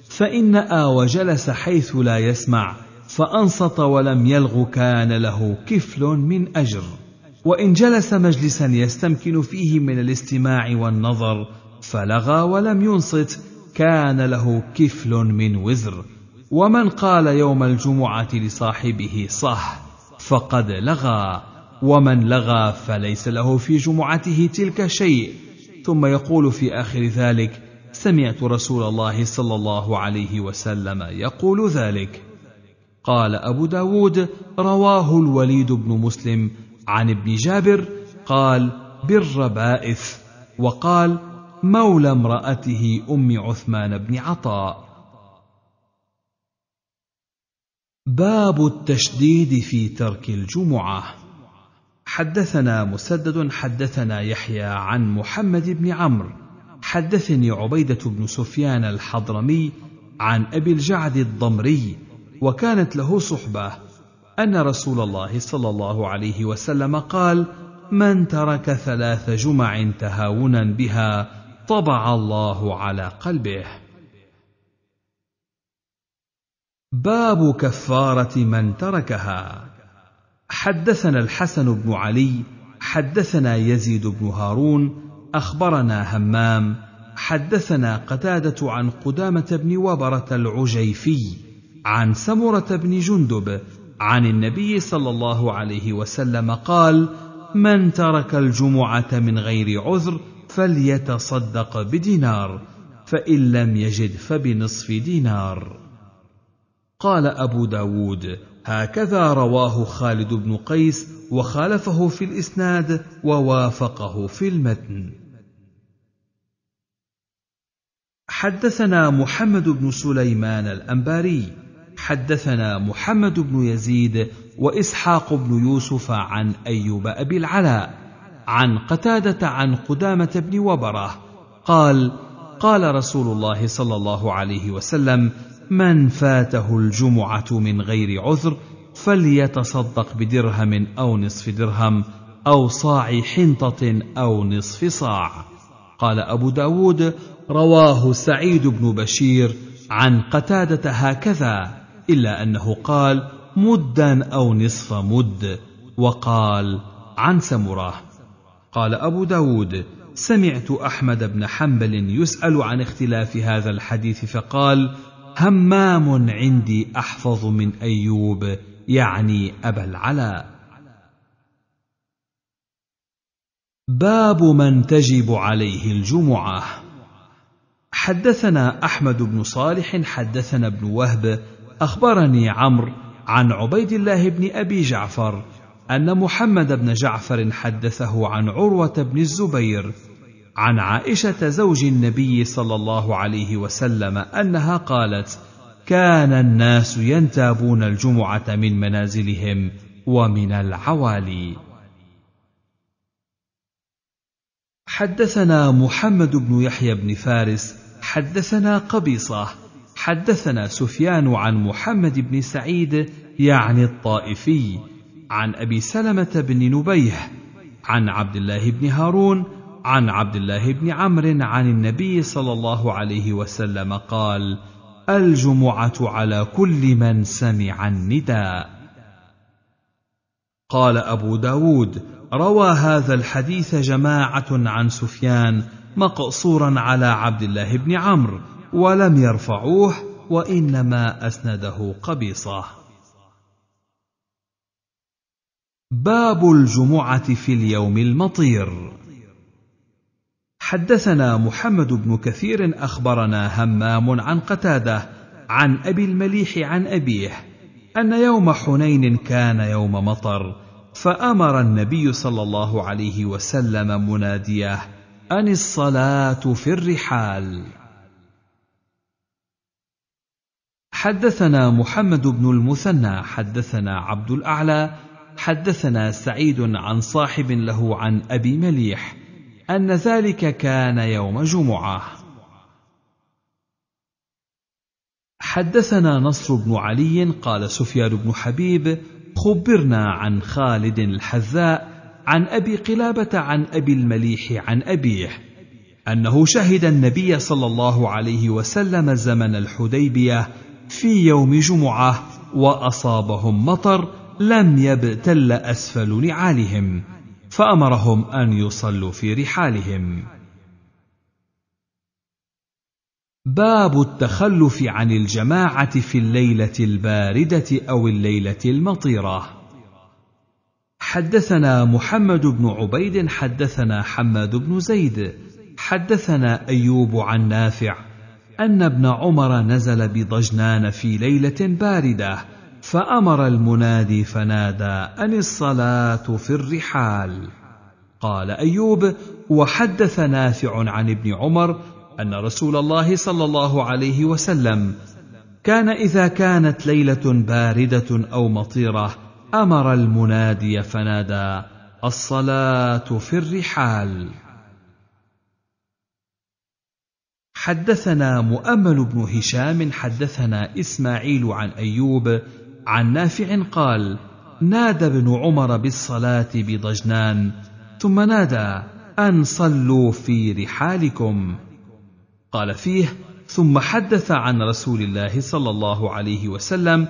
فان اوى جلس حيث لا يسمع فأنصت ولم يلغ كان له كفل من أجر وإن جلس مجلسا يستمكن فيه من الاستماع والنظر فلغى ولم ينصت كان له كفل من وزر ومن قال يوم الجمعة لصاحبه صح فقد لغى ومن لغى فليس له في جمعته تلك شيء ثم يقول في آخر ذلك سمعت رسول الله صلى الله عليه وسلم يقول ذلك قال أبو داود رواه الوليد بن مسلم عن ابن جابر قال بالربائث وقال مولى امرأته أم عثمان بن عطاء باب التشديد في ترك الجمعة حدثنا مسدد حدثنا يحيى عن محمد بن عمرو حدثني عبيدة بن سفيان الحضرمي عن أبي الجعد الضمري وكانت له صحبه ان رسول الله صلى الله عليه وسلم قال من ترك ثلاث جمع تهاونا بها طبع الله على قلبه باب كفاره من تركها حدثنا الحسن بن علي حدثنا يزيد بن هارون اخبرنا همام حدثنا قتاده عن قدامه بن وبره العجيفي عن سمرة بن جندب عن النبي صلى الله عليه وسلم قال: من ترك الجمعة من غير عذر فليتصدق بدينار، فإن لم يجد فبنصف دينار. قال أبو داود: هكذا رواه خالد بن قيس وخالفه في الإسناد ووافقه في المتن. حدثنا محمد بن سليمان الأنباري حدثنا محمد بن يزيد واسحاق بن يوسف عن ايوب ابي العلاء عن قتاده عن قدامه بن وبره قال قال رسول الله صلى الله عليه وسلم من فاته الجمعه من غير عذر فليتصدق بدرهم او نصف درهم او صاع حنطه او نصف صاع قال ابو داود رواه سعيد بن بشير عن قتاده هكذا إلا أنه قال مدا أو نصف مد وقال عن سمرة قال أبو داود سمعت أحمد بن حنبل يسأل عن اختلاف هذا الحديث فقال همام عندي أحفظ من أيوب يعني أبا العلاء باب من تجب عليه الجمعة حدثنا أحمد بن صالح حدثنا ابن وهب اخبرني عمرو عن عبيد الله بن ابي جعفر ان محمد بن جعفر حدثه عن عروه بن الزبير عن عائشه زوج النبي صلى الله عليه وسلم انها قالت كان الناس ينتابون الجمعه من منازلهم ومن العوالي حدثنا محمد بن يحيى بن فارس حدثنا قبيصه حدثنا سفيان عن محمد بن سعيد يعني الطائفي عن ابي سلمه بن نبيه عن عبد الله بن هارون عن عبد الله بن عمرو عن النبي صلى الله عليه وسلم قال الجمعه على كل من سمع النداء قال ابو داود روى هذا الحديث جماعه عن سفيان مقصورا على عبد الله بن عمرو ولم يرفعوه وانما اسنده قبيصه باب الجمعه في اليوم المطير حدثنا محمد بن كثير اخبرنا همام عن قتاده عن ابي المليح عن ابيه ان يوم حنين كان يوم مطر فامر النبي صلى الله عليه وسلم مناديه ان الصلاه في الرحال حدثنا محمد بن المثنى حدثنا عبد الاعلى حدثنا سعيد عن صاحب له عن ابي مليح ان ذلك كان يوم جمعه حدثنا نصر بن علي قال سفيان بن حبيب خبرنا عن خالد الحذاء عن ابي قلابه عن ابي المليح عن ابيه انه شهد النبي صلى الله عليه وسلم زمن الحديبيه في يوم جمعه واصابهم مطر لم يبتل اسفل نعالهم فامرهم ان يصلوا في رحالهم باب التخلف عن الجماعه في الليله البارده او الليله المطيره حدثنا محمد بن عبيد حدثنا حماد بن زيد حدثنا ايوب عن نافع ان ابن عمر نزل بضجنان في ليله بارده فامر المنادي فنادى ان الصلاه في الرحال قال ايوب وحدث نافع عن ابن عمر ان رسول الله صلى الله عليه وسلم كان اذا كانت ليله بارده او مطيره امر المنادي فنادى الصلاه في الرحال حدثنا مؤمل بن هشام حدثنا اسماعيل عن ايوب عن نافع قال نادى ابن عمر بالصلاه بضجنان ثم نادى ان صلوا في رحالكم قال فيه ثم حدث عن رسول الله صلى الله عليه وسلم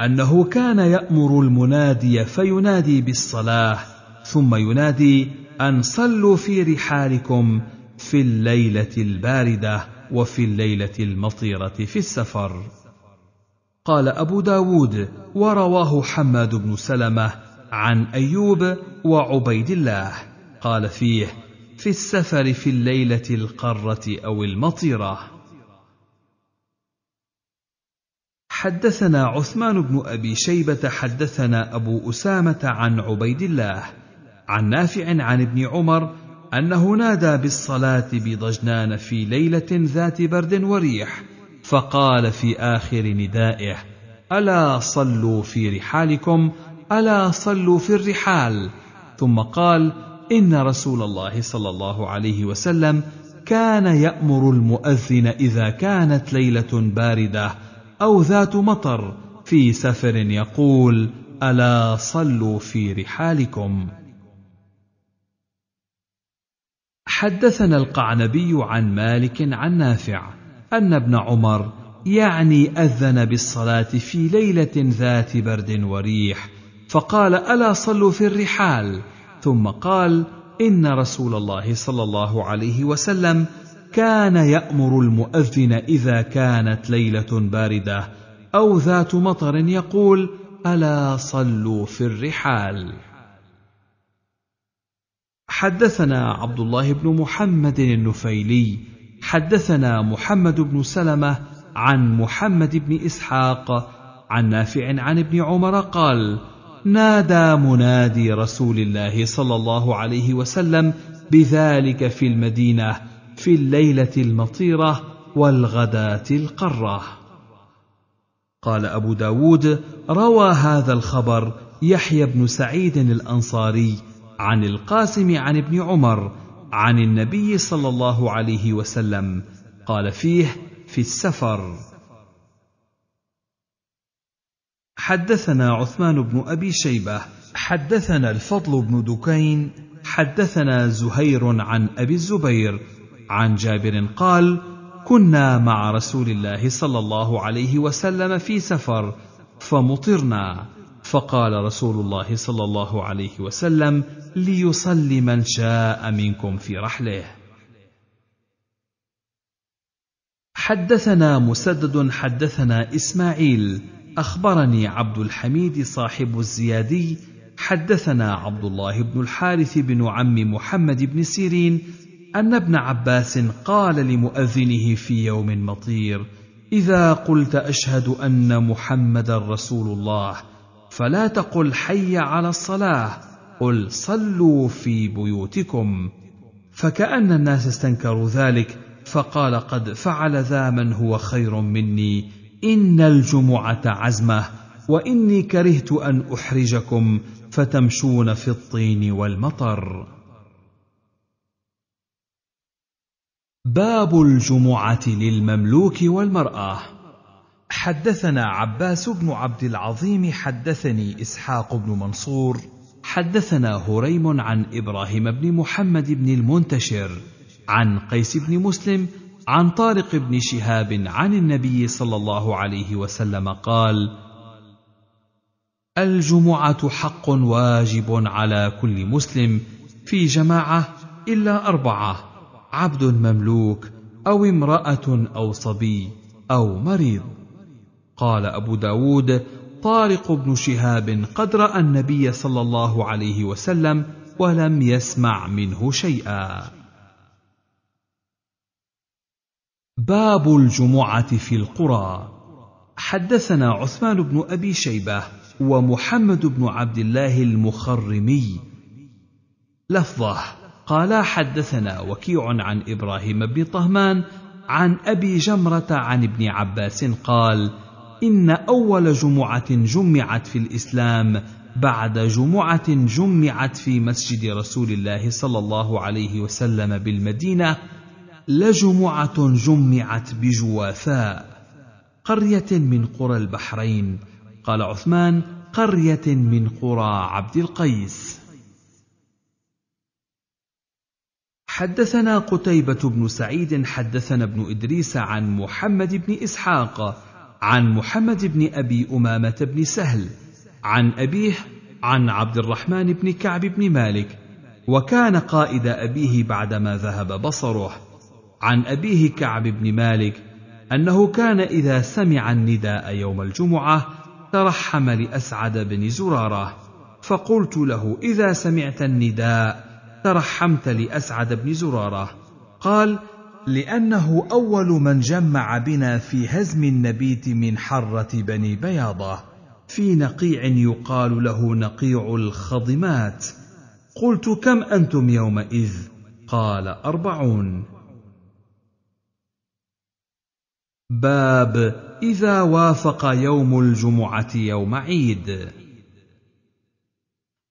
انه كان يامر المنادي فينادي بالصلاه ثم ينادي ان صلوا في رحالكم في الليله البارده وفي الليله المطيره في السفر قال ابو داود ورواه حماد بن سلمه عن ايوب وعبيد الله قال فيه في السفر في الليله القاره او المطيره حدثنا عثمان بن ابي شيبه حدثنا ابو اسامه عن عبيد الله عن نافع عن ابن عمر انه نادى بالصلاه بضجنان في ليله ذات برد وريح فقال في اخر ندائه الا صلوا في رحالكم الا صلوا في الرحال ثم قال ان رسول الله صلى الله عليه وسلم كان يامر المؤذن اذا كانت ليله بارده او ذات مطر في سفر يقول الا صلوا في رحالكم حدثنا القعنبي عن مالك عن نافع ان ابن عمر يعني اذن بالصلاه في ليله ذات برد وريح فقال الا صلوا في الرحال ثم قال ان رسول الله صلى الله عليه وسلم كان يامر المؤذن اذا كانت ليله بارده او ذات مطر يقول الا صلوا في الرحال حدثنا عبد الله بن محمد النفيلي حدثنا محمد بن سلمه عن محمد بن اسحاق عن نافع عن ابن عمر قال نادى منادي رسول الله صلى الله عليه وسلم بذلك في المدينه في الليله المطيره والغداه القره قال ابو داود روى هذا الخبر يحيى بن سعيد الانصاري عن القاسم عن ابن عمر عن النبي صلى الله عليه وسلم قال فيه في السفر حدثنا عثمان بن ابي شيبه حدثنا الفضل بن دكين حدثنا زهير عن ابي الزبير عن جابر قال كنا مع رسول الله صلى الله عليه وسلم في سفر فمطرنا فقال رسول الله صلى الله عليه وسلم ليصلي من شاء منكم في رحله حدثنا مسدد حدثنا اسماعيل اخبرني عبد الحميد صاحب الزيادي حدثنا عبد الله بن الحارث بن عم محمد بن سيرين ان ابن عباس قال لمؤذنه في يوم مطير اذا قلت اشهد ان محمدا رسول الله فلا تقل حي على الصلاه قل صلوا في بيوتكم فكأن الناس استنكروا ذلك فقال قد فعل ذا من هو خير مني إن الجمعة عزمة وإني كرهت أن أحرجكم فتمشون في الطين والمطر باب الجمعة للمملوك والمرأة حدثنا عباس بن عبد العظيم حدثني إسحاق بن منصور حدثنا هريم عن ابراهيم بن محمد بن المنتشر عن قيس بن مسلم عن طارق بن شهاب عن النبي صلى الله عليه وسلم قال الجمعه حق واجب على كل مسلم في جماعه الا اربعه عبد مملوك او امراه او صبي او مريض قال ابو داود طارق بن شهاب قد راى النبي صلى الله عليه وسلم ولم يسمع منه شيئا باب الجمعه في القرى حدثنا عثمان بن ابي شيبه ومحمد بن عبد الله المخرمي لفظه قال حدثنا وكيع عن ابراهيم بن طهمان عن ابي جمره عن ابن عباس قال إن أول جمعة جمعت في الإسلام بعد جمعة جمعت في مسجد رسول الله صلى الله عليه وسلم بالمدينة لجمعة جمعت بجوافاء قرية من قرى البحرين قال عثمان قرية من قرى عبد القيس حدثنا قتيبة بن سعيد حدثنا ابن إدريس عن محمد بن إسحاق عن محمد بن ابي امامه بن سهل عن ابيه عن عبد الرحمن بن كعب بن مالك وكان قائد ابيه بعدما ذهب بصره عن ابيه كعب بن مالك انه كان اذا سمع النداء يوم الجمعه ترحم لاسعد بن زراره فقلت له اذا سمعت النداء ترحمت لاسعد بن زراره قال لأنه أول من جمع بنا في هزم النبيت من حرة بني بياضة في نقيع يقال له نقيع الخضمات قلت كم أنتم يومئذ قال أربعون باب إذا وافق يوم الجمعة يوم عيد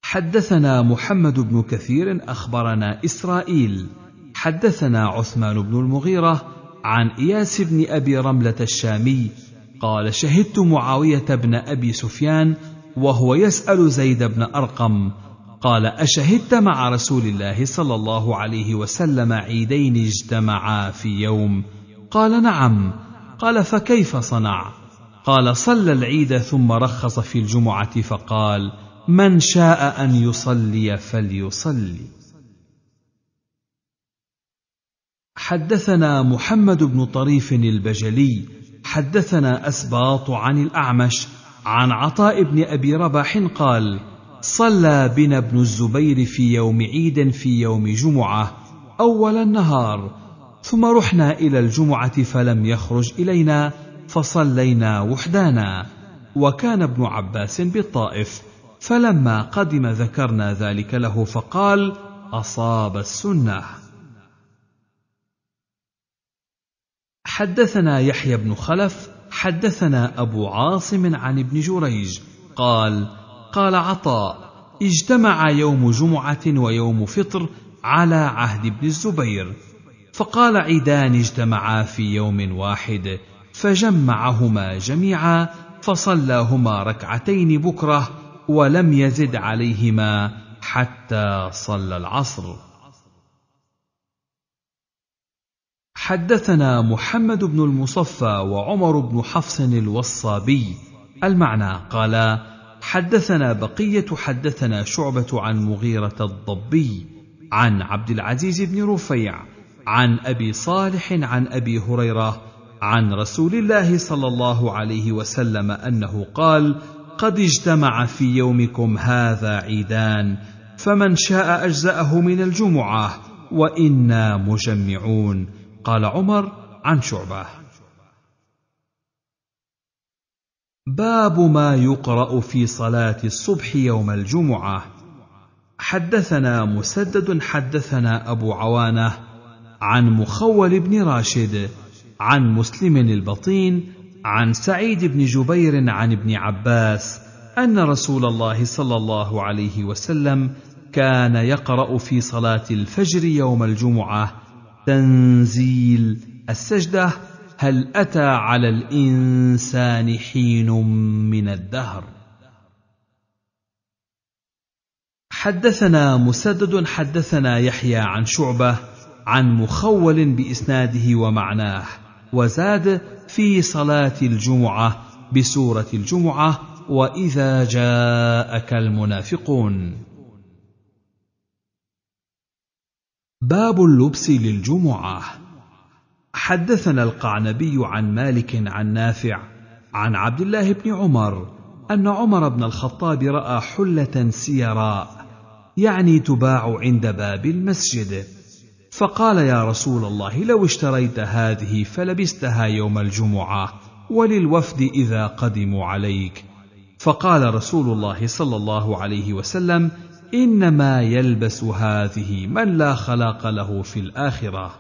حدثنا محمد بن كثير أخبرنا إسرائيل حدثنا عثمان بن المغيرة عن إياس بن أبي رملة الشامي قال شهدت معاوية بن أبي سفيان وهو يسأل زيد بن أرقم قال أشهدت مع رسول الله صلى الله عليه وسلم عيدين اجتمعا في يوم قال نعم قال فكيف صنع قال صلى العيد ثم رخص في الجمعة فقال من شاء أن يصلي فليصلي حدثنا محمد بن طريف البجلي حدثنا اسباط عن الاعمش عن عطاء بن ابي رباح قال صلى بنا ابن الزبير في يوم عيد في يوم جمعه اول النهار ثم رحنا الى الجمعه فلم يخرج الينا فصلينا وحدانا وكان ابن عباس بالطائف فلما قدم ذكرنا ذلك له فقال اصاب السنه حدثنا يحيى بن خلف حدثنا ابو عاصم عن ابن جريج قال قال عطاء اجتمع يوم جمعه ويوم فطر على عهد ابن الزبير فقال عيدان اجتمعا في يوم واحد فجمعهما جميعا فصلاهما ركعتين بكره ولم يزد عليهما حتى صلى العصر حدثنا محمد بن المصفى وعمر بن حفص الوصابي المعنى قال حدثنا بقيه حدثنا شعبه عن مغيره الضبي عن عبد العزيز بن رفيع عن ابي صالح عن ابي هريره عن رسول الله صلى الله عليه وسلم انه قال قد اجتمع في يومكم هذا عيدان فمن شاء اجزاه من الجمعه وانا مجمعون قال عمر عن شعبه باب ما يقرا في صلاه الصبح يوم الجمعه حدثنا مسدد حدثنا ابو عوانه عن مخول بن راشد عن مسلم البطين عن سعيد بن جبير عن ابن عباس ان رسول الله صلى الله عليه وسلم كان يقرا في صلاه الفجر يوم الجمعه تنزيل السجده هل اتى على الانسان حين من الدهر حدثنا مسدد حدثنا يحيى عن شعبه عن مخول باسناده ومعناه وزاد في صلاه الجمعه بسوره الجمعه واذا جاءك المنافقون باب اللبس للجمعة حدثنا القعنبي عن مالك عن نافع عن عبد الله بن عمر أن عمر بن الخطاب رأى حلة سيراء يعني تباع عند باب المسجد فقال يا رسول الله لو اشتريت هذه فلبستها يوم الجمعة وللوفد إذا قدموا عليك فقال رسول الله صلى الله عليه وسلم انما يلبس هذه من لا خلاق له في الاخره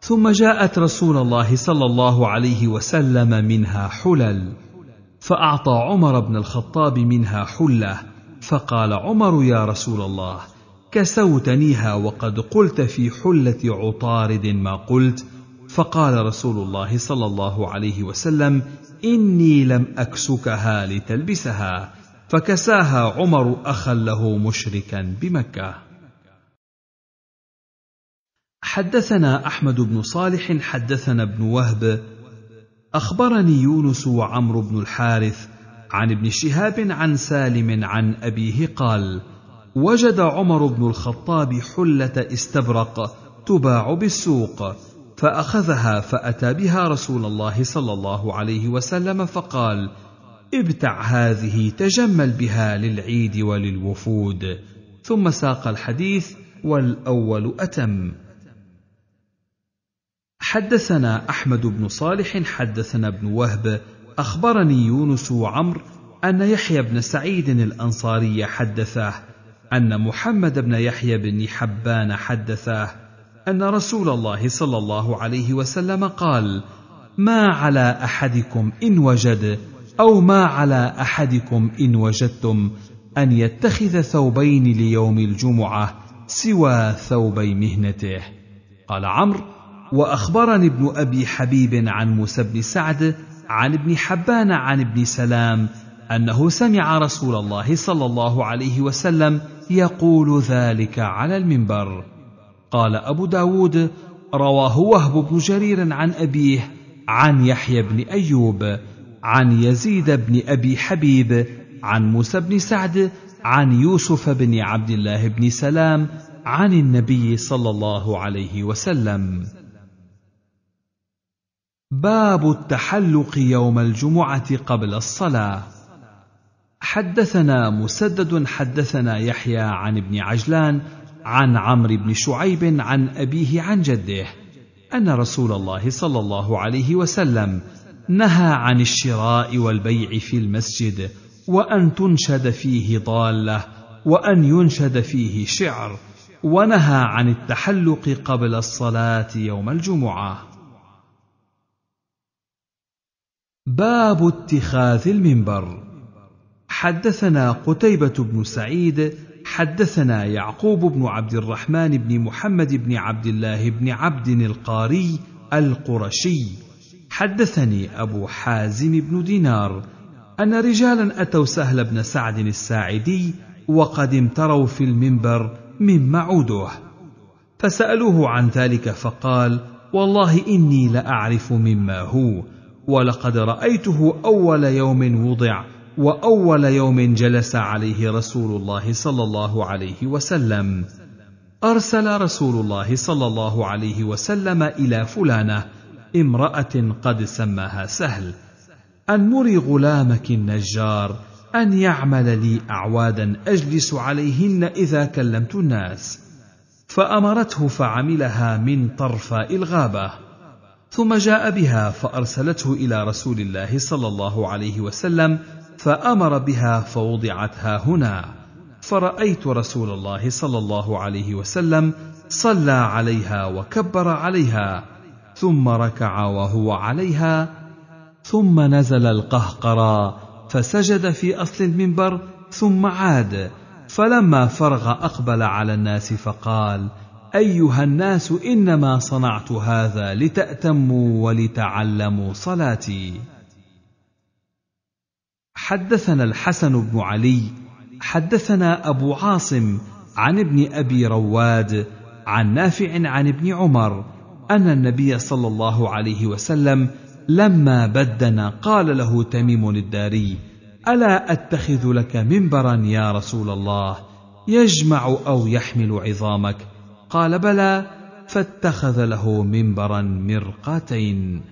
ثم جاءت رسول الله صلى الله عليه وسلم منها حلل فاعطى عمر بن الخطاب منها حله فقال عمر يا رسول الله كسوتنيها وقد قلت في حله عطارد ما قلت فقال رسول الله صلى الله عليه وسلم اني لم اكسكها لتلبسها فكساها عمر اخا له مشركا بمكه حدثنا احمد بن صالح حدثنا ابن وهب اخبرني يونس وعمرو بن الحارث عن ابن شهاب عن سالم عن ابيه قال وجد عمر بن الخطاب حله استبرق تباع بالسوق فاخذها فاتى بها رسول الله صلى الله عليه وسلم فقال ابتع هذه تجمل بها للعيد وللوفود ثم ساق الحديث والاول اتم حدثنا احمد بن صالح حدثنا ابن وهب اخبرني يونس وعمر ان يحيى بن سعيد الانصاري حدثه ان محمد بن يحيى بن حبان حدثه ان رسول الله صلى الله عليه وسلم قال ما على احدكم ان وجد او ما على احدكم ان وجدتم ان يتخذ ثوبين ليوم الجمعه سوى ثوبي مهنته قال عمرو واخبرني ابن ابي حبيب عن موسى بن سعد عن ابن حبان عن ابن سلام انه سمع رسول الله صلى الله عليه وسلم يقول ذلك على المنبر قال ابو داود رواه وهب بن جرير عن ابيه عن يحيى بن ايوب عن يزيد بن ابي حبيب عن موسى بن سعد عن يوسف بن عبد الله بن سلام عن النبي صلى الله عليه وسلم باب التحلق يوم الجمعه قبل الصلاه حدثنا مسدد حدثنا يحيى عن ابن عجلان عن عمرو بن شعيب عن ابيه عن جده ان رسول الله صلى الله عليه وسلم نهى عن الشراء والبيع في المسجد وان تنشد فيه ضاله وان ينشد فيه شعر ونهى عن التحلق قبل الصلاه يوم الجمعه باب اتخاذ المنبر حدثنا قتيبه بن سعيد حدثنا يعقوب بن عبد الرحمن بن محمد بن عبد الله بن عبد القاري القرشي حدثني أبو حازم بن دينار أن رجالا أتوا سهل بن سعد الساعدي وقد امتروا في المنبر مما عوده فسألوه عن ذلك فقال والله إني لأعرف مما هو ولقد رأيته أول يوم وضع وأول يوم جلس عليه رسول الله صلى الله عليه وسلم أرسل رسول الله صلى الله عليه وسلم إلى فلانة امرأة قد سماها سهل أن مري غلامك النجار أن يعمل لي أعوادا أجلس عليهن إذا كلمت الناس فأمرته فعملها من طرفاء الغابة ثم جاء بها فأرسلته إلى رسول الله صلى الله عليه وسلم فأمر بها فوضعتها هنا فرأيت رسول الله صلى الله عليه وسلم صلى عليها وكبر عليها ثم ركع وهو عليها ثم نزل القهقرى فسجد في اصل المنبر ثم عاد فلما فرغ اقبل على الناس فقال ايها الناس انما صنعت هذا لتاتموا ولتعلموا صلاتي حدثنا الحسن بن علي حدثنا ابو عاصم عن ابن ابي رواد عن نافع عن ابن عمر ان النبي صلى الله عليه وسلم لما بدن قال له تميم الداري الا اتخذ لك منبرا يا رسول الله يجمع او يحمل عظامك قال بلى فاتخذ له منبرا مرقتين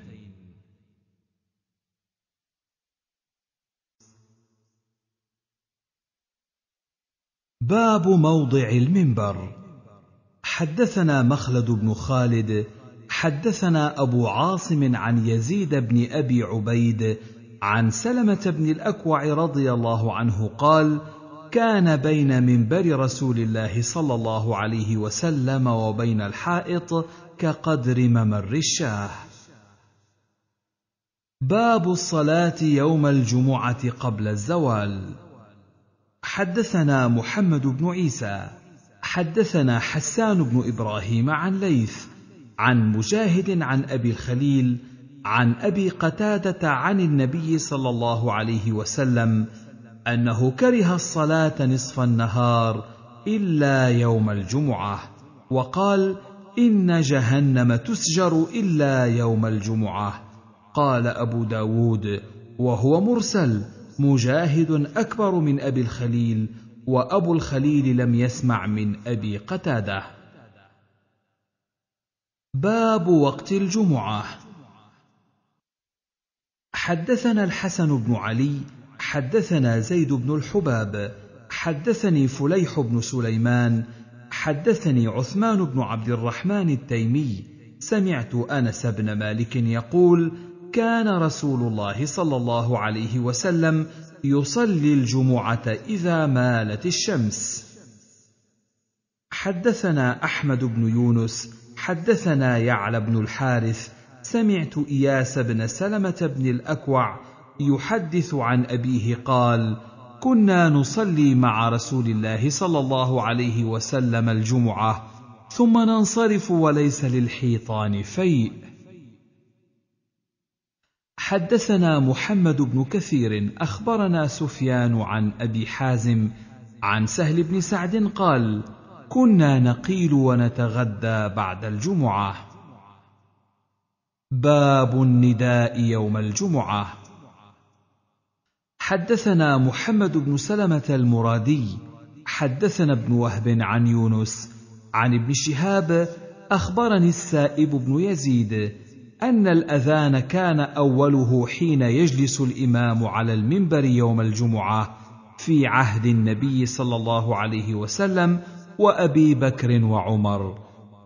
باب موضع المنبر حدثنا مخلد بن خالد حدثنا أبو عاصم عن يزيد بن أبي عبيد عن سلمة بن الأكوع رضي الله عنه قال: كان بين منبر رسول الله صلى الله عليه وسلم وبين الحائط كقدر ممر الشاه. باب الصلاة يوم الجمعة قبل الزوال. حدثنا محمد بن عيسى، حدثنا حسان بن إبراهيم عن ليث، عن مجاهد عن ابي الخليل عن ابي قتاده عن النبي صلى الله عليه وسلم انه كره الصلاه نصف النهار الا يوم الجمعه وقال ان جهنم تسجر الا يوم الجمعه قال ابو داود وهو مرسل مجاهد اكبر من ابي الخليل وابو الخليل لم يسمع من ابي قتاده باب وقت الجمعة حدثنا الحسن بن علي حدثنا زيد بن الحباب حدثني فليح بن سليمان حدثني عثمان بن عبد الرحمن التيمي سمعت انس بن مالك يقول كان رسول الله صلى الله عليه وسلم يصلي الجمعه اذا مالت الشمس حدثنا احمد بن يونس حدثنا يعلى بن الحارث سمعت اياس بن سلمه بن الاكوع يحدث عن ابيه قال كنا نصلي مع رسول الله صلى الله عليه وسلم الجمعه ثم ننصرف وليس للحيطان فيء حدثنا محمد بن كثير اخبرنا سفيان عن ابي حازم عن سهل بن سعد قال كنا نقيل ونتغدى بعد الجمعه باب النداء يوم الجمعه حدثنا محمد بن سلمه المرادي حدثنا ابن وهب عن يونس عن ابن شهاب اخبرني السائب بن يزيد ان الاذان كان اوله حين يجلس الامام على المنبر يوم الجمعه في عهد النبي صلى الله عليه وسلم وابي بكر وعمر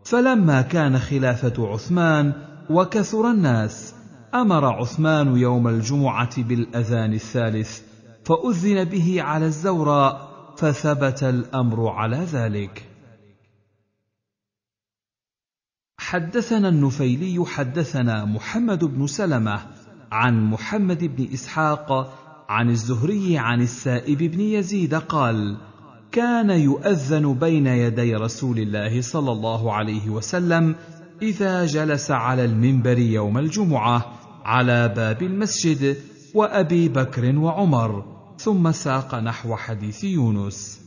فلما كان خلافه عثمان وكثر الناس امر عثمان يوم الجمعه بالاذان الثالث فاذن به على الزوراء فثبت الامر على ذلك حدثنا النفيلي حدثنا محمد بن سلمه عن محمد بن اسحاق عن الزهري عن السائب بن يزيد قال كان يؤذن بين يدي رسول الله صلى الله عليه وسلم اذا جلس على المنبر يوم الجمعه على باب المسجد وابي بكر وعمر ثم ساق نحو حديث يونس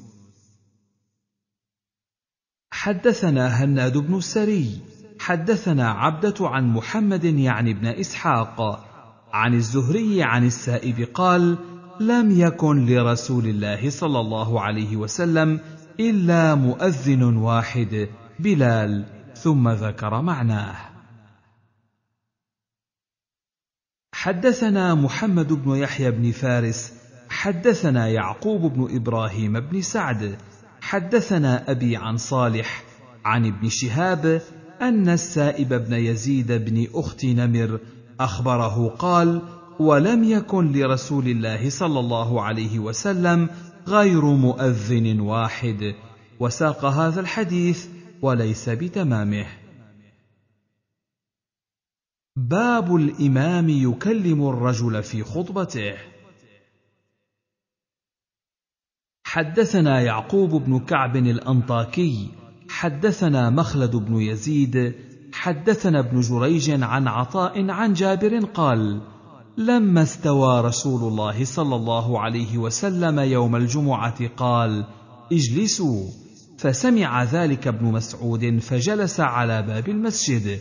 حدثنا هناد بن السري حدثنا عبده عن محمد يعني بن اسحاق عن الزهري عن السائب قال لم يكن لرسول الله صلى الله عليه وسلم الا مؤذن واحد بلال ثم ذكر معناه حدثنا محمد بن يحيى بن فارس حدثنا يعقوب بن ابراهيم بن سعد حدثنا ابي عن صالح عن ابن شهاب ان السائب بن يزيد بن اخت نمر اخبره قال ولم يكن لرسول الله صلى الله عليه وسلم غير مؤذن واحد وساق هذا الحديث وليس بتمامه باب الامام يكلم الرجل في خطبته حدثنا يعقوب بن كعب الانطاكي حدثنا مخلد بن يزيد حدثنا ابن جريج عن عطاء عن جابر قال لما استوى رسول الله صلى الله عليه وسلم يوم الجمعه قال اجلسوا فسمع ذلك ابن مسعود فجلس على باب المسجد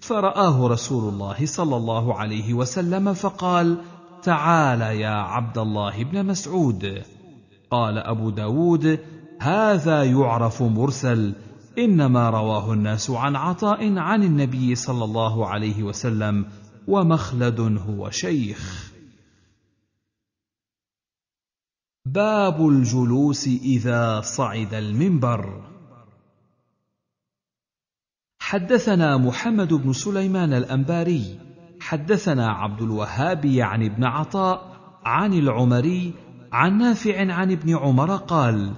فراه رسول الله صلى الله عليه وسلم فقال تعال يا عبد الله بن مسعود قال ابو داود هذا يعرف مرسل انما رواه الناس عن عطاء عن النبي صلى الله عليه وسلم ومخلد هو شيخ باب الجلوس اذا صعد المنبر حدثنا محمد بن سليمان الانباري حدثنا عبد الوهاب يعني ابن عطاء عن العمري عن نافع عن ابن عمر قال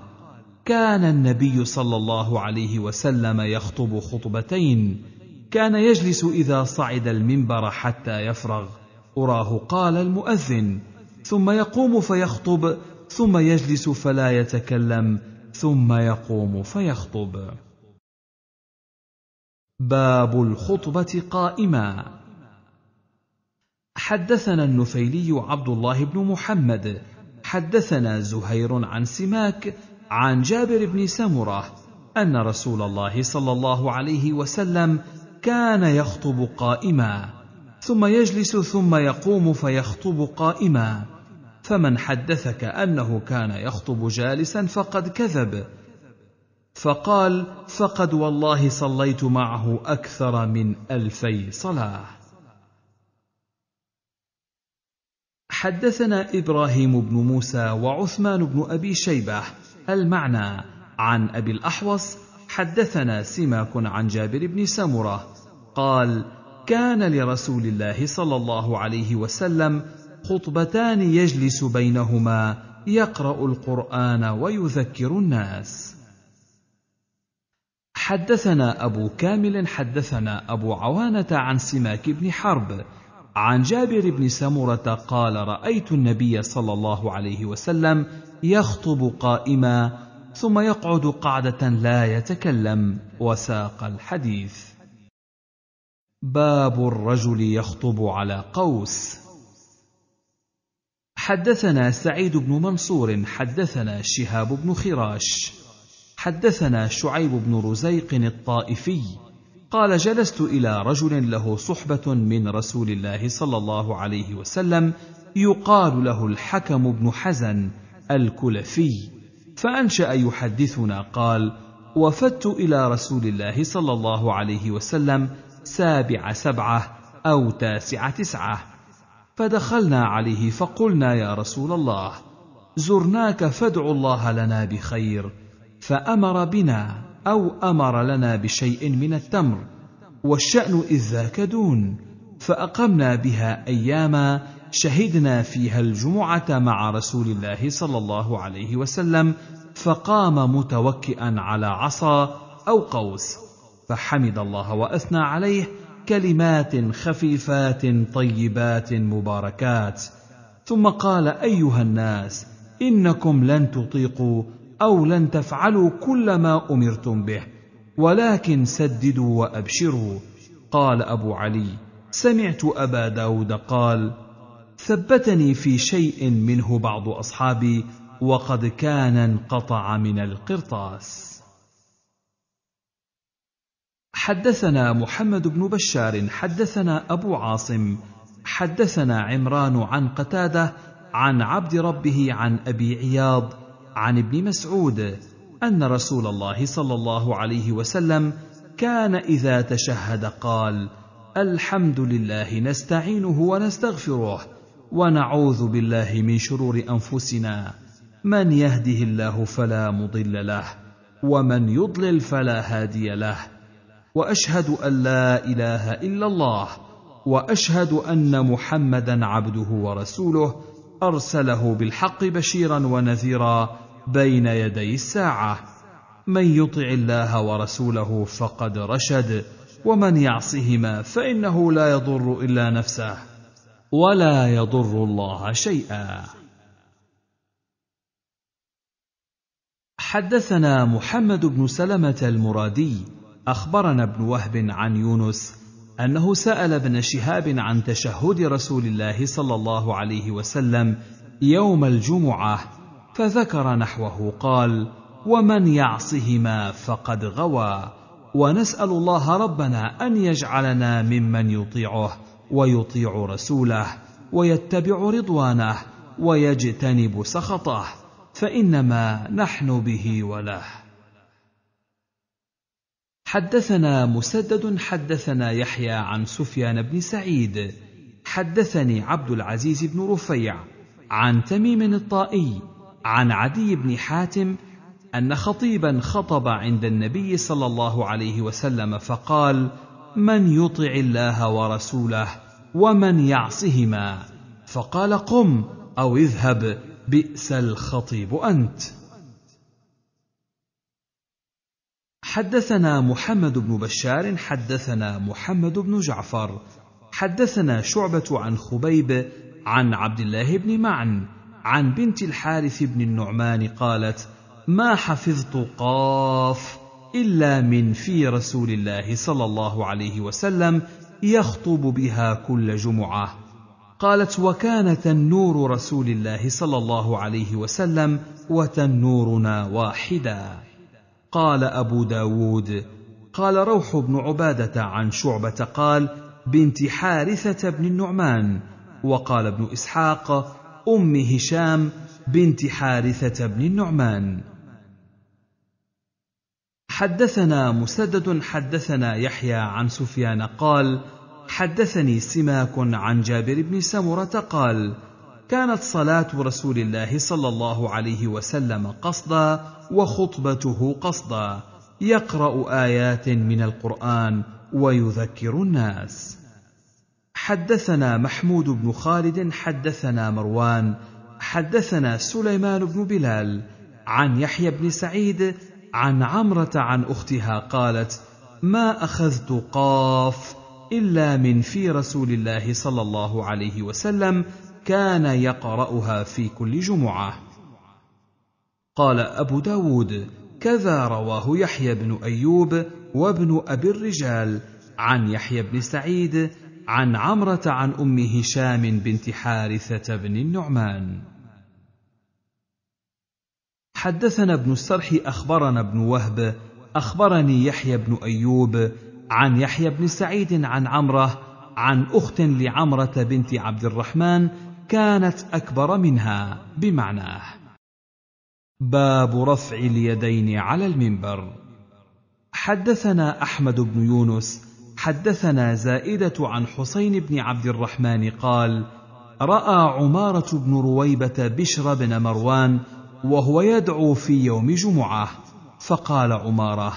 كان النبي صلى الله عليه وسلم يخطب خطبتين كان يجلس اذا صعد المنبر حتى يفرغ اراه قال المؤذن ثم يقوم فيخطب ثم يجلس فلا يتكلم ثم يقوم فيخطب باب الخطبه قائما حدثنا النفيلي عبد الله بن محمد حدثنا زهير عن سماك عن جابر بن سمره ان رسول الله صلى الله عليه وسلم كان يخطب قائما ثم يجلس ثم يقوم فيخطب قائما فمن حدثك انه كان يخطب جالسا فقد كذب فقال فقد والله صليت معه اكثر من الفي صلاه حدثنا ابراهيم بن موسى وعثمان بن ابي شيبه المعنى عن ابي الاحوص حدثنا سماك عن جابر بن سمره قال كان لرسول الله صلى الله عليه وسلم خطبتان يجلس بينهما يقرا القران ويذكر الناس حدثنا ابو كامل حدثنا ابو عوانه عن سماك بن حرب عن جابر بن سمره قال رايت النبي صلى الله عليه وسلم يخطب قائما ثم يقعد قعده لا يتكلم وساق الحديث باب الرجل يخطب على قوس حدثنا سعيد بن منصور حدثنا شهاب بن خراش حدثنا شعيب بن رزيق الطائفي قال جلست الى رجل له صحبه من رسول الله صلى الله عليه وسلم يقال له الحكم بن حزن الكلفي فانشا يحدثنا قال وفدت الى رسول الله صلى الله عليه وسلم سابع سبعه او تاسع تسعه فدخلنا عليه فقلنا يا رسول الله زرناك فادعو الله لنا بخير فامر بنا او امر لنا بشيء من التمر والشان اذ ذاك دون فاقمنا بها اياما شهدنا فيها الجمعة مع رسول الله صلى الله عليه وسلم فقام متوكئا على عصا أو قوس فحمد الله وأثنى عليه كلمات خفيفات طيبات مباركات ثم قال أيها الناس إنكم لن تطيقوا أو لن تفعلوا كل ما أمرتم به ولكن سددوا وأبشروا قال أبو علي سمعت أبا داود قال ثبتني في شيء منه بعض اصحابي وقد كان انقطع من القرطاس حدثنا محمد بن بشار حدثنا ابو عاصم حدثنا عمران عن قتاده عن عبد ربه عن ابي عياض عن ابن مسعود ان رسول الله صلى الله عليه وسلم كان اذا تشهد قال الحمد لله نستعينه ونستغفره ونعوذ بالله من شرور انفسنا من يهده الله فلا مضل له ومن يضلل فلا هادي له واشهد ان لا اله الا الله واشهد ان محمدا عبده ورسوله ارسله بالحق بشيرا ونذيرا بين يدي الساعه من يطع الله ورسوله فقد رشد ومن يعصهما فانه لا يضر الا نفسه ولا يضر الله شيئا حدثنا محمد بن سلمه المرادي اخبرنا ابن وهب عن يونس انه سال ابن شهاب عن تشهد رسول الله صلى الله عليه وسلم يوم الجمعه فذكر نحوه قال ومن يعصهما فقد غوى ونسال الله ربنا ان يجعلنا ممن يطيعه ويطيع رسوله ويتبع رضوانه ويجتنب سخطه فانما نحن به وله حدثنا مسدد حدثنا يحيى عن سفيان بن سعيد حدثني عبد العزيز بن رفيع عن تميم الطائي عن عدي بن حاتم ان خطيبا خطب عند النبي صلى الله عليه وسلم فقال من يطع الله ورسوله ومن يعصهما فقال قم او اذهب بئس الخطيب انت حدثنا محمد بن بشار حدثنا محمد بن جعفر حدثنا شعبه عن خبيب عن عبد الله بن معن عن بنت الحارث بن النعمان قالت ما حفظت قاف الا من في رسول الله صلى الله عليه وسلم يخطب بها كل جمعه قالت وكان تنور رسول الله صلى الله عليه وسلم وتنورنا واحدا قال ابو داود قال روح بن عباده عن شعبه قال بنت حارثه بن النعمان وقال ابن اسحاق ام هشام بنت حارثه بن النعمان حدثنا مسدد حدثنا يحيى عن سفيان قال حدثني سماك عن جابر بن سمره قال كانت صلاه رسول الله صلى الله عليه وسلم قصدا وخطبته قصدا يقرا ايات من القران ويذكر الناس حدثنا محمود بن خالد حدثنا مروان حدثنا سليمان بن بلال عن يحيى بن سعيد عن عمرة عن أختها قالت: ما أخذت قاف إلا من في رسول الله صلى الله عليه وسلم كان يقرأها في كل جمعة. قال أبو داود: كذا رواه يحيى بن أيوب وابن أبي الرجال عن يحيى بن سعيد عن عمرة عن أم هشام بنت حارثة بن النعمان. حدثنا ابن السرح اخبرنا ابن وهب اخبرني يحيى بن ايوب عن يحيى بن سعيد عن عمره عن اخت لعمره بنت عبد الرحمن كانت اكبر منها بمعناه باب رفع اليدين على المنبر حدثنا احمد بن يونس حدثنا زائده عن حسين بن عبد الرحمن قال راى عماره بن رويبه بشر بن مروان وهو يدعو في يوم جمعه فقال عماره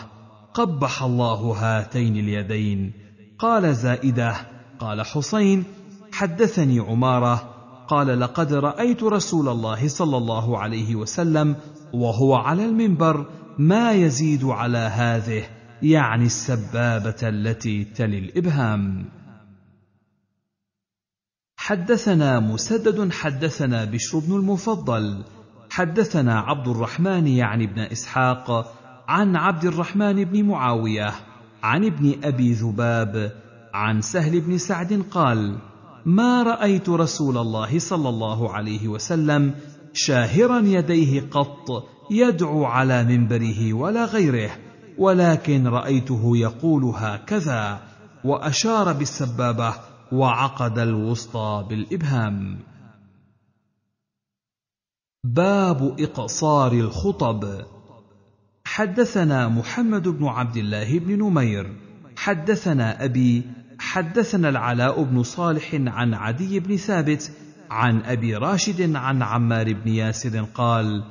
قبح الله هاتين اليدين قال زائده قال حسين حدثني عماره قال لقد رايت رسول الله صلى الله عليه وسلم وهو على المنبر ما يزيد على هذه يعني السبابه التي تلي الابهام حدثنا مسدد حدثنا بشر بن المفضل حدثنا عبد الرحمن يعني بن اسحاق عن عبد الرحمن بن معاويه عن ابن ابي ذباب عن سهل بن سعد قال ما رايت رسول الله صلى الله عليه وسلم شاهرا يديه قط يدعو على منبره ولا غيره ولكن رايته يقول هكذا واشار بالسبابه وعقد الوسطى بالابهام باب اقصار الخطب حدثنا محمد بن عبد الله بن نمير حدثنا ابي حدثنا العلاء بن صالح عن عدي بن ثابت عن ابي راشد عن عمار بن ياسر قال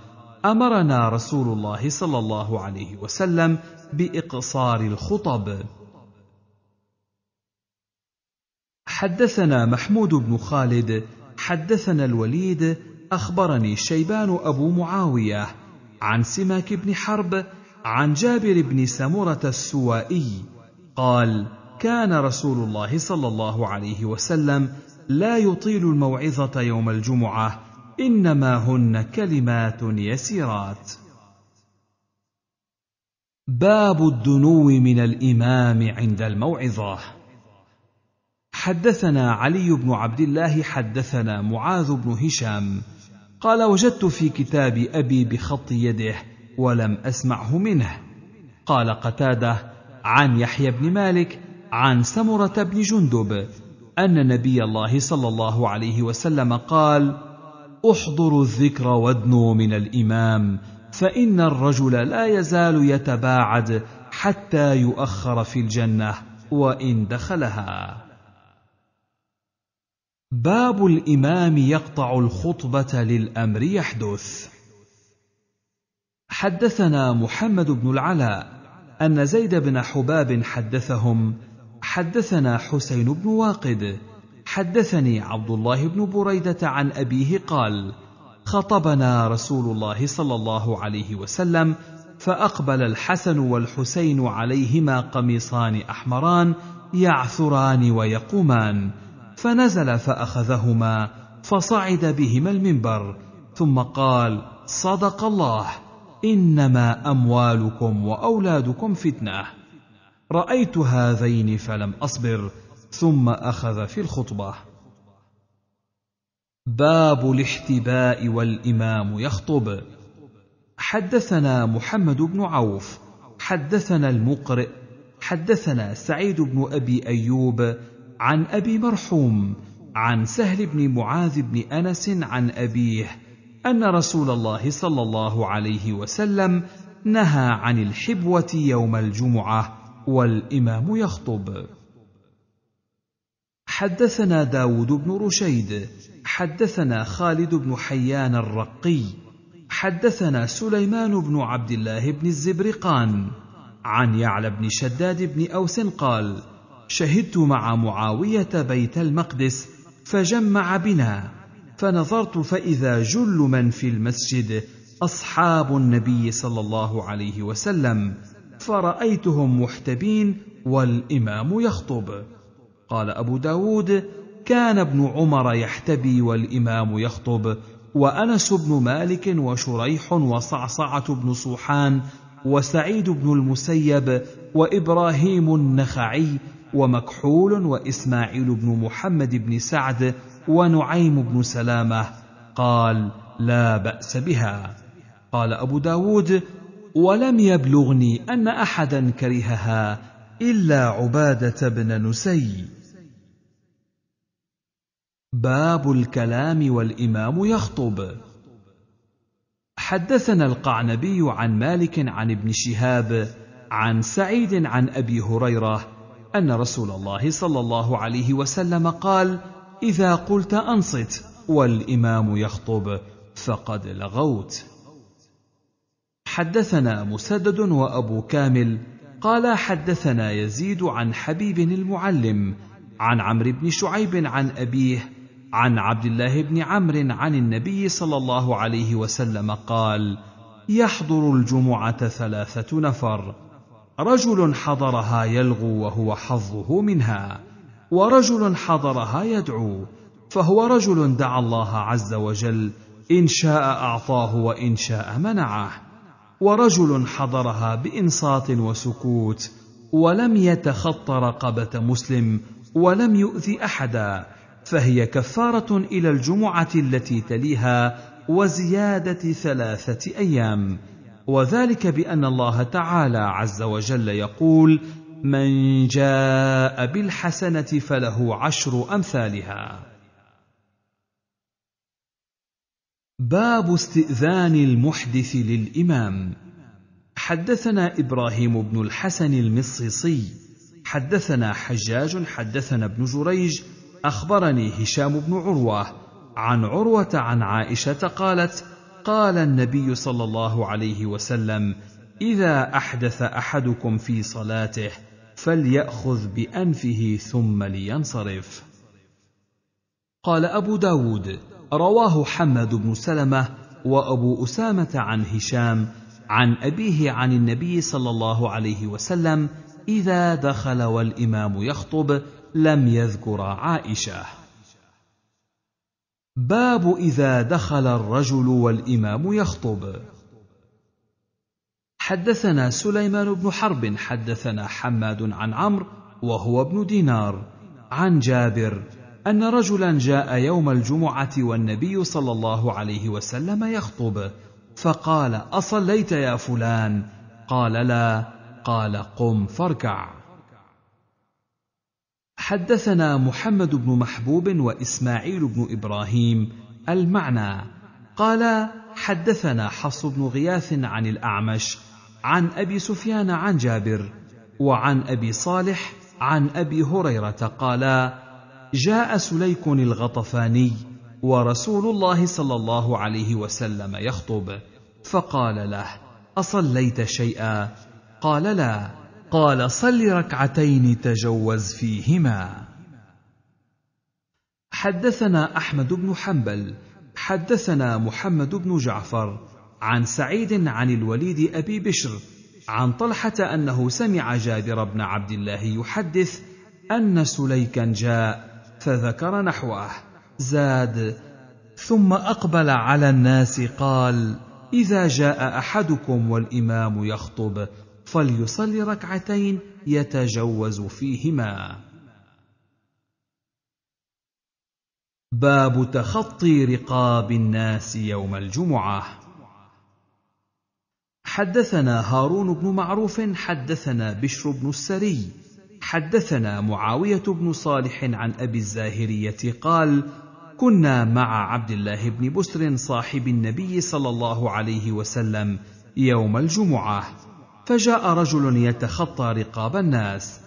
امرنا رسول الله صلى الله عليه وسلم باقصار الخطب حدثنا محمود بن خالد حدثنا الوليد اخبرني شيبان ابو معاويه عن سماك بن حرب عن جابر بن سمره السوائي قال كان رسول الله صلى الله عليه وسلم لا يطيل الموعظه يوم الجمعه انما هن كلمات يسيرات باب الدنو من الامام عند الموعظه حدثنا علي بن عبد الله حدثنا معاذ بن هشام قال وجدت في كتاب ابي بخط يده ولم اسمعه منه قال قتاده عن يحيى بن مالك عن سمره بن جندب ان نبي الله صلى الله عليه وسلم قال احضروا الذكر وادنوا من الامام فان الرجل لا يزال يتباعد حتى يؤخر في الجنه وان دخلها باب الامام يقطع الخطبه للامر يحدث حدثنا محمد بن العلاء ان زيد بن حباب حدثهم حدثنا حسين بن واقد حدثني عبد الله بن بريده عن ابيه قال خطبنا رسول الله صلى الله عليه وسلم فاقبل الحسن والحسين عليهما قميصان احمران يعثران ويقومان فنزل فاخذهما فصعد بهما المنبر ثم قال صدق الله انما اموالكم واولادكم فتنه رايت هذين فلم اصبر ثم اخذ في الخطبه باب الاحتباء والامام يخطب حدثنا محمد بن عوف حدثنا المقرئ حدثنا سعيد بن ابي ايوب عن ابي مرحوم عن سهل بن معاذ بن انس عن ابيه ان رسول الله صلى الله عليه وسلم نهى عن الحبوه يوم الجمعه والامام يخطب حدثنا داود بن رشيد حدثنا خالد بن حيان الرقي حدثنا سليمان بن عبد الله بن الزبرقان عن يعلى بن شداد بن اوس قال شهدت مع معاويه بيت المقدس فجمع بنا فنظرت فاذا جل من في المسجد اصحاب النبي صلى الله عليه وسلم فرايتهم محتبين والامام يخطب قال ابو داود كان ابن عمر يحتبي والامام يخطب وانس بن مالك وشريح وصعصعه بن صوحان وسعيد بن المسيب وابراهيم النخعي ومكحول واسماعيل بن محمد بن سعد ونعيم بن سلامه قال لا باس بها قال ابو داود ولم يبلغني ان احدا كرهها الا عباده بن نسي باب الكلام والامام يخطب حدثنا القعنبي عن مالك عن ابن شهاب عن سعيد عن ابي هريره ان رسول الله صلى الله عليه وسلم قال اذا قلت انصت والامام يخطب فقد لغوت حدثنا مسدد وابو كامل قال حدثنا يزيد عن حبيب المعلم عن عمرو بن شعيب عن ابيه عن عبد الله بن عمرو عن النبي صلى الله عليه وسلم قال يحضر الجمعه ثلاثه نفر رجل حضرها يلغو وهو حظه منها ورجل حضرها يدعو فهو رجل دعا الله عز وجل ان شاء اعطاه وان شاء منعه ورجل حضرها بانصات وسكوت ولم يتخط رقبه مسلم ولم يؤذ احدا فهي كفاره الى الجمعه التي تليها وزياده ثلاثه ايام وذلك بان الله تعالى عز وجل يقول من جاء بالحسنه فله عشر امثالها باب استئذان المحدث للامام حدثنا ابراهيم بن الحسن المصيصي حدثنا حجاج حدثنا ابن جريج اخبرني هشام بن عروه عن عروه عن عائشه قالت قال النبي صلى الله عليه وسلم اذا احدث احدكم في صلاته فلياخذ بانفه ثم لينصرف قال ابو داود رواه حمد بن سلمه وابو اسامه عن هشام عن ابيه عن النبي صلى الله عليه وسلم اذا دخل والامام يخطب لم يذكر عائشه باب اذا دخل الرجل والامام يخطب حدثنا سليمان بن حرب حدثنا حماد عن عمرو وهو ابن دينار عن جابر ان رجلا جاء يوم الجمعه والنبي صلى الله عليه وسلم يخطب فقال اصليت يا فلان قال لا قال قم فاركع حدثنا محمد بن محبوب واسماعيل بن ابراهيم المعنى قال حدثنا حص بن غياث عن الاعمش عن ابي سفيان عن جابر وعن ابي صالح عن ابي هريره قال جاء سليك الغطفاني ورسول الله صلى الله عليه وسلم يخطب فقال له اصليت شيئا قال لا قال صل ركعتين تجوز فيهما حدثنا احمد بن حنبل حدثنا محمد بن جعفر عن سعيد عن الوليد ابي بشر عن طلحه انه سمع جابر بن عبد الله يحدث ان سليكا جاء فذكر نحوه زاد ثم اقبل على الناس قال اذا جاء احدكم والامام يخطب فليصلي ركعتين يتجوز فيهما باب تخطي رقاب الناس يوم الجمعه حدثنا هارون بن معروف حدثنا بشر بن السري حدثنا معاويه بن صالح عن ابي الزاهريه قال كنا مع عبد الله بن بسر صاحب النبي صلى الله عليه وسلم يوم الجمعه فجاء رجل يتخطى رقاب الناس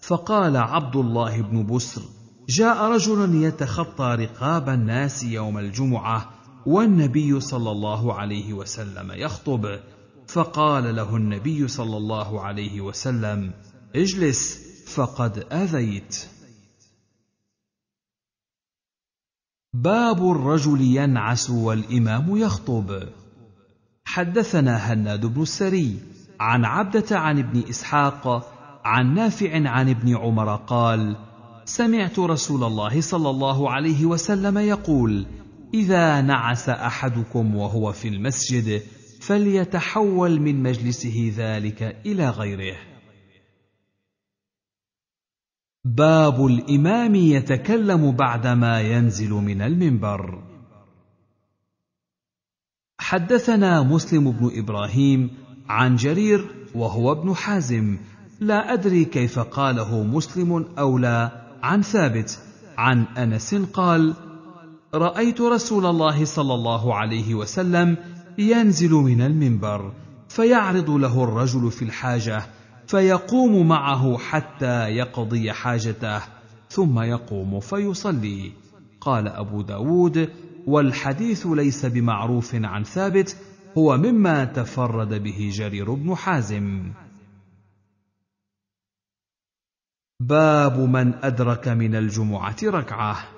فقال عبد الله بن بسر جاء رجل يتخطى رقاب الناس يوم الجمعه والنبي صلى الله عليه وسلم يخطب فقال له النبي صلى الله عليه وسلم اجلس فقد اذيت باب الرجل ينعس والامام يخطب حدثنا هناد بن السري عن عبده عن ابن اسحاق عن نافع عن ابن عمر قال سمعت رسول الله صلى الله عليه وسلم يقول اذا نعس احدكم وهو في المسجد فليتحول من مجلسه ذلك الى غيره باب الامام يتكلم بعدما ينزل من المنبر حدثنا مسلم بن ابراهيم عن جرير وهو ابن حازم لا أدري كيف قاله مسلم أو لا عن ثابت عن أنس قال رأيت رسول الله صلى الله عليه وسلم ينزل من المنبر فيعرض له الرجل في الحاجة فيقوم معه حتى يقضي حاجته ثم يقوم فيصلي قال أبو داود والحديث ليس بمعروف عن ثابت هو مما تفرد به جرير بن حازم باب من ادرك من الجمعه ركعه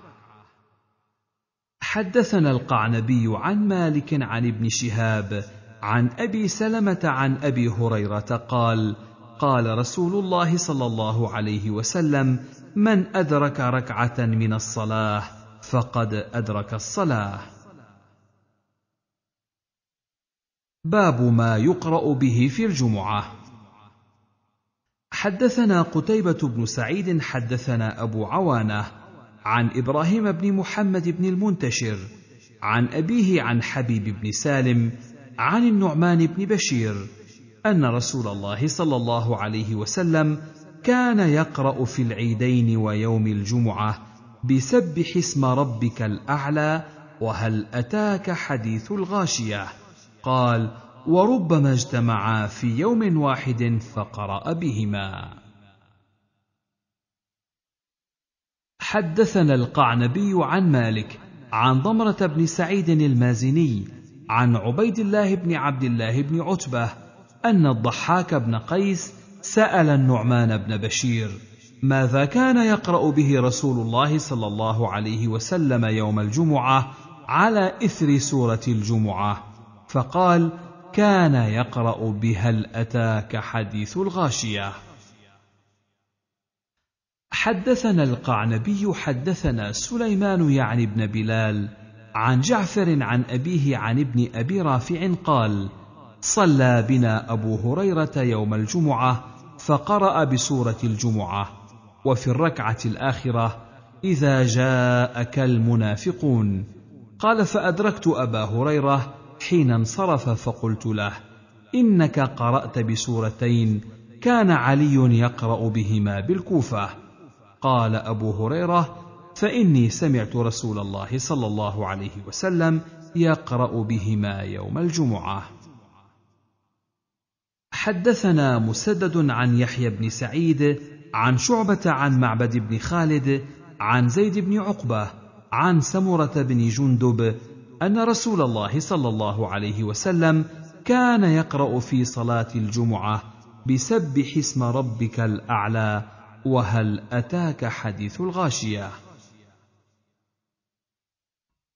حدثنا القعنبي عن مالك عن ابن شهاب عن ابي سلمه عن ابي هريره قال قال رسول الله صلى الله عليه وسلم من ادرك ركعه من الصلاه فقد ادرك الصلاه باب ما يقرا به في الجمعه حدثنا قتيبه بن سعيد حدثنا ابو عوانه عن ابراهيم بن محمد بن المنتشر عن ابيه عن حبيب بن سالم عن النعمان بن بشير ان رسول الله صلى الله عليه وسلم كان يقرا في العيدين ويوم الجمعه بسبح اسم ربك الاعلى وهل اتاك حديث الغاشيه قال وربما اجتمعا في يوم واحد فقرا بهما حدثنا القعنبي عن مالك عن ضمره بن سعيد المازني عن عبيد الله بن عبد الله بن عتبه ان الضحاك بن قيس سال النعمان بن بشير ماذا كان يقرا به رسول الله صلى الله عليه وسلم يوم الجمعه على اثر سوره الجمعه فقال كان يقرا بهل اتاك حديث الغاشيه حدثنا القعنبي حدثنا سليمان يعني بن بلال عن جعفر عن ابيه عن ابن ابي رافع قال صلى بنا ابو هريره يوم الجمعه فقرا بسوره الجمعه وفي الركعه الاخره اذا جاءك المنافقون قال فادركت ابا هريره حين انصرف فقلت له انك قرات بسورتين كان علي يقرا بهما بالكوفه قال ابو هريره فاني سمعت رسول الله صلى الله عليه وسلم يقرا بهما يوم الجمعه حدثنا مسدد عن يحيى بن سعيد عن شعبه عن معبد بن خالد عن زيد بن عقبه عن سمره بن جندب ان رسول الله صلى الله عليه وسلم كان يقرا في صلاه الجمعه بسبح اسم ربك الاعلى وهل اتاك حديث الغاشيه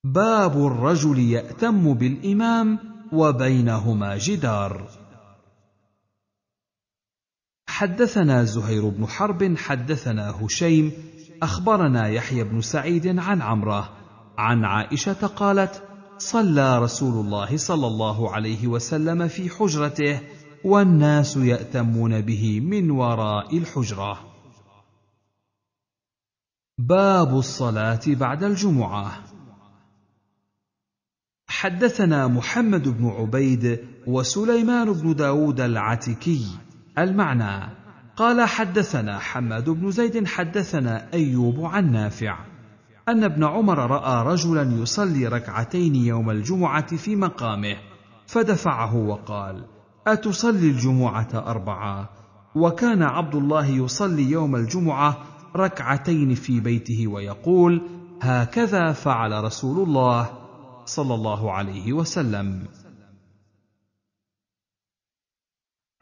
باب الرجل ياتم بالامام وبينهما جدار حدثنا زهير بن حرب حدثنا هشيم اخبرنا يحيى بن سعيد عن عمره عن عائشه قالت صلى رسول الله صلى الله عليه وسلم في حجرته والناس ياتمون به من وراء الحجره باب الصلاه بعد الجمعه حدثنا محمد بن عبيد وسليمان بن داود العتكي المعنى قال حدثنا حماد بن زيد حدثنا ايوب عن نافع أن ابن عمر رأى رجلا يصلي ركعتين يوم الجمعة في مقامه، فدفعه وقال: أتصلي الجمعة أربعة؟ وكان عبد الله يصلي يوم الجمعة ركعتين في بيته ويقول: هكذا فعل رسول الله صلى الله عليه وسلم.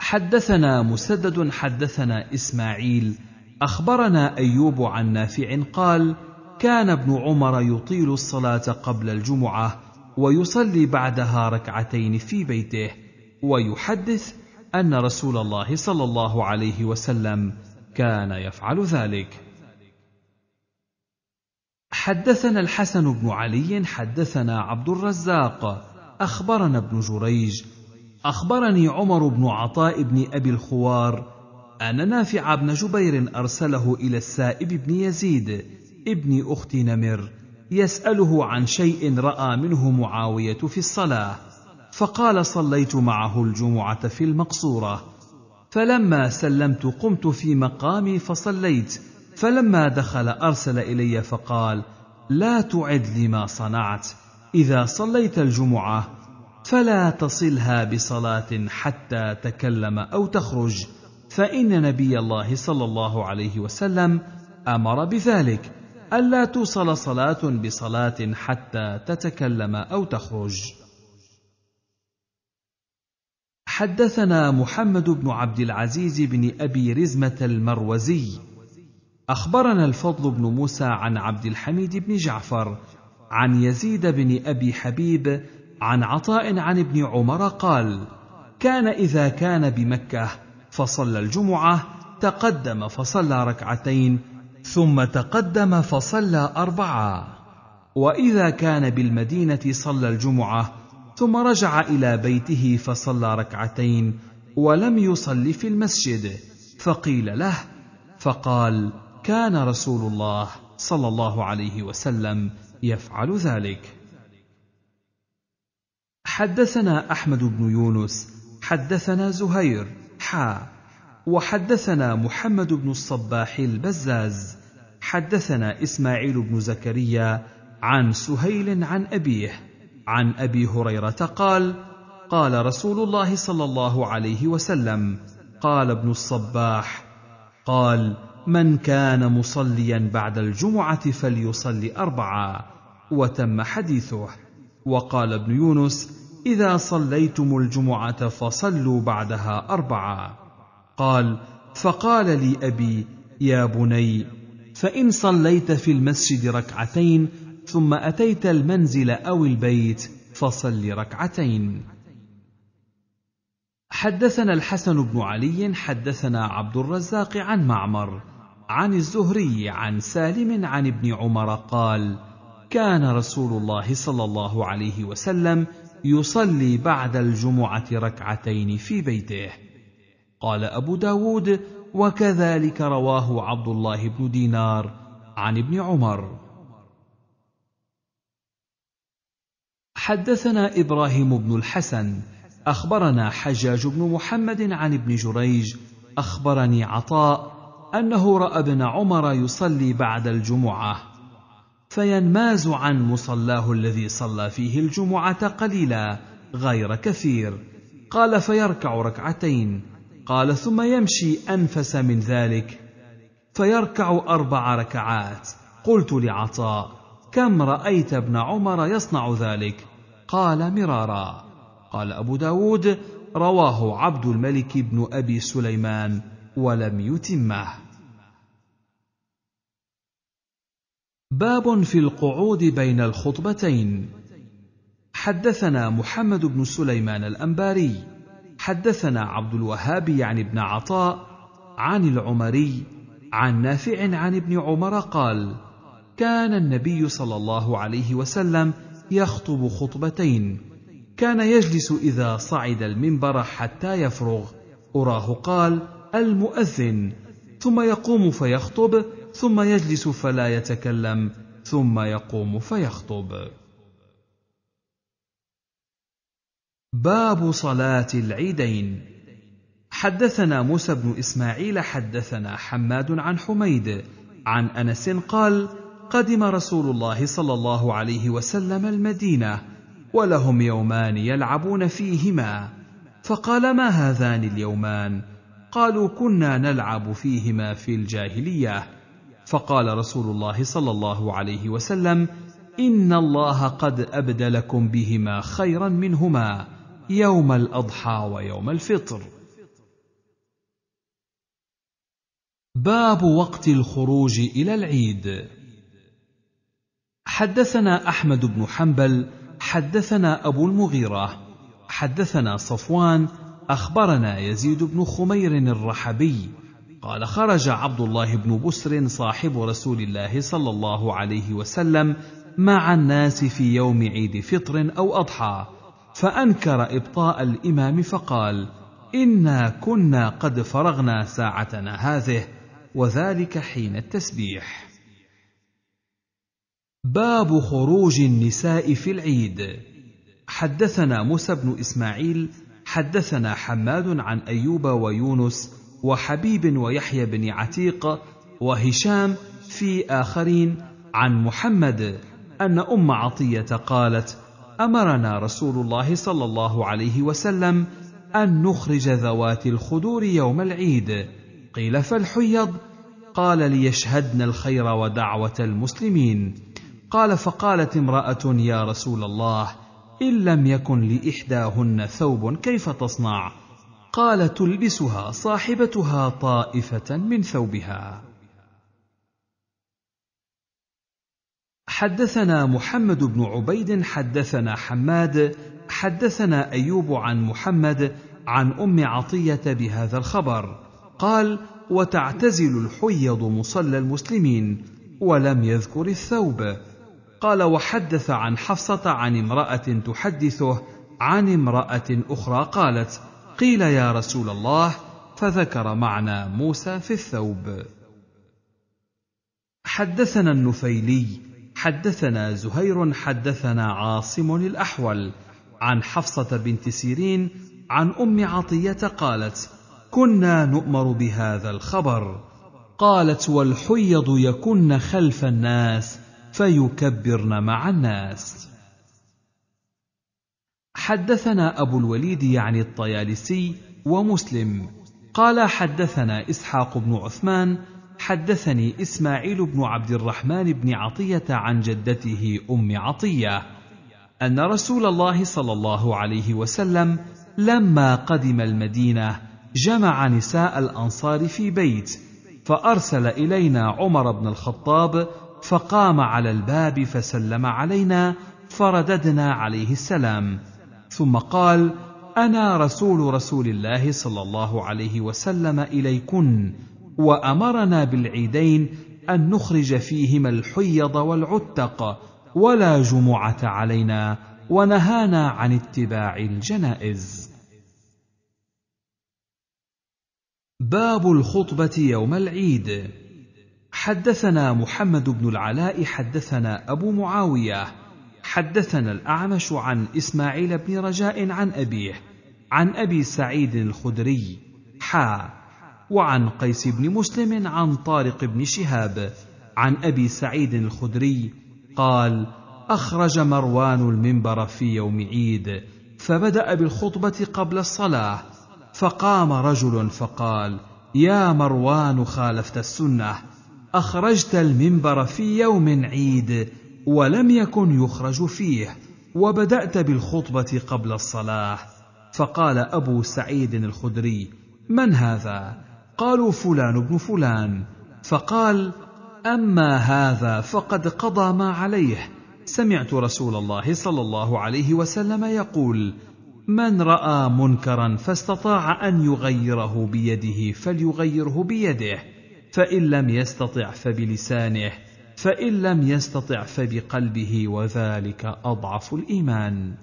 حدثنا مسدد حدثنا إسماعيل أخبرنا أيوب عن نافع قال: كان ابن عمر يطيل الصلاه قبل الجمعه ويصلي بعدها ركعتين في بيته ويحدث ان رسول الله صلى الله عليه وسلم كان يفعل ذلك حدثنا الحسن بن علي حدثنا عبد الرزاق اخبرنا ابن جريج اخبرني عمر بن عطاء بن ابي الخوار ان نافع بن جبير ارسله الى السائب بن يزيد ابن أخت نمر يسأله عن شيء رأى منه معاوية في الصلاة فقال صليت معه الجمعة في المقصورة فلما سلمت قمت في مقامي فصليت فلما دخل أرسل إلي فقال لا تعد لما صنعت إذا صليت الجمعة فلا تصلها بصلاة حتى تكلم أو تخرج فإن نبي الله صلى الله عليه وسلم أمر بذلك الا توصل صلاه بصلاه حتى تتكلم او تخرج حدثنا محمد بن عبد العزيز بن ابي رزمه المروزي اخبرنا الفضل بن موسى عن عبد الحميد بن جعفر عن يزيد بن ابي حبيب عن عطاء عن ابن عمر قال كان اذا كان بمكه فصلى الجمعه تقدم فصلى ركعتين ثم تقدم فصلى أربعة وإذا كان بالمدينة صلى الجمعة ثم رجع إلى بيته فصلى ركعتين ولم يصل في المسجد فقيل له فقال كان رسول الله صلى الله عليه وسلم يفعل ذلك حدثنا احمد بن يونس حدثنا زهير حا وحدثنا محمد بن الصباح البزاز حدثنا اسماعيل بن زكريا عن سهيل عن ابيه عن ابي هريره قال قال رسول الله صلى الله عليه وسلم قال ابن الصباح قال من كان مصليا بعد الجمعه فليصلي اربعا وتم حديثه وقال ابن يونس اذا صليتم الجمعه فصلوا بعدها اربعا قال فقال لي ابي يا بني فان صليت في المسجد ركعتين ثم اتيت المنزل او البيت فصل ركعتين حدثنا الحسن بن علي حدثنا عبد الرزاق عن معمر عن الزهري عن سالم عن ابن عمر قال كان رسول الله صلى الله عليه وسلم يصلي بعد الجمعه ركعتين في بيته قال ابو داود وكذلك رواه عبد الله بن دينار عن ابن عمر حدثنا ابراهيم بن الحسن اخبرنا حجاج بن محمد عن ابن جريج اخبرني عطاء انه راى ابن عمر يصلي بعد الجمعه فينماز عن مصلاه الذي صلى فيه الجمعه قليلا غير كثير قال فيركع ركعتين قال ثم يمشي انفس من ذلك فيركع اربع ركعات قلت لعطاء كم رايت ابن عمر يصنع ذلك قال مرارا قال ابو داود رواه عبد الملك بن ابي سليمان ولم يتمه باب في القعود بين الخطبتين حدثنا محمد بن سليمان الانباري حدثنا عبد الوهاب يعني ابن عطاء عن العمري عن نافع عن ابن عمر قال كان النبي صلى الله عليه وسلم يخطب خطبتين كان يجلس اذا صعد المنبر حتى يفرغ اراه قال المؤذن ثم يقوم فيخطب ثم يجلس فلا يتكلم ثم يقوم فيخطب باب صلاة العيدين حدثنا موسى بن اسماعيل حدثنا حماد عن حميد عن انس قال قدم رسول الله صلى الله عليه وسلم المدينه ولهم يومان يلعبون فيهما فقال ما هذان اليومان قالوا كنا نلعب فيهما في الجاهليه فقال رسول الله صلى الله عليه وسلم ان الله قد ابدلكم بهما خيرا منهما يوم الاضحى ويوم الفطر باب وقت الخروج الى العيد حدثنا احمد بن حنبل حدثنا ابو المغيره حدثنا صفوان اخبرنا يزيد بن خمير الرحبي قال خرج عبد الله بن بسر صاحب رسول الله صلى الله عليه وسلم مع الناس في يوم عيد فطر او اضحى فانكر ابطاء الامام فقال انا كنا قد فرغنا ساعتنا هذه وذلك حين التسبيح باب خروج النساء في العيد حدثنا موسى بن اسماعيل حدثنا حماد عن ايوب ويونس وحبيب ويحيى بن عتيق وهشام في اخرين عن محمد ان ام عطيه قالت امرنا رسول الله صلى الله عليه وسلم ان نخرج ذوات الخدور يوم العيد قيل فالحيض قال ليشهدن الخير ودعوه المسلمين قال فقالت امراه يا رسول الله ان لم يكن لاحداهن ثوب كيف تصنع قال تلبسها صاحبتها طائفه من ثوبها حدثنا محمد بن عبيد حدثنا حماد حدثنا ايوب عن محمد عن ام عطيه بهذا الخبر قال وتعتزل الحيض مصلى المسلمين ولم يذكر الثوب قال وحدث عن حفصه عن امراه تحدثه عن امراه اخرى قالت قيل يا رسول الله فذكر معنى موسى في الثوب حدثنا النفيلي حدثنا زهير حدثنا عاصم الاحول عن حفصه بنت سيرين عن ام عطيه قالت كنا نؤمر بهذا الخبر قالت والحيض يكن خلف الناس فيكبرن مع الناس حدثنا ابو الوليد يعني الطيالسي ومسلم قال حدثنا اسحاق بن عثمان حدثني اسماعيل بن عبد الرحمن بن عطيه عن جدته ام عطيه ان رسول الله صلى الله عليه وسلم لما قدم المدينه جمع نساء الانصار في بيت فارسل الينا عمر بن الخطاب فقام على الباب فسلم علينا فرددنا عليه السلام ثم قال انا رسول رسول الله صلى الله عليه وسلم اليكن وامرنا بالعيدين ان نخرج فيهما الحيض والعتق ولا جمعه علينا ونهانا عن اتباع الجنائز باب الخطبه يوم العيد حدثنا محمد بن العلاء حدثنا ابو معاويه حدثنا الاعمش عن اسماعيل بن رجاء عن ابيه عن ابي سعيد الخدري حا وعن قيس بن مسلم عن طارق بن شهاب عن ابي سعيد الخدري قال اخرج مروان المنبر في يوم عيد فبدا بالخطبه قبل الصلاه فقام رجل فقال يا مروان خالفت السنه اخرجت المنبر في يوم عيد ولم يكن يخرج فيه وبدات بالخطبه قبل الصلاه فقال ابو سعيد الخدري من هذا قالوا فلان بن فلان فقال اما هذا فقد قضى ما عليه سمعت رسول الله صلى الله عليه وسلم يقول من راى منكرا فاستطاع ان يغيره بيده فليغيره بيده فان لم يستطع فبلسانه فان لم يستطع فبقلبه وذلك اضعف الايمان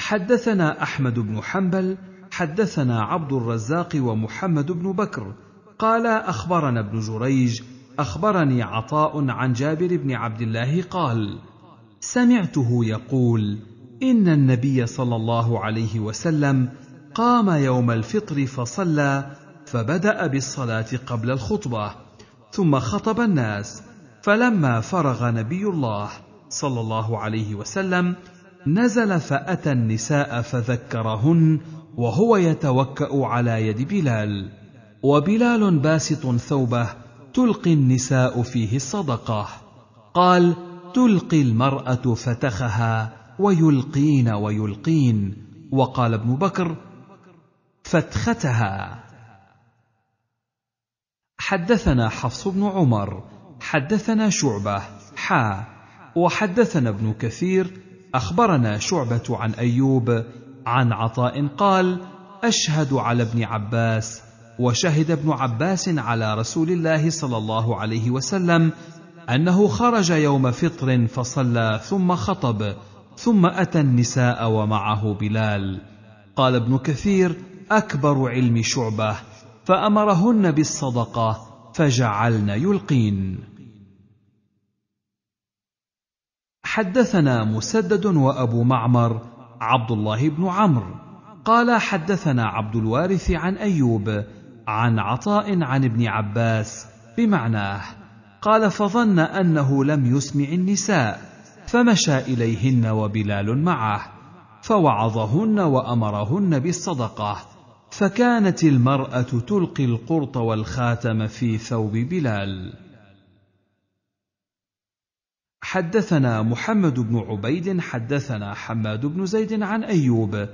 حدثنا احمد بن حنبل حدثنا عبد الرزاق ومحمد بن بكر قال اخبرنا ابن جريج اخبرني عطاء عن جابر بن عبد الله قال سمعته يقول ان النبي صلى الله عليه وسلم قام يوم الفطر فصلى فبدا بالصلاه قبل الخطبه ثم خطب الناس فلما فرغ نبي الله صلى الله عليه وسلم نزل فاتى النساء فذكرهن وهو يتوكأ على يد بلال وبلال باسط ثوبه تلقي النساء فيه الصدقة قال تلقي المرأة فتخها ويلقين ويلقين وقال ابن بكر فتختها حدثنا حفص بن عمر حدثنا شعبه حا وحدثنا ابن كثير اخبرنا شعبه عن ايوب عن عطاء قال اشهد على ابن عباس وشهد ابن عباس على رسول الله صلى الله عليه وسلم انه خرج يوم فطر فصلى ثم خطب ثم اتى النساء ومعه بلال قال ابن كثير اكبر علم شعبه فامرهن بالصدقه فجعلن يلقين حدثنا مسدد وابو معمر عبد الله بن عمرو قال حدثنا عبد الوارث عن ايوب عن عطاء عن ابن عباس بمعناه قال فظن انه لم يسمع النساء فمشى اليهن وبلال معه فوعظهن وامرهن بالصدقه فكانت المراه تلقي القرط والخاتم في ثوب بلال حدثنا محمد بن عبيد حدثنا حماد بن زيد عن ايوب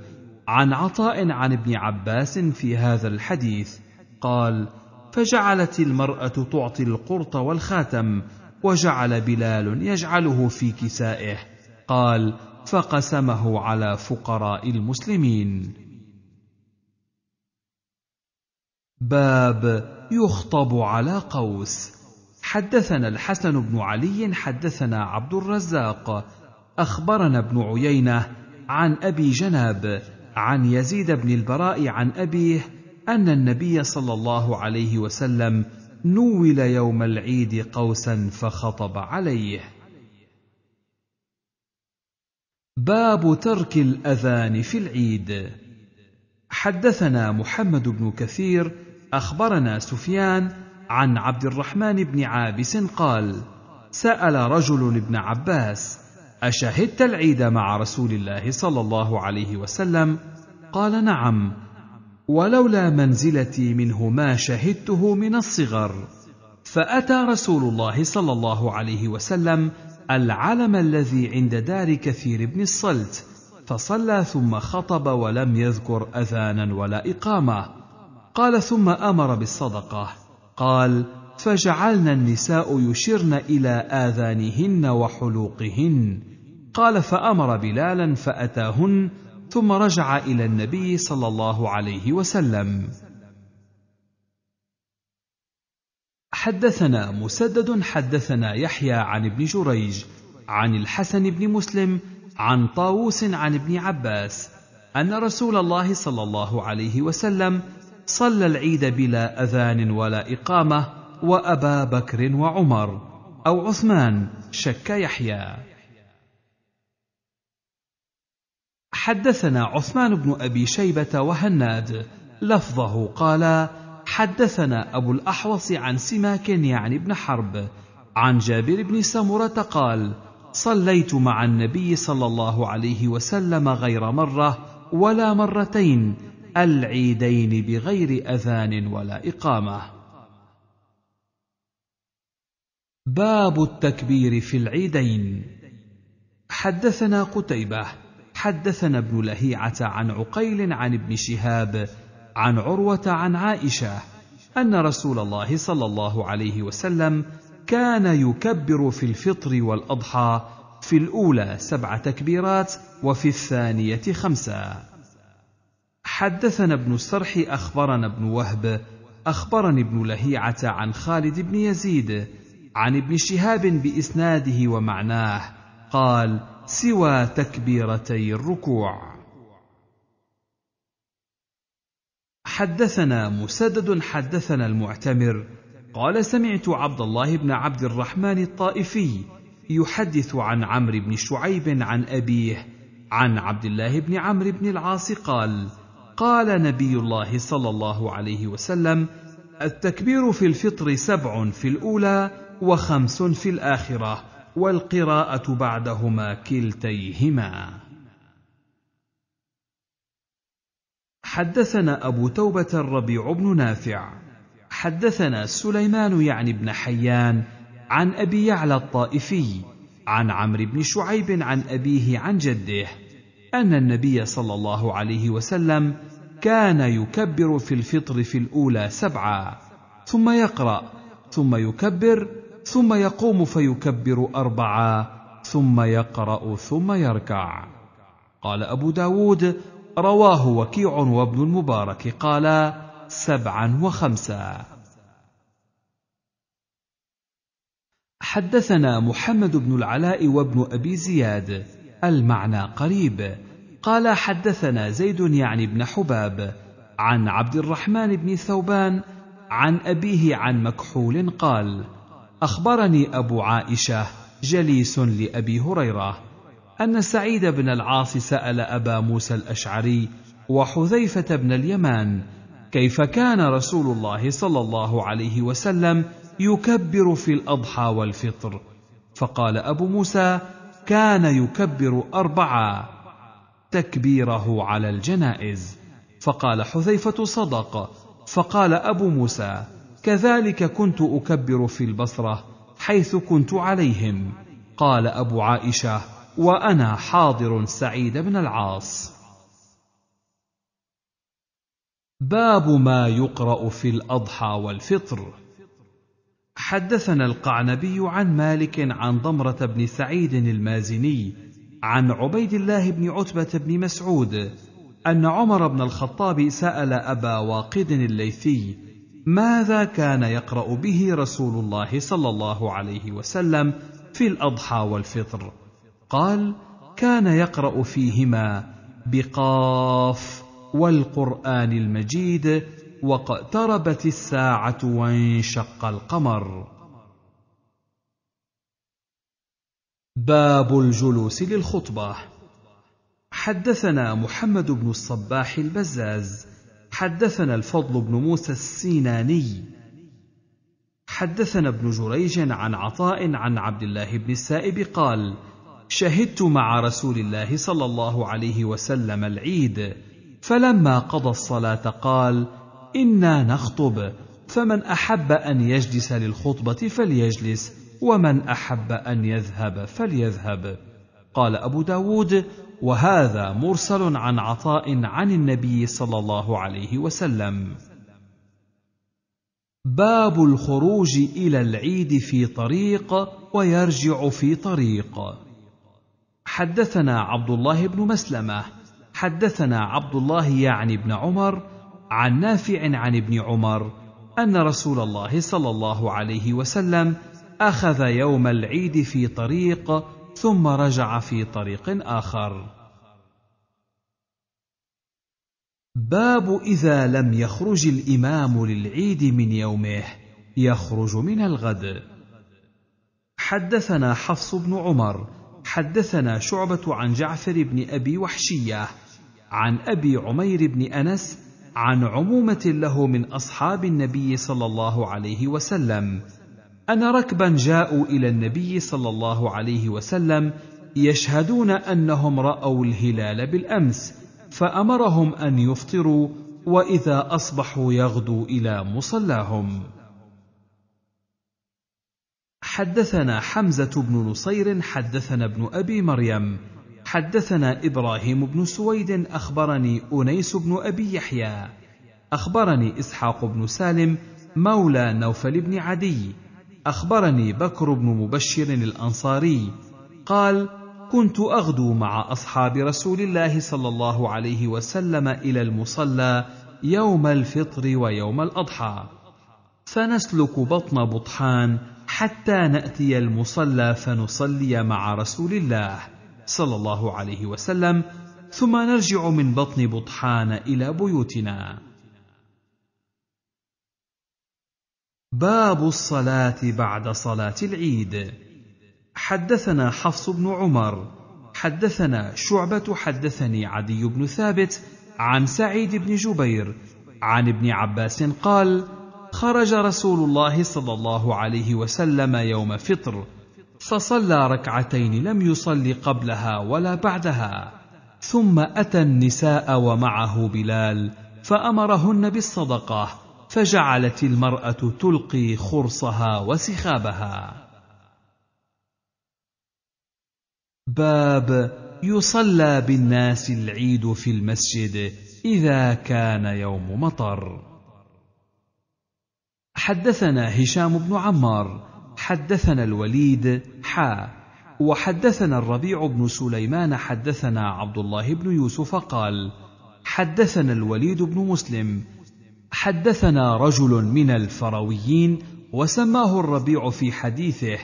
عن عطاء عن ابن عباس في هذا الحديث قال فجعلت المراه تعطي القرط والخاتم وجعل بلال يجعله في كسائه قال فقسمه على فقراء المسلمين باب يخطب على قوس حدثنا الحسن بن علي حدثنا عبد الرزاق اخبرنا ابن عيينه عن ابي جناب عن يزيد بن البراء عن ابيه ان النبي صلى الله عليه وسلم نول يوم العيد قوسا فخطب عليه باب ترك الاذان في العيد حدثنا محمد بن كثير اخبرنا سفيان عن عبد الرحمن بن عابس قال سال رجل ابن عباس اشهدت العيد مع رسول الله صلى الله عليه وسلم قال نعم ولولا منزلتي منه ما شهدته من الصغر فاتى رسول الله صلى الله عليه وسلم العلم الذي عند دار كثير بن الصلت فصلى ثم خطب ولم يذكر اذانا ولا اقامه قال ثم امر بالصدقه قال فجعلنا النساء يشرن الى اذانهن وحلوقهن قال فامر بلالا فاتاهن ثم رجع الى النبي صلى الله عليه وسلم حدثنا مسدد حدثنا يحيى عن ابن جريج عن الحسن بن مسلم عن طاووس عن ابن عباس ان رسول الله صلى الله عليه وسلم صلى العيد بلا اذان ولا اقامه وابا بكر وعمر او عثمان شك يحيى حدثنا عثمان بن ابي شيبه وهناد لفظه قال حدثنا ابو الاحوص عن سماك يعني بن حرب عن جابر بن سمره قال صليت مع النبي صلى الله عليه وسلم غير مره ولا مرتين العيدين بغير اذان ولا اقامه باب التكبير في العيدين حدثنا قتيبه حدثنا ابن لهيعه عن عقيل عن ابن شهاب عن عروه عن عائشه ان رسول الله صلى الله عليه وسلم كان يكبر في الفطر والاضحى في الاولى سبع تكبيرات وفي الثانيه خمسه حدثنا ابن السرح اخبرنا ابن وهب اخبرني ابن لهيعه عن خالد بن يزيد عن ابن شهاب باسناده ومعناه قال سوى تكبيرتي الركوع حدثنا مسدد حدثنا المعتمر قال سمعت عبد الله بن عبد الرحمن الطائفي يحدث عن عمرو بن شعيب عن ابيه عن عبد الله بن عمرو بن العاص قال قال نبي الله صلى الله عليه وسلم التكبير في الفطر سبع في الاولى وخمس في الاخره والقراءه بعدهما كلتيهما حدثنا ابو توبه الربيع بن نافع حدثنا سليمان يعني بن حيان عن ابي يعلى الطائفي عن عمرو بن شعيب عن ابيه عن جده ان النبي صلى الله عليه وسلم كان يكبر في الفطر في الاولى سبعا ثم يقرا ثم يكبر ثم يقوم فيكبر اربعا ثم يقرا ثم يركع قال ابو داود رواه وكيع وابن المبارك قال سبعا وخمسا حدثنا محمد بن العلاء وابن ابي زياد المعنى قريب قال حدثنا زيد يعني بن حباب عن عبد الرحمن بن ثوبان عن ابيه عن مكحول قال اخبرني ابو عائشه جليس لابي هريره ان سعيد بن العاص سال ابا موسى الاشعري وحذيفه بن اليمان كيف كان رسول الله صلى الله عليه وسلم يكبر في الاضحى والفطر فقال ابو موسى كان يكبر اربعا تكبيره على الجنائز فقال حذيفه صدق فقال ابو موسى كذلك كنت اكبر في البصره حيث كنت عليهم قال ابو عائشه وانا حاضر سعيد بن العاص باب ما يقرا في الاضحى والفطر حدثنا القعنبي عن مالك عن ضمره بن سعيد المازني عن عبيد الله بن عتبه بن مسعود ان عمر بن الخطاب سال ابا واقد الليثي ماذا كان يقرا به رسول الله صلى الله عليه وسلم في الاضحى والفطر قال كان يقرا فيهما بقاف والقران المجيد واقتربت الساعه وانشق القمر باب الجلوس للخطبة حدثنا محمد بن الصباح البزاز حدثنا الفضل بن موسى السيناني حدثنا ابن جريج عن عطاء عن عبد الله بن السائب قال شهدت مع رسول الله صلى الله عليه وسلم العيد فلما قضى الصلاه قال انا نخطب فمن احب ان يجلس للخطبه فليجلس ومن أحب أن يذهب فليذهب قال أبو داود وهذا مرسل عن عطاء عن النبي صلى الله عليه وسلم باب الخروج الى العيد في طريق ويرجع في طريق حدثنا عبد الله بن مسلمه حدثنا عبد الله يعني بن عمر عن نافع عن ابن عمر ان رسول الله صلى الله عليه وسلم اخذ يوم العيد في طريق ثم رجع في طريق اخر باب اذا لم يخرج الامام للعيد من يومه يخرج من الغد حدثنا حفص بن عمر حدثنا شعبه عن جعفر بن ابي وحشيه عن ابي عمير بن انس عن عمومه له من اصحاب النبي صلى الله عليه وسلم ان ركبا جاءوا الى النبي صلى الله عليه وسلم يشهدون انهم راوا الهلال بالامس فامرهم ان يفطروا واذا اصبحوا يغدوا الى مصلاهم حدثنا حمزه بن نصير حدثنا ابن ابي مريم حدثنا ابراهيم بن سويد اخبرني انيس بن ابي يحيى اخبرني اسحاق بن سالم مولى نوفل بن عدي اخبرني بكر بن مبشر الانصاري قال كنت اغدو مع اصحاب رسول الله صلى الله عليه وسلم الى المصلى يوم الفطر ويوم الاضحى فنسلك بطن بطحان حتى ناتي المصلى فنصلي مع رسول الله صلى الله عليه وسلم ثم نرجع من بطن بطحان الى بيوتنا باب الصلاة بعد صلاة العيد. حدثنا حفص بن عمر، حدثنا شعبة حدثني عدي بن ثابت عن سعيد بن جبير، عن ابن عباس قال: خرج رسول الله صلى الله عليه وسلم يوم فطر، فصلى ركعتين لم يصل قبلها ولا بعدها، ثم أتى النساء ومعه بلال، فأمرهن بالصدقة. فجعلت المرأة تلقي خرصها وسخابها. باب يصلى بالناس العيد في المسجد إذا كان يوم مطر. حدثنا هشام بن عمار، حدثنا الوليد، حا، وحدثنا الربيع بن سليمان حدثنا عبد الله بن يوسف قال: حدثنا الوليد بن مسلم حدثنا رجل من الفرويين وسماه الربيع في حديثه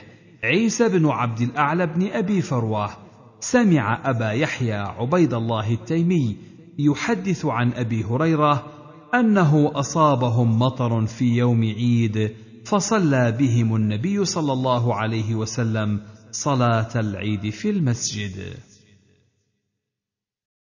عيسى بن عبد الاعلى بن ابي فروه سمع ابا يحيى عبيد الله التيمي يحدث عن ابي هريره انه اصابهم مطر في يوم عيد فصلى بهم النبي صلى الله عليه وسلم صلاه العيد في المسجد